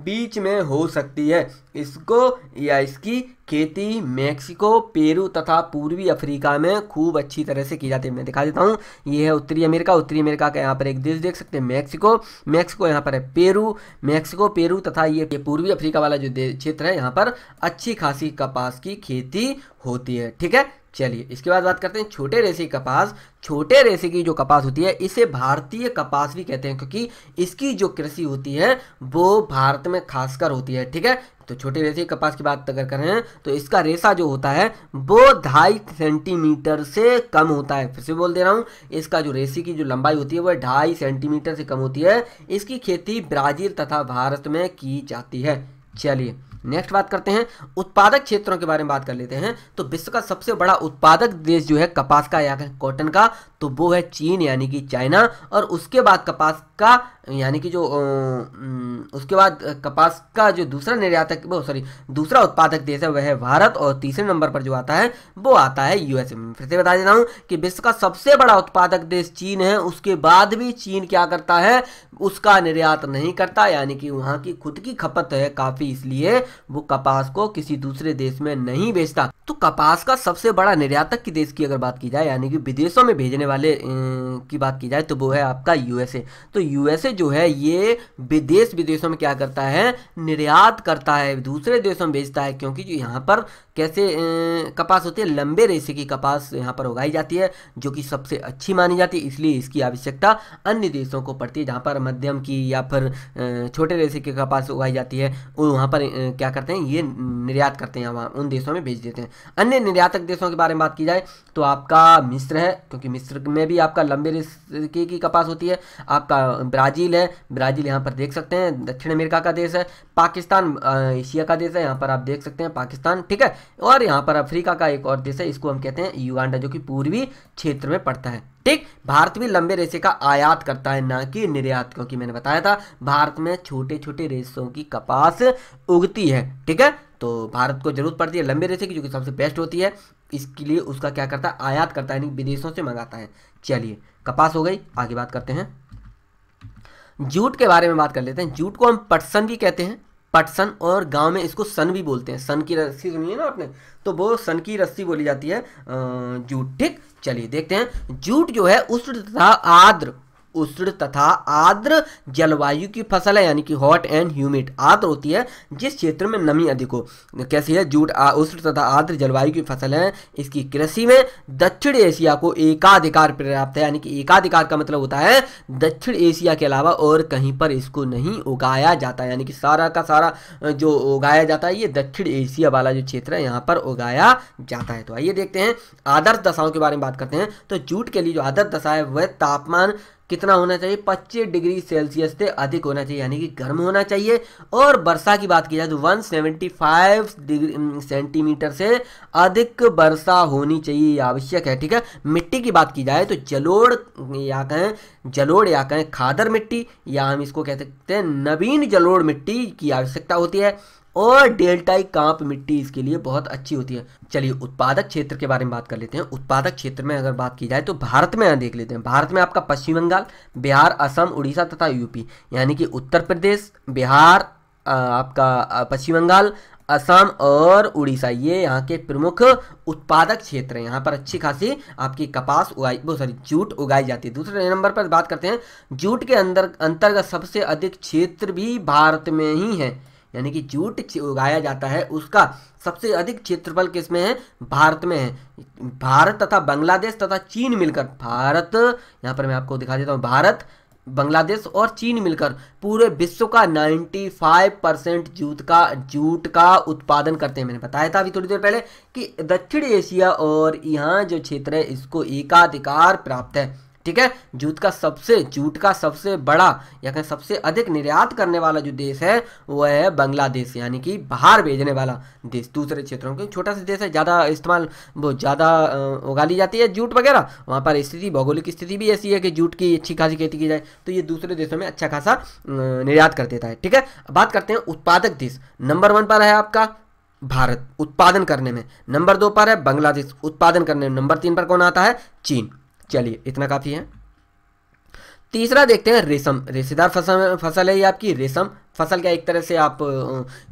बीच में हो सकती है इसको या इसकी खेती मेक्सिको पेरू तथा पूर्वी अफ्रीका में खूब अच्छी तरह से की जाती है मैं दिखा देता हूँ ये है उत्तरी अमेरिका उत्तरी अमेरिका का यहाँ पर एक देश देख सकते हैं मैक्सिको मेक्सिको यहाँ पर है पेरू मैक्सिको पेरू तथा ये पूर्वी अफ्रीका वाला जो क्षेत्र है यहाँ पर अच्छी खासी कपास कपास की खेती होती है ठीक है चलिए इसके बाद बात करते हैं छोटे रेसे की कपास छोटे रेसे की जो कपास होती है इसे भारतीय कपास भी कहते हैं क्योंकि इसकी जो कृषि होती है वो भारत में खासकर होती है ठीक है तो छोटे रेसे की कपास की बात अगर करें तो इसका रेसा जो होता है वो ढाई सेंटीमीटर से कम होता है फिर से बोल दे रहा हूँ इसका जो रेसी की जो लंबाई होती है वह ढाई सेंटीमीटर से कम होती है इसकी खेती ब्राज़ील तथा भारत में की जाती है चलिए नेक्स्ट बात करते हैं उत्पादक क्षेत्रों के बारे में बात कर लेते हैं तो विश्व का सबसे बड़ा उत्पादक देश जो है कपास का या कॉटन का तो वो है चीन यानी कि चाइना और उसके बाद कपास का यानी कि जो उसके बाद कपास का जो दूसरा निर्यातक वो सॉरी दूसरा उत्पादक देश है वह है भारत और तीसरे नंबर पर जो आता है वो आता है यूएसए में फिर से बता देता हूँ कि विश्व का सबसे बड़ा उत्पादक देश चीन है उसके बाद भी चीन क्या करता है उसका निर्यात नहीं करता यानी कि वहाँ की खुद की खपत है काफ़ी इसलिए वो कपास को किसी दूसरे देश में नहीं बेचता तो कपास का सबसे बड़ा निर्यातक की देश की अगर बात की जाए यानी कि विदेशों में भेजने वाले की बात की जाए तो वो है आपका यूएसए तो यूएसए जो है ये विदेश विदेशों में क्या करता है निर्यात करता है दूसरे देशों में भेजता है क्योंकि जो यहाँ पर कैसे कपास होती है लंबे रेसे की कपास यहाँ पर उगाई जाती है जो कि सबसे अच्छी मानी जाती है इसलिए इसकी आवश्यकता अन्य देशों को पड़ती है जहाँ पर मध्यम की या फिर छोटे रेसे की कपास उगाई जाती है वो वहाँ पर क्या करते हैं ये निर्यात करते हैं वहाँ उन देशों में भेज देते हैं अन्य निर्यातक देशों के बारे में बात की जाए तो आपका मिस्र है क्योंकि मिस्र में भी आपका लंबे रिश्ते की कपास होती है आपका ब्राज़ील है ब्राज़ील यहाँ पर देख सकते हैं दक्षिण अमेरिका का देश है पाकिस्तान एशिया का देश है यहाँ पर आप देख सकते हैं पाकिस्तान ठीक है और यहाँ पर अफ्रीका का एक और देश है इसको हम कहते हैं युगांडा जो कि पूर्वी क्षेत्र में पड़ता है ठीक भारत भी लंबे रेशे का आयात करता है ना कि निर्यात क्योंकि मैंने बताया था भारत में छोटे छोटे रेशों की कपास उगती है ठीक है तो भारत को जरूरत पड़ती है लंबे रेशे की जो कि सबसे बेस्ट होती है इसके लिए उसका क्या करता है आयात करता है यानी विदेशों से मंगाता है चलिए कपास हो गई आगे बात करते हैं जूट के बारे में बात कर लेते हैं जूट को हम पटसन भी कहते हैं पटसन और गांव में इसको सन भी बोलते हैं सन की रस्सी सुनी है ना आपने तो वो सन की रस्सी बोली जाती है जूट ठीक चलिए देखते हैं जूट जो है उष्ण तथा आद्र उष्ण तथा आर्द्र जलवायु की फसल है यानी कि हॉट एंड ह्यूमिड आर्द्र होती है जिस क्षेत्र में नमी अधिक हो कैसी है जूट उष्ण तथा आर्द्र जलवायु की फसल है इसकी कृषि में दक्षिण एशिया को एकाधिकार प्राप्त है यानी कि एकाधिकार का मतलब होता है दक्षिण एशिया के अलावा और कहीं पर इसको नहीं उगाया जाता यानी कि सारा का सारा जो उगाया जाता है ये दक्षिण एशिया वाला जो क्षेत्र है यहाँ पर उगाया जाता है तो आइए देखते हैं आदर्श दशाओं के बारे में बात करते हैं तो जूट के लिए जो आदर्श दशा है वह तापमान कितना होना चाहिए 25 डिग्री सेल्सियस से अधिक होना चाहिए यानी कि गर्म होना चाहिए और वर्षा की बात की जाए तो 175 डिग्री सेंटीमीटर से अधिक वर्षा होनी चाहिए आवश्यक है ठीक है मिट्टी की बात की जाए तो जलोड़ या कहें जलोड़ या कहें खादर मिट्टी या हम इसको कह सकते हैं नवीन जलोड़ मिट्टी की आवश्यकता होती है और डेल्टाई कांप मिट्टी इसके लिए बहुत अच्छी होती है चलिए उत्पादक क्षेत्र के बारे में बात कर लेते हैं उत्पादक क्षेत्र में अगर बात की जाए तो भारत में यहाँ देख लेते हैं भारत में आपका पश्चिम बंगाल बिहार असम उड़ीसा तथा यूपी यानी कि उत्तर प्रदेश बिहार आपका पश्चिम बंगाल असम और उड़ीसा ये यहाँ के प्रमुख उत्पादक क्षेत्र हैं यहाँ पर अच्छी खासी आपकी कपास उगाई बहुत सारी जूट उगाई जाती है दूसरे नंबर पर बात करते हैं जूट के अंदर अंतर्गत सबसे अधिक क्षेत्र भी भारत में ही है यानी कि जूट उगाया जाता है उसका सबसे अधिक क्षेत्रफल किसमें है भारत में है भारत तथा बांग्लादेश तथा चीन मिलकर भारत यहाँ पर मैं आपको दिखा देता हूँ भारत बांग्लादेश और चीन मिलकर पूरे विश्व का 95 परसेंट जूट का जूट का उत्पादन करते हैं मैंने बताया था अभी थोड़ी देर पहले कि दक्षिण एशिया और यहाँ जो क्षेत्र है इसको एकाधिकार प्राप्त है ठीक है जूट का सबसे जूट का सबसे बड़ा या कहें सबसे अधिक निर्यात करने वाला जो देश है वह है बांग्लादेश यानी कि बाहर भेजने वाला देश दूसरे क्षेत्रों के छोटा सा देश है ज़्यादा इस्तेमाल वो ज़्यादा उगा ली जाती है जूट वगैरह वहाँ पर स्थिति भौगोलिक स्थिति भी ऐसी है कि जूट की अच्छी खासी खेती की जाए तो ये दूसरे देशों में अच्छा खासा निर्यात कर देता है ठीक है बात करते हैं उत्पादक देश नंबर वन पर है आपका भारत उत्पादन करने में नंबर दो पर है बांग्लादेश उत्पादन करने में नंबर तीन पर कौन आता है चीन चलिए इतना काफ़ी है तीसरा देखते हैं रेशम रेशेदार फसल फसल है ये आपकी रेशम फसल क्या एक तरह से आप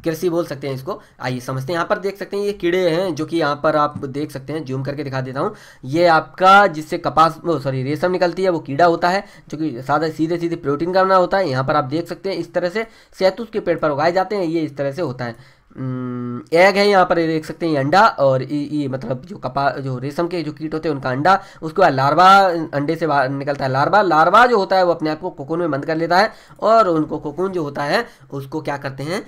कृषि बोल सकते हैं इसको आइए समझते हैं यहाँ पर देख सकते हैं ये कीड़े हैं जो कि यहाँ पर आप देख सकते हैं जूम करके दिखा देता हूँ ये आपका जिससे कपास सॉरी रेशम निकलती है वो कीड़ा होता है जो कि सादा सीधे सीधे प्रोटीन का बना होता है यहाँ पर आप देख सकते हैं इस तरह से सैतूस के पेड़ पर उगाए जाते हैं ये इस तरह से होता है एग हम्म, है यहाँ पर देख सकते हैं अंडा और ये मतलब जो कपा जो रेशम के जो कीट होते हैं उनका अंडा उसके बाद लार्वा अंडे से बाहर निकलता है लार्वा लार्वा जो होता है वो अपने आप को कोकून में बंद कर लेता है और उनको कोकून जो होता है उसको क्या करते हैं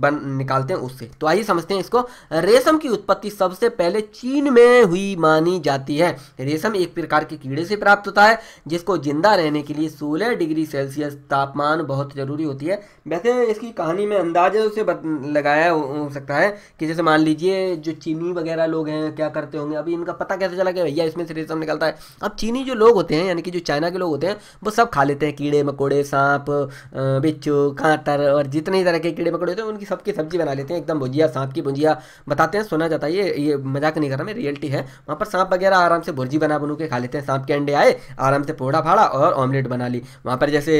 बन निकालते हैं उससे तो आइए समझते हैं इसको रेशम की उत्पत्ति सबसे पहले चीन में हुई मानी जाती है रेशम एक प्रकार के कीड़े से प्राप्त होता है जिसको जिंदा रहने के लिए सोलह डिग्री सेल्सियस तापमान बहुत जरूरी होती है वैसे इसकी कहानी में अंदाजे से लगाया हो सकता है कि जैसे मान लीजिए जो चीनी वगैरह लोग हैं क्या करते होंगे अभी इनका पता कैसे चला कि भैया इसमें से रेशम निकलता है अब चीनी जो लोग होते हैं यानी कि जो चाइना के लोग होते हैं वो सब खा लेते हैं कीड़े मकोड़े सांप बिच्छू कांतर और जितने तरह के कीड़े मकोड़े होते हैं उनकी सबकी सब्जी बना लेते हैं एकदम भुजिया सांप की भुजिया बताते हैं सुना जाता है ये ये मजाक नहीं कर रहा मैं रियलिटी है वहाँ पर सांप वगैरह आराम से भुर्जी बना बनू के खा लेते हैं सांप के अंडे आए आराम से फोड़ा फाड़ा और ऑमलेट बना ली वहाँ पर जैसे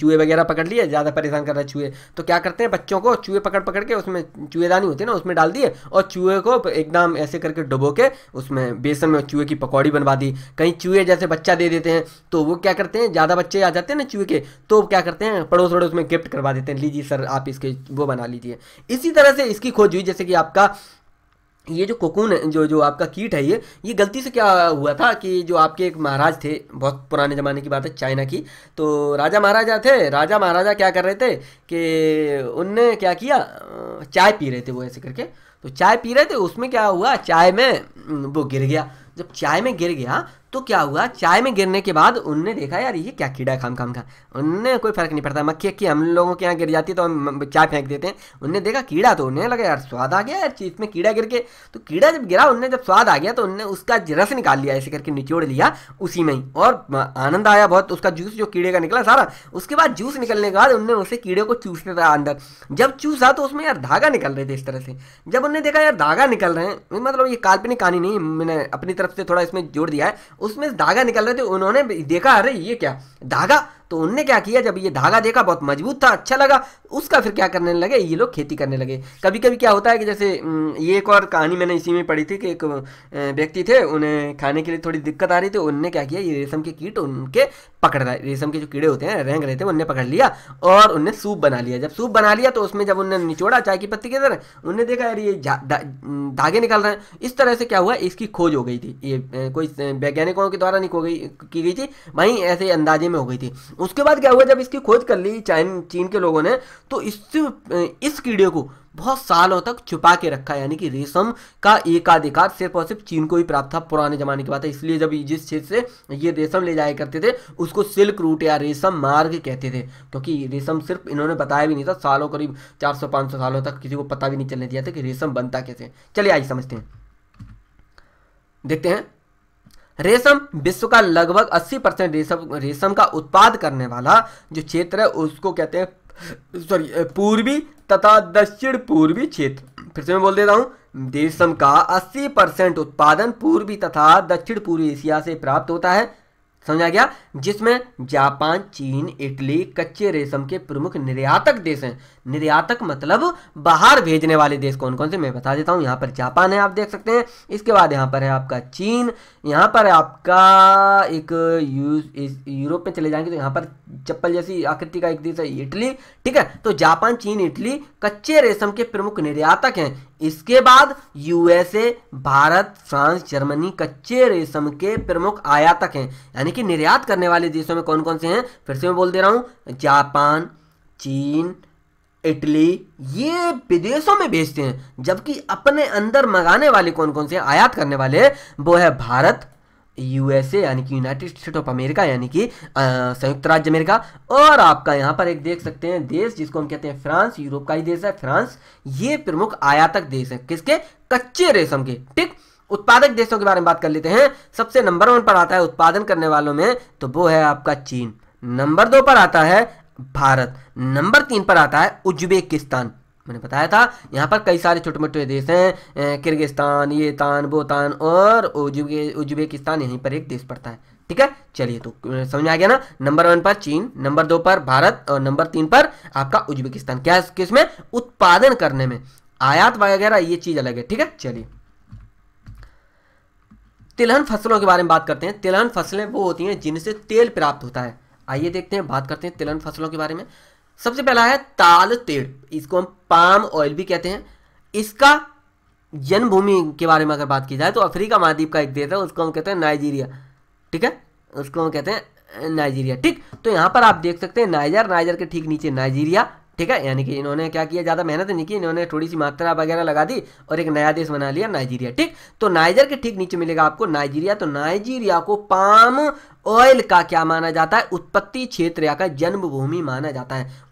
चूहे वगैरह पकड़ लिए ज़्यादा परेशान कर रहे चूहे तो क्या करते हैं बच्चों को चूहे पकड़ पकड़ पकड़ के उसमें चूहेदानी होती है ना उसमें डाल दिए और चूहे को एकदम ऐसे करके डुबो के उसमें बेसन में चूहे की पकौड़ी बनवा दी कहीं चूहे जैसे बच्चा दे देते हैं तो वो क्या करते हैं ज़्यादा बच्चे आ जाते हैं ना चूहे के तो क्या करते हैं पड़ोस पड़ोस में गिफ्ट करवा देते हैं लीजिए सर आप इसके वो बना लीजिए इसी तरह से इसकी खोज हुई जैसे कि आपका ये जो कोकून है जो जो आपका कीट है ये ये गलती से क्या हुआ था कि जो आपके एक महाराज थे बहुत पुराने ज़माने की बात है चाइना की तो राजा महाराजा थे राजा महाराजा क्या कर रहे थे कि उनने क्या किया चाय पी रहे थे वो ऐसे करके तो चाय पी रहे थे उसमें क्या हुआ चाय में वो गिर गया जब चाय में गिर गया तो क्या हुआ चाय में गिरने के बाद उनने देखा यार ये क्या कीड़ा खाम खाम खा उनने कोई फर्क नहीं पड़ता मक्खी अक्खी हम लोगों के यहाँ गिर जाती है तो हम चाय फेंक देते हैं उनने देखा कीड़ा तो उन्हें लगा यार स्वाद आ गया यार चीज में कीड़ा गिर के तो कीड़ा जब गिरा उनने जब स्वाद आ गया तो उनने उसका रस निकाल लिया ऐसे करके निचोड़ लिया उसी में ही और आनंद आया बहुत उसका जूस जो कीड़े का निकला सारा उसके बाद जूस निकलने के बाद उनने उसे कीड़े को चूसने था अंदर जब चूसा तो उसमें यार धागा निकल रहे थे इस तरह से जब उनने देखा यार धागा निकल रहे हैं मतलब ये काल्पनिक कहानी नहीं मैंने अपनी तरफ से थोड़ा इसमें जोड़ दिया है उसमें धागा निकल रहे थे तो उन्होंने देखा अरे ये क्या धागा तो उनने क्या किया जब ये धागा देखा बहुत मजबूत था अच्छा लगा उसका फिर क्या करने लगे ये लोग खेती करने लगे कभी कभी क्या होता है कि जैसे ये एक और कहानी मैंने इसी में पढ़ी थी कि एक व्यक्ति थे उन्हें खाने के लिए थोड़ी दिक्कत आ रही थी उनने क्या किया ये रेशम के कीट उनके पकड़ रहा रेशम के जो कीड़े होते हैं रेंग रहे थे उनने पकड़ लिया और उनने सूप बना लिया जब सूप बना लिया तो उसमें जब उनने निचोड़ा चाय की पत्ती के तरह उनने देखा यार ये धागे निकाल रहे हैं इस तरह से क्या हुआ इसकी खोज हो गई थी ये कोई वैज्ञानिकों के द्वारा नहीं खो गई की गई थी वहीं ऐसे अंदाजे में हो गई थी उसके बाद क्या हुआ जब इसकी खोज कर ली चाइन चीन के लोगों ने तो इस इस कीड़े को बहुत सालों तक छुपा के रखा यानी कि रेशम का एकाधिकार सिर्फ और सिर्फ चीन को ही प्राप्त था पुराने जमाने की बात है इसलिए जब जिस क्षेत्र से ये रेशम ले जाया करते थे उसको सिल्क रूट या रेशम मार्ग कहते थे क्योंकि रेशम सिर्फ इन्होंने बताया भी नहीं था सालों करीब 400-500 सालों तक किसी को पता भी नहीं चलने दिया था कि रेशम बनता कैसे चलिए आइए समझते हैं देखते हैं रेशम विश्व का लगभग 80 परसेंट रेशम रेशम का उत्पाद करने वाला जो क्षेत्र है उसको कहते हैं सॉरी पूर्वी तथा दक्षिण पूर्वी क्षेत्र फिर से मैं बोल देता हूँ रेशम का 80 परसेंट उत्पादन पूर्वी तथा दक्षिण पूर्वी एशिया से प्राप्त होता है समझा गया जिसमें जापान चीन इटली कच्चे रेशम के प्रमुख निर्यातक देश हैं निर्यातक मतलब बाहर भेजने वाले देश कौन कौन से मैं बता देता हूँ यहाँ पर जापान है आप देख सकते हैं इसके बाद यहाँ पर है आपका चीन यहाँ पर है आपका एक यूरोप में चले जाएंगे तो यहाँ पर चप्पल जैसी आकृति का एक देश है इटली ठीक है तो जापान चीन इटली कच्चे रेशम के प्रमुख निर्यातक हैं इसके बाद यूएसए भारत फ्रांस जर्मनी कच्चे रेशम के प्रमुख आयातक हैं यानी कि निर्यात करने वाले देशों में कौन कौन से हैं फिर से मैं बोल दे रहा हूँ जापान चीन इटली ये विदेशों में भेजते हैं जबकि अपने अंदर मंगाने वाले कौन कौन से आयात करने वाले वो है भारत यूएसए यानी कि यूनाइटेड स्टेट ऑफ अमेरिका यानी कि संयुक्त राज्य अमेरिका और आपका यहाँ पर एक देख सकते हैं देश जिसको हम कहते हैं फ्रांस यूरोप का ही देश है फ्रांस ये प्रमुख आयातक देश है किसके कच्चे रेशम के ठीक उत्पादक देशों के बारे में बात कर लेते हैं सबसे नंबर वन पर आता है उत्पादन करने वालों में तो वो है आपका चीन नंबर दो पर आता है भारत नंबर तीन पर आता है उज्बेकिस्तान मैंने बताया था यहाँ पर कई सारे छोटे मोटे देश हैं किर्गिस्तान ये तान बोतान और उज्बेकिस्तान यहीं पर एक देश पड़ता है ठीक है चलिए तो समझ आ गया ना नंबर वन पर चीन नंबर दो पर भारत और नंबर तीन पर आपका उज्बेकिस्तान क्या किस में उत्पादन करने में आयात वगैरह ये चीज़ अलग है ठीक है चलिए तिलहन फसलों के बारे में बात करते हैं तिलहन फसलें वो होती हैं जिनसे तेल प्राप्त होता है आइए देखते हैं बात करते हैं तिलहन फसलों के बारे में सबसे पहला है ताल तेड़ इसको हम पाम ऑयल भी कहते हैं इसका जन्मभूमि के बारे में अगर बात की जाए तो अफ्रीका महाद्वीप का एक देश है उसको हम कहते हैं नाइजीरिया ठीक है उसको हम कहते हैं नाइजीरिया ठीक तो यहाँ पर आप देख सकते हैं नाइजर नाइजर के ठीक नीचे नाइजीरिया ठीक है यानी कि इन्होंने क्या किया ज़्यादा मेहनत नहीं की इन्होंने थोड़ी सी मात्रा वगैरह लगा दी और एक नया देश बना लिया नाइजीरिया ठीक तो नाइजर के ठीक नीचे मिलेगा आपको नाइजीरिया तो नाइजीरिया को पाम ऑयल का क्या माना जाता है उत्पत्ति क्षेत्र या का जन्मभूमि माना जाता है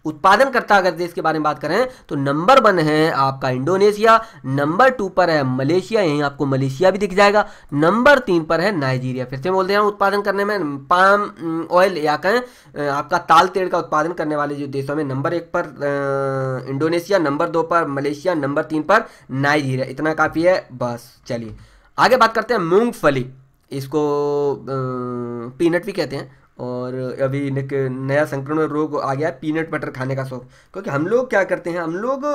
करता अगर देश के बारे में बात करें तो नंबर वन है आपका इंडोनेशिया नंबर टू पर है मलेशिया यहीं आपको मलेशिया भी दिख जाएगा नंबर तीन पर है नाइजीरिया फिर से बोल दे रहा हूँ उत्पादन करने में पाम ऑयल या कहें आपका ताल तेल का उत्पादन करने वाले जो देशों में नंबर एक पर इंडोनेशिया नंबर दो पर मलेशिया नंबर तीन पर नाइजीरिया इतना काफ़ी है बस चलिए आगे बात करते हैं मूंगफली इसको पीनट भी कहते हैं और अभी एक नया संक्रमण रोग आ गया पीनट बटर खाने का शौक क्योंकि हम लोग क्या करते हैं हम लोग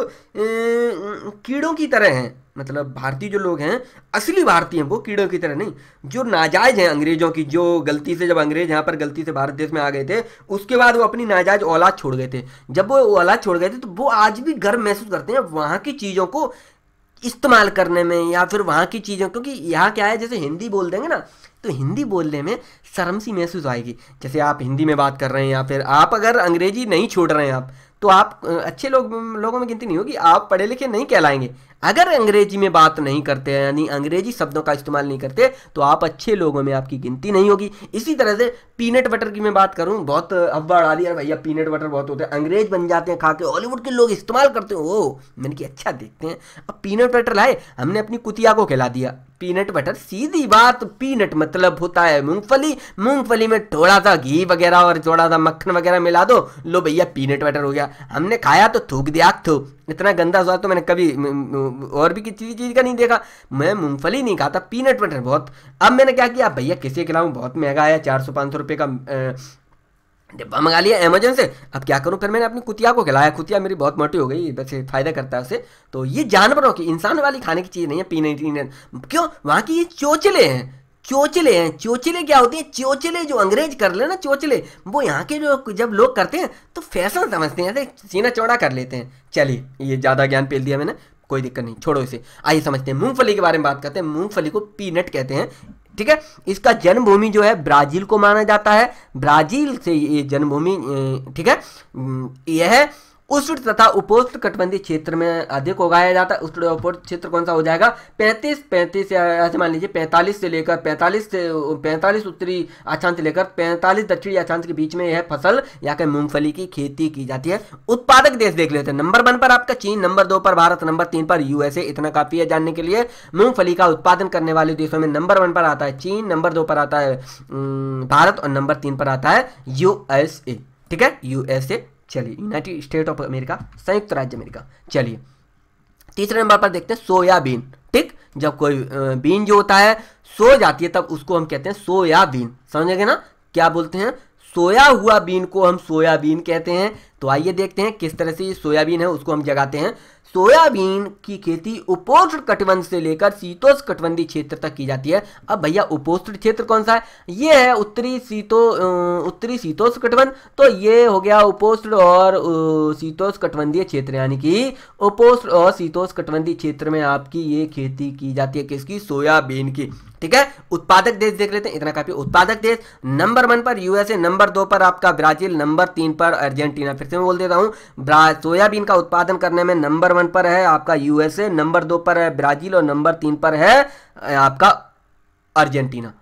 कीड़ों की तरह हैं मतलब भारतीय जो लोग हैं असली भारतीय हैं वो कीड़ों की तरह नहीं जो नाजायज़ हैं अंग्रेज़ों की जो गलती से जब अंग्रेज़ यहाँ पर गलती से भारत देश में आ गए थे उसके बाद वो अपनी नाजायज़ औलाद छोड़ गए थे जब वो औलाद छोड़ गए थे तो वो आज भी गर्व महसूस करते हैं वहाँ की चीज़ों को इस्तेमाल करने में या फिर वहाँ की चीज़ों क्योंकि यहाँ क्या है जैसे हिंदी बोल देंगे ना तो हिंदी बोलने में शर्म सी महसूस आएगी जैसे आप हिंदी में बात कर रहे हैं या फिर आप अगर अंग्रेजी नहीं छोड़ रहे हैं आप तो आप अच्छे लोग लोगों में गिनती नहीं होगी आप पढ़े लिखे नहीं कहलाएंगे अगर अंग्रेजी में बात नहीं करते हैं यानी अंग्रेजी शब्दों का इस्तेमाल नहीं करते तो आप अच्छे लोगों में आपकी गिनती नहीं होगी इसी तरह से पीनट बटर की मैं बात करूँ बहुत अब्बा डाली यार भैया पीनट बटर बहुत होते हैं अंग्रेज बन जाते हैं खा के हॉलीवुड के लोग इस्तेमाल करते हैं मैंने कि अच्छा देखते हैं अब पीनट बटर लाए हमने अपनी कुतिया को खिला दिया पीनट बटर सीधी बात पीनट मतलब होता है मूंगफली मूंगफली में थोड़ा सा घी वगैरह और थोड़ा सा मक्खन वगैरह मिला दो लो भैया पीनट बटर हो गया हमने खाया तो थूक दिया थो इतना गंदा स्वाद तो मैंने कभी और भी किसी चीज़ का नहीं देखा मैं मूंगफली नहीं खाता पीनट बटर बहुत अब मैंने क्या किया भैया किसे खिलाऊँ बहुत महंगा आया चार सौ पाँच सौ रुपये का डिब्बा मंगा लिया अमेजोन से अब क्या करूं फिर मैंने अपनी कुतिया को खिलाया कुतिया मेरी बहुत मोटी हो गई वैसे फ़ायदा करता है उसे तो ये जानवरों की इंसान वाली खाने की चीज़ नहीं है पीने पीने क्यों वहाँ की ये चोचले हैं चोचले हैं चोचले क्या होती हैं चोचले जो अंग्रेज कर ले ना चोचले वो यहाँ के जो जब लोग करते हैं तो फैशन समझते हैं सीना चौड़ा कर लेते हैं चलिए ये ज़्यादा ज्ञान पेल दिया मैंने कोई दिक्कत नहीं छोड़ो इसे आइए समझते हैं मूंगफली के बारे में बात करते हैं मूंगफली को पीनट कहते हैं ठीक है इसका जन्मभूमि जो है ब्राजील को माना जाता है ब्राजील से ये जन्मभूमि ठीक है यह उष्ण तथा उपोष्ण कटबंधी क्षेत्र में अधिक उगाया जाता है उष्ण उपोष्ण क्षेत्र कौन सा हो जाएगा 35 35 ऐसे मान लीजिए 45 से लेकर 45 से 45 उत्तरी अक्षांश से लेकर 45 दक्षिणी अक्षांश के बीच में यह फसल या कि मूंगफली की खेती की जाती है उत्पादक देश देख लेते हैं नंबर वन पर आपका चीन नंबर दो पर भारत नंबर तीन पर यूएसए इतना काफी है जानने के लिए मूंगफली का उत्पादन करने वाले देशों में नंबर वन पर आता है चीन नंबर दो पर आता है भारत और नंबर तीन पर आता है यूएसए ठीक है यूएसए चलिए यूनाइटेड स्टेट ऑफ अमेरिका संयुक्त राज्य अमेरिका चलिए तीसरे नंबर पर देखते हैं सोयाबीन ठीक जब कोई बीन जो होता है सो जाती है तब उसको हम कहते हैं सोयाबीन समझेंगे ना क्या बोलते हैं सोया हुआ बीन को हम सोयाबीन कहते हैं तो आइए देखते हैं किस तरह से ये सोयाबीन है उसको हम जगाते हैं सोयाबीन की खेती उपोष्ण कटबंध से लेकर शीतोष कटबंधी क्षेत्र तक की जाती है अब भैया उपोष्ण क्षेत्र कौन सा है ये है उत्तरी सीतो उत्तरी शीतोष कटबंध तो ये हो गया उपोष्ण और शीतोष कटबंधीय क्षेत्र यानी कि उपोष्ण और शीतोष कटबंधी क्षेत्र में आपकी ये खेती की जाती है किसकी सोयाबीन की ठीक है उत्पादक देश देख लेते हैं इतना काफी उत्पादक देश नंबर वन पर यूएसए नंबर दो पर आपका ब्राजील नंबर तीन पर अर्जेंटीना फिर से मैं बोल देता हूं सोयाबीन का उत्पादन करने में नंबर वन पर है आपका यूएसए नंबर दो पर है ब्राजील और नंबर तीन पर है आपका अर्जेंटीना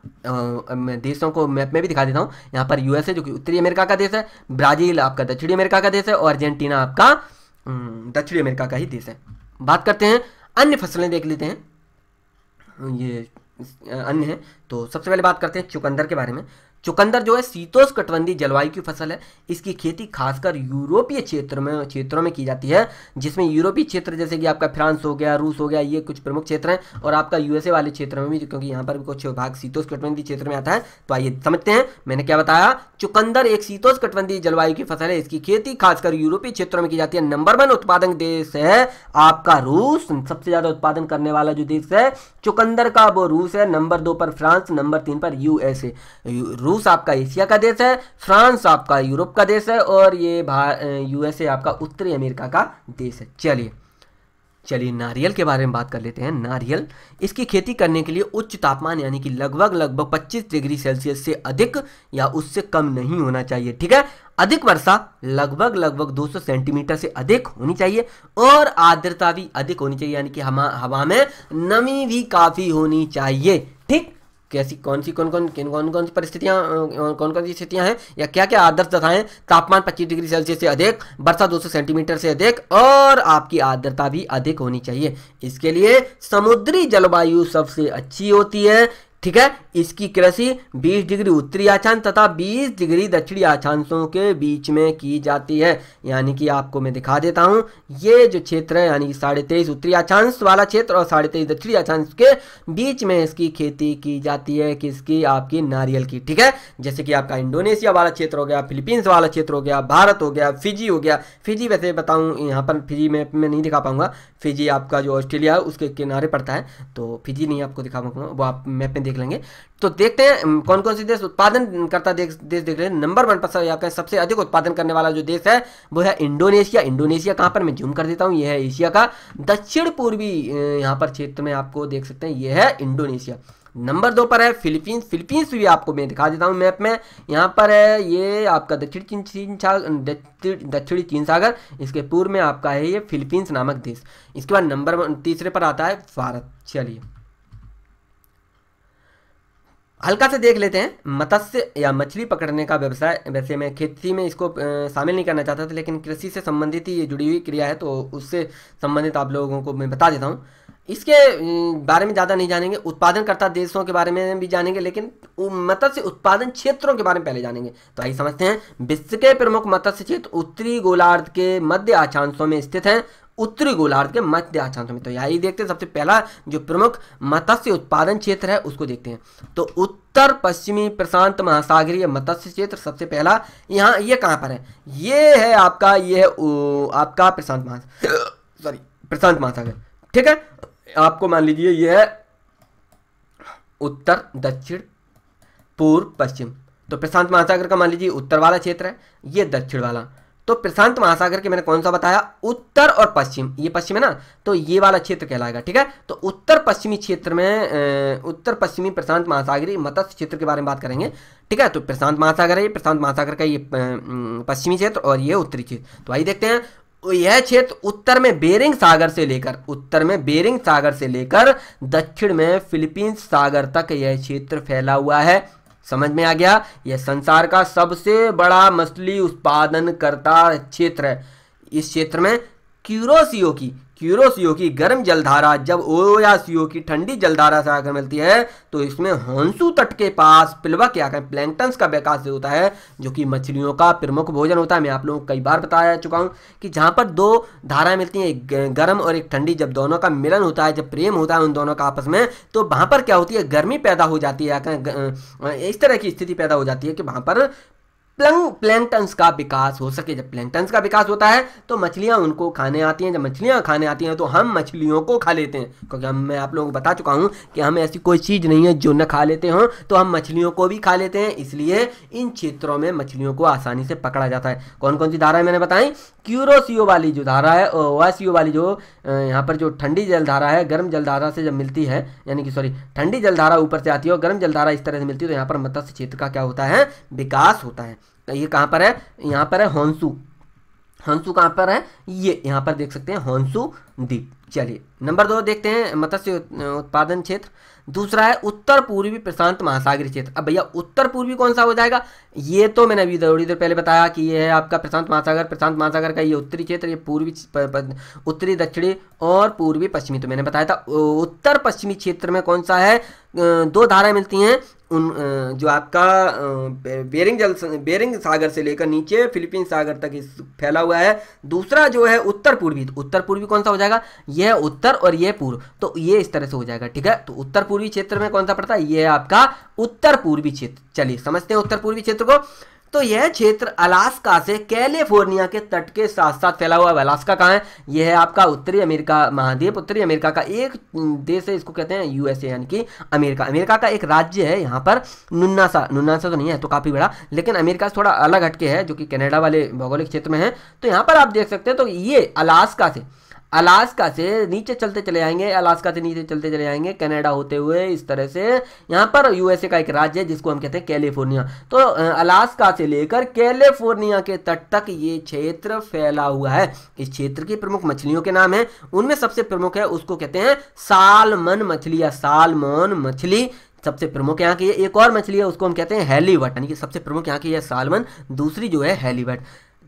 मैं देशों को मैप में भी दिखा देता हूं यहां पर यूएसए जो कि उत्तरी अमेरिका का देश है ब्राजील आपका दक्षिणी अमेरिका का देश है और अर्जेंटीना आपका दक्षिणी अमेरिका का ही देश है बात करते हैं अन्य फसलें देख लेते हैं ये अन्य हैं तो सबसे पहले बात करते हैं चुकंदर के बारे में चुकंदर जो है शीतोष कटबंधी जलवायु की फसल है इसकी खेती खासकर यूरोपीय क्षेत्र में क्षेत्रों में की जाती है जिसमें यूरोपीय क्षेत्र जैसे कि आपका फ्रांस हो गया रूस हो गया ये कुछ प्रमुख क्षेत्र हैं और आपका यूएसए वाले क्षेत्र में भी क्योंकि यहाँ पर भी कुछ भाग शीतोष कटबंधी क्षेत्र में आता है तो आइए समझते हैं मैंने क्या बताया चुकंदर एक शीतोष कटबंधी जलवायु की फसल है इसकी खेती खासकर यूरोपीय क्षेत्रों में की जाती है नंबर वन उत्पादक देश है आपका रूस सबसे ज्यादा उत्पादन करने वाला जो देश है चुकंदर का वो रूस है नंबर दो पर फ्रांस नंबर तीन पर यूएसए रूस आपका एशिया का देश है फ्रांस आपका यूरोप का देश है और ये यूएसए आपका उत्तरी अमेरिका का देश है चलिए चलिए नारियल के बारे में बात कर लेते हैं नारियल इसकी खेती करने के लिए उच्च तापमान यानी कि लगभग लगभग 25 डिग्री सेल्सियस से अधिक या उससे कम नहीं होना चाहिए ठीक है अधिक वर्षा लगभग लगभग 200 सेंटीमीटर से अधिक होनी चाहिए और आर्द्रता भी अधिक होनी चाहिए यानी कि हवा हवा में नमी भी काफ़ी होनी चाहिए ठीक कैसी कौन सी कौन कौन किन कौन कौन सी परिस्थितियाँ कौन कौन सी स्थितियाँ हैं या क्या क्या आदर्श दशाएं तापमान 25 डिग्री सेल्सियस से अधिक वर्षा 200 सेंटीमीटर से अधिक और आपकी आर्द्रता भी अधिक होनी चाहिए इसके लिए समुद्री जलवायु सबसे अच्छी होती है ठीक है इसकी कृषि 20 डिग्री उत्तरी आछान तथा 20 डिग्री दक्षिणी आछांशों के बीच में की जाती है यानी कि आपको मैं दिखा देता हूँ ये जो क्षेत्र है यानी कि साढ़े तेईस उत्तरी आछांश वाला क्षेत्र और साढ़े तेईस दक्षिणी आछांश के बीच में इसकी खेती की जाती है किसकी आपकी नारियल की ठीक है जैसे कि आपका इंडोनेशिया वाला क्षेत्र हो गया फिलीपींस वाला क्षेत्र हो गया भारत हो गया फिजी हो गया फिजी वैसे बताऊँ यहाँ पर फिजी में मैं नहीं दिखा पाऊंगा फिजी आपका जो ऑस्ट्रेलिया है उसके किनारे पड़ता है तो फिजी नहीं आपको दिखा पाऊंगा वो आप मैप में देख लेंगे तो देखते हैं कौन कौन से देश उत्पादन करता देख देश देख रहे हैं नंबर वन पर सबसे अधिक उत्पादन करने वाला जो देश है वो है इंडोनेशिया इंडोनेशिया कहां पर मैं जूम कर देता हूं ये है एशिया का दक्षिण पूर्वी यहां पर क्षेत्र में आपको देख सकते हैं ये है इंडोनेशिया नंबर दो पर है फिलीपींस फिलीपींस भी आपको मैं दिखा देता हूँ मैप में यहाँ पर है ये आपका दक्षिण चीन चीन सागर दक्षिणी चीन सागर इसके पूर्व में आपका है ये फिलीपींस नामक देश इसके बाद नंबर तीसरे पर आता है भारत चलिए हल्का से देख लेते हैं मत्स्य या मछली पकड़ने का व्यवसाय वैसे मैं खेती में इसको शामिल नहीं करना चाहता था लेकिन कृषि से संबंधित ही ये जुड़ी हुई क्रिया है तो उससे संबंधित आप लोगों को मैं बता देता हूँ इसके बारे में ज़्यादा नहीं जानेंगे उत्पादनकर्ता देशों के बारे में भी जानेंगे लेकिन मत्स्य उत्पादन क्षेत्रों के बारे में पहले जानेंगे तो आइए समझते हैं विश्व के प्रमुख मत्स्य क्षेत्र उत्तरी गोलार्ध के मध्य आचांशों में स्थित हैं उत्तरी गोलार्ध के मध्य अक्षांश में तो यही देखते हैं सबसे पहला जो प्रमुख मत्स्य उत्पादन क्षेत्र है उसको देखते हैं तो उत्तर पश्चिमी प्रशांत महासागरीय मत्स्य क्षेत्र सबसे पहला यहाँ ये कहाँ पर है ये है आपका ये है आपका प्रशांत महासागर सॉरी प्रशांत महासागर ठीक है आपको मान लीजिए ये है उत्तर दक्षिण पूर्व पश्चिम तो प्रशांत महासागर का मान लीजिए उत्तर वाला क्षेत्र है ये दक्षिण वाला तो प्रशांत महासागर के मैंने कौन सा बताया उत्तर और पश्चिम ये पश्चिम है ना तो ये वाला क्षेत्र कहलाएगा ठीक है तो उत्तर पश्चिमी क्षेत्र में उत्तर पश्चिमी प्रशांत महासागरी मत्स्य क्षेत्र के बारे में बात करेंगे ठीक है तो प्रशांत महासागर है प्रशांत महासागर का ये पश्चिमी क्षेत्र और ये उत्तरी क्षेत्र तो आइए देखते हैं तो यह क्षेत्र उत्तर में बेरिंग सागर से लेकर उत्तर में बेरिंग सागर से लेकर दक्षिण में फिलीपींस सागर तक यह क्षेत्र फैला हुआ है समझ में आ गया यह संसार का सबसे बड़ा मछली उत्पादन करता क्षेत्र है इस क्षेत्र में क्यूरोसियो की क्यूरोसियो की गर्म जलधारा जब ओयासियो की ठंडी जलधारा से आकर मिलती है तो इसमें हंसू तट के पास पिलवा के आकर प्लैंकटन्स का विकास होता है जो कि मछलियों का प्रमुख भोजन होता है मैं आप लोगों को कई बार बताया चुका हूँ कि जहाँ पर दो धाराएं मिलती हैं एक गर्म और एक ठंडी जब दोनों का मिलन होता है जब प्रेम होता है उन दोनों का आपस में तो वहाँ पर क्या होती है गर्मी पैदा हो जाती है इस तरह की स्थिति पैदा हो जाती है कि वहाँ पर प्लंग प्लैंटन्स का विकास हो सके जब प्लैंटन्स का विकास होता है तो मछलियाँ उनको खाने आती हैं जब मछलियाँ खाने आती हैं तो हम मछलियों को खा लेते हैं क्योंकि हम मैं आप लोगों को बता चुका हूँ कि हमें ऐसी कोई चीज़ नहीं है जो न खा लेते हों तो हम मछलियों को भी खा लेते हैं इसलिए इन क्षेत्रों में मछलियों को आसानी से पकड़ा जाता है कौन कौन सी है मैंने बताई क्यूरोसियो वाली जो धारा है ओवासियो वाली जो यहाँ पर जो ठंडी जलधारा है गर्म जलधारा से जब मिलती है यानी कि सॉरी ठंडी जलधारा ऊपर से आती है और गर्म जलधारा इस तरह से मिलती है तो यहाँ पर मत्स्य क्षेत्र का क्या होता है विकास होता है ये कहां पर है यहां पर है होंसू हंसू कहां पर है ये यहां पर देख सकते हैं होंसू द्वीप चलिए नंबर दो देखते हैं मत्स्य उत्पादन क्षेत्र दूसरा है उत्तर पूर्वी प्रशांत महासागरीय क्षेत्र अब भैया उत्तर पूर्वी कौन सा हो जाएगा ये तो मैंने अभी थोड़ी देर पहले बताया कि ये है आपका प्रशांत महासागर प्रशांत महासागर का ये उत्तरी क्षेत्र ये पूर्वी उत्तरी दक्षिणी और पूर्वी पश्चिमी तो मैंने बताया था उत्तर पश्चिमी क्षेत्र में कौन सा है दो धाराएं मिलती हैं उन जो आपका बेरिंग जल बेरिंग सागर से लेकर नीचे फिलीपीन सागर तक इस फैला हुआ है दूसरा जो है उत्तर पूर्वी तो उत्तर पूर्वी कौन सा हो जाएगा यह उत्तर और यह पूर्व तो ये इस तरह से हो जाएगा ठीक है तो उत्तर पूर्वी क्षेत्र में कौन सा पड़ता है यह आपका उत्तर पूर्वी क्षेत्र चलिए समझते हैं उत्तर पूर्वी क्षेत्र को तो यह क्षेत्र अलास्का से कैलिफोर्निया के तट के साथ साथ फैला हुआ है अलास्का कहाँ है यह है आपका उत्तरी अमेरिका महाद्वीप उत्तरी अमेरिका का एक देश है इसको कहते हैं यूएसए यानी कि अमेरिका अमेरिका का एक राज्य है यहाँ पर नुन्नासा नुन्नासा तो नहीं है तो काफ़ी बड़ा लेकिन अमेरिका से थोड़ा अलग हटके है जो कि कैनेडा वाले भौगोलिक क्षेत्र में है तो यहाँ पर आप देख सकते हैं तो ये अलास्का से अलास्का से नीचे चलते चले आएंगे अलास्का से नीचे चलते चले आएंगे कनाडा होते हुए इस तरह से यहाँ पर यूएसए का एक राज्य है जिसको हम कहते हैं कैलिफोर्निया तो अलास्का से लेकर कैलिफोर्निया के तट तक ये क्षेत्र फैला हुआ है इस क्षेत्र की प्रमुख मछलियों के नाम है उनमें सबसे प्रमुख है उसको कहते हैं सालमन मछली या सालमोन मछली सबसे प्रमुख यहाँ की एक और मछली है उसको हम कहते हैं हेलीवट यानी कि सबसे प्रमुख यहाँ की है सालमन दूसरी जो है हेलीवट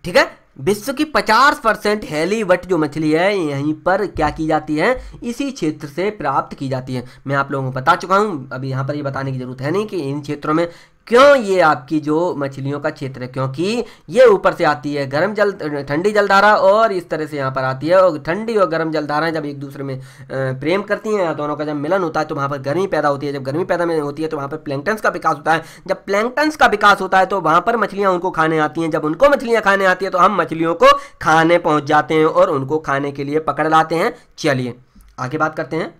ठीक है विश्व की 50 परसेंट हेलीवट जो मछली है यहीं पर क्या की जाती है इसी क्षेत्र से प्राप्त की जाती है मैं आप लोगों को बता चुका हूं अभी यहां पर ये बताने की जरूरत है नहीं कि इन क्षेत्रों में क्यों ये आपकी जो मछलियों का क्षेत्र है क्योंकि ये ऊपर से आती है गर्म जल ठंडी जलधारा और इस तरह से यहाँ पर आती है और ठंडी और गर्म जलधाराएं जब एक दूसरे में प्रेम करती हैं दोनों का जब मिलन होता है तो वहाँ पर गर्मी पैदा होती है जब गर्मी पैदा होती है तो वहाँ पर प्लैंगटन्स का विकास होता है जब प्लैंगटन्स का विकास होता है तो वहाँ पर मछलियाँ उनको खाने आती हैं जब उनको मछलियाँ खाने आती है तो हम मछलियों को खाने पहुँच जाते हैं और उनको खाने के लिए पकड़ लाते हैं चलिए आगे बात करते हैं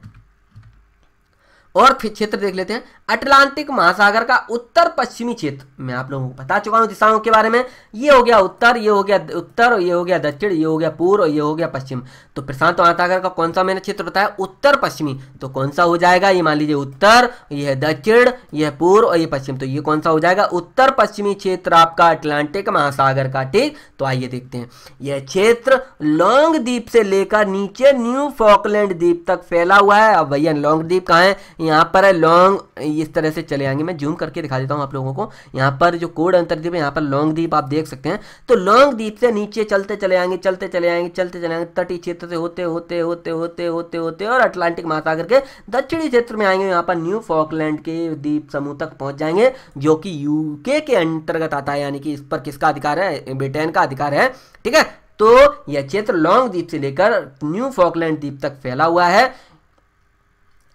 और फिर क्षेत्र देख लेते हैं अटलांटिक महासागर का उत्तर पश्चिमी क्षेत्र मैं आप लोगों को बता चुका हूँ दिशाओं के बारे में ये हो गया उत्तर ये हो गया उत्तर ये हो गया दक्षिण ये हो गया पूर्व और ये हो गया पश्चिम तो प्रशांत महासागर का कौन सा मैंने क्षेत्र बताया उत्तर पश्चिमी तो कौन सा हो जाएगा ये मान लीजिए उत्तर यह दक्षिण यह पूर्व और ये पश्चिम तो ये कौन सा हो जाएगा उत्तर पश्चिमी क्षेत्र आपका अटलांटिक महासागर का ठीक तो आइए देखते हैं यह क्षेत्र लॉन्ग द्वीप से लेकर नीचे न्यू फॉकलैंड द्वीप तक फैला हुआ है अब भैया लॉन्ग द्वीप कहा है यहाँ पर लॉन्ग इस तरह से चले आएंगे मैं जूम करके दिखा देता हूँ आप लोगों को यहाँ पर जो कोड अंतरद्वीप है यहाँ पर लॉन्ग द्वीप आप देख सकते हैं तो लॉन्ग द्वीप से नीचे चलते चले आएंगे चलते चले आएंगे चलते चले आएंगे तटीय क्षेत्र से होते होते होते होते होते होते और अटलांटिक महासागर के दक्षिणी क्षेत्र में आएंगे यहाँ पर न्यू फॉकलैंड के द्वीप समूह तक पहुँच जाएंगे जो कि यूके के अंतर्गत आता है यानी कि इस पर किसका अधिकार है ब्रिटेन का अधिकार है ठीक है तो यह क्षेत्र लॉन्ग द्वीप से लेकर न्यू फॉकलैंड द्वीप तक फैला हुआ है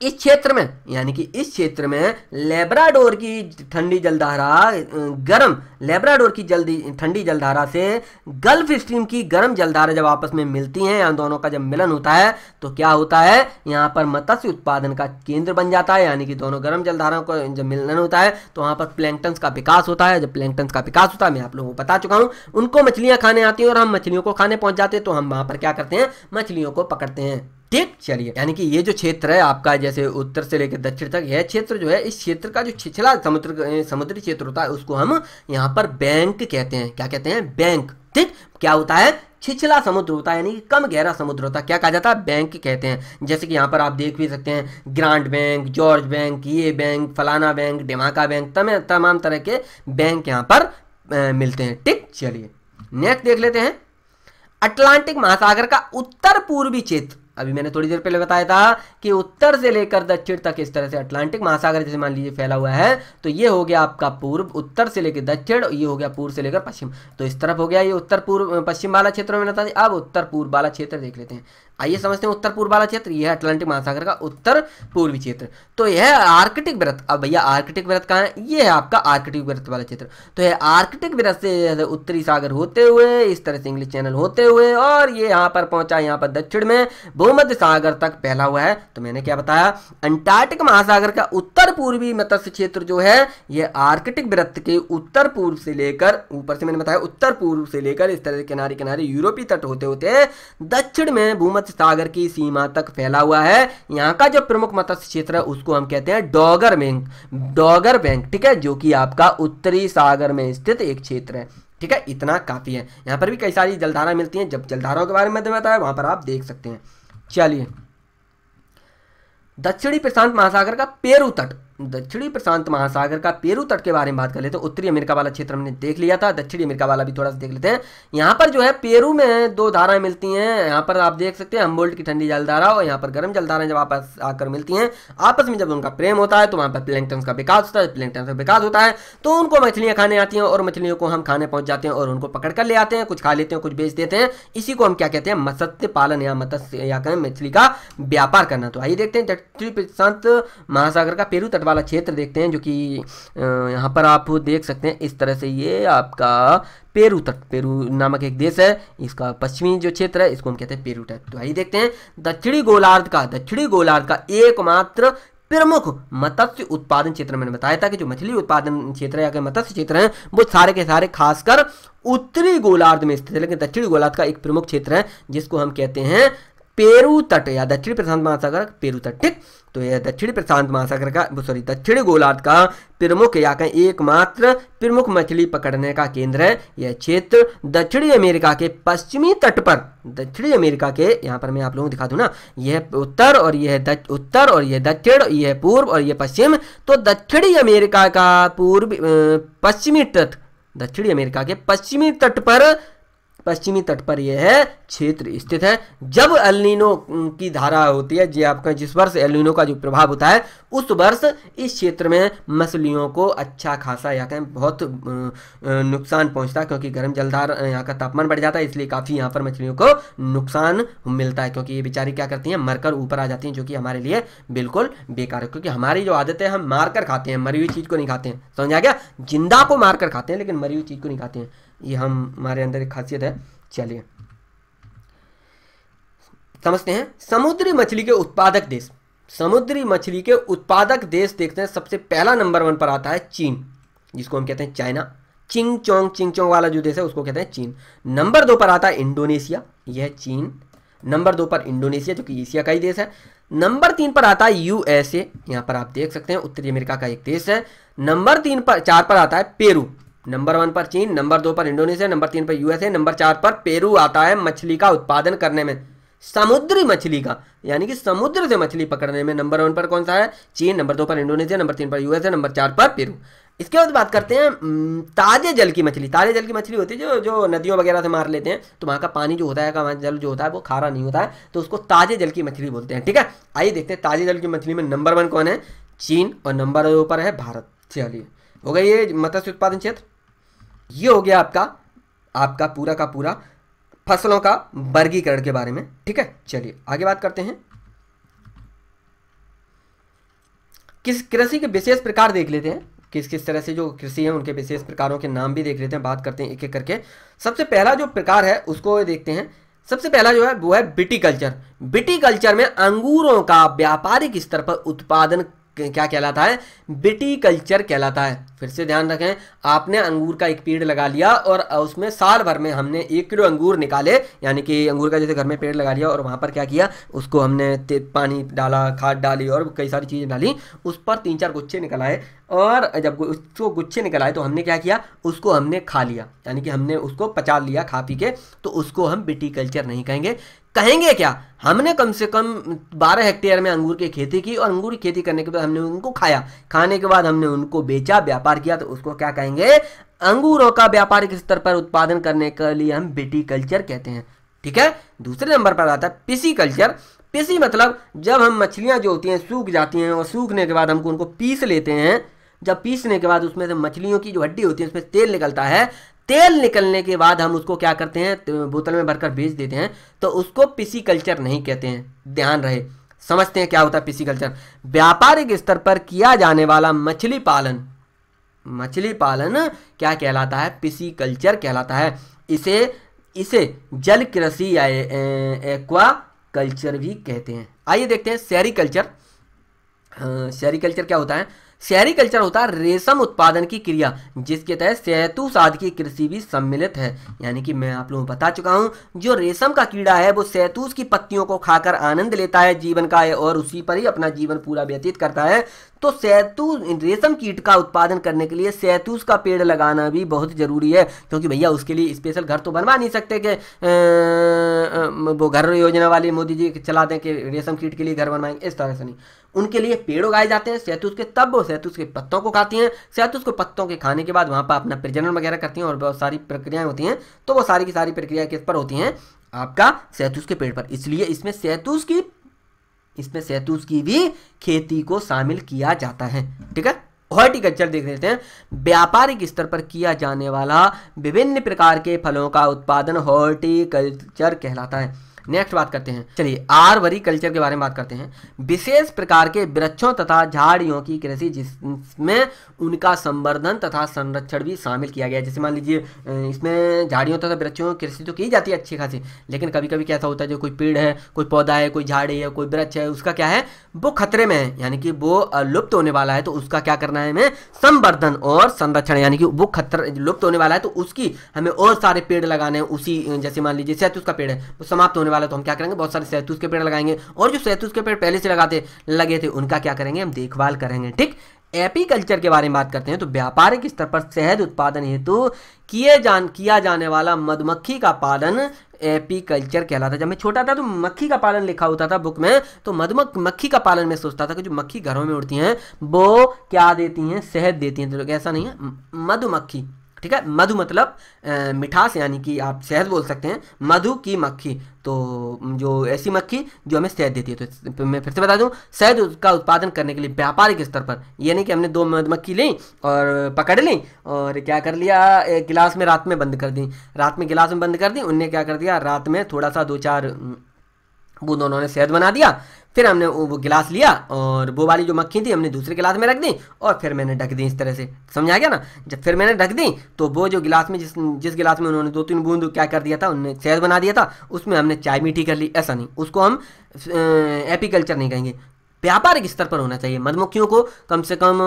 इस क्षेत्र में यानी कि इस क्षेत्र में लेब्राडोर की ठंडी जलधारा गर्म लेब्राडोर की जल्दी ठंडी जलधारा से गल्फ स्ट्रीम की गर्म जलधारा जब आपस में मिलती हैं यहाँ दोनों का जब मिलन होता है तो क्या होता है यहाँ पर मत्स्य उत्पादन का केंद्र बन जाता है यानी कि दोनों गर्म जलधाराओं का जब मिलन होता है तो वहाँ पर प्लैंकटन्स का विकास होता है जब प्लैंकटन्स का विकास होता है मैं आप लोगों को बता चुका हूँ उनको मछलियाँ खाने आती हैं और हम मछलियों को खाने पहुँच जाते हैं तो हम वहाँ पर क्या करते हैं मछलियों को पकड़ते हैं ठीक चलिए यानी कि ये जो क्षेत्र है आपका जैसे उत्तर से लेकर दक्षिण तक यह क्षेत्र जो है इस क्षेत्र का जो छिछला समुद्र समुद्री क्षेत्र होता है उसको हम यहाँ पर बैंक कहते हैं क्या कहते हैं बैंक ठीक क्या होता है छिछला समुद्र होता है यानी कि कम गहरा समुद्र होता है क्या कहा जाता है बैंक कहते हैं जैसे कि यहाँ पर आप देख भी सकते हैं ग्रांड बैंक जॉर्ज बैंक ये बैंक फलाना बैंक डिमाका बैंक तमाम तरह के बैंक यहाँ पर मिलते हैं ठीक चलिए नेक्स्ट देख लेते हैं अटलांटिक महासागर का उत्तर पूर्वी क्षेत्र अभी मैंने थोड़ी देर पहले बताया था कि उत्तर से लेकर दक्षिण तक इस तरह से अटलांटिक महासागर जैसे मान लीजिए फैला हुआ है तो ये हो गया आपका पूर्व उत्तर से लेकर दक्षिण ये हो गया पूर्व से लेकर पश्चिम तो इस तरफ हो गया ये उत्तर पूर्व पश्चिम वाला क्षेत्र में बताते अब उत्तर पूर्व वाला क्षेत्र देख लेते हैं आइए समझते हैं उत्तर पूर्व वाला क्षेत्र यह अटलांटिक महासागर का उत्तर पूर्वी क्षेत्र तो यह आर्कटिक व्रत अब भैया आर्कटिक व्रत कहाँ है यह है आपका आर्कटिक व्रत वाला क्षेत्र तो यह आर्कटिक व्रत से उत्तरी सागर होते हुए इस तरह से इंग्लिश चैनल होते हुए और ये यहाँ पर पहुंचा यहाँ पर दक्षिण में भूमध्य सागर तक फैला हुआ है तो मैंने क्या बताया अंटार्कटिक महासागर का उत्तर पूर्वी मत्स्य क्षेत्र जो है यह आर्कटिक व्रत के उत्तर पूर्व से लेकर ऊपर से मैंने बताया उत्तर पूर्व से लेकर इस तरह किनारे किनारे यूरोपीय तट होते होते दक्षिण में भूमध्य भूमध्य सागर की सीमा तक फैला हुआ है यहाँ का जो प्रमुख मत्स्य क्षेत्र है उसको हम कहते हैं डॉगर बैंक डॉगर बैंक ठीक है जो कि आपका उत्तरी सागर में स्थित एक क्षेत्र है ठीक है इतना काफ़ी है यहाँ पर भी कई सारी जलधारा मिलती है जब जलधाराओं के बारे में बताया वहां पर आप देख सकते हैं चलिए दक्षिणी प्रशांत महासागर का पेरू तट दक्षिणी प्रशांत महासागर का पेरू तट के बारे में बात कर लेते हैं उत्तरी अमेरिका वाला क्षेत्र हमने देख लिया था दक्षिणी अमेरिका वाला भी थोड़ा सा देख लेते हैं यहाँ पर जो है पेरू में दो धाराएं मिलती हैं यहाँ पर आप देख सकते हैं अम्बोल्ट की ठंडी जलधारा और यहाँ पर गर्म जलधाराएं जब आपस आकर मिलती हैं आपस में जब उनका प्रेम होता है तो वहाँ पर प्लैंकटन का विकास होता है प्लैंकटन का विकास होता है तो उनको मछलियाँ खाने आती हैं और मछलियों को हम खाने पहुँच जाते हैं और उनको पकड़ कर ले आते हैं कुछ खा लेते हैं कुछ बेच देते हैं इसी को हम क्या कहते हैं मत्स्य पालन या मत्स्य या कहें मछली का व्यापार करना तो आइए देखते हैं दक्षिणी प्रशांत महासागर का पेरू तट कट वाला क्षेत्र देखते हैं जो कि यहाँ पर आप देख सकते हैं इस तरह से ये आपका पेरू तट पेरू नामक एक देश है इसका पश्चिमी जो क्षेत्र है इसको हम कहते हैं पेरू तट तो आइए देखते हैं दक्षिणी गोलार्ध का दक्षिणी गोलार्ध का एकमात्र प्रमुख मत्स्य उत्पादन क्षेत्र मैंने बताया था कि जो मछली उत्पादन क्षेत्र है या मत्स्य क्षेत्र है वो सारे के सारे खासकर उत्तरी गोलार्ध में स्थित है लेकिन दक्षिणी गोलार्ध का एक प्रमुख क्षेत्र है जिसको हम कहते हैं पेरू तट या दक्षिण प्रशांत महासागर पेरू तट ठीक तो यह दक्षिण प्रशांत महासागर का सॉरी दक्षिण गोलार्ध का प्रमुख या कहें एकमात्र प्रमुख मछली पकड़ने का केंद्र है यह क्षेत्र दक्षिणी अमेरिका के पश्चिमी तट पर दक्षिणी अमेरिका के यहाँ पर मैं आप लोगों को दिखा दू ना यह उत्तर और यह उत्तर और यह दक्षिण यह पूर्व और यह पश्चिम तो दक्षिणी अमेरिका का पूर्व पश्चिमी तट दक्षिणी अमेरिका के पश्चिमी तट पर पश्चिमी तट पर यह क्षेत्र स्थित है जब एलिनो की धारा होती है जी आपका जिस वर्ष एलिनो का जो प्रभाव होता है उस वर्ष इस क्षेत्र में मछलियों को अच्छा खासा यहाँ का बहुत नुकसान पहुंचता है क्योंकि गर्म जलधार यहाँ का तापमान बढ़ जाता है इसलिए काफ़ी यहाँ पर मछलियों को नुकसान मिलता है क्योंकि ये बेचारी क्या करती हैं मरकर ऊपर आ जाती हैं जो कि हमारे लिए बिल्कुल बेकार है क्योंकि हमारी जो आदत है हम मारकर खाते हैं मरी हुई चीज़ को नहीं खाते हैं समझ आ गया जिंदा को मारकर खाते हैं लेकिन मरी हुई चीज़ को नहीं खाते हैं ये हम हमारे अंदर एक खासियत है चलिए समझते हैं समुद्री मछली के उत्पादक देश समुद्री मछली के उत्पादक देश देखते हैं सबसे पहला नंबर वन पर आता है चीन जिसको हम कहते हैं चाइना चिंग चोंग चिंग चोंग वाला जो देश है उसको कहते हैं चीन नंबर दो पर आता है इंडोनेशिया यह चीन नंबर दो पर इंडोनेशिया जो कि एशिया का ही देश है नंबर तीन पर आता है यूएसए यहां पर आप देख सकते हैं उत्तरी अमेरिका का एक देश है नंबर तीन पर चार पर आता है पेरू नंबर वन पर चीन नंबर दो पर इंडोनेशिया नंबर तीन पर यूएसए नंबर चार पर पेरू आता है मछली का उत्पादन करने में समुद्री मछली का यानी कि समुद्र से मछली पकड़ने में नंबर वन पर कौन सा है चीन नंबर दो पर इंडोनेशिया नंबर तीन पर यूएसए नंबर चार पर पेरू इसके बाद बात करते हैं ताजे जल की मछली ताजे जल की मछली होती है जो जो नदियों वगैरह से मार लेते हैं तो वहां का पानी जो होता है वहां जल जो होता है वो खारा नहीं होता है तो उसको ताजे जल की मछली बोलते हैं ठीक है आइए देखते हैं ताजे जल की मछली में नंबर वन कौन है चीन और नंबर दो पर है भारत चलिए हो गई ये मत्स्य उत्पादन क्षेत्र ये हो गया आपका आपका पूरा का पूरा फसलों का वर्गीकरण के बारे में ठीक है चलिए आगे बात करते हैं किस कृषि के विशेष प्रकार देख लेते हैं किस किस तरह से जो कृषि है उनके विशेष प्रकारों के नाम भी देख लेते हैं बात करते हैं एक एक करके सबसे पहला जो प्रकार है उसको देखते हैं सबसे पहला जो है वो है बिटी कल्चर बिटी कल्चर में अंगूरों का व्यापारिक स्तर पर उत्पादन क्या कहलाता है बिटी कल्चर कहलाता है फिर से ध्यान रखें आपने अंगूर का एक पेड़ लगा लिया और उसमें साल भर में हमने एक किलो अंगूर निकाले यानी कि अंगूर का जैसे घर में पेड़ लगा लिया और वहाँ पर क्या किया उसको हमने पानी डाला खाद डाली और कई सारी चीज़ें डाली उस पर तीन चार गुच्छे निकल आए और जब उसको गुच्छे निकल आए तो हमने क्या किया उसको हमने खा लिया यानी कि हमने उसको पचा लिया खा पी के तो उसको हम कल्चर नहीं कहेंगे कहेंगे क्या हमने कम से कम 12 हेक्टेयर में अंगूर की खेती की और अंगूर की खेती करने के बाद हमने उनको खाया खाने के बाद हमने उनको बेचा व्यापार किया तो उसको क्या कहेंगे अंगूरों का व्यापारिक स्तर पर उत्पादन करने के लिए हम कल्चर कहते हैं ठीक है दूसरे नंबर पर आता है पिसी कल्चर पिसी मतलब जब हम मछलियाँ जो होती हैं सूख जाती हैं और सूखने के बाद हमको उनको पीस लेते हैं जब पीसने के बाद उसमें से मछलियों की जो हड्डी होती है उसमें तेल निकलता है तेल निकलने के बाद हम उसको क्या करते हैं बोतल में भरकर बेच देते हैं तो उसको पिसी कल्चर नहीं कहते हैं ध्यान रहे समझते हैं क्या होता है पिसी कल्चर व्यापारिक स्तर पर किया जाने वाला मछली पालन मछली पालन क्या कहलाता है पिसी कल्चर कहलाता है इसे इसे जल कृषि या एक्वा कल्चर भी कहते हैं आइए देखते हैं शहरी कल्चर शहरी कल्चर क्या होता है शहरी कल्चर होता है रेशम उत्पादन की क्रिया जिसके तहत सैतु साध की कृषि भी सम्मिलित है यानी कि मैं आप लोगों को बता चुका हूँ जो रेशम का कीड़ा है वो सैतूस की पत्तियों को खाकर आनंद लेता है जीवन का है और उसी पर ही अपना जीवन पूरा व्यतीत करता है तो सैतू रेशम कीट का उत्पादन करने के लिए सैतूस का पेड़ लगाना भी बहुत ज़रूरी है क्योंकि भैया उसके लिए स्पेशल घर तो बनवा नहीं सकते कि वो घर योजना वाले मोदी जी चला दें कि रेशम कीट के लिए घर बनवाएंगे इस तरह से नहीं उनके लिए पेड़ उगाए जाते हैं सैतुस के तब वो सैतुस के पत्तों को खाती हैं सैतुस को पत्तों के खाने के बाद वहाँ पर अपना प्रजनन वगैरह करती हैं और बहुत सारी प्रक्रियाएं होती हैं तो वो सारी की सारी प्रक्रिया किस पर होती हैं आपका सैतुस के पेड़ पर इसलिए इसमें सैतुस की इसमें सैतुस की भी खेती को शामिल किया जाता है ठीक है हॉर्टिकल्चर देख लेते हैं व्यापारिक स्तर पर किया जाने वाला विभिन्न प्रकार के फलों का उत्पादन हॉर्टिकल्चर कहलाता है नेक्स्ट बात करते हैं चलिए आर कल्चर के बारे में बात करते हैं विशेष प्रकार के वृक्षों तथा झाड़ियों की कृषि जिसमें उनका संवर्धन तथा संरक्षण भी शामिल किया गया जैसे मान लीजिए इसमें झाड़ियों तथा वृक्षों की कृषि तो की जाती है अच्छी खासी लेकिन कभी कभी कैसा होता है जो कोई पेड़ है कोई पौधा है कोई झाड़ी है कोई वृक्ष है उसका क्या है वो खतरे में है यानी कि वो लुप्त होने वाला है तो उसका क्या करना है हमें संवर्धन और संरक्षण यानी कि वो खतरे लुप्त होने वाला है तो उसकी हमें और सारे पेड़ लगाने उसी जैसे मान लीजिए सैतूस का पेड़ है वो समाप्त होने वाला तो हम क्या करेंगे बहुत सारे सैतूस के पेड़ लगाएंगे और जो सैतूस के पेड़ पहले से लगाते लगे थे उनका क्या करेंगे हम देखभाल करेंगे ठीक एपीकल्चर के बारे में बात करते हैं तो व्यापारिक स्तर पर शहद उत्पादन हेतु किए जान किया जाने वाला मधुमक्खी का पालन एपीकल्चर कहलाता जब मैं छोटा था तो मक्खी का पालन लिखा होता था बुक में तो मधुमक्खी का पालन मैं सोचता था कि जो मक्खी घरों में उड़ती हैं वो क्या देती हैं शहद देती हैं तो ऐसा नहीं है मधुमक्खी ठीक है मधु मतलब मिठास यानी कि आप शहद बोल सकते हैं मधु की मक्खी तो जो ऐसी मक्खी जो हमें शहद देती है तो, तो मैं फिर से बता दूं शहद उसका उत्पादन करने के लिए व्यापारिक स्तर पर यानी कि हमने दो मधुमक्खी ली और पकड़ ली और क्या कर लिया एक गिलास में रात में बंद कर दी रात में गिलास में बंद कर दी उनने क्या कर दिया रात में थोड़ा सा दो चार बूंद उन्होंने शहद बना दिया फिर हमने वो गिलास लिया और वो वाली जो मक्खी थी हमने दूसरे गिलास में रख दी और फिर मैंने ढक दी इस तरह से समझा गया ना जब फिर मैंने ढक दी तो वो जो गिलास में जिस जिस गिलास में उन्होंने दो तीन बूंद क्या कर दिया था उन्होंने शहद बना दिया था उसमें हमने चाय मीठी कर ली ऐसा नहीं उसको हम एपीकल्चर नहीं कहेंगे व्यापारिक स्तर पर होना चाहिए मधुमक्खियों को कम से कम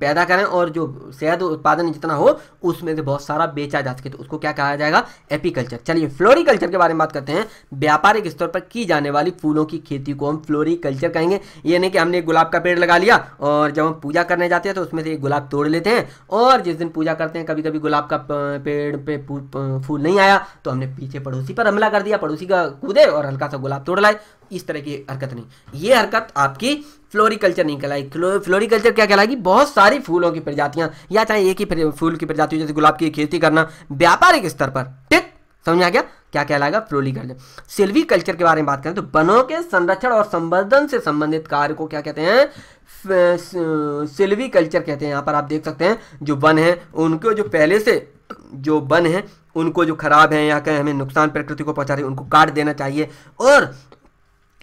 पैदा करें और जो शहद उत्पादन जितना हो उसमें से बहुत सारा बेचा जा सके तो उसको क्या कहा जाएगा एपीकल्चर चलिए फ्लोरिकल्चर के बारे में बात करते हैं व्यापारिक स्तर पर की जाने वाली फूलों की खेती को हम फ्लोरिकल्चर कहेंगे ये नहीं कि हमने गुलाब का पेड़ लगा लिया और जब हम पूजा करने जाते हैं तो उसमें से गुलाब तोड़ लेते हैं और जिस दिन पूजा करते हैं कभी कभी गुलाब का पेड़ पे फूल नहीं आया तो हमने पीछे पड़ोसी पर हमला कर दिया पड़ोसी का कूदे और हल्का सा गुलाब तोड़ लाए इस तरह की हरकत नहीं ये हरकत आपकी फ्लोरिकल्चर नहीं कहलाई फ्लोरिकल्चर क्या कहलाएगी बहुत सारी फूलों की प्रजातियां या चाहे एक ही फूल की प्रजाति जैसे गुलाब की खेती करना व्यापारिक स्तर पर ठीक समझ आ गया क्या कहलाएगा फ्लोरिकल्चर सिल्वी कल्चर के बारे में बात करें तो वनों के संरक्षण और संवर्धन से संबंधित कार्य को क्या कहते हैं सिल्वी कल्चर कहते हैं यहां पर आप देख सकते हैं जो वन है उनको जो पहले से जो वन है उनको जो खराब है या कहें हमें नुकसान प्रकृति को पहुंचा रहे उनको काट देना चाहिए और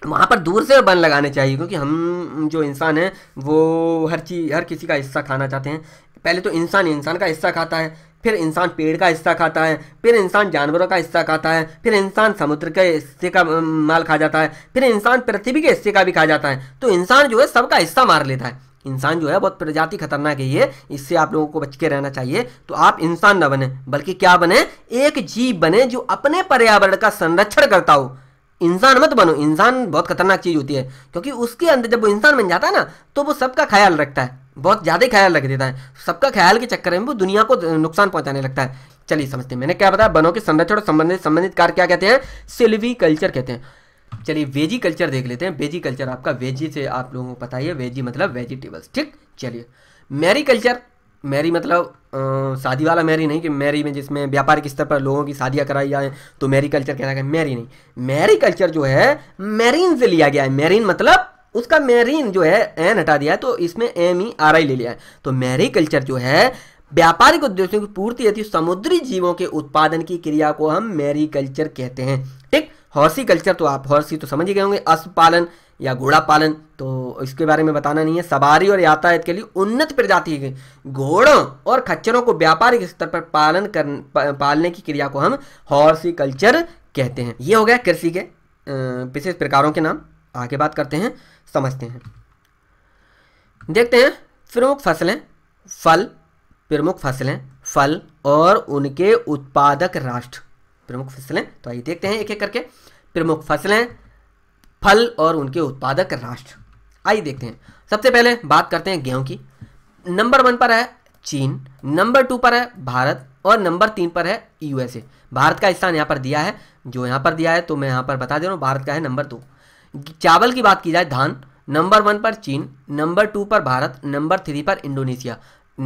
वहाँ पर दूर से बन लगाने चाहिए क्योंकि हम जो इंसान हैं वो हर चीज हर किसी का हिस्सा खाना चाहते हैं पहले तो इंसान इंसान का हिस्सा खाता है फिर इंसान पेड़ का हिस्सा खाता है फिर इंसान जानवरों का हिस्सा खाता है फिर इंसान समुद्र के हिस्से का माल खा जाता है फिर इंसान पृथ्वी के हिस्से का भी खा जाता है तो इंसान जो है सबका हिस्सा मार लेता है इंसान जो है बहुत प्रजाति खतरनाक है ये इससे आप लोगों को बच के रहना चाहिए तो आप इंसान ना बने बल्कि क्या बने एक जीव बने जो अपने पर्यावरण का संरक्षण करता हो इंसान मत बनो इंसान बहुत खतरनाक चीज़ होती है क्योंकि उसके अंदर जब वो इंसान बन जाता है ना तो वो सबका ख्याल रखता है बहुत ज़्यादा ख्याल रख देता है सबका ख्याल के चक्कर में वो दुनिया को नुकसान पहुंचाने लगता है चलिए समझते हैं मैंने क्या बताया बनों के संरक्षण और संबंधित संबंधित कार्य क्या कहते हैं सिल्वी कल्चर कहते हैं चलिए वेजी कल्चर देख लेते हैं वेजी कल्चर आपका वेजी से आप लोगों को पता ही है वेजी मतलब वेजिटेबल्स ठीक चलिए मैरी कल्चर मैरी मतलब शादी वाला मैरी नहीं कि मैरी में जिसमें व्यापारिक स्तर पर लोगों की शादियाँ कराई जाए तो मैरी कल्चर कहना है मैरी नहीं मैरी कल्चर जो है मैरीन से लिया गया है मैरीन मतलब उसका मैरीन जो है एन हटा दिया है तो इसमें एम ई आर आई ले लिया है तो मैरी कल्चर जो है व्यापारिक उद्देश्यों की पूर्ति समुद्री जीवों के उत्पादन की क्रिया को हम मैरी कल्चर कहते हैं ठीक हॉर्सी कल्चर तो आप हॉर्सी तो समझ ही गए होंगे अश्व पालन या घोड़ा पालन तो इसके बारे में बताना नहीं है सवारी और यातायात के लिए उन्नत प्रजाति के घोड़ों और खच्चरों को व्यापारिक स्तर पर पालन कर पालने की क्रिया को हम हॉर्सी कल्चर कहते हैं ये हो गया कृषि के विशेष प्रकारों के नाम आगे बात करते हैं समझते हैं देखते हैं प्रमुख फसलें फल प्रमुख फसलें फल और उनके उत्पादक राष्ट्र प्रमुख फसलें तो आइए देखते हैं एक एक करके प्रमुख फसलें फल और उनके उत्पादक राष्ट्र आइए देखते हैं सबसे पहले बात करते हैं गेहूं की नंबर वन पर है चीन नंबर टू पर है भारत और नंबर तीन पर है यूएसए भारत का स्थान यहाँ पर दिया है जो यहाँ पर दिया है तो मैं यहाँ पर बता दे रहा हूँ भारत का है नंबर दो चावल की बात की जाए धान नंबर वन पर चीन नंबर टू पर भारत नंबर थ्री पर इंडोनेशिया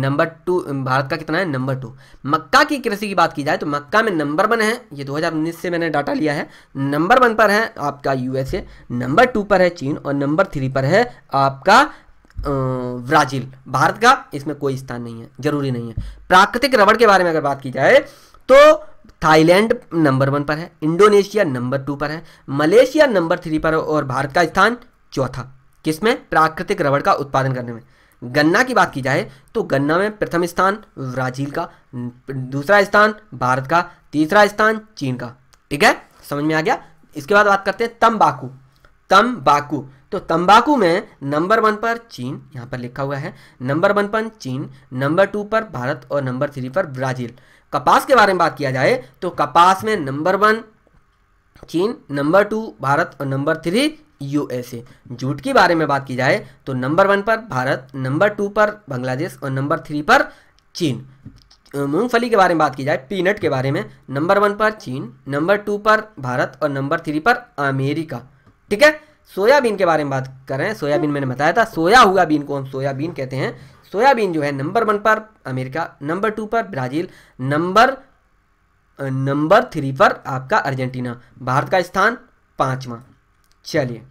नंबर टू भारत का कितना है नंबर टू मक्का की कृषि की बात की जाए तो मक्का में नंबर वन है ये 2019 से मैंने डाटा लिया है नंबर वन पर है आपका यूएसए नंबर टू पर है चीन और नंबर थ्री पर है आपका ब्राज़ील भारत का इसमें कोई स्थान नहीं है जरूरी नहीं है प्राकृतिक रबड़ के बारे में अगर बात की जाए तो थाईलैंड नंबर वन पर है इंडोनेशिया नंबर टू पर है मलेशिया नंबर थ्री पर और भारत का स्थान चौथा किसमें प्राकृतिक रबड़ का उत्पादन करने में गन्ना की बात की जाए तो गन्ना में प्रथम स्थान ब्राजील का दूसरा स्थान भारत का तीसरा स्थान चीन का ठीक है समझ में आ गया इसके बाद बात करते हैं तम्बाकू तम्बाकू तो तंबाकू में नंबर वन पर चीन यहां पर लिखा हुआ है नंबर वन पर चीन नंबर टू पर भारत और नंबर थ्री पर ब्राज़ील कपास के बारे में बात किया जाए तो कपास में नंबर वन चीन नंबर टू भारत और नंबर थ्री यूएसए जूट के बारे में बात की जाए तो नंबर वन पर भारत नंबर टू पर बांग्लादेश और नंबर थ्री पर चीन मूंगफली के बारे में बात की जाए पीनट के बारे में नंबर वन पर चीन नंबर टू पर भारत और नंबर थ्री पर अमेरिका ठीक है सोयाबीन के बारे में बात कर रहे हैं सोयाबीन मैंने बताया था सोया हुआ बीन को हम सोयाबीन कहते हैं सोयाबीन जो है नंबर वन पर अमेरिका नंबर टू पर ब्राज़ील नंबर नंबर थ्री पर आपका अर्जेंटीना भारत का स्थान पाँचवा चलिए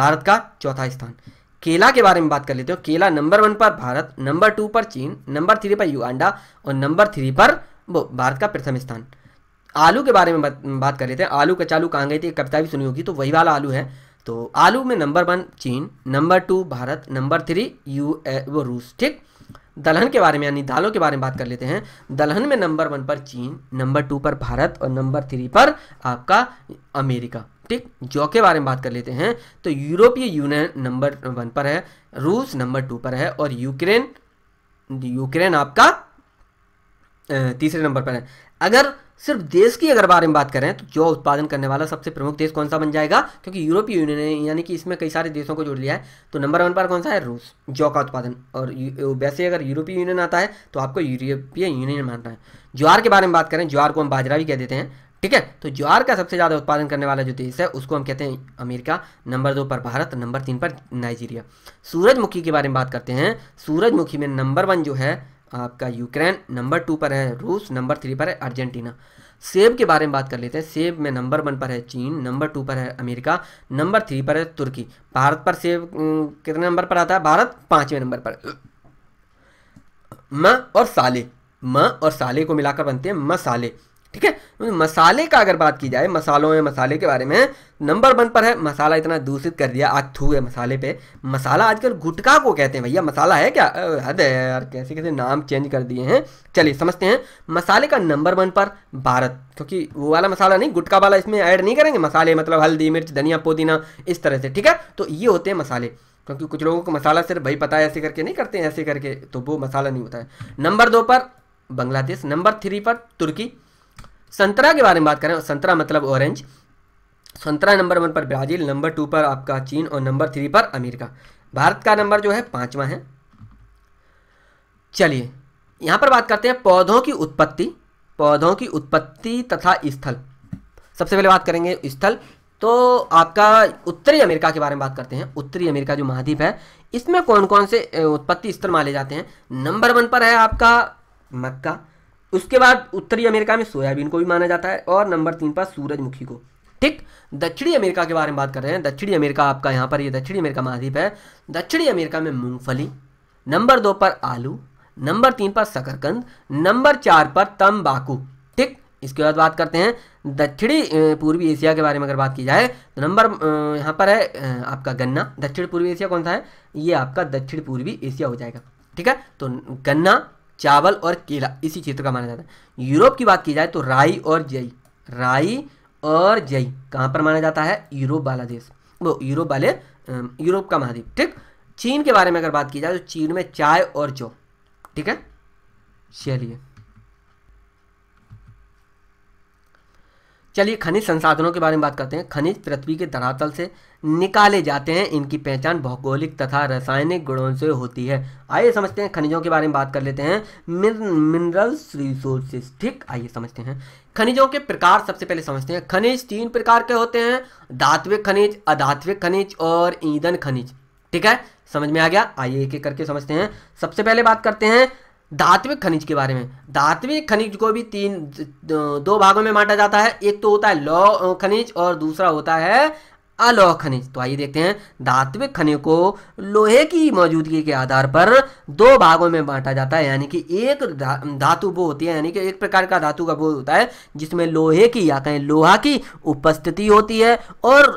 भारत का चौथा स्थान केला के बारे में बात कर लेते हो केला नंबर वन पर भारत नंबर टू पर चीन नंबर थ्री पर युगांडा और नंबर थ्री पर वो भारत का प्रथम स्थान आलू के बारे में बात, बात कर लेते हैं आलू कचालू कहाँ गई थी कविता भी सुनी होगी तो वही वाला आलू है तो आलू में नंबर वन चीन number two Bharat number three यू वो रूस ठीक दलहन के बारे में यानी दालों के बारे में बात कर लेते हैं दलहन में नंबर वन पर चीन नंबर टू पर भारत और नंबर थ्री पर आपका अमेरिका ठीक जौ के बारे में बात कर लेते हैं तो यूरोपीय यूनियन नंबर वन पर है रूस नंबर टू पर है और यूक्रेन यूक्रेन आपका तीसरे नंबर पर है अगर सिर्फ देश की अगर बारे में बात करें तो जो उत्पादन करने वाला सबसे प्रमुख देश कौन सा बन जाएगा क्योंकि यूरोपीय यूनियन ने यानी कि इसमें कई सारे देशों को जोड़ लिया है तो नंबर वन पर कौन सा है रूस जौ का उत्पादन और वैसे अगर यूरोपीय यूनियन आता है तो आपको यूरोपीय यूनियन मानना है ज्वार के बारे में बात करें ज्वार को हम बाजरा भी कह देते हैं ठीक है तो ज्वार का सबसे ज़्यादा उत्पादन करने वाला जो देश है उसको हम कहते हैं अमेरिका नंबर दो पर भारत नंबर तीन पर नाइजीरिया सूरजमुखी के बारे में बात करते हैं सूरजमुखी में नंबर वन जो है आपका यूक्रेन नंबर टू पर है रूस नंबर थ्री पर है अर्जेंटीना सेब के बारे में बात कर लेते हैं सेब में नंबर वन पर है चीन नंबर टू पर है अमेरिका नंबर थ्री पर है तुर्की भारत पर सेब कितने नंबर पर आता है भारत पांचवें नंबर पर म और साले म और साले को मिलाकर बनते हैं मसाले ठीक है तो मसाले का अगर बात की जाए मसालों में मसाले के बारे में नंबर वन पर है मसाला इतना दूषित कर दिया आज थू है मसाले पे मसाला आजकल गुटका को कहते हैं भैया मसाला है क्या हद है यार कैसे कैसे नाम चेंज कर दिए हैं चलिए समझते हैं मसाले का नंबर वन पर भारत क्योंकि वो वाला मसाला नहीं गुटका वाला इसमें ऐड नहीं करेंगे मसाले मतलब हल्दी मिर्च धनिया पुदीना इस तरह से ठीक है तो ये होते हैं मसाले क्योंकि कुछ लोगों को मसाला सिर्फ भाई पता है ऐसे करके नहीं करते हैं ऐसे करके तो वो मसाला नहीं होता है नंबर दो पर बांग्लादेश नंबर थ्री पर तुर्की संतरा के बारे में बात करें संतरा मतलब ऑरेंज संतरा नंबर वन पर ब्राज़ील नंबर टू पर आपका चीन और नंबर थ्री पर अमेरिका भारत का नंबर जो है पांचवा है चलिए यहां पर बात करते हैं पौधों की उत्पत्ति पौधों की उत्पत्ति तथा स्थल सबसे पहले बात करेंगे स्थल तो आपका उत्तरी अमेरिका के बारे में बात करते हैं उत्तरी अमेरिका जो महाद्वीप है इसमें कौन कौन से उत्पत्ति स्थल माने जाते हैं नंबर वन पर है आपका मक्का उसके बाद उत्तरी अमेरिका में सोयाबीन को भी माना जाता है और नंबर तीन पर सूरजमुखी को ठीक दक्षिणी अमेरिका के बारे में बात कर रहे हैं दक्षिणी अमेरिका आपका यहाँ पर ये दक्षिणी अमेरिका महाद्वीप है दक्षिणी अमेरिका में मूंगफली नंबर दो पर आलू नंबर तीन पर शकरकंद नंबर चार पर तम्बाकू ठीक इसके बाद बात करते हैं दक्षिणी पूर्वी एशिया के बारे में अगर बात की जाए तो नंबर यहाँ पर है आपका गन्ना दक्षिण पूर्वी एशिया कौन सा है ये आपका दक्षिण पूर्वी एशिया हो जाएगा ठीक है तो गन्ना चावल और केला इसी क्षेत्र का माना जाता है यूरोप की बात की जाए तो राई और जई राई और जई कहाँ पर माना जाता है यूरोप वाला देश वो यूरोप वाले यूरोप का महाद्वीप ठीक चीन के बारे में अगर बात की जाए तो चीन में चाय और जौ ठीक है चलिए चलिए खनिज संसाधनों के बारे में बात करते हैं खनिज पृथ्वी के धरातल से निकाले जाते हैं इनकी पहचान भौगोलिक तथा रासायनिक गुणों से होती है आइए समझते हैं खनिजों के बारे में बात कर लेते हैं मिनरल्स रिसोर्सेस ठीक आइए समझते हैं खनिजों के प्रकार सबसे पहले समझते हैं खनिज तीन प्रकार के होते हैं धात्विक खनिज अधात्विक खनिज और ईंधन खनिज ठीक है समझ में आ गया आइए एक एक करके समझते हैं सबसे पहले बात करते हैं धात्विक खनिज के बारे में धात्विक खनिज को भी तीन दो भागों में बांटा जाता है एक तो होता है लौ खनिज और दूसरा होता है अलोह खनिज तो आइए देखते हैं धात्विक खनिज को लोहे की मौजूदगी के आधार पर दो भागों में बांटा जाता है यानी कि एक धातु वो होती है यानी कि एक प्रकार का धातु का वो होता है जिसमें लोहे की या कहें लोहा की उपस्थिति होती है और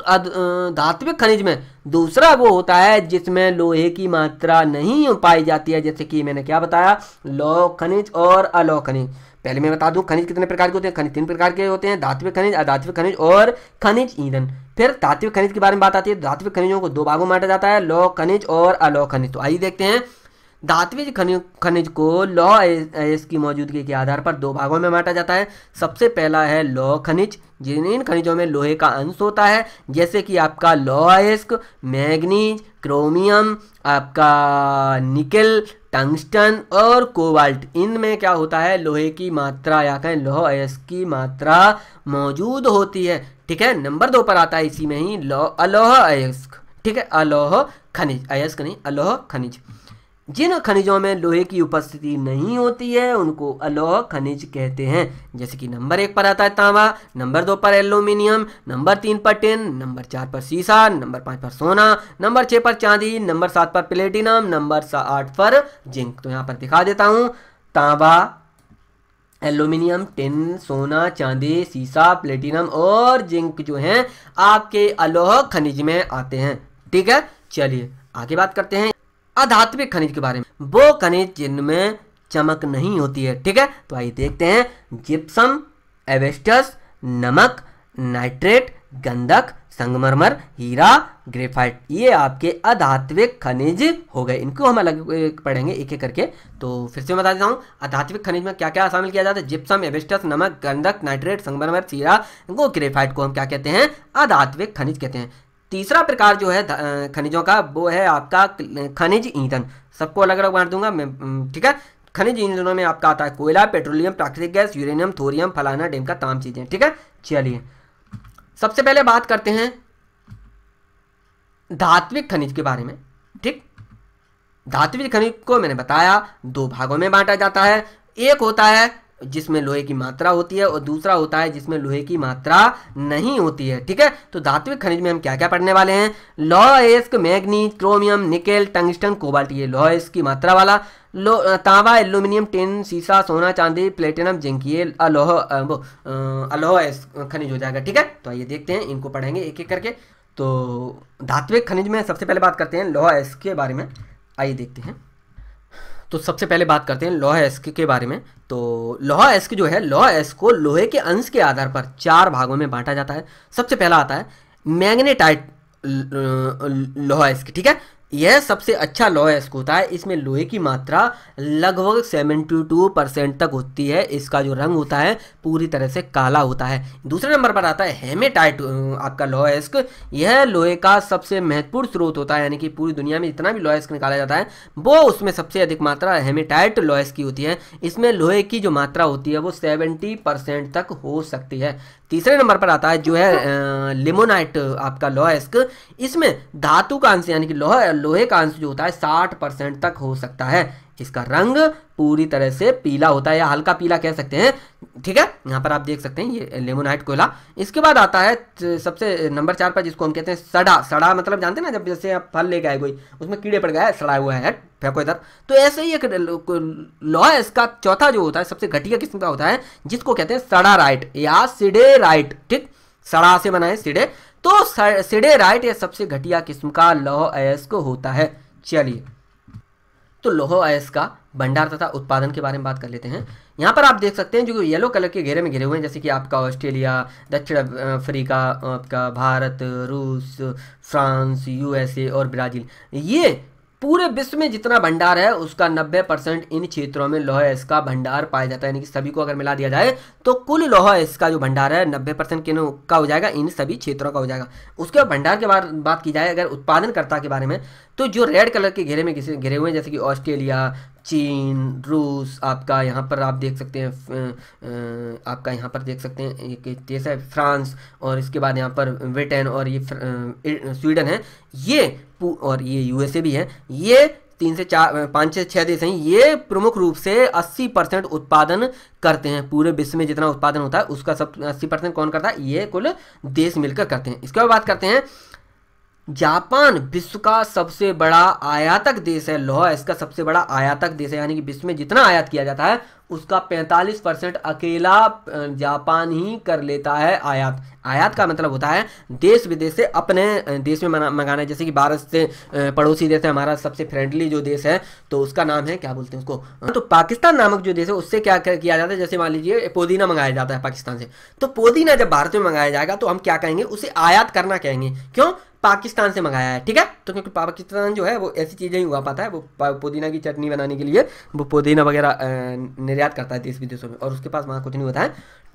धात्विक खनिज में दूसरा वो होता है जिसमें लोहे की मात्रा नहीं पाई जाती है जैसे कि मैंने क्या बताया लोह खनिज और अलोह खनिज पहले मैं बता दूं खनिज कितने प्रकार के होते हैं खनिज तीन प्रकार के होते हैं धात्विक खनिज अधात्विक खनिज और खनिज ईंधन फिर धात्विक खनिज के बारे में बात आती है धात्विक खनिजों को दो भागों में बांटा जाता है लौह खनिज और अलौह खनिज तो आइए देखते हैं धात्विज खनिज को लौह अयस्क की मौजूदगी के आधार पर दो भागों में बांटा जाता है सबसे पहला है लौह खनिज जिन इन खनिजों में लोहे का अंश होता है जैसे कि आपका लौह अयस्क मैग्नीज क्रोमियम आपका निकल टंगस्टन और कोबाल्ट इनमें क्या होता है लोहे की मात्रा या कहें लोह अयस्क की मात्रा मौजूद होती है ठीक है नंबर दो पर आता है इसी में ही लौ अलोह अयस्क ठीक है अलोह खनिज अयस्क नहीं अलोह खनिज जिन खनिजों में लोहे की उपस्थिति नहीं होती है उनको अलोह खनिज कहते हैं जैसे कि नंबर एक पर आता है तांबा नंबर दो पर एल्यूमिनियम नंबर तीन पर टिन नंबर चार पर सीसा नंबर पाँच पर सोना नंबर छः पर चांदी नंबर सात पर प्लेटिनम नंबर आठ पर जिंक तो यहाँ पर दिखा देता हूँ तांबा एल्यूमिनियम टिन सोना चांदी सीसा प्लेटिनम और जिंक जो हैं आपके अलोह खनिज में आते हैं ठीक है चलिए आगे बात करते हैं आधात्मिक खनिज के बारे में वो खनिज जिनमें चमक नहीं होती है ठीक है तो आइए देखते हैं जिप्सम एवेस्टस नमक नाइट्रेट गंधक संगमरमर हीरा ग्रेफाइट ये आपके अधात्विक खनिज हो गए इनको हम अलग पढ़ेंगे एक एक करके तो फिर से बता देता हूँ अधात्विक खनिज में क्या क्या शामिल किया जाता है जिप्सम एवेस्टस नमक गंधक नाइट्रेट संगमरमर हीरा वो ग्रेफाइट को हम क्या कहते हैं अधात्विक खनिज कहते हैं तीसरा प्रकार जो है खनिजों का वो है आपका खनिज ईंधन सबको अलग अलग बांट दूंगा मैं ठीक है खनिज ईंधनों में आपका आता है कोयला पेट्रोलियम प्राकृतिक गैस यूरेनियम थोरियम फलाना डेम का तमाम चीज़ें ठीक है चलिए सबसे पहले बात करते हैं धात्विक खनिज के बारे में ठीक धात्विक खनिज को मैंने बताया दो भागों में बांटा जाता है एक होता है जिसमें लोहे की मात्रा होती है और दूसरा होता है जिसमें लोहे की मात्रा नहीं होती है ठीक है तो धात्विक खनिज में हम क्या क्या पढ़ने वाले हैं लॉएस्क मैग्नी क्रोमियम निकेल टंगस्टन कोबाल्ट ये लॉएस्क की मात्रा वाला लो तांबा एल्यूमिनियम टिन सीसा सोना चांदी प्लेटिनम जिंक ये अलोह वो अलोह खनिज हो जाएगा ठीक है तो आइए देखते हैं इनको पढ़ेंगे एक एक करके तो धात्विक खनिज में सबसे पहले बात करते हैं लोह एस के बारे में आइए देखते हैं तो सबसे पहले बात करते हैं लोहा एस्क के बारे में तो लोहा एस्क जो है लोहा एस्क को लोहे के अंश के आधार पर चार भागों में बांटा जाता है सबसे पहला आता है मैग्नेटाइट लोहा एस्क ठीक है यह सबसे अच्छा लॉ एस्क होता है इसमें लोहे की मात्रा लगभग 72 परसेंट तक होती है इसका जो रंग होता है पूरी तरह से काला होता है दूसरे नंबर पर आता है हेमेटाइट आपका लॉ एस्क यह लोहे का सबसे महत्वपूर्ण स्रोत होता है यानी कि पूरी दुनिया में जितना भी लॉ एस्क निकाला जाता है वो उसमें सबसे अधिक मात्रा हेमेटाइट लॉ की होती है इसमें लोहे की जो मात्रा होती है वो सेवेंटी तक हो सकती है तीसरे नंबर पर आता है जो है लिमोनाइट आपका लॉ एस्क इसमें धातु का अंश यानी कि लोहा लोहे का अंश जो होता है साठ परसेंट तक हो सकता है इसका रंग पूरी तरह से पीला होता है या हल्का पीला कह सकते हैं ठीक है यहाँ पर आप देख सकते हैं ये लेमोनाइट कोयला इसके बाद आता है सबसे नंबर चार पर जिसको हम कहते हैं सड़ा सड़ा मतलब जानते हैं ना जब जैसे आप फल लेके आए कोई उसमें कीड़े पड़ गया है सड़ा हुआ है फेंको इधर तो ऐसे ही एक लॉ है इसका चौथा जो होता है सबसे घटिया किस्म का होता है जिसको कहते हैं सड़ा राइट या सिडे राइट ठीक सड़ा से बनाए सीढ़े तो सिडेराइट यह सबसे घटिया किस्म का लौह अयस्क होता है चलिए तो लोहो अयस का भंडार तथा उत्पादन के बारे में बात कर लेते हैं यहाँ पर आप देख सकते हैं जो येलो कलर के घेरे में घिरे हुए हैं जैसे कि आपका ऑस्ट्रेलिया दक्षिण अफ्रीका आपका भारत रूस फ्रांस यूएसए और ब्राज़ील ये पूरे विश्व में जितना भंडार है उसका 90 परसेंट इन क्षेत्रों में लोह एस का भंडार पाया जाता है यानी कि सभी को अगर मिला दिया जाए तो कुल लोह एस का जो भंडार है 90 परसेंट किन का हो जाएगा इन सभी क्षेत्रों का हो जाएगा उसके बाद भंडार के बारे बात की जाए अगर उत्पादनकर्ता के बारे में तो जो रेड कलर के घेरे में घिरे हुए हैं जैसे कि ऑस्ट्रेलिया चीन रूस आपका यहाँ पर आप देख सकते हैं आपका यहाँ पर देख सकते हैं एक देश फ्रांस और इसके बाद यहाँ पर ब्रिटेन और ये स्वीडन है ये और ये यूएसए भी है ये तीन से चार पाँच से छः देश हैं ये प्रमुख रूप से 80 परसेंट उत्पादन करते हैं पूरे विश्व में जितना उत्पादन होता है उसका सब 80 परसेंट कौन करता है ये कुल देश मिलकर करते हैं इसके बाद बात करते हैं जापान विश्व का सबसे बड़ा आयातक देश है लोहा इसका सबसे बड़ा आयातक देश है यानी कि विश्व में जितना आयात किया जाता है उसका 45 परसेंट अकेला जापान ही कर लेता है आयात आयात का मतलब होता है देश विदेश से अपने देश में मंगाना जैसे कि भारत से पड़ोसी देश है हमारा सबसे फ्रेंडली जो देश है तो उसका नाम है क्या बोलते हैं उसको तो पाकिस्तान नामक जो देश है उससे क्या किया जाता है जैसे मान लीजिए पुदीना मंगाया जाता है पाकिस्तान से तो पुदीना जब भारत में मंगाया जाएगा तो हम क्या कहेंगे उसे आयात करना कहेंगे क्यों पाकिस्तान से मंगाया है ठीक है तो क्योंकि पाकिस्तान जो है वो ऐसी चीज़ें ही उगा पाता है वो पुदीना की चटनी बनाने के लिए वो पुदीना वगैरह निर्यात करता है देश विदेशों में और उसके पास वहाँ कुछ नहीं होता है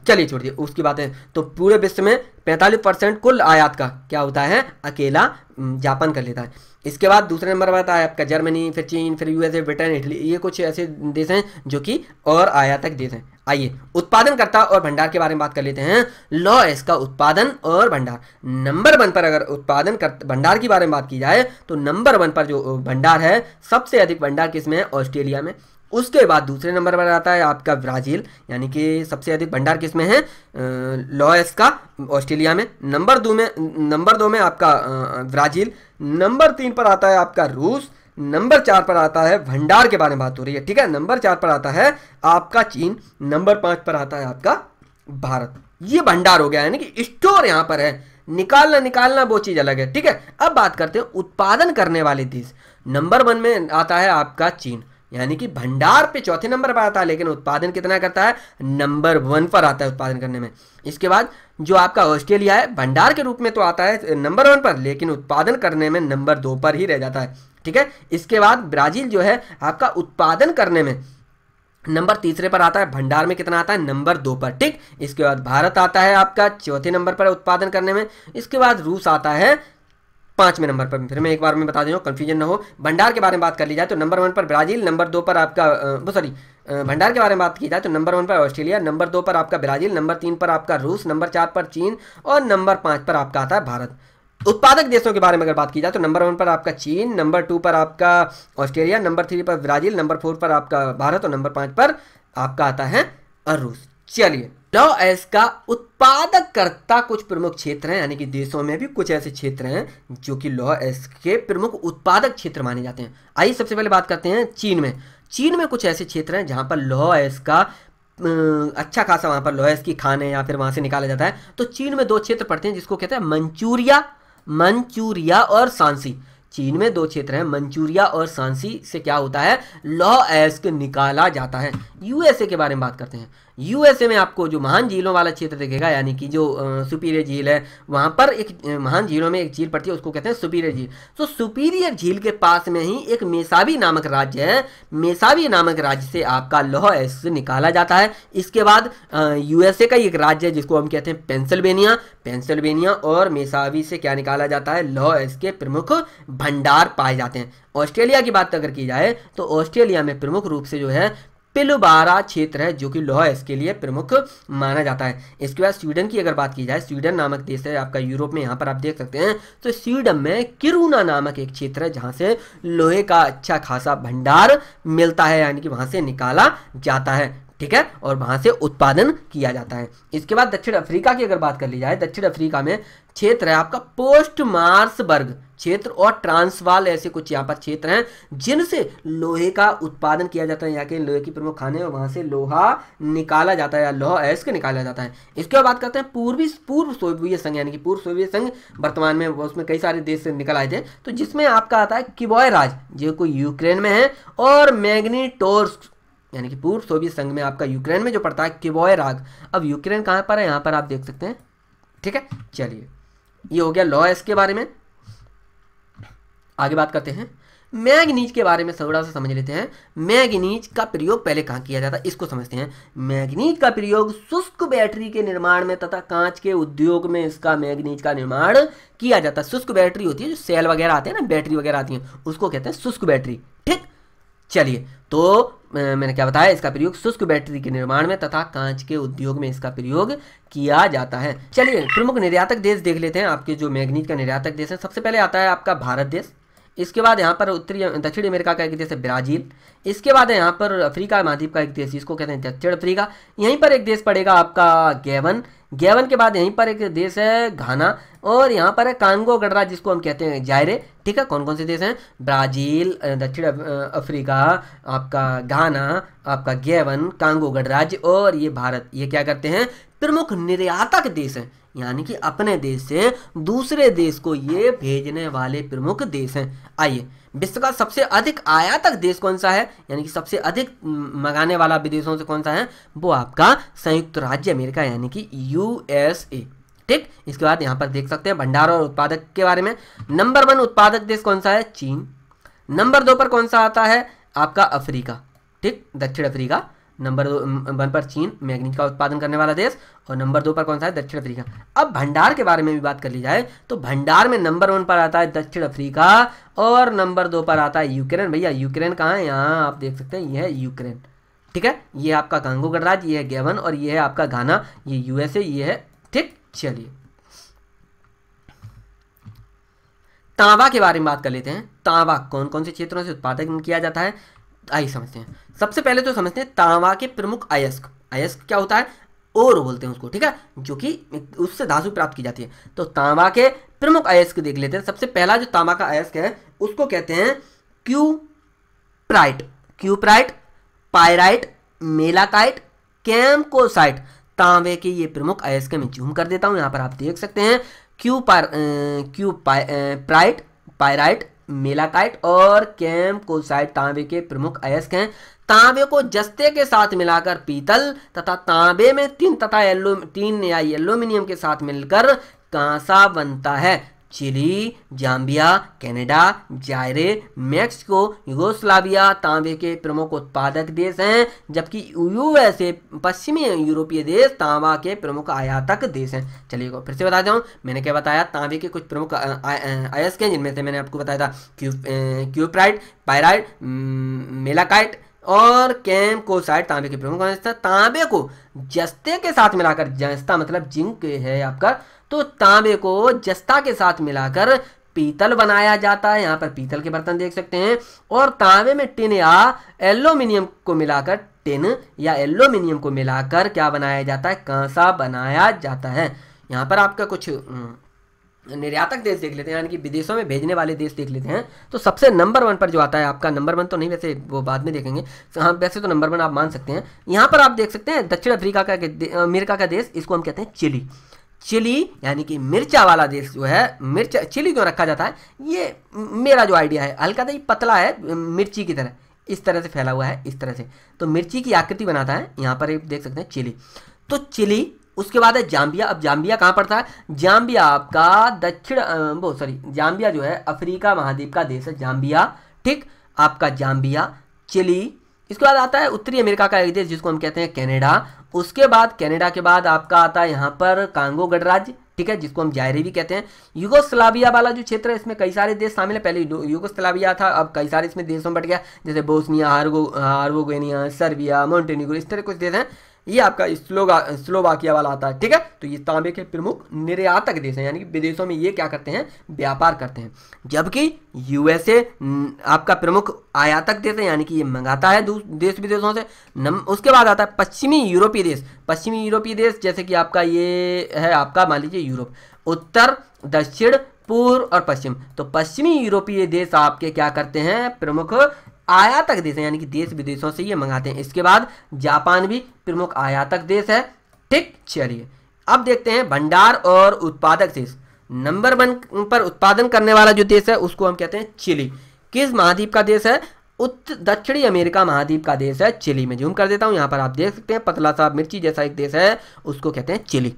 चलिए छोड़िए उसकी बात है तो पूरे विश्व में पैंतालीस परसेंट कुल आयात का क्या होता है अकेला जापान कर लेता है इसके बाद दूसरे नंबर पर आता है आपका जर्मनी फिर चीन फिर यूएसए ब्रिटेन इटली ये कुछ ऐसे देश हैं जो कि और आयातक देश हैं आइए उत्पादनकर्ता और भंडार के बारे में बात कर लेते हैं लॉ एस का उत्पादन और भंडार नंबर वन पर अगर उत्पादन कर भंडार के बारे में बात की जाए तो नंबर वन पर जो भंडार है सबसे अधिक भंडार किस में है ऑस्ट्रेलिया में उसके बाद दूसरे नंबर पर आता है आपका ब्राज़ील यानी कि सबसे अधिक भंडार किस में है लॉयस का ऑस्ट्रेलिया में नंबर दो में नंबर दो में आपका ब्राज़ील नंबर तीन पर आता है आपका रूस नंबर चार पर आता है भंडार के बारे में बात हो रही है ठीक है नंबर चार पर आता है आपका चीन नंबर पांच पर आता है आपका भारत ये भंडार हो गया यानी कि स्टोर यहां पर है निकालना निकालना वो चीज़ अलग है ठीक है अब बात करते हैं उत्पादन करने वाले देश नंबर वन में आता है आपका चीन यानी कि भंडार पे चौथे नंबर पर आता है लेकिन उत्पादन कितना करता है नंबर वन पर आता है उत्पादन करने में इसके बाद जो आपका ऑस्ट्रेलिया है भंडार के रूप में तो आता है नंबर वन पर लेकिन उत्पादन करने में नंबर दो पर ही रह जाता है ठीक है इसके बाद ब्राज़ील जो है आपका उत्पादन करने में नंबर तीसरे पर आता है भंडार में कितना आता है नंबर दो पर ठीक इसके बाद भारत आता है आपका चौथे नंबर पर उत्पादन करने में इसके बाद रूस आता है पांचवें नंबर पर फिर मैं एक बार में बता दूँ कन्फ्यूजन ना हो भंडार के बारे में बात कर ली जाए तो नंबर वन पर ब्राज़ील नंबर दो पर आपका वो सॉरी भंडार के बारे में बात की जाए तो नंबर वन पर ऑस्ट्रेलिया नंबर दो पर आपका ब्राज़ील नंबर तीन पर आपका रूस नंबर चार पर चीन और नंबर पाँच पर आपका आता है भारत उत्पादक देशों के बारे में अगर बात की जाए तो नंबर वन पर आपका चीन नंबर टू पर आपका ऑस्ट्रेलिया नंबर थ्री पर ब्राजील नंबर फोर पर आपका भारत और नंबर पांच पर आपका आता है रूस चलिए नौ तो एस का उत्पादक करता कुछ प्रमुख क्षेत्र हैं यानी कि देशों में भी कुछ ऐसे क्षेत्र हैं जो कि लौ एस के प्रमुख उत्पादक क्षेत्र माने जाते हैं आइए सबसे पहले बात करते हैं चीन में चीन में कुछ ऐसे क्षेत्र हैं जहां पर लौ एस का अच्छा खासा वहां पर लॉ एस की खान है या फिर वहां से निकाला जाता है तो चीन में दो क्षेत्र पड़ते हैं जिसको कहते हैं मंचूरिया मंचूरिया और सांसी चीन में दो क्षेत्र हैं मंचूरिया और सांसी से क्या होता है लॉ एस्क निकाला जाता है यूएसए के बारे में बात करते हैं यूएसए में आपको जो महान झीलों वाला क्षेत्र देखेगा यानी कि जो सुपीरियर झील है वहाँ पर एक महान झीलों में एक झील पड़ती है उसको कहते हैं सुपीरियर झील तो सुपीरियर झील के पास में ही एक मेसावी नामक राज्य है मेसावी नामक राज्य से आपका लोह एस निकाला जाता है इसके बाद यूएसए का एक राज्य है जिसको हम कहते हैं पेंसिल्वेनिया पेंसिल्वेनिया और मेसावी से क्या निकाला जाता है लोह एस के प्रमुख भंडार पाए जाते हैं ऑस्ट्रेलिया की बात अगर की जाए तो ऑस्ट्रेलिया में प्रमुख रूप से जो है पिलुबारा क्षेत्र है जो कि लोहा इसके लिए प्रमुख माना जाता है इसके बाद स्वीडन की अगर बात की जाए स्वीडन नामक देश है आपका यूरोप में यहाँ पर आप देख सकते हैं तो स्वीडन में किरुना नामक एक क्षेत्र है जहाँ से लोहे का अच्छा खासा भंडार मिलता है यानी कि वहाँ से निकाला जाता है ठीक है और वहाँ से उत्पादन किया जाता है इसके बाद दक्षिण अफ्रीका की अगर बात कर ली जाए दक्षिण अफ्रीका में क्षेत्र है आपका पोस्ट मार्सबर्ग क्षेत्र और ट्रांसवाल ऐसे कुछ यहाँ पर क्षेत्र हैं जिनसे लोहे का उत्पादन किया जाता है यहाँ के लोहे की प्रमुख खाने और वहाँ से लोहा निकाला जाता है या लोह ऐसा निकाला जाता है इसके बाद बात करते हैं पूर्वी पूर्व सोवियत संघ यानी कि पूर्व सोवियत संघ वर्तमान में उसमें कई सारे देश से निकल आए थे तो जिसमें आपका आता है किबॉय राज जो को यूक्रेन में है और मैग्नीटोर्स्क यानी कि पूर्व सोवियत संघ में आपका यूक्रेन में जो पड़ता है किबॉय राग अब यूक्रेन कहाँ पर है यहाँ पर आप देख सकते हैं ठीक है चलिए ये हो गया लॉ एस के बारे में आगे बात करते हैं मैगनीज के बारे में थोड़ा सा समझ लेते हैं मैगनीज का प्रयोग पहले कहाँ किया जाता है इसको समझते हैं मैगनीज का प्रयोग शुष्क बैटरी के निर्माण में तथा कांच के उद्योग में इसका मैगनीज का निर्माण किया जाता है शुष्क बैटरी होती है जो सेल वगैरह आते हैं ना बैटरी वगैरह आती है उसको कहते हैं शुष्क बैटरी ठीक चलिए तो मैंने क्या बताया इसका प्रयोग शुष्क बैटरी के निर्माण में तथा कांच के उद्योग में इसका प्रयोग किया जाता है चलिए प्रमुख निर्यातक देश देख लेते हैं आपके जो मैग्नीज का निर्यातक देश है सबसे पहले आता है आपका भारत देश इसके बाद यहाँ पर उत्तरी दक्षिण अमेरिका का एक देश है ब्राज़ील इसके बाद यहाँ पर अफ्रीका महाद्वीप का एक देश इसको कहते हैं दक्षिण अफ्रीका यहीं पर एक देश पड़ेगा आपका गैवन गैवन के बाद यहीं पर एक देश है घाना और यहाँ पर है कांगो गणराज्य जिसको हम कहते हैं जायरे ठीक है कौन कौन से देश हैं ब्राज़ील दक्षिण अफ्रीका आपका घाना आपका गैवन कांगो गणराज्य और ये भारत ये क्या करते हैं प्रमुख निर्यातक देश हैं यानी कि अपने देश से दूसरे देश को ये भेजने वाले प्रमुख देश हैं आइए विश्व का सबसे अधिक आयातक देश कौन सा है यानी कि सबसे अधिक मंगाने वाला विदेशों से कौन सा है वो आपका संयुक्त राज्य अमेरिका यानी कि यूएसए ठीक इसके बाद यहाँ पर देख सकते हैं भंडार और उत्पादक के बारे में नंबर वन उत्पादक देश कौन सा है चीन नंबर दो पर कौन सा आता है आपका अफ्रीका ठीक दक्षिण अफ्रीका नंबर दो वन पर चीन मैग्नीज का उत्पादन करने वाला देश और नंबर दो पर कौन सा है दक्षिण अफ्रीका अब भंडार के बारे में भी बात कर ली जाए तो भंडार में नंबर वन पर आता है दक्षिण अफ्रीका और नंबर दो पर आता है यूक्रेन भैया यूक्रेन कहाँ है यहाँ आप देख सकते हैं यह है यूक्रेन ठीक है ये आपका कांगो गणराज ये है गेवन और ये है आपका घाना ये यूएसए ये है ठीक चलिए तांबा के बारे में बात कर लेते हैं तांबा कौन कौन से क्षेत्रों से उत्पादन किया जाता है आइए समझते हैं सबसे पहले तो समझते हैं तांबा के प्रमुख अयस्क अयस्क क्या होता है ओर बोलते हैं उसको ठीक है जो कि उससे धातु प्राप्त की जाती है तो तांबा के प्रमुख अयस्क देख लेते हैं सबसे पहला जो तांबा का अयस्क है उसको कहते हैं cuprite cuprite pyrite malachite chalcocite तांबे के ये प्रमुख अयस्क में जूम कर देता हूँ यहाँ पर आप देख सकते हैं क्यू पार क्यू पाय प्राइट पायराइट मेलाकाइट और कैम्कोसाइट तांबे के प्रमुख अयस्क हैं तांबे को जस्ते के साथ मिलाकर पीतल तथा तांबे में तीन तथा तीन या एल्यूमिनियम के साथ मिलकर कांसा बनता है Chile Zambia Canada Zaire Mexico Yugoslavia तांबे के प्रमुख उत्पादक देश हैं जबकि यूएसए पश्चिमी यूरोपीय देश तांबा के प्रमुख आयातक देश हैं चलिए फिर से बता दूँ मैंने क्या बताया तांबे के कुछ प्रमुख अयस्क हैं जिनमें से मैंने आपको बताया था क्यू क्यूप्राइड पायराइड मेलाकाइट और कैम को साइड तांबे की प्रमुख आवश्यकता तांबे को जस्ते के साथ मिलाकर जस्ता मतलब जिंक है आपका तो तांबे को जस्ता के साथ मिलाकर पीतल बनाया जाता है यहाँ पर पीतल के बर्तन देख सकते हैं और तांबे में टिन या एल्यूमिनियम को मिलाकर टिन या एल्यूमिनियम को मिलाकर क्या बनाया जाता है कांसा बनाया जाता है यहाँ पर आपका कुछ हम्म, निर्यातक देश देख लेते हैं यानी कि विदेशों में भेजने वाले देश देख लेते हैं तो सबसे नंबर वन पर जो आता है आपका नंबर वन तो नहीं वैसे वो बाद में देखेंगे तो हाँ वैसे तो नंबर वन आप मान सकते हैं यहाँ पर आप देख सकते हैं दक्षिण अफ्रीका का अमेरिका का देश इसको हम कहते हैं चिली चिली यानी कि मिर्चा वाला देश जो है मिर्च चिली क्यों रखा जाता है ये मेरा जो आइडिया है हल्का था पतला है मिर्ची की तरह इस तरह से फैला हुआ है इस तरह से तो मिर्ची की आकृति बनाता है यहाँ पर देख सकते हैं चिली तो चिली उसके बाद है जाम्बिया अब जाम्बिया कहाँ पड़ता है जाम्बिया आपका दक्षिण वो सॉरी जाम्बिया जो है अफ्रीका महाद्वीप का देश है जाम्बिया ठीक आपका जाम्बिया चिली इसके बाद आता है उत्तरी अमेरिका का एक देश जिसको हम कहते हैं कैनेडा उसके बाद कैनेडा के बाद आपका आता है यहाँ पर कांगो गणराज्य ठीक है जिसको हम जायरे भी कहते हैं युगोस्लाविया वाला जो क्षेत्र है इसमें कई सारे देश शामिल है पहले युगोस्लाविया था अब कई सारे इसमें देशों में बट गया जैसे बोस्निया हारगो हार्वोगेनिया सर्बिया माउंटेनिगो इस तरह कुछ देश हैं ये आपका स्लोवाकिया वाला आता है ठीक है तो ये तांबे के प्रमुख निर्यातक देश है यानी कि विदेशों में ये क्या करते हैं व्यापार करते हैं जबकि यूएसए आपका प्रमुख आयातक देश है यानी कि ये मंगाता है देश विदेशों से नम उसके बाद आता है पश्चिमी यूरोपीय देश पश्चिमी यूरोपीय देश जैसे कि आपका ये है आपका मान लीजिए यूरोप उत्तर दक्षिण पूर्व और पश्चिम तो पश्चिमी यूरोपीय देश आपके क्या करते हैं प्रमुख आयातक देश है यानी कि देश विदेशों से ये मंगाते हैं इसके बाद जापान भी प्रमुख आयातक देश है ठीक चलिए अब देखते हैं भंडार और उत्पादक देश नंबर वन पर उत्पादन करने वाला जो देश है उसको हम कहते हैं चिली किस महाद्वीप का देश है उत्तर दक्षिणी अमेरिका महाद्वीप का देश है चिली में जूम कर देता हूँ यहाँ पर आप देख सकते हैं पतला सा मिर्ची जैसा एक देश है उसको कहते हैं चिली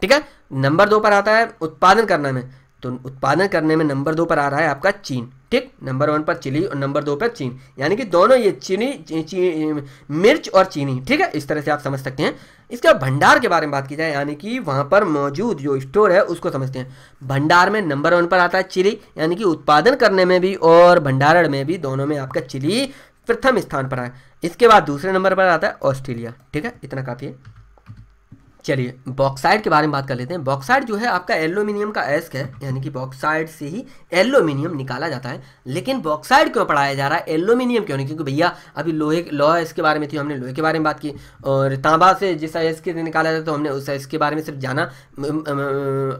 ठीक है नंबर दो पर आता है उत्पादन करने में तो उत्पादन करने में नंबर दो पर आ रहा है आपका चीन ठीक नंबर वन पर चिली और नंबर दो पर चीन यानी कि दोनों ये चीनी ची, ची, मिर्च और चीनी ठीक है इस तरह से आप समझ सकते हैं इसके भंडार के बारे में बात की जाए यानी कि वहाँ पर मौजूद जो स्टोर है उसको समझते हैं भंडार में नंबर वन पर आता है चिली यानी कि उत्पादन करने में भी और भंडारण में भी दोनों में आपका चिली प्रथम स्थान पर आए इसके बाद दूसरे नंबर पर आता है ऑस्ट्रेलिया ठीक है इतना काफ़ी है चलिए बॉक्साइड के बारे में बात कर लेते हैं बॉक्साइड जो है आपका एल्यूमिनियम का एस्क है यानी कि बॉक्साइड से ही एल्यूमिनियम निकाला जाता है लेकिन बॉक्साइड क्यों पढ़ाया जा रहा है एल्यूमिनियम क्यों नहीं क्योंकि भैया अभी लोहे लोहा एस के बारे में थी हमने लोहे के बारे में बात की और तांबा से जिस एस के निकाला जाता तो हमने उस एस के बारे में सिर्फ जाना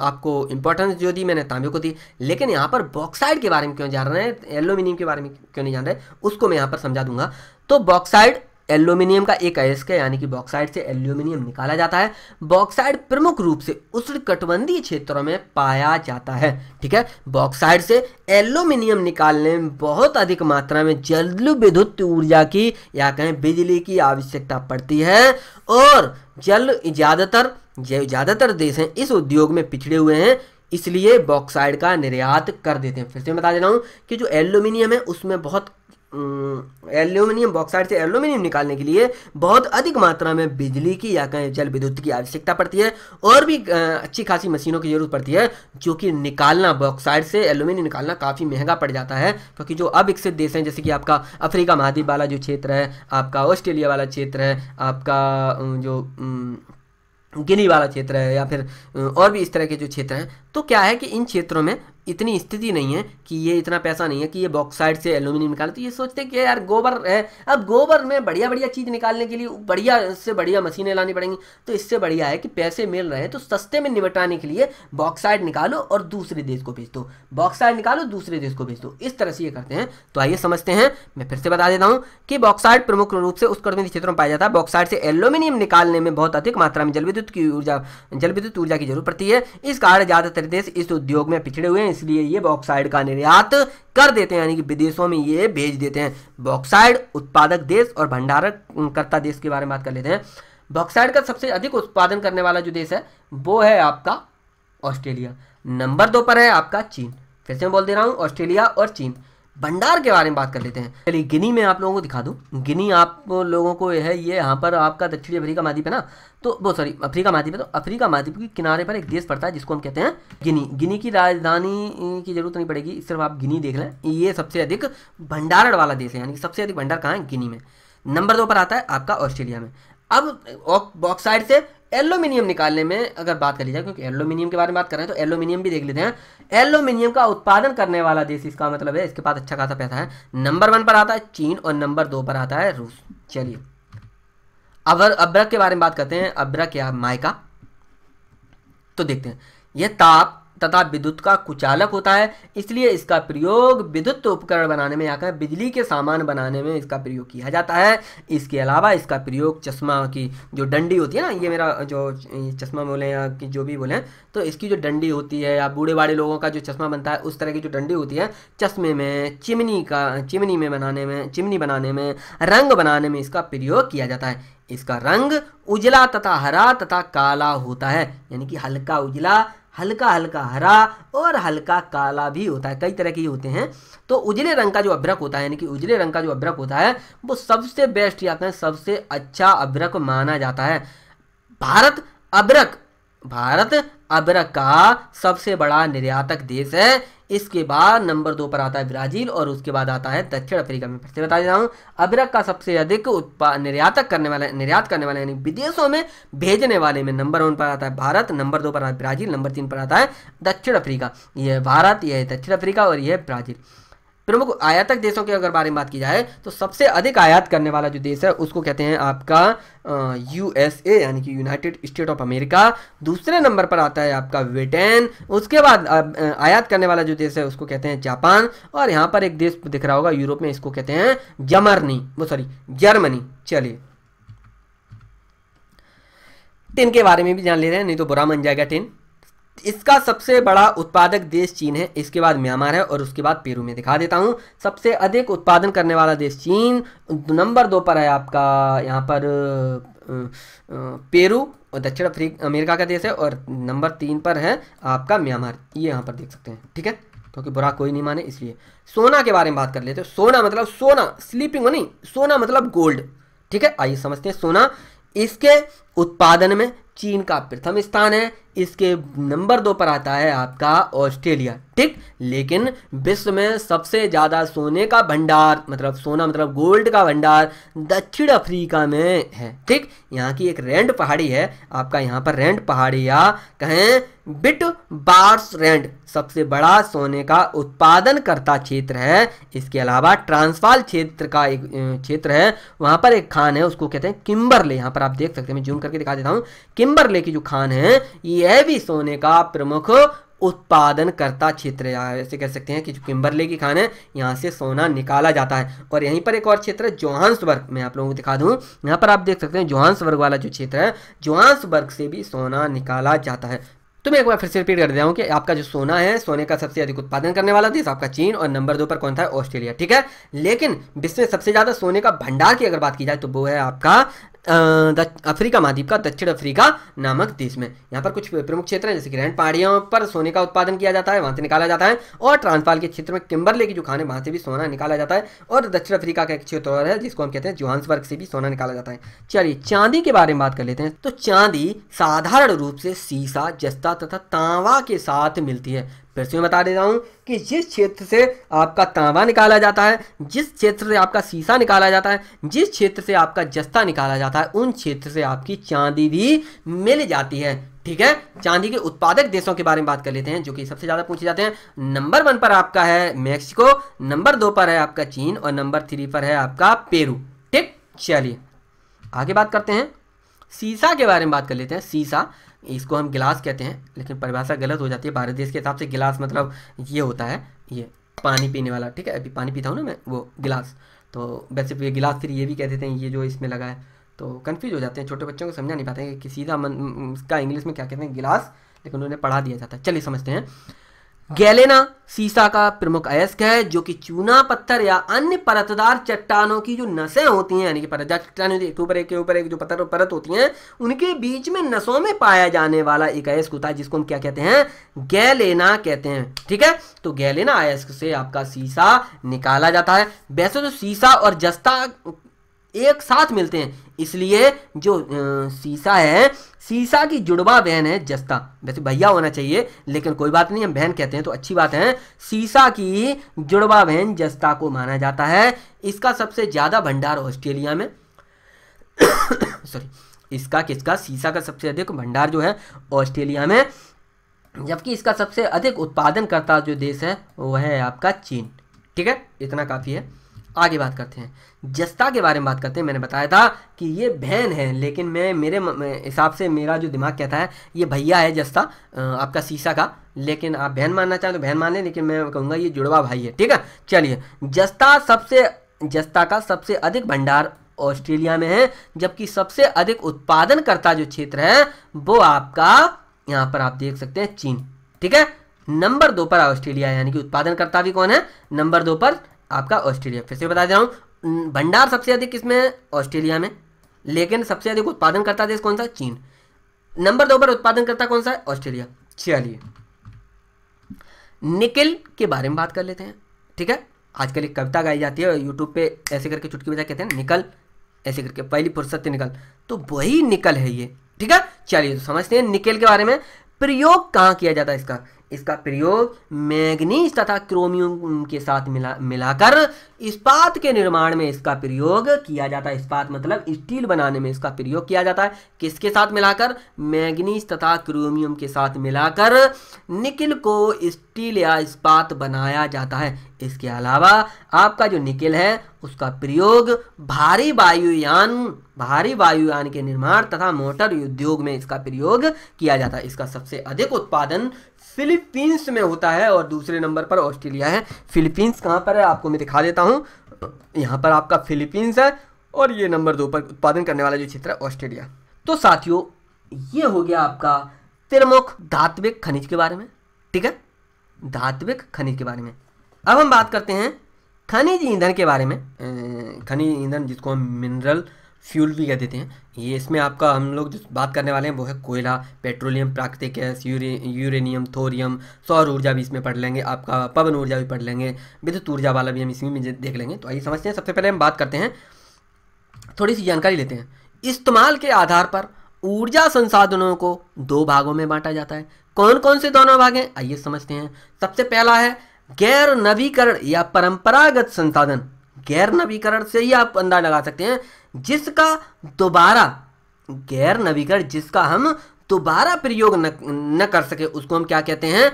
आपको इंपॉर्टेंस जो दी मैंने तांबे को दी लेकिन यहाँ पर बॉक्साइड के बारे में क्यों जान रहे हैं एल्यूमिनियम के बारे में क्यों नहीं जान रहे उसको मैं यहाँ पर समझा दूंगा तो बॉक्साइड एल्यूमिनियम का एक अयस्क है यानी कि बॉक्साइड से एल्यूमिनियम निकाला जाता है बॉक्साइड प्रमुख रूप से उष्णकटिबंधीय क्षेत्रों में पाया जाता है ठीक है बॉक्साइड से एल्यूमिनियम निकालने में बहुत अधिक मात्रा में जल विद्युत ऊर्जा की या कहें बिजली की आवश्यकता पड़ती है और जल ज़्यादातर ज़्यादातर देश हैं इस उद्योग में पिछड़े हुए हैं इसलिए बॉक्साइड का निर्यात कर देते हैं फिर से बता दे रहा हूँ कि जो एल्यूमिनियम है उसमें बहुत एल्यूमिनियम बॉक्साइड से एल्यूमिनियम निकालने के लिए बहुत अधिक मात्रा में बिजली की या कहें जल विद्युत की आवश्यकता पड़ती है और भी अच्छी खासी मशीनों की जरूरत पड़ती है जो कि निकालना बॉक्साइड से एल्यूमिनियम निकालना काफ़ी महंगा पड़ जाता है क्योंकि जो अविकसित देश हैं जैसे कि आपका अफ्रीका महाद्वीप वाला जो क्षेत्र है आपका ऑस्ट्रेलिया वाला क्षेत्र है आपका जो गिनी वाला क्षेत्र है या फिर और भी इस तरह के जो क्षेत्र हैं तो क्या है कि इन क्षेत्रों में इतनी स्थिति नहीं है कि ये इतना पैसा नहीं है कि ये बॉक्साइड से एल्यूमिनियम निकाले तो ये सोचते हैं कि यार गोबर है अब गोबर में बढ़िया बढ़िया चीज़ निकालने के लिए बढ़िया इससे बढ़िया मशीनें लानी पड़ेंगी तो इससे बढ़िया है कि पैसे मिल रहे हैं तो सस्ते में निपटाने के लिए बॉक्साइड निकालो और दूसरे देश को भेज दो बॉक्साइड निकालो दूसरे देश को भेज दो इस तरह से ये करते हैं तो आइए समझते हैं मैं फिर से बता देता हूँ कि बॉक्साइड प्रमुख रूप से कर्मी क्षेत्रों में पाया जाता है बॉक्साइड से एल्यूमिनियम निकालने में बहुत अधिक मात्रा में जलविद्युत की ऊर्जा जल विद्युत ऊर्जा की जरूरत पड़ती है इस कारण ज़्यादातर देश इस उद्योग में पिछड़े हुए हैं इसलिए ये बॉक्साइड का निर्यात कर देते हैं यानी कि विदेशों में ये भेज देते हैं बॉक्साइड उत्पादक देश और भंडारकर्ता देश के बारे में बात कर लेते हैं बॉक्साइड का सबसे अधिक उत्पादन करने वाला जो देश है वो है आपका ऑस्ट्रेलिया नंबर दो पर है आपका चीन फिर से मैं बोल दे रहा हूँ ऑस्ट्रेलिया और चीन भंडार के बारे में बात कर लेते हैं चलिए गिनी में आप लोगों को दिखा दूँ गिनी आप लोगों को है ये यहाँ पर आपका दक्षिणी अफ्रीका महाद्वीप है ना तो वो सॉरी अफ्रीका महाद्वीप है तो अफ्रीका महाद्वीप के किनारे पर एक देश पड़ता है जिसको हम कहते हैं गिनी गिनी की राजधानी की जरूरत नहीं पड़ेगी सिर्फ आप गिनी देख लें ये सबसे अधिक भंडारण वाला देश है यानी सबसे अधिक भंडार कहाँ है गिनी में नंबर दो पर आता है आपका ऑस्ट्रेलिया में अब बॉक्साइड से एल्यूमिनियम निकालने में अगर बात करी जाए क्योंकि एल्यूमिनियम के बारे में बात कर रहे हैं तो एल्यूमिनियम भी देख लेते हैं एल्यूमिनियम का उत्पादन करने वाला देश इसका मतलब है इसके पास अच्छा खासा पैसा है नंबर वन पर आता है चीन और नंबर दो पर आता है रूस चलिए अब अब्रक के बारे में बात करते हैं अब्रक या माइका तो देखते हैं यह ताप तथा विद्युत का कुचालक होता है इसलिए इसका प्रयोग विद्युत उपकरण बनाने में या बिजली के सामान बनाने में इसका प्रयोग किया जाता है इसके अलावा इसका प्रयोग चश्मा की जो डंडी होती है ना ये मेरा जो चश्मा बोलें या कि जो भी बोले तो इसकी जो डंडी होती है या बूढ़े बाड़े लोगों का जो चश्मा बनता है उस तरह की जो डंडी होती है चश्मे में चिमनी का चिमनी में बनाने में चिमनी बनाने में रंग बनाने में इसका प्रयोग किया जाता है इसका रंग उजला तथा हरा तथा काला होता है यानी कि हल्का उजला हल्का हल्का हरा और हल्का काला भी होता है कई तरह के होते हैं तो उजले रंग का जो अभ्रक होता है यानी कि उजले रंग का जो अभ्रक होता है वो सबसे बेस्ट या कहें सबसे अच्छा अभ्रक माना जाता है भारत अभ्रक भारत अबरक का सबसे बड़ा निर्यातक देश है इसके बाद नंबर दो पर आता है ब्राज़ील और उसके बाद आता है दक्षिण अफ्रीका में फिर से बता देता हूँ अबरक का सबसे अधिक उत्पाद निर्यातक करने वाला निर्यात करने वाला यानी विदेशों में भेजने वाले में नंबर वन पर आता है भारत नंबर दो पर आता है ब्राज़ील नंबर तीन पर आता है दक्षिण अफ्रीका यह भारत यह दक्षिण अफ्रीका और यह ब्राज़ील प्रमुख आयातक देशों के अगर बारे में बात की जाए तो सबसे अधिक आयात करने वाला जो देश है उसको कहते हैं आपका यूएसए यानी कि यूनाइटेड स्टेट ऑफ अमेरिका दूसरे नंबर पर आता है आपका ब्रिटेन उसके बाद आयात करने वाला जो देश है उसको कहते हैं जापान और यहाँ पर एक देश दिख रहा होगा यूरोप में इसको कहते हैं जमरनी वो सॉरी जर्मनी चलिए टिन के बारे में भी जान ले रहे हैं नहीं तो बुरा मन जाएगा टिन इसका सबसे बड़ा उत्पादक देश चीन है इसके बाद म्यांमार है और उसके बाद पेरू में दिखा देता हूँ सबसे अधिक उत्पादन करने वाला देश चीन नंबर दो पर है आपका यहाँ पर पेरू और दक्षिण अफ्रीका अमेरिका का देश है और नंबर तीन पर है आपका म्यांमार ये यहाँ पर देख सकते हैं ठीक है क्योंकि बुरा कोई नहीं माने इसलिए सोना के बारे में बात कर लेते हैं सोना मतलब सोना स्लीपिंग नहीं सोना मतलब गोल्ड ठीक है आइए समझते हैं सोना इसके उत्पादन में चीन का प्रथम स्थान है इसके नंबर दो पर आता है आपका ऑस्ट्रेलिया ठीक लेकिन विश्व में सबसे ज़्यादा सोने का भंडार मतलब सोना मतलब गोल्ड का भंडार दक्षिण अफ्रीका में है ठीक यहाँ की एक रेंड पहाड़ी है आपका यहाँ पर रेंड पहाड़ी या कहें बिट बार्स रेंड सबसे बड़ा सोने का उत्पादन करता क्षेत्र है इसके अलावा ट्रांसफाल क्षेत्र का एक क्षेत्र है वहां पर एक खान है उसको कहते हैं किम्बरले यहां पर आप देख सकते हैं मैं जूम करके दिखा देता हूं किम्बरले की जो खान है यह भी सोने का प्रमुख उत्पादन करता क्षेत्र ऐसे कह सकते हैं कि जो किम्बरले की खान है यहाँ से सोना निकाला जाता है और यहीं पर एक और क्षेत्र है जोहान्सबर्ग मैं आप लोगों को दिखा दूँ यहाँ पर आप देख सकते हैं जोहान्सबर्ग वाला जो क्षेत्र है जोहान्सबर्ग से भी सोना निकाला जाता है तो मैं एक बार फिर से रिपीट कर देता हूँ कि आपका जो सोना है सोने का सबसे अधिक उत्पादन करने वाला देश आपका चीन और नंबर दो पर कौन था ऑस्ट्रेलिया ठीक है लेकिन विश्व में सबसे ज़्यादा सोने का भंडार की अगर बात की जाए तो वो है आपका अफ्रीका महाद्वीप का दक्षिण अफ्रीका नामक देश में यहाँ पर कुछ प्रमुख क्षेत्र हैं जैसे कि रैंड पहाड़ियों पर सोने का उत्पादन किया जाता है वहाँ से निकाला जाता है और ट्रांसपाल के क्षेत्र में किम्बरले की जो खान है वहाँ से भी सोना निकाला जाता है और दक्षिण अफ्रीका का एक क्षेत्र और है जिसको हम कहते हैं जोहान्सबर्ग से भी सोना निकाला जाता है चलिए चांदी के बारे में बात कर लेते हैं तो चांदी साधारण रूप से सीसा जस्ता तथा तांवा के साथ मिलती है फिर से मैं बता दे रहा हूँ कि जिस क्षेत्र से आपका तांबा निकाला जाता है जिस क्षेत्र से आपका सीसा निकाला जाता है जिस क्षेत्र से आपका जस्ता निकाला जाता है उन क्षेत्र से आपकी चांदी भी मिल जाती है ठीक है चांदी के उत्पादक देशों के बारे में बात कर लेते हैं जो कि सबसे ज़्यादा पूछे जाते हैं नंबर वन पर आपका है मैक्सिको नंबर दो पर है आपका चीन और नंबर थ्री पर है आपका पेरू ठीक चलिए आगे बात करते हैं सीसा के बारे में बात कर लेते हैं सीसा इसको हम गिलास कहते हैं लेकिन परिभाषा गलत हो जाती है भारत देश के हिसाब से गिलास मतलब ये होता है ये पानी पीने वाला ठीक है अभी पानी पीता हूँ ना मैं वो गिलास तो वैसे ये गिलास फिर ये भी कह देते हैं ये जो इसमें लगा है तो कन्फ्यूज हो जाते हैं छोटे बच्चों को समझा नहीं पाते हैं कि सीधा मन का इंग्लिश में क्या कहते हैं गिलास लेकिन उन्हें पढ़ा दिया जाता है चलिए समझते हैं हाँ। गैलेना सीसा का प्रमुख अयस्क है जो कि चूना पत्थर या अन्य परतदार चट्टानों की जो नसें होती हैं यानी कि परतदार चट्टान एक ऊपर एक के ऊपर एक जो पत्थर परत होती हैं उनके बीच में नसों में पाया जाने वाला एक अयस्क होता है जिसको हम क्या कहते हैं गैलेना कहते हैं ठीक है तो गैलेना अयस्क से आपका सीसा निकाला जाता है वैसे तो सीसा और जस्ता एक साथ मिलते हैं इसलिए जो सीसा है सीसा की जुड़वा बहन है जस्ता वैसे भैया होना चाहिए लेकिन कोई बात नहीं हम बहन कहते हैं तो अच्छी बात है सीसा की जुड़वा बहन जस्ता को माना जाता है इसका सबसे ज़्यादा भंडार ऑस्ट्रेलिया में सॉरी इसका किसका सीसा का सबसे अधिक भंडार जो है ऑस्ट्रेलिया में जबकि इसका सबसे अधिक उत्पादन करता जो देश है वह है आपका चीन ठीक है इतना काफ़ी है आगे बात करते हैं जस्ता के बारे में बात करते हैं मैंने बताया था कि ये बहन है लेकिन मैं मेरे हिसाब से मेरा जो दिमाग कहता है ये भैया है जस्ता आपका शीशा का लेकिन आप बहन मानना चाहें तो बहन माने लेकिन मैं कहूँगा ये जुड़वा भाई है ठीक है चलिए जस्ता सबसे जस्ता का सबसे अधिक भंडार ऑस्ट्रेलिया में है जबकि सबसे अधिक उत्पादनकर्ता जो क्षेत्र है वो आपका यहाँ पर आप देख सकते हैं चीन ठीक है नंबर दो पर ऑस्ट्रेलिया यानी कि उत्पादनकर्ता भी कौन है नंबर दो पर आपका ऑस्ट्रेलिया फिर से बता दे रहा हूँ भंडार सबसे अधिक किसमें है ऑस्ट्रेलिया में लेकिन सबसे अधिक उत्पादन करता देश कौन सा चीन नंबर दो पर उत्पादन करता कौन सा ऑस्ट्रेलिया चलिए निकल के बारे में बात कर लेते हैं ठीक है आजकल एक कविता गाई जाती है यूट्यूब पे ऐसे करके चुटकी बजा कहते हैं निकल ऐसे करके पहली फुर्सत से निकल तो वही निकल है ये ठीक है चलिए तो समझते हैं निकल के बारे में प्रयोग कहाँ किया जाता है इसका इसका प्रयोग मैग्नीज तथा क्रोमियम के साथ मिला मिलाकर इस्पात के निर्माण में इसका प्रयोग किया जाता है इस्पात मतलब स्टील बनाने में इसका प्रयोग किया जाता है किसके साथ मिलाकर मैग्नीज तथा क्रोमियम के साथ मिलाकर निकिल को स्टील या इस्पात बनाया जाता है इसके अलावा आपका जो निकिल है उसका प्रयोग भारी वायुयान भारी वायुयान के निर्माण तथा मोटर उद्योग में इसका प्रयोग किया जाता है इसका सबसे अधिक उत्पादन फिलीपींस में होता है और दूसरे नंबर पर ऑस्ट्रेलिया है फिलीपींस कहाँ पर है आपको मैं दिखा देता हूँ यहाँ पर आपका फिलीपींस है और ये नंबर दो पर उत्पादन करने वाला जो क्षेत्र है ऑस्ट्रेलिया तो साथियों ये हो गया आपका तिरमुख धात्विक खनिज के बारे में ठीक है धात्विक खनिज के बारे में अब हम बात करते हैं खनिज ईंधन के बारे में खनिज ईंधन जिसको हम मिनरल फ्यूल भी कह देते हैं ये इसमें आपका हम लोग जो बात करने वाले हैं वो है कोयला पेट्रोलियम प्राकृतिक गैस यूरे, यूरेनियम थोरियम सौर ऊर्जा भी इसमें पढ़ लेंगे आपका पवन ऊर्जा भी पढ़ लेंगे विद्युत ऊर्जा वाला भी हम इसमें भी देख लेंगे तो आइए समझते हैं सबसे पहले हम बात करते हैं थोड़ी सी जानकारी लेते हैं इस्तेमाल के आधार पर ऊर्जा संसाधनों को दो भागों में बांटा जाता है कौन कौन से दोनों भाग हैं आइए समझते हैं सबसे पहला है गैर नवीकरण या परंपरागत संसाधन गैर नवीकरण से ही आप अंदाजा लगा सकते हैं जिसका दोबारा गैर नवीकरण जिसका हम दोबारा प्रयोग न, न कर सके उसको हम क्या कहते हैं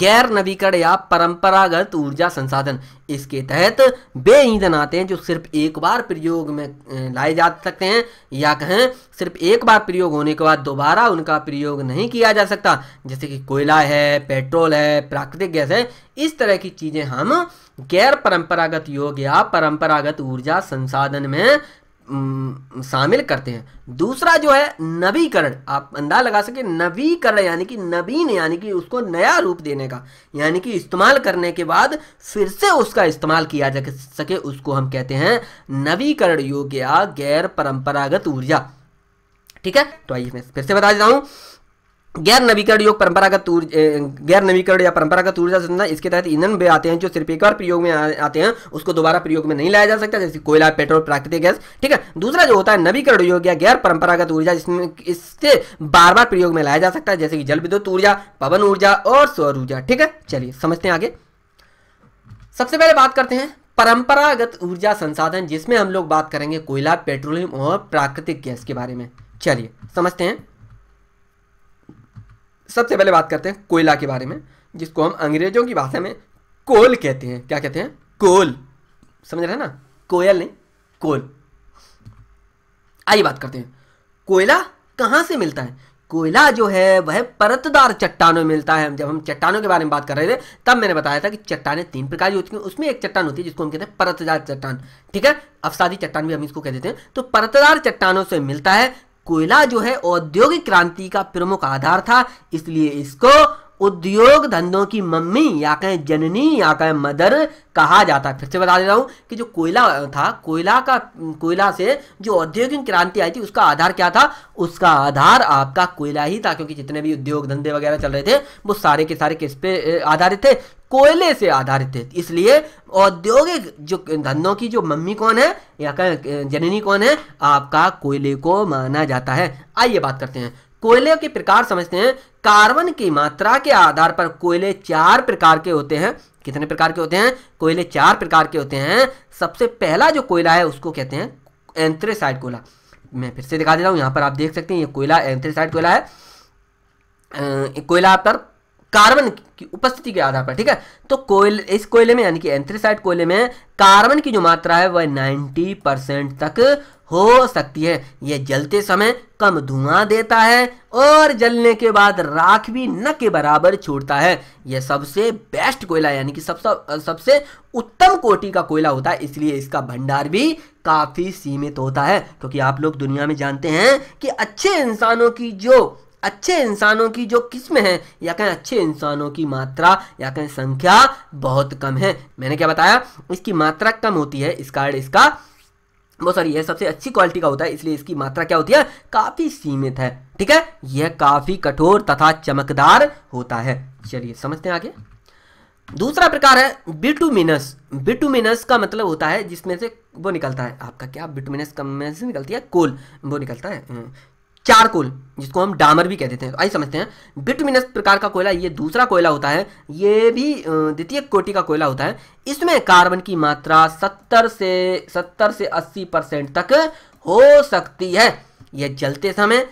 गैर नवीकरण या परंपरागत ऊर्जा संसाधन इसके तहत वे ईंधन आते हैं जो सिर्फ एक बार प्रयोग में लाए जा सकते हैं या कहें सिर्फ एक बार प्रयोग होने के बाद दोबारा उनका प्रयोग नहीं किया जा सकता जैसे कि कोयला है पेट्रोल है प्राकृतिक गैस है इस तरह की चीज़ें हम गैर परंपरागत योग या परंपरागत ऊर्जा संसाधन में शामिल करते हैं दूसरा जो है नवीकरण आप अंदाज लगा सके नवीकरण यानी कि नवीन यानी कि उसको नया रूप देने का यानी कि इस्तेमाल करने के बाद फिर से उसका इस्तेमाल किया जा सके उसको हम कहते हैं नवीकरण योग या गैर परंपरागत ऊर्जा ठीक है तो आइए मैं फिर से बता देता हूं गैर नवीकरण योग परंपरागत गैर नवीकरण या परंपरागत ऊर्जा संसाधन इसके तहत ईंधन वे आते हैं जो सिर्फ एक बार प्रयोग में आते हैं उसको दोबारा प्रयोग में नहीं लाया जा सकता जैसे कोयला पेट्रोल प्राकृतिक गैस ठीक है दूसरा जो होता है नवीकरण योग या गैर परंपरागत ऊर्जा जिसमें इससे बार बार प्रयोग में लाया जा सकता है जैसे कि जल विद्युत ऊर्जा पवन ऊर्जा और सौर ऊर्जा ठीक है चलिए समझते हैं आगे सबसे पहले बात करते हैं परंपरागत ऊर्जा संसाधन जिसमें हम लोग बात करेंगे कोयला पेट्रोलियम और प्राकृतिक गैस के बारे में चलिए समझते हैं सबसे पहले बात करते हैं कोयला के बारे में जिसको हम अंग्रेजों की भाषा में कोल कहते हैं क्या कहते हैं कोल समझ रहे हैं ना कोयल नहीं कोल आइए बात करते हैं कोयला कहाँ से मिलता है कोयला जो है वह परतदार चट्टानों में मिलता है जब हम चट्टानों के बारे में बात कर रहे थे तब मैंने बताया था कि चट्टाने तीन प्रकार की होती हैं उसमें एक चट्टान होती है जिसको हम कहते हैं परतदार चट्टान ठीक है अफसादी चट्टान भी हम इसको कह देते हैं तो परतदार चट्टानों से मिलता है कोयला जो है औद्योगिक क्रांति का प्रमुख आधार था इसलिए इसको उद्योग धंधों की मम्मी या कहें जननी या कहें मदर कहा जाता है फिर से बता देता हूँ कि जो कोयला था कोयला का कोयला से जो औद्योगिक क्रांति आई थी उसका आधार क्या था उसका आधार आपका कोयला ही था क्योंकि जितने भी उद्योग धंधे वगैरह चल रहे थे वो सारे के सारे किस पे आधारित थे कोयले से आधारित थे इसलिए औद्योगिक जो धंधों की जो मम्मी कौन है या कहें जननी कौन है आपका कोयले को माना जाता है आइए बात करते हैं कोयले के प्रकार समझते हैं कार्बन की मात्रा के आधार पर कोयले चार प्रकार के होते हैं कितने प्रकार के होते हैं कोयले चार प्रकार के होते हैं सबसे पहला जो कोयला है उसको कहते हैं एंथ्रेसाइड कोयला मैं फिर से दिखा देता हूँ यहाँ पर आप देख सकते हैं ये कोयला एंथ्रेसाइड कोयला है कोयला पर कार्बन की उपस्थिति के आधार पर ठीक है तो कोयले इस कोयले में यानी कि एंथ्रेसाइट कोयले में कार्बन की जो मात्रा है वह 90 परसेंट तक हो सकती है यह जलते समय कम धुआं देता है और जलने के बाद राख भी न के बराबर छोड़ता है यह सबसे बेस्ट कोयला यानी कि सबसे सबसे उत्तम कोटि का कोयला होता है इसलिए इसका भंडार भी काफ़ी सीमित होता है क्योंकि आप लोग दुनिया में जानते हैं कि अच्छे इंसानों की जो अच्छे इंसानों की जो किस्म है या कहें अच्छे इंसानों की मात्रा या कहें संख्या बहुत कम है मैंने क्या बताया इसकी मात्रा कम होती है इस कार्ड इसका बहुत सारी यह सबसे अच्छी क्वालिटी का होता है इसलिए इसकी मात्रा क्या होती है काफ़ी सीमित है ठीक है यह काफ़ी कठोर तथा चमकदार होता है चलिए समझते हैं आगे दूसरा प्रकार है बिटुमिनस बिटुमिनस का मतलब होता है जिसमें से वो निकलता है आपका क्या बिटुमिनस कम में से निकलती है कोल वो निकलता है हम्म। चारकोल जिसको हम डामर भी कह देते हैं तो आइए समझते हैं बिटमिनस प्रकार का कोयला ये दूसरा कोयला होता है ये भी द्वितीय कोटि का कोयला होता है इसमें कार्बन की मात्रा 70 से 70 से 80 परसेंट तक हो सकती है यह जलते समय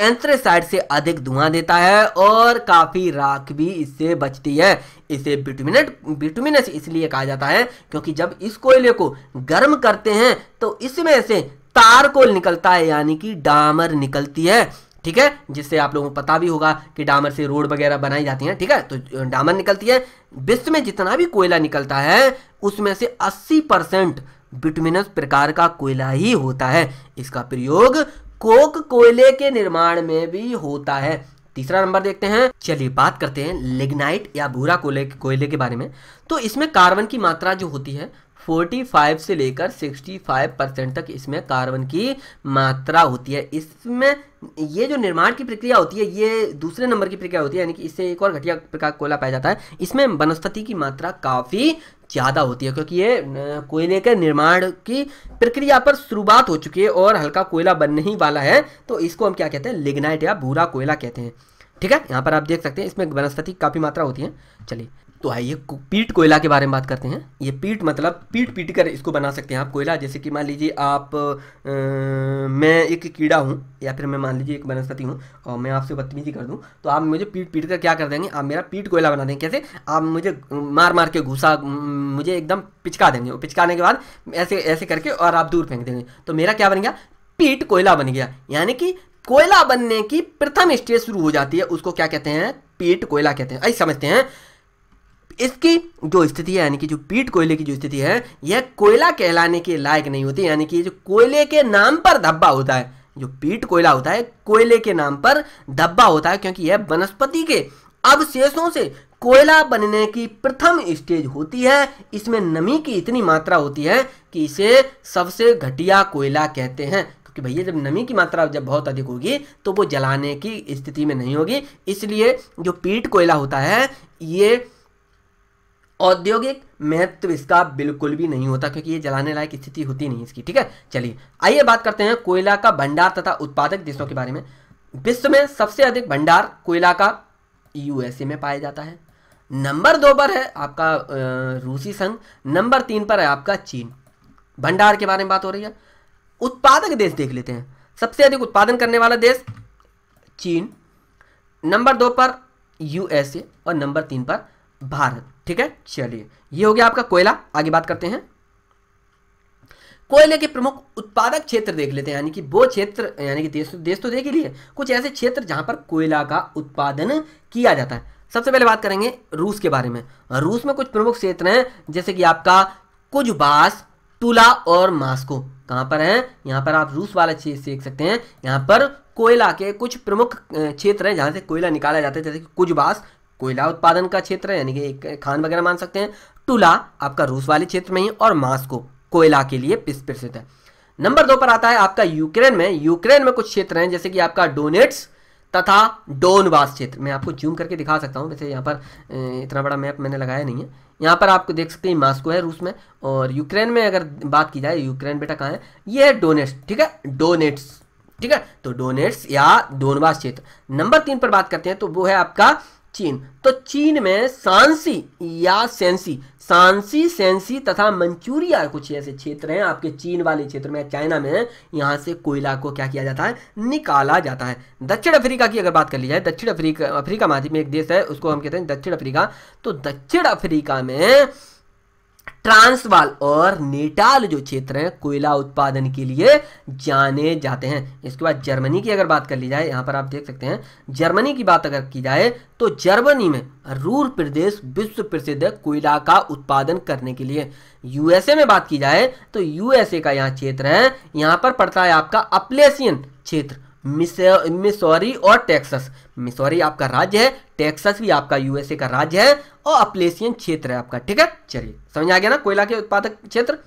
एंथ्रेसाइड से अधिक धुआं देता है और काफ़ी राख भी इससे बचती है इसे बिटुमिनेट बिटुमिनस इसलिए कहा जाता है क्योंकि जब इस कोयले को गर्म करते हैं तो इसमें से कोल निकलता है यानी कि डामर निकलती है ठीक है जिससे आप लोगों को पता भी होगा कि डामर से रोड वगैरह बनाई जाती हैं ठीक है तो डामर निकलती है विश्व में जितना भी कोयला निकलता है उसमें से 80 परसेंट बिटमिनस प्रकार का कोयला ही होता है इसका प्रयोग कोक कोयले के निर्माण में भी होता है तीसरा नंबर देखते हैं चलिए बात करते हैं लिग्नाइट या भूरा कोयले कोयले के बारे में तो इसमें कार्बन की मात्रा जो होती है 45 से लेकर 65 परसेंट तक इसमें कार्बन की मात्रा होती है इसमें ये जो निर्माण की प्रक्रिया होती है ये दूसरे नंबर की प्रक्रिया होती है यानी कि इससे एक और घटिया प्रकार कोयला पाया जाता है इसमें वनस्पति की मात्रा काफ़ी ज़्यादा होती है क्योंकि ये कोयले के निर्माण की प्रक्रिया पर शुरुआत हो चुकी है और हल्का कोयला बनने ही वाला है तो इसको हम क्या कहते हैं लिग्नाइट या भूरा कोयला कहते हैं ठीक है यहाँ पर आप देख सकते हैं इसमें वनस्पति काफ़ी मात्रा होती है चलिए तो आइए पीट कोयला के बारे में बात करते हैं ये पीट मतलब पीट पीट कर इसको बना सकते हैं आप कोयला जैसे कि मान लीजिए आप आ, मैं एक कीड़ा हूँ या फिर मैं मान लीजिए एक वनस्पति हूँ और मैं आपसे बदतमीजी कर दूँ तो आप मुझे पीट पीट कर क्या कर देंगे आप मेरा पीट कोयला बना देंगे कैसे आप मुझे मार मार के घुसा मुझे एकदम पिचका देंगे पिचकाने के बाद ऐसे ऐसे करके और आप दूर फेंक देंगे तो मेरा क्या बन गया पीट कोयला बन गया यानी कि कोयला बनने की प्रथम स्टेज शुरू हो जाती है उसको क्या कहते हैं पीट कोयला कहते हैं ऐसे समझते हैं इसकी जो स्थिति है यानी कि जो पीट कोयले की जो स्थिति है यह कोयला कहलाने के लायक नहीं होती यानी कि जो कोयले के नाम पर धब्बा होता है जो पीट कोयला होता है कोयले के नाम पर धब्बा होता है क्योंकि यह वनस्पति के अवशेषों से कोयला बनने की प्रथम स्टेज होती है इसमें नमी की इतनी मात्रा होती है कि इसे सबसे घटिया कोयला कहते हैं क्योंकि भैया जब नमी की मात्रा जब बहुत अधिक होगी तो वो जलाने की स्थिति में नहीं होगी इसलिए जो पीट कोयला होता है ये औद्योगिक महत्व इसका बिल्कुल भी नहीं होता क्योंकि ये जलाने लायक स्थिति होती नहीं इसकी ठीक है चलिए आइए बात करते हैं कोयला का भंडार तथा उत्पादक देशों के बारे में विश्व में सबसे अधिक भंडार कोयला का यूएसए में पाया जाता है नंबर दो पर है आपका रूसी संघ नंबर तीन पर है आपका चीन भंडार के बारे में बात हो रही है उत्पादक देश देख लेते हैं सबसे अधिक उत्पादन करने वाला देश चीन नंबर दो पर यूएसए और नंबर तीन पर भारत ठीक है चलिए ये हो गया आपका कोयला आगे बात करते हैं कोयले के प्रमुख उत्पादक क्षेत्र देख लेते हैं यानी कि वो क्षेत्र यानी कि देश तो, देश तो देख ही लिए कुछ ऐसे क्षेत्र जहां पर कोयला का उत्पादन किया जाता है सबसे पहले बात करेंगे रूस के बारे में रूस में कुछ प्रमुख क्षेत्र हैं जैसे कि आपका बास तुला और मास्को कहां पर है यहां पर आप रूस वाला चीज देख सकते हैं यहां पर कोयला के कुछ प्रमुख क्षेत्र हैं जहां से कोयला निकाला जाता है जैसे कि कुछ बास कोयला उत्पादन का क्षेत्र यानी कि खान वगैरह मान सकते हैं टूला आपका रूस वाले क्षेत्र में ही और मास्को कोयला के लिए प्रसिद्ध है नंबर दो पर आता है आपका यूक्रेन में यूक्रेन में कुछ क्षेत्र हैं जैसे कि आपका डोनेट्स तथा डोनवास क्षेत्र मैं आपको जूम करके दिखा सकता हूँ वैसे यहाँ पर इतना बड़ा मैप मैंने लगाया नहीं है यहाँ पर आपको देख सकते हैं मास्को है रूस में और यूक्रेन में अगर बात की जाए यूक्रेन बेटा कहाँ है ये है डोनेट्स ठीक है डोनेट्स ठीक है तो डोनेट्स या डोनवास क्षेत्र नंबर तीन पर बात करते हैं तो वो है आपका चीन तो चीन में सांसी या सेंसी सांसी सेंसी तथा मंचूरिया कुछ ऐसे क्षेत्र हैं आपके चीन वाले क्षेत्र में चाइना में यहां से कोयला को क्या किया जाता है निकाला जाता है दक्षिण अफ्रीका की अगर बात कर ली जाए दक्षिण अफ्रीका अफ्रीका माध्यम में एक देश है उसको हम कहते हैं दक्षिण अफ्रीका तो दक्षिण अफ्रीका में ट्रांसवाल और नेटाल जो क्षेत्र हैं कोयला उत्पादन के लिए जाने जाते हैं इसके बाद जर्मनी की अगर बात कर ली जाए यहाँ पर आप देख सकते हैं जर्मनी की बात अगर की जाए तो जर्मनी में रूर प्रदेश विश्व प्रसिद्ध कोयला का उत्पादन करने के लिए यूएसए में बात की जाए तो यूएसए का यहाँ क्षेत्र है यहाँ पर पड़ता है आपका अपलेसियन क्षेत्र मिसौरी और टेक्सस मिसौरी आपका राज्य है टेक्सस भी आपका यूएसए का राज्य है और अपलेसियन क्षेत्र है आपका ठीक है चलिए समझ आ गया ना कोयला के उत्पादक क्षेत्र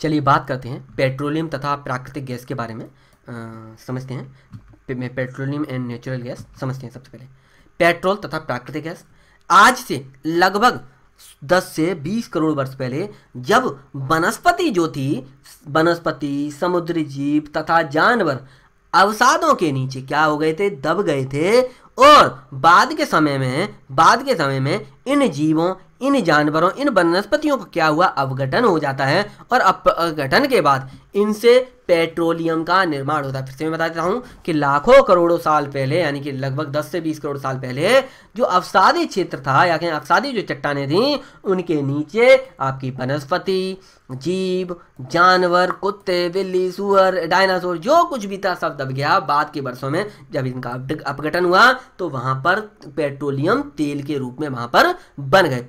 चलिए बात करते हैं पेट्रोलियम तथा प्राकृतिक गैस के बारे में आ, समझते हैं पेट्रोलियम एंड नेचुरल गैस समझते हैं सबसे पहले पेट्रोल तथा प्राकृतिक गैस आज से लगभग 10 से 20 करोड़ वर्ष पहले जब वनस्पति जो थी वनस्पति समुद्री जीव तथा जानवर अवसादों के नीचे क्या हो गए थे दब गए थे और बाद के समय में बाद के समय में इन जीवों इन जानवरों इन वनस्पतियों का क्या हुआ अवगठन हो जाता है और अपघटन के बाद इनसे पेट्रोलियम का निर्माण होता है फिर से मैं बता देता हूँ कि लाखों करोड़ों साल पहले यानी कि लगभग 10 से 20 करोड़ साल पहले जो अवसादी क्षेत्र था या कहें अवसादी जो चट्टाने थी उनके नीचे आपकी वनस्पति जीव जानवर कुत्ते बिल्ली सुअर डायनासोर जो कुछ भी था सब दब गया बाद के वर्षों में जब इनका अपघटन हुआ तो वहाँ पर पेट्रोलियम तेल के रूप में वहाँ पर बन गए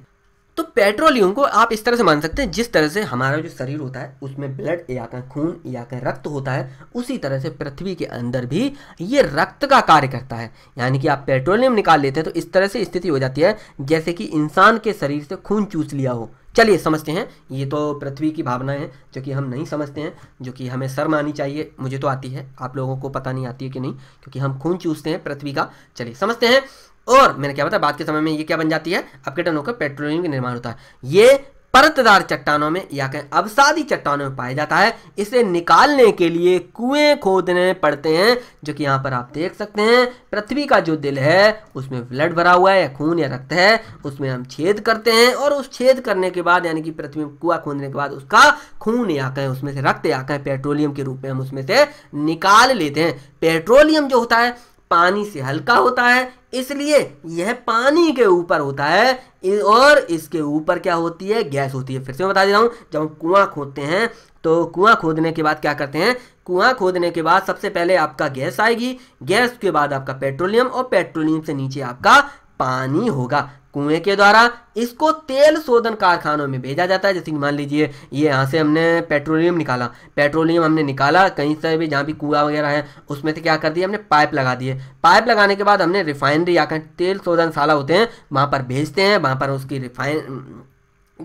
तो पेट्रोलियम को आप इस तरह से मान सकते हैं जिस तरह से हमारा जो शरीर होता है उसमें ब्लड या का खून या का रक्त होता है उसी तरह से पृथ्वी के अंदर भी ये रक्त का कार्य करता है यानी कि आप पेट्रोलियम निकाल लेते हैं तो इस तरह से स्थिति हो जाती है जैसे कि इंसान के शरीर से खून चूस लिया हो चलिए समझते हैं ये तो पृथ्वी की भावना है जो कि हम नहीं समझते हैं जो कि हमें शर्म आनी चाहिए मुझे तो आती है आप लोगों को पता नहीं आती है कि नहीं क्योंकि हम खून चूसते हैं पृथ्वी का चलिए समझते हैं और मैंने क्या बताया बाद के समय में ये क्या बन जाती है अपकेटन होकर पेट्रोलियम का निर्माण होता है ये परतदार चट्टानों में या कहें अवसादी चट्टानों में पाया जाता है इसे निकालने के लिए कुएं खोदने पड़ते हैं जो कि यहाँ पर आप देख सकते हैं पृथ्वी का जो दिल है उसमें ब्लड भरा हुआ है या खून या रक्त है उसमें हम छेद करते हैं और उस छेद करने के बाद यानी कि पृथ्वी में कुआ खोदने के बाद उसका खून या कहें उसमें से रक्त या कहें पेट्रोलियम के रूप में हम उसमें से निकाल लेते हैं पेट्रोलियम जो होता है पानी से हल्का होता है इसलिए यह पानी के ऊपर होता है और इसके ऊपर क्या होती है गैस होती है फिर से मैं बता दे रहा हूँ जब हम कुआं खोदते हैं तो कुआं खोदने के बाद क्या करते हैं कुआं खोदने के बाद सबसे पहले आपका गैस आएगी गैस के बाद आपका पेट्रोलियम और पेट्रोलियम से नीचे आपका पानी होगा कुएं के द्वारा इसको तेल शोधन कारखानों में भेजा जाता है जैसे कि मान लीजिए ये यहाँ से हमने पेट्रोलियम निकाला पेट्रोलियम हमने निकाला कहीं से भी जहाँ भी कुआ वगैरह है उसमें से क्या कर दिया हमने पाइप लगा दिए पाइप लगाने के बाद हमने रिफाइनरी या तेल शोधनशाला होते हैं वहाँ पर भेजते हैं वहाँ पर उसकी रिफाइन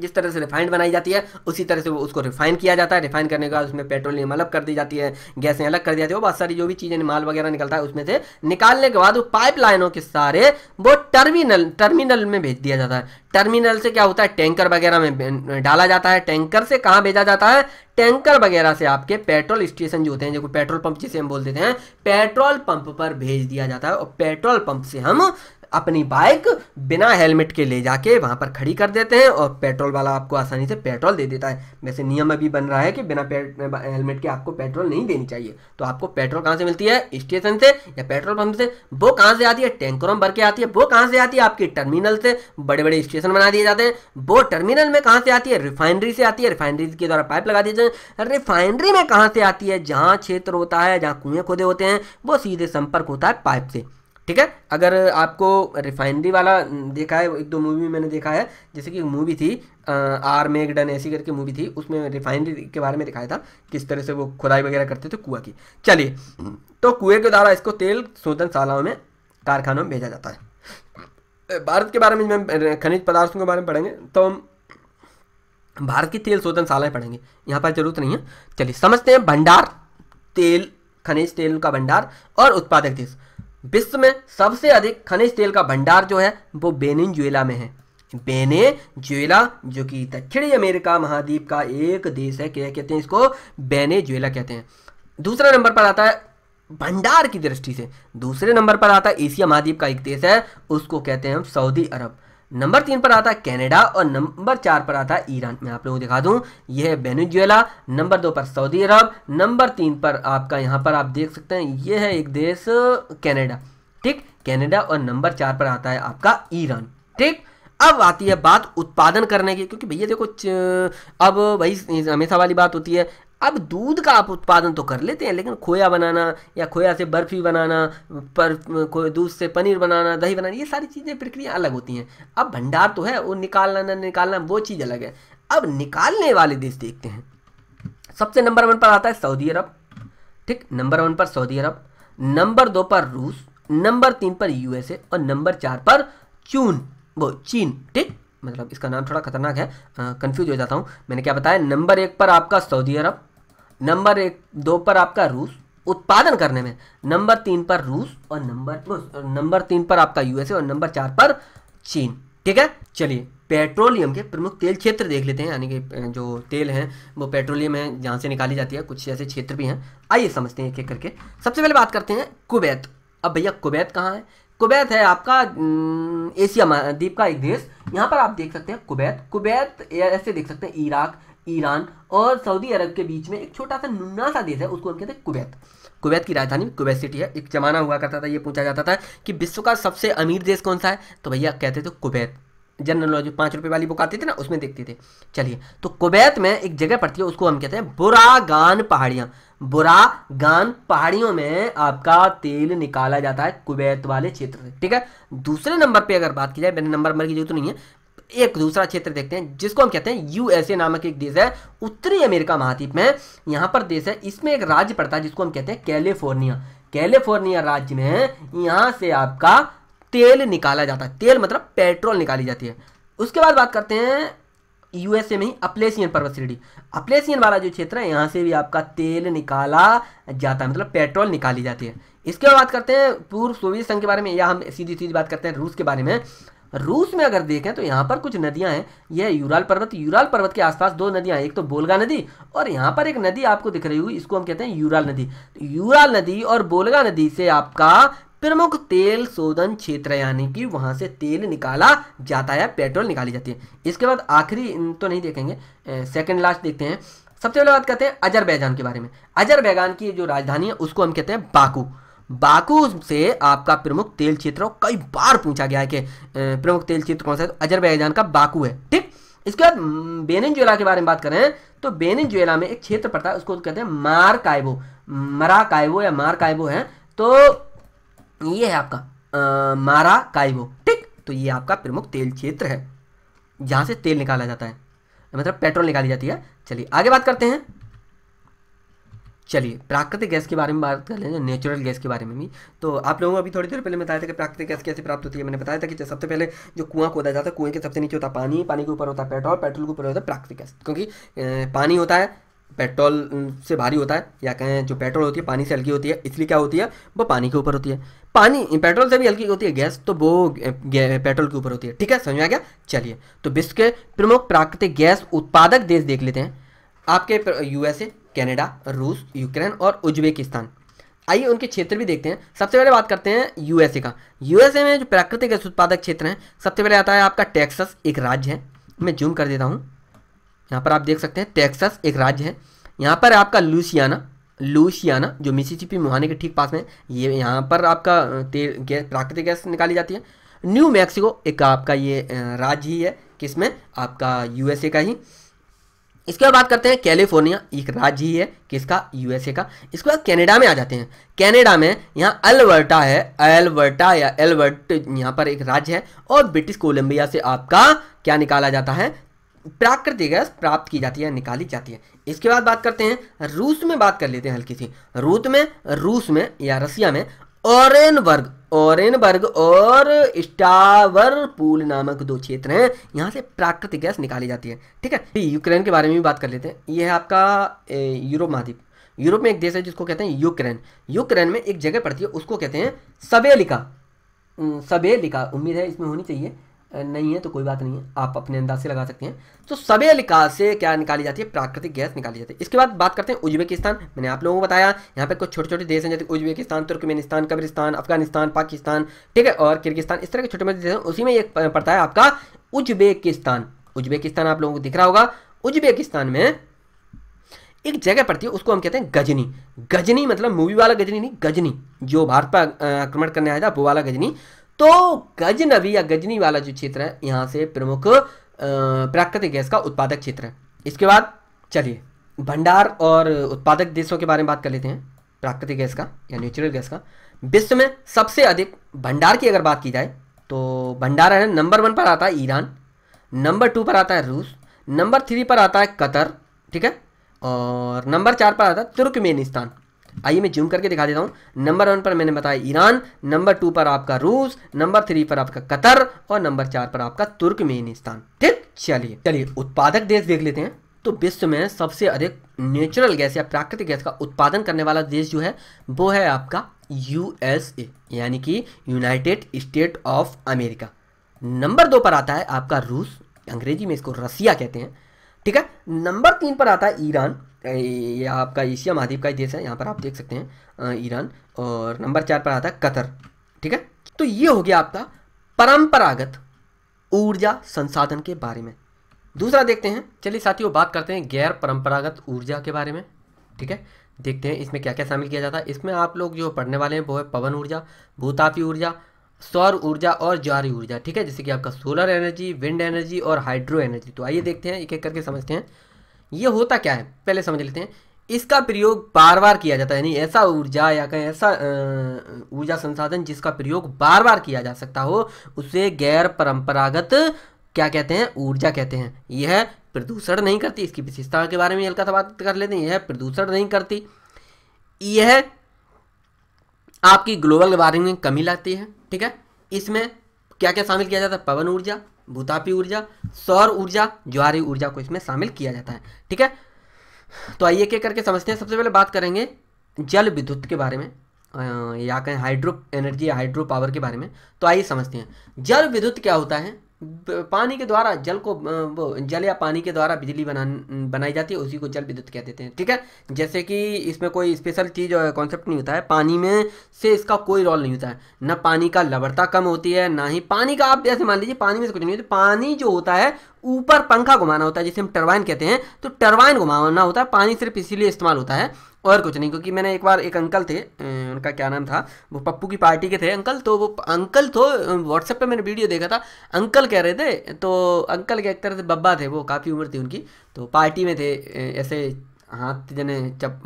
जिस तरह से रिफाइंड बनाई जाती है उसी तरह से वो उसको रिफाइन किया जाता है रिफाइन करने के बाद उसमें पेट्रोलियम अलग कर दी जाती है गैसें अलग कर दी जाती है बहुत सारी जो भी चीज़ें माल वगैरह निकलता है उसमें से निकालने के बाद वो पाइपलाइनों के सारे वो टर्मिनल टर्मिनल में भेज दिया जाता है टर्मिनल से क्या होता है टैंकर वगैरह में डाला जाता है टैंकर से कहाँ भेजा जाता है टैंकर वगैरह से आपके पेट्रोल स्टेशन जो होते हैं जो पेट्रोल पंप जिसे हम बोल देते हैं पेट्रोल पंप पर भेज दिया जाता है और पेट्रोल पंप से हम अपनी बाइक बिना हेलमेट के ले जाके वहाँ पर खड़ी कर देते हैं और पेट्रोल वाला आपको आसानी से पेट्रोल दे देता है वैसे नियम अभी बन रहा है कि बिना हेलमेट के आपको पेट्रोल नहीं देनी चाहिए तो आपको पेट्रोल कहाँ से मिलती है स्टेशन से या पेट्रोल पंप से वो कहाँ से आती है टैंकरों में भर के आती है वो कहाँ से आती है आपके टर्मिनल से बड़े बड़े स्टेशन बना दिए जाते हैं वो टर्मिनल में कहाँ से आती है रिफाइनरी से आती है रिफाइनरी के द्वारा पाइप लगा दिए जाते हैं रिफाइनरी में कहाँ से आती है जहाँ क्षेत्र होता है जहाँ कुएँ खोदे होते हैं वो सीधे संपर्क होता है पाइप से ठीक है अगर आपको रिफाइनरी वाला देखा है एक दो मूवी मैंने देखा है जैसे कि मूवी थी आर आर मेगडन ऐसी करके मूवी थी उसमें रिफाइनरी के बारे में दिखाया था किस तरह से वो खुदाई वगैरह करते थे कुआ की चलिए तो कुएं के द्वारा इसको तेल शोधनशालाओं में कारखानों में भेजा जाता है भारत के बारे में खनिज पदार्थों के बारे में पढ़ेंगे तो हम भारत की तेल शोधनशालाएँ पढ़ेंगे यहाँ पर जरूरत नहीं है चलिए समझते हैं भंडार तेल खनिज तेल का भंडार और उत्पादक देश विश्व में सबसे अधिक खनिज तेल का भंडार जो है वो ज्वेला में है बेने ज्वेला जो कि दक्षिणी अमेरिका महाद्वीप का एक देश है क्या कहते हैं इसको बेने ज्वेला कहते हैं दूसरा नंबर पर आता है भंडार की दृष्टि से दूसरे नंबर पर आता है एशिया महाद्वीप का एक देश है उसको कहते हैं हम सऊदी अरब नंबर तीन पर आता है कैनेडा और नंबर चार पर आता है ईरान मैं आप लोगों को दिखा दूं यह है वेनेजुएला नंबर दो पर सऊदी अरब नंबर तीन पर आपका यहां पर आप देख सकते हैं यह है एक देश कैनेडा ठीक कैनेडा और नंबर चार पर आता है आपका ईरान ठीक अब आती है बात उत्पादन करने की क्योंकि भैया देखो अब वही हमेशा वाली बात होती है अब दूध का आप उत्पादन तो कर लेते हैं लेकिन खोया बनाना या खोया से बर्फ़ी बनाना पर दूध से पनीर बनाना दही बनाना ये सारी चीज़ें प्रक्रिया अलग होती हैं अब भंडार तो है वो निकालना ना निकालना वो चीज़ अलग है अब निकालने वाले देश देखते हैं सबसे नंबर वन पर आता है सऊदी अरब ठीक नंबर वन पर सऊदी अरब नंबर दो पर रूस नंबर तीन पर यूएसए और नंबर चार पर चून वो चीन ठीक मतलब इसका नाम थोड़ा खतरनाक है कंफ्यूज हो जाता हूँ मैंने क्या बताया नंबर एक पर आपका सऊदी अरब नंबर एक दो पर आपका रूस उत्पादन करने में नंबर तीन पर रूस और नंबर नंबर तीन पर आपका यूएसए और नंबर चार पर चीन ठीक है चलिए पेट्रोलियम के प्रमुख तेल क्षेत्र देख लेते हैं यानी कि जो तेल है वो पेट्रोलियम है जहां से निकाली जाती है कुछ ऐसे क्षेत्र भी हैं आइए समझते हैं एक एक करके सबसे पहले बात करते हैं कुवैत अब भैया कुवैत कहाँ है कुवैत है आपका एशिया महाद्वीप का एक देश यहाँ पर आप देख सकते हैं कुवैत कुवैत ऐसे देख सकते हैं इराक ईरान और सऊदी अरब के बीच में एक छोटा सा नुन्ना सा देश है उसको हम कहते हैं कुवैत कुवैत की राजधानी कुवैत सिटी है एक जमाना हुआ करता था ये पूछा जाता था कि विश्व का सबसे अमीर देश कौन सा है तो भैया कहते थे कुवैत जनरल नॉलेज पाँच रुपये वाली बुक आती थी ना उसमें देखते थे चलिए तो कुवैत में एक जगह पड़ती है उसको हम कहते हैं बुरागान पहाड़ियाँ बुरागान पहाड़ियों में आपका तेल निकाला जाता है कुवैत वाले क्षेत्र से ठीक है दूसरे नंबर पे अगर बात की जाए मैंने नंबर मर की जरूरत तो नहीं है एक दूसरा क्षेत्र देखते हैं जिसको हम कहते हैं यूएसए नामक एक देश है उत्तरी अमेरिका महाद्वीप में यहां पर देश है इसमें एक राज्य पड़ता है जिसको हम कहते हैं कैलिफोर्निया कैलिफोर्निया राज्य में यहां से आपका तेल निकाला जाता है तेल मतलब पेट्रोल निकाली जाती है उसके बाद बात करते हैं यूएसए में ही अपलेसियन पर्वत श्रेणी अपलेसियन वाला जो क्षेत्र है यहाँ से भी आपका तेल निकाला जाता है मतलब पेट्रोल निकाली जाती है इसके बाद बात करते हैं पूर्व सोवियत संघ के बारे में या हम सीधी सीधी बात करते हैं रूस के बारे में रूस में अगर देखें तो यहाँ पर कुछ नदियाँ हैं यह यूराल पर्वत यूराल पर्वत के आसपास दो नदियाँ एक तो बोलगा नदी और यहाँ पर एक नदी आपको दिख रही हुई इसको हम कहते हैं यूराल नदी तो यूराल नदी और बोलगा नदी से आपका प्रमुख तेल शोधन क्षेत्र यानी कि वहाँ से तेल निकाला जाता है पेट्रोल निकाली जाती है इसके बाद आखिरी तो नहीं देखेंगे सेकेंड लास्ट देखते हैं सबसे पहले बात करते हैं अजरबैजान के बारे में अजरबैजान की जो राजधानी है उसको हम कहते हैं बाकू बाकू से आपका प्रमुख तेल क्षेत्र कई बार पूछा गया है कि प्रमुख तेल क्षेत्र कौन सा है तो अजरबैजान का बाकू है ठीक इसके बाद बेनिन ज्वेला के बारे में बात करें तो बेनिन ज्वेला में एक क्षेत्र पड़ता है उसको कहते हैं मार कायबो मरा कायबो या मार कायबो है तो ये है आपका आ, मारा कायबो ठीक तो ये आपका प्रमुख तेल क्षेत्र है जहां से तेल निकाला जाता है मतलब पेट्रोल निकाली जाती है चलिए आगे बात करते हैं चलिए प्राकृतिक गैस के बारे में बात कर लेंगे नेचुरल गैस के बारे में भी तो आप लोगों को अभी थोड़ी देर पहले बताया था कि प्राकृतिक गैस कैसे प्राप्त होती है मैंने बताया था कि सबसे पहले जो कुआं खोदा जाता है कुएं के सबसे नीचे होता है पानी पानी के ऊपर होता है पेट्रोल पेट्रोल के ऊपर होता है प्राकृतिक गैस क्योंकि पानी होता है पेट्रोल से भारी होता है या कहें जो पेट्रोल होती है पानी से हल्की होती है इसलिए क्या होती है वो पानी के ऊपर होती है पानी पेट्रोल से भी हल्की होती है गैस तो वो पेट्रोल के ऊपर होती है ठीक है समझ में आ गया चलिए तो विश्व के प्रमुख प्राकृतिक गैस उत्पादक देश देख लेते हैं आपके यूएसए कनाडा रूस यूक्रेन और उज्बेकिस्तान आइए उनके क्षेत्र भी देखते हैं सबसे पहले बात करते हैं यूएसए का यूएसए में जो प्राकृतिक उत्पादक क्षेत्र हैं सबसे पहले आता है आपका टेक्सस एक राज्य है मैं जूम कर देता हूँ यहाँ पर आप देख सकते हैं टेक्सस एक राज्य है यहाँ पर आपका लूसियाना लूसियाना जो मिसिसिपी मुहाने के ठीक पास में ये यहाँ पर आपका तेल गैस प्राकृतिक गैस निकाली जाती है न्यू मैक्सिको एक आपका ये राज्य ही है किसमें आपका यूएसए का ही इसके बाद बात करते हैं कैलिफोर्निया एक राज्य ही है किसका यूएसए का इसके बाद कैनेडा में आ जाते हैं कैनेडा में यहाँ अल्बर्टा है अल्बर्टा या एल्बर्ट यहाँ पर एक राज्य है और ब्रिटिश कोलंबिया से आपका क्या निकाला जाता है प्राकृतिक गैस प्राप्त की जाती है निकाली जाती है इसके बाद बात करते हैं रूस में बात कर लेते हैं हल्की सी रूस में रूस में या रसिया में ओरेनबर्ग ओरेनबर्ग और स्टावर पूल नामक दो क्षेत्र हैं यहाँ से प्राकृतिक गैस निकाली जाती है ठीक है यूक्रेन के बारे में भी बात कर लेते हैं यह है आपका यूरोप महाद्वीप यूरोप में एक देश है जिसको कहते हैं यूक्रेन यूक्रेन में एक जगह पड़ती है उसको कहते हैं सबेलिका सबेलिका उम्मीद है इसमें होनी चाहिए नहीं है तो कोई बात नहीं है आप अपने अंदाज से लगा सकते हैं तो सबे अलिकाल से क्या निकाली जाती है प्राकृतिक गैस निकाली जाती है इसके बाद बात करते हैं उज्बेकिस्तान मैंने आप लोगों को बताया यहाँ पर कुछ छोटे छोटे देश हैं जैसे उज्बेकिस्तान तुर्कमेनिस्तान कब्रिस्तान अफगानिस्तान पाकिस्तान ठीक है और किर्गिस्तान इस तरह के छोटे मोटे देश हैं उसी में एक पड़ता है आपका उज्बेकिस्तान उज्बेकिस्तान आप लोगों को दिख रहा होगा उज्बेकिस्तान में एक जगह पड़ती है उसको हम कहते हैं गजनी गजनी मतलब मूवी वाला गजनी नहीं गजनी जो भारत पर आक्रमण करने आया था वो वाला गजनी तो गजनवी या गजनी वाला जो क्षेत्र है यहाँ से प्रमुख प्राकृतिक गैस का उत्पादक क्षेत्र है इसके बाद चलिए भंडार और उत्पादक देशों के बारे में बात कर लेते हैं प्राकृतिक गैस का या नेचुरल गैस का विश्व में सबसे अधिक भंडार की अगर बात की जाए तो भंडार है नंबर वन पर आता है ईरान नंबर टू पर आता है रूस नंबर थ्री पर आता है कतर ठीक है और नंबर चार पर आता है तुर्कमेनिस्तान आइए मैं जूम करके दिखा देता हूँ नंबर वन पर मैंने बताया ईरान नंबर टू पर आपका रूस नंबर थ्री पर आपका कतर और नंबर चार पर आपका तुर्कमेनिस्तान ठीक चलिए चलिए उत्पादक देश देख लेते हैं तो विश्व में सबसे अधिक नेचुरल गैस या प्राकृतिक गैस का उत्पादन करने वाला देश जो है वो है आपका यूएसए यानी कि United State of America number दो पर आता है आपका रूस अंग्रेजी में इसको रसिया कहते हैं ठीक है नंबर तीन पर आता है ईरान ये आपका एशिया महाद्वीप का ही देश है यहाँ पर आप देख सकते हैं ईरान और नंबर चार पर आता है कतर ठीक है तो ये हो गया आपका परंपरागत ऊर्जा संसाधन के बारे में दूसरा देखते हैं चलिए साथियों बात करते हैं गैर परंपरागत ऊर्जा के बारे में ठीक है देखते हैं इसमें क्या क्या शामिल किया जाता है इसमें आप लोग जो पढ़ने वाले हैं वो है पवन ऊर्जा भूतापी ऊर्जा सौर ऊर्जा और ज्वारी ऊर्जा ठीक है जैसे कि आपका सोलर एनर्जी विंड एनर्जी और हाइड्रो एनर्जी तो आइए देखते हैं एक एक करके समझते हैं ये होता क्या है पहले समझ लेते हैं इसका प्रयोग बार बार किया जाता है यानी ऐसा ऊर्जा या कहीं ऐसा ऊर्जा संसाधन जिसका प्रयोग बार बार किया जा सकता हो उसे गैर परंपरागत क्या कहते हैं ऊर्जा कहते हैं यह प्रदूषण नहीं करती इसकी विशेषता के बारे में हल्का सा बात कर लेते हैं यह प्रदूषण नहीं करती यह आपकी ग्लोबल वार्मिंग में कमी लाती है ठीक है इसमें क्या क्या शामिल किया जाता है पवन ऊर्जा भूतापी ऊर्जा सौर ऊर्जा ज्वारी ऊर्जा को इसमें शामिल किया जाता है ठीक है तो आइए क्या करके समझते हैं सबसे पहले बात करेंगे जल विद्युत के बारे में या कहें हाइड्रो एनर्जी हाइड्रो पावर के बारे में तो आइए समझते हैं जल विद्युत क्या होता है पानी के द्वारा जल को वो जल या पानी के द्वारा बिजली बना बनाई जाती है उसी को जल विद्युत कह देते हैं ठीक है जैसे कि इसमें कोई स्पेशल चीज़ कॉन्सेप्ट नहीं होता है पानी में से इसका कोई रोल नहीं होता है ना पानी का लवरता कम होती है ना ही पानी का आप जैसे मान लीजिए पानी में से कुछ नहीं होता पानी जो होता है ऊपर पंखा घुमाना होता है जिसे हम टर्बाइन कहते हैं तो टर्बाइन घुमाना होता है पानी सिर्फ इसीलिए इस्तेमाल होता है और कुछ नहीं क्योंकि मैंने एक बार एक अंकल थे उनका क्या नाम था वो पप्पू की पार्टी के थे अंकल तो वो अंकल तो व्हाट्सएप पे मैंने वीडियो देखा था अंकल कह रहे थे तो अंकल के एक तरह से बब्बा थे वो काफ़ी उम्र थी उनकी तो पार्टी में थे ऐसे हाथ जने चप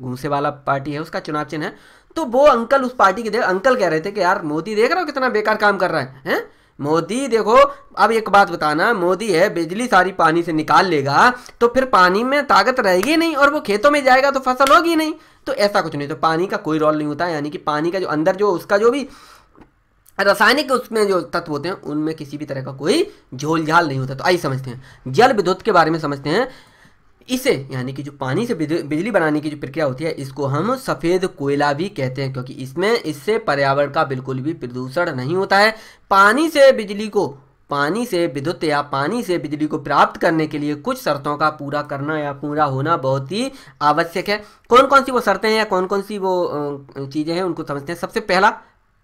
घूसे वाला पार्टी है उसका चुनाव चिन्ह है तो वो अंकल उस पार्टी के थे अंकल कह रहे थे कि यार मोदी देख रहे हो कितना बेकार काम कर रहा है हैं मोदी देखो अब एक बात बताना मोदी है बिजली सारी पानी से निकाल लेगा तो फिर पानी में ताकत रहेगी नहीं और वो खेतों में जाएगा तो फसल होगी नहीं तो ऐसा कुछ नहीं तो पानी का कोई रोल नहीं होता यानी कि पानी का जो अंदर जो उसका जो भी रासायनिक उसमें जो तत्व होते हैं उनमें किसी भी तरह का कोई झोलझाल नहीं होता तो आइए समझते हैं जल विद्युत के बारे में समझते हैं इसे यानी कि जो पानी से बिजली बनाने की जो प्रक्रिया होती है इसको हम सफ़ेद कोयला भी कहते हैं क्योंकि इसमें इससे पर्यावरण का बिल्कुल भी प्रदूषण नहीं होता है पानी से बिजली को पानी से विद्युत या पानी से बिजली को प्राप्त करने के लिए कुछ शर्तों का पूरा करना या पूरा होना बहुत ही आवश्यक है कौन कौन सी वो शर्तें हैं या कौन कौन सी वो चीज़ें हैं उनको समझते हैं सबसे पहला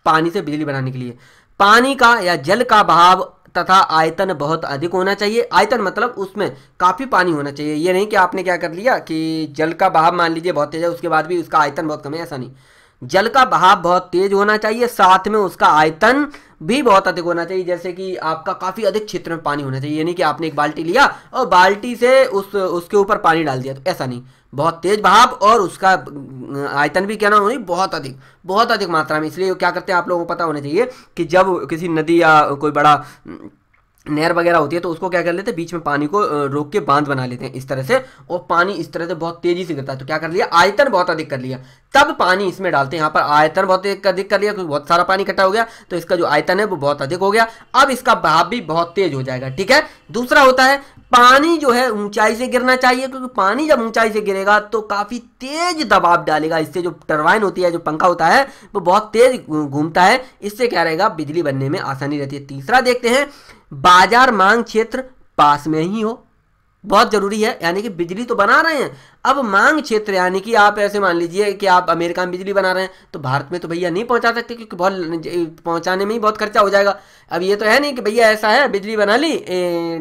पानी से बिजली बनाने के लिए पानी का या जल का भाव तथा आयतन बहुत अधिक होना चाहिए आयतन मतलब उसमें काफ़ी पानी होना चाहिए ये नहीं कि आपने क्या कर लिया कि जल का बहाव मान लीजिए बहुत तेज है उसके बाद भी उसका आयतन बहुत कम है ऐसा नहीं जल का बहाव बहुत तेज होना चाहिए साथ में उसका आयतन भी बहुत अधिक होना चाहिए जैसे कि आपका काफ़ी अधिक क्षेत्र में पानी होना चाहिए यानी कि आपने एक बाल्टी लिया और बाल्टी से उस उसके ऊपर पानी डाल दिया तो ऐसा नहीं बहुत तेज बहाव और उसका आयतन भी क्या ना होनी बहुत अधिक बहुत अधिक मात्रा में इसलिए क्या करते हैं आप लोगों को पता होना चाहिए कि जब किसी नदी या कोई बड़ा नहर वगैरह होती है तो उसको क्या कर लेते हैं बीच में पानी को रोक के बांध बना लेते हैं इस तरह से और पानी इस तरह से बहुत तेजी से गिरता है तो क्या कर लिया आयतन बहुत अधिक कर लिया तब पानी इसमें डालते हैं यहाँ पर आयतन बहुत अधिक कर लिया क्योंकि तो बहुत सारा पानी इकट्ठा हो गया तो इसका जो आयतन है वो बहुत अधिक हो गया अब इसका बहाव भी बहुत तेज हो जाएगा ठीक है दूसरा होता है पानी जो है ऊंचाई से गिरना चाहिए क्योंकि पानी जब ऊंचाई से गिरेगा तो काफ़ी तेज दबाव डालेगा इससे जो टरबाइन होती है जो पंखा होता है वो बहुत तेज घूमता है इससे क्या रहेगा बिजली बनने में आसानी रहती है तीसरा देखते हैं बाजार मांग क्षेत्र पास में ही हो बहुत ज़रूरी है यानी कि बिजली तो बना रहे हैं अब मांग क्षेत्र यानी कि आप ऐसे मान लीजिए कि आप अमेरिका में बिजली बना रहे हैं तो भारत में तो भैया नहीं पहुंचा सकते क्योंकि बहुत पहुंचाने में ही बहुत खर्चा हो जाएगा अब ये तो है नहीं कि भैया ऐसा है बिजली बना ली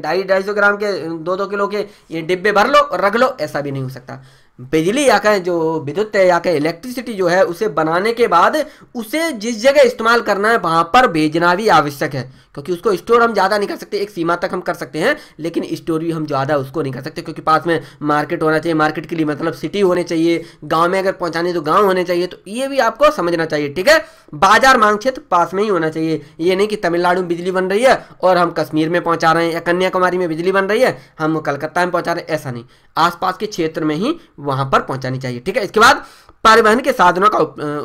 ढाई ढाई सौ ग्राम के दो दो किलो के ये डिब्बे भर लो और रख लो ऐसा भी नहीं हो सकता बिजली या कहें जो विद्युत है या कहें इलेक्ट्रिसिटी जो है उसे बनाने के बाद उसे जिस जगह इस्तेमाल करना है वहाँ पर भेजना भी आवश्यक है क्योंकि उसको स्टोर हम ज़्यादा नहीं कर सकते एक सीमा तक हम कर सकते हैं लेकिन स्टोर भी हम ज़्यादा उसको नहीं कर सकते क्योंकि पास में मार्केट होना चाहिए मार्केट के लिए मतलब सिटी होने चाहिए गाँव में अगर पहुंचाने तो गाँव होने चाहिए तो ये भी आपको समझना चाहिए ठीक है बाजार मांग क्षेत्र पास में ही होना चाहिए ये नहीं कि तमिलनाडु में बिजली बन रही है और हम कश्मीर में पहुँचा रहे हैं या कन्याकुमारी में बिजली बन रही है हम कलकत्ता में पहुँचा रहे हैं ऐसा नहीं आसपास के क्षेत्र में ही वहाँ पर पहुँचानी चाहिए ठीक है इसके बाद परिवहन के साधनों का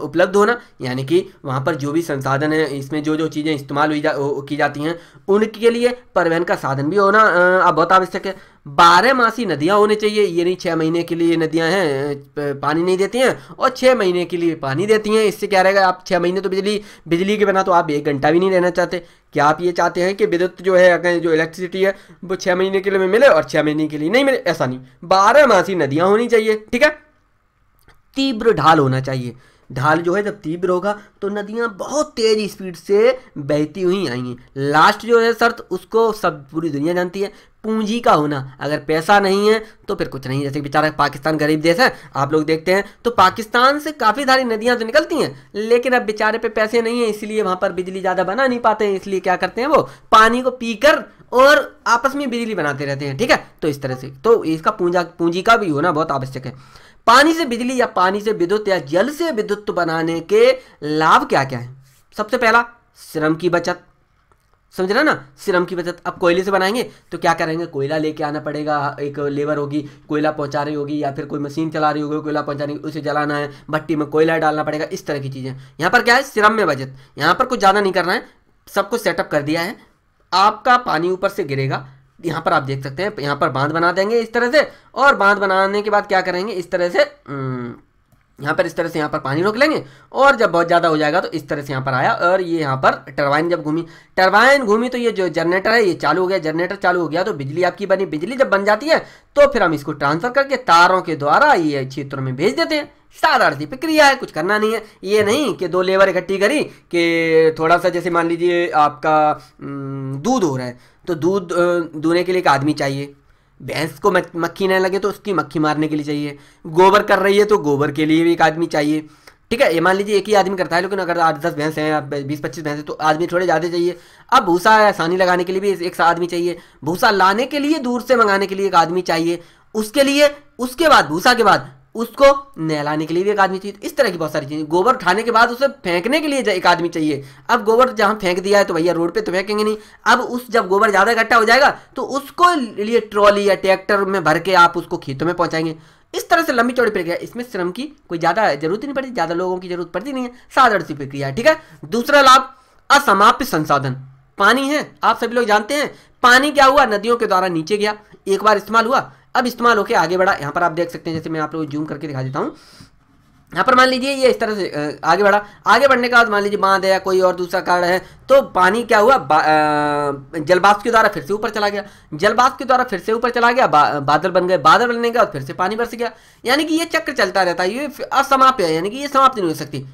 उपलब्ध होना यानी कि वहाँ पर जो भी संसाधन है इसमें जो जो चीज़ें इस्तेमाल हुई जा की जाती हैं उनके लिए परिवहन का साधन भी होना अब बहुत आवश्यक है बारह मासी नदियाँ होनी चाहिए ये नहीं छः महीने के लिए नदियाँ हैं पानी नहीं देती हैं और छः महीने के लिए पानी देती हैं इससे क्या रहेगा आप छः महीने तो बिजली बिजली के बिना तो आप एक घंटा भी नहीं रहना चाहते क्या आप ये चाहते हैं कि विद्युत जो है अगर जो इलेक्ट्रिसिटी है वो छः महीने के लिए मिले और छः महीने के लिए नहीं मिले ऐसा नहीं बारह मासी नदियाँ होनी चाहिए ठीक है तीव्र ढाल होना चाहिए ढाल जो है जब तीव्र होगा तो नदियाँ बहुत तेज स्पीड से बहती हुई आएंगी लास्ट जो है शर्त उसको सब पूरी दुनिया जानती है पूंजी का होना अगर पैसा नहीं है तो फिर कुछ नहीं जैसे बेचारा पाकिस्तान गरीब देश है आप लोग देखते हैं तो पाकिस्तान से काफ़ी सारी नदियां तो निकलती हैं लेकिन अब बेचारे पे पैसे नहीं हैं इसलिए वहाँ पर बिजली ज़्यादा बना नहीं पाते हैं इसलिए क्या करते हैं वो पानी को पीकर और आपस में बिजली बनाते रहते हैं ठीक है तो इस तरह से तो इसका पूंजा पूंजी का भी होना बहुत आवश्यक है पानी से बिजली या पानी से विद्युत या जल से विद्युत बनाने के लाभ क्या क्या हैं सबसे पहला श्रम की बचत समझ रहे ना श्रम की बचत अब कोयले से बनाएंगे तो क्या करेंगे कोयला लेके आना पड़ेगा एक लेबर होगी कोयला पहुंचा रही होगी या फिर कोई मशीन चला रही होगी कोयला पहुंचाने उसे जलाना है भट्टी में कोयला डालना पड़ेगा इस तरह की चीज़ें यहाँ पर क्या है श्रम में बचत यहाँ पर कुछ ज़्यादा नहीं करना है सब कुछ सेटअप कर दिया है आपका पानी ऊपर से गिरेगा यहाँ पर आप देख सकते हैं यहाँ पर बांध बना देंगे इस तरह से और बांध बनाने के बाद क्या करेंगे इस तरह से हम्म, यहाँ पर इस तरह से यहाँ पर पानी रोक लेंगे और जब बहुत ज़्यादा हो जाएगा तो इस तरह से यहाँ पर आया और ये यहाँ पर टरबाइन जब घूमी टरबाइन घूमी तो ये जो जनरेटर है ये चालू हो गया जनरेटर चालू हो गया तो बिजली आपकी बनी बिजली जब बन जाती है तो फिर हम इसको ट्रांसफर करके तारों के द्वारा ये क्षेत्रों में भेज देते हैं साधारण सी प्रक्रिया है कुछ करना नहीं है ये नहीं कि दो लेबर इकट्ठी करी कि थोड़ा सा जैसे मान लीजिए आपका दूध हो रहा है तो दूध दूने के लिए एक आदमी चाहिए भैंस को मक्खी ना लगे तो उसकी मक्खी मारने के लिए चाहिए गोबर कर रही है तो गोबर के लिए भी एक आदमी चाहिए ठीक है ये मान लीजिए एक ही आदमी करता है लेकिन अगर आठ दस भैंस हैं बीस पच्चीस भैंस हैं तो आदमी थोड़े ज़्यादा चाहिए अब भूसा आसानी लगाने के लिए भी एक आदमी चाहिए भूसा लाने के लिए दूर से मंगाने के लिए एक आदमी चाहिए उसके लिए उसके बाद भूसा के बाद उसको नहलाने के लिए भी एक आदमी चाहिए इस तरह की बहुत सारी चीज़ें गोबर उठाने के बाद उसे फेंकने के लिए एक आदमी चाहिए अब गोबर तो जहां फेंक दिया है तो भैया रोड पे तो फेंकेंगे नहीं अब उस जब गोबर ज़्यादा इकट्ठा हो जाएगा तो उसको लिए ट्रॉली या ट्रैक्टर में भर के आप उसको खेतों में पहुंचाएंगे इस तरह से लंबी चौड़ी प्रक्रिया इसमें श्रम की कोई ज़्यादा जरूरत नहीं पड़ती ज़्यादा लोगों की जरूरत पड़ती नहीं है साधारण सी प्रक्रिया ठीक है दूसरा लाभ असमाप्त संसाधन पानी है आप सभी लोग जानते हैं पानी क्या हुआ नदियों के द्वारा नीचे गया एक बार इस्तेमाल हुआ अब इस्तेमाल होकर आगे बढ़ा यहाँ पर आप देख सकते हैं जैसे मैं आप लोग जूम करके दिखा देता हूँ यहाँ पर मान लीजिए ये इस तरह से आगे बढ़ा आगे बढ़ने के बाद मान लीजिए बांध है या कोई और दूसरा कारण है तो पानी क्या हुआ जलवाष्प के द्वारा फिर से ऊपर चला गया जलवाष्प के द्वारा फिर से ऊपर चला गया बा, बादल बन गए बादल बनने के बाद फिर से पानी बरस गया यानी कि ये चक्र चलता रहता है ये असमाप्त है यानी कि ये समाप्त नहीं हो सकती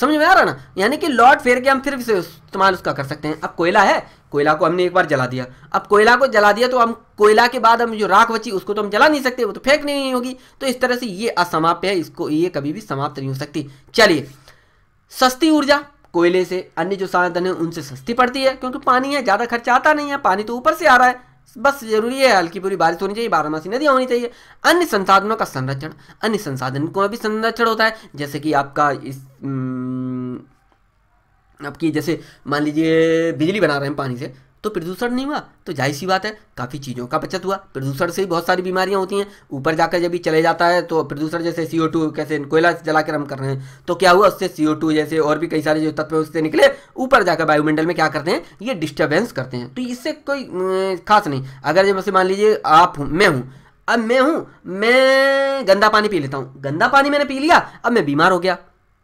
समझ में आ रहा ना यानी कि लॉट फेर के हम फिर से इस्तेमाल उसका कर सकते हैं अब कोयला है कोयला को हमने एक बार जला दिया अब कोयला को जला दिया तो हम कोयला के बाद हम जो राख बची उसको तो हम जला नहीं सकते वो तो फेंक नहीं होगी तो इस तरह से ये असमाप्त है इसको ये कभी भी समाप्त नहीं हो सकती चलिए सस्ती ऊर्जा कोयले से अन्य जो साधन है उनसे सस्ती पड़ती है क्योंकि पानी है ज़्यादा खर्चा आता नहीं है पानी तो ऊपर से आ रहा है बस जरूरी है हल्की पूरी बारिश होनी चाहिए बारहमासी नदियाँ होनी चाहिए अन्य संसाधनों का संरक्षण अन्य संसाधन को भी संरक्षण होता है जैसे कि आपका इस अब कि जैसे मान लीजिए बिजली बना रहे हैं पानी से तो प्रदूषण नहीं हुआ तो जाहिर सी बात है काफ़ी चीज़ों का बचत हुआ प्रदूषण से ही बहुत सारी बीमारियां होती हैं ऊपर जाकर जब भी चले जाता है तो प्रदूषण जैसे सी टू कैसे कोयला जला कर हम कर रहे हैं तो क्या हुआ उससे सी टू जैसे और भी कई सारे जो तत्व उससे निकले ऊपर जाकर वायुमंडल में क्या करते हैं ये डिस्टर्बेंस करते हैं तो इससे कोई खास नहीं अगर जैसे मान लीजिए आप हूँ मैं हूँ अब मैं हूँ मैं गंदा पानी पी लेता हूँ गंदा पानी मैंने पी लिया अब मैं बीमार हो गया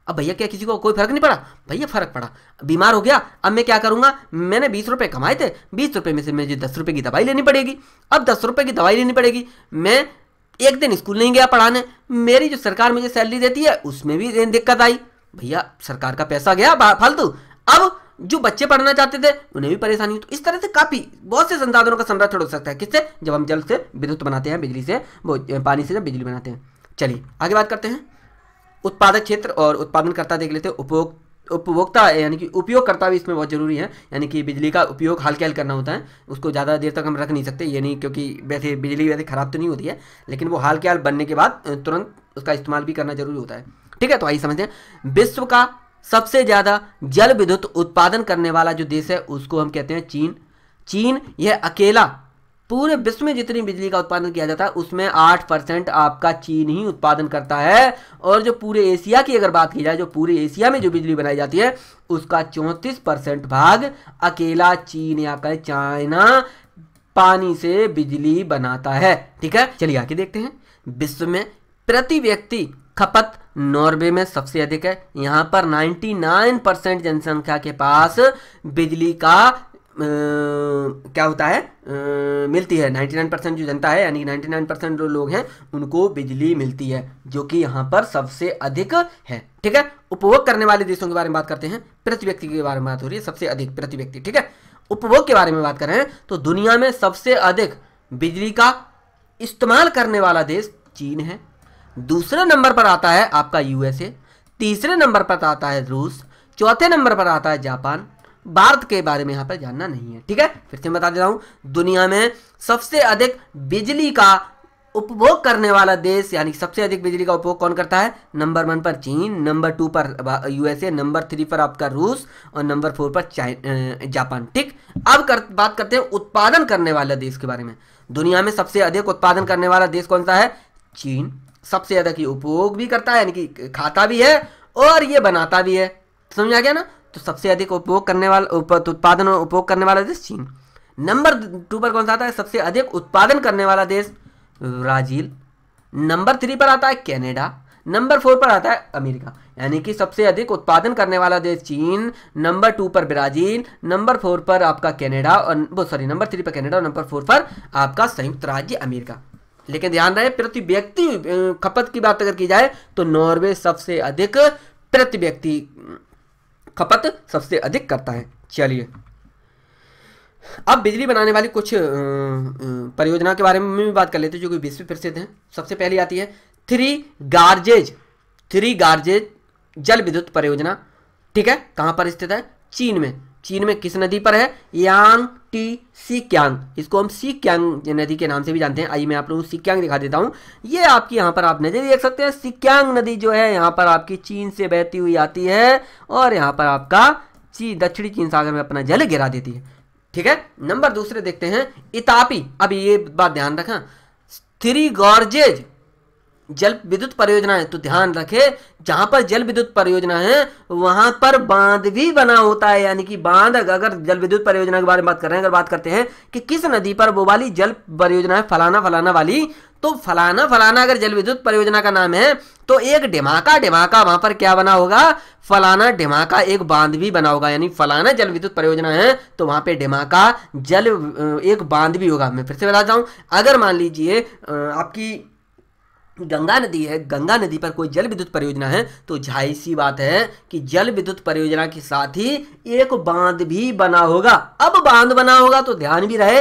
अब भैया क्या किसी को कोई फर्क नहीं पड़ा भैया फर्क पड़ा बीमार हो गया अब मैं क्या करूँगा मैंने बीस रुपये कमाए थे बीस रुपये में से मुझे दस रुपये की दवाई लेनी पड़ेगी अब दस रुपये की दवाई लेनी पड़ेगी मैं एक दिन स्कूल नहीं गया पढ़ाने मेरी जो सरकार मुझे सैलरी देती है उसमें भी दिक्कत आई भैया सरकार का पैसा गया फालतू अब जो बच्चे पढ़ना चाहते थे उन्हें भी परेशानी तो इस तरह से काफ़ी बहुत से संसाधनों का संरक्षण हो सकता है किससे जब हम जल से विद्युत बनाते हैं बिजली से पानी से जब बिजली बनाते हैं चलिए आगे बात करते हैं उत्पादक क्षेत्र और उत्पादनकर्ता देख लेते हैं उपभोग उपभोक्ता यानी कि उपयोगकर्ता भी इसमें बहुत ज़रूरी है यानी कि बिजली का उपयोग हल्के हल करना होता है उसको ज़्यादा देर तक हम रख नहीं सकते यानी क्योंकि वैसे बिजली वैसे ख़राब तो नहीं होती है लेकिन वो हाल के हाल बनने के बाद तुरंत उसका इस्तेमाल भी करना जरूरी होता है ठीक है तो आइए समझते हैं विश्व का सबसे ज़्यादा जल विद्युत उत्पादन करने वाला जो देश है उसको हम कहते हैं चीन चीन यह अकेला पूरे विश्व में जितनी बिजली का उत्पादन किया जाता है उसमें आठ परसेंट आपका चीन ही उत्पादन करता है और जो पूरे एशिया की अगर बात की जाए जो पूरे एशिया में जो बिजली बनाई जाती है उसका चौंतीस परसेंट भाग अकेला चीन या आपका चाइना पानी से बिजली बनाता है ठीक है चलिए आके देखते हैं विश्व में प्रति व्यक्ति खपत नॉर्वे में सबसे अधिक है यहाँ पर 99 परसेंट जनसंख्या के पास बिजली का क्या होता है आ, मिलती है 99 परसेंट जो जनता है यानी 99 परसेंट जो लोग हैं उनको बिजली मिलती है जो कि यहाँ पर सबसे अधिक है ठीक है उपभोग करने वाले देशों के बारे में बात करते हैं प्रति व्यक्ति के बारे में बात हो रही है सबसे अधिक प्रति व्यक्ति ठीक है उपभोग के बारे में बात करें तो दुनिया में सबसे अधिक बिजली का इस्तेमाल करने वाला देश चीन है दूसरे नंबर पर आता है आपका यूएसए तीसरे नंबर पर आता है रूस चौथे नंबर पर आता है जापान भारत के बारे में यहाँ पर जानना नहीं है ठीक है फिर से बता देता हूँ दुनिया में सबसे अधिक बिजली का उपभोग करने वाला देश यानी सबसे अधिक बिजली का उपभोग कौन करता है नंबर वन पर चीन नंबर टू पर यूएसए नंबर थ्री पर आपका रूस और नंबर फोर पर जापान ठीक अब कर, बात करते हैं उत्पादन करने वाले देश के बारे में दुनिया में सबसे अधिक उत्पादन करने वाला देश कौन सा है चीन सबसे अधिक उपभोग भी करता है यानी कि खाता भी है और ये बनाता भी है समझ आ गया ना तो सबसे अधिक उपयोग करने वाला उत्पादन और उपयोग करने वाला देश चीन नंबर टू पर कौन सा आता है सबसे अधिक उत्पादन करने वाला देश ब्राजील नंबर थ्री पर आता है कैनेडा नंबर फोर पर आता है अमेरिका यानी कि सबसे अधिक उत्पादन करने वाला देश चीन नंबर टू पर ब्राजील नंबर फोर पर आपका कैनेडा और वो सॉरी नंबर थ्री पर कैनेडा और नंबर फोर पर आपका संयुक्त राज्य अमेरिका लेकिन ध्यान रहे प्रति व्यक्ति खपत की बात अगर की जाए तो नॉर्वे सबसे अधिक प्रति व्यक्ति खपत सबसे अधिक करता है चलिए अब बिजली बनाने वाली कुछ परियोजना के बारे में भी बात कर लेते हैं जो कि विश्व प्रसिद्ध है सबसे पहली आती है थ्री गार्जेज थ्री गार्जेज जल विद्युत परियोजना ठीक है कहां पर स्थित है चीन में चीन में किस नदी पर है यांग टी सी क्यांग इसको हम सी क्यांग नदी के नाम से भी जानते हैं आइए मैं आप लोगों को सी क्यांग दिखा देता हूँ ये आपकी यहाँ पर आप नदी देख सकते हैं सी क्यांग नदी जो है यहाँ पर आपकी चीन से बहती हुई आती है और यहाँ पर आपका ची दक्षिणी चीन सागर में अपना जल गिरा देती है ठीक है नंबर दूसरे देखते हैं इतापी अब ये बात ध्यान रखा थ्री गॉर्जेज जल विद्युत परियोजना है तो ध्यान रखे जहां पर जल विद्युत परियोजना है वहां पर बांध भी बना होता है यानी कि बांध अगर जल विद्युत परियोजना के बारे में बात कर रहे हैं अगर बात करते हैं कि किस नदी पर वो वाली जल परियोजना है फलाना फलाना वाली तो फलाना फलाना अगर जल विद्युत परियोजना का नाम है तो एक ढिमाका ढिमाका वहां पर क्या बना होगा फलाना ढिमाका एक बांध भी बना होगा यानी फलाना जल विद्युत परियोजना है तो वहां पे ढिमाका जल एक बांध भी होगा मैं फिर से बताता हूं अगर मान लीजिए आपकी गंगा नदी है गंगा नदी पर कोई जल विद्युत परियोजना है तो जाहिर सी बात है कि जल विद्युत परियोजना के साथ ही एक बांध भी बना होगा अब बांध बना होगा तो ध्यान भी रहे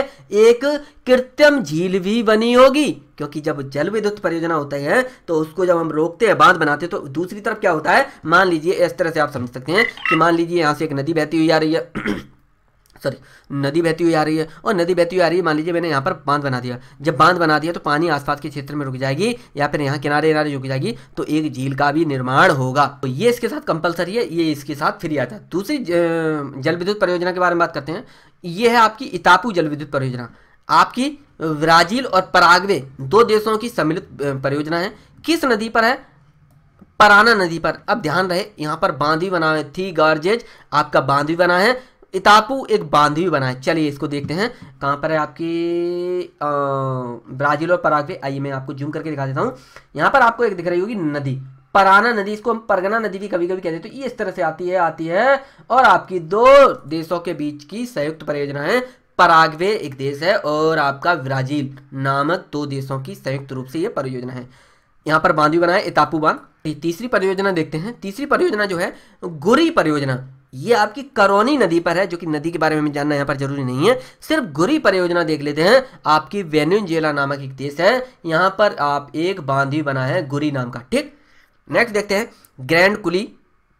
एक कृत्रिम झील भी बनी होगी क्योंकि जब जल विद्युत परियोजना होता है तो उसको जब हम रोकते हैं बांध बनाते हैं तो दूसरी तरफ क्या होता है मान लीजिए इस तरह से आप समझ सकते हैं कि मान लीजिए यहाँ से एक नदी बहती हुई आ रही है सॉरी नदी बहती हुई आ रही है और नदी बहती हुई आ रही है मान लीजिए मैंने यहाँ पर बांध बना दिया जब बांध बना दिया तो पानी आसपास के क्षेत्र में रुक जाएगी या फिर यहाँ किनारे किनारे रुक जाएगी तो एक झील का भी निर्माण होगा तो ये इसके साथ कंपलसरी है ये इसके साथ फ्री आता है दूसरी जल विद्युत परियोजना के बारे में बात करते हैं ये है आपकी इतापू जल विद्युत परियोजना आपकी ब्राजील और परागवे दो देशों की सम्मिलित परियोजना है किस नदी पर है पराना नदी पर अब ध्यान रहे यहाँ पर बांध भी बना थी गार्जेज आपका बांध भी बना है इतापू एक बांध भी बना है चलिए इसको देखते हैं कहाँ पर है आपके ब्राज़ील और पराग्वे आइए मैं आपको जूम करके दिखा देता हूँ यहाँ पर आपको एक दिख रही होगी नदी पराना नदी इसको हम परगना नदी भी कभी कभी कहते हैं तो ये इस तरह से आती है आती है और आपकी दो देशों के बीच की संयुक्त परियोजना है पराग्वे एक देश है और आपका ब्राज़ील नामक दो देशों की संयुक्त रूप से ये परियोजना है यहाँ पर बांध भी बना है इतापू बांध तीसरी परियोजना देखते हैं तीसरी परियोजना जो है गुरी परियोजना ये आपकी करौनी नदी पर है जो कि नदी के बारे में जानना यहाँ पर जरूरी नहीं है सिर्फ गुरी परियोजना देख लेते हैं आपकी वेन्यूजेला नामक एक देश है यहाँ पर आप एक बांध भी बना है गुरी नाम का ठीक नेक्स्ट देखते हैं ग्रैंड कुली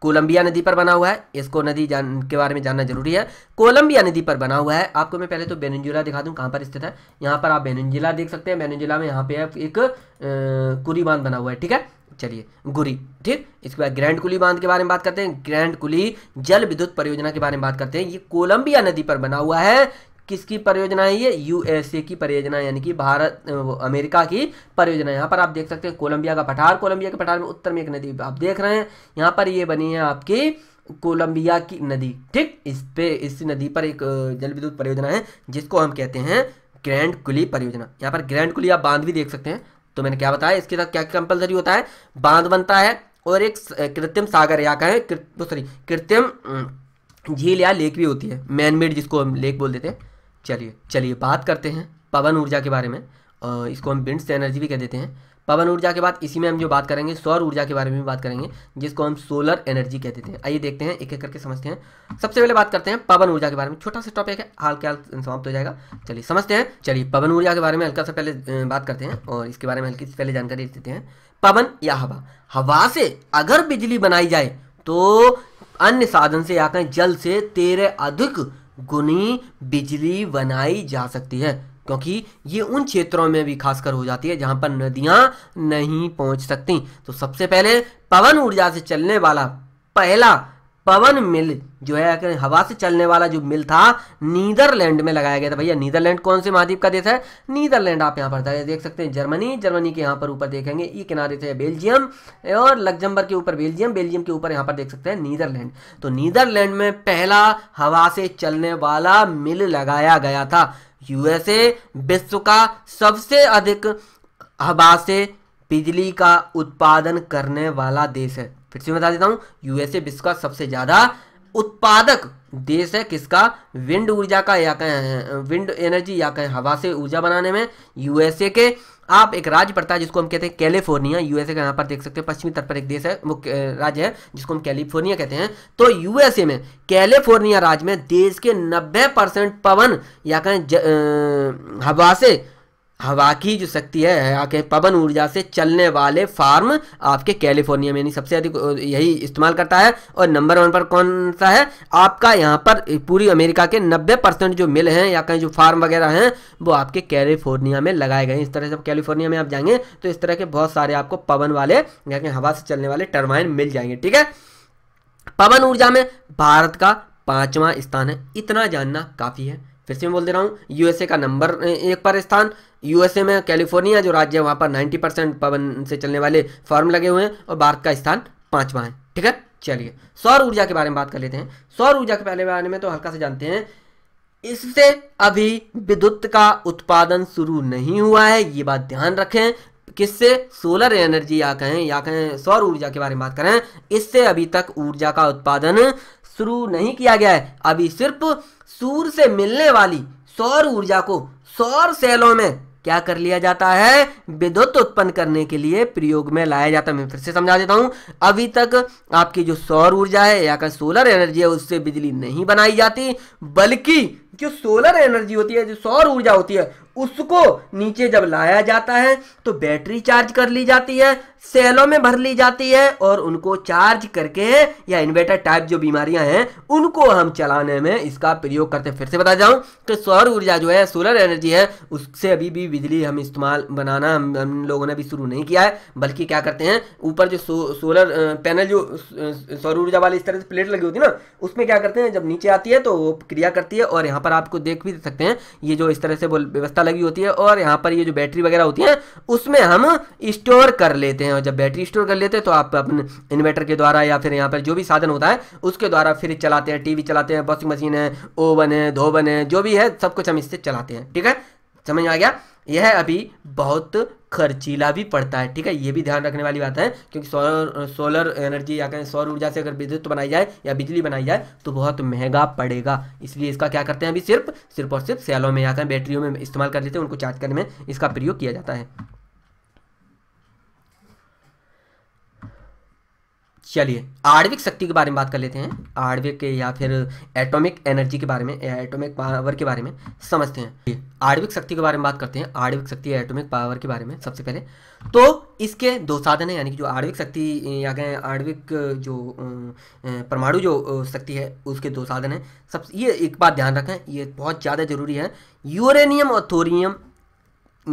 कोलंबिया नदी पर बना हुआ है इसको नदी जान के बारे में जानना जरूरी है कोलंबिया नदी पर बना हुआ है आपको मैं पहले तो बेनजिला दिखा दूं कहाँ पर स्थित है यहाँ पर आप बेनजिला देख सकते हैं बेनजिला में यहाँ पे एक कुरी बांध बना हुआ है ठीक है चलिए गुरी ठीक इसके बाद ग्रैंड कुली बांध के बारे में बात करते हैं ग्रैंड कुली जल विद्युत परियोजना के बारे में बात करते हैं ये कोलंबिया नदी पर बना हुआ है किसकी परियोजना है ये यूएसए की परियोजना यानी कि भारत अमेरिका की परियोजना यहाँ पर आप देख सकते हैं कोलंबिया का पठार कोलंबिया के पठार में उत्तर में एक नदी आप देख रहे हैं यहाँ पर ये बनी है आपकी कोलंबिया की नदी ठीक इस पे इस नदी पर एक जल विद्युत परियोजना है जिसको हम कहते हैं ग्रैंड कुली परियोजना यहाँ पर ग्रैंड कुली आप बांध भी देख सकते हैं तो मैंने क्या बताया इसके साथ क्या कंपलसरी होता है बांध बनता है और एक कृत्रिम सागर या कहें सॉरी कृत्रिम झील या लेक भी होती है मैनमेड जिसको हम लेक बोल देते हैं चलिए चलिए बात करते हैं पवन ऊर्जा के बारे में इसको हम बिंड्स एनर्जी भी कह देते हैं पवन ऊर्जा के बाद इसी में हम जो बात करेंगे सौर ऊर्जा के बारे में भी बात करेंगे जिसको हम सोलर एनर्जी कहते हैं आइए देखते हैं एक एक करके समझते हैं सबसे पहले बात करते हैं पवन ऊर्जा के बारे में छोटा सा टॉपिक है हाल के हाल समाप्त हो जाएगा चलिए समझते हैं चलिए पवन ऊर्जा के बारे में हल्का सा पहले बात करते हैं और इसके बारे में हल्की से पहले जानकारी देते हैं पवन या हवा हवा से अगर बिजली बनाई जाए तो अन्य साधन से या कहें जल से तेरह अधिक गुनी बिजली बनाई जा सकती है क्योंकि ये उन क्षेत्रों में भी खासकर हो जाती है जहां पर नदियां नहीं पहुंच सकती तो सबसे पहले पवन ऊर्जा से चलने वाला पहला पवन मिल जो है हवा से चलने वाला जो मिल था नीदरलैंड में लगाया गया था भैया नीदरलैंड कौन से महाद्वीप का देश है नीदरलैंड आप यहाँ पर देख सकते हैं जर्मनी जर्मनी के यहाँ पर ऊपर देखेंगे ये किनारे थे बेल्जियम और लग्जमबर्ग के ऊपर बेल्जियम बेल्जियम के ऊपर यहाँ पर देख सकते हैं नीदरलैंड तो नीदरलैंड में पहला हवा से चलने वाला मिल लगाया गया था यूएसए विश्व का सबसे अधिक हवा से बिजली का उत्पादन करने वाला देश है फिर से बता देता हूँ यूएसए विश्व का सबसे ज़्यादा उत्पादक देश है किसका विंड ऊर्जा का या कहें विंड एनर्जी या कहें हवा से ऊर्जा बनाने में यूएसए के आप एक राज्य पड़ता है जिसको हम कहते हैं कैलिफोर्निया यूएसए का यहाँ पर देख सकते हैं पश्चिमी तट पर एक देश है मुख्य राज्य है जिसको हम कैलिफोर्निया कहते हैं तो यूएसए में कैलिफोर्निया राज्य में देश के नब्बे परसेंट पवन या कहें हवा से हवा की जो शक्ति है आके पवन ऊर्जा से चलने वाले फार्म आपके कैलिफोर्निया में यानी सबसे अधिक यही इस्तेमाल करता है और नंबर वन पर कौन सा है आपका यहाँ पर पूरी अमेरिका के 90 परसेंट जो मिल हैं या कहीं जो फार्म वगैरह हैं वो आपके कैलिफोर्निया में लगाए गए इस तरह से कैलिफोर्निया में आप जाएंगे तो इस तरह के बहुत सारे आपको पवन वाले या कहीं हवा से चलने वाले टर्माइन मिल जाएंगे ठीक है पवन ऊर्जा में भारत का पाँचवा स्थान है इतना जानना काफ़ी है फिर से मैं बोल दे रहा हूँ यूएसए का नंबर एक पर स्थान यूएसए में कैलिफोर्निया जो राज्य है वहाँ पर 90 परसेंट पवन से चलने वाले फार्म लगे हुए हैं और भारत का स्थान पाँचवा है ठीक है चलिए सौर ऊर्जा के बारे में बात कर लेते हैं सौर ऊर्जा के पहले बारे में तो हल्का से जानते हैं इससे अभी विद्युत का उत्पादन शुरू नहीं हुआ है ये बात ध्यान रखें किससे सोलर एनर्जी या कहें या कहें सौर ऊर्जा के बारे में बात करें इससे अभी तक ऊर्जा का उत्पादन शुरू नहीं किया गया है अभी सिर्फ सूर्य से मिलने वाली सौर ऊर्जा को सौर सेलों में क्या कर लिया जाता है विद्युत उत्पन्न करने के लिए प्रयोग में लाया जाता है मैं फिर से समझा देता हूं अभी तक आपकी जो सौर ऊर्जा है या का सोलर एनर्जी है उससे बिजली नहीं बनाई जाती बल्कि जो सोलर एनर्जी होती है जो सौर ऊर्जा होती है उसको नीचे जब लाया जाता है तो बैटरी चार्ज कर ली जाती है सेलों में भर ली जाती है और उनको चार्ज करके या इन्वर्टर टाइप जो बीमारियां हैं उनको हम चलाने में इसका प्रयोग करते हैं फिर से बता जाऊं कि सौर ऊर्जा जो है सोलर एनर्जी है उससे अभी भी बिजली हम इस्तेमाल बनाना हम, हम लोगों ने अभी शुरू नहीं किया है बल्कि क्या करते हैं ऊपर जो सोलर पैनल जो सौर ऊर्जा वाली इस तरह से प्लेट लगी होती है ना उसमें क्या करते हैं जब नीचे आती है तो वो क्रिया करती है और यहाँ पर आपको देख भी सकते हैं ये जो इस तरह से व्यवस्था लगी होती है और यहाँ पर ये जो बैटरी वगैरह होती है उसमें हम स्टोर कर लेते हैं हैं और जब बैटरी स्टोर कर लेते हैं तो आप अपने इन्वर्टर के द्वारा या फिर यहाँ पर जो भी साधन होता है उसके द्वारा फिर चलाते हैं टीवी चलाते हैं वॉशिंग मशीन है ओवन है धोवन है जो भी है सब कुछ हम इससे चलाते हैं ठीक है समझ में आ गया यह अभी बहुत खर्चीला भी पड़ता है ठीक है ये भी ध्यान रखने वाली बात है क्योंकि सोलर सोलर एनर्जी या कहें सौर ऊर्जा से अगर विद्युत तो बनाई जाए या बिजली बनाई जाए तो बहुत महंगा पड़ेगा इसलिए इसका क्या करते हैं अभी सिर्फ सिर्फ और सिर्फ सेलों में या कहें बैटरियों में इस्तेमाल कर लेते हैं उनको चार्ज करने में इसका प्रयोग किया जाता है चलिए आर्विक शक्ति के बारे में बात कर लेते हैं आर्विक या फिर एटॉमिक एनर्जी के बारे में एटॉमिक पावर के बारे में समझते हैं आर्विक शक्ति के बारे में बात करते हैं आर्विक शक्ति या एटॉमिक पावर के बारे में सबसे पहले तो इसके दो साधन हैं यानी कि जो आर्विक शक्ति या कहें आर्विक जो परमाणु जो शक्ति है उसके दो साधन हैं सब ये एक बात ध्यान रखें ये बहुत ज़्यादा ज़रूरी है यूरेनियम और थोरियम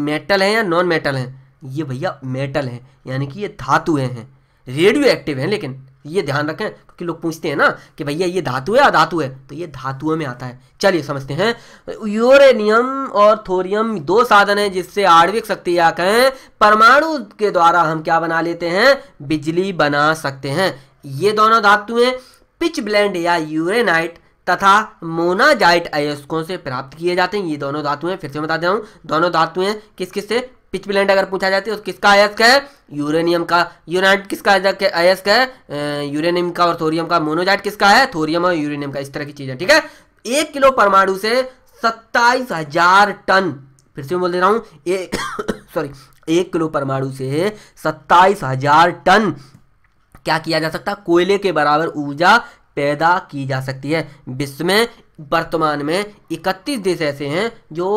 मेटल हैं या नॉन मेटल हैं ये भैया मेटल हैं यानी कि ये धातुएँ हैं रेडियो एक्टिव है लेकिन ये ध्यान रखें क्योंकि लोग पूछते हैं ना कि भैया ये धातु है अधातु है तो ये धातुओं में आता है चलिए समझते हैं यूरेनियम और थोरियम दो साधन हैं जिससे आणविक शक्ति या कहें परमाणु के द्वारा हम क्या बना लेते हैं बिजली बना सकते हैं ये दोनों धातु धातुएं पिच ब्लेंड या यूरेनाइट तथा मोनाजाइट अयस्कों से प्राप्त किए जाते हैं ये दोनों धातुएं फिर से बता दे रहा हूँ दोनों धातुएं किस किस से पिच प्लैनेट अगर पूछा जाती है तो किसका अयस्क है यूरेनियम का यूनाइट किसका अयस्क है यूरेनियम का और थोरियम का मोनोजाइट किसका है थोरियम और यूरेनियम का इस तरह की चीज़ है ठीक है एक किलो परमाणु से सत्ताईस हजार टन फिर से बोल दे रहा हूं एक सॉरी एक किलो परमाणु से सत्ताईस हजार टन क्या किया जा सकता कोयले के बराबर ऊर्जा पैदा की जा सकती है विश्व में वर्तमान में इकतीस देश ऐसे हैं जो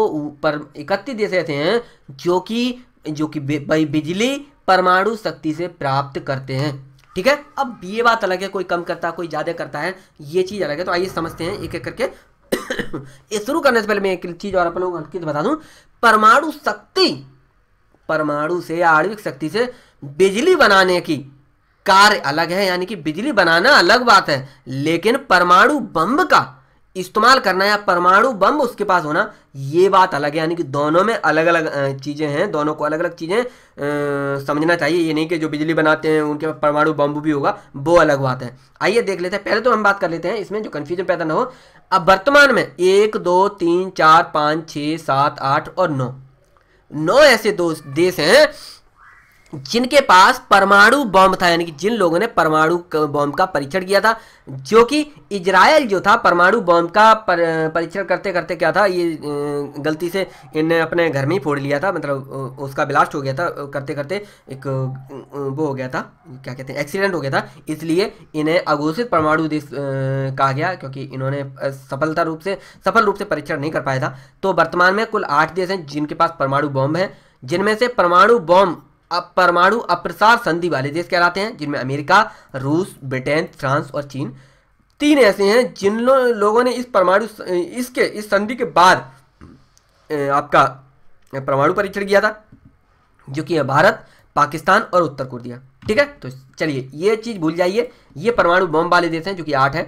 पर इकतीस देश ऐसे हैं जो कि जो कि भाई बिजली परमाणु शक्ति से प्राप्त करते हैं ठीक है अब ये बात अलग है कोई कम करता है कोई ज़्यादा करता है ये चीज़ अलग है तो आइए समझते हैं एक एक करके ये शुरू करने से पहले मैं एक चीज़ और अपन लोग अंकित बता दूं परमाणु शक्ति परमाणु से या आणविक शक्ति से बिजली बनाने की कार्य अलग है यानी कि बिजली बनाना अलग बात है लेकिन परमाणु बम का इस्तेमाल करना या परमाणु बम उसके पास होना ये बात अलग है यानी कि दोनों में अलग अलग चीज़ें हैं दोनों को अलग अलग चीज़ें समझना चाहिए ये नहीं कि जो बिजली बनाते हैं उनके पास परमाणु बम भी होगा वो अलग बात है आइए देख लेते हैं पहले तो हम बात कर लेते हैं इसमें जो कन्फ्यूजन पैदा ना हो अब वर्तमान में एक दो तीन चार पाँच छः सात आठ और नौ नौ ऐसे दो देश हैं जिनके पास परमाणु बॉम्ब था यानी कि जिन लोगों ने परमाणु बॉम्ब का परीक्षण किया था जो कि इजराइल जो था परमाणु बॉम्ब का परीक्षण करते करते क्या था ये गलती से इन्हें अपने घर में ही फोड़ लिया था मतलब उसका ब्लास्ट हो गया था करते करते एक वो हो गया था क्या कहते हैं एक्सीडेंट हो गया था इसलिए इन्हें अघोषित परमाणु देश कहा गया क्योंकि इन्होंने सफलता रूप से सफल रूप से परीक्षण नहीं कर पाया था तो वर्तमान में कुल आठ देश हैं जिनके पास परमाणु बॉम्ब हैं जिनमें से परमाणु बॉम्ब परमाणु अप्रसार संधि वाले देश कहलाते हैं जिनमें अमेरिका रूस ब्रिटेन फ्रांस और चीन तीन ऐसे हैं जिन लो, लोगों ने इस परमाणु इसके इस संधि के बाद आपका परमाणु परीक्षण किया था जो कि भारत पाकिस्तान और उत्तर कोरिया ठीक है तो चलिए ये चीज़ भूल जाइए ये परमाणु बम वाले देश हैं जो कि आठ हैं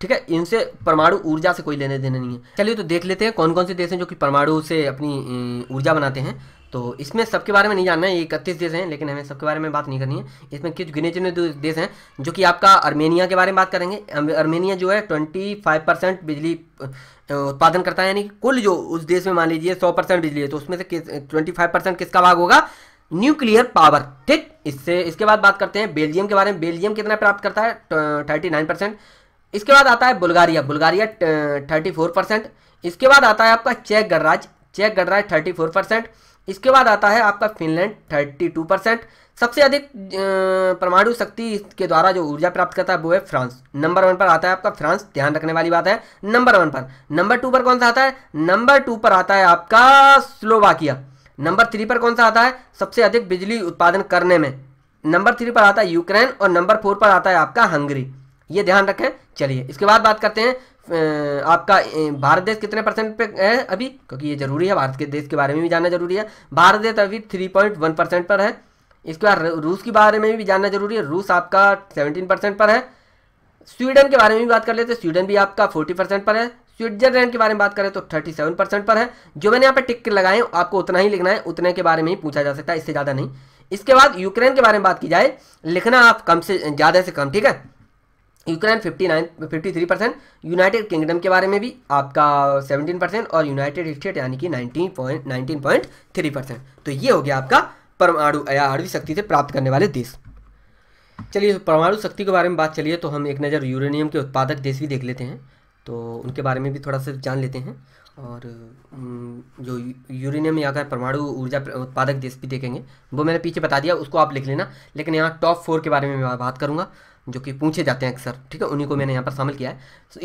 ठीक है इनसे परमाणु ऊर्जा से कोई लेने देने नहीं है चलिए तो देख लेते हैं कौन कौन से देश हैं जो कि परमाणु से अपनी ऊर्जा बनाते हैं तो इसमें सबके बारे में नहीं जानना है ये इकतीस देश हैं लेकिन हमें सबके बारे में बात नहीं करनी है इसमें कुछ गिने चुने देश हैं जो कि आपका अर्मेनिया के बारे में बात करेंगे अर्मेनिया जो है ट्वेंटी फाइव परसेंट बिजली उत्पादन करता है यानी कुल जो उस देश में मान लीजिए सौ परसेंट बिजली है तो उसमें से ट्वेंटी फाइव परसेंट किसका भाग होगा न्यूक्लियर पावर ठीक इससे इसके बाद बात करते हैं बेल्जियम के बारे में बेल्जियम कितना प्राप्त करता है थर्टी नाइन परसेंट इसके बाद आता है Bulgaria Bulgaria thirty four percent इसके बाद आता है आपका चेक गणराज चेक गणराज थर्टी फोर परसेंट इसके बाद आता है आपका फिनलैंड 32 परसेंट सबसे अधिक परमाणु शक्ति के द्वारा जो ऊर्जा प्राप्त करता है वो है फ्रांस नंबर वन पर आता है आपका फ्रांस ध्यान रखने वाली बात है नंबर वन पर नंबर टू पर कौन सा आता है नंबर टू पर आता है आपका स्लोवाकिया नंबर थ्री पर कौन सा आता है सबसे अधिक बिजली उत्पादन करने में नंबर थ्री पर आता है यूक्रेन और नंबर फोर पर आता है आपका हंगरी ये ध्यान रखें चलिए इसके बाद बात करते हैं आपका भारत देश कितने परसेंट पे है अभी क्योंकि ये जरूरी है भारत के देश के बारे में भी जानना जरूरी है भारत देश अभी थ्री पॉइंट वन परसेंट पर है इसके बाद रूस के बारे में भी जानना जरूरी है रूस आपका सेवनटीन परसेंट पर है स्वीडन के बारे में भी बात कर लेते हैं स्वीडन भी आपका फोर्टी परसेंट पर है स्विट्जरलैंड के बारे में बात करें तो सेवन परसेंट पर है जो मैंने यहाँ पे टिक लगाए आपको उतना ही लिखना है उतने के बारे में ही पूछा जा सकता है इससे ज़्यादा नहीं इसके बाद यूक्रेन के बारे में बात की जाए लिखना आप कम से ज़्यादा से कम ठीक है Ukraine fifty nine fifty three percent United Kingdom के बारे में भी आपका सेवनटीन परसेंट और यूनाइटेड स्टेट यानी कि nineteen point nineteen point three percent तो ये हो गया आपका परमाणु या आणविक शक्ति से प्राप्त करने वाले देश चलिए परमाणु शक्ति के बारे में बात चलिए तो हम एक नज़र यूरेनियम के उत्पादक देश भी देख लेते हैं तो उनके बारे में भी थोड़ा सा जान लेते हैं और जो यूरेनियम या का परमाणु ऊर्जा उत्पादक देश भी देखेंगे वो मैंने पीछे बता दिया उसको आप लिख लेना लेकिन यहाँ टॉप फोर के बारे में मैं बात करूँगा जो कि पूछे जाते हैं अक्सर ठीक है उन्हीं को हम्म। मैंने यहाँ पर शामिल किया है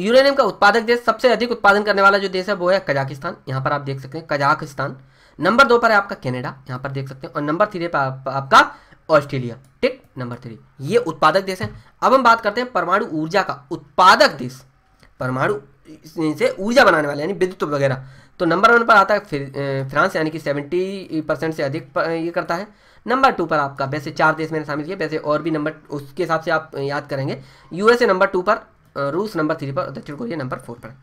यूरेनियम का उत्पादक देश सबसे अधिक उत्पादन करने वाला जो देश है वो है कजाकिस्तान यहाँ पर आप देख सकते हैं कजाकिस्तान नंबर दो पर है आपका कनाडा यहाँ पर देख सकते हैं और नंबर थ्री पर आप, आपका ऑस्ट्रेलिया ठीक नंबर थ्री ये उत्पादक देश है अब हम बात करते हैं परमाणु ऊर्जा का उत्पादक देश परमाणु से ऊर्जा बनाने वाले यानी विद्युत वगैरह तो नंबर वन पर आता है फ्रांस यानी कि सेवेंटी परसेंट से अधिक ये करता है नंबर टू पर आपका वैसे चार देश मैंने शामिल किया वैसे और भी नंबर उसके हिसाब से आप याद करेंगे यूएसए नंबर टू पर रूस नंबर थ्री पर दक्षिण कोरिया नंबर फोर पर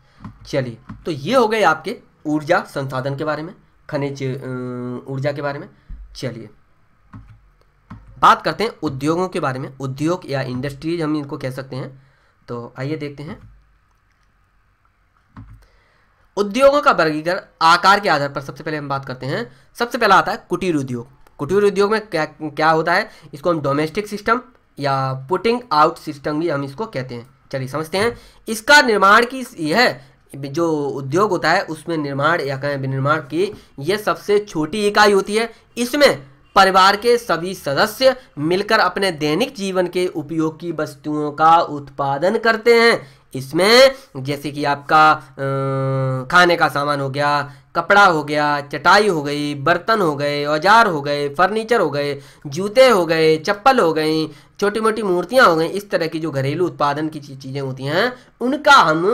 चलिए तो ये हो गए आपके ऊर्जा संसाधन के बारे में खनिज ऊर्जा के बारे में चलिए बात करते हैं उद्योगों के बारे में उद्योग या इंडस्ट्रीज हम इनको कह सकते हैं तो आइए देखते हैं उद्योगों का वर्गीकरण आकार के आधार पर सबसे पहले हम बात करते हैं सबसे पहला आता है कुटीर उद्योग कुटीर उद्योग में क्या क्या होता है इसको हम डोमेस्टिक सिस्टम या पुटिंग आउट सिस्टम भी हम इसको कहते हैं चलिए समझते हैं इसका निर्माण की यह जो उद्योग होता है उसमें निर्माण या कहें विनिर्माण की यह सबसे छोटी इकाई होती है इसमें परिवार के सभी सदस्य मिलकर अपने दैनिक जीवन के उपयोग की वस्तुओं का उत्पादन करते हैं इसमें जैसे कि आपका आ, खाने का सामान हो गया कपड़ा हो गया चटाई हो गई बर्तन हो गए औजार हो गए फर्नीचर हो गए जूते हो गए चप्पल हो गई छोटी मोटी मूर्तियाँ हो गई इस तरह की जो घरेलू उत्पादन की चीज़ें होती हैं उनका हम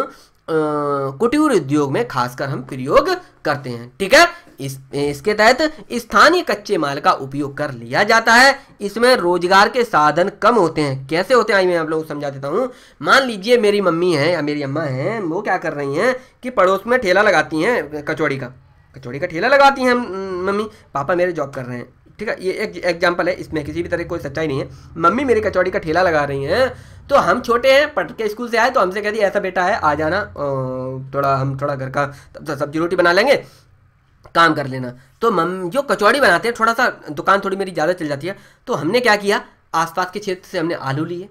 कुटीर उद्योग में खासकर हम प्रयोग करते हैं ठीक है इस इसके तहत स्थानीय कच्चे माल का उपयोग कर लिया जाता है इसमें रोजगार के साधन कम होते हैं कैसे होते हैं आई मैं आप लोगों को समझा देता हूँ मान लीजिए मेरी मम्मी है या मेरी अम्मा है वो क्या कर रही हैं कि पड़ोस में ठेला लगाती हैं कचौड़ी का कचौड़ी का ठेला लगाती हैं मम्मी पापा मेरे जॉब कर रहे हैं ठीक है ये एक एग्जाम्पल है इसमें किसी भी तरह की कोई सच्चाई नहीं है मम्मी मेरी कचौड़ी का ठेला लगा रही हैं तो हम छोटे हैं पट के स्कूल से आए तो हमसे कहती ऐसा बेटा है आ जाना थोड़ा हम थोड़ा घर का सब्जी रोटी बना लेंगे काम कर लेना तो मम जो कचौड़ी बनाते हैं थोड़ा सा दुकान थोड़ी मेरी ज़्यादा चल जाती है तो हमने क्या किया आसपास के क्षेत्र से हमने आलू लिए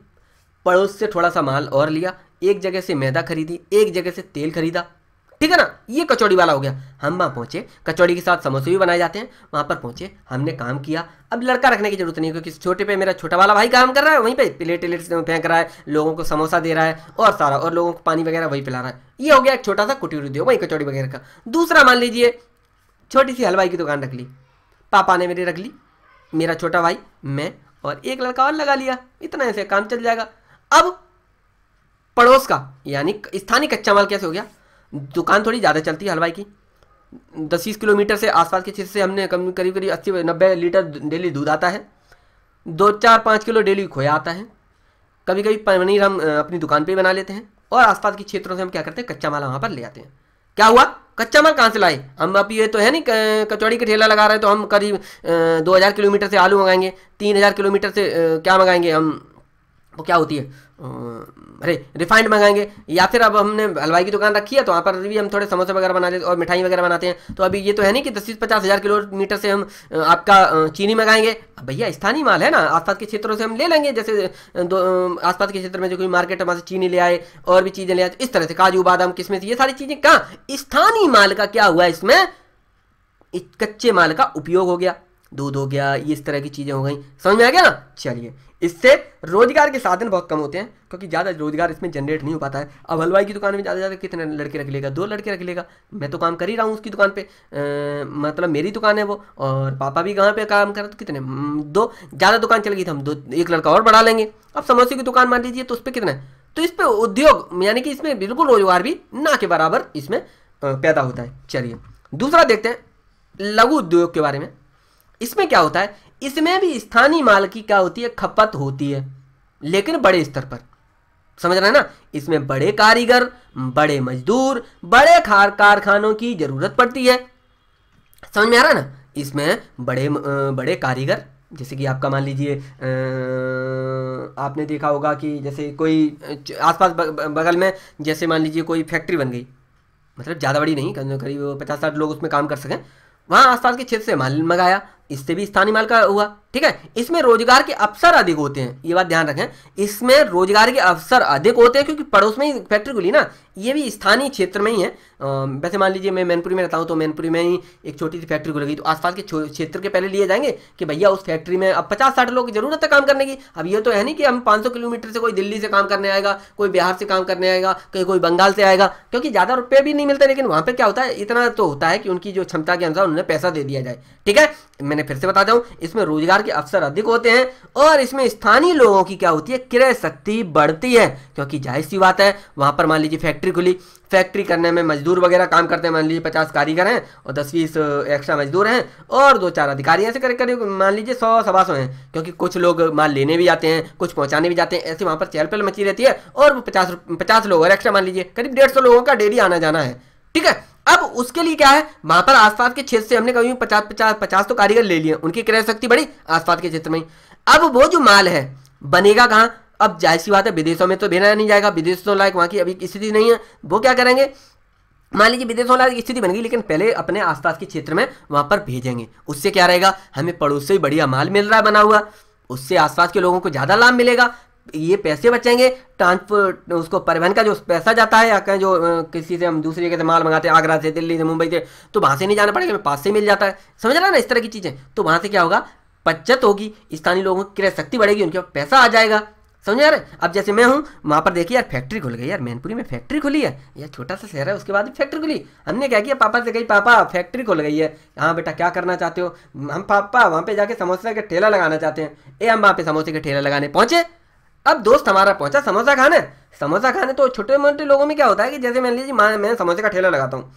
पड़ोस से थोड़ा सा माल और लिया एक जगह से मैदा खरीदी एक जगह से तेल खरीदा ठीक है ना ये कचौड़ी वाला हो गया हम वहाँ पहुँचे कचौड़ी के साथ समोसे भी बनाए जाते हैं वहाँ पर पहुँचे हमने काम किया अब लड़का रखने की जरूरत नहीं क्योंकि छोटे पे मेरा छोटा वाला भाई काम कर रहा है वहीं पे प्लेट प्लेट फेंक रहा है लोगों को समोसा दे रहा है और सारा और लोगों को पानी वगैरह वहीं पिला रहा है ये हो गया एक छोटा सा कुटीर उद्योग वहीं कचौड़ी वगैरह का दूसरा मान लीजिए छोटी सी हलवाई की दुकान रख ली पापा ने मेरे रख ली मेरा छोटा भाई मैं और एक लड़का और लगा लिया इतना ऐसे काम चल जाएगा अब पड़ोस का यानी स्थानीय कच्चा माल कैसे हो गया दुकान थोड़ी ज़्यादा चलती है हलवाई की दस बीस किलोमीटर से आसपास के क्षेत्र से हमने कम करीब करीब अस्सी नब्बे लीटर डेली दूध आता है दो चार पाँच किलो डेली खोया आता है कभी कभी पनीर हम अपनी दुकान पर बना लेते हैं और आसपास के क्षेत्रों से हम क्या करते हैं कच्चा माल वहाँ पर ले आते हैं क्या हुआ कच्चा माल कहाँ से लाए हम अब ये तो है नहीं कचौड़ी का ठेला लगा रहे तो हम करीब दो हज़ार किलोमीटर से आलू मंगाएंगे तीन हज़ार किलोमीटर से क्या मंगाएंगे हम वो तो क्या होती है अरे रिफाइंड मंगाएंगे या फिर अब हमने हलवाई की दुकान रखी है तो वहाँ पर भी हम थोड़े समोसे वगैरह बना लेते और मिठाई वगैरह बनाते हैं तो अभी ये तो है नहीं कि दस बीस पचास हज़ार किलोमीटर से हम आपका चीनी मंगाएंगे भैया स्थानीय माल है ना आसपास के क्षेत्रों से हम ले लेंगे जैसे आसपास के क्षेत्र में जो कोई मार्केट है वहाँ से चीनी ले आए और भी चीज़ें ले आए इस तरह से काजू बादाम किसमें ये सारी चीज़ें कहाँ स्थानीय माल का क्या हुआ इसमें कच्चे माल का उपयोग हो गया दूध हो गया ये इस तरह की चीज़ें हो गई समझ में आ गया ना चलिए इससे रोजगार के साधन बहुत कम होते हैं क्योंकि ज़्यादा रोजगार इसमें जनरेट नहीं हो पाता है अब हलवाई की दुकान में ज़्यादा ज़्यादा कितने लड़के रख लेगा दो लड़के रख लेगा मैं तो काम कर ही रहा हूँ उसकी दुकान पे आ, मतलब मेरी दुकान है वो और पापा भी कहाँ पे काम कर रहे तो कितने दो ज़्यादा दुकान चल गई तो हम दो एक लड़का और बढ़ा लेंगे अब समोसे की दुकान मान लीजिए तो उस पर कितना है तो इस पर उद्योग यानी कि इसमें बिल्कुल रोजगार भी ना के बराबर इसमें पैदा होता है चलिए दूसरा देखते हैं लघु उद्योग के बारे में इसमें क्या होता है इसमें भी स्थानीय माल की क्या होती है खपत होती है लेकिन बड़े स्तर पर समझ रहे हैं ना इसमें बड़े कारीगर बड़े मजदूर बड़े खार कारखानों की जरूरत पड़ती है समझ में आ रहा है ना इसमें बड़े बड़े कारीगर जैसे कि आपका मान लीजिए आपने देखा होगा कि जैसे कोई आसपास बगल में जैसे मान लीजिए कोई फैक्ट्री बन गई मतलब ज़्यादा बड़ी नहीं करीब पचास साठ लोग उसमें काम कर सकें वहाँ आसपास के क्षेत्र से माल मंगाया इससे भी स्थानीय माल का हुआ ठीक है इसमें रोजगार के अवसर अधिक होते हैं ये बात ध्यान रखें इसमें रोजगार के अवसर अधिक होते हैं क्योंकि पड़ोस में ही फैक्ट्री खुली ना ये भी स्थानीय क्षेत्र में ही है वैसे मान लीजिए मैं मैनपुरी में रहता हूँ तो मैनपुरी में ही एक छोटी सी फैक्ट्री खुलेगी तो आसपास के क्षेत्र के पहले लिए जाएंगे कि भैया उस फैक्ट्री में अब पचास साठ लोग जरूरत है काम करने की अब ये तो है नहीं कि हम पाँच किलोमीटर से कोई दिल्ली से काम करने आएगा कोई बिहार से काम करने आएगा कहीं कोई बंगाल से आएगा क्योंकि ज़्यादा रुपये भी नहीं मिलते लेकिन वहाँ पर क्या होता है इतना तो होता है कि उनकी जो क्षमता के अनुसार उन्हें पैसा दे दिया जाए ठीक है मैंने फिर से बता दूँ इसमें रोजगार के अवसर अधिक होते हैं और इसमें स्थानीय लोगों की क्या होती है क्रय शक्ति बढ़ती है क्योंकि जाहिर सी बात है वहां पर मान लीजिए फैक्ट्री खुली फैक्ट्री करने में मजदूर वगैरह काम करते हैं मान लीजिए पचास कारीगर हैं और दस बीस एक्स्ट्रा मजदूर हैं और दो चार अधिकारी ऐसे करीब करीब मान लीजिए सौ सवा सौ हैं क्योंकि कुछ लोग माल लेने भी जाते हैं कुछ पहुंचाने भी जाते हैं ऐसे वहां पर चहल पहल मची रहती है और पचास पचास लोग और एक्स्ट्रा मान लीजिए करीब डेढ़ लोगों का डेली आना जाना है ठीक है अब उसके लिए क्या है वहां पर आसपास के क्षेत्र से हमने कभी पचास पचास पचास तो कारीगर ले लिए उनकी क्रय शक्ति बड़ी आसपास के क्षेत्र में अब वो जो माल है बनेगा कहाँ अब जाहिर सी बात है विदेशों में तो भेजा नहीं जाएगा विदेशों लायक वहां की अभी स्थिति नहीं है वो क्या करेंगे मान लीजिए विदेशों लायक स्थिति बन गई लेकिन पहले अपने आसपास के क्षेत्र में वहां पर भेजेंगे उससे क्या रहेगा हमें पड़ोस से ही बढ़िया माल मिल रहा है बना हुआ उससे आसपास के लोगों को ज़्यादा लाभ मिलेगा ये पैसे बचेंगे ट्रांसपोर्ट उसको परिवहन का जो पैसा जाता है या कहीं जो किसी से हम दूसरी जगह से माल मंगाते हैं आगरा से दिल्ली से मुंबई से तो वहाँ से नहीं जाना पड़ेगा पास से मिल जाता है समझ रहा ना इस तरह की चीज़ें तो वहाँ से क्या होगा बचत होगी स्थानीय लोगों की क्रय शक्ति बढ़ेगी उनके पास पैसा आ जाएगा समझ यार अब जैसे मैं हूँ वहाँ पर देखिए यार फैक्ट्री खुल गई यार मैनपुरी में फैक्ट्री खुली है यार छोटा सा शहर है उसके बाद फैक्ट्री खुली हमने क्या किया पापा से कही पापा फैक्ट्री खुल गई है हाँ बेटा क्या करना चाहते हो हम पापा वहाँ पे जाके समोसे का ठेला लगाना चाहते हैं ए हम वहाँ पे समोसे का ठेला लगाने पहुँचे अब दोस्त हमारा पहुंचा समोसा खाने समोसा खाने तो छोटे मोटे लोगों में क्या होता है कि जैसे मान लीजिए मैं मैं समोसे का ठेला लगाता हूँ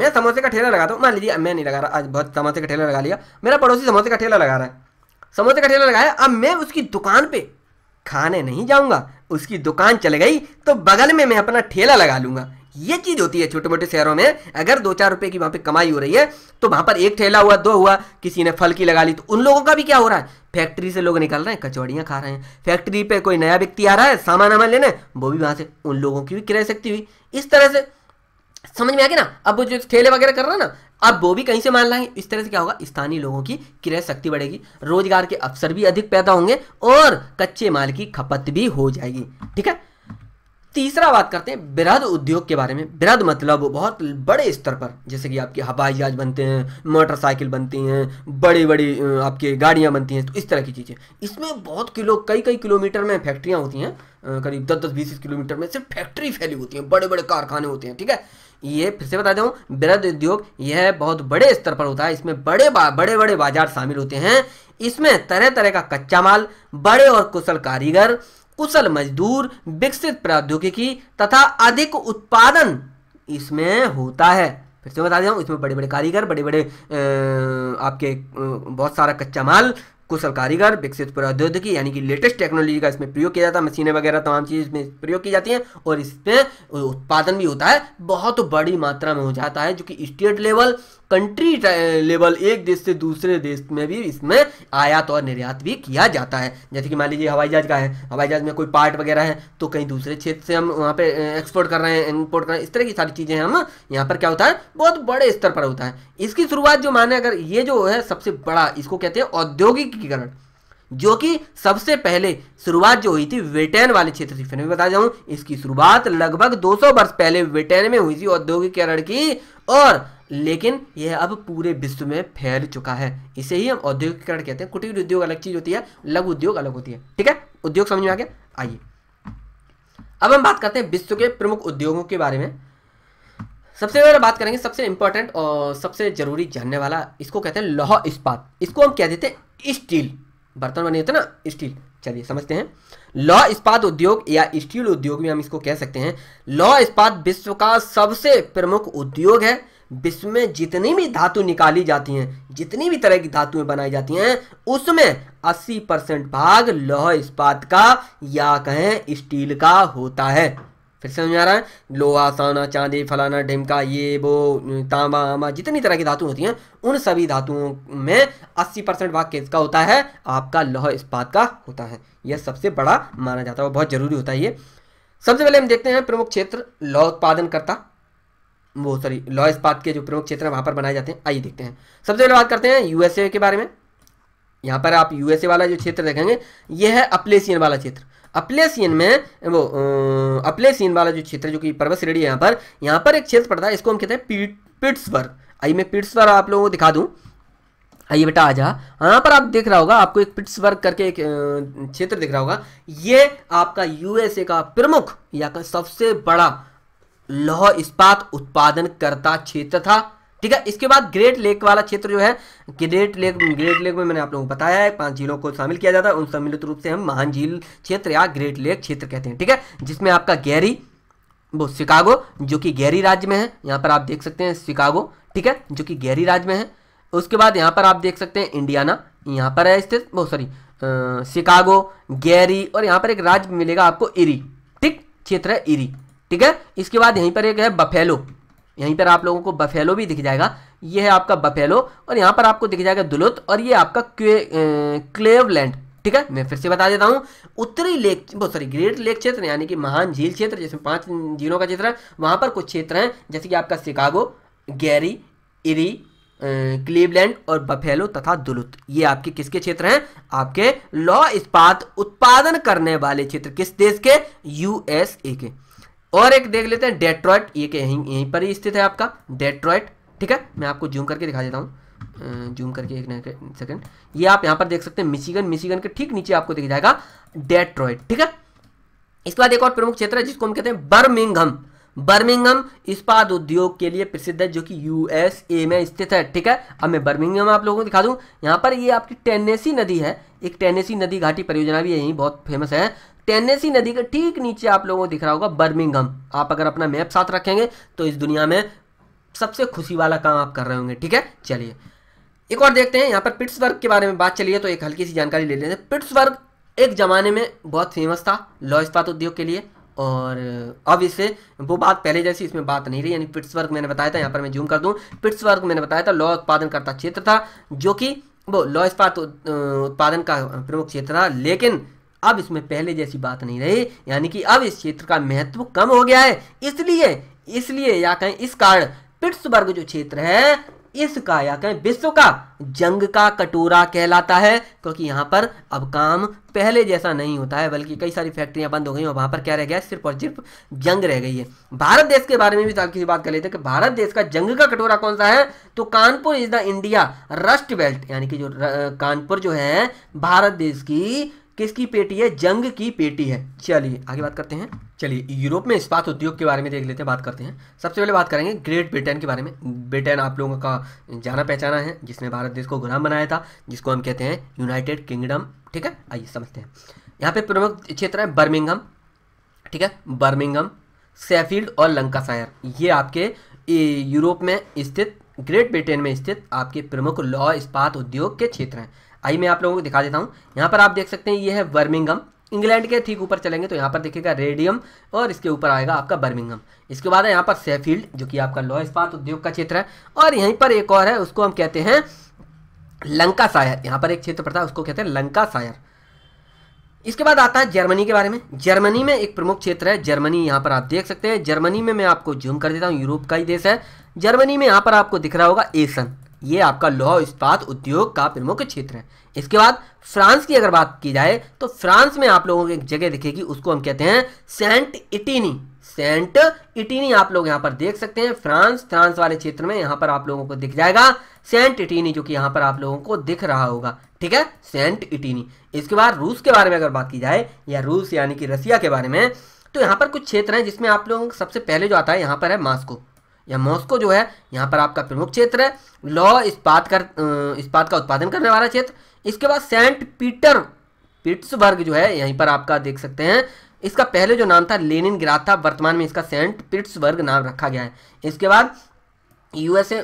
मैं समोसे का ठेला लगाता हूँ मान लीजिए मैं नहीं लगा रहा आज बहुत समोसे का ठेला लगा लिया मेरा पड़ोसी समोसे का ठेला लगा रहा है समोसे का ठेला लगाया अब मैं उसकी दुकान पर खाने नहीं जाऊँगा उसकी दुकान चले गई तो बगल में मैं अपना ठेला लगा लूँगा ये चीज होती है छोटे मोटे शहरों में अगर दो चार रुपए की वहां पे कमाई हो रही है तो वहां पर एक ठेला हुआ दो हुआ किसी ने फल की लगा ली तो उन लोगों का भी क्या हो रहा है फैक्ट्री से लोग निकल रहे हैं कचौड़ियां खा रहे हैं फैक्ट्री पे कोई नया व्यक्ति आ रहा है सामान वामान लेने वो भी वहां से उन लोगों की भी क्रय शक्ति हुई इस तरह से समझ में आ गया ना अब वो जो ठेले वगैरह कर रहा है ना अब वो भी कहीं से मान लाएंगे इस तरह से क्या होगा स्थानीय लोगों की क्रय शक्ति बढ़ेगी रोजगार के अवसर भी अधिक पैदा होंगे और कच्चे माल की खपत भी हो जाएगी ठीक है तीसरा बात करते हैं बृहद उद्योग के बारे में बृहद मतलब बहुत बड़े स्तर पर जैसे कि आपके हवाई जहाज बनते हैं मोटरसाइकिल बनती हैं बड़ी बड़ी आपके गाड़ियां बनती हैं तो इस तरह की चीज़ें इसमें बहुत किलो कई कई किलोमीटर में फैक्ट्रियां होती हैं करीब दस दस बीस किलोमीटर में सिर्फ फैक्ट्री फैली होती हैं बड़े बड़े कारखाने होते हैं ठीक है ये फिर से बता दूँ बृहद उद्योग यह बहुत बड़े स्तर पर होता है इसमें बड़े बड़े बड़े बाजार शामिल होते हैं इसमें तरह तरह का कच्चा माल बड़े और कुशल कारीगर कुशल मजदूर विकसित प्रौद्योगिकी तथा अधिक उत्पादन इसमें होता है फिर से बता दें इसमें बड़े बड़े कारीगर बड़े बड़े आपके बहुत सारा कच्चा माल कुशल कारीगर विकसित प्रौद्योगिकी यानी कि लेटेस्ट टेक्नोलॉजी का इसमें प्रयोग किया जाता है मशीनें वगैरह तमाम चीज़ इसमें प्रयोग की जाती हैं और इसमें उत्पादन भी होता है बहुत बड़ी मात्रा में हो जाता है जो कि स्टेट लेवल कंट्री लेवल एक देश से दूसरे देश में भी इसमें आयात और निर्यात भी किया जाता है जैसे कि मान लीजिए हवाई जहाज का है हवाई जहाज में कोई पार्ट वगैरह है तो कहीं दूसरे क्षेत्र से हम वहाँ पे एक्सपोर्ट कर रहे हैं इम्पोर्ट कर रहे हैं इस तरह की सारी चीज़ें हम यहाँ पर क्या होता है बहुत बड़े स्तर पर होता है इसकी शुरुआत जो माने अगर ये जो है सबसे बड़ा इसको कहते हैं औद्योगिकीकरण जो कि सबसे पहले शुरुआत जो हुई थी ब्रिटेन वाले क्षेत्र से फिर मैं बता जाऊं इसकी शुरुआत लगभग 200 वर्ष पहले ब्रिटेन में हुई थी औद्योगिकरण की और लेकिन यह अब पूरे विश्व में फैल चुका है इसे ही हम औद्योगिकरण कहते हैं कुटीर उद्योग अलग चीज़ होती है लघु उद्योग अलग होती है ठीक है उद्योग समझ में आ गया आइए अब हम बात करते हैं विश्व के प्रमुख उद्योगों के बारे में सबसे पहले बात करेंगे सबसे इंपॉर्टेंट और सबसे जरूरी जानने वाला इसको कहते हैं लौह इस्पात इसको हम कह देते हैं स्टील बर्तन बने होते ना स्टील चलिए समझते हैं लौह इस्पात उद्योग या स्टील उद्योग में हम इसको कह सकते हैं लौह इस्पात विश्व का सबसे प्रमुख उद्योग है विश्व में जितनी भी धातु निकाली जाती हैं जितनी भी तरह की धातुएं बनाई जाती हैं उसमें 80 परसेंट भाग लोह इस्पात का या कहें स्टील का होता है फिर समझ में आ रहा है लोहा साना चांदी फलाना ढिमका ये वो तांबा आमा जितनी तरह की धातु होती हैं उन सभी धातुओं में 80 परसेंट भाग किसका होता है आपका लोह इस्पात का होता है यह सबसे बड़ा माना जाता है बहुत जरूरी होता है ये सबसे पहले हम देखते हैं प्रमुख क्षेत्र लौह उत्पादन करता वो सॉरी लॉ इस्पात के जो प्रमुख क्षेत्र हैं वहाँ पर बनाए जाते हैं आइए देखते हैं सबसे पहले बात करते हैं यूएसए के बारे में यहाँ पर आप यूएसए वाला जो क्षेत्र देखेंगे यह है अपलेसियन वाला क्षेत्र अपलेसियन में वो अपलेसियन वाला जो क्षेत्र जो कि पर्वत श्रेणी है यहाँ पर यहाँ पर एक क्षेत्र पड़ता है इसको हम कहते हैं पी, पिट्सबर्ग आइए मैं पिट्सबर्ग आप लोगों को दिखा दूँ आइए बेटा आ जा यहाँ पर आप देख रहा होगा आपको एक पिट्सबर्ग करके एक क्षेत्र दिख रहा होगा ये आपका यूएसए का प्रमुख या का सबसे बड़ा लौह इस्पात उत्पादन करता क्षेत्र था ठीक है इसके बाद ग्रेट लेक वाला क्षेत्र जो है ग्रेट लेक ग्रेट लेक में मैंने आप लोगों को बताया है पांच झीलों को शामिल किया जाता है उन सम्मिलित रूप से हम महान झील क्षेत्र या ग्रेट लेक क्षेत्र कहते हैं ठीक है जिसमें आपका गैरी वो शिकागो जो कि गैरी राज्य में है यहाँ पर आप देख सकते हैं शिकागो ठीक है जो कि गैरी राज्य में है उसके बाद यहाँ पर आप देख सकते हैं इंडियाना यहाँ पर है स्थित बहुत सॉरी शिकागो गैरी और यहाँ पर एक राज्य मिलेगा आपको इरी ठीक क्षेत्र है इरी ठीक है इसके बाद यहीं पर एक है बफेलो यहीं पर आप लोगों को बफेलो भी दिख जाएगा ये है आपका बफेलो और यहां पर आपको दिख जाएगा दुलुत और ये आपका क्लेवलैंड ठीक है मैं फिर से बता देता हूँ उत्तरी लेक बहुत सॉरी ग्रेट लेक क्षेत्र यानी कि महान झील क्षेत्र जिसमें पांच झीलों का क्षेत्र है वहां पर कुछ क्षेत्र हैं जैसे कि आपका शिकागो गैरी इरी क्लीवलैंड और बफेलो तथा दुलुत ये आपके किसके क्षेत्र हैं आपके लॉ इस्पात उत्पादन करने वाले क्षेत्र किस देश के यूएसए के और एक देख लेते हैं डेट्रॉयट ये यहीं यहीं पर ही स्थित है आपका डेट्रॉयट ठीक है मैं आपको जूम करके दिखा देता हूँ जूम करके एक सेकंड ये आप यहाँ पर देख सकते हैं मिशिगन मिशिगन के ठीक नीचे आपको दिख जाएगा डेट्रॉयट ठीक है इसके बाद एक और प्रमुख क्षेत्र है जिसको हम कहते हैं बर्मिंगम बर्मिंगम इस्पात उद्योग के लिए प्रसिद्ध है जो कि यूएसए में स्थित है ठीक है अब मैं बर्मिंगम आप लोगों को दिखा दूं यहाँ पर ये आपकी टेनेसी नदी है एक टेनेसी नदी घाटी परियोजना भी यही बहुत फेमस है टेनेसी नदी के ठीक नीचे आप लोगों को दिख रहा होगा बर्मिंगम आप अगर अपना मैप साथ रखेंगे तो इस दुनिया में सबसे खुशी वाला काम आप कर रहे होंगे ठीक है चलिए एक और देखते हैं यहाँ पर पिट्सबर्ग के बारे में बात चलिए तो एक हल्की सी जानकारी ले लेते हैं पिट्सबर्ग एक ज़माने में बहुत फेमस था लौ इस्पात उद्योग के लिए और अब इसे वो बात पहले जैसी इसमें बात नहीं रही यानी पिट्सबर्ग मैंने बताया था यहाँ पर मैं जूम कर दूँ पिट्सबर्ग मैंने बताया था लौ उत्पादन करता क्षेत्र था जो कि वो लौ इस्पात उत्पादन का प्रमुख क्षेत्र था लेकिन अब इसमें पहले जैसी बात नहीं रही यानी कि अब इस क्षेत्र का महत्व कम हो गया है इसलिए इसलिए या कहें इस कारण पिट्सबर्ग जो क्षेत्र है इसका या कहें विश्व का जंग का कटोरा कहलाता है क्योंकि यहाँ पर अब काम पहले जैसा नहीं होता है बल्कि कई सारी फैक्ट्रियां बंद हो गई और वहां पर क्या रह गया सिर्फ और सिर्फ जंग रह गई है भारत देश के बारे में भी तो किसी बात कर लेते हैं कि भारत देश का जंग का कटोरा कौन सा है तो Kanpur is the India rust belt यानी कि जो कानपुर जो है भारत देश की किसकी पेटी है जंग की पेटी है चलिए आगे बात करते हैं चलिए यूरोप में इस्पात उद्योग के बारे में देख लेते हैं बात करते हैं सबसे पहले बात करेंगे ग्रेट ब्रिटेन के बारे में ब्रिटेन आप लोगों का जाना पहचाना है जिसने भारत देश को गुलाम बनाया था जिसको हम कहते हैं यूनाइटेड किंगडम ठीक है आइए समझते हैं यहाँ पे प्रमुख क्षेत्र है बर्मिंगम ठीक है बर्मिंगम सेफील्ड और लंकाशायर ये आपके यूरोप में स्थित ग्रेट ब्रिटेन में स्थित आपके प्रमुख लॉ इस्पात उद्योग के क्षेत्र हैं आई मैं आप लोगों को दिखा देता हूँ यहाँ पर आप देख सकते हैं ये है बर्मिंगम इंग्लैंड के ठीक ऊपर चलेंगे तो यहाँ पर देखिएगा रेडियम और इसके ऊपर आएगा आपका बर्मिंगम इसके बाद है यहाँ पर सेफील्ड जो कि आपका लॉ इस्पात उद्योग का क्षेत्र है और यहीं पर एक और है उसको हम कहते हैं लंका सायर यहाँ पर एक क्षेत्र पड़ता है उसको कहते हैं लंका सायर इसके बाद आता है जर्मनी के बारे में जर्मनी में एक प्रमुख क्षेत्र है जर्मनी यहाँ पर आप देख सकते हैं जर्मनी में मैं आपको जूम कर देता हूँ यूरोप का ही देश है जर्मनी में यहाँ पर आपको दिख रहा होगा एसन ये आपका लोह इस्पात उद्योग का प्रमुख क्षेत्र है इसके बाद फ्रांस की अगर बात की जाए तो फ्रांस में आप लोगों को एक जगह दिखेगी उसको हम कहते हैं सेंट इटिनी सेंट इटिनी आप लोग यहां पर देख सकते हैं फ्रांस फ्रांस वाले क्षेत्र में यहां पर आप लोगों को दिख जाएगा सेंट इटिनी जो कि यहां पर आप लोगों को दिख रहा होगा ठीक है सेंट इटिनी इसके बाद रूस के बारे में अगर बात की जाए या रूस यानी कि रसिया के बारे में तो यहां पर कुछ क्षेत्र है जिसमें आप लोगों को सबसे पहले जो आता है यहां पर है मास्को या मॉस्को जो है यहाँ पर आपका प्रमुख क्षेत्र है लॉ इस्पात कर इस्पात का उत्पादन करने वाला क्षेत्र इसके बाद सेंट पीटर पिट्सबर्ग जो है यहीं पर आपका देख सकते हैं इसका पहले जो नाम था लेनिन था वर्तमान में इसका सेंट पिट्सबर्ग नाम रखा गया है इसके बाद यूएसए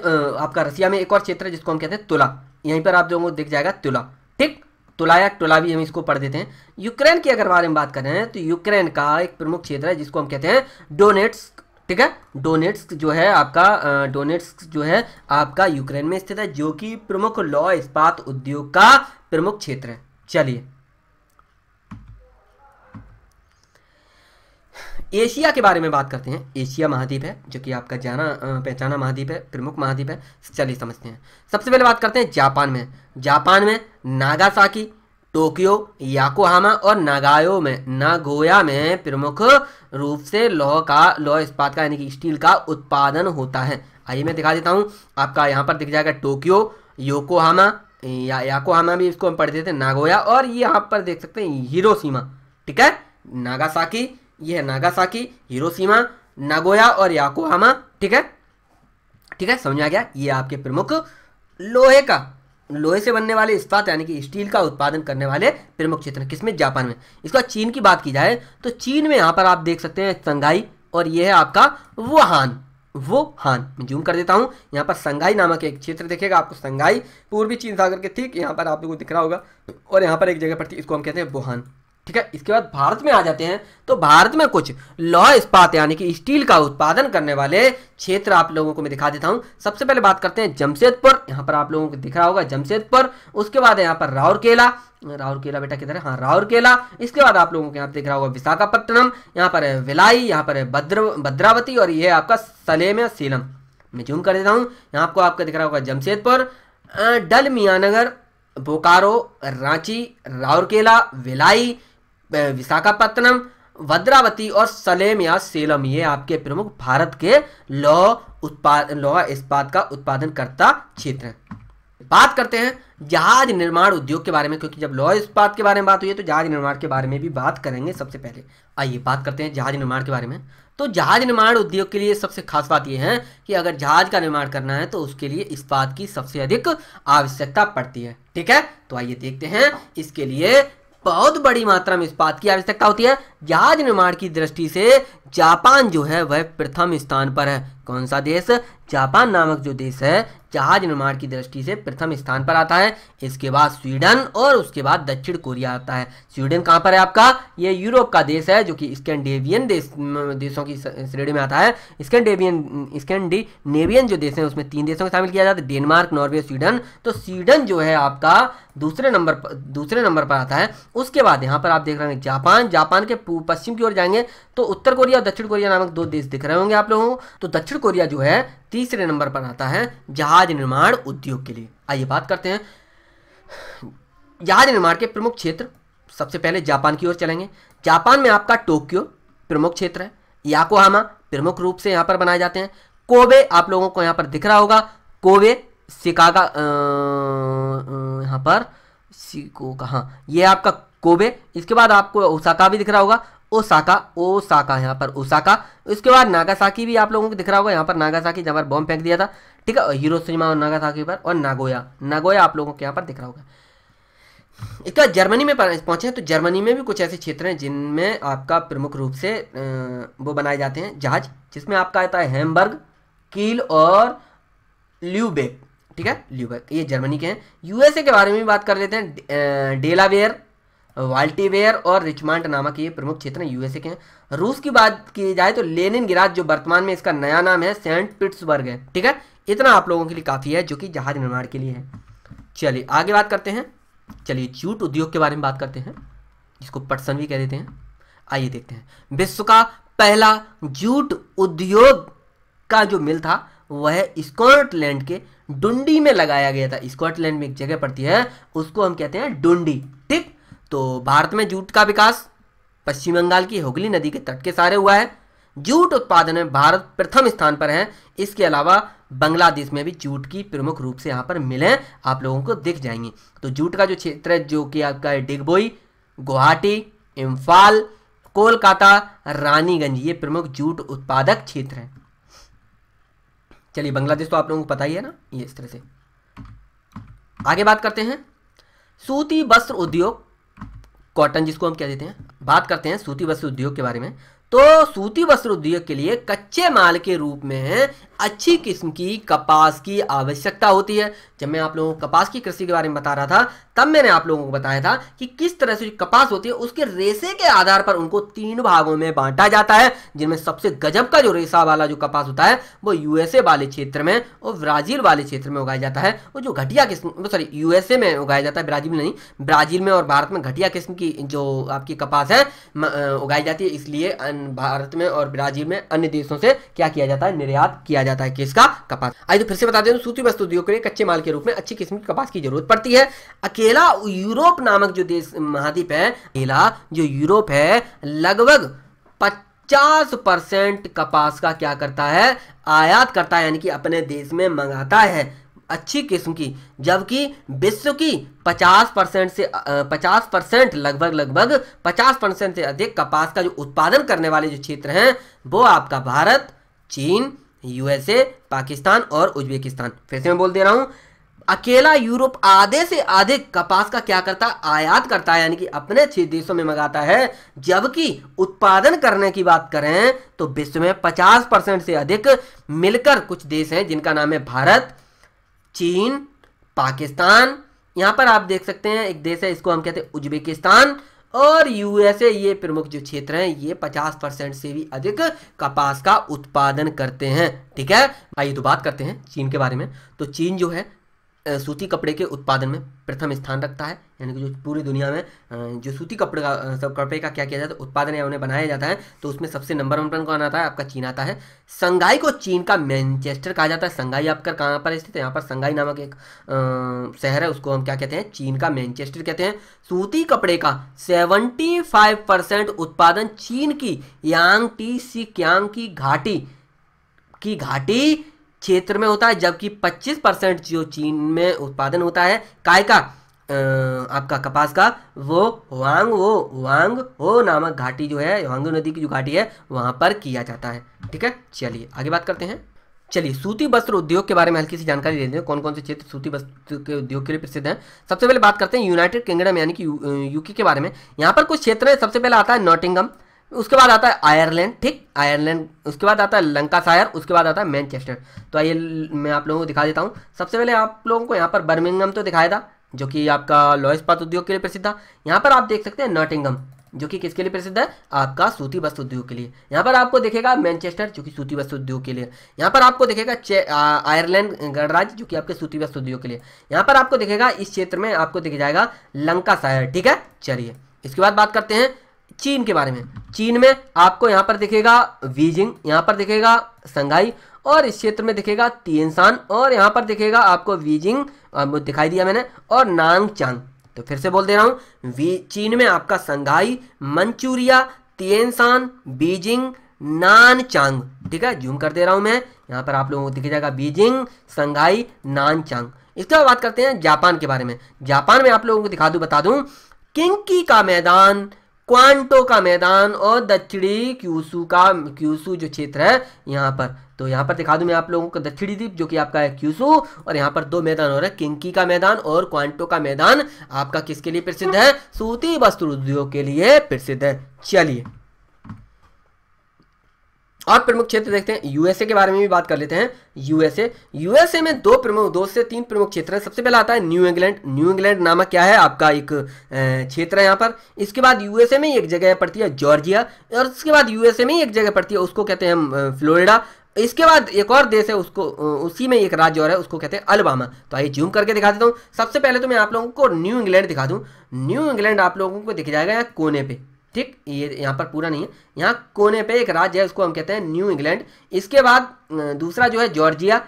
आपका रसिया में एक और क्षेत्र है जिसको हम कहते हैं तुला यहीं पर आप जो दिख जाएगा तुला ठीक तुला या टुला भी हम इसको पढ़ देते हैं यूक्रेन की अगर बारे में बात करें तो यूक्रेन का एक प्रमुख क्षेत्र है जिसको हम कहते हैं डोनेट्स ठीक है डोनेट्स जो है आपका डोनेट्स जो है आपका यूक्रेन में स्थित है जो कि प्रमुख लॉ इस्पात उद्योग का प्रमुख क्षेत्र है चलिए एशिया के बारे में बात करते हैं एशिया महाद्वीप है जो कि आपका जाना पहचाना महाद्वीप है प्रमुख महाद्वीप है चलिए समझते हैं सबसे पहले बात करते हैं जापान में जापान में नागासाकी टोक्यो याकोहामा और नागायो में नागोया में प्रमुख रूप से लौह का लौह इस्पात का यानी कि स्टील का उत्पादन होता है आइए मैं दिखा देता हूँ आपका यहाँ पर दिख जाएगा टोक्यो योकोहामा या याकोहामा भी इसको हम देते हैं नागोया और ये यहाँ पर देख सकते हैं हिरोसीमा ठीक है नागासाकी ये है नागासाकी हिरोसीमा नागोया और याकोहामा ठीक है ठीक है समझ आ गया ये आपके प्रमुख लोहे का लोहे से बनने वाले इस्पात यानी कि स्टील का उत्पादन करने वाले प्रमुख क्षेत्र किसमें जापान में इसका चीन की बात की जाए तो चीन में यहाँ पर आप देख सकते हैं संघाई और ये है आपका वुहान वो हान जूम कर देता हूँ यहाँ पर संघाई नामक एक क्षेत्र देखेगा आपको संघाई पूर्वी चीन सागर के ठीक यहाँ पर आप लोगों को दिख रहा होगा और यहाँ पर एक जगह पर इसको हम कहते हैं वुहान ठीक है इसके बाद भारत में आ जाते हैं तो भारत में कुछ लौह इस्पात यानी कि स्टील का उत्पादन करने वाले क्षेत्र आप लोगों को मैं दिखा देता हूं सबसे पहले बात करते हैं जमशेदपुर यहां पर आप लोगों को दिख रहा होगा जमशेदपुर उसके बाद यहां पर राउरकेला राउरकेला बेटा किधर है हाँ राउरकेला इसके बाद आप लोगों को यहाँ पर दिख रहा होगा विशाखापट्टनम यहाँ पर है विलाई यहाँ पर है भद्र भद्रावती और ये आपका सलेम या सीलम मैं जूम कर देता हूँ यहाँ आपको आपका दिख रहा होगा जमशेदपुर डल मियानगर बोकारो रांची राउरकेला विलाई विशाखापत्तनम भद्रावती और सलेम या सेलम ये आपके प्रमुख भारत के लौह उत्पाद लौह इस्पात का उत्पादन करता क्षेत्र है बात करते हैं जहाज निर्माण उद्योग के बारे में क्योंकि जब लौह इस्पात के बारे में बात हुई है तो जहाज निर्माण के बारे में भी बात करेंगे सबसे पहले आइए बात करते हैं जहाज निर्माण के बारे में तो जहाज निर्माण उद्योग के लिए सबसे खास बात यह है कि अगर जहाज का निर्माण करना है तो उसके लिए इस्पात की सबसे अधिक आवश्यकता पड़ती है ठीक है तो आइए देखते हैं इसके लिए बहुत बड़ी मात्रा में इस्पात की आवश्यकता होती है जहाज निर्माण की दृष्टि से जापान जो है वह प्रथम स्थान पर है कौन सा देश जापान नामक जो देश है जहाज निर्माण की दृष्टि से प्रथम स्थान पर आता है इसके बाद स्वीडन और उसके बाद दक्षिण कोरिया आता है स्वीडन कहाँ पर है आपका ये यूरोप का देश है जो कि स्कैंडेवियन देश देशों की श्रेणी में आता है स्कैंडेवियन स्कैंडिनेवियन जो देश है उसमें तीन देशों को शामिल किया जाता है डेनमार्क नॉर्वे स्वीडन तो स्वीडन जो है आपका दूसरे नंबर पर दूसरे नंबर पर आता है उसके बाद यहाँ पर आप देख रहे हैं जापान जापान के पश्चिम की ओर जाएंगे तो उत्तर कोरिया और दक्षिण कोरिया नामक दो देश दिख रहे होंगे आप लोगों तो दक्षिण कोरिया जो है तीसरे नंबर पर आता है जहाज निर्माण उद्योग के लिए आइए बात करते हैं जहाज निर्माण के प्रमुख क्षेत्र सबसे पहले जापान की ओर चलेंगे जापान में आपका टोक्यो प्रमुख क्षेत्र है याकोहामा प्रमुख रूप से यहां पर बनाए जाते हैं कोबे आप लोगों को यहां पर दिख रहा होगा कोबे सिकागा यहां पर सिको कहा ये आपका कोबे इसके बाद आपको ओसाका भी दिख रहा होगा ओसाका ओसाका यहाँ पर ओसाका उसके बाद नागासाकी भी आप लोगों को दिख रहा होगा यहाँ पर नागासाकी जहाँ पर बॉम्ब फेंक दिया था ठीक है हिरोशिमा और नागासाकी पर और नागोया नागोया आप लोगों को यहाँ पर दिख रहा होगा इसके बाद जर्मनी में पहुंचे हैं तो जर्मनी में भी कुछ ऐसे क्षेत्र हैं जिनमें आपका प्रमुख रूप से वो बनाए जाते हैं जहाज जिसमें आपका आता है हेमबर्ग कील और ल्यूबेक ठीक है ल्यूबेक ये जर्मनी के हैं यूएसए के बारे में भी बात कर लेते हैं डेलावेयर वाल्टीवेयर और रिचमांड नामक ये प्रमुख क्षेत्र यूएसए के हैं रूस की बात की जाए तो लेनिन गिराज जो वर्तमान में इसका नया नाम है सेंट पिट्सबर्ग है ठीक है इतना आप लोगों के लिए काफ़ी है जो कि जहाज निर्माण के लिए है चलिए आगे बात करते हैं चलिए जूट उद्योग के बारे में बात करते हैं जिसको पटसन भी कह देते हैं आइए देखते हैं विश्व का पहला जूट उद्योग का जो मिल था वह स्कॉटलैंड के डुंडी में लगाया गया था स्कॉटलैंड में एक जगह पड़ती है उसको हम कहते हैं डुंडी ठीक तो भारत में जूट का विकास पश्चिम बंगाल की हुगली नदी के तट के सहारे हुआ है जूट उत्पादन में भारत प्रथम स्थान पर है इसके अलावा बांग्लादेश में भी जूट की प्रमुख रूप से यहाँ पर मिले आप लोगों को दिख जाएंगे तो जूट का जो क्षेत्र है जो कि आपका डिगबोई गुवाहाटी इम्फाल कोलकाता रानीगंज ये प्रमुख जूट उत्पादक क्षेत्र हैं चलिए बांग्लादेश तो आप लोगों को पता ही है ना ये इस तरह से आगे बात करते हैं सूती वस्त्र उद्योग कॉटन जिसको हम क्या देते हैं बात करते हैं सूती वस्त्र उद्योग के बारे में तो सूती वस्त्र उद्योग के लिए कच्चे माल के रूप में अच्छी किस्म की कपास की आवश्यकता होती है जब मैं आप लोगों को कपास की कृषि के बारे में बता रहा था तब मैंने आप लोगों को बताया था कि किस तरह से कपास होती है उसके रेसे के आधार पर उनको तीन भागों में बांटा जाता है जिनमें सबसे गजब का जो रेसा वाला जो कपास होता है वो यूएसए वाले क्षेत्र में और ब्राजील वाले क्षेत्र में उगाया जाता है और जो घटिया किस्म सॉरी यूएसए में उगाया जाता है ब्राजील में नहीं ब्राजील में और भारत में घटिया किस्म की जो आपकी कपास है उगाई जाती है इसलिए भारत में और ब्राजील में अन्य देशों से क्या किया जाता है निर्यात किया जाता है किसका कपास आज तो फिर से बता दें सूती वस्तु उद्योग के लिए कच्चे माल के रूप में अच्छी किस्म की कपास की जरूरत पड़ती है अकेला यूरोप नामक जो देश महाद्वीप है अकेला जो यूरोप है लगभग पचास परसेंट कपास का क्या करता है आयात करता है यानी कि अपने देश में मंगाता है अच्छी किस्म की जबकि विश्व की 50 परसेंट से 50 परसेंट लगभग लगभग 50 परसेंट से अधिक कपास का जो उत्पादन करने वाले जो क्षेत्र हैं वो आपका भारत चीन यूएसए पाकिस्तान और उज्बेकिस्तान फिर से मैं बोल दे रहा हूँ अकेला यूरोप आधे से अधिक कपास का क्या करता है आयात करता है यानी कि अपने छह देशों में मंगाता है जबकि उत्पादन करने की बात करें तो विश्व में 50 परसेंट से अधिक मिलकर कुछ देश हैं जिनका नाम है भारत चीन पाकिस्तान यहां पर आप देख सकते हैं एक देश है इसको हम कहते हैं उज्बेकिस्तान और यूएसए ये प्रमुख जो क्षेत्र हैं ये 50 परसेंट से भी अधिक कपास का उत्पादन करते हैं ठीक है आइए तो बात करते हैं चीन के बारे में तो चीन जो है सूती कपड़े के उत्पादन में प्रथम स्थान रखता है यानी कि जो पूरी दुनिया में जो सूती कपड़े का सब कपड़े का क्या किया जाता है उत्पादन या उन्हें बनाया जाता है तो उसमें सबसे नंबर वन पर कौन आता है आपका चीन आता है संघाई को चीन का मैनचेस्टर कहा जाता है संघाई आपका कहाँ पर स्थित है यहाँ पर संघाई नामक एक शहर है उसको हम क्या कहते हैं चीन का मैनचेस्टर कहते हैं सूती कपड़े का सेवेंटी फाइव परसेंट उत्पादन चीन की यांग टी सी क्यांग की घाटी की घाटी क्षेत्र में होता है जबकि 25 परसेंट जो चीन में उत्पादन होता है काय का आपका कपास का वो वांग वो वांग हो नामक घाटी जो है वांगो नदी की जो घाटी है वहां पर किया जाता है ठीक है चलिए आगे बात करते हैं चलिए सूती वस्त्र उद्योग के बारे में हल्की सी जानकारी दे दें कौन कौन से क्षेत्र सूती वस्त्र के उद्योग के लिए प्रसिद्ध हैं सबसे पहले बात करते हैं यूनाइटेड किंगडम यानी कि यूके के बारे में यहाँ पर कुछ क्षेत्र है सबसे पहले आता है नॉटिंगम उसके बाद आता है आयरलैंड ठीक आयरलैंड उसके बाद आता है लंका सायर उसके बाद आता है मैनचेस्टर तो आइए मैं आप लोगों को दिखा देता हूँ सबसे पहले आप लोगों को यहाँ पर बर्मिंगम तो दिखाया था जो कि आपका लॉयस पात उद्योग के लिए प्रसिद्ध था यहाँ पर आप देख सकते हैं नॉटिंगम जो कि किसके लिए प्रसिद्ध है आपका सूती वस्त्र उद्योग के लिए यहाँ पर आपको देखेगा मैनचेस्टर जो कि सूती वस्त्र उद्योग के लिए यहाँ पर आपको देखेगा आयरलैंड गणराज्य जो कि आपके सूती वस्त्र उद्योग के लिए यहाँ पर आपको देखेगा इस क्षेत्र में आपको दिख जाएगा लंका सायर ठीक है चलिए इसके बाद बात करते हैं चीन के बारे में चीन में आपको यहां पर दिखेगा बीजिंग यहां पर दिखेगा संघाई और इस क्षेत्र में दिखेगा तियनसान और यहां पर दिखेगा आपको बीजिंग दिखाई दिया मैंने और नांग चांग तो फिर से बोल दे रहा हूं चीन में आपका संघाई मंचूरिया तियनसान बीजिंग नान चांग ठीक है जूम कर दे रहा हूं मैं यहां पर आप लोगों को दिख जाएगा बीजिंग संघाई नान चांग इसके बाद बात करते हैं जापान के बारे में जापान में आप लोगों को दिखा दू बता दू किंकी का मैदान क्वांटो का मैदान और दक्षिणी क्यूसू का क्यूसू जो क्षेत्र है यहाँ पर तो यहाँ पर दिखा दू मैं आप लोगों को दक्षिणी द्वीप जो कि आपका है क्यूसू और यहाँ पर दो मैदान हो रहा है किंकी का मैदान और क्वांटो का मैदान आपका किसके लिए प्रसिद्ध है सूती वस्त्र उद्योग के लिए प्रसिद्ध है चलिए और प्रमुख क्षेत्र देखते हैं यूएसए के बारे में भी बात कर लेते हैं यूएसए यूएसए में दो प्रमुख दो से तीन प्रमुख क्षेत्र हैं सबसे पहला आता है न्यू इंग्लैंड न्यू इंग्लैंड नामक क्या है आपका एक क्षेत्र है यहाँ पर इसके बाद यूएसए में एक जगह पड़ती है जॉर्जिया और उसके बाद यूएसए में एक जगह पड़ती है उसको कहते हैं हम फ्लोरिडा इसके बाद एक और देश है उसको उसी में एक राज्य और है उसको कहते हैं अलबामा तो आइए जूम करके दिखा देता हूँ सबसे पहले तो मैं आप लोगों को न्यू इंग्लैंड दिखा दूँ न्यू इंग्लैंड आप लोगों को दिख जाएगा यहाँ कोने पर ठीक ये यहाँ पर पूरा नहीं है यहाँ कोने पे एक राज्य है उसको हम कहते हैं न्यू इंग्लैंड इसके बाद दूसरा जो है जॉर्जिया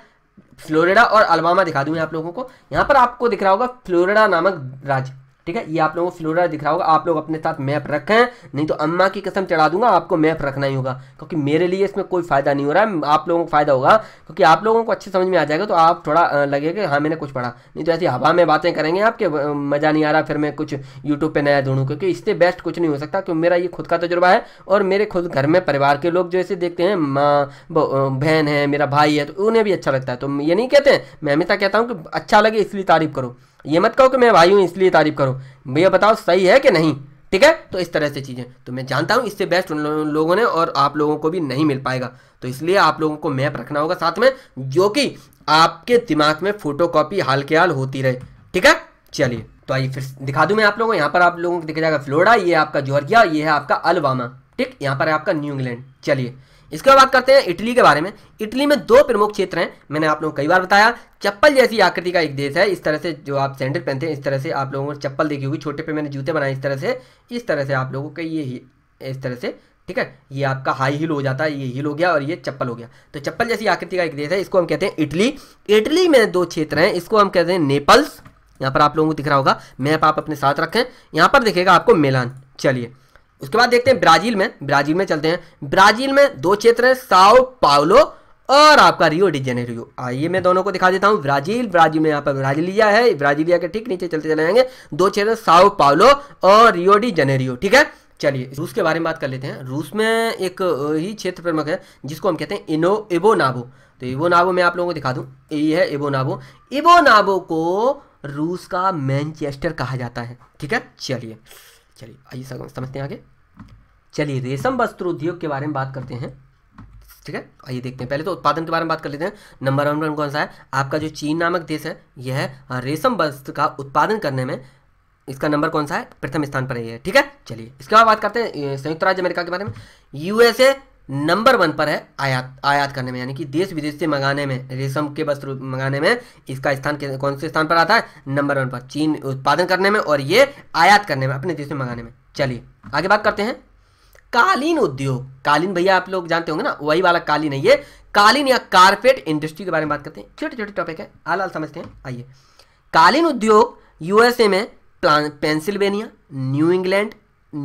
फ्लोरिडा और अलबामा दिखा दूँ आप लोगों को यहाँ पर आपको दिख रहा होगा फ्लोरिडा नामक राज्य ठीक है ये आप लोगों को फ्लोरा दिख रहा होगा आप लोग अपने साथ मैप रखें नहीं तो अम्मा की कसम चढ़ा दूंगा आपको मैप रखना ही होगा क्योंकि मेरे लिए इसमें कोई फ़ायदा नहीं हो रहा है आप लोगों को फ़ायदा होगा क्योंकि आप लोगों को अच्छे समझ में आ जाएगा तो आप थोड़ा लगेगा कि हाँ मैंने कुछ पढ़ा नहीं तो ऐसी हवा में बातें करेंगे आपके मज़ा नहीं आ रहा फिर मैं कुछ यूट्यूब पर नया ढूंढूँ क्योंकि इससे बेस्ट कुछ नहीं हो सकता क्योंकि मेरा ये खुद का तजुर्बा है और मेरे खुद घर में परिवार के लोग जो ऐसे देखते हैं माँ बहन है मेरा भाई है तो उन्हें भी अच्छा लगता है तो ये नहीं कहते मैं हमेशा कहता हूँ कि अच्छा लगे इसलिए तारीफ़ करो ये मत कहो कि मैं भाई हूँ इसलिए तारीफ करो भैया बताओ सही है कि नहीं ठीक है तो इस तरह से चीज़ें तो मैं जानता हूँ इससे बेस्ट उन लोगों ने और आप लोगों को भी नहीं मिल पाएगा तो इसलिए आप लोगों को मैप रखना होगा साथ में जो कि आपके दिमाग में फोटो कॉपी हाल के हाल होती रहे ठीक है चलिए तो आइए फिर दिखा दूँ मैं आप लोगों को यहाँ पर आप लोगों को दिखा जाएगा फ्लोरिडा ये आपका जॉर्जिया ये है आपका अलवामा ठीक यहाँ पर है आपका न्यू इंग्लैंड चलिए इसके बाद बात करते हैं इटली के बारे में इटली में दो प्रमुख क्षेत्र हैं मैंने आप लोगों को कई बार बताया चप्पल जैसी आकृति का एक देश है इस तरह से जो आप सैंडल पहनते हैं इस तरह से आप लोगों को चप्पल देखी होगी छोटे पे मैंने जूते बनाए इस तरह से इस तरह से आप लोगों को ये ही इस तरह से ठीक है ये आपका हाई हील हो जाता है ये हील हो गया और ये चप्पल हो गया तो चप्पल जैसी आकृति का एक देश है इसको हम कहते हैं इटली इटली में दो क्षेत्र हैं इसको हम कहते हैं नेपल्स यहाँ पर आप लोगों को दिख रहा होगा मैप आप अपने साथ रखें यहाँ पर दिखेगा आपको मेलान चलिए उसके बाद देखते हैं ब्राजील में ब्राजील में चलते हैं ब्राजील में दो क्षेत्र हैं साओ पाउलो और आपका रियो डी जेनेरियो आइए मैं दोनों को दिखा देता हूँ ब्राजील ब्राजील में यहाँ पर ब्राजीलिया है ब्राजीलिया के ठीक नीचे चलते चले जाएंगे दो क्षेत्र साओ पाउलो और रियो डी जेनेरियो ठीक है चलिए रूस के बारे में बात कर लेते हैं रूस में एक ही क्षेत्र प्रमुख है जिसको हम कहते हैं इनो एबो नाबो तो एबो नाबो मैं आप लोगों को दिखा दूँ ये है एबो नाबो एबो नाबो को रूस का मैनचेस्टर कहा जाता है ठीक है चलिए चलिए आइए समझते हैं आगे चलिए रेशम वस्त्र उद्योग के बारे में बात करते हैं ठीक है आइए देखते हैं पहले तो उत्पादन के बारे में बात कर लेते हैं नंबर वन कौन सा है आपका जो चीन नामक देश है यह रेशम वस्त्र का उत्पादन करने में इसका नंबर कौन सा है प्रथम स्थान पर है ठीक है चलिए इसके बाद बात करते हैं संयुक्त राज्य अमेरिका के बारे में यूएसए नंबर वन पर है आयात आयात करने में यानी कि देश विदेश से मंगाने में रेशम के वस्त्र मंगाने में इसका स्थान कौन से स्थान पर आता है नंबर वन पर चीन उत्पादन करने में और ये आयात करने में अपने देश में मंगाने में चलिए आगे बात करते हैं कालीन उद्योग कालीन भैया आप लोग जानते होंगे ना वही वाला कालीन है ये कालीन या कारपेट इंडस्ट्री के बारे में बात करते हैं छोटे छोटे टॉपिक है हाल हाल समझते हैं आइए कालीन उद्योग यूएसए में Pennsylvania New England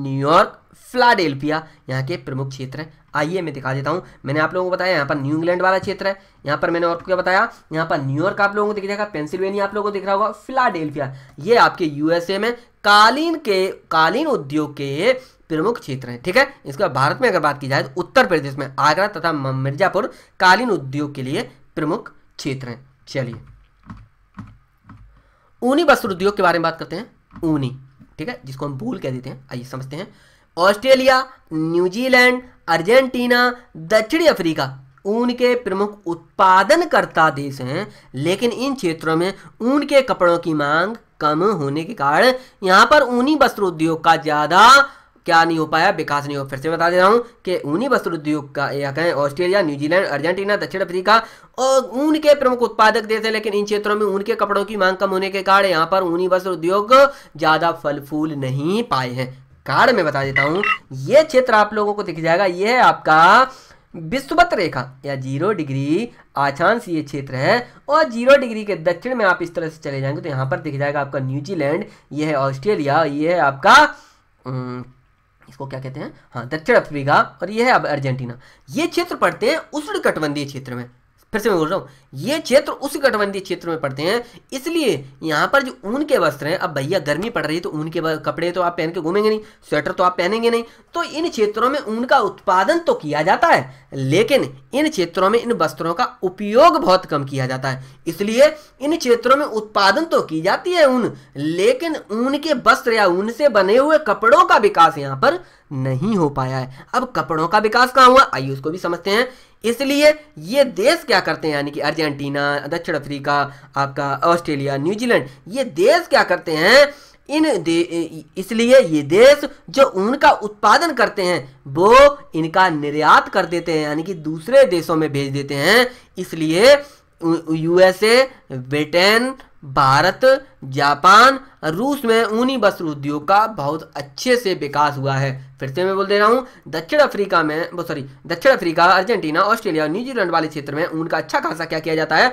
New York Philadelphia यहाँ के प्रमुख क्षेत्र हैं आइए मैं दिखा देता हूँ मैंने आप लोगों को बताया यहाँ पर न्यू इंग्लैंड वाला क्षेत्र है यहाँ पर मैंने और क्या बताया यहाँ पर न्यूयॉर्क आप लोगों को दिख जाएगा पेंसिल्वेनिया आप लोगों को दिख रहा होगा फिलाडेल्फिया ये आपके यूएसए में कालीन के कालीन उद्योग के प्रमुख क्षेत्र हैं ठीक है इसके बाद भारत में अगर बात की जाए तो उत्तर प्रदेश में आगरा तथा मिर्जापुर कालीन उद्योग के लिए प्रमुख क्षेत्र हैं चलिए ऊनी वस्त्र उद्योग के बारे में बात करते हैं ऊनी ठीक है जिसको हम भूल कह देते हैं आइए समझते हैं ऑस्ट्रेलिया न्यूजीलैंड अर्जेंटीना दक्षिणी अफ्रीका ऊन के प्रमुख उत्पादनकर्ता देश हैं लेकिन इन क्षेत्रों में ऊन के कपड़ों की मांग कम होने के कारण यहाँ पर ऊनी वस्त्र उद्योग का ज़्यादा क्या नहीं हो पाया विकास नहीं हो फिर से बता दे रहा हूँ कि ऊनी वस्त्र उद्योग का यह कहें ऑस्ट्रेलिया न्यूजीलैंड अर्जेंटीना दक्षिण अफ्रीका और ऊन के प्रमुख उत्पादक देश हैं लेकिन इन क्षेत्रों में ऊन के कपड़ों की मांग कम होने के कारण यहाँ पर ऊनी वस्त्र उद्योग ज़्यादा फल फूल नहीं पाए हैं कार्ड में बता देता हूँ ये क्षेत्र आप लोगों को दिख जाएगा ये है आपका विश्वत रेखा या जीरो डिग्री आचांश ये क्षेत्र है और जीरो डिग्री के दक्षिण में आप इस तरह से चले जाएंगे तो यहाँ पर दिख जाएगा आपका न्यूजीलैंड ये है ऑस्ट्रेलिया ये है आपका इसको क्या कहते हैं हाँ दक्षिण अफ्रीका और ये है अब अर्जेंटीना ये क्षेत्र पड़ते हैं उष्ण कटबंधीय क्षेत्र में फिर से मैं बोल रहा हूँ ये क्षेत्र उस गठबंधी क्षेत्र में पड़ते हैं इसलिए यहाँ पर जो ऊन के वस्त्र हैं अब भैया गर्मी पड़ रही है तो ऊन के कपड़े तो आप पहन के घूमेंगे नहीं स्वेटर तो आप पहनेंगे नहीं तो इन क्षेत्रों में ऊन का उत्पादन तो किया जाता है लेकिन इन क्षेत्रों में इन वस्त्रों का उपयोग बहुत कम किया जाता है इसलिए इन क्षेत्रों में उत्पादन तो की जाती है ऊन लेकिन ऊन के वस्त्र या ऊन से बने हुए कपड़ों का विकास यहाँ पर नहीं हो पाया है अब कपड़ों का विकास कहाँ हुआ आइए उसको भी समझते हैं इसलिए ये देश क्या करते हैं यानी कि अर्जेंटीना दक्षिण अफ्रीका आपका ऑस्ट्रेलिया न्यूजीलैंड ये देश क्या करते हैं इन दे इसलिए ये देश जो उनका उत्पादन करते हैं वो इनका निर्यात कर देते हैं यानी कि दूसरे देशों में भेज देते हैं इसलिए यूएसए ब्रिटेन भारत जापान रूस में ऊनी वस्त्र उद्योग का बहुत अच्छे से विकास हुआ है फिर से मैं बोल दे रहा हूँ दक्षिण अफ्रीका में वो सॉरी दक्षिण अफ्रीका अर्जेंटीना ऑस्ट्रेलिया और न्यूजीलैंड वाले क्षेत्र में ऊन का अच्छा खासा क्या किया जाता है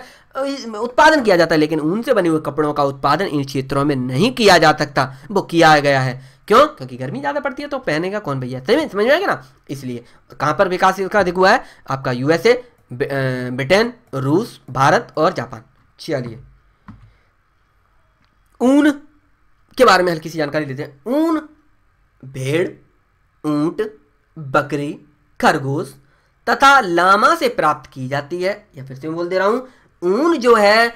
उत्पादन किया जाता है लेकिन ऊन से बने हुए कपड़ों का उत्पादन इन क्षेत्रों में नहीं किया जा सकता वो किया गया है क्यों क्योंकि गर्मी ज़्यादा पड़ती है तो पहने का कौन भैया समझ में आएगा ना इसलिए कहाँ पर विकास इसका अधिक हुआ है आपका यूएसए ब्रिटेन रूस भारत और जापान चलिए ऊन के बारे में हल्की सी जानकारी देते हैं ऊन भेड़ ऊंट बकरी खरगोश तथा लामा से प्राप्त की जाती है या फिर से मैं बोल दे रहा हूँ ऊन जो है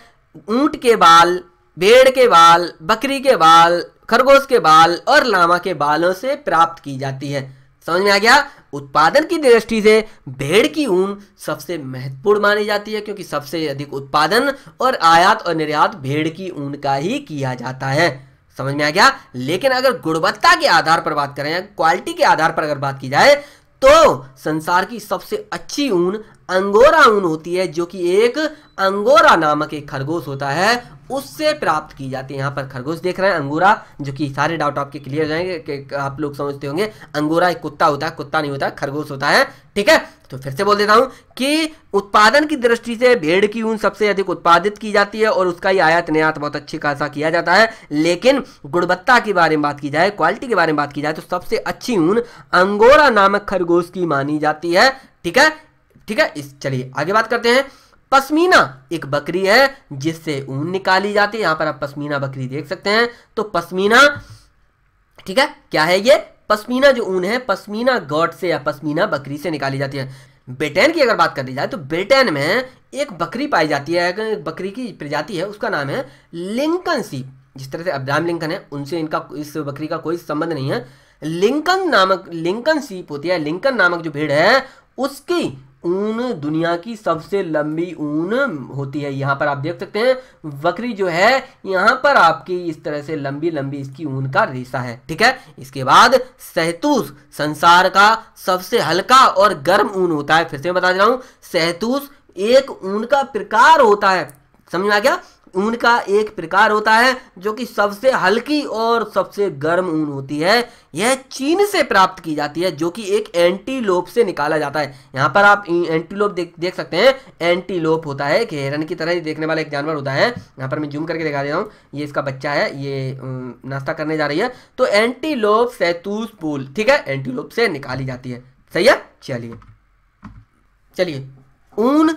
ऊंट के बाल भेड़ के बाल बकरी के बाल खरगोश के बाल और लामा के बालों से प्राप्त की जाती है समझ में आ गया उत्पादन की दृष्टि से भेड़ की ऊन सबसे महत्वपूर्ण मानी जाती है क्योंकि सबसे अधिक उत्पादन और आयात और निर्यात भेड़ की ऊन का ही किया जाता है समझ में आ गया लेकिन अगर गुणवत्ता के आधार पर बात करें क्वालिटी के आधार पर अगर बात की जाए तो संसार की सबसे अच्छी ऊन अंगोरा ऊन होती है जो कि एक अंगोरा नामक एक खरगोश होता है उससे प्राप्त की जाती है यहाँ पर खरगोश देख रहे हैं अंगोरा जो कि सारे डाउट आपके क्लियर जाएंगे आप लोग समझते होंगे अंगोरा एक कुत्ता होता है कुत्ता नहीं होता खरगोश होता है ठीक है तो फिर से बोल देता हूँ कि उत्पादन की दृष्टि से भेड़ की ऊन सबसे अधिक उत्पादित की जाती है और उसका ही आयात निर्यात बहुत अच्छी खासा किया जाता है लेकिन गुणवत्ता के बारे में बात की जाए क्वालिटी के बारे में बात की जाए तो सबसे अच्छी ऊन अंगोरा नामक खरगोश की मानी जाती है ठीक है ठीक है इस चलिए आगे बात करते हैं पश्मीना एक बकरी है जिससे ऊन निकाली जाती है यहां पर आप पश्मीना बकरी देख सकते हैं तो पश्मीना ठीक है क्या है ये पश्मीना जो ऊन है पश्मीना गॉड से या पश्मीना बकरी से निकाली जाती है ब्रिटेन की अगर बात कर ली जाए तो ब्रिटेन में एक बकरी पाई जाती है एक बकरी की प्रजाति है उसका नाम है लिंकन सीप जिस तरह से अब्राहम लिंकन है उनसे इनका इस बकरी का कोई संबंध नहीं है लिंकन नामक लिंकन सीप होती है लिंकन नामक जो भेड़ है उसकी ऊन दुनिया की सबसे लंबी ऊन होती है यहाँ पर आप देख सकते हैं बकरी जो है यहाँ पर आपकी इस तरह से लंबी लंबी इसकी ऊन का रेशा है ठीक है इसके बाद सहतूस संसार का सबसे हल्का और गर्म ऊन होता है फिर से बता दे रहा हूँ सहतूस एक ऊन का प्रकार होता है समझ में आ गया ऊन का एक प्रकार होता है जो कि सबसे हल्की और सबसे गर्म ऊन होती है यह चीन से प्राप्त की जाती है जो कि एक एंटीलोप से निकाला जाता है यहाँ पर आप एंटीलोप देख देख सकते हैं एंटीलोप होता है कि हिरन की तरह ही देखने वाला एक जानवर होता है यहाँ पर मैं जूम करके दिखा दे रहा हूँ ये इसका बच्चा है ये नाश्ता करने जा रही है तो एंटीलोप सैतूस पुल ठीक है एंटीलोप से निकाली जाती है सही है चलिए चलिए ऊन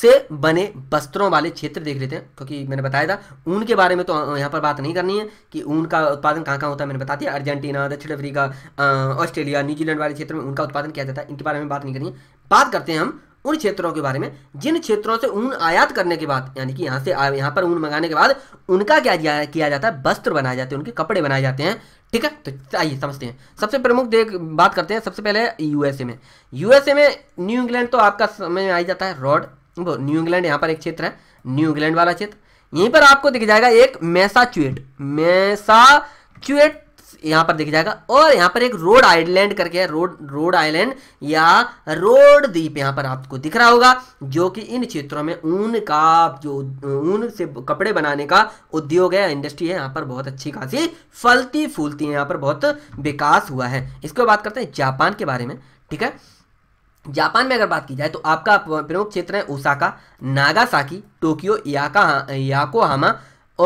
से बने वस्त्रों वाले क्षेत्र देख लेते हैं क्योंकि मैंने बताया था ऊन के बारे में तो यहाँ पर बात नहीं करनी है कि ऊन का उत्पादन कहाँ कहाँ होता है मैंने बता दिया अर्जेंटीना दक्षिण अफ्रीका ऑस्ट्रेलिया न्यूजीलैंड वाले क्षेत्र में उनका उत्पादन किया जाता है इनके बारे में बात नहीं करनी है बात करते हैं हम उन क्षेत्रों के बारे में जिन क्षेत्रों से ऊन आयात करने के बाद यानी कि यहाँ से यहाँ पर ऊन मंगाने के बाद उनका क्या किया जाता है वस्त्र बनाए जाते हैं उनके कपड़े बनाए जाते हैं ठीक है तो आइए समझते हैं सबसे प्रमुख देख बात करते हैं सबसे पहले यूएसए में यूएसए में न्यू इंग्लैंड तो आपका समय आ जाता है रॉड वो न्यू इंग्लैंड यहाँ पर एक क्षेत्र है न्यू इंग्लैंड वाला क्षेत्र यहीं पर आपको दिख जाएगा एक मैसा चुएट यहाँ पर दिख जाएगा और यहाँ पर एक रोड आइलैंड करके है रोड रोड आइलैंड या रोड द्वीप यहाँ पर आपको दिख रहा होगा जो कि इन क्षेत्रों में ऊन का जो ऊन से कपड़े बनाने का उद्योग है इंडस्ट्री है यहाँ पर बहुत अच्छी खासी फलती फूलती है यहाँ पर बहुत विकास हुआ है इसके बाद बात करते हैं जापान के बारे में ठीक है जापान में अगर बात की जाए तो आपका प्रमुख क्षेत्र है ओसाका नागासाकी टोक्यो याका याकोहामा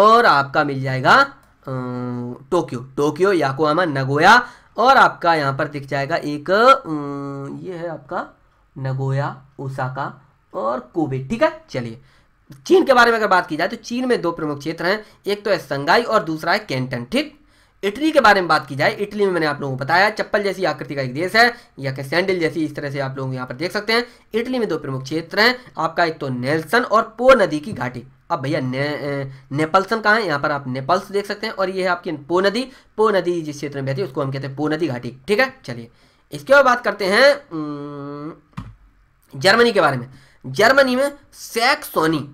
और आपका मिल जाएगा टोक्यो टोक्यो याकोहामा नगोया और आपका यहाँ पर दिख जाएगा एक ये है आपका नगोया ओसाका और कोबे ठीक है चलिए चीन के बारे में अगर बात की जाए तो चीन में दो प्रमुख क्षेत्र हैं एक तो है संगाई और दूसरा है कैंटन ठीक इटली के बारे में बात की जाए इटली में मैंने आप लोगों को बताया चप्पल जैसी आकृति का एक देश है या कि सैंडल जैसी इस तरह से आप लोग यहाँ पर देख सकते हैं इटली में दो प्रमुख क्षेत्र हैं आपका एक तो नेल्सन और पो नदी की घाटी अब भैया ने, नेपल्सन कहाँ है यहाँ पर आप नेपल्स देख सकते हैं और ये है आपकी पो नदी पो नदी जिस क्षेत्र में बहती है उसको हम कहते हैं पो नदी घाटी ठीक है चलिए इसके बाद बात करते हैं जर्मनी के बारे में जर्मनी में सैक्सोनी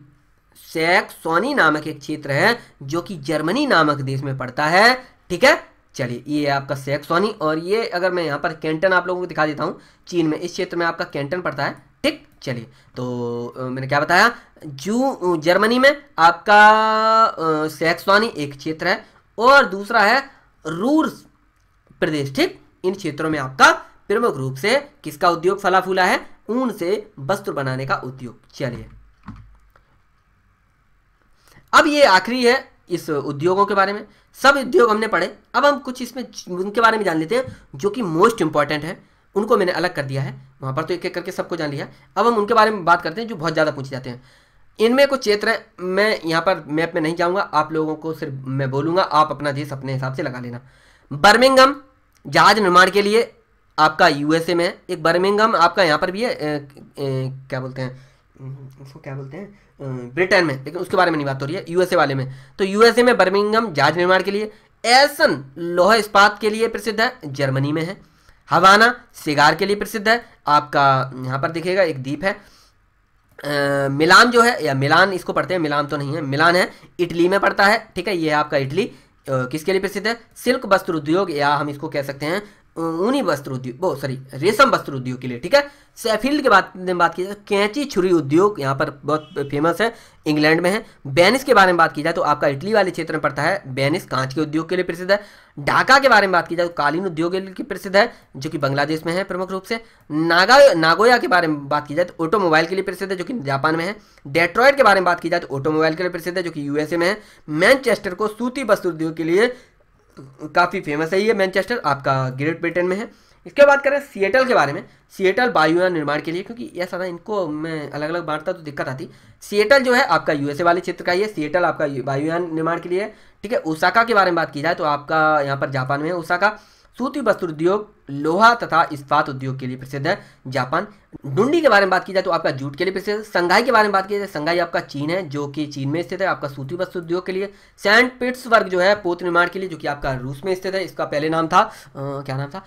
सैक्सोनी नामक एक क्षेत्र है जो कि जर्मनी नामक देश में पड़ता है ठीक है चलिए ये आपका सेक्सोनी और ये अगर मैं यहाँ पर कैंटन आप लोगों को दिखा देता हूँ चीन में इस क्षेत्र में आपका कैंटन पड़ता है ठीक चलिए तो मैंने क्या बताया जू जर्मनी में आपका सेक्सोनी एक क्षेत्र है और दूसरा है रूर प्रदेश ठीक इन क्षेत्रों में आपका प्रमुख रूप से किसका उद्योग फला फूला है ऊन से वस्त्र बनाने का उद्योग चलिए अब ये आखिरी है इस उद्योगों के बारे में सब उद्योग हमने पढ़े अब हम कुछ इसमें उनके बारे में जान लेते हैं जो कि मोस्ट इंपॉर्टेंट है उनको मैंने अलग कर दिया है वहां पर तो एक एक करके सबको जान लिया अब हम उनके बारे में बात करते हैं जो बहुत ज़्यादा पूछे जाते हैं इनमें कुछ क्षेत्र मैं यहाँ पर मैप में नहीं जाऊँगा आप लोगों को सिर्फ मैं बोलूँगा आप अपना देश अपने हिसाब से लगा लेना बर्मिंगम जहाज निर्माण के लिए आपका यूएसए में है एक बर्मिंगम आपका यहाँ पर भी है ए, ए, क्या बोलते हैं इसको क्या बोलते हैं ब्रिटेन में लेकिन उसके बारे में नहीं बात हो रही है यूएसए वाले में तो यूएसए में बर्मिंगम जहाज निर्माण के लिए एसन लोह इस्पात के लिए प्रसिद्ध है जर्मनी में है हवाना सिगार के लिए प्रसिद्ध है आपका यहाँ पर दिखेगा एक द्वीप है आ, मिलान जो है या मिलान इसको पढ़ते हैं मिलान तो नहीं है मिलान है इटली में पड़ता है ठीक है ये आपका इटली किसके लिए प्रसिद्ध है सिल्क वस्त्र उद्योग या हम इसको कह सकते हैं अं, ऊनी वस्त्र उद्योग वो सॉरी रेशम वस्त्र उद्योग के लिए ठीक है सैफील्ड के बाद में बात की जाए तो कैंची छुरी उद्योग यहाँ पर बहुत फेमस है इंग्लैंड में है बेनिस के बारे में बात की जाए तो आपका इटली वाले क्षेत्र में पड़ता है बेनिस कांच के उद्योग के लिए प्रसिद्ध है ढाका के बारे में बात की जाए तो कालीन उद्योग के लिए प्रसिद्ध है जो कि बांग्लादेश में है प्रमुख रूप से नागा नागोया के बारे में बात की जाए तो ऑटोमोबाइल के लिए प्रसिद्ध है जो कि जापान में है डेट्रॉयड के बारे में बात की जाए तो ऑटोमोबाइल के लिए प्रसिद्ध है जो कि यूएसए में है मैनचेस्टर को सूती वस्त्र उद्योग के लिए काफ़ी फेमस है ये मैनचेस्टर आपका ग्रेट ब्रिटेन में है इसके बाद करें सिएटल के बारे में सिएटल वायुयान निर्माण के लिए क्योंकि यह सारा इनको मैं अलग अलग बांटता तो दिक्कत आती सिएटल जो है आपका यूएसए वाले क्षेत्र का ही है सिएटल आपका वायुयान निर्माण के लिए है ठीक है ओसाका के बारे में बात की जाए तो आपका यहाँ पर जापान में है ओसाका सूती वस्त्र उद्योग लोहा तथा इस्पात उद्योग के लिए प्रसिद्ध है जापान डुंडी के बारे में बात की जाए तो आपका जूट के लिए प्रसिद्ध है संघाई के बारे में बात की जाए संघाई आपका चीन है जो कि चीन में स्थित है आपका सूती वस्त्र उद्योग के लिए सेंट पिट्सबर्ग जो है पोत निर्माण के लिए जो कि आपका रूस में स्थित है इसका पहले नाम था आ, क्या नाम था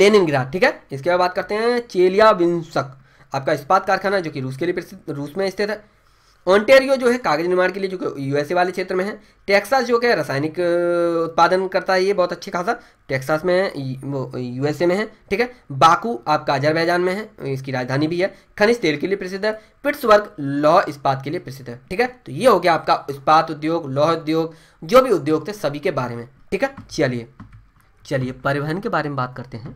लेनिन ठीक है इसके बाद बात करते हैं चेलिया विंसक आपका इस्पात कारखाना जो कि रूस के लिए प्रसिद्ध रूस में स्थित है ऑन्टेरियो जो है कागज निर्माण के लिए जो यूएसए वाले क्षेत्र में है टेक्सास जो क्या रासायनिक उत्पादन करता है ये बहुत अच्छे खासा टेक्सास में है वो यूएसए में है ठीक है बाकू आपका अजरबैजान में है इसकी राजधानी भी है खनिज तेल के लिए प्रसिद्ध है वर्ग लौह इस्पात के लिए प्रसिद्ध है ठीक है तो ये हो गया आपका इस्पात उद्योग लौह उद्योग जो भी उद्योग थे सभी के बारे में ठीक है चलिए चलिए परिवहन के बारे में बात करते हैं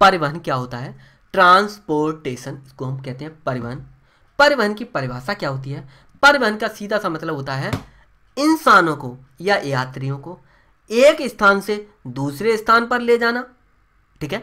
परिवहन क्या होता है ट्रांसपोर्टेशन इसको हम कहते हैं परिवहन परिवहन की परिभाषा क्या होती है परिवहन का सीधा सा मतलब होता है इंसानों को या यात्रियों को एक स्थान से दूसरे स्थान पर ले जाना ठीक है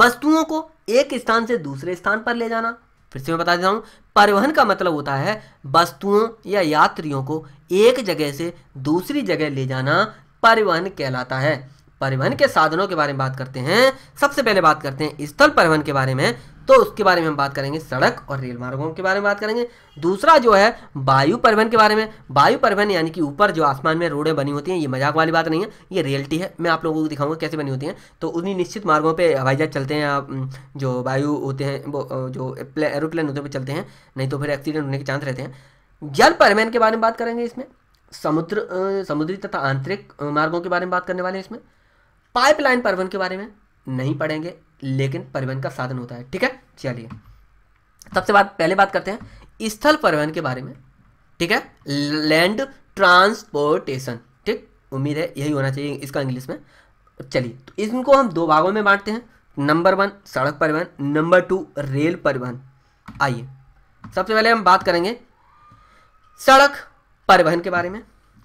वस्तुओं को एक स्थान से दूसरे स्थान पर ले जाना फिर से मैं बता देता हूं परिवहन का मतलब होता है वस्तुओं या यात्रियों को एक जगह से दूसरी जगह ले जाना परिवहन कहलाता है परिवहन के साधनों के बारे में बात करते हैं सबसे पहले बात करते हैं स्थल परिवहन के बारे में तो उसके बारे में हम बात करेंगे सड़क और रेल मार्गों के बारे में बात करेंगे दूसरा जो है वायु परिवहन के बारे में वायु परिवहन यानी कि ऊपर जो आसमान में रोडें बनी होती हैं ये मजाक वाली बात नहीं है ये रियलिटी है मैं आप लोगों को दिखाऊंगा कैसे बनी होती हैं तो उन्हीं निश्चित मार्गों पर हवाई जहाज चलते हैं जो वायु होते हैं वो जो एरोप्लेन होते हैं चलते हैं नहीं तो फिर एक्सीडेंट होने के चांस रहते हैं जल परिवहन के बारे में बात करेंगे इसमें समुद्र समुद्री तथा आंतरिक मार्गों के बारे में बात करने वाले हैं इसमें पाइपलाइन परिवहन के बारे में नहीं पढ़ेंगे लेकिन परिवहन का साधन होता है ठीक है चलिए सबसे बात पहले बात करते हैं स्थल परिवहन के बारे में ठीक है लैंड ट्रांसपोर्टेशन ठीक उम्मीद है यही होना चाहिए इसका इंग्लिश में चलिए तो इनको हम दो भागों में बांटते हैं नंबर वन सड़क परिवहन नंबर टू रेल परिवहन आइए सबसे पहले हम बात करेंगे सड़क परिवहन के बारे में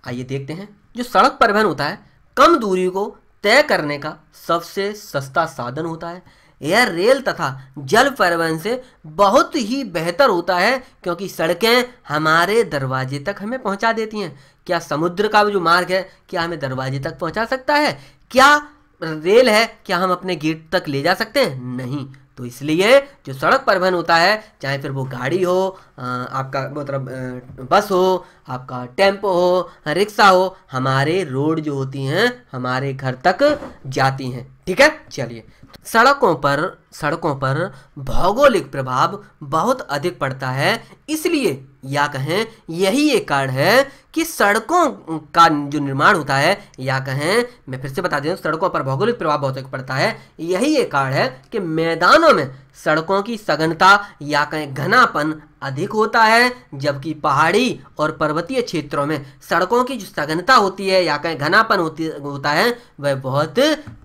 आइए देखते हैं जो सड़क परिवहन होता है कम दूरी को तय करने का सबसे सस्ता साधन होता है यह रेल तथा जल परिवहन से बहुत ही बेहतर होता है क्योंकि सड़कें हमारे दरवाजे तक हमें पहुंचा देती हैं क्या समुद्र का जो मार्ग है क्या हमें दरवाजे तक पहुंचा सकता है क्या रेल है क्या हम अपने गेट तक ले जा सकते हैं नहीं तो इसलिए जो सड़क परिवहन होता है चाहे फिर वो गाड़ी हो आपका मतलब बस हो आपका टेम्पो हो रिक्शा हो हमारे रोड जो होती हैं हमारे घर तक जाती हैं ठीक है चलिए सड़कों पर सड़कों पर भौगोलिक प्रभाव बहुत अधिक पड़ता है इसलिए या कहें यही एक कारण है कि सड़कों का जो निर्माण होता है या कहें मैं फिर से बता दें सड़कों पर भौगोलिक प्रभाव बहुत अधिक पड़ता है यही एक कारण है कि मैदानों में सड़कों की सघनता या कहें घनापन अधिक होता है जबकि पहाड़ी और पर्वतीय क्षेत्रों में सड़कों की जो सघनता होती है या कहें घनापन होती होता है वह बहुत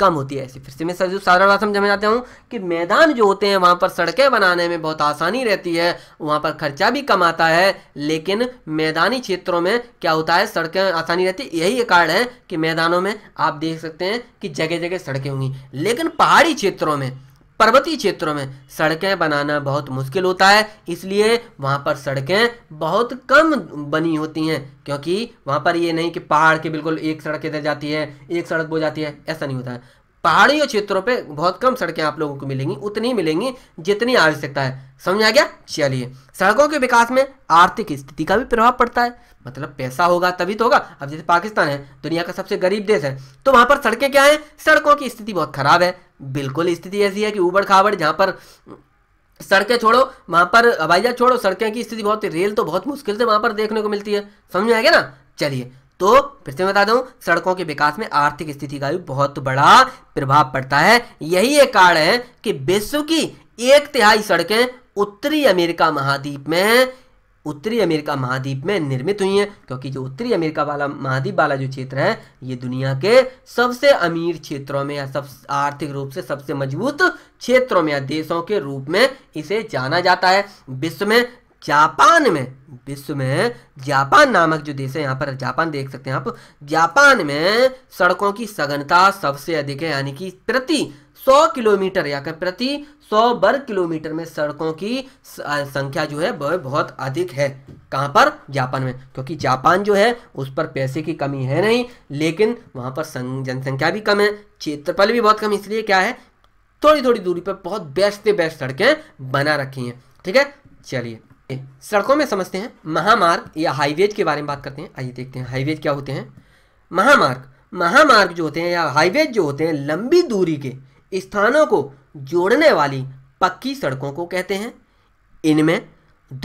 कम होती है ऐसे फिर से मैं साधारण भाषा में जाता हूँ कि मैं मैदान जो होते हैं वहाँ पर सड़कें बनाने में बहुत आसानी रहती है वहाँ पर खर्चा भी कम आता है लेकिन मैदानी क्षेत्रों में क्या होता है सड़कें आसानी रहती है यही कारण है कि मैदानों में आप देख सकते हैं कि जगह जगह सड़कें होंगी लेकिन पहाड़ी क्षेत्रों में पर्वतीय क्षेत्रों में सड़कें बनाना बहुत मुश्किल होता है इसलिए वहाँ पर सड़कें बहुत कम बनी होती हैं क्योंकि वहाँ पर ये नहीं कि पहाड़ के बिल्कुल एक सड़क इधर जाती है एक सड़क वो जाती है ऐसा नहीं होता है पहाड़ियों क्षेत्रों पे बहुत कम सड़कें आप लोगों को मिलेंगी उतनी मिलेंगी जितनी आवश्यकता है समझ आ गया चलिए सड़कों के विकास में आर्थिक स्थिति का भी प्रभाव पड़ता है मतलब पैसा होगा तभी तो होगा अब जैसे पाकिस्तान है दुनिया का सबसे गरीब देश है तो वहां पर सड़कें क्या है सड़कों की स्थिति बहुत खराब है बिल्कुल स्थिति ऐसी है कि उबड़ खाबड़ जहां पर सड़कें छोड़ो वहां पर हवाई जहाज छोड़ो सड़कें की स्थिति बहुत रेल तो बहुत मुश्किल से वहां पर देखने को मिलती है समझ में आ गया ना चलिए तो फिर से बता दूं सड़कों के विकास में आर्थिक स्थिति का भी बहुत बड़ा प्रभाव पड़ता है यही एक कारण है कि विश्व की एक तिहाई सड़कें उत्तरी अमेरिका महाद्वीप में उत्तरी अमेरिका महाद्वीप में निर्मित हुई हैं क्योंकि जो उत्तरी अमेरिका वाला महाद्वीप वाला जो क्षेत्र है ये दुनिया के सबसे अमीर क्षेत्रों में या सब आर्थिक रूप से सबसे मजबूत क्षेत्रों में या देशों के रूप में इसे जाना जाता है विश्व में जापान में विश्व में जापान नामक जो देश है यहाँ पर जापान देख सकते हैं आप जापान में सड़कों की सघनता सबसे अधिक है यानी कि प्रति 100 किलोमीटर या प्रति 100 वर्ग किलोमीटर में सड़कों की संख्या जो है वह बहुत अधिक है कहाँ पर जापान में क्योंकि जापान जो है उस पर पैसे की कमी है नहीं लेकिन वहाँ पर जनसंख्या भी कम है क्षेत्रफल भी बहुत कम इसलिए क्या है थोड़ी थोड़ी दूरी पर बहुत बेस्ट से बेस्ट सड़कें बना रखी हैं ठीक है चलिए सड़कों में समझते हैं महामार्ग या हाईवेज के बारे में बात करते हैं आइए देखते हैं हाईवेज क्या होते हैं महामार्ग महामार्ग जो होते हैं या हाईवेज जो होते हैं लंबी दूरी के स्थानों को जोड़ने वाली पक्की सड़कों को कहते हैं इनमें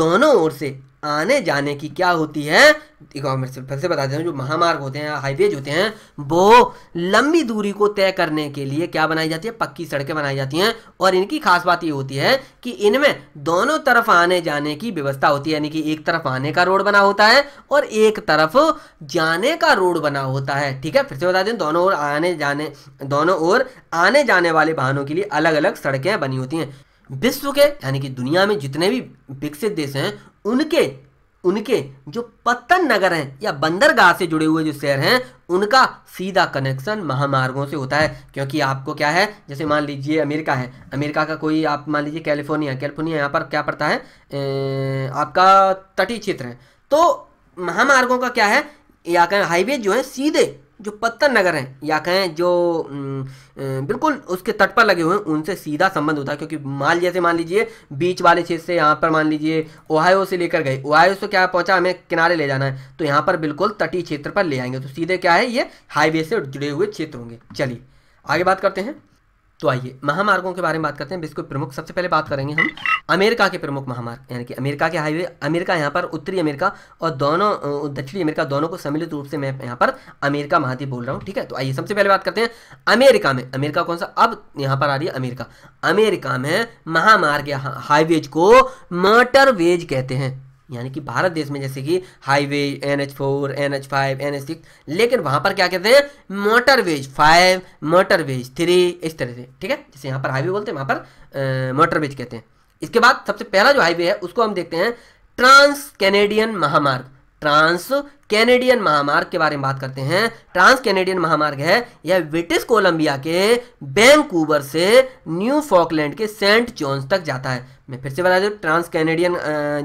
दोनों ओर से आने जाने की क्या होती है मैं फिर से बता देता हूँ जो महामार्ग होते हैं हाईवेज होते हैं वो लंबी दूरी को तय करने के लिए क्या बनाई जाती है पक्की सड़कें बनाई जाती हैं और इनकी खास बात ये होती है कि इनमें दोनों तरफ आने जाने की व्यवस्था होती है यानी कि एक तरफ आने का रोड बना होता है और एक तरफ जाने का रोड बना होता है ठीक है फिर से बता दें दोनों ओर आने जाने दोनों ओर आने जाने वाले वाहनों के लिए अलग अलग सड़कें बनी होती हैं विश्व के यानी कि दुनिया में जितने भी विकसित देश हैं उनके उनके जो पत्तन नगर हैं या बंदरगाह से जुड़े हुए जो शहर हैं उनका सीधा कनेक्शन महामार्गों से होता है क्योंकि आपको क्या है जैसे मान लीजिए अमेरिका है अमेरिका का कोई आप मान लीजिए कैलिफोर्निया कैलिफोर्निया यहाँ पर क्या पड़ता है ए, आपका तटीय क्षेत्र है तो महामार्गों का क्या है या कहें हाईवे जो है सीधे जो पत्तन नगर हैं या कहें जो बिल्कुल उसके तट पर लगे हुए हैं उनसे सीधा संबंध होता है क्योंकि माल जैसे मान लीजिए बीच वाले क्षेत्र से यहाँ पर मान लीजिए ओहायो से लेकर गए ओहायो से क्या पहुँचा हमें किनारे ले जाना है तो यहाँ पर बिल्कुल तटीय क्षेत्र पर ले आएंगे तो सीधे क्या है ये हाईवे से जुड़े हुए क्षेत्र होंगे चलिए आगे बात करते हैं तो आइए महामार्गों के बारे में बात करते हैं बिल्कुल प्रमुख सबसे पहले बात करेंगे हम अमेरिका के प्रमुख महामार्ग यानी कि अमेरिका के हाईवे अमेरिका यहाँ पर उत्तरी अमेरिका और दोनों दक्षिणी अमेरिका दोनों को सम्मिलित रूप से मैं यहाँ पर अमेरिका महाद्वीप बोल रहा हूँ ठीक है तो आइए सबसे पहले बात करते हैं अमेरिका में अमेरिका कौन सा अब यहाँ पर आ रही है अमेरिका अमेरिका में महामार्ग हाईवेज को मोटरवेज कहते हैं यानी कि भारत देश में जैसे कि highway N H four N H five N H six लेकिन वहां पर क्या कहते हैं मोटरवेज फाइव मोटरवेज थ्री इस तरह से ठीक है जैसे यहाँ पर हाईवे बोलते हैं वहां पर मोटरवेज कहते हैं इसके बाद सबसे पहला जो हाईवे है उसको हम देखते हैं ट्रांस कैनेडियन महामार्ग ट्रांस कैनेडियन महामार्ग के बारे में बात करते हैं ट्रांस कैनेडियन महामार्ग है यह ब्रिटिश कोलंबिया के बैंकूवर से न्यू फॉकलैंड के सेंट जॉन्स तक जाता है मैं फिर से बता दू ट्रांस कैनेडियन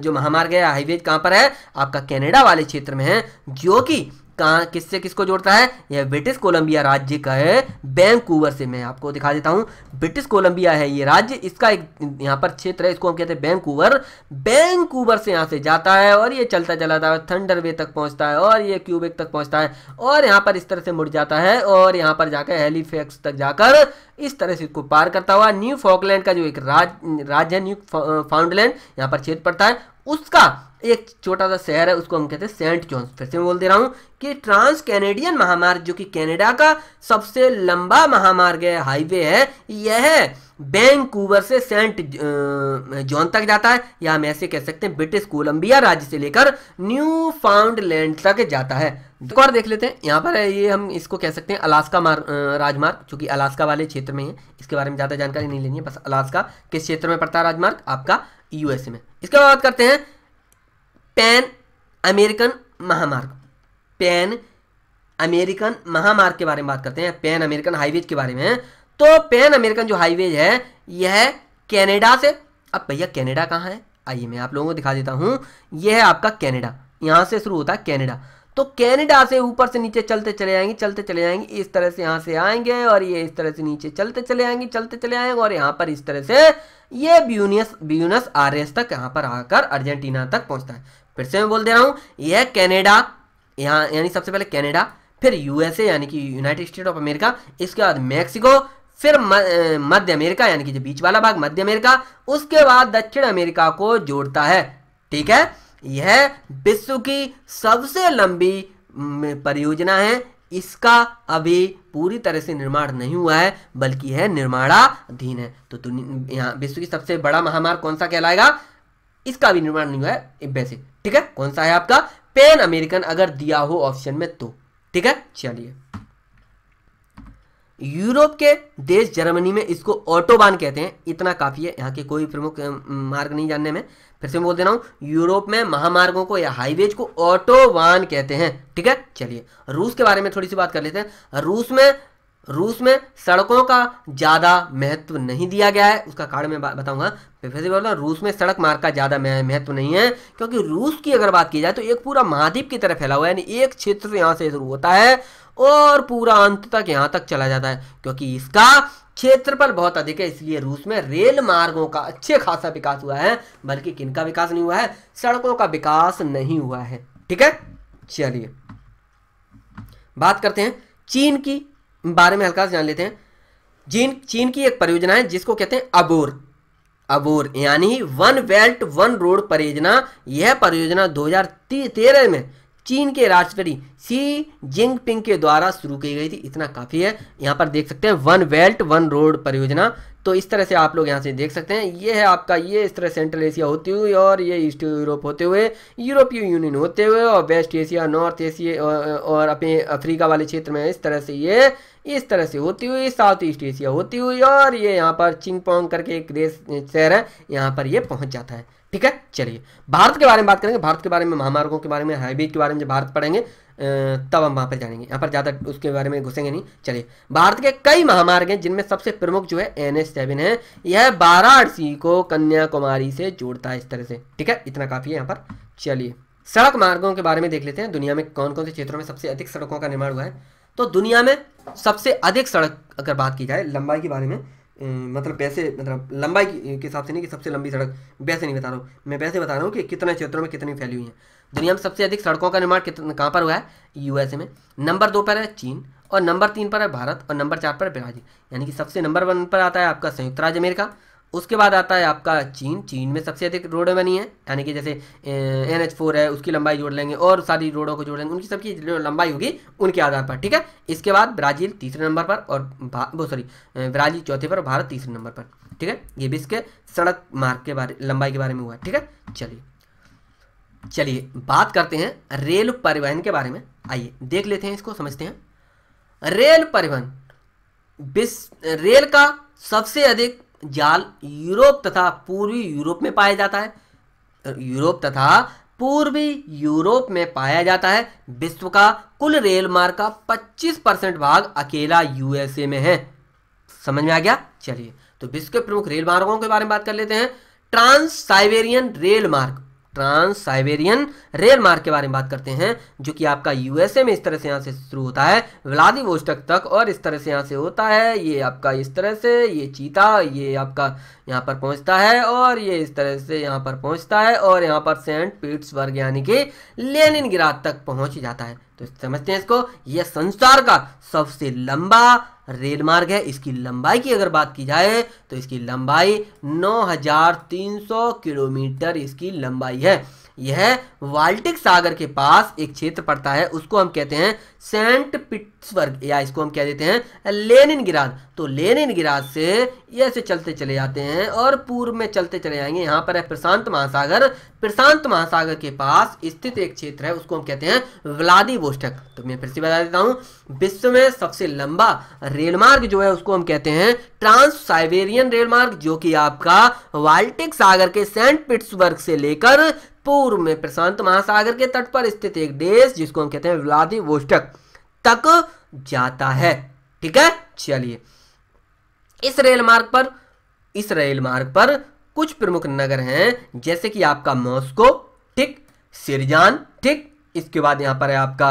जो महामार्ग है हाईवे कहां पर है आपका कैनेडा वाले क्षेत्र में है जो कि कहा किससे किसको जोड़ता है यह ब्रिटिश कोलंबिया राज्य का है बैंकूवर से मैं आपको दिखा देता हूं ब्रिटिश कोलंबिया है ये राज्य इसका एक यहां पर क्षेत्र है इसको हम कहते हैं बैंकूवर बैंकूवर से यहाँ से जाता है और ये चलता चलाता है थंडर वे तक पहुंचता है और ये क्यूबेक तक पहुंचता है और यहां पर इस तरह से मुड़ जाता है और यहाँ पर जाकर हेलीफेक्स तक जाकर इस तरह से इसको पार करता हुआ न्यू फॉकलैंड का जो एक राज राज्य है न्यू फाउंडलैंड यहाँ पर क्षेत्र पड़ता है उसका एक छोटा सा शहर है उसको हम कहते हैं सेंट जॉन्स फिर से मैं बोल दे रहा हूँ कि ट्रांस कैनेडियन महामार्ग जो कि कनाडा का सबसे लंबा महामार्ग है हाईवे है यह बैंकूवर से सेंट जॉन तक जाता है या हम ऐसे कह सकते हैं ब्रिटिश कोलंबिया राज्य से लेकर न्यू फाउंडलैंड तक जाता है तो और देख लेते हैं यहाँ पर ये हम इसको कह सकते हैं अलास्का राजमार्ग जो कि अलास्का वाले क्षेत्र में है इसके बारे में ज़्यादा जानकारी नहीं लेनी है बस अलास्का किस क्षेत्र में पड़ता है राजमार्ग आपका यूएसए में इसके बाद करते हैं पैन अमेरिकन महामार्ग पैन अमेरिकन महामार्ग के बारे में बात करते हैं पैन अमेरिकन हाईवे के बारे में तो पैन अमेरिकन जो हाईवे है यह कैनेडा से अब भैया कैनेडा कहाँ है आइए मैं आप लोगों को दिखा देता हूँ यह है आपका कैनेडा यहाँ से शुरू होता है कैनेडा तो कैनेडा से ऊपर से नीचे चलते चले आएंगे चलते चले जाएंगे इस तरह से यहाँ से आएंगे और ये इस तरह से नीचे चलते चले आएंगे चलते चले आएंगे और यहाँ पर इस तरह से ये ब्यूनियस ब्यूनस आर्यस तक यहाँ पर आकर अर्जेंटीना तक पहुँचता है फिर से मैं बोल दे रहा हूँ यह कैनेडा यहाँ यानी सबसे पहले कैनेडा फिर यूएसए यानी कि यूनाइटेड स्टेट ऑफ अमेरिका इसके बाद मैक्सिको फिर मध्य अमेरिका यानी कि जो बीच वाला भाग मध्य अमेरिका उसके बाद दक्षिण अमेरिका को जोड़ता है ठीक है यह विश्व की सबसे लंबी परियोजना है इसका अभी पूरी तरह से निर्माण नहीं हुआ है बल्कि है निर्माणाधीन है तो यहाँ विश्व की सबसे बड़ा महामार्ग कौन सा कहलाएगा इसका भी निर्माण नहीं हुआ है वैसे ठीक है कौन सा है आपका पेन अमेरिकन अगर दिया हो ऑप्शन में तो ठीक है चलिए यूरोप के देश जर्मनी में इसको ऑटोबान कहते हैं इतना काफ़ी है यहाँ के कोई प्रमुख मार्ग नहीं जानने में फिर से मैं बोल दे रहा हूं यूरोप में महामार्गों को या हाईवेज को ऑटोबान कहते हैं ठीक है चलिए रूस के बारे में थोड़ी सी बात कर लेते हैं रूस में रूस में सड़कों का ज़्यादा महत्व नहीं दिया गया है उसका कारण मैं बताऊंगा फिर से बोल रहा रूस में सड़क मार्ग का ज़्यादा महत्व नहीं है क्योंकि रूस की अगर बात की जाए तो एक पूरा महाद्वीप की तरह फैला हुआ है यानी एक क्षेत्र यहाँ से शुरू होता है और पूरा अंत तक यहां तक चला जाता है क्योंकि इसका क्षेत्रफल बहुत अधिक है इसलिए रूस में रेल मार्गों का अच्छे खासा विकास हुआ है बल्कि किनका विकास नहीं हुआ है सड़कों का विकास नहीं हुआ है ठीक है चलिए बात करते हैं चीन की बारे में हल्का से जान लेते हैं चीन चीन की एक परियोजना है जिसको कहते हैं अबोर अबोर यानी वन बेल्ट वन रोड परियोजना यह परियोजना दो में चीन के राष्ट्रपति सी जिनपिंग के द्वारा शुरू की गई थी इतना काफ़ी है यहाँ पर देख सकते हैं वन वेल्ट वन रोड परियोजना तो इस तरह से आप लोग यहाँ से देख सकते हैं ये है आपका ये इस तरह सेंट्रल एशिया होती हुई और ये ईस्ट यूरोप होते हुए यूरोपीय यूनियन होते हुए और वेस्ट एशिया नॉर्थ एशिया और अपने अफ्रीका वाले क्षेत्र में इस तरह से ये इस तरह से होती हुई साउथ ईस्ट एशिया होती हुई और ये यहाँ पर चिंगपोंग करके एक देश शहर है यहाँ पर ये पहुँच जाता है ठीक है चलिए भारत के बारे में बात करेंगे भारत के बारे में महामार्गों के बारे में हाईवे के बारे में जब भारत पढ़ेंगे तब हम वहाँ पर जानेंगे यहाँ पर ज़्यादा उसके बारे में घुसेंगे नहीं चलिए भारत के कई महामार्ग हैं जिनमें सबसे प्रमुख जो है एन एस सेवन है यह वाराणसी को कन्याकुमारी से जोड़ता है इस तरह से ठीक है इतना काफ़ी है यहाँ पर चलिए सड़क मार्गों के बारे में देख लेते हैं दुनिया में कौन कौन से क्षेत्रों में सबसे अधिक सड़कों का निर्माण हुआ है तो दुनिया में सबसे अधिक सड़क अगर बात की जाए लंबाई के बारे में मतलब वैसे मतलब लंबाई के हिसाब से नहीं कि सबसे लंबी सड़क वैसे नहीं बता रहा हूँ मैं वैसे बता रहा हूँ कि कितने क्षेत्रों में कितनी फैली हुई हैं दुनिया में सबसे अधिक सड़कों का निर्माण कितना कहाँ पर हुआ है यूएसए में नंबर दो पर है चीन और नंबर तीन पर है भारत और नंबर चार पर है ब्राजील यानी कि सबसे नंबर वन पर आता है आपका संयुक्त राज्य अमेरिका उसके बाद आता है आपका चीन चीन में सबसे अधिक रोडें बनी है यानी कि जैसे एन एच फोर है उसकी लंबाई जोड़ लेंगे और सारी रोडों को जोड़ लेंगे उनकी सबकी लंबाई होगी उनके आधार पर ठीक है इसके बाद ब्राज़ील तीसरे नंबर पर और वो सॉरी ब्राज़ील चौथे पर भारत तीसरे नंबर पर ठीक है ये भी इसके सड़क मार्ग के बारे लंबाई के बारे में हुआ ठीक है चलिए चलिए बात करते हैं रेल परिवहन के बारे में आइए देख लेते हैं इसको समझते हैं रेल परिवहन रेल का सबसे अधिक जाल यूरोप तथा पूर्वी यूरोप में पाया जाता है यूरोप तथा पूर्वी यूरोप में पाया जाता है विश्व का कुल रेल मार्ग का 25 परसेंट भाग अकेला यूएसए में है समझ में आ गया चलिए तो विश्व के प्रमुख रेल मार्गों के बारे में बात कर लेते हैं ट्रांस साइबेरियन रेल मार्ग ट्रांस साइबेरियन रेल मार्ग के बारे में बात करते हैं जो कि आपका यूएसए में इस तरह से यहाँ से शुरू होता है व्लादिवोस्टक तक और इस तरह से यहाँ से होता है ये आपका इस तरह से ये चीता ये आपका यहाँ पर पहुँचता है और ये इस तरह से यहाँ पर पहुँचता है और यहाँ पर सेंट पीट्सबर्ग यानी कि लेनिन तक पहुँच जाता है तो समझते हैं इसको यह संसार का सबसे लंबा रेड मार्ग है इसकी लंबाई की अगर बात की जाए तो इसकी लंबाई 9,300 किलोमीटर इसकी लंबाई है यह वाल्टिक सागर के पास एक क्षेत्र पड़ता है उसको हम कहते हैं सेंट पिट्सबर्ग या इसको हम कह देते हैं लेनिन गिराज तो लेनिन गिराज से ऐसे चलते चले जाते हैं और पूर्व में चलते चले जाएंगे यहाँ पर है प्रशांत महासागर प्रशांत महासागर के पास स्थित एक क्षेत्र है उसको हम कहते हैं व्लादिवोस्टक तो मैं फिर से बता देता हूँ विश्व में सबसे लंबा रेलमार्ग जो है उसको हम कहते हैं ट्रांस साइबेरियन रेलमार्ग जो कि आपका वाल्टिक सागर के सेंट पिट्सबर्ग से लेकर पूर्व में प्रशांत महासागर के तट पर स्थित एक देश जिसको हम कहते हैं व्लादिवोस्टक तक जाता है ठीक है चलिए इस रेल मार्ग पर इस रेल मार्ग पर कुछ प्रमुख नगर हैं जैसे कि आपका मॉस्को ठीक सिरजान ठीक इसके बाद यहां पर है आपका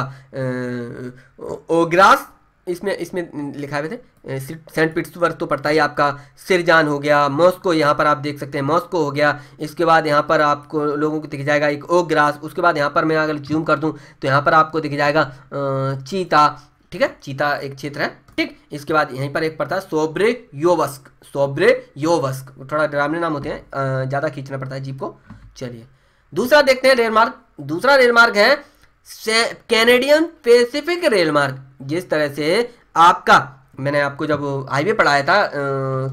ओग्रास इसमें इसमें लिखा हुए थे सेंट पीटर्सबर्ग तो पड़ता ही आपका सिरजान हो गया मॉस्को यहाँ पर आप देख सकते हैं मॉस्को हो गया इसके बाद यहाँ पर आपको लोगों को दिख जाएगा एक ओक ग्रास उसके बाद यहाँ पर मैं अगर जूम कर दूँ तो यहाँ पर आपको दिख जाएगा चीता ठीक है चीता एक क्षेत्र है ठीक इसके बाद यहीं पर एक पड़ता है सोब्रे योवस्क सोब्रे योवस्क थोड़ा ड्रामने नाम होते हैं ज़्यादा खींचना पड़ता है जीप को चलिए दूसरा देखते हैं रेलमार्ग दूसरा रेलमार्ग है कैनेडियन पेसिफिक रेल मार्ग जिस तरह से आपका मैंने आपको जब हाईवे पढ़ाया था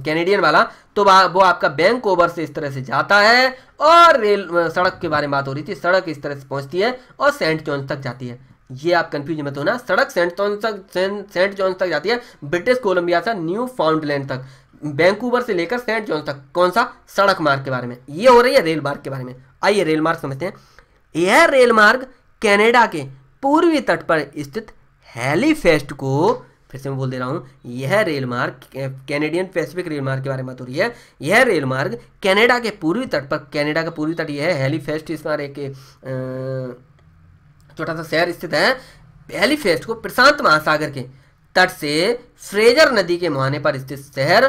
कैनेडियन वाला तो वो आपका बैंक ओवर से इस तरह से जाता है और रेल सड़क के बारे में बात हो रही थी सड़क इस तरह से पहुंचती है और सेंट जॉन्स तक जाती है ये आप कंफ्यूज मत होना सड़क सेंट जॉन्स तक सेंट जॉन्स तक जाती है ब्रिटिश कोलंबिया से न्यू फाउंडलैंड तक बैंकूवर से लेकर सेंट जॉन्स तक कौन सा सड़क मार्ग के बारे में ये हो रही है रेल मार्ग के बारे में आइए रेल मार्ग समझते हैं यह रेल मार्ग कनाडा के पूर्वी तट पर स्थित हेलीफेस्ट को फिर से मैं बोल दे रहा हूँ यह रेल मार्ग कैनेडियन पैसिफिक रेल मार्ग के बारे में बात हो रही है यह रेल मार्ग कनाडा के पूर्वी तट पर कनाडा का पूर्वी तट यह है हेलीफेस्ट इस बार एक छोटा सा शहर स्थित है हेलीफेस्ट को प्रशांत महासागर के तट से फ्रेजर नदी के मुहाने पर स्थित शहर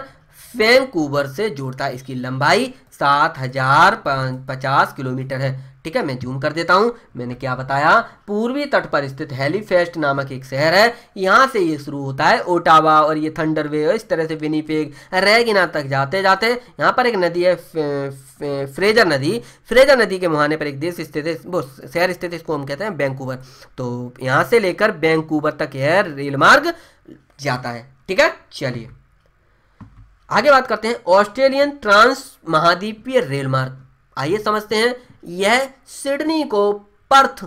फैंकूवर से जोड़ता है इसकी लंबाई सात हजार पचास किलोमीटर है ठीक है मैं जूम कर देता हूँ मैंने क्या बताया पूर्वी तट पर स्थित हेलीफेस्ट नामक एक शहर है यहाँ से ये शुरू होता है ओटावा और ये थंडरवे इस तरह से विनीपेग रेगिना तक जाते जाते यहाँ पर एक नदी है फ्रेजर नदी फ्रेजर नदी के मुहाने पर एक देश स्थित है वो शहर स्थित इसको हम कहते हैं बैंकूवर तो यहाँ से लेकर बैंकूवर तक यह रेल मार्ग जाता है ठीक है चलिए आगे बात करते हैं ऑस्ट्रेलियन ट्रांस महाद्वीपीय रेलमार्ग आइए समझते हैं यह सिडनी को पर्थ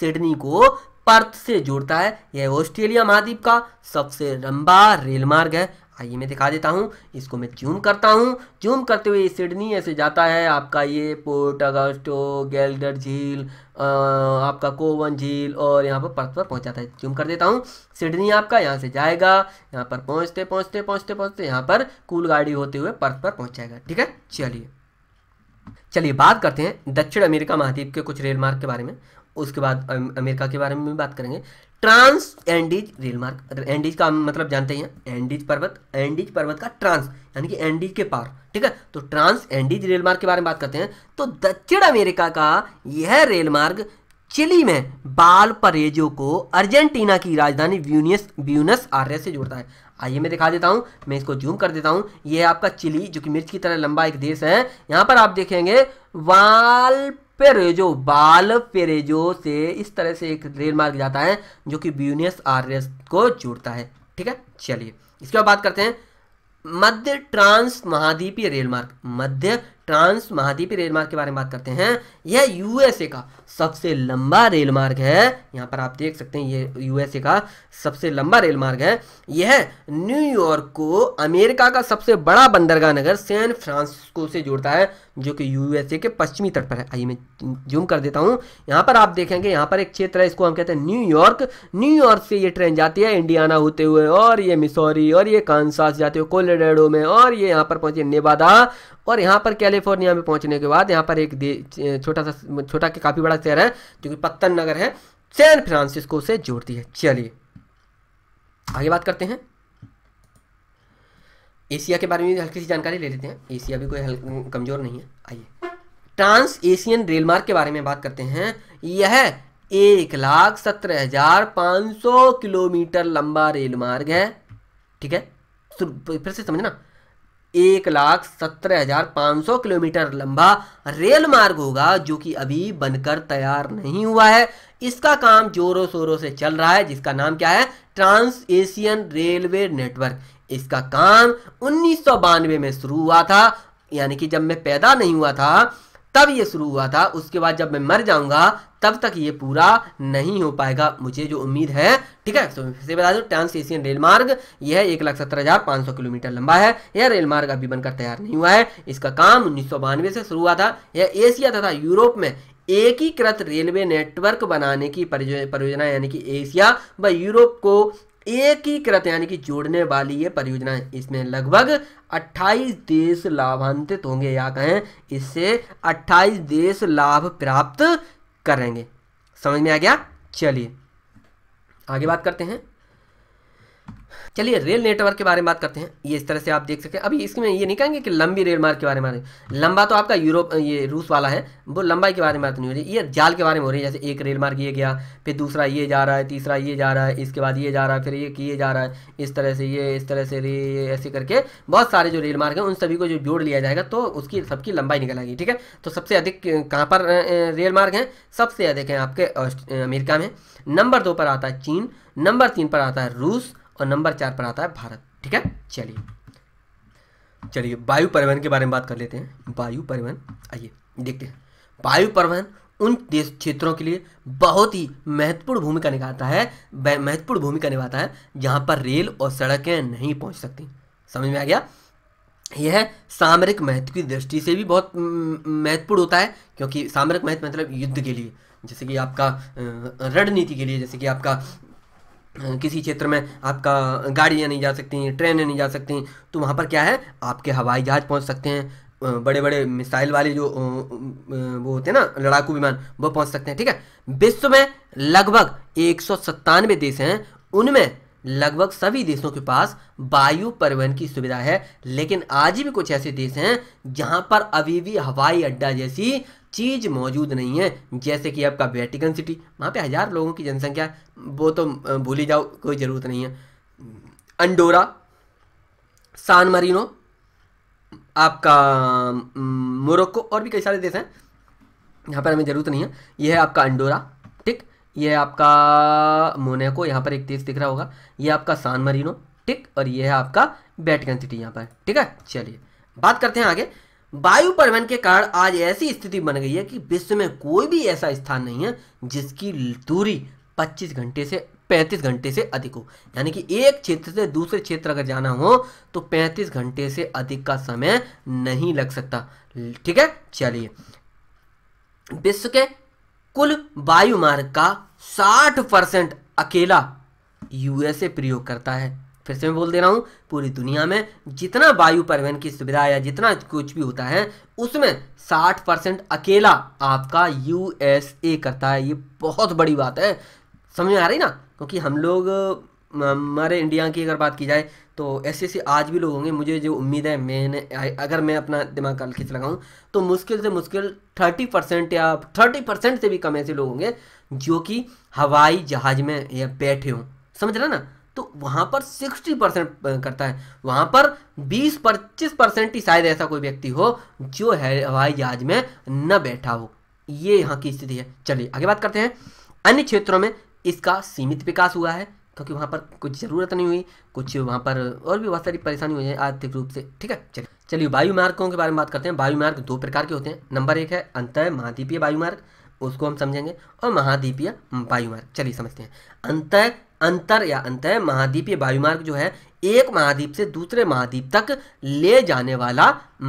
सिडनी को पर्थ से जोड़ता है यह ऑस्ट्रेलिया महाद्वीप का सबसे लंबा रेल मार्ग है आइए मैं दिखा देता हूँ इसको मैं जूम करता हूँ जूम करते हुए सिडनी ऐसे जाता है आपका ये पोर्ट अगस्टो गैल्डर झील आपका कोवन झील और यहाँ पर पर्थ पर पहुँच जाता है जूम कर देता हूँ सिडनी आपका यहाँ से जाएगा यहाँ पर पहुँचते पहुँचते पहुँचते पहुँचते यहाँ पर कूल गाड़ी होते हुए पर्थ पर पहुँच जाएगा ठीक है चलिए चलिए बात करते हैं दक्षिण अमेरिका महाद्वीप के कुछ रेल मार्ग के बारे में उसके बाद अमेरिका के बारे में भी बात करेंगे ट्रांस एंडीज रेल मार्ग एंडीज का मतलब जानते हैं एंडीज पर्वत एंडीज पर्वत का ट्रांस यानी कि एंडीज के पार ठीक है तो ट्रांस एंडीज रेल मार्ग के बारे में बात करते हैं तो दक्षिण अमेरिका का यह रेल मार्ग चिली में बाल परेजो को अर्जेंटीना की राजधानी व्यूनियस व्यूनस आर्य से जोड़ता है आइए मैं दिखा देता हूँ मैं इसको जूम कर देता हूँ ये आपका चिली जो कि मिर्च की तरह लंबा एक देश है यहाँ पर आप देखेंगे वाल पेरेजो बाल पेरेजो से इस तरह से एक रेल मार्ग जाता है जो कि ब्यूनियस आर्यस को जोड़ता है ठीक है चलिए इसके बाद बात करते हैं मध्य ट्रांस महाद्वीपीय रेलमार्ग मध्य ट्रांस महाद्वीपीय रेलमार्ग के बारे में बात करते हैं यह यूएसए का सबसे लंबा रेल मार्ग है यहाँ पर आप देख सकते हैं ये यूएसए का सबसे लंबा रेल मार्ग है यह न्यूयॉर्क को अमेरिका का सबसे बड़ा बंदरगाह नगर सैन फ्रांसिस्को से जोड़ता है जो कि यूएसए के पश्चिमी तट पर है आइए मैं जूम कर देता हूँ यहाँ पर आप देखेंगे यहाँ पर एक क्षेत्र है इसको हम कहते हैं न्यूयॉर्क न्यूयॉर्क से ये ट्रेन जाती है इंडियाना होते हुए और ये मिसौरी और ये कानसास जाते हुए कोलोराडो में और ये यहाँ पर पहुँचे नेवादा और यहाँ पर कैलिफोर्निया में पहुँचने के बाद यहाँ पर एक छोटा सा छोटा के काफ़ी बड़ा सड़क तेरह जो कि पत्तन नगर है सैन फ्रांसिस्को से जोड़ती है चलिए आगे बात करते हैं एशिया के बारे में हल्की सी जानकारी ले लेते हैं एशिया भी कोई कमज़ोर नहीं है आइए ट्रांस एशियन रेलमार्ग के बारे में बात करते हैं यह एक लाख सत्रह हजार पांच सौ किलोमीटर लंबा रेलमार्ग है ठीक है फिर से समझना एक लाख सत्रह हजार पाँच सौ किलोमीटर लंबा रेल मार्ग होगा जो कि अभी बनकर तैयार नहीं हुआ है इसका काम जोरों शोरों से चल रहा है जिसका नाम क्या है ट्रांस एशियन रेलवे नेटवर्क इसका काम उन्नीस में शुरू हुआ था यानी कि जब मैं पैदा नहीं हुआ था तब ये शुरू हुआ था उसके बाद जब मैं मर जाऊंगा तब तक ये पूरा नहीं हो पाएगा मुझे जो उम्मीद है ठीक है तो फिर बता दूँ ट्रांस एशियन रेल मार्ग यह एक लाख सत्तर हज़ार पाँच सौ किलोमीटर लंबा है यह रेल मार्ग अभी बनकर तैयार नहीं हुआ है इसका काम उन्नीस से शुरू हुआ था यह एशिया तथा यूरोप में एकीकृत रेलवे नेटवर्क बनाने की परियोजना यानी कि एशिया व यूरोप को एकीकृत यानी कि जोड़ने वाली ये परियोजना है इसमें लगभग 28 देश लाभान्वित होंगे या कहें इससे 28 देश लाभ प्राप्त करेंगे समझ में आ गया चलिए आगे बात करते हैं चलिए रेल नेटवर्क के बारे में बात करते हैं ये इस तरह से आप देख सकते हैं अभी इसमें ये नहीं कहेंगे कि लंबी रेल मार्ग के बारे में लंबा तो आपका यूरोप ये रूस वाला है वो लंबाई के बारे में बात नहीं हो रही ये जाल के बारे में हो रही है जैसे एक रेल मार्ग ये गया फिर दूसरा ये जा रहा है तीसरा ये जा रहा है इसके बाद ये जा रहा है फिर ये किए जा रहा है इस तरह से ये इस तरह से ये ऐसे करके बहुत सारे जो रेल मार्ग हैं उन सभी को जो जोड़ लिया जाएगा तो उसकी सबकी लंबाई निकल आएगी ठीक है तो सबसे अधिक कहाँ पर रेल मार्ग हैं सबसे अधिक हैं आपके अमेरिका में नंबर दो पर आता है चीन नंबर तीन पर आता है रूस और नंबर चार पर आता है भारत ठीक है चलिए चलिए वायु परिवहन के बारे में बात कर लेते हैं वायु परिवहन आइए देखते हैं वायु परिवहन उन देश क्षेत्रों के लिए बहुत ही महत्वपूर्ण भूमिका निभाता है महत्वपूर्ण भूमिका निभाता है जहां पर रेल और सड़कें नहीं पहुंच सकती समझ में आ गया यह सामरिक महत्व की दृष्टि से भी बहुत महत्वपूर्ण होता है क्योंकि सामरिक महत्व मतलब युद्ध के लिए जैसे कि आपका रणनीति के लिए जैसे कि आपका किसी क्षेत्र में आपका गाड़ियाँ नहीं जा सकती ट्रेनें नहीं जा सकती तो वहाँ पर क्या है आपके हवाई जहाज़ पहुँच सकते हैं बड़े बड़े मिसाइल वाले जो वो होते हैं ना लड़ाकू विमान वो पहुँच सकते हैं ठीक है विश्व में लगभग एक देश हैं उनमें लगभग सभी देशों के पास वायु परिवहन की सुविधा है लेकिन आज भी कुछ ऐसे देश हैं जहां पर अभी भी हवाई अड्डा जैसी चीज़ मौजूद नहीं है जैसे कि आपका वेटिकन सिटी वहाँ पे हज़ार लोगों की जनसंख्या वो तो भूली जाओ कोई ज़रूरत नहीं है अंडोरा सान मरीनो आपका मोरक्को और भी कई सारे देश हैं यहाँ पर हमें ज़रूरत नहीं है यह है आपका अंडोरा ठीक यह है आपका मोनेको यहाँ पर एक देश दिख रहा होगा यह आपका सान मरीनो ठीक और यह है आपका वेटिकन सिटी यहाँ पर ठीक है चलिए बात करते हैं आगे वायु परिवहन के कारण आज ऐसी स्थिति बन गई है कि विश्व में कोई भी ऐसा स्थान नहीं है जिसकी दूरी 25 घंटे से 35 घंटे से अधिक हो यानी कि एक क्षेत्र से दूसरे क्षेत्र अगर जाना हो तो 35 घंटे से अधिक का समय नहीं लग सकता ठीक है चलिए विश्व के कुल वायु मार्ग का 60 परसेंट अकेला यूएसए प्रयोग करता है फिर से मैं बोल दे रहा हूँ पूरी दुनिया में जितना वायु परिवहन की सुविधा या जितना कुछ भी होता है उसमें 60 परसेंट अकेला आपका यूएसए करता है ये बहुत बड़ी बात है समझ में आ रही ना क्योंकि हम लोग हमारे इंडिया की अगर बात की जाए तो ऐसे ऐसे आज भी लोग होंगे मुझे जो उम्मीद है मैंने अगर मैं अपना दिमाग का खींच लगाऊँ तो मुश्किल से मुश्किल थर्टी परसेंट या थर्टी परसेंट से भी कम ऐसे लोग होंगे जो कि हवाई जहाज़ में बैठे हों समझ रहे ना तो वहां पर सिक्सटी परसेंट करता है वहां पर बीस पच्चीस परसेंट ही शायद ऐसा कोई व्यक्ति हो जो है हवाई जहाज में न बैठा हो ये यहाँ की स्थिति है चलिए आगे बात करते हैं अन्य क्षेत्रों में इसका सीमित विकास हुआ है क्योंकि वहां पर कुछ ज़रूरत नहीं हुई कुछ वहां पर और भी बहुत सारी परेशानी हुई है आर्थिक रूप से ठीक है चलिए चलिए वायुमार्गों के बारे में बात करते हैं वायुमार्ग दो प्रकार के होते हैं नंबर एक है अंत महाद्वीपीय वायुमार्ग उसको हम समझेंगे और महाद्वीपीय वायुमार्ग चलिए समझते हैं अंत अंतर या अंतर महाद्वीपीय वायुमार्ग जो है एक महाद्वीप से दूसरे महाद्वीप तक ले जाने वाला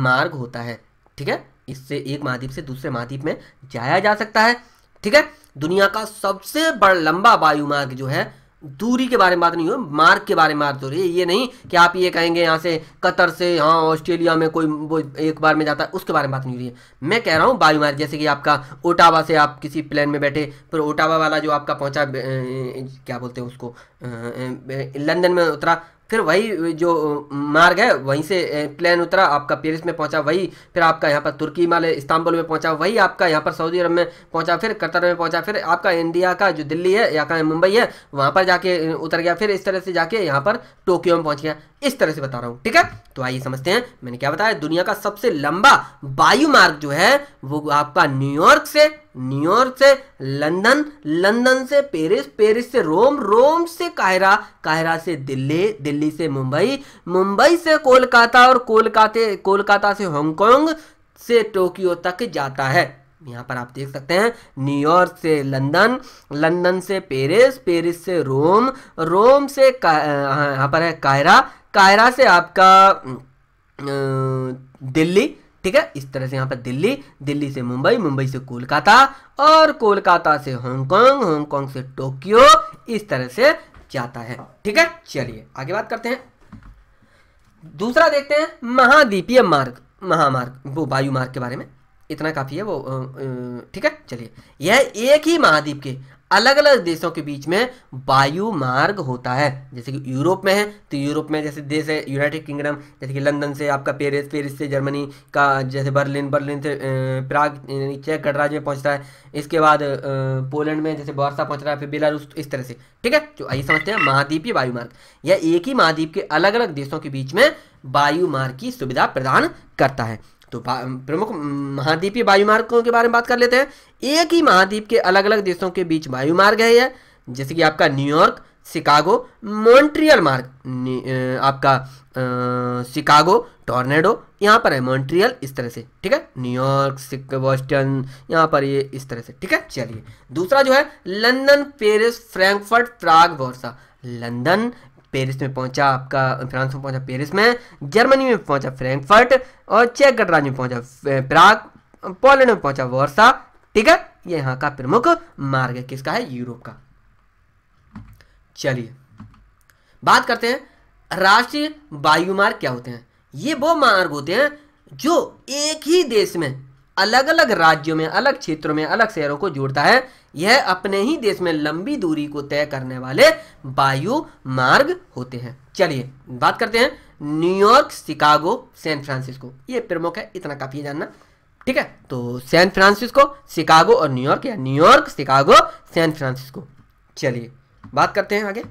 मार्ग होता है ठीक है इससे एक महाद्वीप से दूसरे महाद्वीप में जाया जा सकता है ठीक है दुनिया का सबसे बड़ा लंबा वायुमार्ग जो है दूरी के बारे में बात नहीं हो मार्ग के बारे में बात हो रही है ये नहीं कि आप ये कहेंगे यहाँ से कतर से हाँ ऑस्ट्रेलिया में कोई वो एक बार में जाता है उसके बारे में बात नहीं हो रही है मैं कह रहा हूँ वायु मार्ग जैसे कि आपका ओटावा से आप किसी प्लेन में बैठे फिर ओटावा वाला जो आपका पहुँचा क्या बोलते हैं उसको लंदन में उतरा फिर वही जो मार्ग है वहीं से प्लेन उतरा आपका पेरिस में पहुंचा वही फिर आपका यहाँ पर तुर्की माले इस्तांबुल में पहुंचा वही आपका यहाँ पर सऊदी अरब में पहुंचा फिर कतर में पहुंचा फिर आपका इंडिया का जो दिल्ली है या का मुंबई है वहाँ पर जाके उतर गया फिर इस तरह से जाके यहाँ पर टोक्यो में पहुँच गया इस तरह से बता रहा हूं ठीक है तो आइए समझते हैं मैंने क्या बताया दुनिया का सबसे लंबा वायु मार्ग जो है वो आपका न्यूयॉर्क से न्यूयॉर्क से लंदन लंदन से पेरिस पेरिस से रोम रोम से कायरा कायरा से दिल्ली दिल्ली से मुंबई मुंबई से कोलकाता और कोलकाते कोलकाता से हांगकांग से टोक्यो तक जाता है यहाँ पर आप देख सकते हैं न्यूयॉर्क से लंदन लंदन से पेरिस पेरिस से रोम रोम से यहाँ पर है कायरा कायरा से आपका दिल्ली ठीक है इस तरह से यहाँ पर दिल्ली दिल्ली से मुंबई मुंबई से कोलकाता और कोलकाता से हांगकांग हांगकांग से टोक्यो इस तरह से जाता है ठीक है चलिए आगे बात करते हैं दूसरा देखते हैं महाद्वीपीय मार्ग महामार्ग वो वायु मार्ग के बारे में इतना काफ़ी है वो ठीक है चलिए यह एक ही महाद्वीप के अलग अलग देशों के बीच में वायु मार्ग होता है जैसे कि यूरोप में है तो यूरोप में जैसे देश है यूनाइटेड किंगडम जैसे कि लंदन से आपका पेरिस पेरिस से जर्मनी का जैसे बर्लिन बर्लिन से प्राग चेक गणराज्य में पहुंचता है इसके बाद पोलैंड में जैसे बॉर्सा पहुंच रहा है फिर बेलारूस इस तरह से ठीक है तो आइए समझते हैं महाद्वीपीय वायु मार्ग यह एक ही महाद्वीप के अलग अलग देशों के बीच में वायु मार्ग की सुविधा प्रदान करता है तो प्रमुख महाद्वीपीय वायुमार्गों के बारे में बात कर लेते हैं एक ही महाद्वीप के अलग अलग देशों के बीच वायुमार्ग है यह जैसे कि आपका न्यूयॉर्क शिकागो मॉन्ट्रियल मार्ग आपका शिकागो टॉर्नेडो यहाँ पर है मॉन्ट्रियल इस तरह से ठीक है न्यूयॉर्क बॉस्टन यहाँ पर ये इस तरह से ठीक है चलिए दूसरा जो है London Paris Frankfurt Prague Warsaw London Paris में पहुंचा आपका फ्रांस में पहुंचा पेरिस में जर्मनी में पहुंचा फ्रैंकफर्ट और चेक गणराज्य में पहुंचा प्राग पोलैंड में पहुंचा वर्सा ठीक है ये यहाँ का प्रमुख मार्ग है किसका है यूरोप का चलिए बात करते हैं राष्ट्रीय वायु मार्ग क्या होते हैं ये वो मार्ग होते हैं जो एक ही देश में अलग अलग राज्यों में अलग क्षेत्रों में अलग शहरों को जोड़ता है यह अपने ही देश में लंबी दूरी को तय करने वाले वायु मार्ग होते हैं चलिए बात करते हैं न्यूयॉर्क शिकागो सैन फ्रांसिस्को ये प्रमुख है इतना काफ़ी जानना ठीक है तो सैन फ्रांसिस्को शिकागो और न्यूयॉर्क या न्यूयॉर्क शिकागो सैन फ्रांसिस्को चलिए बात करते हैं आगे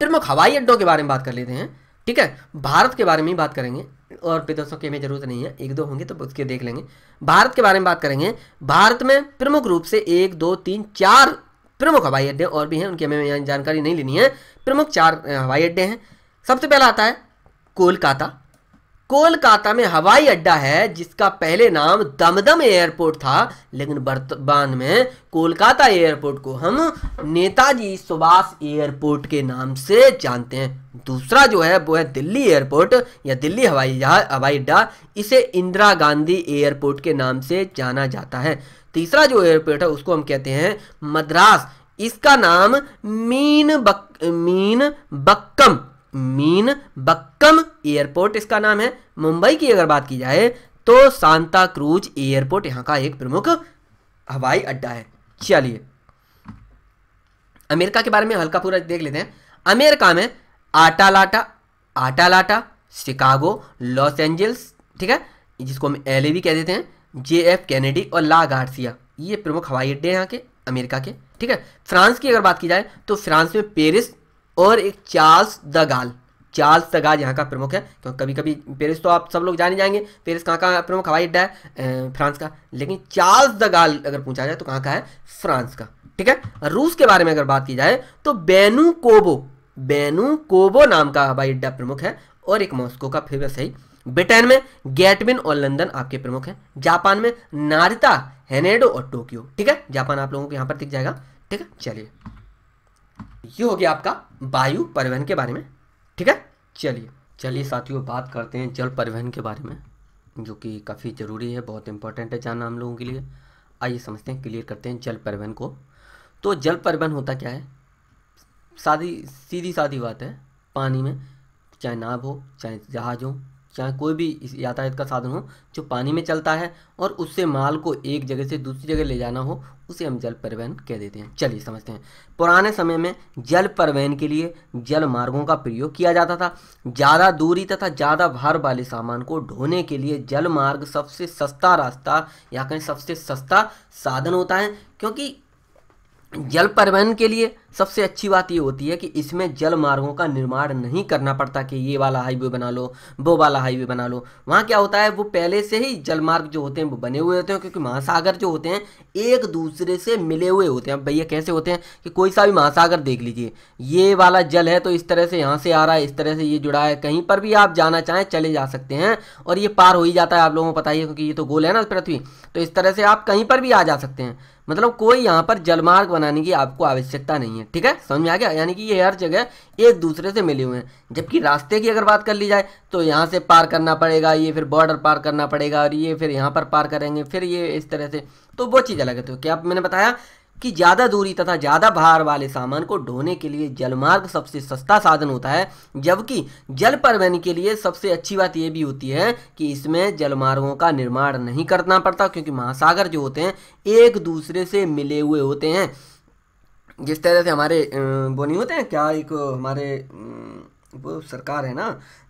प्रमुख हवाई अड्डों के बारे में बात कर लेते हैं ठीक है भारत के बारे में ही बात करेंगे और विदेशों की हमें जरूरत नहीं है एक दो होंगे तो उसके देख लेंगे भारत के बारे में बात करेंगे भारत में प्रमुख रूप से एक दो तीन चार प्रमुख हवाई अड्डे और भी हैं उनकी हमें यहाँ जानकारी नहीं लेनी है प्रमुख चार हवाई अड्डे हैं सबसे पहला आता है कोलकाता कोलकाता में हवाई अड्डा है जिसका पहले नाम दमदम एयरपोर्ट था लेकिन वर्तमान में कोलकाता एयरपोर्ट को हम नेताजी सुभाष एयरपोर्ट के नाम से जानते हैं दूसरा जो है वो है दिल्ली एयरपोर्ट या दिल्ली हवाई जहाज हवाई अड्डा इसे इंदिरा गांधी एयरपोर्ट के नाम से जाना जाता है तीसरा जो एयरपोर्ट है उसको हम कहते हैं मद्रास इसका नाम Meenambakkam Meenambakkam Meenambakkam airport इसका नाम है मुंबई की अगर बात की जाए तो सांता क्रूज एयरपोर्ट यहां का एक प्रमुख हवाई अड्डा है चलिए अमेरिका के बारे में हल्का पूरा देख लेते हैं अमेरिका में Atlanta Atlanta Chicago Los Angeles ठीक है जिसको हम एल भी कह देते हैं जे एफ कैनेडी और ला गार्सिया ये प्रमुख हवाई अड्डे हैं यहाँ के अमेरिका के ठीक है फ्रांस की अगर बात की जाए तो फ्रांस में पेरिस और एक Charles de Gaulle Charles de Gaulle यहाँ का प्रमुख है क्योंकि कभी कभी पेरिस तो आप सब लोग जाने जाएंगे पेरिस कहाँ का प्रमुख हवाई अड्डा है फ्रांस का लेकिन चार्ल्स द गाल अगर पूछा जाए तो कहाँ का है फ्रांस का ठीक है रूस के बारे में अगर बात की जाए तो बेनू कोबो बेनू कोबो नाम का हवाई अड्डा प्रमुख है और एक मॉस्को का फेमस है ब्रिटेन में गेटविन और लंदन आपके प्रमुख हैं जापान में नारिता हेनेडो और टोक्यो ठीक है जापान आप लोगों को यहाँ पर दिख जाएगा ठीक है चलिए ये हो गया आपका वायु परिवहन के बारे में ठीक है चलिए चलिए साथियों बात करते हैं जल परिवहन के बारे में जो कि काफ़ी ज़रूरी है बहुत इंपॉर्टेंट है जानना हम लोगों के लिए आइए समझते हैं क्लियर करते हैं जल परिवहन को तो जल परिवहन होता क्या है सादी सीधी सादी बात है पानी में चाहे नाव हो चाहे जहाज़ हो चाहे कोई भी यातायात का साधन हो जो पानी में चलता है और उससे माल को एक जगह से दूसरी जगह ले जाना हो उसे हम जल परिवहन कह देते हैं चलिए समझते हैं पुराने समय में जल परिवहन के लिए जल मार्गों का प्रयोग किया जाता था ज़्यादा दूरी तथा ज़्यादा भार वाले सामान को ढोने के लिए जल मार्ग सबसे सस्ता रास्ता या कहीं सबसे सस्ता साधन होता है क्योंकि जल परिवहन के लिए सबसे अच्छी बात ये होती है कि इसमें जल मार्गों का निर्माण नहीं करना पड़ता कि ये वाला हाईवे बना लो वो वाला हाईवे बना लो वहाँ क्या होता है वो पहले से ही जल मार्ग जो होते हैं वो बने हुए होते हैं क्योंकि महासागर जो होते हैं एक दूसरे से मिले हुए होते हैं भैया कैसे होते हैं कि कोई सा भी महासागर देख लीजिए ये वाला जल है तो इस तरह से यहाँ से आ रहा है इस तरह से ये जुड़ा है कहीं पर भी आप जाना चाहें चले जा सकते हैं और ये पार हो ही जाता है आप लोगों को पता ही क्योंकि ये तो गोल है ना पृथ्वी तो इस तरह से आप कहीं पर भी आ जा सकते हैं मतलब कोई यहाँ पर जलमार्ग बनाने की आपको आवश्यकता नहीं है ठीक है समझ में आ गया यानी कि ये हर जगह एक दूसरे से मिले हुए हैं जबकि रास्ते की अगर बात कर ली जाए तो यहाँ से पार करना पड़ेगा ये फिर बॉर्डर पार करना पड़ेगा और ये फिर यहाँ पर पार करेंगे फिर ये इस तरह से तो वो चीज़ अलग है तो क्या मैंने बताया कि ज़्यादा दूरी तथा ज़्यादा भार वाले सामान को ढोने के लिए जलमार्ग सबसे सस्ता साधन होता है जबकि जल परिवहन के लिए सबसे अच्छी बात यह भी होती है कि इसमें जलमार्गों का निर्माण नहीं करना पड़ता क्योंकि महासागर जो होते हैं एक दूसरे से मिले हुए होते हैं जिस तरह से हमारे वो नहीं होते हैं क्या एक हमारे वो सरकार है ना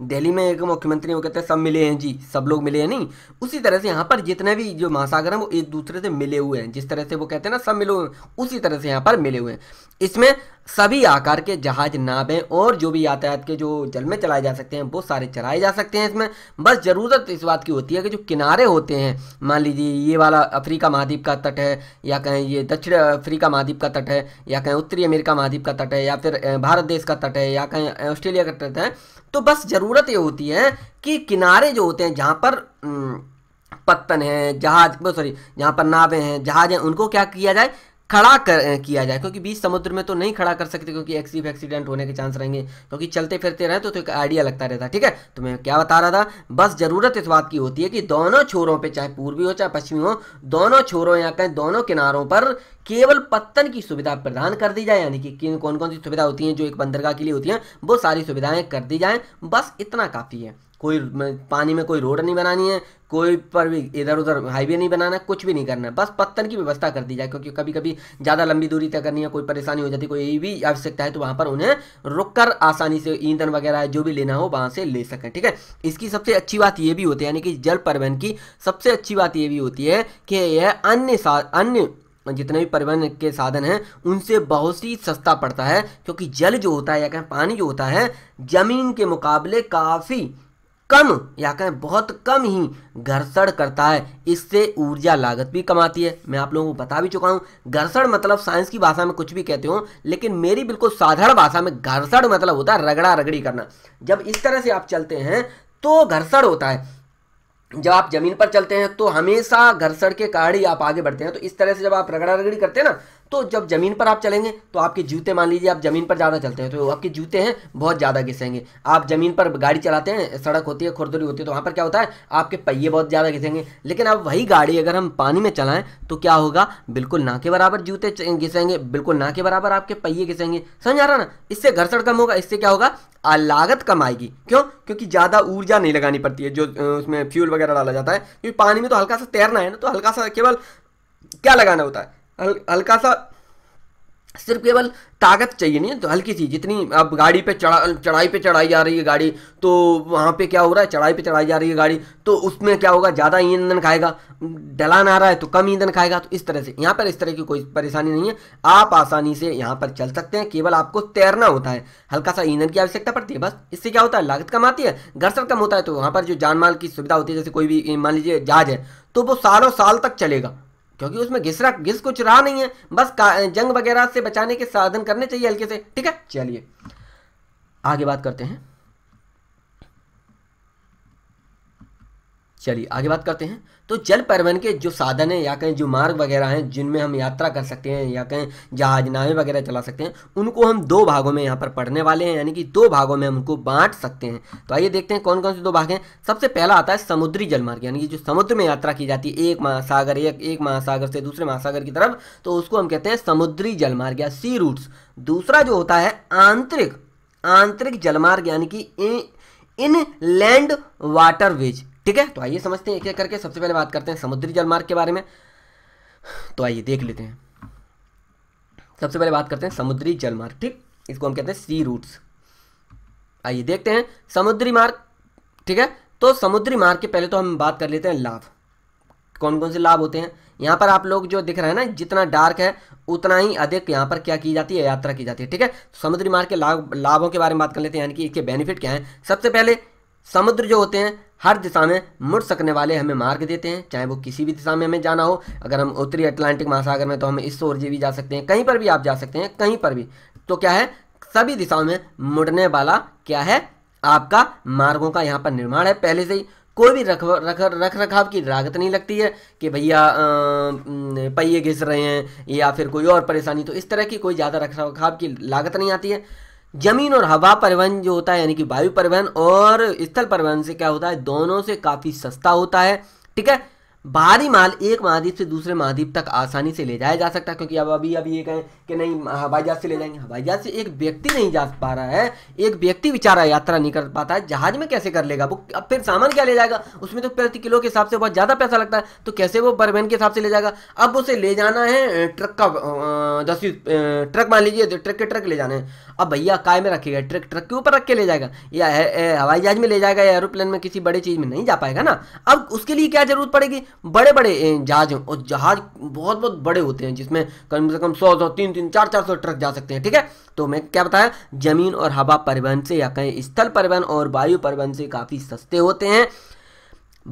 दिल्ली में एक मुख्यमंत्री वो कहते हैं सब मिले हैं जी सब लोग मिले हैं नहीं उसी तरह से यहाँ पर जितने भी जो महासागर हैं वो एक दूसरे से मिले हुए हैं जिस तरह से वो कहते हैं ना सब मिले हुए उसी तरह से यहाँ पर मिले हुए हैं इसमें सभी आकार के जहाज नावें और जो भी यातायात के जो जल में चलाए जा सकते हैं वो सारे चलाए जा सकते हैं इसमें बस ज़रूरत इस बात की होती है कि जो किनारे होते हैं मान लीजिए ये वाला अफ्रीका महाद्वीप का तट है या कहें ये दक्षिण अफ्रीका महाद्वीप का तट है या कहें उत्तरी अमेरिका महाद्वीप का तट है या फिर भारत देश का तट है या कहें ऑस्ट्रेलिया का तट है तो बस ज़रूरत ये होती है कि किनारे जो होते हैं जहाँ पर पत्तन है जहाज सॉरी जहाँ पर नावें हैं जहाज हैं उनको क्या किया जाए खड़ा कर किया जाए क्योंकि बीच समुद्र में तो नहीं खड़ा कर सकते क्योंकि एक्सी एक्सीडेंट होने के चांस रहेंगे क्योंकि चलते फिरते रहे तो, तो एक आइडिया लगता रहता ठीक है तो मैं क्या बता रहा था बस ज़रूरत इस बात की होती है कि दोनों छोरों पर चाहे पूर्वी हो चाहे पश्चिमी हो दोनों छोरों या कहें दोनों किनारों पर केवल पत्तन की सुविधा प्रदान कर दी जाए यानी कि किन कौन कौन सी सुविधा होती हैं जो एक बंदरगाह के लिए होती हैं वो सारी सुविधाएं कर दी जाएँ बस इतना काफ़ी है कोई पानी में कोई रोड नहीं बनानी है कोई पर भी इधर उधर हाईवे नहीं बनाना कुछ भी नहीं करना है बस पत्तन की व्यवस्था कर दी जाए क्योंकि कभी कभी ज़्यादा लंबी दूरी तय करनी है कोई परेशानी हो जाती है कोई भी आवश्यकता है तो वहाँ पर उन्हें रुक कर आसानी से ईंधन वगैरह जो भी लेना हो वहाँ से ले सकें ठीक है इसकी सबसे अच्छी बात यह भी होती है यानी कि जल परिवहन की सबसे अच्छी बात यह भी होती है कि यह अन्य अन्य जितने भी परिवहन के साधन हैं उनसे बहुत ही सस्ता पड़ता है क्योंकि जल जो होता है या कहें पानी जो होता है ज़मीन के मुकाबले काफ़ी कम या कहें बहुत कम ही घर्षण करता है इससे ऊर्जा लागत भी कमाती है मैं आप लोगों को बता भी चुका हूँ घर्षण मतलब साइंस की भाषा में कुछ भी कहते हो लेकिन मेरी बिल्कुल साधारण भाषा में घर्षण मतलब होता है रगड़ा रगड़ी करना जब इस तरह से आप चलते हैं तो घर्षण होता है जब आप जमीन पर चलते हैं तो हमेशा घर्षण के कारण ही आप आगे बढ़ते हैं तो इस तरह से जब आप रगड़ा रगड़ी करते हैं ना तो जब ज़मीन पर आप चलेंगे तो आपके जूते मान लीजिए आप ज़मीन पर ज़्यादा चलते हैं तो आपके जूते हैं बहुत ज़्यादा घिसेंगे आप ज़मीन पर गाड़ी चलाते हैं सड़क होती है खुरदुरी होती है तो वहाँ पर क्या होता है आपके पहिए बहुत ज़्यादा घिसेंगे लेकिन अब वही गाड़ी अगर हम पानी में चलाएं तो क्या होगा बिल्कुल ना के बराबर जूते घिसेंगे बिल्कुल ना के बराबर आपके पहिए घिसेंगे समझ आ रहा ना इससे घर्षण कम होगा इससे क्या होगा लागत कम आएगी क्यों क्योंकि ज़्यादा ऊर्जा नहीं लगानी पड़ती है जो उसमें फ्यूल वगैरह डाला जाता है क्योंकि पानी में तो हल्का सा तैरना है ना तो हल्का सा केवल क्या लगाना होता है हल्का सा सिर्फ केवल ताकत चाहिए नहीं तो हल्की सी जितनी अब गाड़ी पे चढ़ा चढ़ाई पे चढ़ाई जा रही है गाड़ी तो वहाँ पे क्या हो रहा है चढ़ाई पे चढ़ाई जा रही है गाड़ी तो उसमें क्या होगा ज़्यादा ईंधन खाएगा डलान आ रहा है तो कम ईंधन खाएगा तो इस तरह से यहाँ पर इस तरह की कोई परेशानी नहीं है आप आसानी से यहाँ पर चल सकते हैं केवल आपको तैरना होता है हल्का सा ईंधन की आवश्यकता पड़ती है बस इससे क्या होता है लागत कम आती है सर कम होता है तो वहाँ पर जो जान माल की सुविधा होती है जैसे कोई भी मान लीजिए जहाज है तो वो सालों साल तक चलेगा क्योंकि उसमें घिसरा घिस कुछ रहा नहीं है बस जंग वगैरह से बचाने के साधन करने चाहिए हल्के से ठीक है चलिए आगे बात करते हैं चलिए आगे बात करते हैं तो जल परिवहन के जो साधन हैं या कहें जो मार्ग वगैरह हैं जिनमें हम यात्रा कर सकते हैं या कहें जहाज नावें वगैरह चला सकते हैं उनको हम दो भागों में यहाँ पर पढ़ने वाले हैं यानी कि दो भागों में हम उनको बांट सकते हैं तो आइए देखते हैं कौन कौन से दो भाग हैं सबसे पहला आता है समुद्री जलमार्ग यानी कि जो समुद्र में यात्रा की जाती है एक महासागर एक एक महासागर से दूसरे महासागर की तरफ तो उसको हम कहते हैं समुद्री जलमार्ग या सी रूट्स दूसरा जो होता है आंतरिक आंतरिक जलमार्ग यानी कि इन लैंड वाटरवेज ठीक है तो आइए समझते हैं एक एक करके सबसे पहले बात करते हैं समुद्री जलमार्ग के बारे में तो आइए देख लेते हैं सबसे पहले बात करते हैं समुद्री जलमार्ग ठीक इसको हम कहते हैं सी रूट्स आइए देखते हैं समुद्री मार्ग ठीक है तो समुद्री मार्ग के पहले तो हम बात कर लेते हैं लाभ कौन कौन से लाभ होते हैं यहाँ पर आप लोग जो दिख रहे हैं ना जितना डार्क है उतना ही अधिक यहाँ पर क्या की जाती है यात्रा की जाती है ठीक है तो समुद्री मार्ग के लाभ लाभों के बारे में बात कर लेते हैं यानी कि इसके बेनिफिट क्या हैं सबसे पहले समुद्र जो होते हैं हर दिशा में मुड़ सकने वाले हमें मार्ग देते हैं चाहे वो किसी भी दिशा में हमें जाना हो अगर हम उत्तरी अटलांटिक महासागर में तो हम इस ओर जी भी जा सकते हैं कहीं पर भी आप जा सकते हैं कहीं पर भी तो क्या है सभी दिशाओं में मुड़ने वाला क्या है आपका मार्गों का यहाँ पर निर्माण है पहले से ही कोई भी रख रख रख रखाव की लागत नहीं लगती है कि भैया पहिए घिस रहे हैं या फिर कोई और परेशानी तो इस तरह की कोई ज़्यादा रख रखाव की लागत नहीं आती है जमीन और हवा परिवहन जो होता है यानी कि वायु परिवहन और स्थल परिवहन से क्या होता है दोनों से काफ़ी सस्ता होता है ठीक है भारी माल एक महाद्वीप से दूसरे महाद्वीप तक आसानी से ले जाया जा सकता है क्योंकि अब अभी अभी ये कहें कि नहीं हवाई जहाज से ले जाएंगे हवाई जहाज से एक व्यक्ति नहीं जा पा रहा है एक व्यक्ति बेचारा यात्रा नहीं कर पाता है जहाज में कैसे कर लेगा वो अब फिर सामान क्या ले जाएगा उसमें तो प्रति किलो के हिसाब से बहुत ज़्यादा पैसा लगता है तो कैसे वो बरबैन के हिसाब से ले जाएगा अब उसे ले जाना है ट्रक का दस ट्रक मान लीजिए ट्रक के ट्रक ले जाना है अब भैया काय में रखेगा ट्रक ट्रक के ऊपर रख के ले जाएगा या हवाई जहाज में ले जाएगा या एरोप्लेन में किसी बड़े चीज़ में नहीं जा पाएगा ना अब उसके लिए क्या जरूरत पड़ेगी बड़े बड़े जहाज हैं और जहाज बहुत बहुत बड़े होते हैं जिसमें कम से कम सौ सौ तीन तीन चार चार सौ ट्रक जा सकते हैं ठीक है तो मैं क्या बताया जमीन और हवा परिवहन से या कहें स्थल परिवहन और वायु परिवहन से काफ़ी सस्ते होते हैं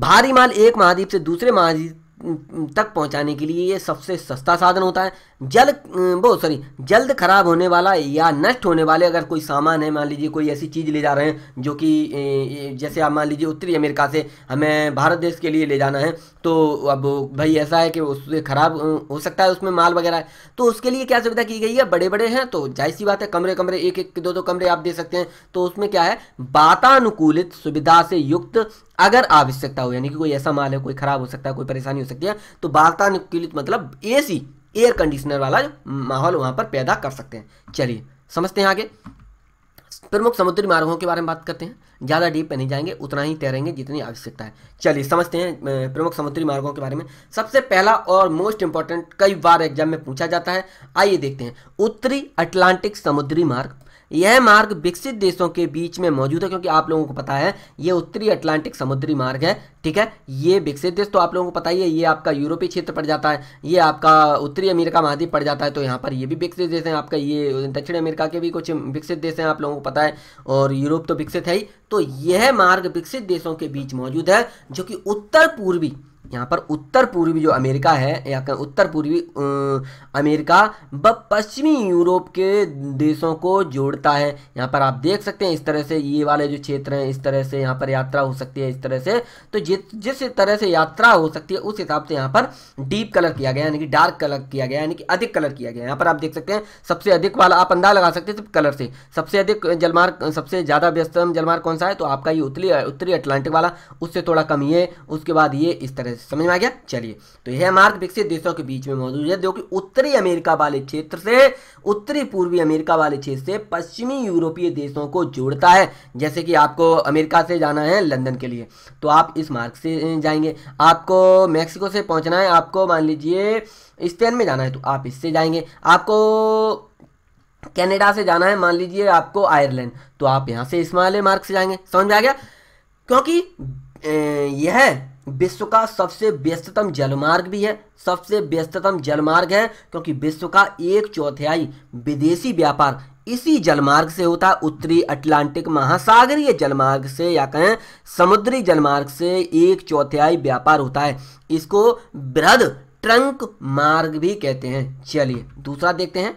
भारी माल एक महाद्वीप से दूसरे महाद्वीप तक पहुंचाने के लिए ये सबसे सस्ता साधन होता है जल अं, वो सॉरी जल्द खराब होने वाला या नष्ट होने वाले अगर कोई सामान है मान लीजिए कोई ऐसी चीज़ ले जा रहे हैं जो कि अं, जैसे आप मान लीजिए उत्तरी अमेरिका से हमें भारत देश के लिए ले जाना है तो अब भाई ऐसा है कि उससे ख़राब अं, हो सकता है उसमें माल वगैरह तो उसके लिए क्या सुविधा की गई है बड़े बड़े हैं तो जाहिर सी बात है कमरे कमरे एक एक दो दो कमरे आप दे सकते हैं तो उसमें क्या है वातानुकूलित सुविधा से युक्त अगर आवश्यकता हो यानी कि कोई ऐसा माल है कोई ख़राब हो सकता है कोई परेशानी मिल सकते हैं तो वातानुकूलित मतलब ए एयर कंडीशनर वाला माहौल वहां पर पैदा कर सकते हैं चलिए समझते हैं आगे प्रमुख समुद्री मार्गों के बारे में बात करते हैं ज़्यादा डीप नहीं जाएंगे उतना ही तैरेंगे जितनी आवश्यकता है चलिए समझते हैं प्रमुख समुद्री मार्गों के बारे में सबसे पहला और मोस्ट इंपॉर्टेंट कई बार एग्जाम में पूछा जाता है आइए देखते हैं उत्तरी अटलांटिक समुद्री मार्ग यह मार्ग विकसित देशों के बीच में मौजूद है क्योंकि आप लोगों को पता है ये उत्तरी अटलांटिक समुद्री मार्ग है ठीक है ये विकसित देश तो आप लोगों को पता ही है ये आपका यूरोपीय क्षेत्र पड़ जाता है ये आपका उत्तरी अमेरिका महाद्वीप पड़ जाता है तो यहाँ पर ये भी विकसित देश हैं आपका ये दक्षिण अमेरिका के भी कुछ विकसित देश हैं आप लोगों को पता है और यूरोप तो विकसित है ही तो यह मार्ग विकसित देशों के बीच मौजूद है जो कि उत्तर पूर्वी यहाँ पर उत्तर पूर्वी जो अमेरिका है या उत्तर पूर्वी अमेरिका व पश्चिमी यूरोप के देशों को जोड़ता है यहाँ पर आप देख सकते हैं इस तरह से ये वाले जो क्षेत्र हैं इस तरह से यहाँ पर यात्रा हो सकती है इस तरह से तो जिस जिस तरह से यात्रा हो सकती है उस हिसाब से यहाँ पर डीप कलर किया गया यानी कि डार्क कलर किया गया यानी कि अधिक कलर किया गया यहाँ पर आप देख सकते हैं सबसे अधिक वाला आप अंदाज लगा सकते हैं सिर्फ कलर से सबसे अधिक जलमार्ग सबसे ज़्यादा व्यस्तम जलमार्ग कौन सा है तो आपका ये उत्तरी उत्तरी अटलांटिक वाला उससे थोड़ा कम ये उसके बाद ये इस तरह समझ में आ गया चलिए तो यह मार्ग विकसित देशों के बीच में मौजूद है जो कि उत्तरी अमेरिका वाले क्षेत्र से उत्तरी पूर्वी अमेरिका वाले क्षेत्र से पश्चिमी यूरोपीय देशों को जोड़ता है जैसे कि आपको अमेरिका से जाना है लंदन के लिए तो आप इस मार्ग से जाएंगे आपको मैक्सिको से पहुंचना है आपको मान लीजिए स्पेन में जाना है तो आप इससे जाएंगे आपको कैनेडा से जाना है मान लीजिए आपको आयरलैंड तो आप यहाँ से इस्माइल मार्ग से जाएंगे समझ में आ गया क्योंकि यह विश्व का सबसे व्यस्ततम जलमार्ग भी है सबसे व्यस्ततम जलमार्ग है क्योंकि विश्व का एक चौथाई विदेशी व्यापार इसी जलमार्ग से होता है उत्तरी अटलांटिक महासागरीय जलमार्ग से या कहें समुद्री जलमार्ग से एक चौथाई व्यापार होता है इसको बृहद ट्रंक मार्ग भी कहते हैं चलिए दूसरा देखते हैं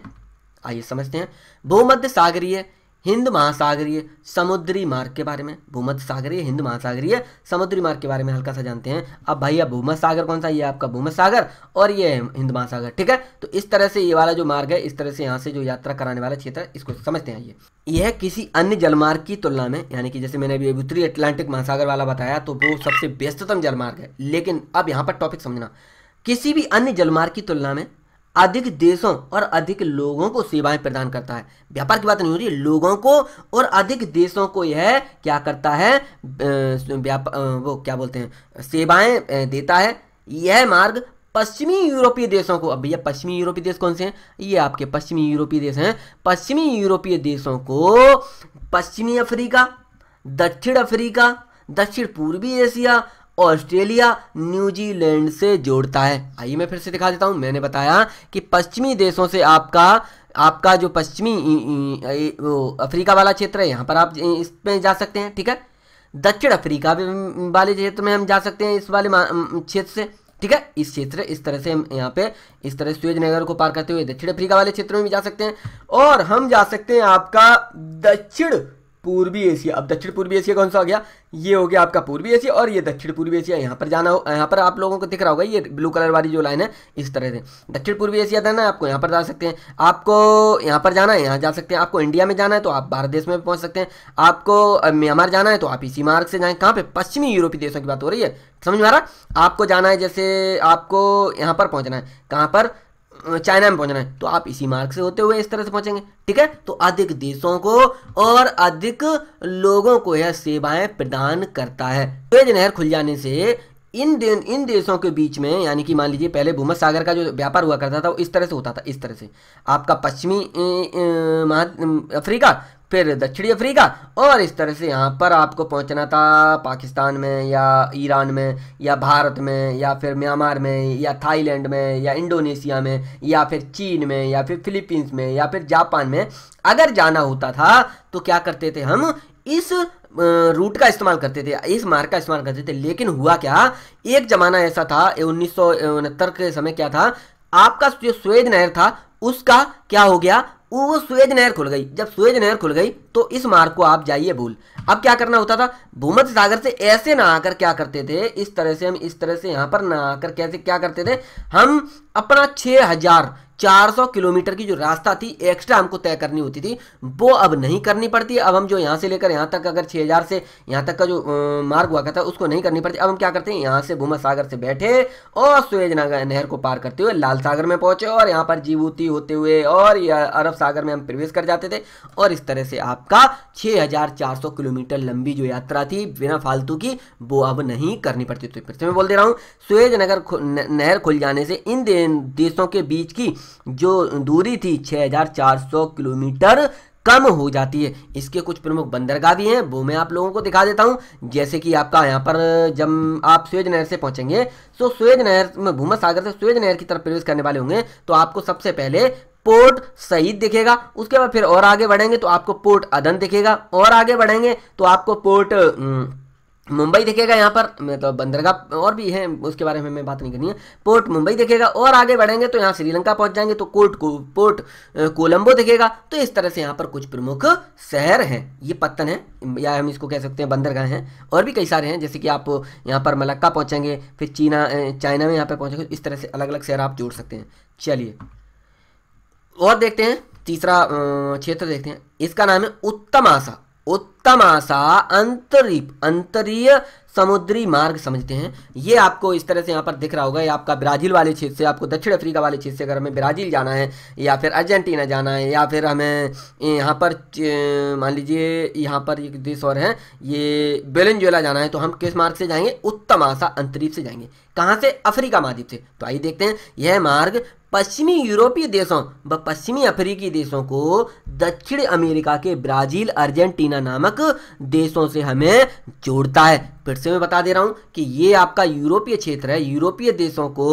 आइए समझते हैं भूमध्य सागरीय है। हिंद महासागरीय समुद्री मार्ग के बारे में भूमध्य सागरीय हिंद महासागरीय समुद्री मार्ग के बारे में हल्का सा जानते हैं अब भैया भूमध्य सागर कौन सा ये आपका भूमध्य सागर और ये हिंद महासागर ठीक है तो इस तरह से ये वाला जो मार्ग है इस तरह से यहाँ से जो यात्रा कराने वाला क्षेत्र है इसको समझते हैं ये यह किसी अन्य जलमार्ग की तुलना में यानी कि जैसे मैंने अभी उत्तरी अटलांटिक महासागर वाला बताया तो वो सबसे व्यस्ततम जलमार्ग है लेकिन अब यहाँ पर टॉपिक समझना किसी भी अन्य जलमार्ग की तुलना में अधिक देशों और अधिक लोगों को सेवाएं प्रदान करता है व्यापार की बात नहीं हो रही लोगों को और अधिक देशों को यह क्या करता है वो क्या बोलते हैं सेवाएं देता है यह मार्ग पश्चिमी यूरोपीय देशों को अब भैया पश्चिमी यूरोपीय देश कौन से हैं ये आपके पश्चिमी यूरोपीय देश हैं पश्चिमी यूरोपीय देशों को पश्चिमी अफ्रीका दक्षिण अफ्रीका दक्षिण पूर्वी एशिया ऑस्ट्रेलिया न्यूजीलैंड से जोड़ता है आइए मैं फिर से दिखा देता हूँ मैंने बताया कि पश्चिमी देशों से आपका आपका जो पश्चिमी अफ्रीका वाला क्षेत्र है यहाँ पर आप इसमें जा सकते हैं ठीक है दक्षिण अफ्रीका वाले क्षेत्र में हम जा सकते हैं इस वाले क्षेत्र से ठीक है इस क्षेत्र इस तरह से हम यहाँ पे इस तरह सुएज नगर को पार करते हुए दक्षिण अफ्रीका वाले क्षेत्र में भी जा सकते हैं और हम जा सकते हैं आपका दक्षिण पूर्वी एशिया अब दक्षिण पूर्वी एशिया कौन सा हो गया ये हो गया आपका पूर्वी एशिया और ये दक्षिण पूर्वी एशिया यहाँ पर जाना हो यहाँ पर आप लोगों को दिख रहा होगा ये ब्लू कलर वाली जो लाइन है इस तरह से दक्षिण पूर्वी एशिया जाना है आपको यहाँ पर जा सकते हैं आपको यहाँ पर जाना है यहाँ जा सकते हैं आपको इंडिया में जाना है तो आप भारत देश में भी पहुँच सकते हैं आपको म्यांमार जाना है तो आप इसी मार्ग से जाएँ कहाँ पर पश्चिमी यूरोपीय देशों की बात हो रही है समझ में आ रहा आपको जाना है जैसे आपको यहाँ पर पहुँचना है कहाँ पर चाइना में पहुंचना है तो आप इसी मार्ग से होते हुए इस तरह से पहुंचेंगे ठीक है तो अधिक देशों को और अधिक लोगों को यह सेवाएं प्रदान करता है तेज नहर खुल जाने से इन दे, इन देशों के बीच में यानी कि मान लीजिए पहले भूमध सागर का जो व्यापार हुआ करता था वो इस तरह से होता था इस तरह से आपका पश्चिमी अफ्रीका फिर दक्षिणी अफ्रीका और इस तरह से यहाँ पर आपको पहुँचना था पाकिस्तान में या ईरान में या भारत में या फिर म्यांमार में या थाईलैंड में या इंडोनेशिया में या फिर चीन में या फिर फिलीपींस में या फिर जापान में अगर जाना होता था तो क्या करते थे हम इस रूट का इस्तेमाल करते थे इस मार्ग का इस्तेमाल करते थे लेकिन हुआ क्या एक ज़माना ऐसा था उन्नीस के समय क्या था आपका जो स्वेद नहर था उसका क्या हो गया वो सुएज नहर खुल गई जब सुएज नहर खुल गई तो इस मार्ग को आप जाइए भूल अब क्या करना होता था भूमध्य सागर से ऐसे ना आकर क्या करते थे इस तरह से हम इस तरह से यहां पर ना आकर कैसे क्या करते थे हम अपना छः हजार 400 किलोमीटर की जो रास्ता थी एक्स्ट्रा हमको तय करनी होती थी वो अब नहीं करनी पड़ती अब हम जो यहाँ से लेकर यहाँ तक अगर 6000 से यहाँ तक का जो मार्ग हुआ करता उसको नहीं करनी पड़ती अब हम क्या करते हैं यहाँ से भूमा सागर से बैठे और सुएज नहर को पार करते हुए लाल सागर में पहुंचे और यहाँ पर जीवूती होते हुए और अरब सागर में हम प्रवेश कर जाते थे और इस तरह से आपका 6400 किलोमीटर लंबी जो यात्रा थी बिना फालतू की वो अब नहीं करनी पड़ती तो फिर से मैं बोल दे रहा हूँ सुएज नगर नहर खुल जाने से इन देशों के बीच की जो दूरी थी 6400 किलोमीटर कम हो जाती है इसके कुछ प्रमुख बंदरगाह भी हैं वो मैं आप लोगों को दिखा देता हूं जैसे कि आपका यहां पर जब आप स्वेज नहर से पहुंचेंगे तो स्वेज नहर में सागर से स्वेज नहर की तरफ प्रवेश करने वाले होंगे तो आपको सबसे पहले पोर्ट सईद दिखेगा उसके बाद फिर और आगे बढ़ेंगे तो आपको पोर्ट अदन दिखेगा और आगे बढ़ेंगे तो आपको पोर्ट न, मुंबई देखेगा यहाँ पर मतलब बंदरगाह और भी है उसके बारे में हमें बात नहीं करनी है पोर्ट मुंबई देखेगा और आगे बढ़ेंगे तो यहाँ श्रीलंका पहुँच जाएंगे तो कोर्ट को पोर्ट कोलंबो देखेगा तो इस तरह से यहाँ पर कुछ प्रमुख शहर हैं ये पत्तन है या हम इसको कह सकते हैं बंदरगाह हैं और भी कई सारे हैं जैसे कि आप यहाँ पर मलक्का पहुँचेंगे फिर चीना चाइना में यहाँ पर पहुँचेंगे इस तरह से अलग अलग शहर आप जोड़ सकते हैं चलिए और देखते हैं तीसरा क्षेत्र देखते हैं इसका नाम है उत्तम आशा तमाशा अंतरिप अंतरीय समुद्री मार्ग समझते हैं ये आपको इस तरह से यहाँ पर दिख रहा होगा ये आपका ब्राज़ील वाले क्षेत्र से आपको दक्षिण अफ्रीका वाले क्षेत्र से अगर हमें ब्राज़ील जाना है या फिर अर्जेंटीना जाना है या फिर हमें यहाँ पर मान लीजिए यहाँ पर एक देश और है ये बेलेंजुएला जाना है तो हम किस मार्ग से जाएंगे उत्तम आशा अंतरिक्ष से जाएंगे कहाँ से अफ्रीका महाद्वीप से तो आइए देखते हैं यह मार्ग पश्चिमी यूरोपीय देशों व पश्चिमी अफ्रीकी देशों को दक्षिण अमेरिका के ब्राज़ील अर्जेंटीना नामक नामक देशों से हमें जोड़ता है फिर से मैं बता दे रहा हूँ कि ये आपका यूरोपीय क्षेत्र है यूरोपीय देशों को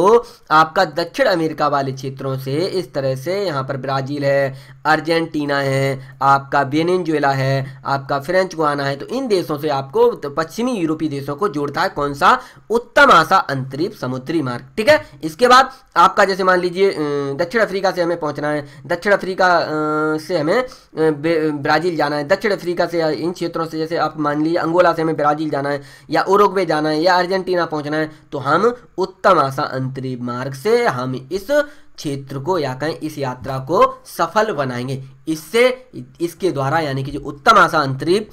आपका दक्षिण अमेरिका वाले क्षेत्रों से इस तरह से यहाँ पर ब्राज़ील है अर्जेंटीना है आपका वेनेजुएला है आपका फ्रेंच गुआना है तो इन देशों से आपको तो पश्चिमी यूरोपीय देशों को जोड़ता है कौन सा उत्तम आशा अंतरिम समुद्री मार्ग ठीक है इसके बाद आपका जैसे मान लीजिए दक्षिण अफ्रीका से हमें पहुँचना है दक्षिण अफ्रीका से हमें ब्राज़ील जाना है दक्षिण अफ्रीका से इन क्षेत्रों से जैसे आप मान लीजिए अंगोला से हमें ब्राज़ील जाना है या उरुग्वे जाना है या अर्जेंटीना पहुंचना है तो हम उत्तम आशा अंतरी मार्ग से हम इस क्षेत्र को या कहें इस यात्रा को सफल बनाएंगे इससे इसके द्वारा यानी कि जो उत्तम आशा अंतरीप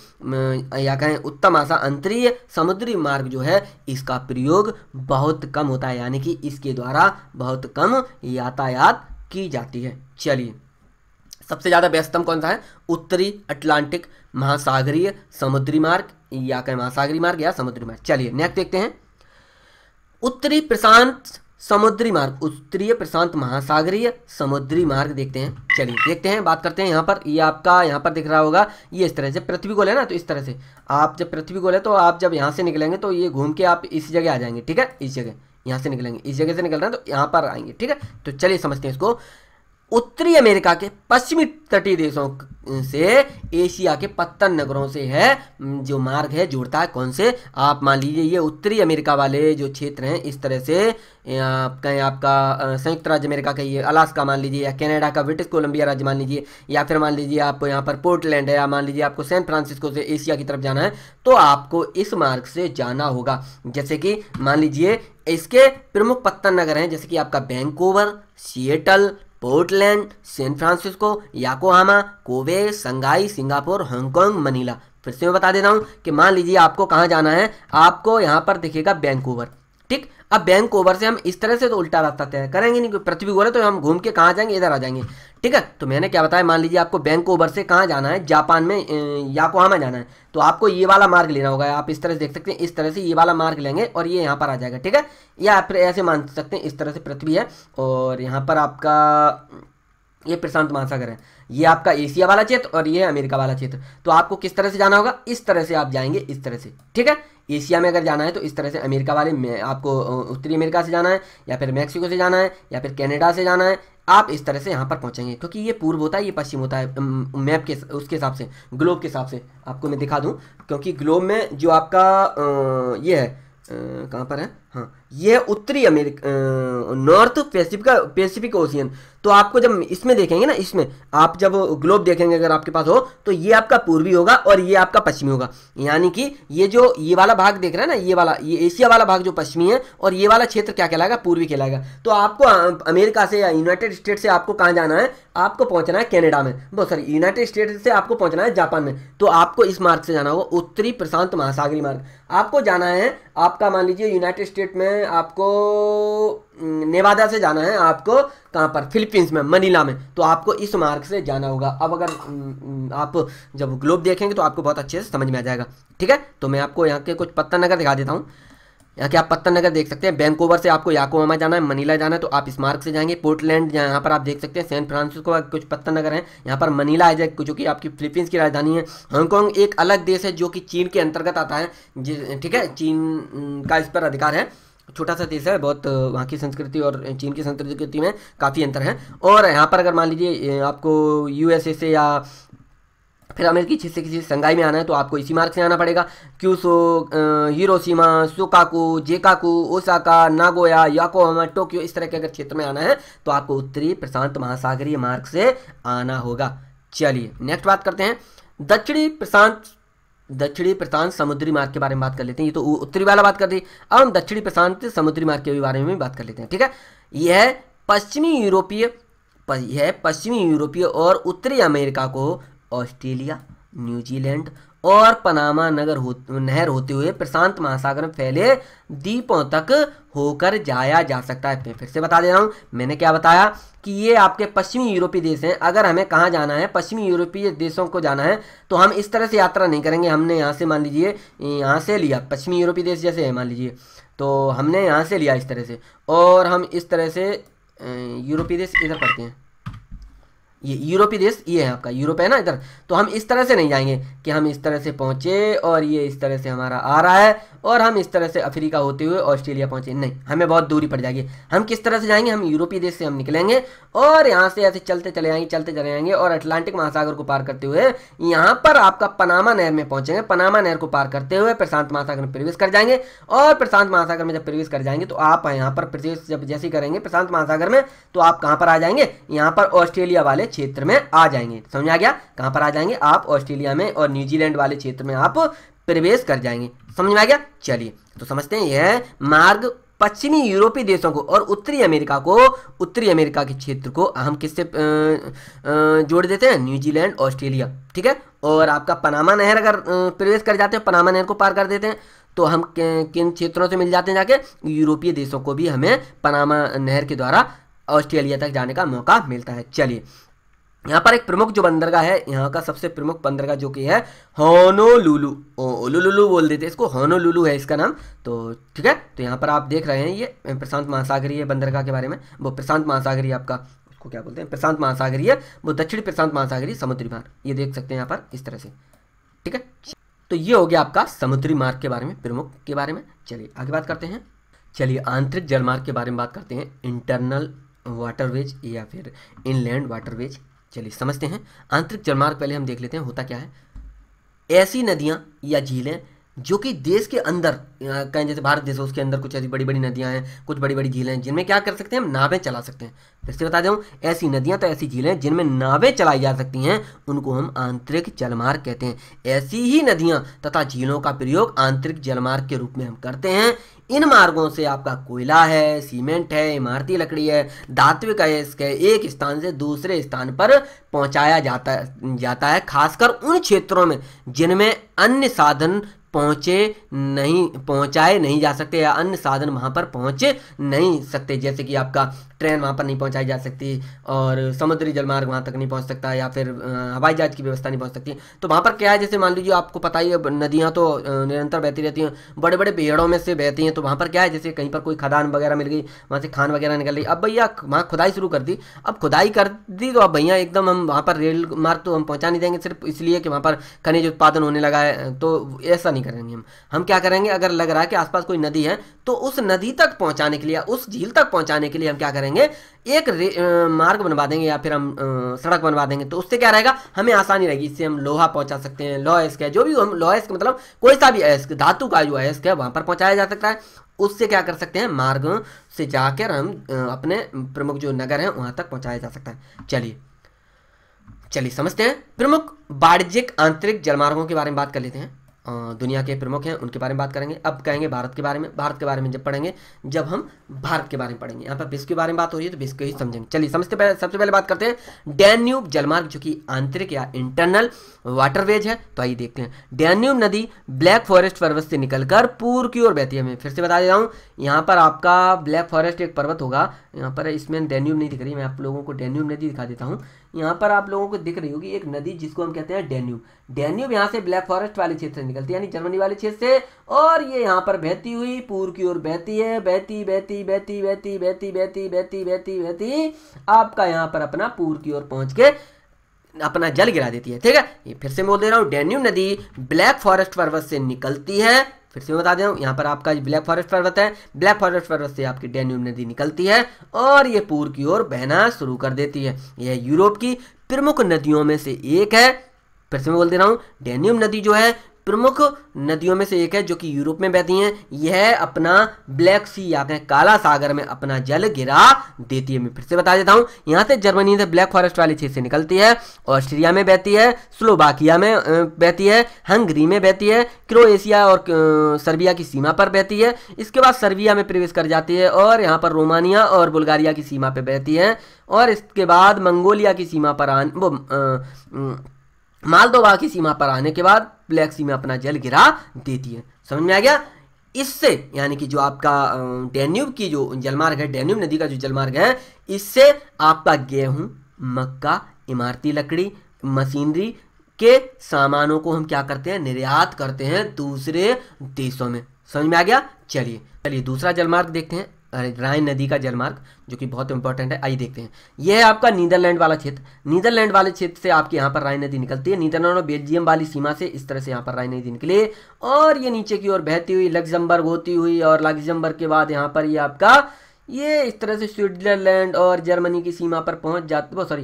या कहें उत्तम आशा अंतरीय समुद्री मार्ग जो है इसका प्रयोग बहुत कम होता है यानी कि इसके द्वारा बहुत कम यातायात की जाती है चलिए सबसे ज़्यादा व्यस्तम कौन सा है उत्तरी अटलांटिक महासागरीय समुद्री मार्ग या कहें महासागरी मार्ग या समुद्री मार्ग चलिए नेक्स्ट देखते हैं उत्तरी प्रशांत समुद्री मार्ग उत्तरीय प्रशांत महासागरीय समुद्री मार्ग देखते हैं चलिए देखते हैं बात करते हैं यहाँ पर ये यह आपका यहाँ पर दिख रहा होगा ये इस तरह से पृथ्वी गोल है ना तो इस तरह से आप जब पृथ्वी गोल है तो आप जब यहाँ से निकलेंगे तो ये घूम के आप इस जगह आ जाएंगे ठीक है इस जगह यहाँ से निकलेंगे इस जगह से निकल रहे हैं तो यहाँ पर आएंगे ठीक है तो चलिए समझते हैं इसको उत्तरी अमेरिका के पश्चिमी तटीय देशों से एशिया के पत्तन नगरों से है जो मार्ग है जुड़ता है कौन से आप मान लीजिए ये उत्तरी अमेरिका वाले जो क्षेत्र हैं इस तरह से कहें आपका संयुक्त राज्य अमेरिका का ये अलास्का मान लीजिए या कनाडा का ब्रिटिश कोलंबिया राज्य मान लीजिए या फिर मान लीजिए आप यहाँ पर पोर्टलैंड है या मान लीजिए आपको सैन फ्रांसिस्को से एशिया की तरफ जाना है तो आपको इस मार्ग से जाना होगा जैसे कि मान लीजिए इसके प्रमुख पत्तन नगर हैं जैसे कि आपका Vancouver Seattle Portland San Francisco Yokohama Kobe Shanghai Singapore Hong Kong Manila फिर से मैं बता देता हूँ कि मान लीजिए आपको कहाँ जाना है आपको यहाँ पर दिखेगा वैंकूवर ठीक अब बैंक ओवर से हम इस तरह से तो उल्टा रास्ता तय करेंगे नहीं क्योंकि पृथ्वी है तो हम घूम के कहाँ जाएंगे इधर आ जाएंगे ठीक है तो मैंने क्या बताया मान लीजिए आपको बैंक ओवर से कहाँ जाना है जापान में याकोहामा जाना है तो आपको ये वाला मार्ग लेना होगा आप इस तरह से देख सकते हैं इस तरह से ये वाला मार्ग लेंगे और ये यहाँ पर आ जाएगा ठीक है या फिर ऐसे मान सकते हैं इस तरह से पृथ्वी है और यहाँ पर आपका ये प्रशांत महासागर है ये आपका एशिया वाला क्षेत्र और ये अमेरिका वाला क्षेत्र तो आपको किस तरह से जाना होगा इस तरह से आप जाएंगे इस तरह से ठीक है एशिया में अगर जाना है तो इस तरह से अमेरिका वाले में आपको उत्तरी अमेरिका से जाना है या फिर मैक्सिको से जाना है या फिर कैनेडा से जाना है आप इस तरह से यहाँ पर पहुँचेंगे क्योंकि ये पूर्व होता है ये पश्चिम होता है मैप के उसके हिसाब से ग्लोब के हिसाब से आपको मैं दिखा दूँ क्योंकि ग्लोब में जो आपका ये है कहाँ पर है हाँ ये उत्तरी America North Pacific Pacific Ocean तो आपको जब इसमें देखेंगे ना इसमें आप जब ग्लोब देखेंगे अगर आपके पास हो तो ये आपका पूर्वी होगा और ये आपका पश्चिमी होगा यानी कि ये जो ये वाला भाग देख रहे हैं ना ये वाला ये एशिया वाला भाग जो पश्चिमी है और ये वाला क्षेत्र क्या कहलाएगा पूर्वी कहलाएगा तो आपको अमेरिका से या यूनाइटेड स्टेट से आपको कहाँ जाना है आपको पहुँचना है कैनेडा में बहुत सॉरी यूनाइटेड स्टेट से आपको पहुँचना है जापान में तो आपको इस मार्ग से जाना होगा उत्तरी प्रशांत महासागरी मार्ग आपको जाना है आपका मान लीजिए यूनाइटेड स्टेट में है आपको नेवादा से जाना है आपको कहाँ पर फिलीपींस में मनीला में तो आपको इस मार्ग से जाना होगा अब अगर आप जब ग्लोब देखेंगे तो आपको बहुत अच्छे से समझ में आ जाएगा ठीक है तो मैं आपको यहाँ के कुछ पत्ता नगर दिखा देता हूँ यहाँ के आप पत्तन नगर देख सकते हैं बैंकोवर से आपको याकोमा जाना है मनीला जाना है तो आप इस मार्ग से जाएंगे पोर्टलैंड यहाँ पर आप देख सकते हैं सैन फ्रांसिस्को कुछ पत्तन नगर हैं यहाँ पर मनीला है जो कि आपकी फिलीपींस की राजधानी है हांगकॉन्ग एक अलग देश है जो कि चीन के अंतर्गत आता है ठीक है चीन का इस पर अधिकार है छोटा सा देश है बहुत वहाँ की संस्कृति और चीन की संस्कृति में काफ़ी अंतर है और यहाँ पर अगर मान लीजिए आपको यूएसए से या फिर अमेरिकी किसी किसी संघाई में आना है तो आपको इसी मार्ग से आना पड़ेगा क्यूसो हिरोशिमा सुकाकू जेकाकू ओसाका नागोया याकोहामा टोक्यो इस तरह के अगर क्षेत्र में आना है तो आपको उत्तरी प्रशांत महासागरीय मार्ग से आना होगा चलिए नेक्स्ट बात करते हैं दक्षिणी प्रशांत दक्षिणी प्रशांत समुद्री मार्ग के बारे में बात कर लेते हैं ये तो उत्तरी वाला बात कर दी अब हम दक्षिणी प्रशांत समुद्री मार्ग के बारे में बात कर लेते हैं ठीक है यह पश्चिमी यूरोपीय यह पश्चिमी यूरोपीय और उत्तरी अमेरिका को ऑस्ट्रेलिया न्यूजीलैंड और पनामा नगर हो नहर होते हुए प्रशांत महासागर में फैले द्वीपों तक होकर जाया जा सकता है फिर से बता दे रहा हूँ मैंने क्या बताया कि ये आपके पश्चिमी यूरोपीय देश हैं अगर हमें कहाँ जाना है पश्चिमी यूरोपीय देशों को जाना है तो हम इस तरह से यात्रा नहीं करेंगे हमने यहाँ से मान लीजिए यहाँ से लिया पश्चिमी यूरोपीय देश जैसे है मान लीजिए तो हमने यहाँ से लिया इस तरह से और हम इस तरह से यूरोपीय देश इधर पढ़ते हैं ये यूरोपीय देश ये है आपका यूरोप है ना इधर तो हम इस तरह से नहीं जाएंगे कि हम इस तरह से पहुंचे और ये इस तरह से हमारा आ रहा है और हम इस तरह से अफ्रीका होते हुए ऑस्ट्रेलिया पहुंचे नहीं हमें बहुत दूरी पड़ जाएगी हम किस तरह से जाएंगे हम यूरोपीय देश से हम निकलेंगे और यहाँ से ऐसे चलते चले जाएंगे चलते चले जाएंगे और अटलांटिक महासागर को पार करते हुए यहाँ पर आपका पनामा नहर में पहुंचेंगे पनामा नहर को पार करते हुए प्रशांत महासागर में प्रवेश कर जाएंगे और प्रशांत महासागर में जब प्रवेश कर जाएंगे तो आप यहाँ पर प्रवेश जब जैसे करेंगे प्रशांत महासागर में तो आप कहाँ पर आ जाएंगे यहाँ पर ऑस्ट्रेलिया वाले क्षेत्र में आ जाएंगे समझ आ गया कहां पर आ जाएंगे आप ऑस्ट्रेलिया में और न्यूजीलैंड वाले क्षेत्र में आप प्रवेश कर जाएंगे समझ में आ गया चलिए तो समझते हैं यह मार्ग पश्चिमी यूरोपीय देशों को और उत्तरी अमेरिका को उत्तरी अमेरिका के क्षेत्र को हम किससे जोड़ देते हैं न्यूजीलैंड ऑस्ट्रेलिया ठीक है और आपका पनामा नहर अगर प्रवेश कर जाते हैं पनामा नहर को पार कर देते हैं तो हम किन क्षेत्रों से मिल जाते हैं जाके यूरोपीय देशों को भी हमें पनामा नहर के द्वारा ऑस्ट्रेलिया तक जाने का मौका मिलता है चलिए यहाँ पर एक प्रमुख जो बंदरगाह है यहाँ का सबसे प्रमुख बंदरगाह जो कि है होनोलुलु ओलुलुलु बोल देते इसको इसको लुलू है इसका नाम तो ठीक है तो यहाँ पर आप देख रहे हैं ये प्रशांत महासागरीय बंदरगाह के बारे में वो प्रशांत महासागरीय आपका उसको क्या बोलते हैं प्रशांत महासागरीय वो दक्षिण प्रशांत महासागरीय समुद्री मार्ग ये देख सकते हैं यहाँ पर इस तरह से ठीक है तो ये हो गया आपका समुद्री मार्ग के बारे में प्रमुख के बारे में चलिए आगे बात करते हैं चलिए आंतरिक जलमार्ग के बारे में बात करते हैं इंटरनल वाटरवेज या फिर इनलैंड वाटरवेज चलिए समझते हैं आंतरिक जलमार्ग पहले हम देख लेते हैं होता क्या है ऐसी नदियां या झीलें जो कि देश के अंदर कहें जैसे भारत देश है उसके अंदर कुछ ऐसी बड़ी बड़ी नदियां हैं कुछ बड़ी बड़ी झीलें हैं जिनमें क्या कर सकते हैं हम नावें चला सकते हैं फिर से बता दें ऐसी नदियां तो ऐसी झीलें हैं जिनमें नावें चलाई जा सकती हैं उनको हम आंतरिक जलमार्ग कहते हैं ऐसी ही नदियां तथा झीलों का प्रयोग आंतरिक जलमार्ग के रूप में हम करते हैं इन मार्गों से आपका कोयला है सीमेंट है इमारती लकड़ी है धात्विक है एक स्थान से दूसरे स्थान पर पहुंचाया जाता जाता है खासकर उन क्षेत्रों में जिनमें अन्य साधन पहुँचे नहीं पहुँचाए नहीं जा सकते या अन्य साधन वहाँ पर पहुँच नहीं सकते जैसे कि आपका ट्रेन वहाँ पर नहीं पहुँचाई जा सकती और समुद्री जलमार्ग वहाँ तक नहीं पहुँच सकता या फिर हवाई जहाज की व्यवस्था नहीं पहुँच सकती तो वहाँ पर क्या है जैसे मान लीजिए आपको पता ही है नदियाँ तो निरंतर बहती रहती हैं बड़े बड़े पेड़ों में से बहती हैं तो वहाँ पर क्या है जैसे कहीं पर कोई खदान वगैरह मिल गई वहाँ से खान वगैरह निकल रही अब भैया वहाँ खुदाई शुरू कर दी अब खुदाई कर दी तो अब भैया एकदम हम वहाँ पर रेल मार्ग तो हम पहुँचा नहीं देंगे सिर्फ इसलिए कि वहाँ पर खनिज उत्पादन होने लगा है तो ऐसा नहीं करेंगे हम हम क्या करेंगे अगर लग रहा है कि आसपास कोई नदी है तो उस नदी तक पहुंचाने के लिए उस झील तक पहुंचाने के लिए हम क्या करेंगे एक मार्ग बनवा देंगे या फिर हम सड़क बनवा देंगे तो उससे क्या रहेगा हमें आसानी रहेगी इससे हम लोहा पहुंचा सकते हैं लोह एस्क है जो भी हम लोह एस्क मतलब कोई सा भी एस्क धातु का जो एस्क है वहां पर पहुंचाया जा सकता है उससे क्या कर सकते हैं मार्ग से जाकर हम अपने प्रमुख जो नगर है वहां तक पहुंचाया जा सकता है चलिए चलिए समझते हैं प्रमुख वाणिज्यिक आंतरिक जलमार्गों के बारे में बात कर लेते हैं दुनिया के प्रमुख हैं उनके बारे में बात करेंगे अब कहेंगे भारत के बारे में भारत के बारे में जब पढ़ेंगे जब हम भारत के बारे में पढ़ेंगे यहाँ पर विश्व के बारे में बात हो रही है तो विश्व को ही समझेंगे चलिए समझते पहले सबसे पहले बात करते हैं डैन्यूब जलमार्ग जो कि आंतरिक या इंटरनल वाटरवेज है तो आइए देखते हैं डैन्यूब नदी ब्लैक फॉरेस्ट पर्वत से निकलकर पूर्व की ओर बहती है मैं फिर से बता देता हूँ यहाँ पर आपका ब्लैक फॉरेस्ट एक पर्वत होगा यहाँ पर इसमें डैन्यूब नहीं दिख रही मैं आप लोगों को डैन्यूब नदी दिखा देता हूँ यहाँ पर आप लोगों को दिख रही होगी एक नदी जिसको हम कहते हैं डेन्यूब डेन्यूब यहाँ से ब्लैक फॉरेस्ट वाले क्षेत्र से निकलती है यानी जर्मनी वाले क्षेत्र से और ये यहाँ पर बहती हुई पूर्व की ओर बहती है बहती बहती बहती बहती बहती बहती बहती बहती बहती आपका यहाँ पर अपना पूर्व की ओर पहुँच के अपना जल गिरा देती है ठीक है ये फिर से बोल दे रहा हूँ डेन्यूब नदी ब्लैक फॉरेस्ट पर्वत से निकलती है फिर से बता दे यहाँ पर आपका ब्लैक फॉरेस्ट पर्वत है ब्लैक फॉरेस्ट पर्वत से आपकी डेन्यूब नदी निकलती है और ये पूर्व की ओर बहना शुरू कर देती है यह यूरोप की प्रमुख नदियों में से एक है फिर से मैं बोल दे रहा हूँ डेन्यूब नदी जो है प्रमुख नदियों में से एक है जो कि यूरोप में बहती हैं यह अपना ब्लैक सी या काला सागर में अपना जल गिरा देती है मैं फिर से बता देता हूँ यहाँ से जर्मनी से ब्लैक फॉरेस्ट वाली क्षेत्र से निकलती है ऑस्ट्रिया में बहती है स्लोवाकिया में बहती है हंगरी में बहती है क्रोएशिया और सर्बिया की सीमा पर बहती है इसके बाद सर्बिया में प्रवेश कर जाती है और यहाँ पर रोमानिया और बुल्गारिया की सीमा पर बहती है और इसके बाद मंगोलिया की सीमा पर आ, वो आ, मालदोवा की सीमा पर आने के बाद ब्लैक सी में अपना जल गिरा देती है समझ में आ गया इससे यानी कि जो आपका डेन्यूब की जो जलमार्ग है डेन्यूब नदी का जो जलमार्ग है इससे आपका गेहूं मक्का इमारती लकड़ी मशीनरी के सामानों को हम क्या करते हैं निर्यात करते हैं दूसरे देशों में समझ में आ गया चलिए चलिए दूसरा जलमार्ग देखते हैं राइन नदी का जलमार्ग जो कि बहुत इंपॉर्टेंट है आइए देखते हैं यह है आपका नीदरलैंड वाला क्षेत्र नीदरलैंड वाले क्षेत्र से आपके यहाँ पर राइन नदी निकलती है नीदरलैंड और बेल्जियम वाली सीमा से इस तरह से यहाँ पर राइन नदी निकली और ये नीचे की ओर बहती हुई लग्जम्बर्ग होती हुई और लग्जम्बर्ग के बाद यहाँ पर ये आपका ये इस तरह से स्विट्जरलैंड और जर्मनी की सीमा पर पहुंच जाती है सॉरी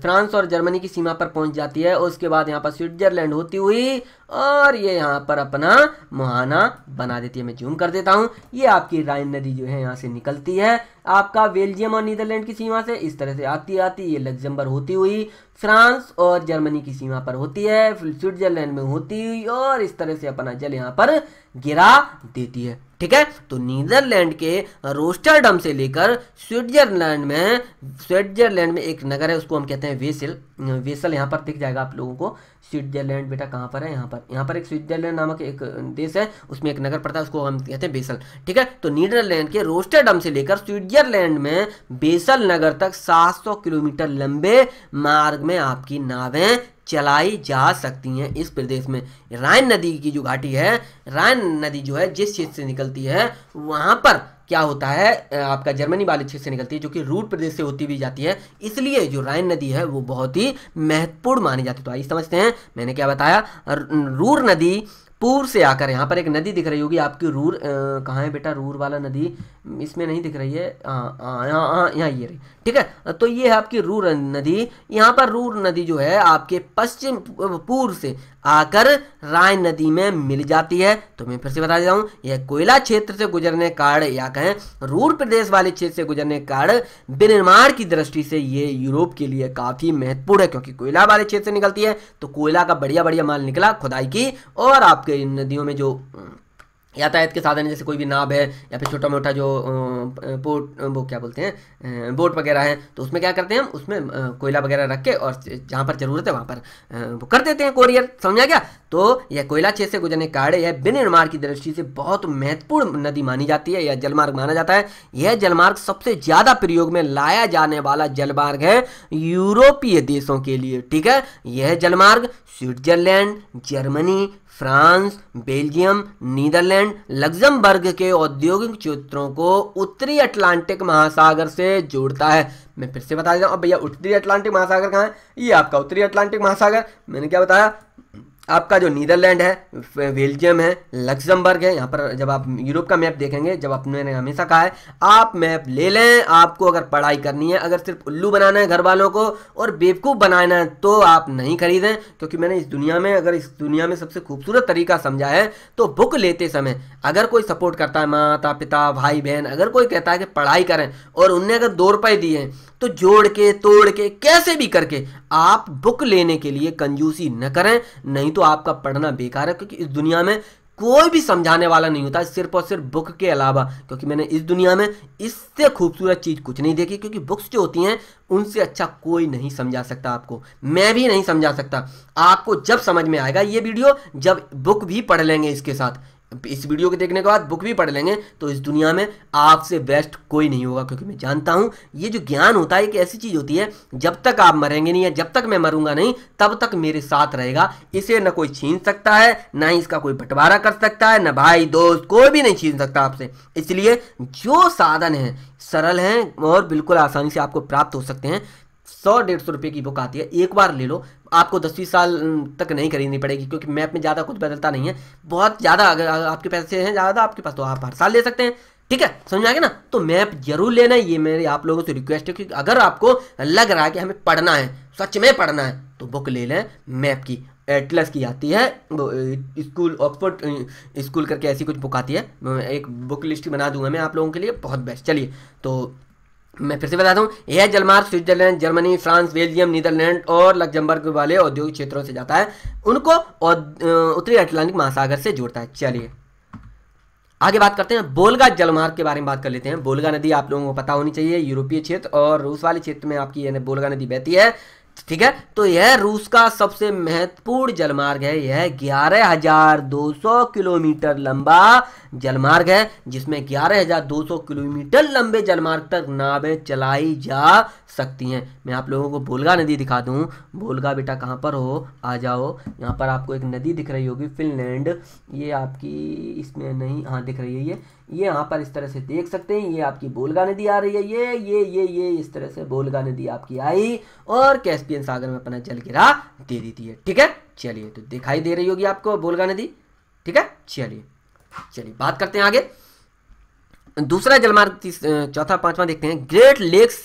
फ्रांस और जर्मनी की सीमा पर पहुंच जाती है उसके बाद यहाँ पर स्विट्जरलैंड होती हुई और ये यहाँ पर अपना मुहाना बना देती है मैं जूम कर देता हूँ ये आपकी राइन नदी जो है यहाँ से निकलती है आपका बेल्जियम और नीदरलैंड की सीमा से इस तरह से आती आती ये लग्जमबर्ग होती हुई फ्रांस और जर्मनी की सीमा पर होती है स्विट्जरलैंड में होती हुई और इस तरह से अपना जल यहाँ पर गिरा देती है ठीक है तो नीदरलैंड के रोस्टरडम से लेकर स्विट्जरलैंड में स्विट्जरलैंड में एक नगर है उसको हम कहते हैं वेसल वेसल यहाँ पर दिख जाएगा आप लोगों को स्विट्जरलैंड बेटा कहाँ पर है यहाँ पर यहाँ पर एक स्विट्जरलैंड नामक एक देश है उसमें एक नगर पड़ता है उसको हम कहते हैं बेसल ठीक है तो नीदरलैंड के रोस्टरडम से लेकर स्विट्जरलैंड में बेसल नगर तक सात किलोमीटर लंबे मार्ग में आपकी नावें चलाई जा सकती हैं इस प्रदेश में रायन नदी की जो घाटी है रायन नदी जो है जिस क्षेत्र से निकलती है वहां पर क्या होता है आपका जर्मनी वाले क्षेत्र से निकलती है जो कि रूट प्रदेश से होती भी जाती है इसलिए जो रायन नदी है वो बहुत ही महत्वपूर्ण मानी जाती है तो आइए समझते हैं मैंने क्या बताया रूर नदी पूर्व से आकर यहाँ पर एक नदी दिख रही होगी आपकी रूर कहाँ है बेटा रूर वाला नदी इसमें नहीं दिख रही है हाँ, हाँ, यहाँ ये रही ठीक है तो ये है आपकी रूर नदी यहाँ पर रूर नदी जो है आपके पश्चिम पूर्व से आकर राय नदी में मिल जाती है तो मैं फिर से बता देता हूँ यह कोयला क्षेत्र से गुजरने कारण या कहें रूर प्रदेश वाले क्षेत्र से गुजरने कारण विनिर्माण की दृष्टि से ये यूरोप के लिए काफ़ी महत्वपूर्ण है क्योंकि कोयला वाले क्षेत्र से निकलती है तो कोयला का बढ़िया बढ़िया माल निकला खुदाई की और आपके नदियों में जो यातायात के साधन जैसे कोई भी नाव है या फिर छोटा मोटा जो पोर्ट वो क्या बोलते हैं बोट वगैरह है तो उसमें क्या करते हैं हम उसमें कोयला वगैरह रख के और जहाँ पर ज़रूरत है वहाँ पर वो कर देते हैं कोरियर समझा गया तो यह कोयला क्षेत्र से गुजरने कार्य यह विनिर्माण की दृष्टि से बहुत महत्वपूर्ण नदी मानी जाती है यह जलमार्ग माना जाता है यह जलमार्ग सबसे ज़्यादा प्रयोग में लाया जाने वाला जलमार्ग है यूरोपीय देशों के लिए ठीक है यह जलमार्ग Switzerland Germany France Belgium Netherlands Luxembourg के औद्योगिक क्षेत्रों को उत्तरी अटलांटिक महासागर से जोड़ता है मैं फिर से बता देता हूँ अब भैया उत्तरी अटलांटिक महासागर कहाँ है ये आपका उत्तरी अटलांटिक महासागर मैंने क्या बताया आपका जो नीदरलैंड है बेल्जियम है लक्जमबर्ग है यहाँ पर जब आप यूरोप का मैप देखेंगे जब आपने हमेशा कहा है आप मैप ले लें आपको अगर पढ़ाई करनी है अगर सिर्फ उल्लू बनाना है घर वालों को और बेवकूफ़ बनाना है तो आप नहीं खरीदें क्योंकि मैंने इस दुनिया में अगर इस दुनिया में सबसे खूबसूरत तरीका समझा है तो बुक लेते समय अगर कोई सपोर्ट करता है माता पिता भाई बहन अगर कोई कहता है कि पढ़ाई करें और उनने अगर दो रुपए दिए तो जोड़ के तोड़ के कैसे भी करके आप बुक लेने के लिए कंजूसी न करें नहीं तो आपका पढ़ना बेकार है क्योंकि इस दुनिया में कोई भी समझाने वाला नहीं होता सिर्फ और सिर्फ बुक के अलावा क्योंकि मैंने इस दुनिया में इससे खूबसूरत चीज़ कुछ नहीं देखी क्योंकि बुक्स जो होती हैं उनसे अच्छा कोई नहीं समझा सकता आपको मैं भी नहीं समझा सकता आपको जब समझ में आएगा ये वीडियो जब बुक भी पढ़ लेंगे इसके साथ इस वीडियो के देखने के बाद बुक भी पढ़ लेंगे तो इस दुनिया में आपसे बेस्ट कोई नहीं होगा क्योंकि मैं जानता हूं ये जो ज्ञान होता है एक ऐसी चीज़ होती है जब तक आप मरेंगे नहीं या जब तक मैं मरूंगा नहीं तब तक मेरे साथ रहेगा इसे ना कोई छीन सकता है ना ही इसका कोई बंटवारा कर सकता है ना भाई दोस्त कोई भी नहीं छीन सकता आपसे इसलिए जो साधन है सरल है और बिल्कुल आसानी से आपको प्राप्त हो सकते हैं सौ डेढ़ सौ रुपये की बुक आती है एक बार ले लो आपको दस बीस साल तक नहीं खरीदनी पड़ेगी क्योंकि मैप में ज़्यादा कुछ बदलता नहीं है बहुत ज़्यादा अगर आपके पैसे हैं ज़्यादा आपके पास तो आप हर साल ले सकते हैं ठीक है समझ आ ना तो मैप जरूर लेना ये मेरे आप लोगों से रिक्वेस्ट है क्योंकि अगर आपको लग रहा है कि हमें पढ़ना है सच में पढ़ना है तो बुक ले लें मैप की एटलस की आती है स्कूल ऑक्सफोर्ड स्कूल करके ऐसी कुछ बुक आती है एक बुक लिस्ट बना दूंगा मैं आप लोगों के लिए बहुत बेस्ट चलिए तो मैं फिर से बताता हूँ यह जलमार्ग Switzerland Germany France Belgium Netherlands और लग्जमबर्ग वाले औद्योगिक क्षेत्रों से जाता है उनको उत्तरी अटलांटिक महासागर से जोड़ता है चलिए आगे बात करते हैं बोलगा जलमार्ग के बारे में बात कर लेते हैं बोलगा नदी आप लोगों को पता होनी चाहिए यूरोपीय क्षेत्र और रूस वाले क्षेत्र में आपकी बोलगा नदी बहती है ठीक है तो यह रूस का सबसे महत्वपूर्ण जलमार्ग है यह ग्यारह हजार दो सौ किलोमीटर लंबा जलमार्ग है जिसमें ग्यारह हजार दो सौ किलोमीटर लंबे जलमार्ग तक नावें चलाई जा सकती हैं मैं आप लोगों को बोलगा नदी दिखा दूँ बोलगा बेटा कहाँ पर हो आ जाओ यहाँ पर आपको एक नदी दिख रही होगी फिनलैंड ये आपकी इसमें नहीं हाँ दिख रही है ये ये यहाँ पर इस तरह से देख सकते हैं ये आपकी बोलगा नदी आ रही है ये ये ये ये इस तरह से बोलगा नदी आपकी आई और कैस्पियन सागर में अपना जल गिरा दे देती है ठीक है चलिए तो दिखाई दे रही होगी आपको बोलगा नदी ठीक है चलिए चलिए बात करते हैं आगे दूसरा जलमार्ग चौथा पांचवा देखते हैं ग्रेट लेक्स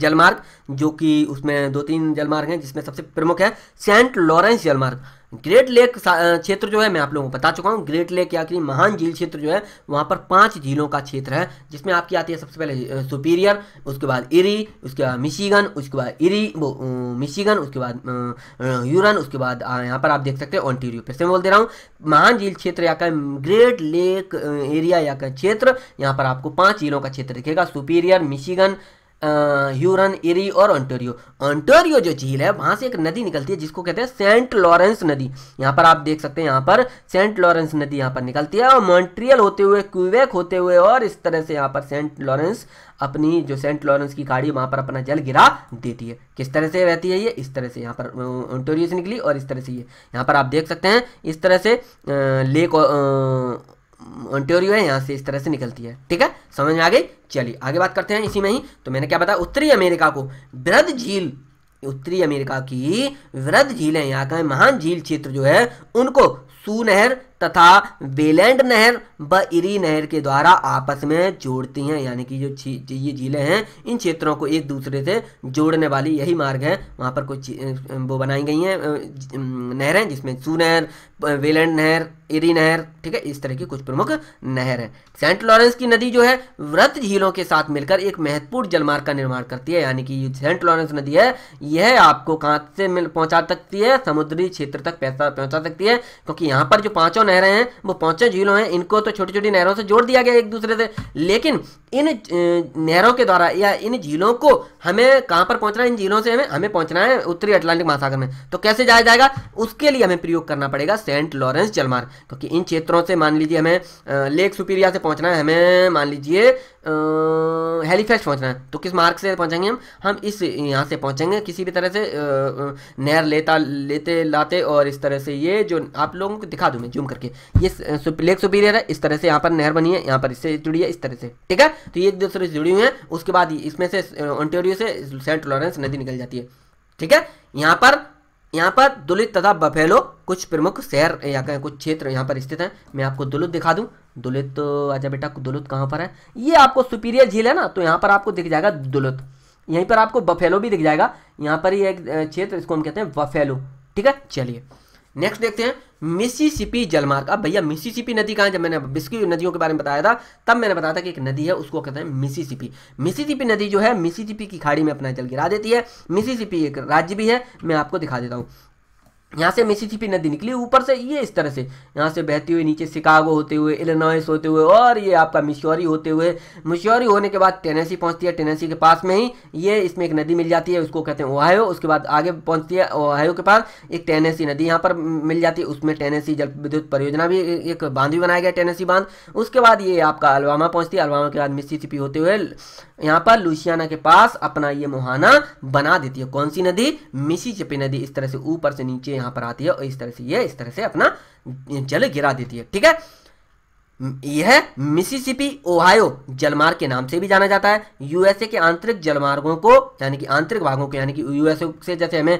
जलमार्ग जो कि उसमें दो तीन जलमार्ग हैं जिसमें सबसे प्रमुख है सेंट लॉरेंस जलमार्ग ग्रेट लेक क्षेत्र जो है मैं आप लोगों को बता चुका हूँ ग्रेट लेक या कि महान झील क्षेत्र जो है वहाँ पर पांच झीलों का क्षेत्र है जिसमें आपकी आती है सबसे पहले सुपीरियर उसके बाद इरी उसके बाद मिशीगन उसके बाद इरी वो मिशीगन उसके बाद यूरन उसके बाद यहाँ पर आप देख सकते हैं ऑन्टेरियो फिर से बोल दे रहा हूँ महान झील क्षेत्र या का ग्रेट लेक एरिया या का क्षेत्र यहाँ पर आपको पाँच झीलों का क्षेत्र दिखेगा सुपीरियर मिशीगन ह्यूरन इरी और ऑन्टोरियो ऑन्टोरियो जो झील है वहां से एक नदी निकलती है जिसको कहते हैं सेंट लॉरेंस नदी यहाँ पर आप देख सकते हैं यहाँ पर सेंट लॉरेंस नदी यहाँ पर निकलती है और मॉन्ट्रियल होते हुए क्यूबेक होते हुए और इस तरह से यहाँ पर सेंट लॉरेंस अपनी जो सेंट लॉरेंस की खाड़ी वहां पर अपना जल गिरा देती है किस तरह से रहती है ये इस तरह से यहाँ पर ऑन्टोरियो से निकली और इस तरह से ये यहाँ पर आप देख सकते हैं इस तरह से लेक ओंटेरियो है यहाँ से इस तरह से निकलती है ठीक है समझ में आ गई चलिए आगे बात करते हैं इसी में ही तो मैंने क्या बताया उत्तरी अमेरिका को वृद्ध झील उत्तरी अमेरिका की वृद्ध है यहाँ का महान झील क्षेत्र जो है उनको सुनहर तथा वेलैंड नहर व इरी नहर के द्वारा आपस में जोड़ती हैं यानी कि जो ये झीलें हैं इन क्षेत्रों को एक दूसरे से जोड़ने वाली यही मार्ग है वहाँ पर कुछ वो बनाई गई हैं नहरें जिसमें सू नहर वेलैंड नहर इरी नहर ठीक है इस तरह की कुछ प्रमुख नहर हैं सेंट लॉरेंस की नदी जो है व्रत झीलों के साथ मिलकर एक महत्वपूर्ण जलमार्ग का निर्माण करती है यानी कि सेंट लॉरेंस नदी है यह आपको कहाँ से मिल पहुँचा सकती है समुद्री क्षेत्र तक पैसा पहुँचा सकती है क्योंकि यहाँ पर जो पाँचों नहरें हैं वो पहुंचे झीलों हैं इनको तो छोटी छोटी नहरों से जोड़ दिया गया एक दूसरे से लेकिन इन नहरों के द्वारा या इन झीलों को हमें कहां पर पहुंचना है इन झीलों से हमें हमें पहुंचना है उत्तरी अटलांटिक महासागर में तो कैसे जाया जाएगा उसके लिए हमें प्रयोग करना पड़ेगा सेंट लॉरेंस जलमार्ग क्योंकि इन क्षेत्रों से मान लीजिए हमें लेक सुपीरिया से पहुंचना है हमें मान लीजिए हेलीफेस्ट पहुंचना है तो किस मार्ग से पहुंचेंगे हम हम इस यहां से पहुंचेंगे किसी भी तरह से नहर लेता लेते लाते और इस तरह से ये जो आप लोगों को दिखा दूं मैं जूम करके ये लेक सुपीरियर है इस तरह से यहाँ पर नहर बनी है यहाँ पर इससे जुड़ी है इस तरह से ठीक है तो ये एक दूसरे से जुड़ी हुई है उसके बाद इसमें से ऑन्टेरियो से सेंट लॉरेंस नदी निकल जाती है ठीक है यहाँ पर यहाँ पर दुलित तथा बफेलो कुछ प्रमुख शहर या कुछ क्षेत्र यहाँ पर स्थित हैं मैं आपको दुलुत दिखा दूँ दुलित आजा अच्छा बेटा दुलुत कहाँ पर है ये आपको सुपीरियर झील है ना तो यहाँ पर आपको दिख जाएगा दुलुत यहीं पर आपको बफेलो भी दिख जाएगा यहाँ पर ही एक क्षेत्र इसको हम कहते हैं बफेलो ठीक है चलिए नेक्स्ट देखते हैं मिसिसिपी जलमार्ग अब भैया मिसिसिपी नदी कहाँ जब मैंने बिस्की नदियों के बारे में बताया था तब मैंने बताया था कि एक नदी है उसको कहते हैं मिसिसिपी मिसिसिपी नदी जो है मिसिसिपी की खाड़ी में अपना जल गिरा देती है मिसिसिपी एक राज्य भी है मैं आपको दिखा देता हूँ यहाँ से मिसिसिपी नदी निकली ऊपर से ये इस तरह से यहाँ से बहती हुई नीचे शिकागो होते हुए इलेनॉइस होते हुए और ये आपका मिश्योरी होते हुए मिश्योरी होने के बाद टेनेसी पहुँचती है टेनेसी के पास में ही ये इसमें एक नदी मिल जाती है उसको कहते हैं ओहायो उसके बाद आगे पहुँचती है ओहायो के पास एक टेनेसी नदी यहाँ पर मिल जाती है उसमें टेनेसी जल विद्युत परियोजना भी एक बांध भी बनाया गया टेनेसी बांध उसके बाद ये आपका अलवामा पहुँचती है अलवामा के बाद मिसिसिपी होते हुए यहाँ पर लुसियाना के पास अपना ये मुहाना बना देती है कौन सी नदी मिसिसिपी नदी इस तरह से ऊपर से नीचे यहां पर आती है और इस तरह से ये इस तरह से अपना जल गिरा देती है ठीक है यह मिसिसिपी ओहायो जलमार्ग के नाम से भी जाना जाता है यूएसए के आंतरिक जलमार्गों को यानी कि आंतरिक भागों को यानी कि यूएसए से जैसे हमें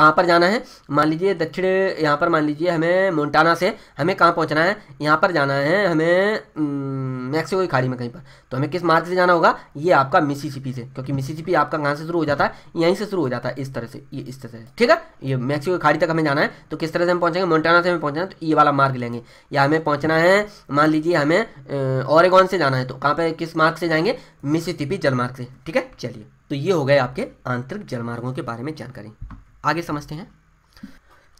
कहाँ पर जाना है मान लीजिए दक्षिण यहाँ पर मान लीजिए हमें मोन्टाना से हमें कहाँ पहुँचना है यहाँ पर जाना है हमें मैक्सिको की खाड़ी में कहीं पर तो हमें किस मार्ग से जाना होगा ये आपका मिसिसिपी से क्योंकि मिसिसिपी आपका कहाँ से शुरू हो जाता है यहीं से शुरू हो जाता है इस तरह से ये इस तरह से ठीक है ये मैक्सिको खाड़ी तक हमें जाना है तो किस तरह से हम पहुँचेंगे मोन्टाना से हमें पहुँचना है तो ये वाला मार्ग लेंगे या हमें पहुँचना है मान लीजिए हमें ओरेगॉन से जाना है तो कहाँ पर किस मार्ग से जाएंगे मिसिसिपी जलमार्ग से ठीक है चलिए तो ये हो गए आपके आंतरिक जलमार्गों के बारे में जानकारी आगे समझते हैं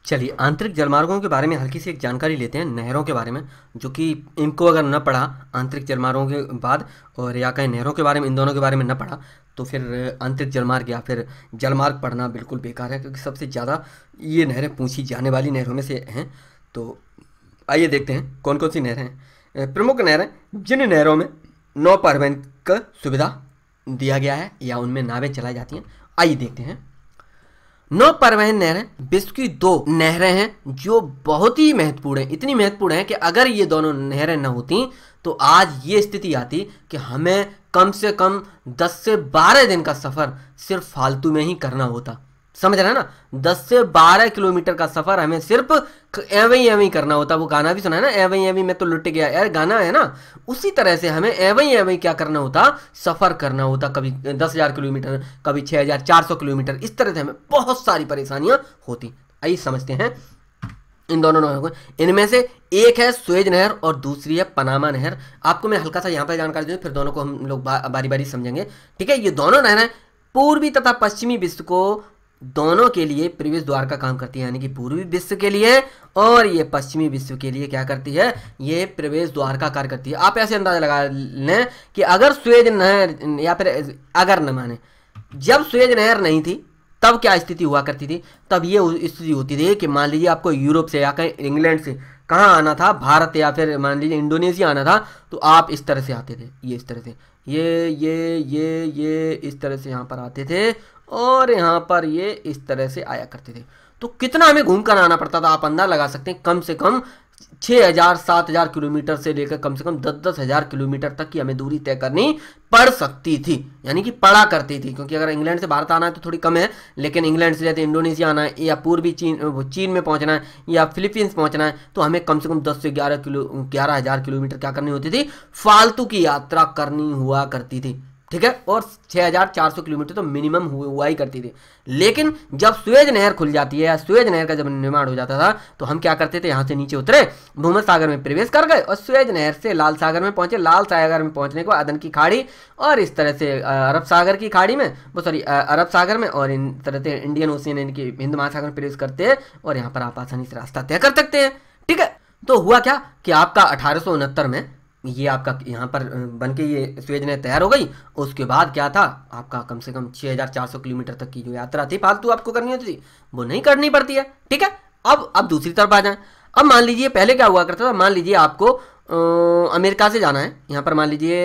चलिए आंतरिक जलमार्गों के बारे में हल्की सी एक जानकारी लेते हैं नहरों के बारे में जो कि इनको अगर न पढ़ा आंतरिक जलमार्गों के बाद और या कहीं नहरों के बारे में इन दोनों के बारे में न पढ़ा तो फिर आंतरिक जलमार्ग या फिर जलमार्ग पढ़ना बिल्कुल बेकार है क्योंकि सबसे ज़्यादा ये नहरें पूछी जाने वाली नहरों में से हैं तो आइए देखते हैं कौन कौन सी नहरें हैं प्रमुख नहरें जिन नहरों में नौ परिवहन का सुविधा दिया गया है या उनमें नावें चलाई जाती हैं आइए देखते हैं नौ परवाहित नहरें विश्व की दो नहरें हैं जो बहुत ही महत्वपूर्ण हैं इतनी महत्वपूर्ण हैं कि अगर ये दोनों नहरें न होती तो आज ये स्थिति आती कि हमें कम से कम 10 से 12 दिन का सफ़र सिर्फ फालतू में ही करना होता समझ रहे हैं ना 10 से 12 किलोमीटर का सफर हमें सिर्फ एवं एवं करना होता है वो गाना भी सुना है ना एवं एवं मैं तो लुट गया यार गाना है ना उसी तरह से हमें एवं एवं क्या करना होता सफर करना होता कभी दस हजार किलोमीटर कभी छः हजार चार सौ किलोमीटर इस तरह से हमें बहुत सारी परेशानियां होती आइए समझते हैं इन दोनों नहरों को इनमें से एक है सुएज नहर और दूसरी है पनामा नहर आपको मैं हल्का सा यहाँ पर जानकारी दूँ फिर दोनों को हम लोग बारी बारी समझेंगे ठीक है ये दोनों नहरें पूर्वी तथा पश्चिमी विश्व को दोनों के लिए प्रवेश द्वार का काम करती है यानी कि पूर्वी विश्व के लिए और ये पश्चिमी विश्व के लिए क्या करती है ये प्रवेश द्वार का कार्य करती है आप ऐसे अंदाजा लगा लें कि अगर स्वेज नहर या फिर अगर न माने जब स्वेज नहर नहीं थी तब क्या स्थिति हुआ करती थी तब ये स्थिति होती थी कि मान लीजिए आपको यूरोप से या कहीं इंग्लैंड से कहाँ आना था भारत या फिर मान लीजिए इंडोनेशिया आना था तो आप इस तरह से आते थे ये इस तरह से ये ये ये ये इस तरह से यहाँ पर आते थे और यहाँ पर ये इस तरह से आया करते थे तो कितना हमें घूम कर आना पड़ता था आप अंदाजा लगा सकते हैं कम से कम छः हज़ार सात हज़ार किलोमीटर से लेकर कम से कम दस दस हज़ार किलोमीटर तक की हमें दूरी तय करनी पड़ सकती थी यानी कि पड़ा करती थी क्योंकि अगर इंग्लैंड से भारत आना है तो थोड़ी कम है लेकिन इंग्लैंड से जैसे इंडोनेशिया आना है या पूर्वी चीन चीन में पहुंचना है या फिलीपींस पहुंचना है तो हमें कम से कम दस से ग्यारह किलो ग्यारह हज़ार किलोमीटर क्या करनी होती थी फालतू की यात्रा करनी हुआ करती थी ठीक है और 6400 किलोमीटर तो मिनिमम हुआ ही करती थी लेकिन जब सुएज नहर खुल जाती है या सुएज नहर का जब निर्माण हो जाता था तो हम क्या करते थे यहाँ से नीचे उतरे भूमध सागर में प्रवेश कर गए और सुएज नहर से लाल सागर में पहुंचे लाल सागर में पहुंचने को अदन की खाड़ी और इस तरह से अरब सागर की खाड़ी में वो सॉरी अरब सागर में और इन तरह से इंडियन ओशियन इनकी हिंद महासागर में प्रवेश करते हैं और यहाँ पर आप आसानी से रास्ता तय कर सकते हैं ठीक है तो हुआ क्या कि आपका अठारह में ये आपका यहाँ पर बन के ये स्वेज ने तैयार हो गई उसके बाद क्या था आपका कम से कम 6400 किलोमीटर तक की जो यात्रा थी फालतू आपको करनी होती थी वो नहीं करनी पड़ती है ठीक है अब अब दूसरी तरफ आ जाए अब मान लीजिए पहले क्या हुआ करता था मान लीजिए आपको आ, अमेरिका से जाना है यहाँ पर मान लीजिए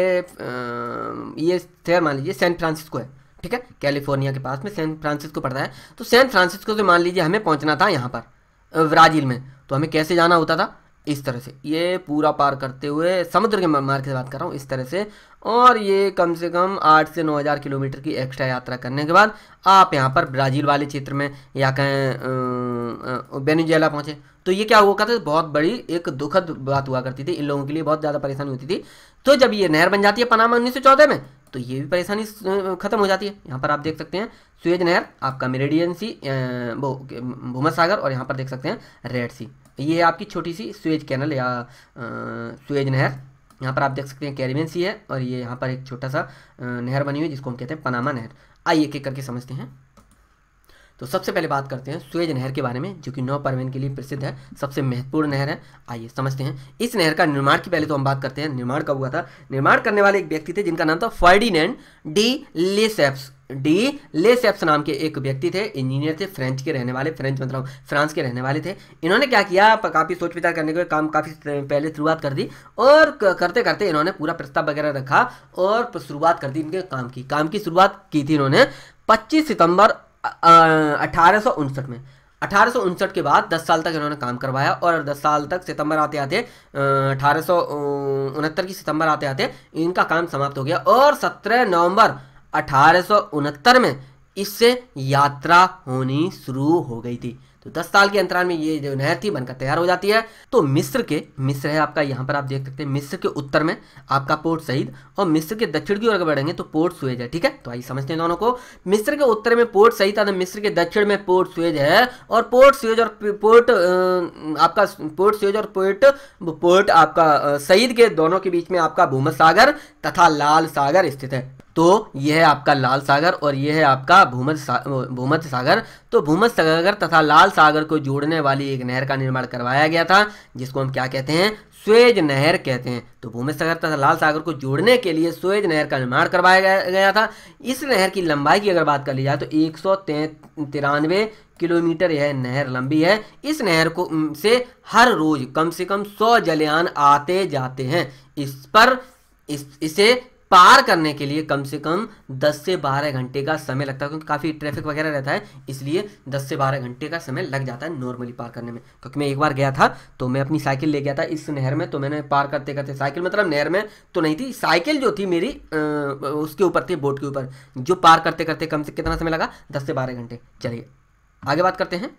ये शहर मान लीजिए सैन फ्रांसिस्को है ठीक है कैलिफोर्निया के पास में सैन फ्रांसिस्को पड़ता है तो सैन फ्रांसिस्को से मान लीजिए हमें पहुँचना था यहाँ पर ब्राज़ील में तो हमें कैसे जाना होता था इस तरह से ये पूरा पार करते हुए समुद्र के मार्ग से बात कर रहा हूँ इस तरह से और ये कम से कम आठ से नौ हज़ार किलोमीटर की एक्स्ट्रा यात्रा करने के बाद आप यहाँ पर ब्राज़ील वाले क्षेत्र में या कहें वेनेजुएला पहुँचे तो ये क्या हुआ करता था बहुत बड़ी एक दुखद बात हुआ करती थी इन लोगों के लिए बहुत ज़्यादा परेशानी होती थी तो जब ये नहर बन जाती है पनामा उन्नीस में तो ये भी परेशानी खत्म हो जाती है यहाँ पर आप देख सकते हैं सुएज नहर आपका मेरेडियन सी वो भूमत सागर और यहाँ पर देख सकते हैं रेड सी ये आपकी छोटी सी सुएज कैनल या सुएज नहर यहाँ पर आप देख सकते हैं कैरिबियन सी है और ये यहाँ पर एक छोटा सा नहर बनी हुई है जिसको हम कहते हैं पनामा नहर आइए एक एक करके समझते हैं तो सबसे पहले बात करते हैं सुएज नहर के बारे में जो कि नौ परवेन के लिए प्रसिद्ध है सबसे महत्वपूर्ण नहर है आइए समझते हैं इस नहर का निर्माण की पहले तो हम बात करते हैं निर्माण कब हुआ था निर्माण करने वाले एक व्यक्ति थे जिनका नाम था Ferdinand de Lesseps de Lesseps नाम के एक व्यक्ति थे इंजीनियर थे फ्रेंच के रहने वाले फ्रेंच मतलब फ्रांस के रहने वाले थे इन्होंने क्या किया काफ़ी सोच विचार करने के काम काफ़ी पहले शुरुआत कर दी और करते करते इन्होंने पूरा प्रस्ताव वगैरह रखा और शुरुआत कर दी इनके काम की काम की शुरुआत की थी इन्होंने 25 सितंबर अठारह में अठारह के बाद 10 साल तक इन्होंने काम करवाया और 10 साल तक सितंबर आते आते अठारह की सितंबर आते आते इनका काम समाप्त हो गया और 17 नवंबर अठारह में इससे यात्रा होनी शुरू हो गई थी तो 10 साल के अंतराल में ये जो नहर थी बनकर तैयार हो जाती है तो मिस्र के मिस्र है आपका यहाँ पर आप देख सकते हैं मिस्र के उत्तर में आपका पोर्ट सईद और मिस्र के दक्षिण की ओर बढ़ेंगे तो पोर्ट सुएज है ठीक है तो आइए समझते हैं दोनों को मिस्र के उत्तर में पोर्ट सईद था तो मिस्र के दक्षिण में पोर्ट सुएज है और पोर्ट सुएज और पोर्ट आपका पोर्ट सुएज और पोर्ट पोर्ट आपका सईद के दोनों के बीच में आपका भूमत सागर तथा लाल सागर स्थित है तो यह है आपका लाल सागर और यह है आपका भूमध सा, भूमध्य सागर तो भूमध सागर तथा लाल सागर को जोड़ने वाली एक नहर का निर्माण करवाया गया था जिसको हम क्या कहते हैं स्वेज नहर कहते हैं तो भूमध सागर तथा लाल सागर को जोड़ने के लिए स्वेज नहर का निर्माण करवाया गया था इस नहर की लंबाई की अगर बात कर ली जाए तो एक सौ तिरानवे किलोमीटर यह नहर लंबी है इस नहर को से हर रोज कम से कम सौ जलयान आते जाते हैं इस पर इस इसे पार करने के लिए कम से कम 10 से 12 घंटे का समय लगता है क्योंकि काफ़ी ट्रैफिक वगैरह रहता है इसलिए 10 से 12 घंटे का समय लग जाता है नॉर्मली पार करने में क्योंकि मैं एक बार गया था तो मैं अपनी साइकिल ले गया था इस नहर में तो मैंने पार करते करते साइकिल मतलब नहर में तो नहीं थी साइकिल जो थी मेरी आ, उसके ऊपर थी बोट के ऊपर जो पार करते करते कम से कितना समय लगा दस से बारह घंटे चलिए आगे बात करते हैं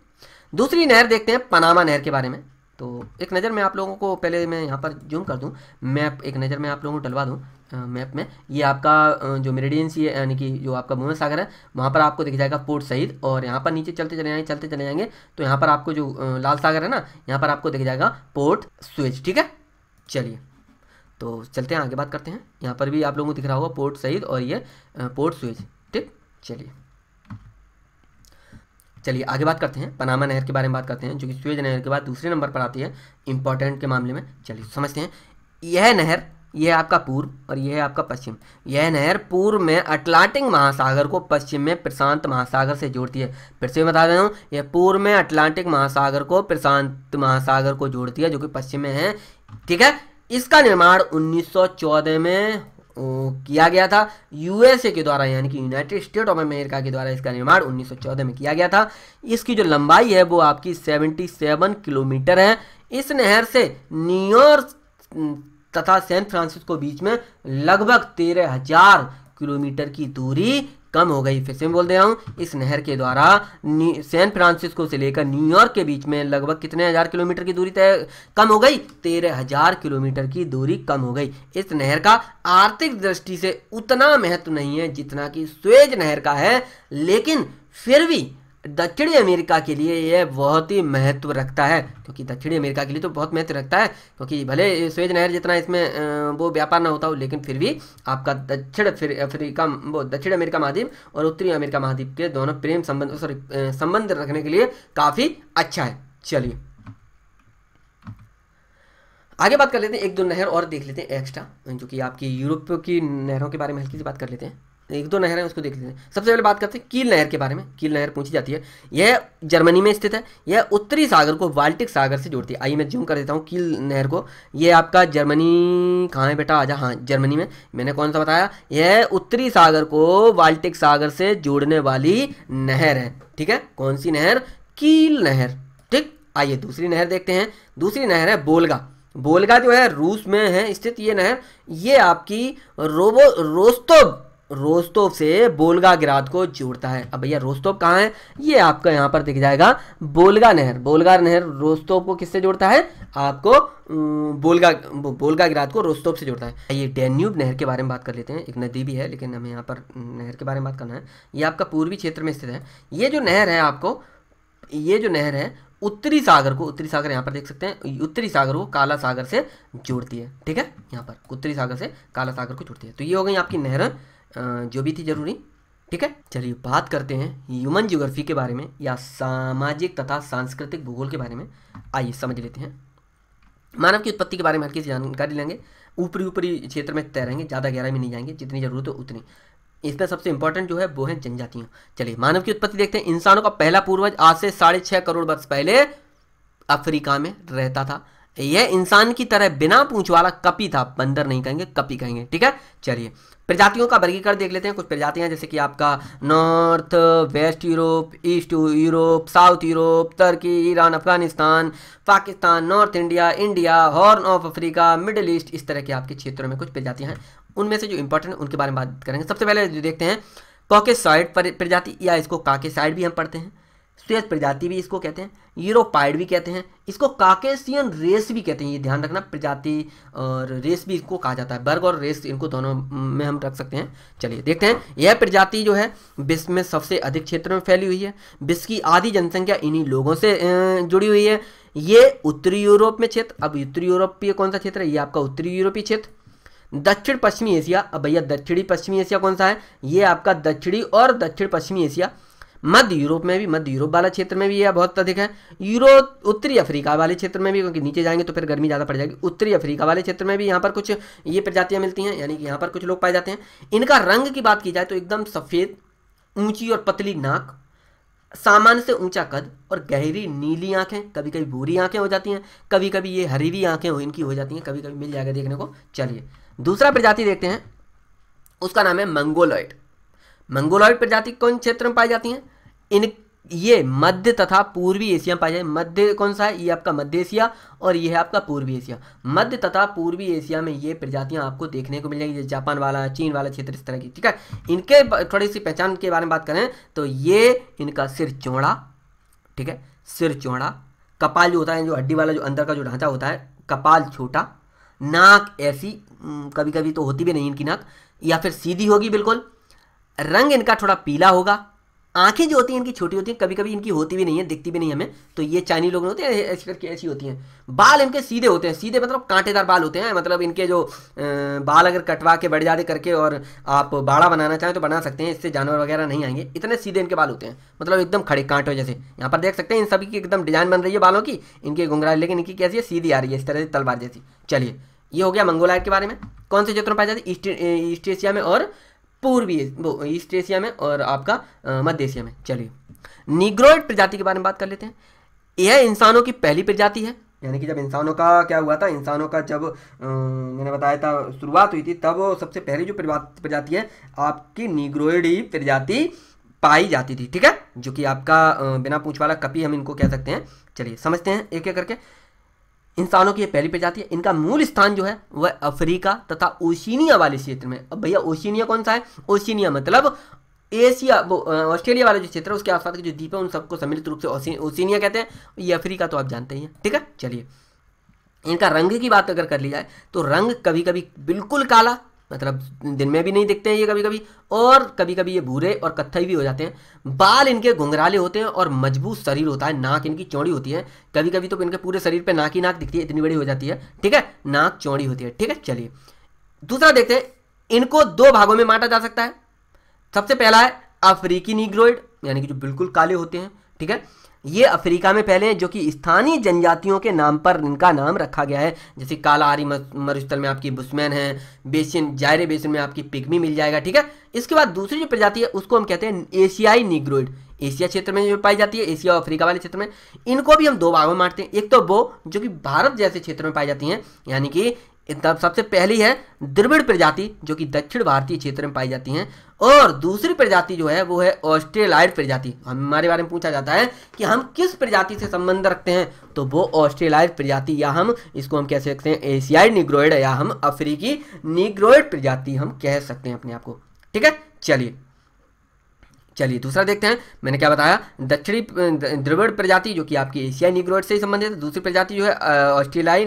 दूसरी नहर देखते हैं पनामा नहर के बारे में तो एक नज़र मैं आप लोगों को पहले मैं यहाँ पर जूम कर दूँ मैप एक नज़र मैं आप लोगों को डलवा दूँ मैप में ये आपका जो मेरेडियन सी है यानी कि जो आपका भूमि सागर है वहाँ पर आपको दिख जाएगा पोर्ट सईद और यहाँ पर नीचे चलते चले जाएंगे चलते चले जाएंगे तो यहाँ पर आपको जो लाल सागर है ना यहाँ पर आपको दिख जाएगा पोर्ट स्विच ठीक है चलिए तो चलते हैं आगे बात करते हैं यहाँ पर भी आप लोगों को दिख रहा होगा पोर्ट सईद और ये पोर्ट स्विच ठीक चलिए चलिए आगे बात करते हैं पनामा नहर के बारे में बात करते हैं जो कि स्वेज नहर के बाद दूसरे नंबर पर आती है इंपॉर्टेंट के मामले में चलिए समझते हैं यह नहर यह आपका पूर्व और यह आपका पश्चिम यह नहर पूर्व में अटलांटिक महासागर को पश्चिम में प्रशांत महासागर से जोड़ती है फिर से बता देता हूँ यह पूर्व में अटलांटिक महासागर को प्रशांत महासागर को जोड़ती है जो कि पश्चिम में है ठीक है इसका निर्माण 1914 में किया गया था यूएसए के द्वारा यानी कि यूनाइटेड स्टेट ऑफ अमेरिका के द्वारा इसका निर्माण 1914 में किया गया था इसकी जो लंबाई है वो आपकी 77 किलोमीटर है इस नहर से न्यूयॉर्क तथा सैन फ्रांसिस्को बीच में लगभग तेरह हजार किलोमीटर की दूरी कम हो गई फिर से बोल दे रहा हूँ इस नहर के द्वारा सैन फ्रांसिस्को से लेकर न्यूयॉर्क के बीच में लगभग कितने हज़ार किलोमीटर की दूरी तय कम हो गई तेरह हज़ार किलोमीटर की दूरी कम हो गई इस नहर का आर्थिक दृष्टि से उतना महत्व नहीं है जितना कि स्वेज नहर का है लेकिन फिर भी दक्षिणी अमेरिका के लिए यह बहुत ही महत्व रखता है क्योंकि दक्षिणी अमेरिका के लिए तो बहुत महत्व रखता है क्योंकि भले स्वेज नहर जितना इसमें वो व्यापार ना होता हो लेकिन फिर भी आपका दक्षिण अफ्रीका वो दक्षिण अमेरिका महाद्वीप और उत्तरी अमेरिका महाद्वीप के दोनों प्रेम संबंध सॉरी संबंध रखने के लिए काफ़ी अच्छा है चलिए आगे बात कर लेते हैं एक दो नहर और देख लेते हैं एक्स्ट्रा जो कि आपकी यूरोप की नहरों के बारे में हल्की सी बात कर लेते हैं एक दो नहर है उसको देख लेते हैं सबसे पहले बात करते हैं कील नहर के बारे में कील नहर पूछी जाती है यह जर्मनी में स्थित है यह उत्तरी सागर को बाल्टिक सागर से जोड़ती है आइए मैं जूम कर देता हूँ कील नहर को यह आपका जर्मनी कहाँ है बेटा आजा हाँ जर्मनी में मैंने कौन सा बताया यह उत्तरी सागर को बाल्टिक सागर से जोड़ने वाली नहर है ठीक है कौन सी नहर कील नहर ठीक आइए दूसरी नहर देखते हैं दूसरी नहर है बोलगा बोलगा जो है रूस में है स्थित ये नहर ये आपकी रोबो रोस्तोव रोस्तोव से बोलगा गिराद को जोड़ता है अब भैया रोस्तोव कहाँ है ये आपका यहाँ पर दिख जाएगा बोलगा नहर बोलगा नहर रोस्तोव को किससे जोड़ता है आपको बोलगा बोलगा गिराद को रोस्तोव से जोड़ता है ये डेन्यूब नहर के बारे में बात कर लेते हैं एक नदी भी है लेकिन हमें यहाँ पर नहर के बारे में बात करना है ये आपका पूर्वी क्षेत्र में स्थित है ये जो नहर है आपको ये जो नहर है उत्तरी सागर को उत्तरी सागर यहाँ पर देख सकते हैं उत्तरी सागर को काला सागर से जोड़ती है ठीक है यहाँ पर उत्तरी सागर से काला सागर को जोड़ती है तो ये हो गई आपकी नहर जो भी थी ज़रूरी ठीक है चलिए बात करते हैं ह्यूमन ज्योग्राफी के बारे में या सामाजिक तथा सांस्कृतिक भूगोल के बारे में आइए समझ लेते हैं मानव की उत्पत्ति के बारे में हर किसी जानकारी लेंगे ऊपरी ऊपरी क्षेत्र में तय रहेंगे ज़्यादा गहराई में नहीं जाएंगे जितनी ज़रूरत हो उतनी इसमें सबसे इंपॉर्टेंट जो है वो है जनजातियों चलिए मानव की उत्पत्ति देखते हैं इंसानों का पहला पूर्वज आज से साढ़े छः करोड़ वर्ष पहले अफ्रीका में रहता था यह इंसान की तरह बिना पूछ वाला कपी था बंदर नहीं कहेंगे कपी कहेंगे ठीक है चलिए प्रजातियों का वर्गीकरण देख लेते हैं कुछ प्रजातियां जैसे कि आपका north west Europe east Europe south Europe तुर्की Iran Afghanistan Pakistan North India India Horn of Africa Middle East इस तरह के आपके क्षेत्रों में कुछ प्रजातियाँ हैं उनमें से जो इंपॉर्टेंट उनके बारे में बात करेंगे सबसे पहले जो देखते हैं साइड प्रजाति या इसको काके साइड भी हम पढ़ते हैं श्वेत तो प्रजाति भी इसको कहते हैं यूरोपाइड भी कहते हैं इसको काकेशियन रेस भी कहते हैं ये ध्यान रखना प्रजाति और रेस भी इसको कहा जाता है वर्ग और रेस इनको दोनों में हम रख सकते हैं चलिए देखते हैं यह प्रजाति जो है विश्व में सबसे अधिक क्षेत्र में फैली हुई है विश्व की आधी जनसंख्या इन्हीं लोगों से जुड़ी हुई है ये उत्तरी यूरोप में क्षेत्र अब उत्तरी यूरोपीय कौन सा क्षेत्र है ये आपका उत्तरी यूरोपीय क्षेत्र दक्षिण पश्चिमी एशिया अब भैया दक्षिणी पश्चिमी एशिया कौन सा है ये आपका दक्षिणी और दक्षिण पश्चिमी एशिया मध्य यूरोप में भी मध्य यूरोप वाला क्षेत्र में भी यह बहुत अधिक है यूरो उत्तरी अफ्रीका वाले क्षेत्र में भी क्योंकि नीचे जाएंगे तो फिर गर्मी ज़्यादा पड़ जाएगी उत्तरी अफ्रीका वाले क्षेत्र में भी यहाँ पर कुछ ये प्रजातियाँ मिलती हैं यानी कि यहाँ पर कुछ लोग पाए जाते हैं इनका रंग की बात की जाए तो एकदम सफ़ेद ऊंची और पतली नाक सामान्य से ऊंचा कद और गहरी नीली आंखें कभी कभी भूरी आंखें हो जाती हैं कभी कभी ये हरीवी आंखें हो इनकी हो जाती हैं कभी कभी मिल जाएगा देखने को चलिए दूसरा प्रजाति देखते हैं उसका नाम है मंगोलॉइड मंगोलॉइड प्रजाति कौन क्षेत्र में पाई जाती हैं इन ये मध्य तथा पूर्वी एशिया पाया जाए मध्य कौन सा है ये आपका मध्य एशिया और ये है आपका पूर्वी एशिया मध्य तथा पूर्वी एशिया में ये प्रजातियां आपको देखने को मिल जाएगी जापान वाला चीन वाला क्षेत्र इस तरह की ठीक है इनके थोड़ी सी पहचान के बारे में बात करें तो ये इनका सिर चौड़ा ठीक है सिर चौड़ा कपाल जो होता है जो हड्डी वाला जो अंदर का जो ढांचा होता है कपाल छोटा नाक ऐसी कभी कभी तो होती भी नहीं इनकी नाक या फिर सीधी होगी बिल्कुल रंग इनका थोड़ा पीला होगा आंखें जो होती हैं इनकी छोटी होती हैं कभी कभी इनकी होती भी नहीं है दिखती भी नहीं हमें तो ये चाइनी लोग होते हैं ऐसी करके ऐसी होती हैं बाल इनके सीधे होते हैं सीधे मतलब कांटेदार बाल होते हैं मतलब इनके जो बाल अगर कटवा के बड़े ज़्यादा करके और आप बाड़ा बनाना चाहें तो बना सकते हैं इससे जानवर वगैरह नहीं आएंगे इतने सीधे इनके बाल होते हैं मतलब एकदम खड़े कांटों जैसे यहाँ पर देख सकते हैं इन सभी की एकदम डिजाइन बन रही है बालों की इनकी घुंघराली लेकिन इनकी कैसी है सीधी आ रही है इस तरह से तलवार जैसी चलिए ये हो गया मंगोलाइड के बारे में कौन से क्षेत्रों में पाया जाता है ईस्ट एशिया में और पूर्वी वो ईस्ट एशिया में और आपका मध्य एशिया में चलिए निग्रोइड प्रजाति के बारे में बात कर लेते हैं यह इंसानों की पहली प्रजाति है यानी कि जब इंसानों का क्या हुआ था इंसानों का जब मैंने बताया था शुरुआत हुई थी तब सबसे पहली जो प्रजाति है आपकी निग्रोइड प्रजाति पाई जाती थी ठीक है जो कि आपका बिना पूछ वाला कपी हम इनको कह सकते हैं चलिए समझते हैं एक एक करके इंसानों की ये पहली प्रजाति है इनका मूल स्थान जो है वह अफ्रीका तथा ओशिनिया वाले क्षेत्र में अब भैया ओशिनिया कौन सा है ओशिनिया मतलब एशिया वो ऑस्ट्रेलिया वाला जो क्षेत्र है उसके आसपास के जो द्वीप है उन सबको सम्मिलित रूप से ओशिनिया कहते हैं ये अफ्रीका तो आप जानते ही हैं ठीक है चलिए इनका रंग की बात अगर कर ली जाए तो रंग कभी कभी बिल्कुल काला मतलब दिन में भी नहीं दिखते हैं ये कभी कभी और कभी कभी ये भूरे और कत्थई भी हो जाते हैं बाल इनके घुंघराले होते हैं और मजबूत शरीर होता है नाक इनकी चौड़ी होती है कभी कभी तो इनके पूरे शरीर पे नाक ही नाक दिखती है इतनी बड़ी हो जाती है ठीक है नाक चौड़ी होती है ठीक है चलिए दूसरा देखते हैं इनको दो भागों में बांटा जा सकता है सबसे पहला है अफ्रीकी निग्रोइड यानी कि जो बिल्कुल काले होते हैं ठीक है ये अफ्रीका में पहले जो कि स्थानीय जनजातियों के नाम पर इनका नाम रखा गया है जैसे काला आरी मरुस्थल में आपकी बुसमैन है बेसिन जायरे बेसिन में आपकी पिग्मी मिल जाएगा ठीक है इसके बाद दूसरी जो प्रजाति है उसको हम कहते हैं एशियाई निग्रोइड एशिया क्षेत्र में जो पाई जाती है एशिया और अफ्रीका वाले क्षेत्र में इनको भी हम दो भागों में मारते हैं एक तो वो जो कि भारत जैसे क्षेत्र में पाई जाती है यानी कि सबसे पहली है द्रविड़ प्रजाति जो कि दक्षिण भारतीय क्षेत्र में पाई जाती हैं और दूसरी प्रजाति जो है वो है ऑस्ट्रेलाइड प्रजाति हमारे बारे में पूछा जाता है कि हम किस प्रजाति से संबंध रखते हैं तो वो ऑस्ट्रेलाइड प्रजाति या हम इसको हम कह सकते हैं एशियाई निग्रोइड या हम अफ्रीकी निग्रोइड प्रजाति हम कह सकते हैं अपने आप को ठीक है चलिए चलिए दूसरा देखते हैं मैंने क्या बताया दक्षिणी द्रविड़ प्रजाति जो कि आपकी एशियाई निग्रोइड से संबंधित है दूसरी प्रजाति जो है ऑस्ट्रेलियाई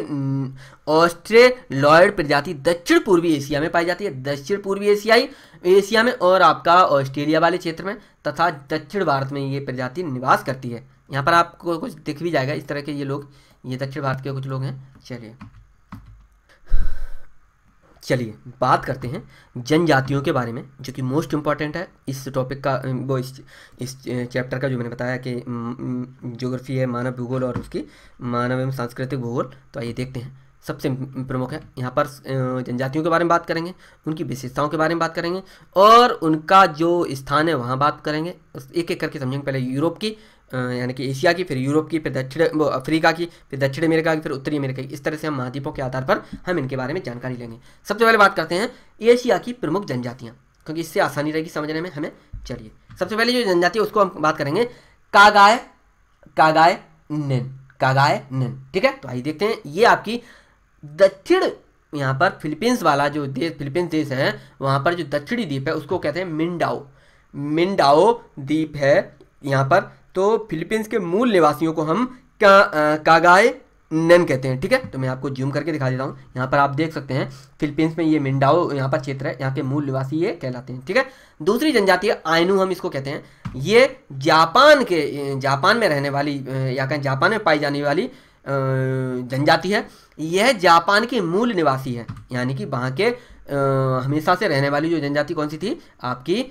ऑस्ट्रेलॉयड प्रजाति दक्षिण पूर्वी एशिया में पाई जाती है दक्षिण पूर्वी एशियाई एशिया में और आपका ऑस्ट्रेलिया वाले क्षेत्र में तथा दक्षिण भारत में ये प्रजाति निवास करती है यहाँ पर आपको कुछ दिख भी जाएगा इस तरह के ये लोग ये दक्षिण भारत के कुछ लोग हैं चलिए चलिए बात करते हैं जनजातियों के बारे में जो कि मोस्ट इम्पॉर्टेंट है इस टॉपिक का वो इस इस चैप्टर का जो मैंने बताया कि ज्योग्राफी है मानव भूगोल और उसकी मानव एवं सांस्कृतिक भूगोल तो आइए देखते हैं सबसे प्रमुख है यहाँ पर जनजातियों के बारे में बात करेंगे उनकी विशेषताओं के बारे में बात करेंगे और उनका जो स्थान है वहाँ बात करेंगे एक एक करके समझेंगे पहले यूरोप की यानी कि एशिया की फिर यूरोप की फिर दक्षिण अफ्रीका की फिर दक्षिण अमेरिका की फिर उत्तरी अमेरिका की इस तरह से हम महाद्वीपों के आधार पर हम इनके बारे में जानकारी लेंगे सबसे पहले बात करते हैं एशिया की प्रमुख जनजातियाँ क्योंकि इससे आसानी रहेगी समझने में हमें चलिए सबसे पहले जो जनजाति है उसको हम बात करेंगे कागाय कागाय निन कागाय निन ठीक है तो आइए देखते हैं ये आपकी दक्षिण यहाँ पर फिलीपींस वाला जो देश फिलीपींस देश है वहाँ पर जो दक्षिणी द्वीप है उसको कहते हैं मिंडाओ मिंडाओ द्वीप है यहाँ पर तो फिलीपींस के मूल निवासियों को हम का, आ, कागाए नन कहते हैं ठीक है तो मैं आपको जूम करके दिखा देता हूँ यहाँ पर आप देख सकते हैं फिलीपींस में ये मिंडाओ यहाँ पर क्षेत्र है यहाँ के मूल निवासी ये कहलाते हैं ठीक है दूसरी जनजाति आयनू हम इसको कहते हैं ये जापान के जापान में रहने वाली या कहें जापान में पाई जाने वाली जनजाति है यह जापान की मूल निवासी है यानी कि वहाँ के हमेशा से रहने वाली जो जनजाति कौन सी थी आपकी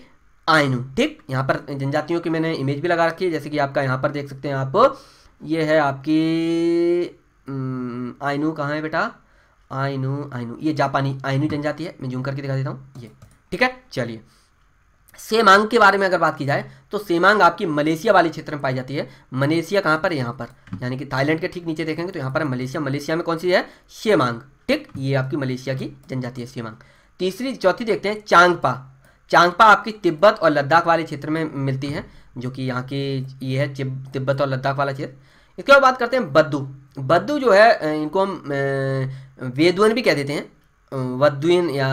आइनू ठीक यहाँ पर जनजातियों की मैंने इमेज भी लगा रखी है जैसे कि आपका यहाँ पर देख सकते हैं आप ये है आपकी आइनू कहाँ है बेटा आइनू आइनू ये जापानी आइनू जनजाति है मैं जूम करके दिखा देता हूँ ये ठीक है चलिए सेमांग के बारे में अगर बात की जाए तो सेमांग आपकी मलेशिया वाले क्षेत्र में पाई जाती है मलेशिया कहाँ पर यहाँ पर यानी कि थाईलैंड के ठीक नीचे देखेंगे तो यहाँ पर मलेशिया मलेशिया में कौन सी है शेमांग ठीक ये आपकी मलेशिया की जनजाति है सेमांग तीसरी चौथी देखते हैं चांगपा चांगपा आपकी तिब्बत और लद्दाख वाले क्षेत्र में मिलती है जो कि यहाँ की ये है तिब्बत और लद्दाख वाला क्षेत्र इसके बाद बात करते हैं बद्दू बद्दू जो है इनको हम वेदवन भी कह देते हैं वद्दुन या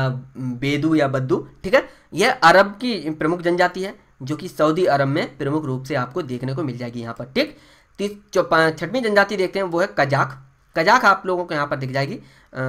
बेदू या बद्दू ठीक है यह अरब की प्रमुख जनजाति है जो कि सऊदी अरब में प्रमुख रूप से आपको देखने को मिल जाएगी यहाँ पर ठीक छठवीं जनजाति देखते हैं वो है कजाक कजाक आप लोगों को यहाँ पर दिख जाएगी आ,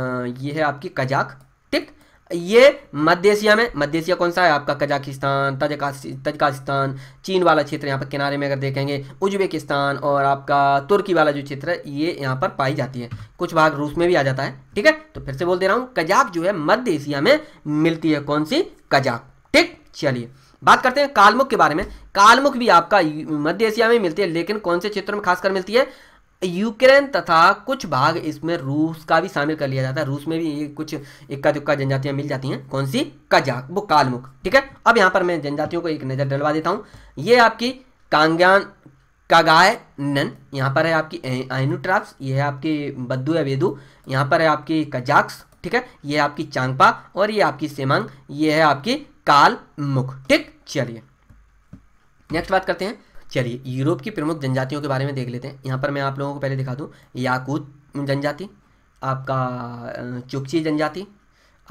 ये है आपकी कजाक ठीक ये मध्य एशिया में मध्य एशिया कौन सा है आपका कजाकिस्तान तजकास्तान चीन वाला क्षेत्र यहाँ पर किनारे में अगर देखेंगे उज्बेकिस्तान और आपका तुर्की वाला जो क्षेत्र है ये यहाँ पर पाई जाती है कुछ भाग रूस में भी आ जाता है ठीक है तो फिर से बोल दे रहा हूँ कजाक जो है मध्य एशिया में मिलती है कौन सी कजाक ठीक चलिए बात करते हैं कालमुख के बारे में कालमुख भी आपका मध्य एशिया में मिलती है लेकिन कौन से क्षेत्र में खासकर मिलती है यूक्रेन तथा कुछ भाग इसमें रूस का भी शामिल कर लिया जाता है रूस में भी कुछ इक्का दुक्का जनजातियां मिल जाती हैं कौन सी कजाक वो कालमुख ठीक है अब यहां पर मैं जनजातियों को एक नज़र डलवा देता हूं ये आपकी कांग्यान कागाय नन यहां पर है आपकी आइनू ट्राप्स ये है आपकी बद्दू या वेदू यहां पर है आपकी कजाक्स ठीक है ये आपकी चांगपा और ये आपकी सेमांग ये है आपकी कालमुख ठीक चलिए नेक्स्ट बात करते हैं चलिए यूरोप की प्रमुख जनजातियों के बारे में देख लेते हैं यहाँ पर मैं आप लोगों को पहले दिखा दूँ याकूत जनजाति आपका चुपची जनजाति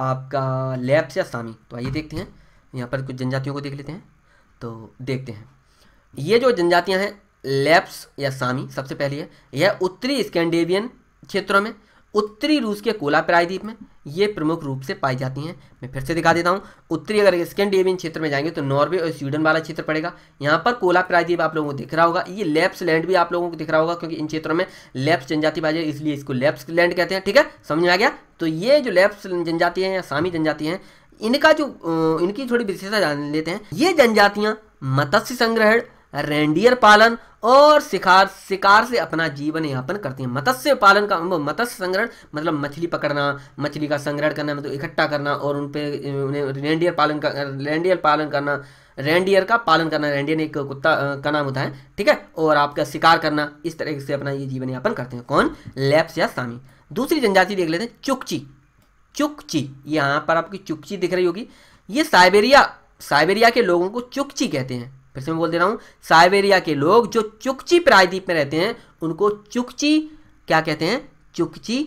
आपका लैप्स या सामी तो आइए देखते हैं यहाँ पर कुछ जनजातियों को देख लेते हैं तो देखते हैं ये जो जनजातियाँ हैं लैप्स या सामी सबसे पहली है यह उत्तरी स्कैंडेवियन क्षेत्रों में उत्तरी रूस के कोला प्रायद्वीप में ये प्रमुख रूप से पाई जाती हैं मैं फिर से दिखा देता हूँ उत्तरी अगर स्कैंडिनेवियन क्षेत्र में जाएंगे तो नॉर्वे और स्वीडन वाला क्षेत्र पड़ेगा यहाँ पर कोला प्रायद्वीप आप लोगों को दिख रहा होगा ये लेप्स लैंड भी आप लोगों को दिख रहा होगा क्योंकि इन क्षेत्रों में लेप्स जनजाति पाई जाए इसलिए इसको लेप्स लैंड कहते हैं ठीक है समझ में आ गया तो ये जो लेप्स जनजाति हैं या सामी जनजाति हैं इनका जो इनकी थोड़ी विशेषता जान लेते हैं ये जनजातियाँ मत्स्य संग्रहण रेंडियर पालन और शिकार शिकार से अपना जीवन यापन करते हैं मत्स्य पालन का मत्स्य संग्रहण मतलब मछली पकड़ना मछली का संग्रहण करना मतलब इकट्ठा करना और उन उन्हें रेंडियर पालन का रेंडियर पालन करना रेंडियर का पालन करना रेंडियर एक कुत्ता का नाम होता है ठीक है और आपका शिकार करना इस तरह से अपना ये जीवन यापन करते हैं कौन लेप्स या सामी दूसरी जनजाति देख लेते हैं चुकची चुकची यहाँ पर आपकी चुकची दिख रही होगी ये साइबेरिया साइबेरिया के लोगों को चुकची कहते हैं फिर से मैं बोल दे रहा हूँ साइबेरिया के लोग जो चुकची प्रायद्वीप में रहते हैं उनको चुकची क्या कहते हैं चुकची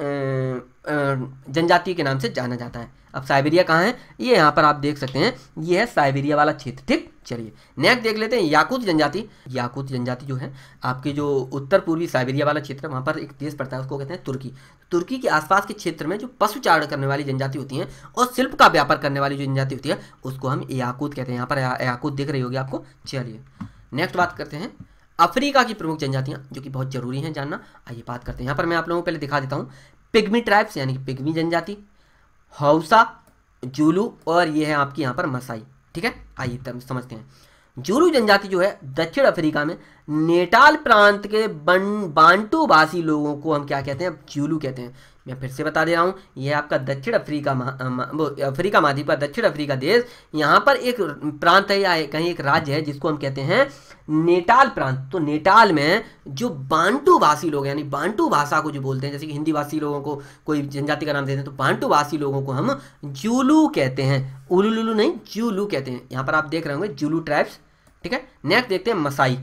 आ, अं, जनजाति के नाम से जाना जाता है अब साइबेरिया कहाँ है ये यहाँ पर आप देख सकते हैं ये है साइबेरिया वाला क्षेत्र ठीक चलिए नेक्स्ट देख लेते हैं याकूत जनजाति याकूत जनजाति जो है आपके जो उत्तर पूर्वी साइबेरिया वाला क्षेत्र वहाँ पर एक देश पड़ता है उसको कहते हैं तुर्की तुर्की के आसपास के क्षेत्र में जो पशु चारण करने वाली जनजाति होती है और शिल्प का व्यापार करने वाली जो जनजाति होती है उसको हम याकूत कहते हैं यहाँ पर याकूत देख रही होगी आपको चलिए नेक्स्ट बात करते हैं अफ्रीका की प्रमुख जनजातियाँ जो कि बहुत जरूरी हैं जानना आइए बात करते हैं यहाँ पर मैं आप लोगों को पहले दिखा देता हूँ पिग्मी ट्राइब्स यानी कि पिग्मी जनजाति हौसा जुलू और ये है आपकी यहाँ पर मसाई ठीक है आइए तब समझते हैं जुलू जनजाति जो है दक्षिण अफ्रीका में नेटाल प्रांत के बन बांटू भाषी लोगों को हम क्या कहते हैं जुलू कहते हैं मैं फिर से बता दे रहा हूँ ये आपका दक्षिण अफ्रीका वो अफ्रीका महाद्वीप का दक्षिण अफ्रीका देश यहाँ पर एक प्रांत है या कहीं एक राज्य है जिसको हम कहते हैं नेटाल प्रांत तो नेटाल में जो बांटू भाषी लोग यानी बांटू भाषा को जो बोलते हैं जैसे कि हिंदी भाषी लोगों को कोई जनजाति का नाम देते हैं तो बांटू भाषी लोगों को हम जूलू कहते हैं उलूलुलू नहीं जूलू कहते हैं यहाँ पर आप देख रहे होंगे जूलू ट्राइब्स ठीक है नेक्स्ट देखते हैं मसाई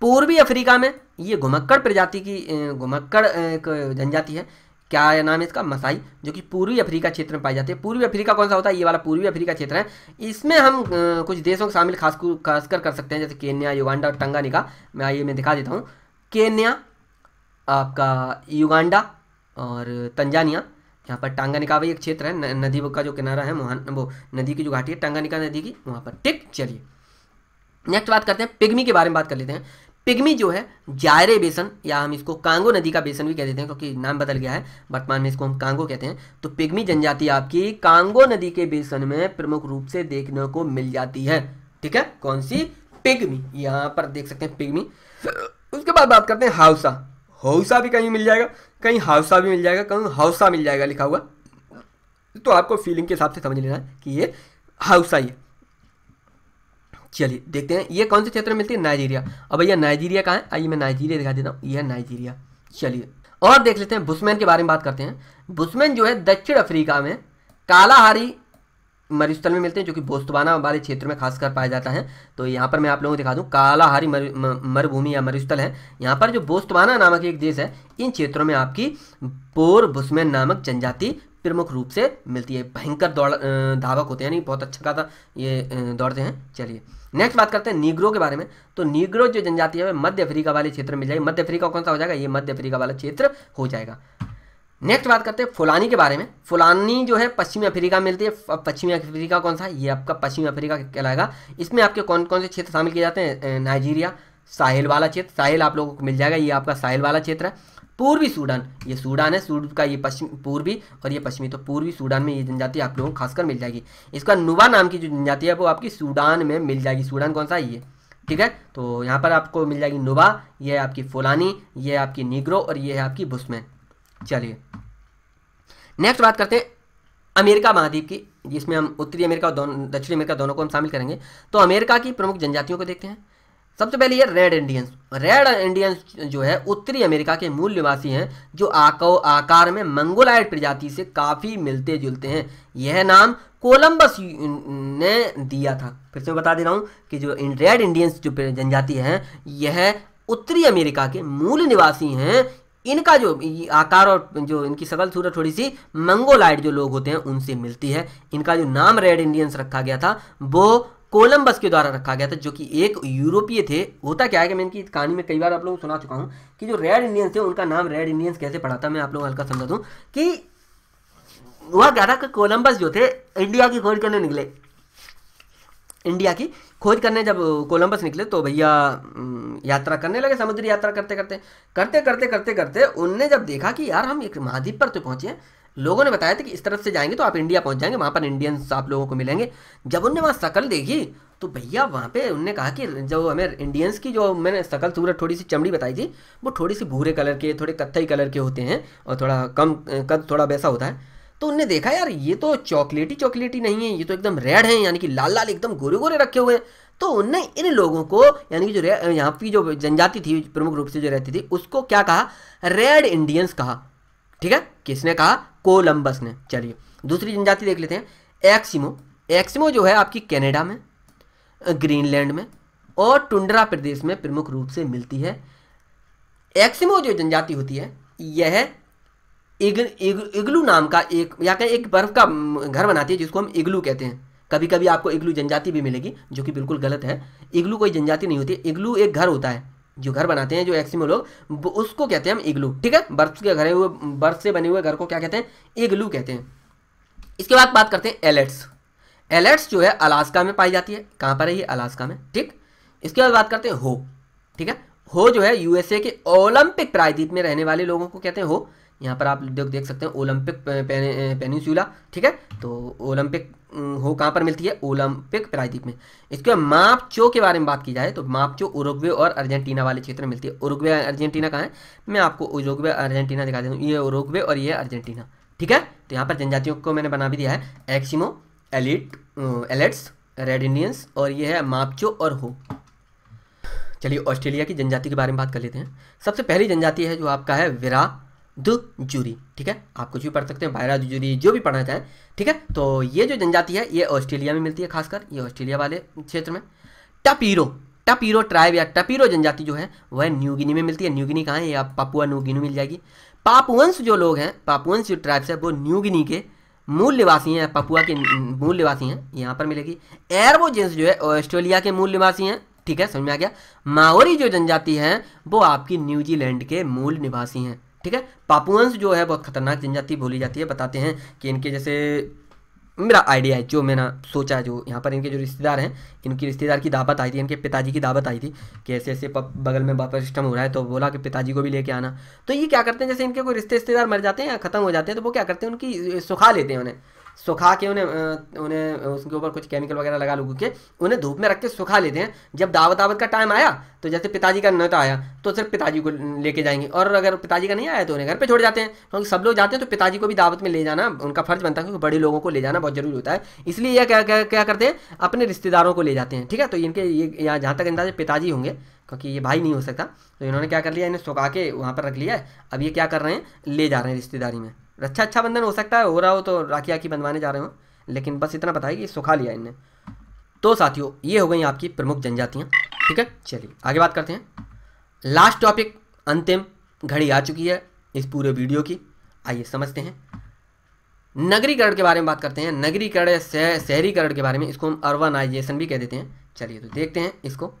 पूर्वी अफ्रीका में ये घुमक्कड़ प्रजाति की घुमक्कड़ एक जनजाति है क्या है नाम है इसका मसाई जो कि पूर्वी अफ्रीका क्षेत्र में पाई जाते हैं पूर्वी अफ्रीका कौन सा होता है ये वाला पूर्वी अफ्रीका क्षेत्र है इसमें हम कुछ देशों को शामिल खास खासकर कर सकते हैं जैसे केन्या युगांडा और टंगानिका मैं आइए मैं दिखा देता हूँ केन्या आपका युगांडा और तंजानिया यहाँ पर टांगानिका भी एक क्षेत्र है नदी का जो किनारा है मोहन वो नदी की जो घाटी है टांगानिका नदी की वहाँ पर ठीक चलिए नेक्स्ट बात करते हैं पिग्मी के बारे में बात कर लेते हैं पिग्मी जो है जायरे बेसन या हम इसको कांगो नदी का बेसन भी कह देते हैं क्योंकि नाम बदल गया है वर्तमान में इसको हम कांगो कहते हैं तो पिग्मी जनजाति आपकी कांगो नदी के बेसन में प्रमुख रूप से देखने को मिल जाती है ठीक है कौन सी पिग्मी यहां पर देख सकते हैं पिग्मी उसके बाद बात करते हैं हाउसा हौसा भी कहीं मिल जाएगा कहीं हाउसा भी मिल जाएगा कहीं हौसा मिल जाएगा लिखा हुआ तो आपको फीलिंग के हिसाब से समझ लेना है कि ये हाउसा ही है चलिए देखते हैं ये कौन से क्षेत्र में मिलती है नाइजीरिया अब भैया नाइजीरिया कहाँ है आइए मैं नाइजीरिया दिखा देता हूँ यह नाइजीरिया चलिए और देख लेते हैं बुसमैन के बारे में बात करते हैं बुसमैन जो है दक्षिण अफ्रीका में कालाहारी मरुस्थल में मिलते हैं जो कि बोस्तवाना वाले क्षेत्र में खासकर पाया जाता है तो यहाँ पर मैं आप लोगों को दिखा दूँ कालाहारी मरुभूमि या मरुस्थल है यहाँ पर जो बोस्तवाना नामक एक देश है इन क्षेत्रों में आपकी पोर बुसमैन नामक जनजाति प्रमुख रूप से मिलती है भयंकर दौड़ धावक होते हैं यानी बहुत अच्छा खासा ये दौड़ते हैं चलिए नेक्स्ट बात करते हैं नीग्रो के बारे में तो नीग्रो जो जनजाति है मध्य अफ्रीका वाले क्षेत्र में जाएगी मध्य अफ्रीका कौन सा हो जाएगा ये मध्य अफ्रीका वाला क्षेत्र हो जाएगा नेक्स्ट बात करते हैं फुलानी के बारे में फुलानी जो है पश्चिमी अफ्रीका में मिलती है पश्चिमी अफ्रीका कौन सा ये आपका पश्चिमी अफ्रीका कहलाएगा इसमें आपके कौन कौन से क्षेत्र शामिल किए जाते हैं नाइजीरिया साहिल वाला क्षेत्र साहिल आप लोगों को मिल जाएगा ये आपका साहिल वाला क्षेत्र है पूर्वी सूडान ये सूडान है सूड का ये पश्चिम पूर्वी और ये पश्चिमी तो पूर्वी सूडान में ये जनजाति आप लोगों को खासकर मिल जाएगी इसका नुबा नाम की जो जनजाति है वो आपकी सूडान में मिल जाएगी सूडान कौन सा है ये ठीक है तो यहाँ पर आपको मिल जाएगी नुबा ये है आपकी फोलानी ये है आपकी निग्रो और ये है आपकी बुस्मैन चलिए नेक्स्ट बात करते हैं अमेरिका महाद्वीप की जिसमें हम उत्तरी अमेरिका और दक्षिणी अमेरिका दोनों को हम शामिल करेंगे तो अमेरिका की प्रमुख जनजातियों को देखते हैं सबसे पहले ये रेड इंडियंस रेड इंडियंस जो है उत्तरी अमेरिका के मूल निवासी हैं जो आको आकार में मंगोलाइड प्रजाति से काफ़ी मिलते जुलते हैं यह नाम कोलंबस ने दिया था फिर से मैं बता दे रहा हूँ कि जो रेड इंडियंस जो जनजाति हैं यह उत्तरी अमेरिका के मूल निवासी हैं इनका जो आकार और जो इनकी सबल सूरत थोड़ी सी मंगोलाइड जो लोग होते हैं उनसे मिलती है इनका जो नाम रेड इंडियंस रखा गया था वो कोलंबस के द्वारा रखा गया था जो कि एक यूरोपीय थे होता क्या है कि मैं इनकी कहानी में कई बार आप लोगों को सुना चुका हूँ कि जो रेड इंडियंस थे उनका नाम रेड इंडियंस कैसे पढ़ा था मैं आप लोगों को हल्का समझा दूँ कि वह कह रहा कि कोलम्बस जो थे इंडिया की खोज करने निकले इंडिया की खोज करने जब कोलंबस निकले तो भैया यात्रा करने लगे समुद्री यात्रा करते करते करते करते करते करते उनने जब देखा कि यार हम एक महाद्वीप पर तो पहुंचे लोगों ने बताया था कि इस तरफ से जाएंगे तो आप इंडिया पहुंच जाएंगे वहां पर इंडियंस आप लोगों को मिलेंगे जब उनने वहाँ शकल देखी तो भैया वहां पे उनने कहा कि जो हमें इंडियंस की जो मैंने शकल सूरत थोड़ी सी चमड़ी बताई थी वो थोड़ी सी भूरे कलर के थोड़े कत्थई कलर के होते हैं और थोड़ा कम कद थोड़ा वैसा होता है तो उनने देखा यार ये तो चॉकलेटी चॉकलेटी नहीं है ये तो एकदम रेड है यानी कि लाल लाल एकदम गोरे गोरे रखे हुए हैं तो उनने इन लोगों को यानी कि जो यहाँ की जो जनजाति थी प्रमुख रूप से जो रहती थी उसको क्या कहा रेड इंडियंस कहा ठीक है किसने कहा कोलंबस ने चलिए दूसरी जनजाति देख लेते हैं एक्सिमो एक्सिमो जो है आपकी कैनेडा में ग्रीनलैंड में और टुंडरा प्रदेश में प्रमुख रूप से मिलती है एक्सिमो जो जनजाति होती है यह इग, इग, इग्लू नाम का एक या कहें एक बर्फ का घर बनाती है जिसको हम इग्लू कहते हैं कभी कभी आपको इग्लू जनजाति भी मिलेगी जो कि बिल्कुल गलत है इग्लू कोई जनजाति नहीं होती इग्लू एक घर होता है जो घर बनाते हैं जो एक्सिमो लोग उसको कहते हैं हम इग्लू ठीक है बर्फ के घरे हुए बर्फ से बने हुए घर को क्या कहते हैं इग्लू कहते हैं इसके बाद बात करते हैं एलेट्स एलेट्स जो है अलास्का में पाई जाती है कहाँ पर है ये अलास्का में ठीक इसके बाद बात करते हैं हो ठीक है हो जो है यूएसए के ओलंपिक प्रायद्वीप में रहने वाले लोगों को कहते हैं हो यहाँ पर आप देख देख सकते हैं ओलंपिक पेनिस्यूला ठीक है तो ओलंपिक हो कहाँ पर मिलती है ओलंपिक प्रायद्वीप में इसके बाद मापचो के बारे में बात की जाए तो मापचो उरुग्वे और अर्जेंटीना वाले क्षेत्र में मिलती है उरुग्वे अर्जेंटीना कहाँ है मैं आपको उरुग्वे अर्जेंटीना दिखा देता हूँ ये उरुग्वे और ये अर्जेंटीना ठीक है तो यहाँ पर जनजातियों को मैंने बना भी दिया है एक्सिमो एलिट एलेट्स रेड इंडियंस और ये है मापचो और हो चलिए ऑस्ट्रेलिया की जनजाति के बारे में बात कर लेते हैं सबसे पहली जनजाति है जो आपका है विरा द जूरी ठीक है आप कुछ भी पढ़ सकते हैं बायरा जूरी जो भी पढ़ना चाहें ठीक है तो ये जो जनजाति है ये ऑस्ट्रेलिया में मिलती है खासकर ये ऑस्ट्रेलिया वाले क्षेत्र में टपीरो टपीरो ट्राइब या टपीरो जनजाति जो है वह न्यूगिनी में मिलती है न्यूगिनी कहाँ है या पापुआ न्यूगिनी मिल जाएगी पापुवंश जो लोग हैं पापुवंश जो ट्राइब्स है वो न्यूगिनी के मूल निवासी हैं पपुआ के मूल निवासी हैं यहाँ पर मिलेगी जेंस जो है ऑस्ट्रेलिया के मूल निवासी हैं ठीक है समझ में आ गया माओरी जो जनजाति हैं वो आपकी न्यूजीलैंड के मूल निवासी हैं ठीक है पापुअंस जो है बहुत खतरनाक जनजाति बोली जाती है बताते हैं कि इनके जैसे मेरा आइडिया है जो मैंने सोचा जो यहाँ पर इनके जो रिश्तेदार हैं इनकी रिश्तेदार की दावत आई थी इनके पिताजी की दावत आई थी कि ऐसे ऐसे बगल में बापर सिस्टम हो रहा है तो बोला कि पिताजी को भी लेके आना तो ये क्या करते हैं जैसे इनके कोई रिश्ते रिश्तेदार मर जाते हैं या खत्म हो जाते हैं तो वो क्या करते हैं उनकी सुखा लेते हैं उन्हें सुखा के उन्हें उन्हें उसके ऊपर कुछ केमिकल वगैरह लगा लूग के उन्हें धूप में रख के सुखा लेते हैं जब दावत दावत का टाइम आया तो जैसे पिताजी का न्योता आया तो सिर्फ पिताजी को लेके जाएंगे और अगर पिताजी का नहीं आया तो उन्हें घर पर छोड़ जाते हैं क्योंकि सब लोग जाते हैं तो पिताजी को भी दावत में ले जाना उनका फर्ज बनता है क्योंकि बड़े लोगों को ले जाना बहुत जरूरी होता है इसलिए यह क्या क्या, क्या करते हैं अपने रिश्तेदारों को ले जाते हैं ठीक है तो इनके ये यहाँ जहाँ तक अंदाजे पिताजी होंगे क्योंकि ये भाई नहीं हो सकता तो इन्होंने क्या कर लिया इन्हें सुखा के वहाँ पर रख लिया है अब ये क्या कर रहे हैं ले जा रहे हैं रिश्तेदारी में रक्षा अच्छा, अच्छा बंधन हो सकता है हो रहा हो तो राखी की बंधवाने जा रहे हो लेकिन बस इतना पता है कि सुखा लिया इनने तो साथियों ये हो गई आपकी प्रमुख जनजातियाँ ठीक है चलिए आगे बात करते हैं लास्ट टॉपिक अंतिम घड़ी आ चुकी है इस पूरे वीडियो की आइए समझते हैं नगरीकरण के बारे में बात करते हैं नगरीकरण शह, शहरीकरण के बारे में इसको हम अर्बनाइजेशन भी कह देते हैं चलिए तो देखते हैं इसको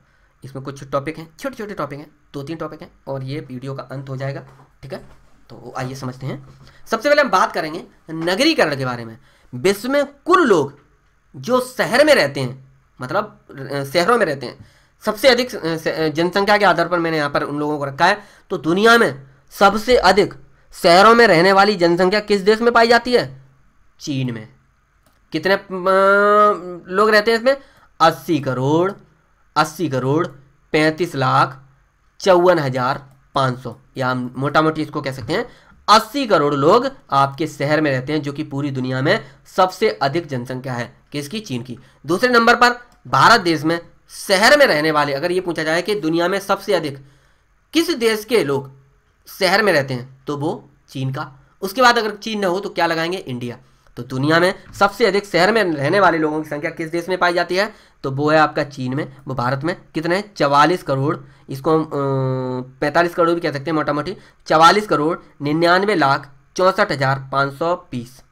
इसमें कुछ टॉपिक हैं छोटे छोटे टॉपिक हैं दो तीन टॉपिक हैं और ये वीडियो का अंत हो जाएगा ठीक है तो आइए समझते हैं सबसे पहले हम बात करेंगे नगरीकरण के बारे में विश्व में कुल लोग जो शहर में रहते हैं मतलब शहरों में रहते हैं सबसे अधिक जनसंख्या के आधार पर मैंने यहाँ पर उन लोगों को रखा है तो दुनिया में सबसे अधिक शहरों में रहने वाली जनसंख्या किस देश में पाई जाती है चीन में कितने लोग रहते हैं इसमें अस्सी करोड़ अस्सी करोड़ पैंतीस लाख चौवन हज़ार पाँच सौ या हम मोटा मोटी इसको कह सकते हैं 80 करोड़ लोग आपके शहर में रहते हैं जो कि पूरी दुनिया में सबसे अधिक जनसंख्या है किसकी चीन की दूसरे नंबर पर भारत देश में शहर में रहने वाले अगर ये पूछा जाए कि दुनिया में सबसे अधिक किस देश के लोग शहर में रहते हैं तो वो चीन का उसके बाद अगर चीन न हो तो क्या लगाएंगे इंडिया तो दुनिया में सबसे अधिक शहर में रहने वाले लोगों की संख्या किस देश में पाई जाती है तो वो है आपका चीन में वो भारत में कितने चवालीस करोड़ इसको हम पैंतालीस करोड़ भी कह सकते हैं मोटा मोटी चवालीस करोड़ निन्यानवे लाख चौंसठ हज़ार पाँच सौ बीस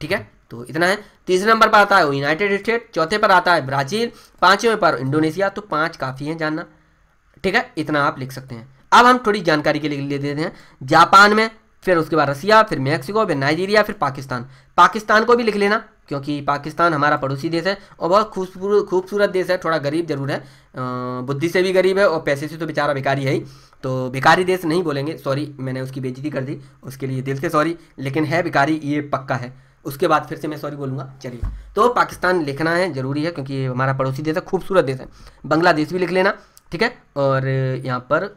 ठीक है तो इतना है तीसरे नंबर पर आता है यूनाइटेड स्टेट चौथे पर आता है ब्राज़ील पाँचवें पर इंडोनेशिया तो पाँच काफ़ी हैं जानना ठीक है इतना आप लिख सकते हैं अब हम थोड़ी जानकारी के लिए ले देते हैं जापान में फिर उसके बाद रसिया फिर मैक्सिको फिर नाइजीरिया फिर पाकिस्तान पाकिस्तान को भी लिख लेना क्योंकि पाकिस्तान हमारा पड़ोसी देश है और बहुत खूबसूरत खूबसूरत देश है थोड़ा गरीब जरूर है बुद्धि से भी गरीब है और पैसे से तो बेचारा भिकारी है ही तो भिकारी देश नहीं बोलेंगे सॉरी मैंने उसकी बेजती कर दी उसके लिए दिल से सॉरी लेकिन है भिकारी ये पक्का है उसके बाद फिर से मैं सॉरी बोलूँगा चलिए तो पाकिस्तान लिखना है ज़रूरी है क्योंकि हमारा पड़ोसी देश है खूबसूरत देश है बांग्लादेश भी लिख लेना ठीक है और यहाँ पर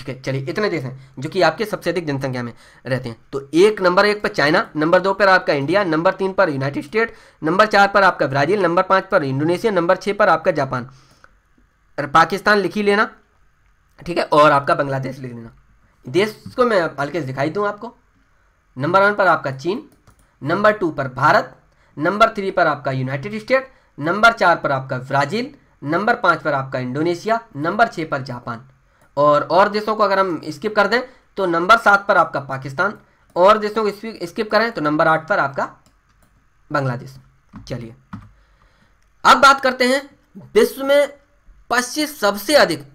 ठीक है चलिए इतने देश हैं जो कि आपके सबसे अधिक जनसंख्या में रहते हैं तो एक नंबर एक पर चाइना नंबर दो पर आपका इंडिया नंबर तीन पर यूनाइटेड स्टेट नंबर चार पर आपका ब्राज़ील नंबर पाँच पर इंडोनेशिया नंबर छः पर आपका जापान पाकिस्तान लिख ही लेना ठीक है और आपका बांग्लादेश लिख लेना देश को मैं हल्के से दिखाई दूँ आपको नंबर वन पर आपका चीन नंबर टू पर भारत नंबर थ्री पर आपका यूनाइटेड स्टेट नंबर चार पर आपका ब्राज़ील नंबर पाँच पर आपका इंडोनेशिया नंबर छः पर जापान और और देशों को अगर हम स्किप कर दें तो नंबर सात पर आपका पाकिस्तान और देशों को स्किप करें तो नंबर आठ पर आपका बांग्लादेश चलिए अब बात करते हैं विश्व में पच्चीस सबसे अधिक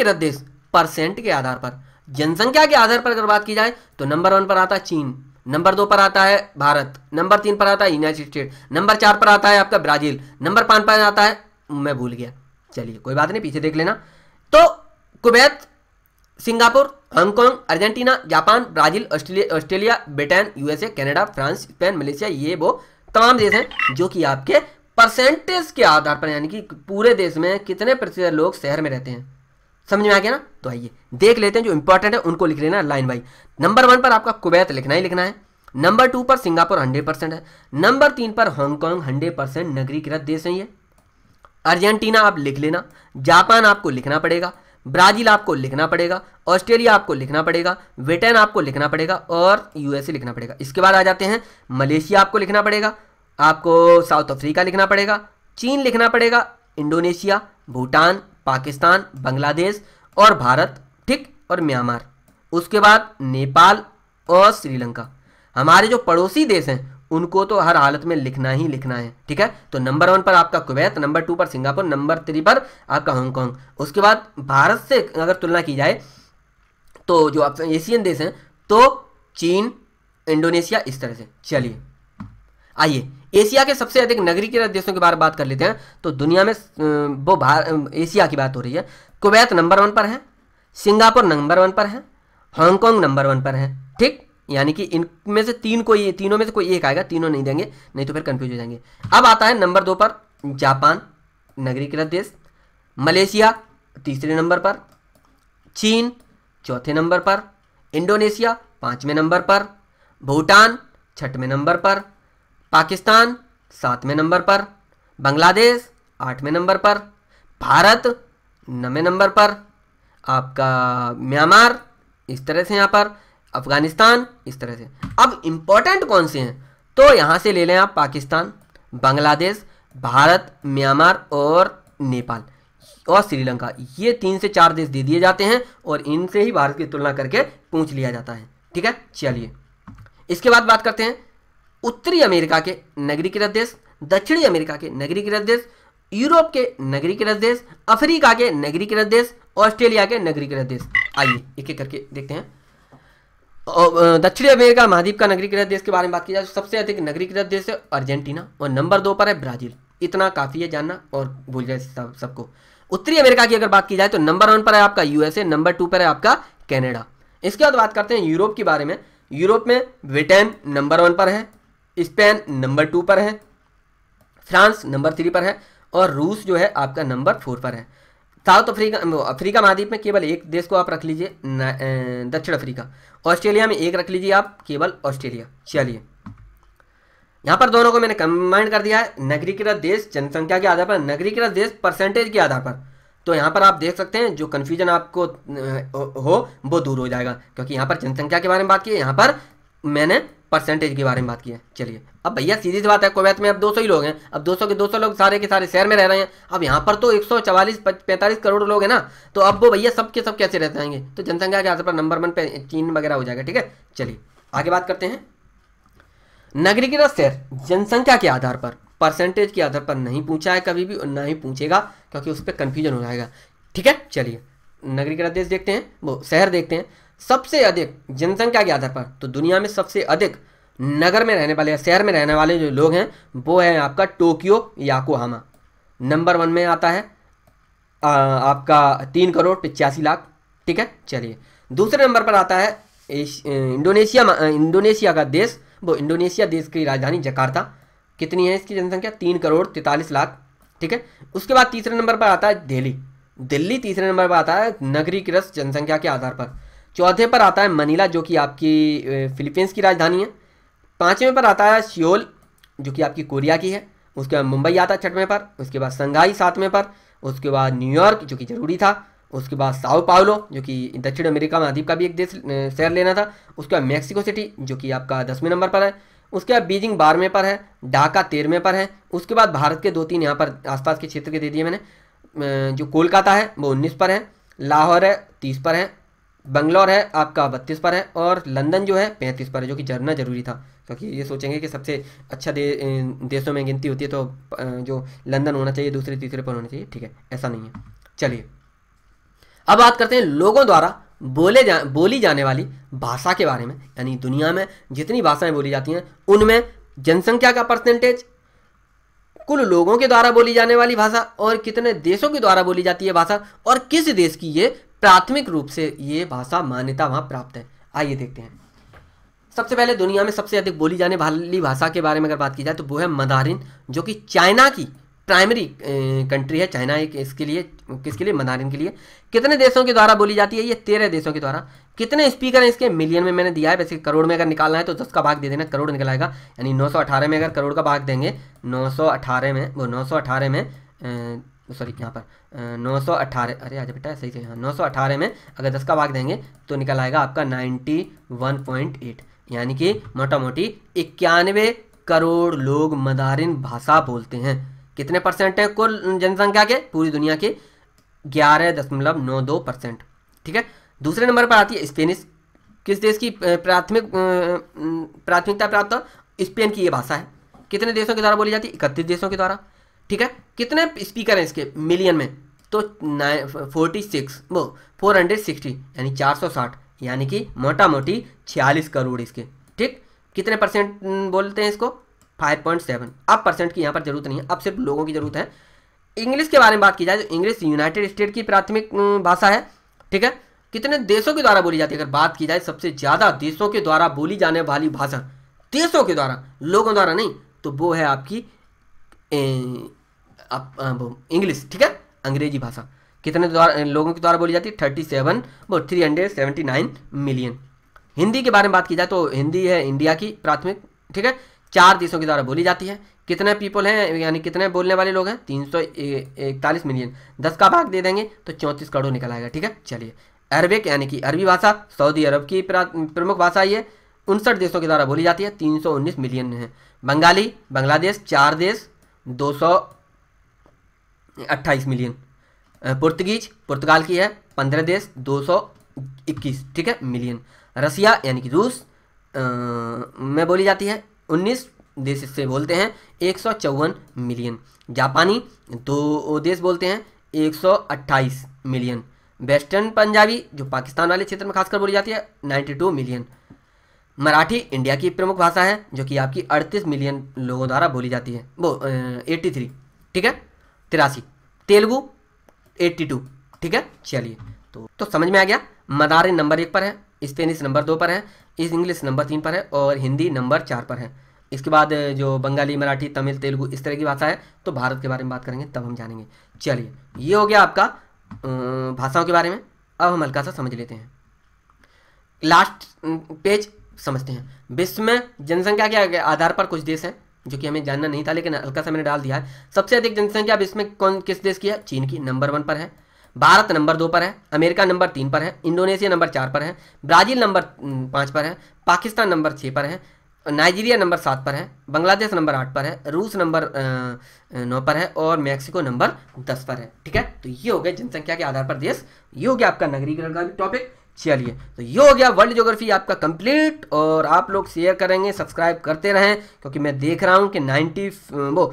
के देश परसेंट के आधार पर जनसंख्या के आधार पर अगर बात की जाए तो नंबर वन पर आता है चीन नंबर दो पर आता है भारत नंबर तीन पर आता है यूनाइटेड स्टेट नंबर चार पर आता है आपका ब्राजील नंबर पांच पर आता है मैं भूल गया चलिए कोई बात नहीं पीछे देख लेना तो Kuwait Singapore Hong Kong Argentina Japan Brazil Australia Australia Britain USA Canada France Spain Malaysia ये वो तमाम देश हैं जो कि आपके परसेंटेज के आधार पर यानी कि पूरे देश में कितने प्रतिशत लोग शहर में रहते हैं समझ में आ गया ना तो आइए देख लेते हैं जो इंपॉर्टेंट है उनको लिख लेना लाइन बाई नंबर वन पर आपका कुवैत लिखना ही लिखना है नंबर टू पर सिंगापुर हंड्रेड परसेंट है नंबर तीन पर हांगकांग हंड्रेड परसेंट नगरीकृत देश है ये अर्जेंटीना आप लिख लेना जापान आपको लिखना पड़ेगा ब्राजील आपको लिखना पड़ेगा ऑस्ट्रेलिया आपको लिखना पड़ेगा ब्रिटेन आपको लिखना पड़ेगा और यूएसए लिखना पड़ेगा इसके बाद आ जाते हैं मलेशिया आपको लिखना पड़ेगा आपको साउथ अफ्रीका लिखना पड़ेगा चीन लिखना पड़ेगा इंडोनेशिया भूटान पाकिस्तान बांग्लादेश और भारत ठीक और म्यांमार उसके बाद नेपाल और श्रीलंका हमारे जो पड़ोसी देश हैं उनको तो हर हालत में लिखना ही लिखना है ठीक है तो नंबर वन पर आपका कुवैत नंबर टू पर सिंगापुर नंबर थ्री पर आपका हांगकॉन्ग उसके बाद भारत से अगर तुलना की जाए तो जो आप एशियन देश हैं तो चीन इंडोनेशिया इस तरह से चलिए आइए एशिया के सबसे अधिक के देशों के बारे में बात कर लेते हैं तो दुनिया में वो एशिया की बात हो रही है कुवैत नंबर वन पर है सिंगापुर नंबर वन पर है हांगकॉन्ग नंबर वन पर है ठीक यानी कि इनमें से तीन कोई तीनों में से कोई एक आएगा तीनों नहीं देंगे नहीं तो फिर कंफ्यूज हो जाएंगे अब आता है नंबर दो पर जापान नगरीकृत देश मलेशिया तीसरे नंबर पर चीन चौथे नंबर पर इंडोनेशिया पाँचवें नंबर पर भूटान छठवें नंबर पर पाकिस्तान सातवें नंबर पर बांग्लादेश आठवें नंबर पर भारत नवें नंबर पर आपका म्यांमार इस तरह से यहाँ पर अफगानिस्तान इस तरह से अब इंपॉर्टेंट कौन से हैं तो यहां से ले लें आप पाकिस्तान बांग्लादेश भारत म्यांमार और नेपाल और श्रीलंका ये तीन से चार देश दे दिए जाते हैं और इनसे ही भारत की तुलना करके पूछ लिया जाता है ठीक है चलिए इसके बाद बात करते हैं उत्तरी अमेरिका के नगरीकृत देश दक्षिणी अमेरिका के नगरीकृत देश यूरोप के नगरीकृत देश अफ्रीका के नगरीकृत देश ऑस्ट्रेलिया के नगरीकृत देश आइए एक एक करके देखते हैं दक्षिणी अमेरिका महाद्वीप का नगरीकृत देश के बारे में बात की जाए तो सबसे अधिक नगरीकृत देश है अर्जेंटीना और नंबर दो पर है ब्राजील इतना काफ़ी है जानना और भूल जाए सब सबको उत्तरी अमेरिका की अगर बात की जाए तो नंबर वन पर है आपका यूएसए नंबर टू पर है आपका कैनेडा इसके बाद बात करते हैं यूरोप के बारे में यूरोप में ब्रिटेन नंबर वन पर है स्पेन नंबर टू पर है फ्रांस नंबर थ्री पर है और रूस जो है आपका नंबर फोर पर है साउथ तो अफ्रीका अफ्रीका महाद्वीप में केवल एक देश को आप रख लीजिए दक्षिण अफ्रीका ऑस्ट्रेलिया में एक रख लीजिए आप केवल ऑस्ट्रेलिया चलिए यहाँ पर दोनों को मैंने कंबाइंड कर दिया है नगरीकृत देश जनसंख्या के आधार पर नगरीकृत देश परसेंटेज के आधार पर तो यहाँ पर आप देख सकते हैं जो कन्फ्यूजन आपको हो वो दूर हो जाएगा क्योंकि यहाँ पर जनसंख्या के बारे में बात की यहाँ पर मैंने परसेंटेज के बारे में बात की है चलिए अब भैया सीधी सी बात है कोवैत में अब 200 ही लोग हैं अब 200 के 200 लोग सारे के सारे शहर में रह रहे हैं अब यहाँ पर तो एक सौ करोड़ लोग हैं ना तो अब वो भैया सब के सब कैसे रह जाएंगे तो जनसंख्या के आधार पर नंबर वन पे चीन वगैरह हो जाएगा ठीक है चलिए आगे बात करते हैं नगरीकृत शहर जनसंख्या के आधार पर परसेंटेज के आधार पर नहीं पूछा है कभी भी और ना ही पूछेगा क्योंकि उस पर कन्फ्यूजन हो जाएगा ठीक है चलिए नगरीकृत देश देखते हैं वो शहर देखते हैं सबसे अधिक जनसंख्या के आधार पर तो दुनिया में सबसे अधिक नगर में रहने वाले या शहर में रहने वाले जो लोग हैं वो है आपका टोक्यो याकोहामा नंबर वन में आता है आ, आपका तीन करोड़ पिचासी लाख ठीक है चलिए दूसरे नंबर पर आता है इंडोनेशिया इंडोनेशिया का देश वो इंडोनेशिया देश की राजधानी जकार्ता कितनी है इसकी जनसंख्या तीन करोड़ तैंतालीस लाख ठीक है उसके बाद तीसरे नंबर पर आता है दिल्ली दिल्ली तीसरे नंबर पर आता है नगरीकृत जनसंख्या के आधार पर चौथे पर आता है मनीला जो कि आपकी फिलीपींस की राजधानी है पाँचवें पर आता है सियोल जो कि आपकी कोरिया की है उसके बाद मुंबई आता है छठवें पर उसके बाद संघाई सातवें पर उसके बाद न्यूयॉर्क जो कि ज़रूरी था उसके बाद साओ पावलो जो कि दक्षिण अमेरिका महाद्वीप का भी एक देश शहर लेना था उसके बाद मैक्सिको सिटी जो कि आपका दसवें नंबर पर है उसके बाद बीजिंग बारहवें पर है ढाका तेरहवें पर है उसके बाद भारत के दो तीन यहाँ पर आसपास के क्षेत्र के दे दिए मैंने जो कोलकाता है वो उन्नीस पर है लाहौर है तीस पर है बंगलौर है आपका बत्तीस पर है और लंदन जो है पैंतीस पर है जो कि जरना जरूरी था क्योंकि ये सोचेंगे कि सबसे अच्छा दे, देशों में गिनती होती है तो जो लंदन होना चाहिए दूसरे तीसरे पर होना चाहिए ठीक है ऐसा नहीं है चलिए अब बात करते हैं लोगों द्वारा बोले जा बोली जाने वाली भाषा के बारे में यानी दुनिया में जितनी भाषाएं बोली जाती हैं उनमें जनसंख्या का परसेंटेज कुल लोगों के द्वारा बोली जाने वाली भाषा और कितने देशों के द्वारा बोली जाती है भाषा और किस देश की ये प्राथमिक रूप से ये भाषा मान्यता वहाँ प्राप्त है आइए देखते हैं सबसे पहले दुनिया में सबसे अधिक बोली जाने वाली भाषा के बारे में अगर बात की जाए तो वो है मदारिन जो कि चाइना की प्राइमरी कंट्री है चाइना एक इसके लिए किसके लिए मदारिन के लिए कितने देशों के द्वारा बोली जाती है ये तेरह देशों के द्वारा कितने स्पीकर हैं इसके मिलियन में मैंने दिया है वैसे करोड़ में अगर निकालना है तो दस का भाग दे देना करोड़ निकल आएगा यानी नौ में अगर करोड़ का भाग देंगे नौ में वो नौ में तो सॉरी यहाँ पर नौ सौ अठारह अरे आज बेटा सही से नौ सौ अठारह में अगर दस का भाग देंगे तो निकल आएगा आपका नाइन्टी वन पॉइंट एट यानी कि मोटा मोटी इक्यानवे करोड़ लोग मदारिन भाषा बोलते हैं कितने परसेंट हैं कुल जनसंख्या के पूरी दुनिया के ग्यारह दशमलव नौ दो परसेंट ठीक है दूसरे नंबर पर आती है स्पेनिश किस देश की प्राथमिक प्राथमिकता प्राप्त स्पेन की ये भाषा है कितने देशों के द्वारा बोली जाती है इकतीस देशों के द्वारा ठीक है कितने स्पीकर हैं इसके मिलियन में तो फोर्टी सिक्स वो फोर हंड्रेड सिक्सटी यानी चार सौ साठ यानी कि मोटा मोटी छियालीस करोड़ इसके ठीक कितने परसेंट बोलते हैं इसको फाइव पॉइंट सेवन अब परसेंट की यहाँ पर जरूरत नहीं है अब सिर्फ लोगों की जरूरत है इंग्लिश के बारे में बात की जाए तो इंग्लिश यूनाइटेड स्टेट की प्राथमिक भाषा है ठीक है कितने देशों के द्वारा बोली जाती है अगर बात की जाए सबसे ज़्यादा देशों के द्वारा बोली जाने वाली भाषा देशों के द्वारा लोगों द्वारा नहीं तो वो है आपकी आप इंग्लिश ठीक है अंग्रेजी भाषा कितने लोगों के द्वारा बोली जाती है thirty seven three hundred seventy nine million Hindi के बारे में बात की जाए तो हिंदी है इंडिया की प्राथमिक ठीक है चार देशों के द्वारा बोली जाती है कितने पीपल हैं यानी कितने बोलने वाले लोग हैं तीन सौ इकतालीस मिलियन दस का भाग दे देंगे तो चौंतीस करोड़ निकल आएगा ठीक है चलिए अरबिक यानी कि अरबी भाषा सऊदी अरब की प्रमुख भाषा ये उनसठ देशों के द्वारा बोली जाती है तीन सौ उन्नीस मिलियन है बंगाली बांग्लादेश चार देश दो सौ अट्ठाईस मिलियन पुर्तगीज पुर्तगाल की है पंद्रह देश दो सौ इक्कीस ठीक है मिलियन रसिया यानी कि रूस में बोली जाती है उन्नीस देश से बोलते हैं एक सौ चौवन मिलियन जापानी दो देश बोलते हैं एक सौ अट्ठाईस मिलियन वेस्टर्न पंजाबी जो पाकिस्तान वाले क्षेत्र में खासकर बोली जाती है ninety two million Marathi India की प्रमुख भाषा है जो कि आपकी अड़तीस मिलियन लोगों द्वारा बोली जाती है वो एट्टी थ्री ठीक है तिरासी तेलुगु एट्टी टू ठीक है चलिए तो तो समझ में आ गया मदारी नंबर एक पर है स्पेनिश नंबर दो पर है इस इंग्लिश नंबर तीन पर है और हिंदी नंबर चार पर है इसके बाद जो बंगाली मराठी तमिल तेलुगु इस तरह की भाषा है तो भारत के बारे में बात करेंगे तब हम जानेंगे चलिए ये हो गया आपका भाषाओं के बारे में अब हम हल्का सा समझ लेते हैं लास्ट पेज समझते हैं विश्व में जनसंख्या के आधार पर कुछ देश हैं जो कि हमें जानना नहीं था लेकिन हल्का सा मैंने डाल दिया है सबसे अधिक जनसंख्या अब इसमें कौन किस देश की है चीन की नंबर वन पर है भारत नंबर दो पर है अमेरिका नंबर तीन पर है इंडोनेशिया नंबर चार पर है ब्राज़ील नंबर पाँच पर है पाकिस्तान नंबर छः पर है नाइजीरिया नंबर सात पर है बांग्लादेश नंबर आठ पर है रूस नंबर नौ पर है और मैक्सिको नंबर दस पर है ठीक है तो ये हो गया जनसंख्या के आधार पर देश ये हो गया आपका नगरीकरण का टॉपिक चलिए तो ये हो गया वर्ल्ड ज्योग्राफी आपका कंप्लीट और आप लोग शेयर करेंगे सब्सक्राइब करते रहें क्योंकि मैं देख रहा हूँ कि 90 वो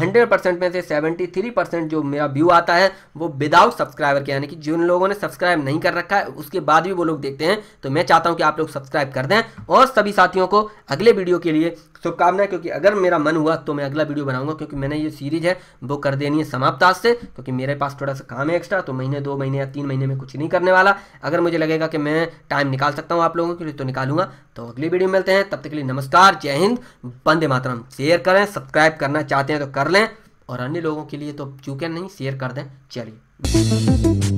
हंड्रेड परसेंट में से 73 परसेंट जो मेरा व्यू आता है वो विदाउट सब्सक्राइबर के यानी कि जिन लोगों ने सब्सक्राइब नहीं कर रखा है उसके बाद भी वो लोग देखते हैं तो मैं चाहता हूँ कि आप लोग सब्सक्राइब कर दें और सभी साथियों को अगले वीडियो के लिए शुभकामनाएं तो क्योंकि अगर मेरा मन हुआ तो मैं अगला वीडियो बनाऊंगा क्योंकि मैंने ये सीरीज है वो कर देनी है समाप्त आज से क्योंकि मेरे पास थोड़ा सा काम है एक्स्ट्रा तो महीने दो महीने या तीन महीने में कुछ नहीं करने वाला अगर मुझे लगेगा कि मैं टाइम निकाल सकता हूँ आप लोगों के लिए तो निकालूंगा तो अगली वीडियो मिलते हैं तब तक के लिए नमस्कार जय हिंद बंदे मातरम शेयर करें सब्सक्राइब करना चाहते हैं तो कर लें और अन्य लोगों के लिए तो चूके नहीं शेयर कर दें चलिए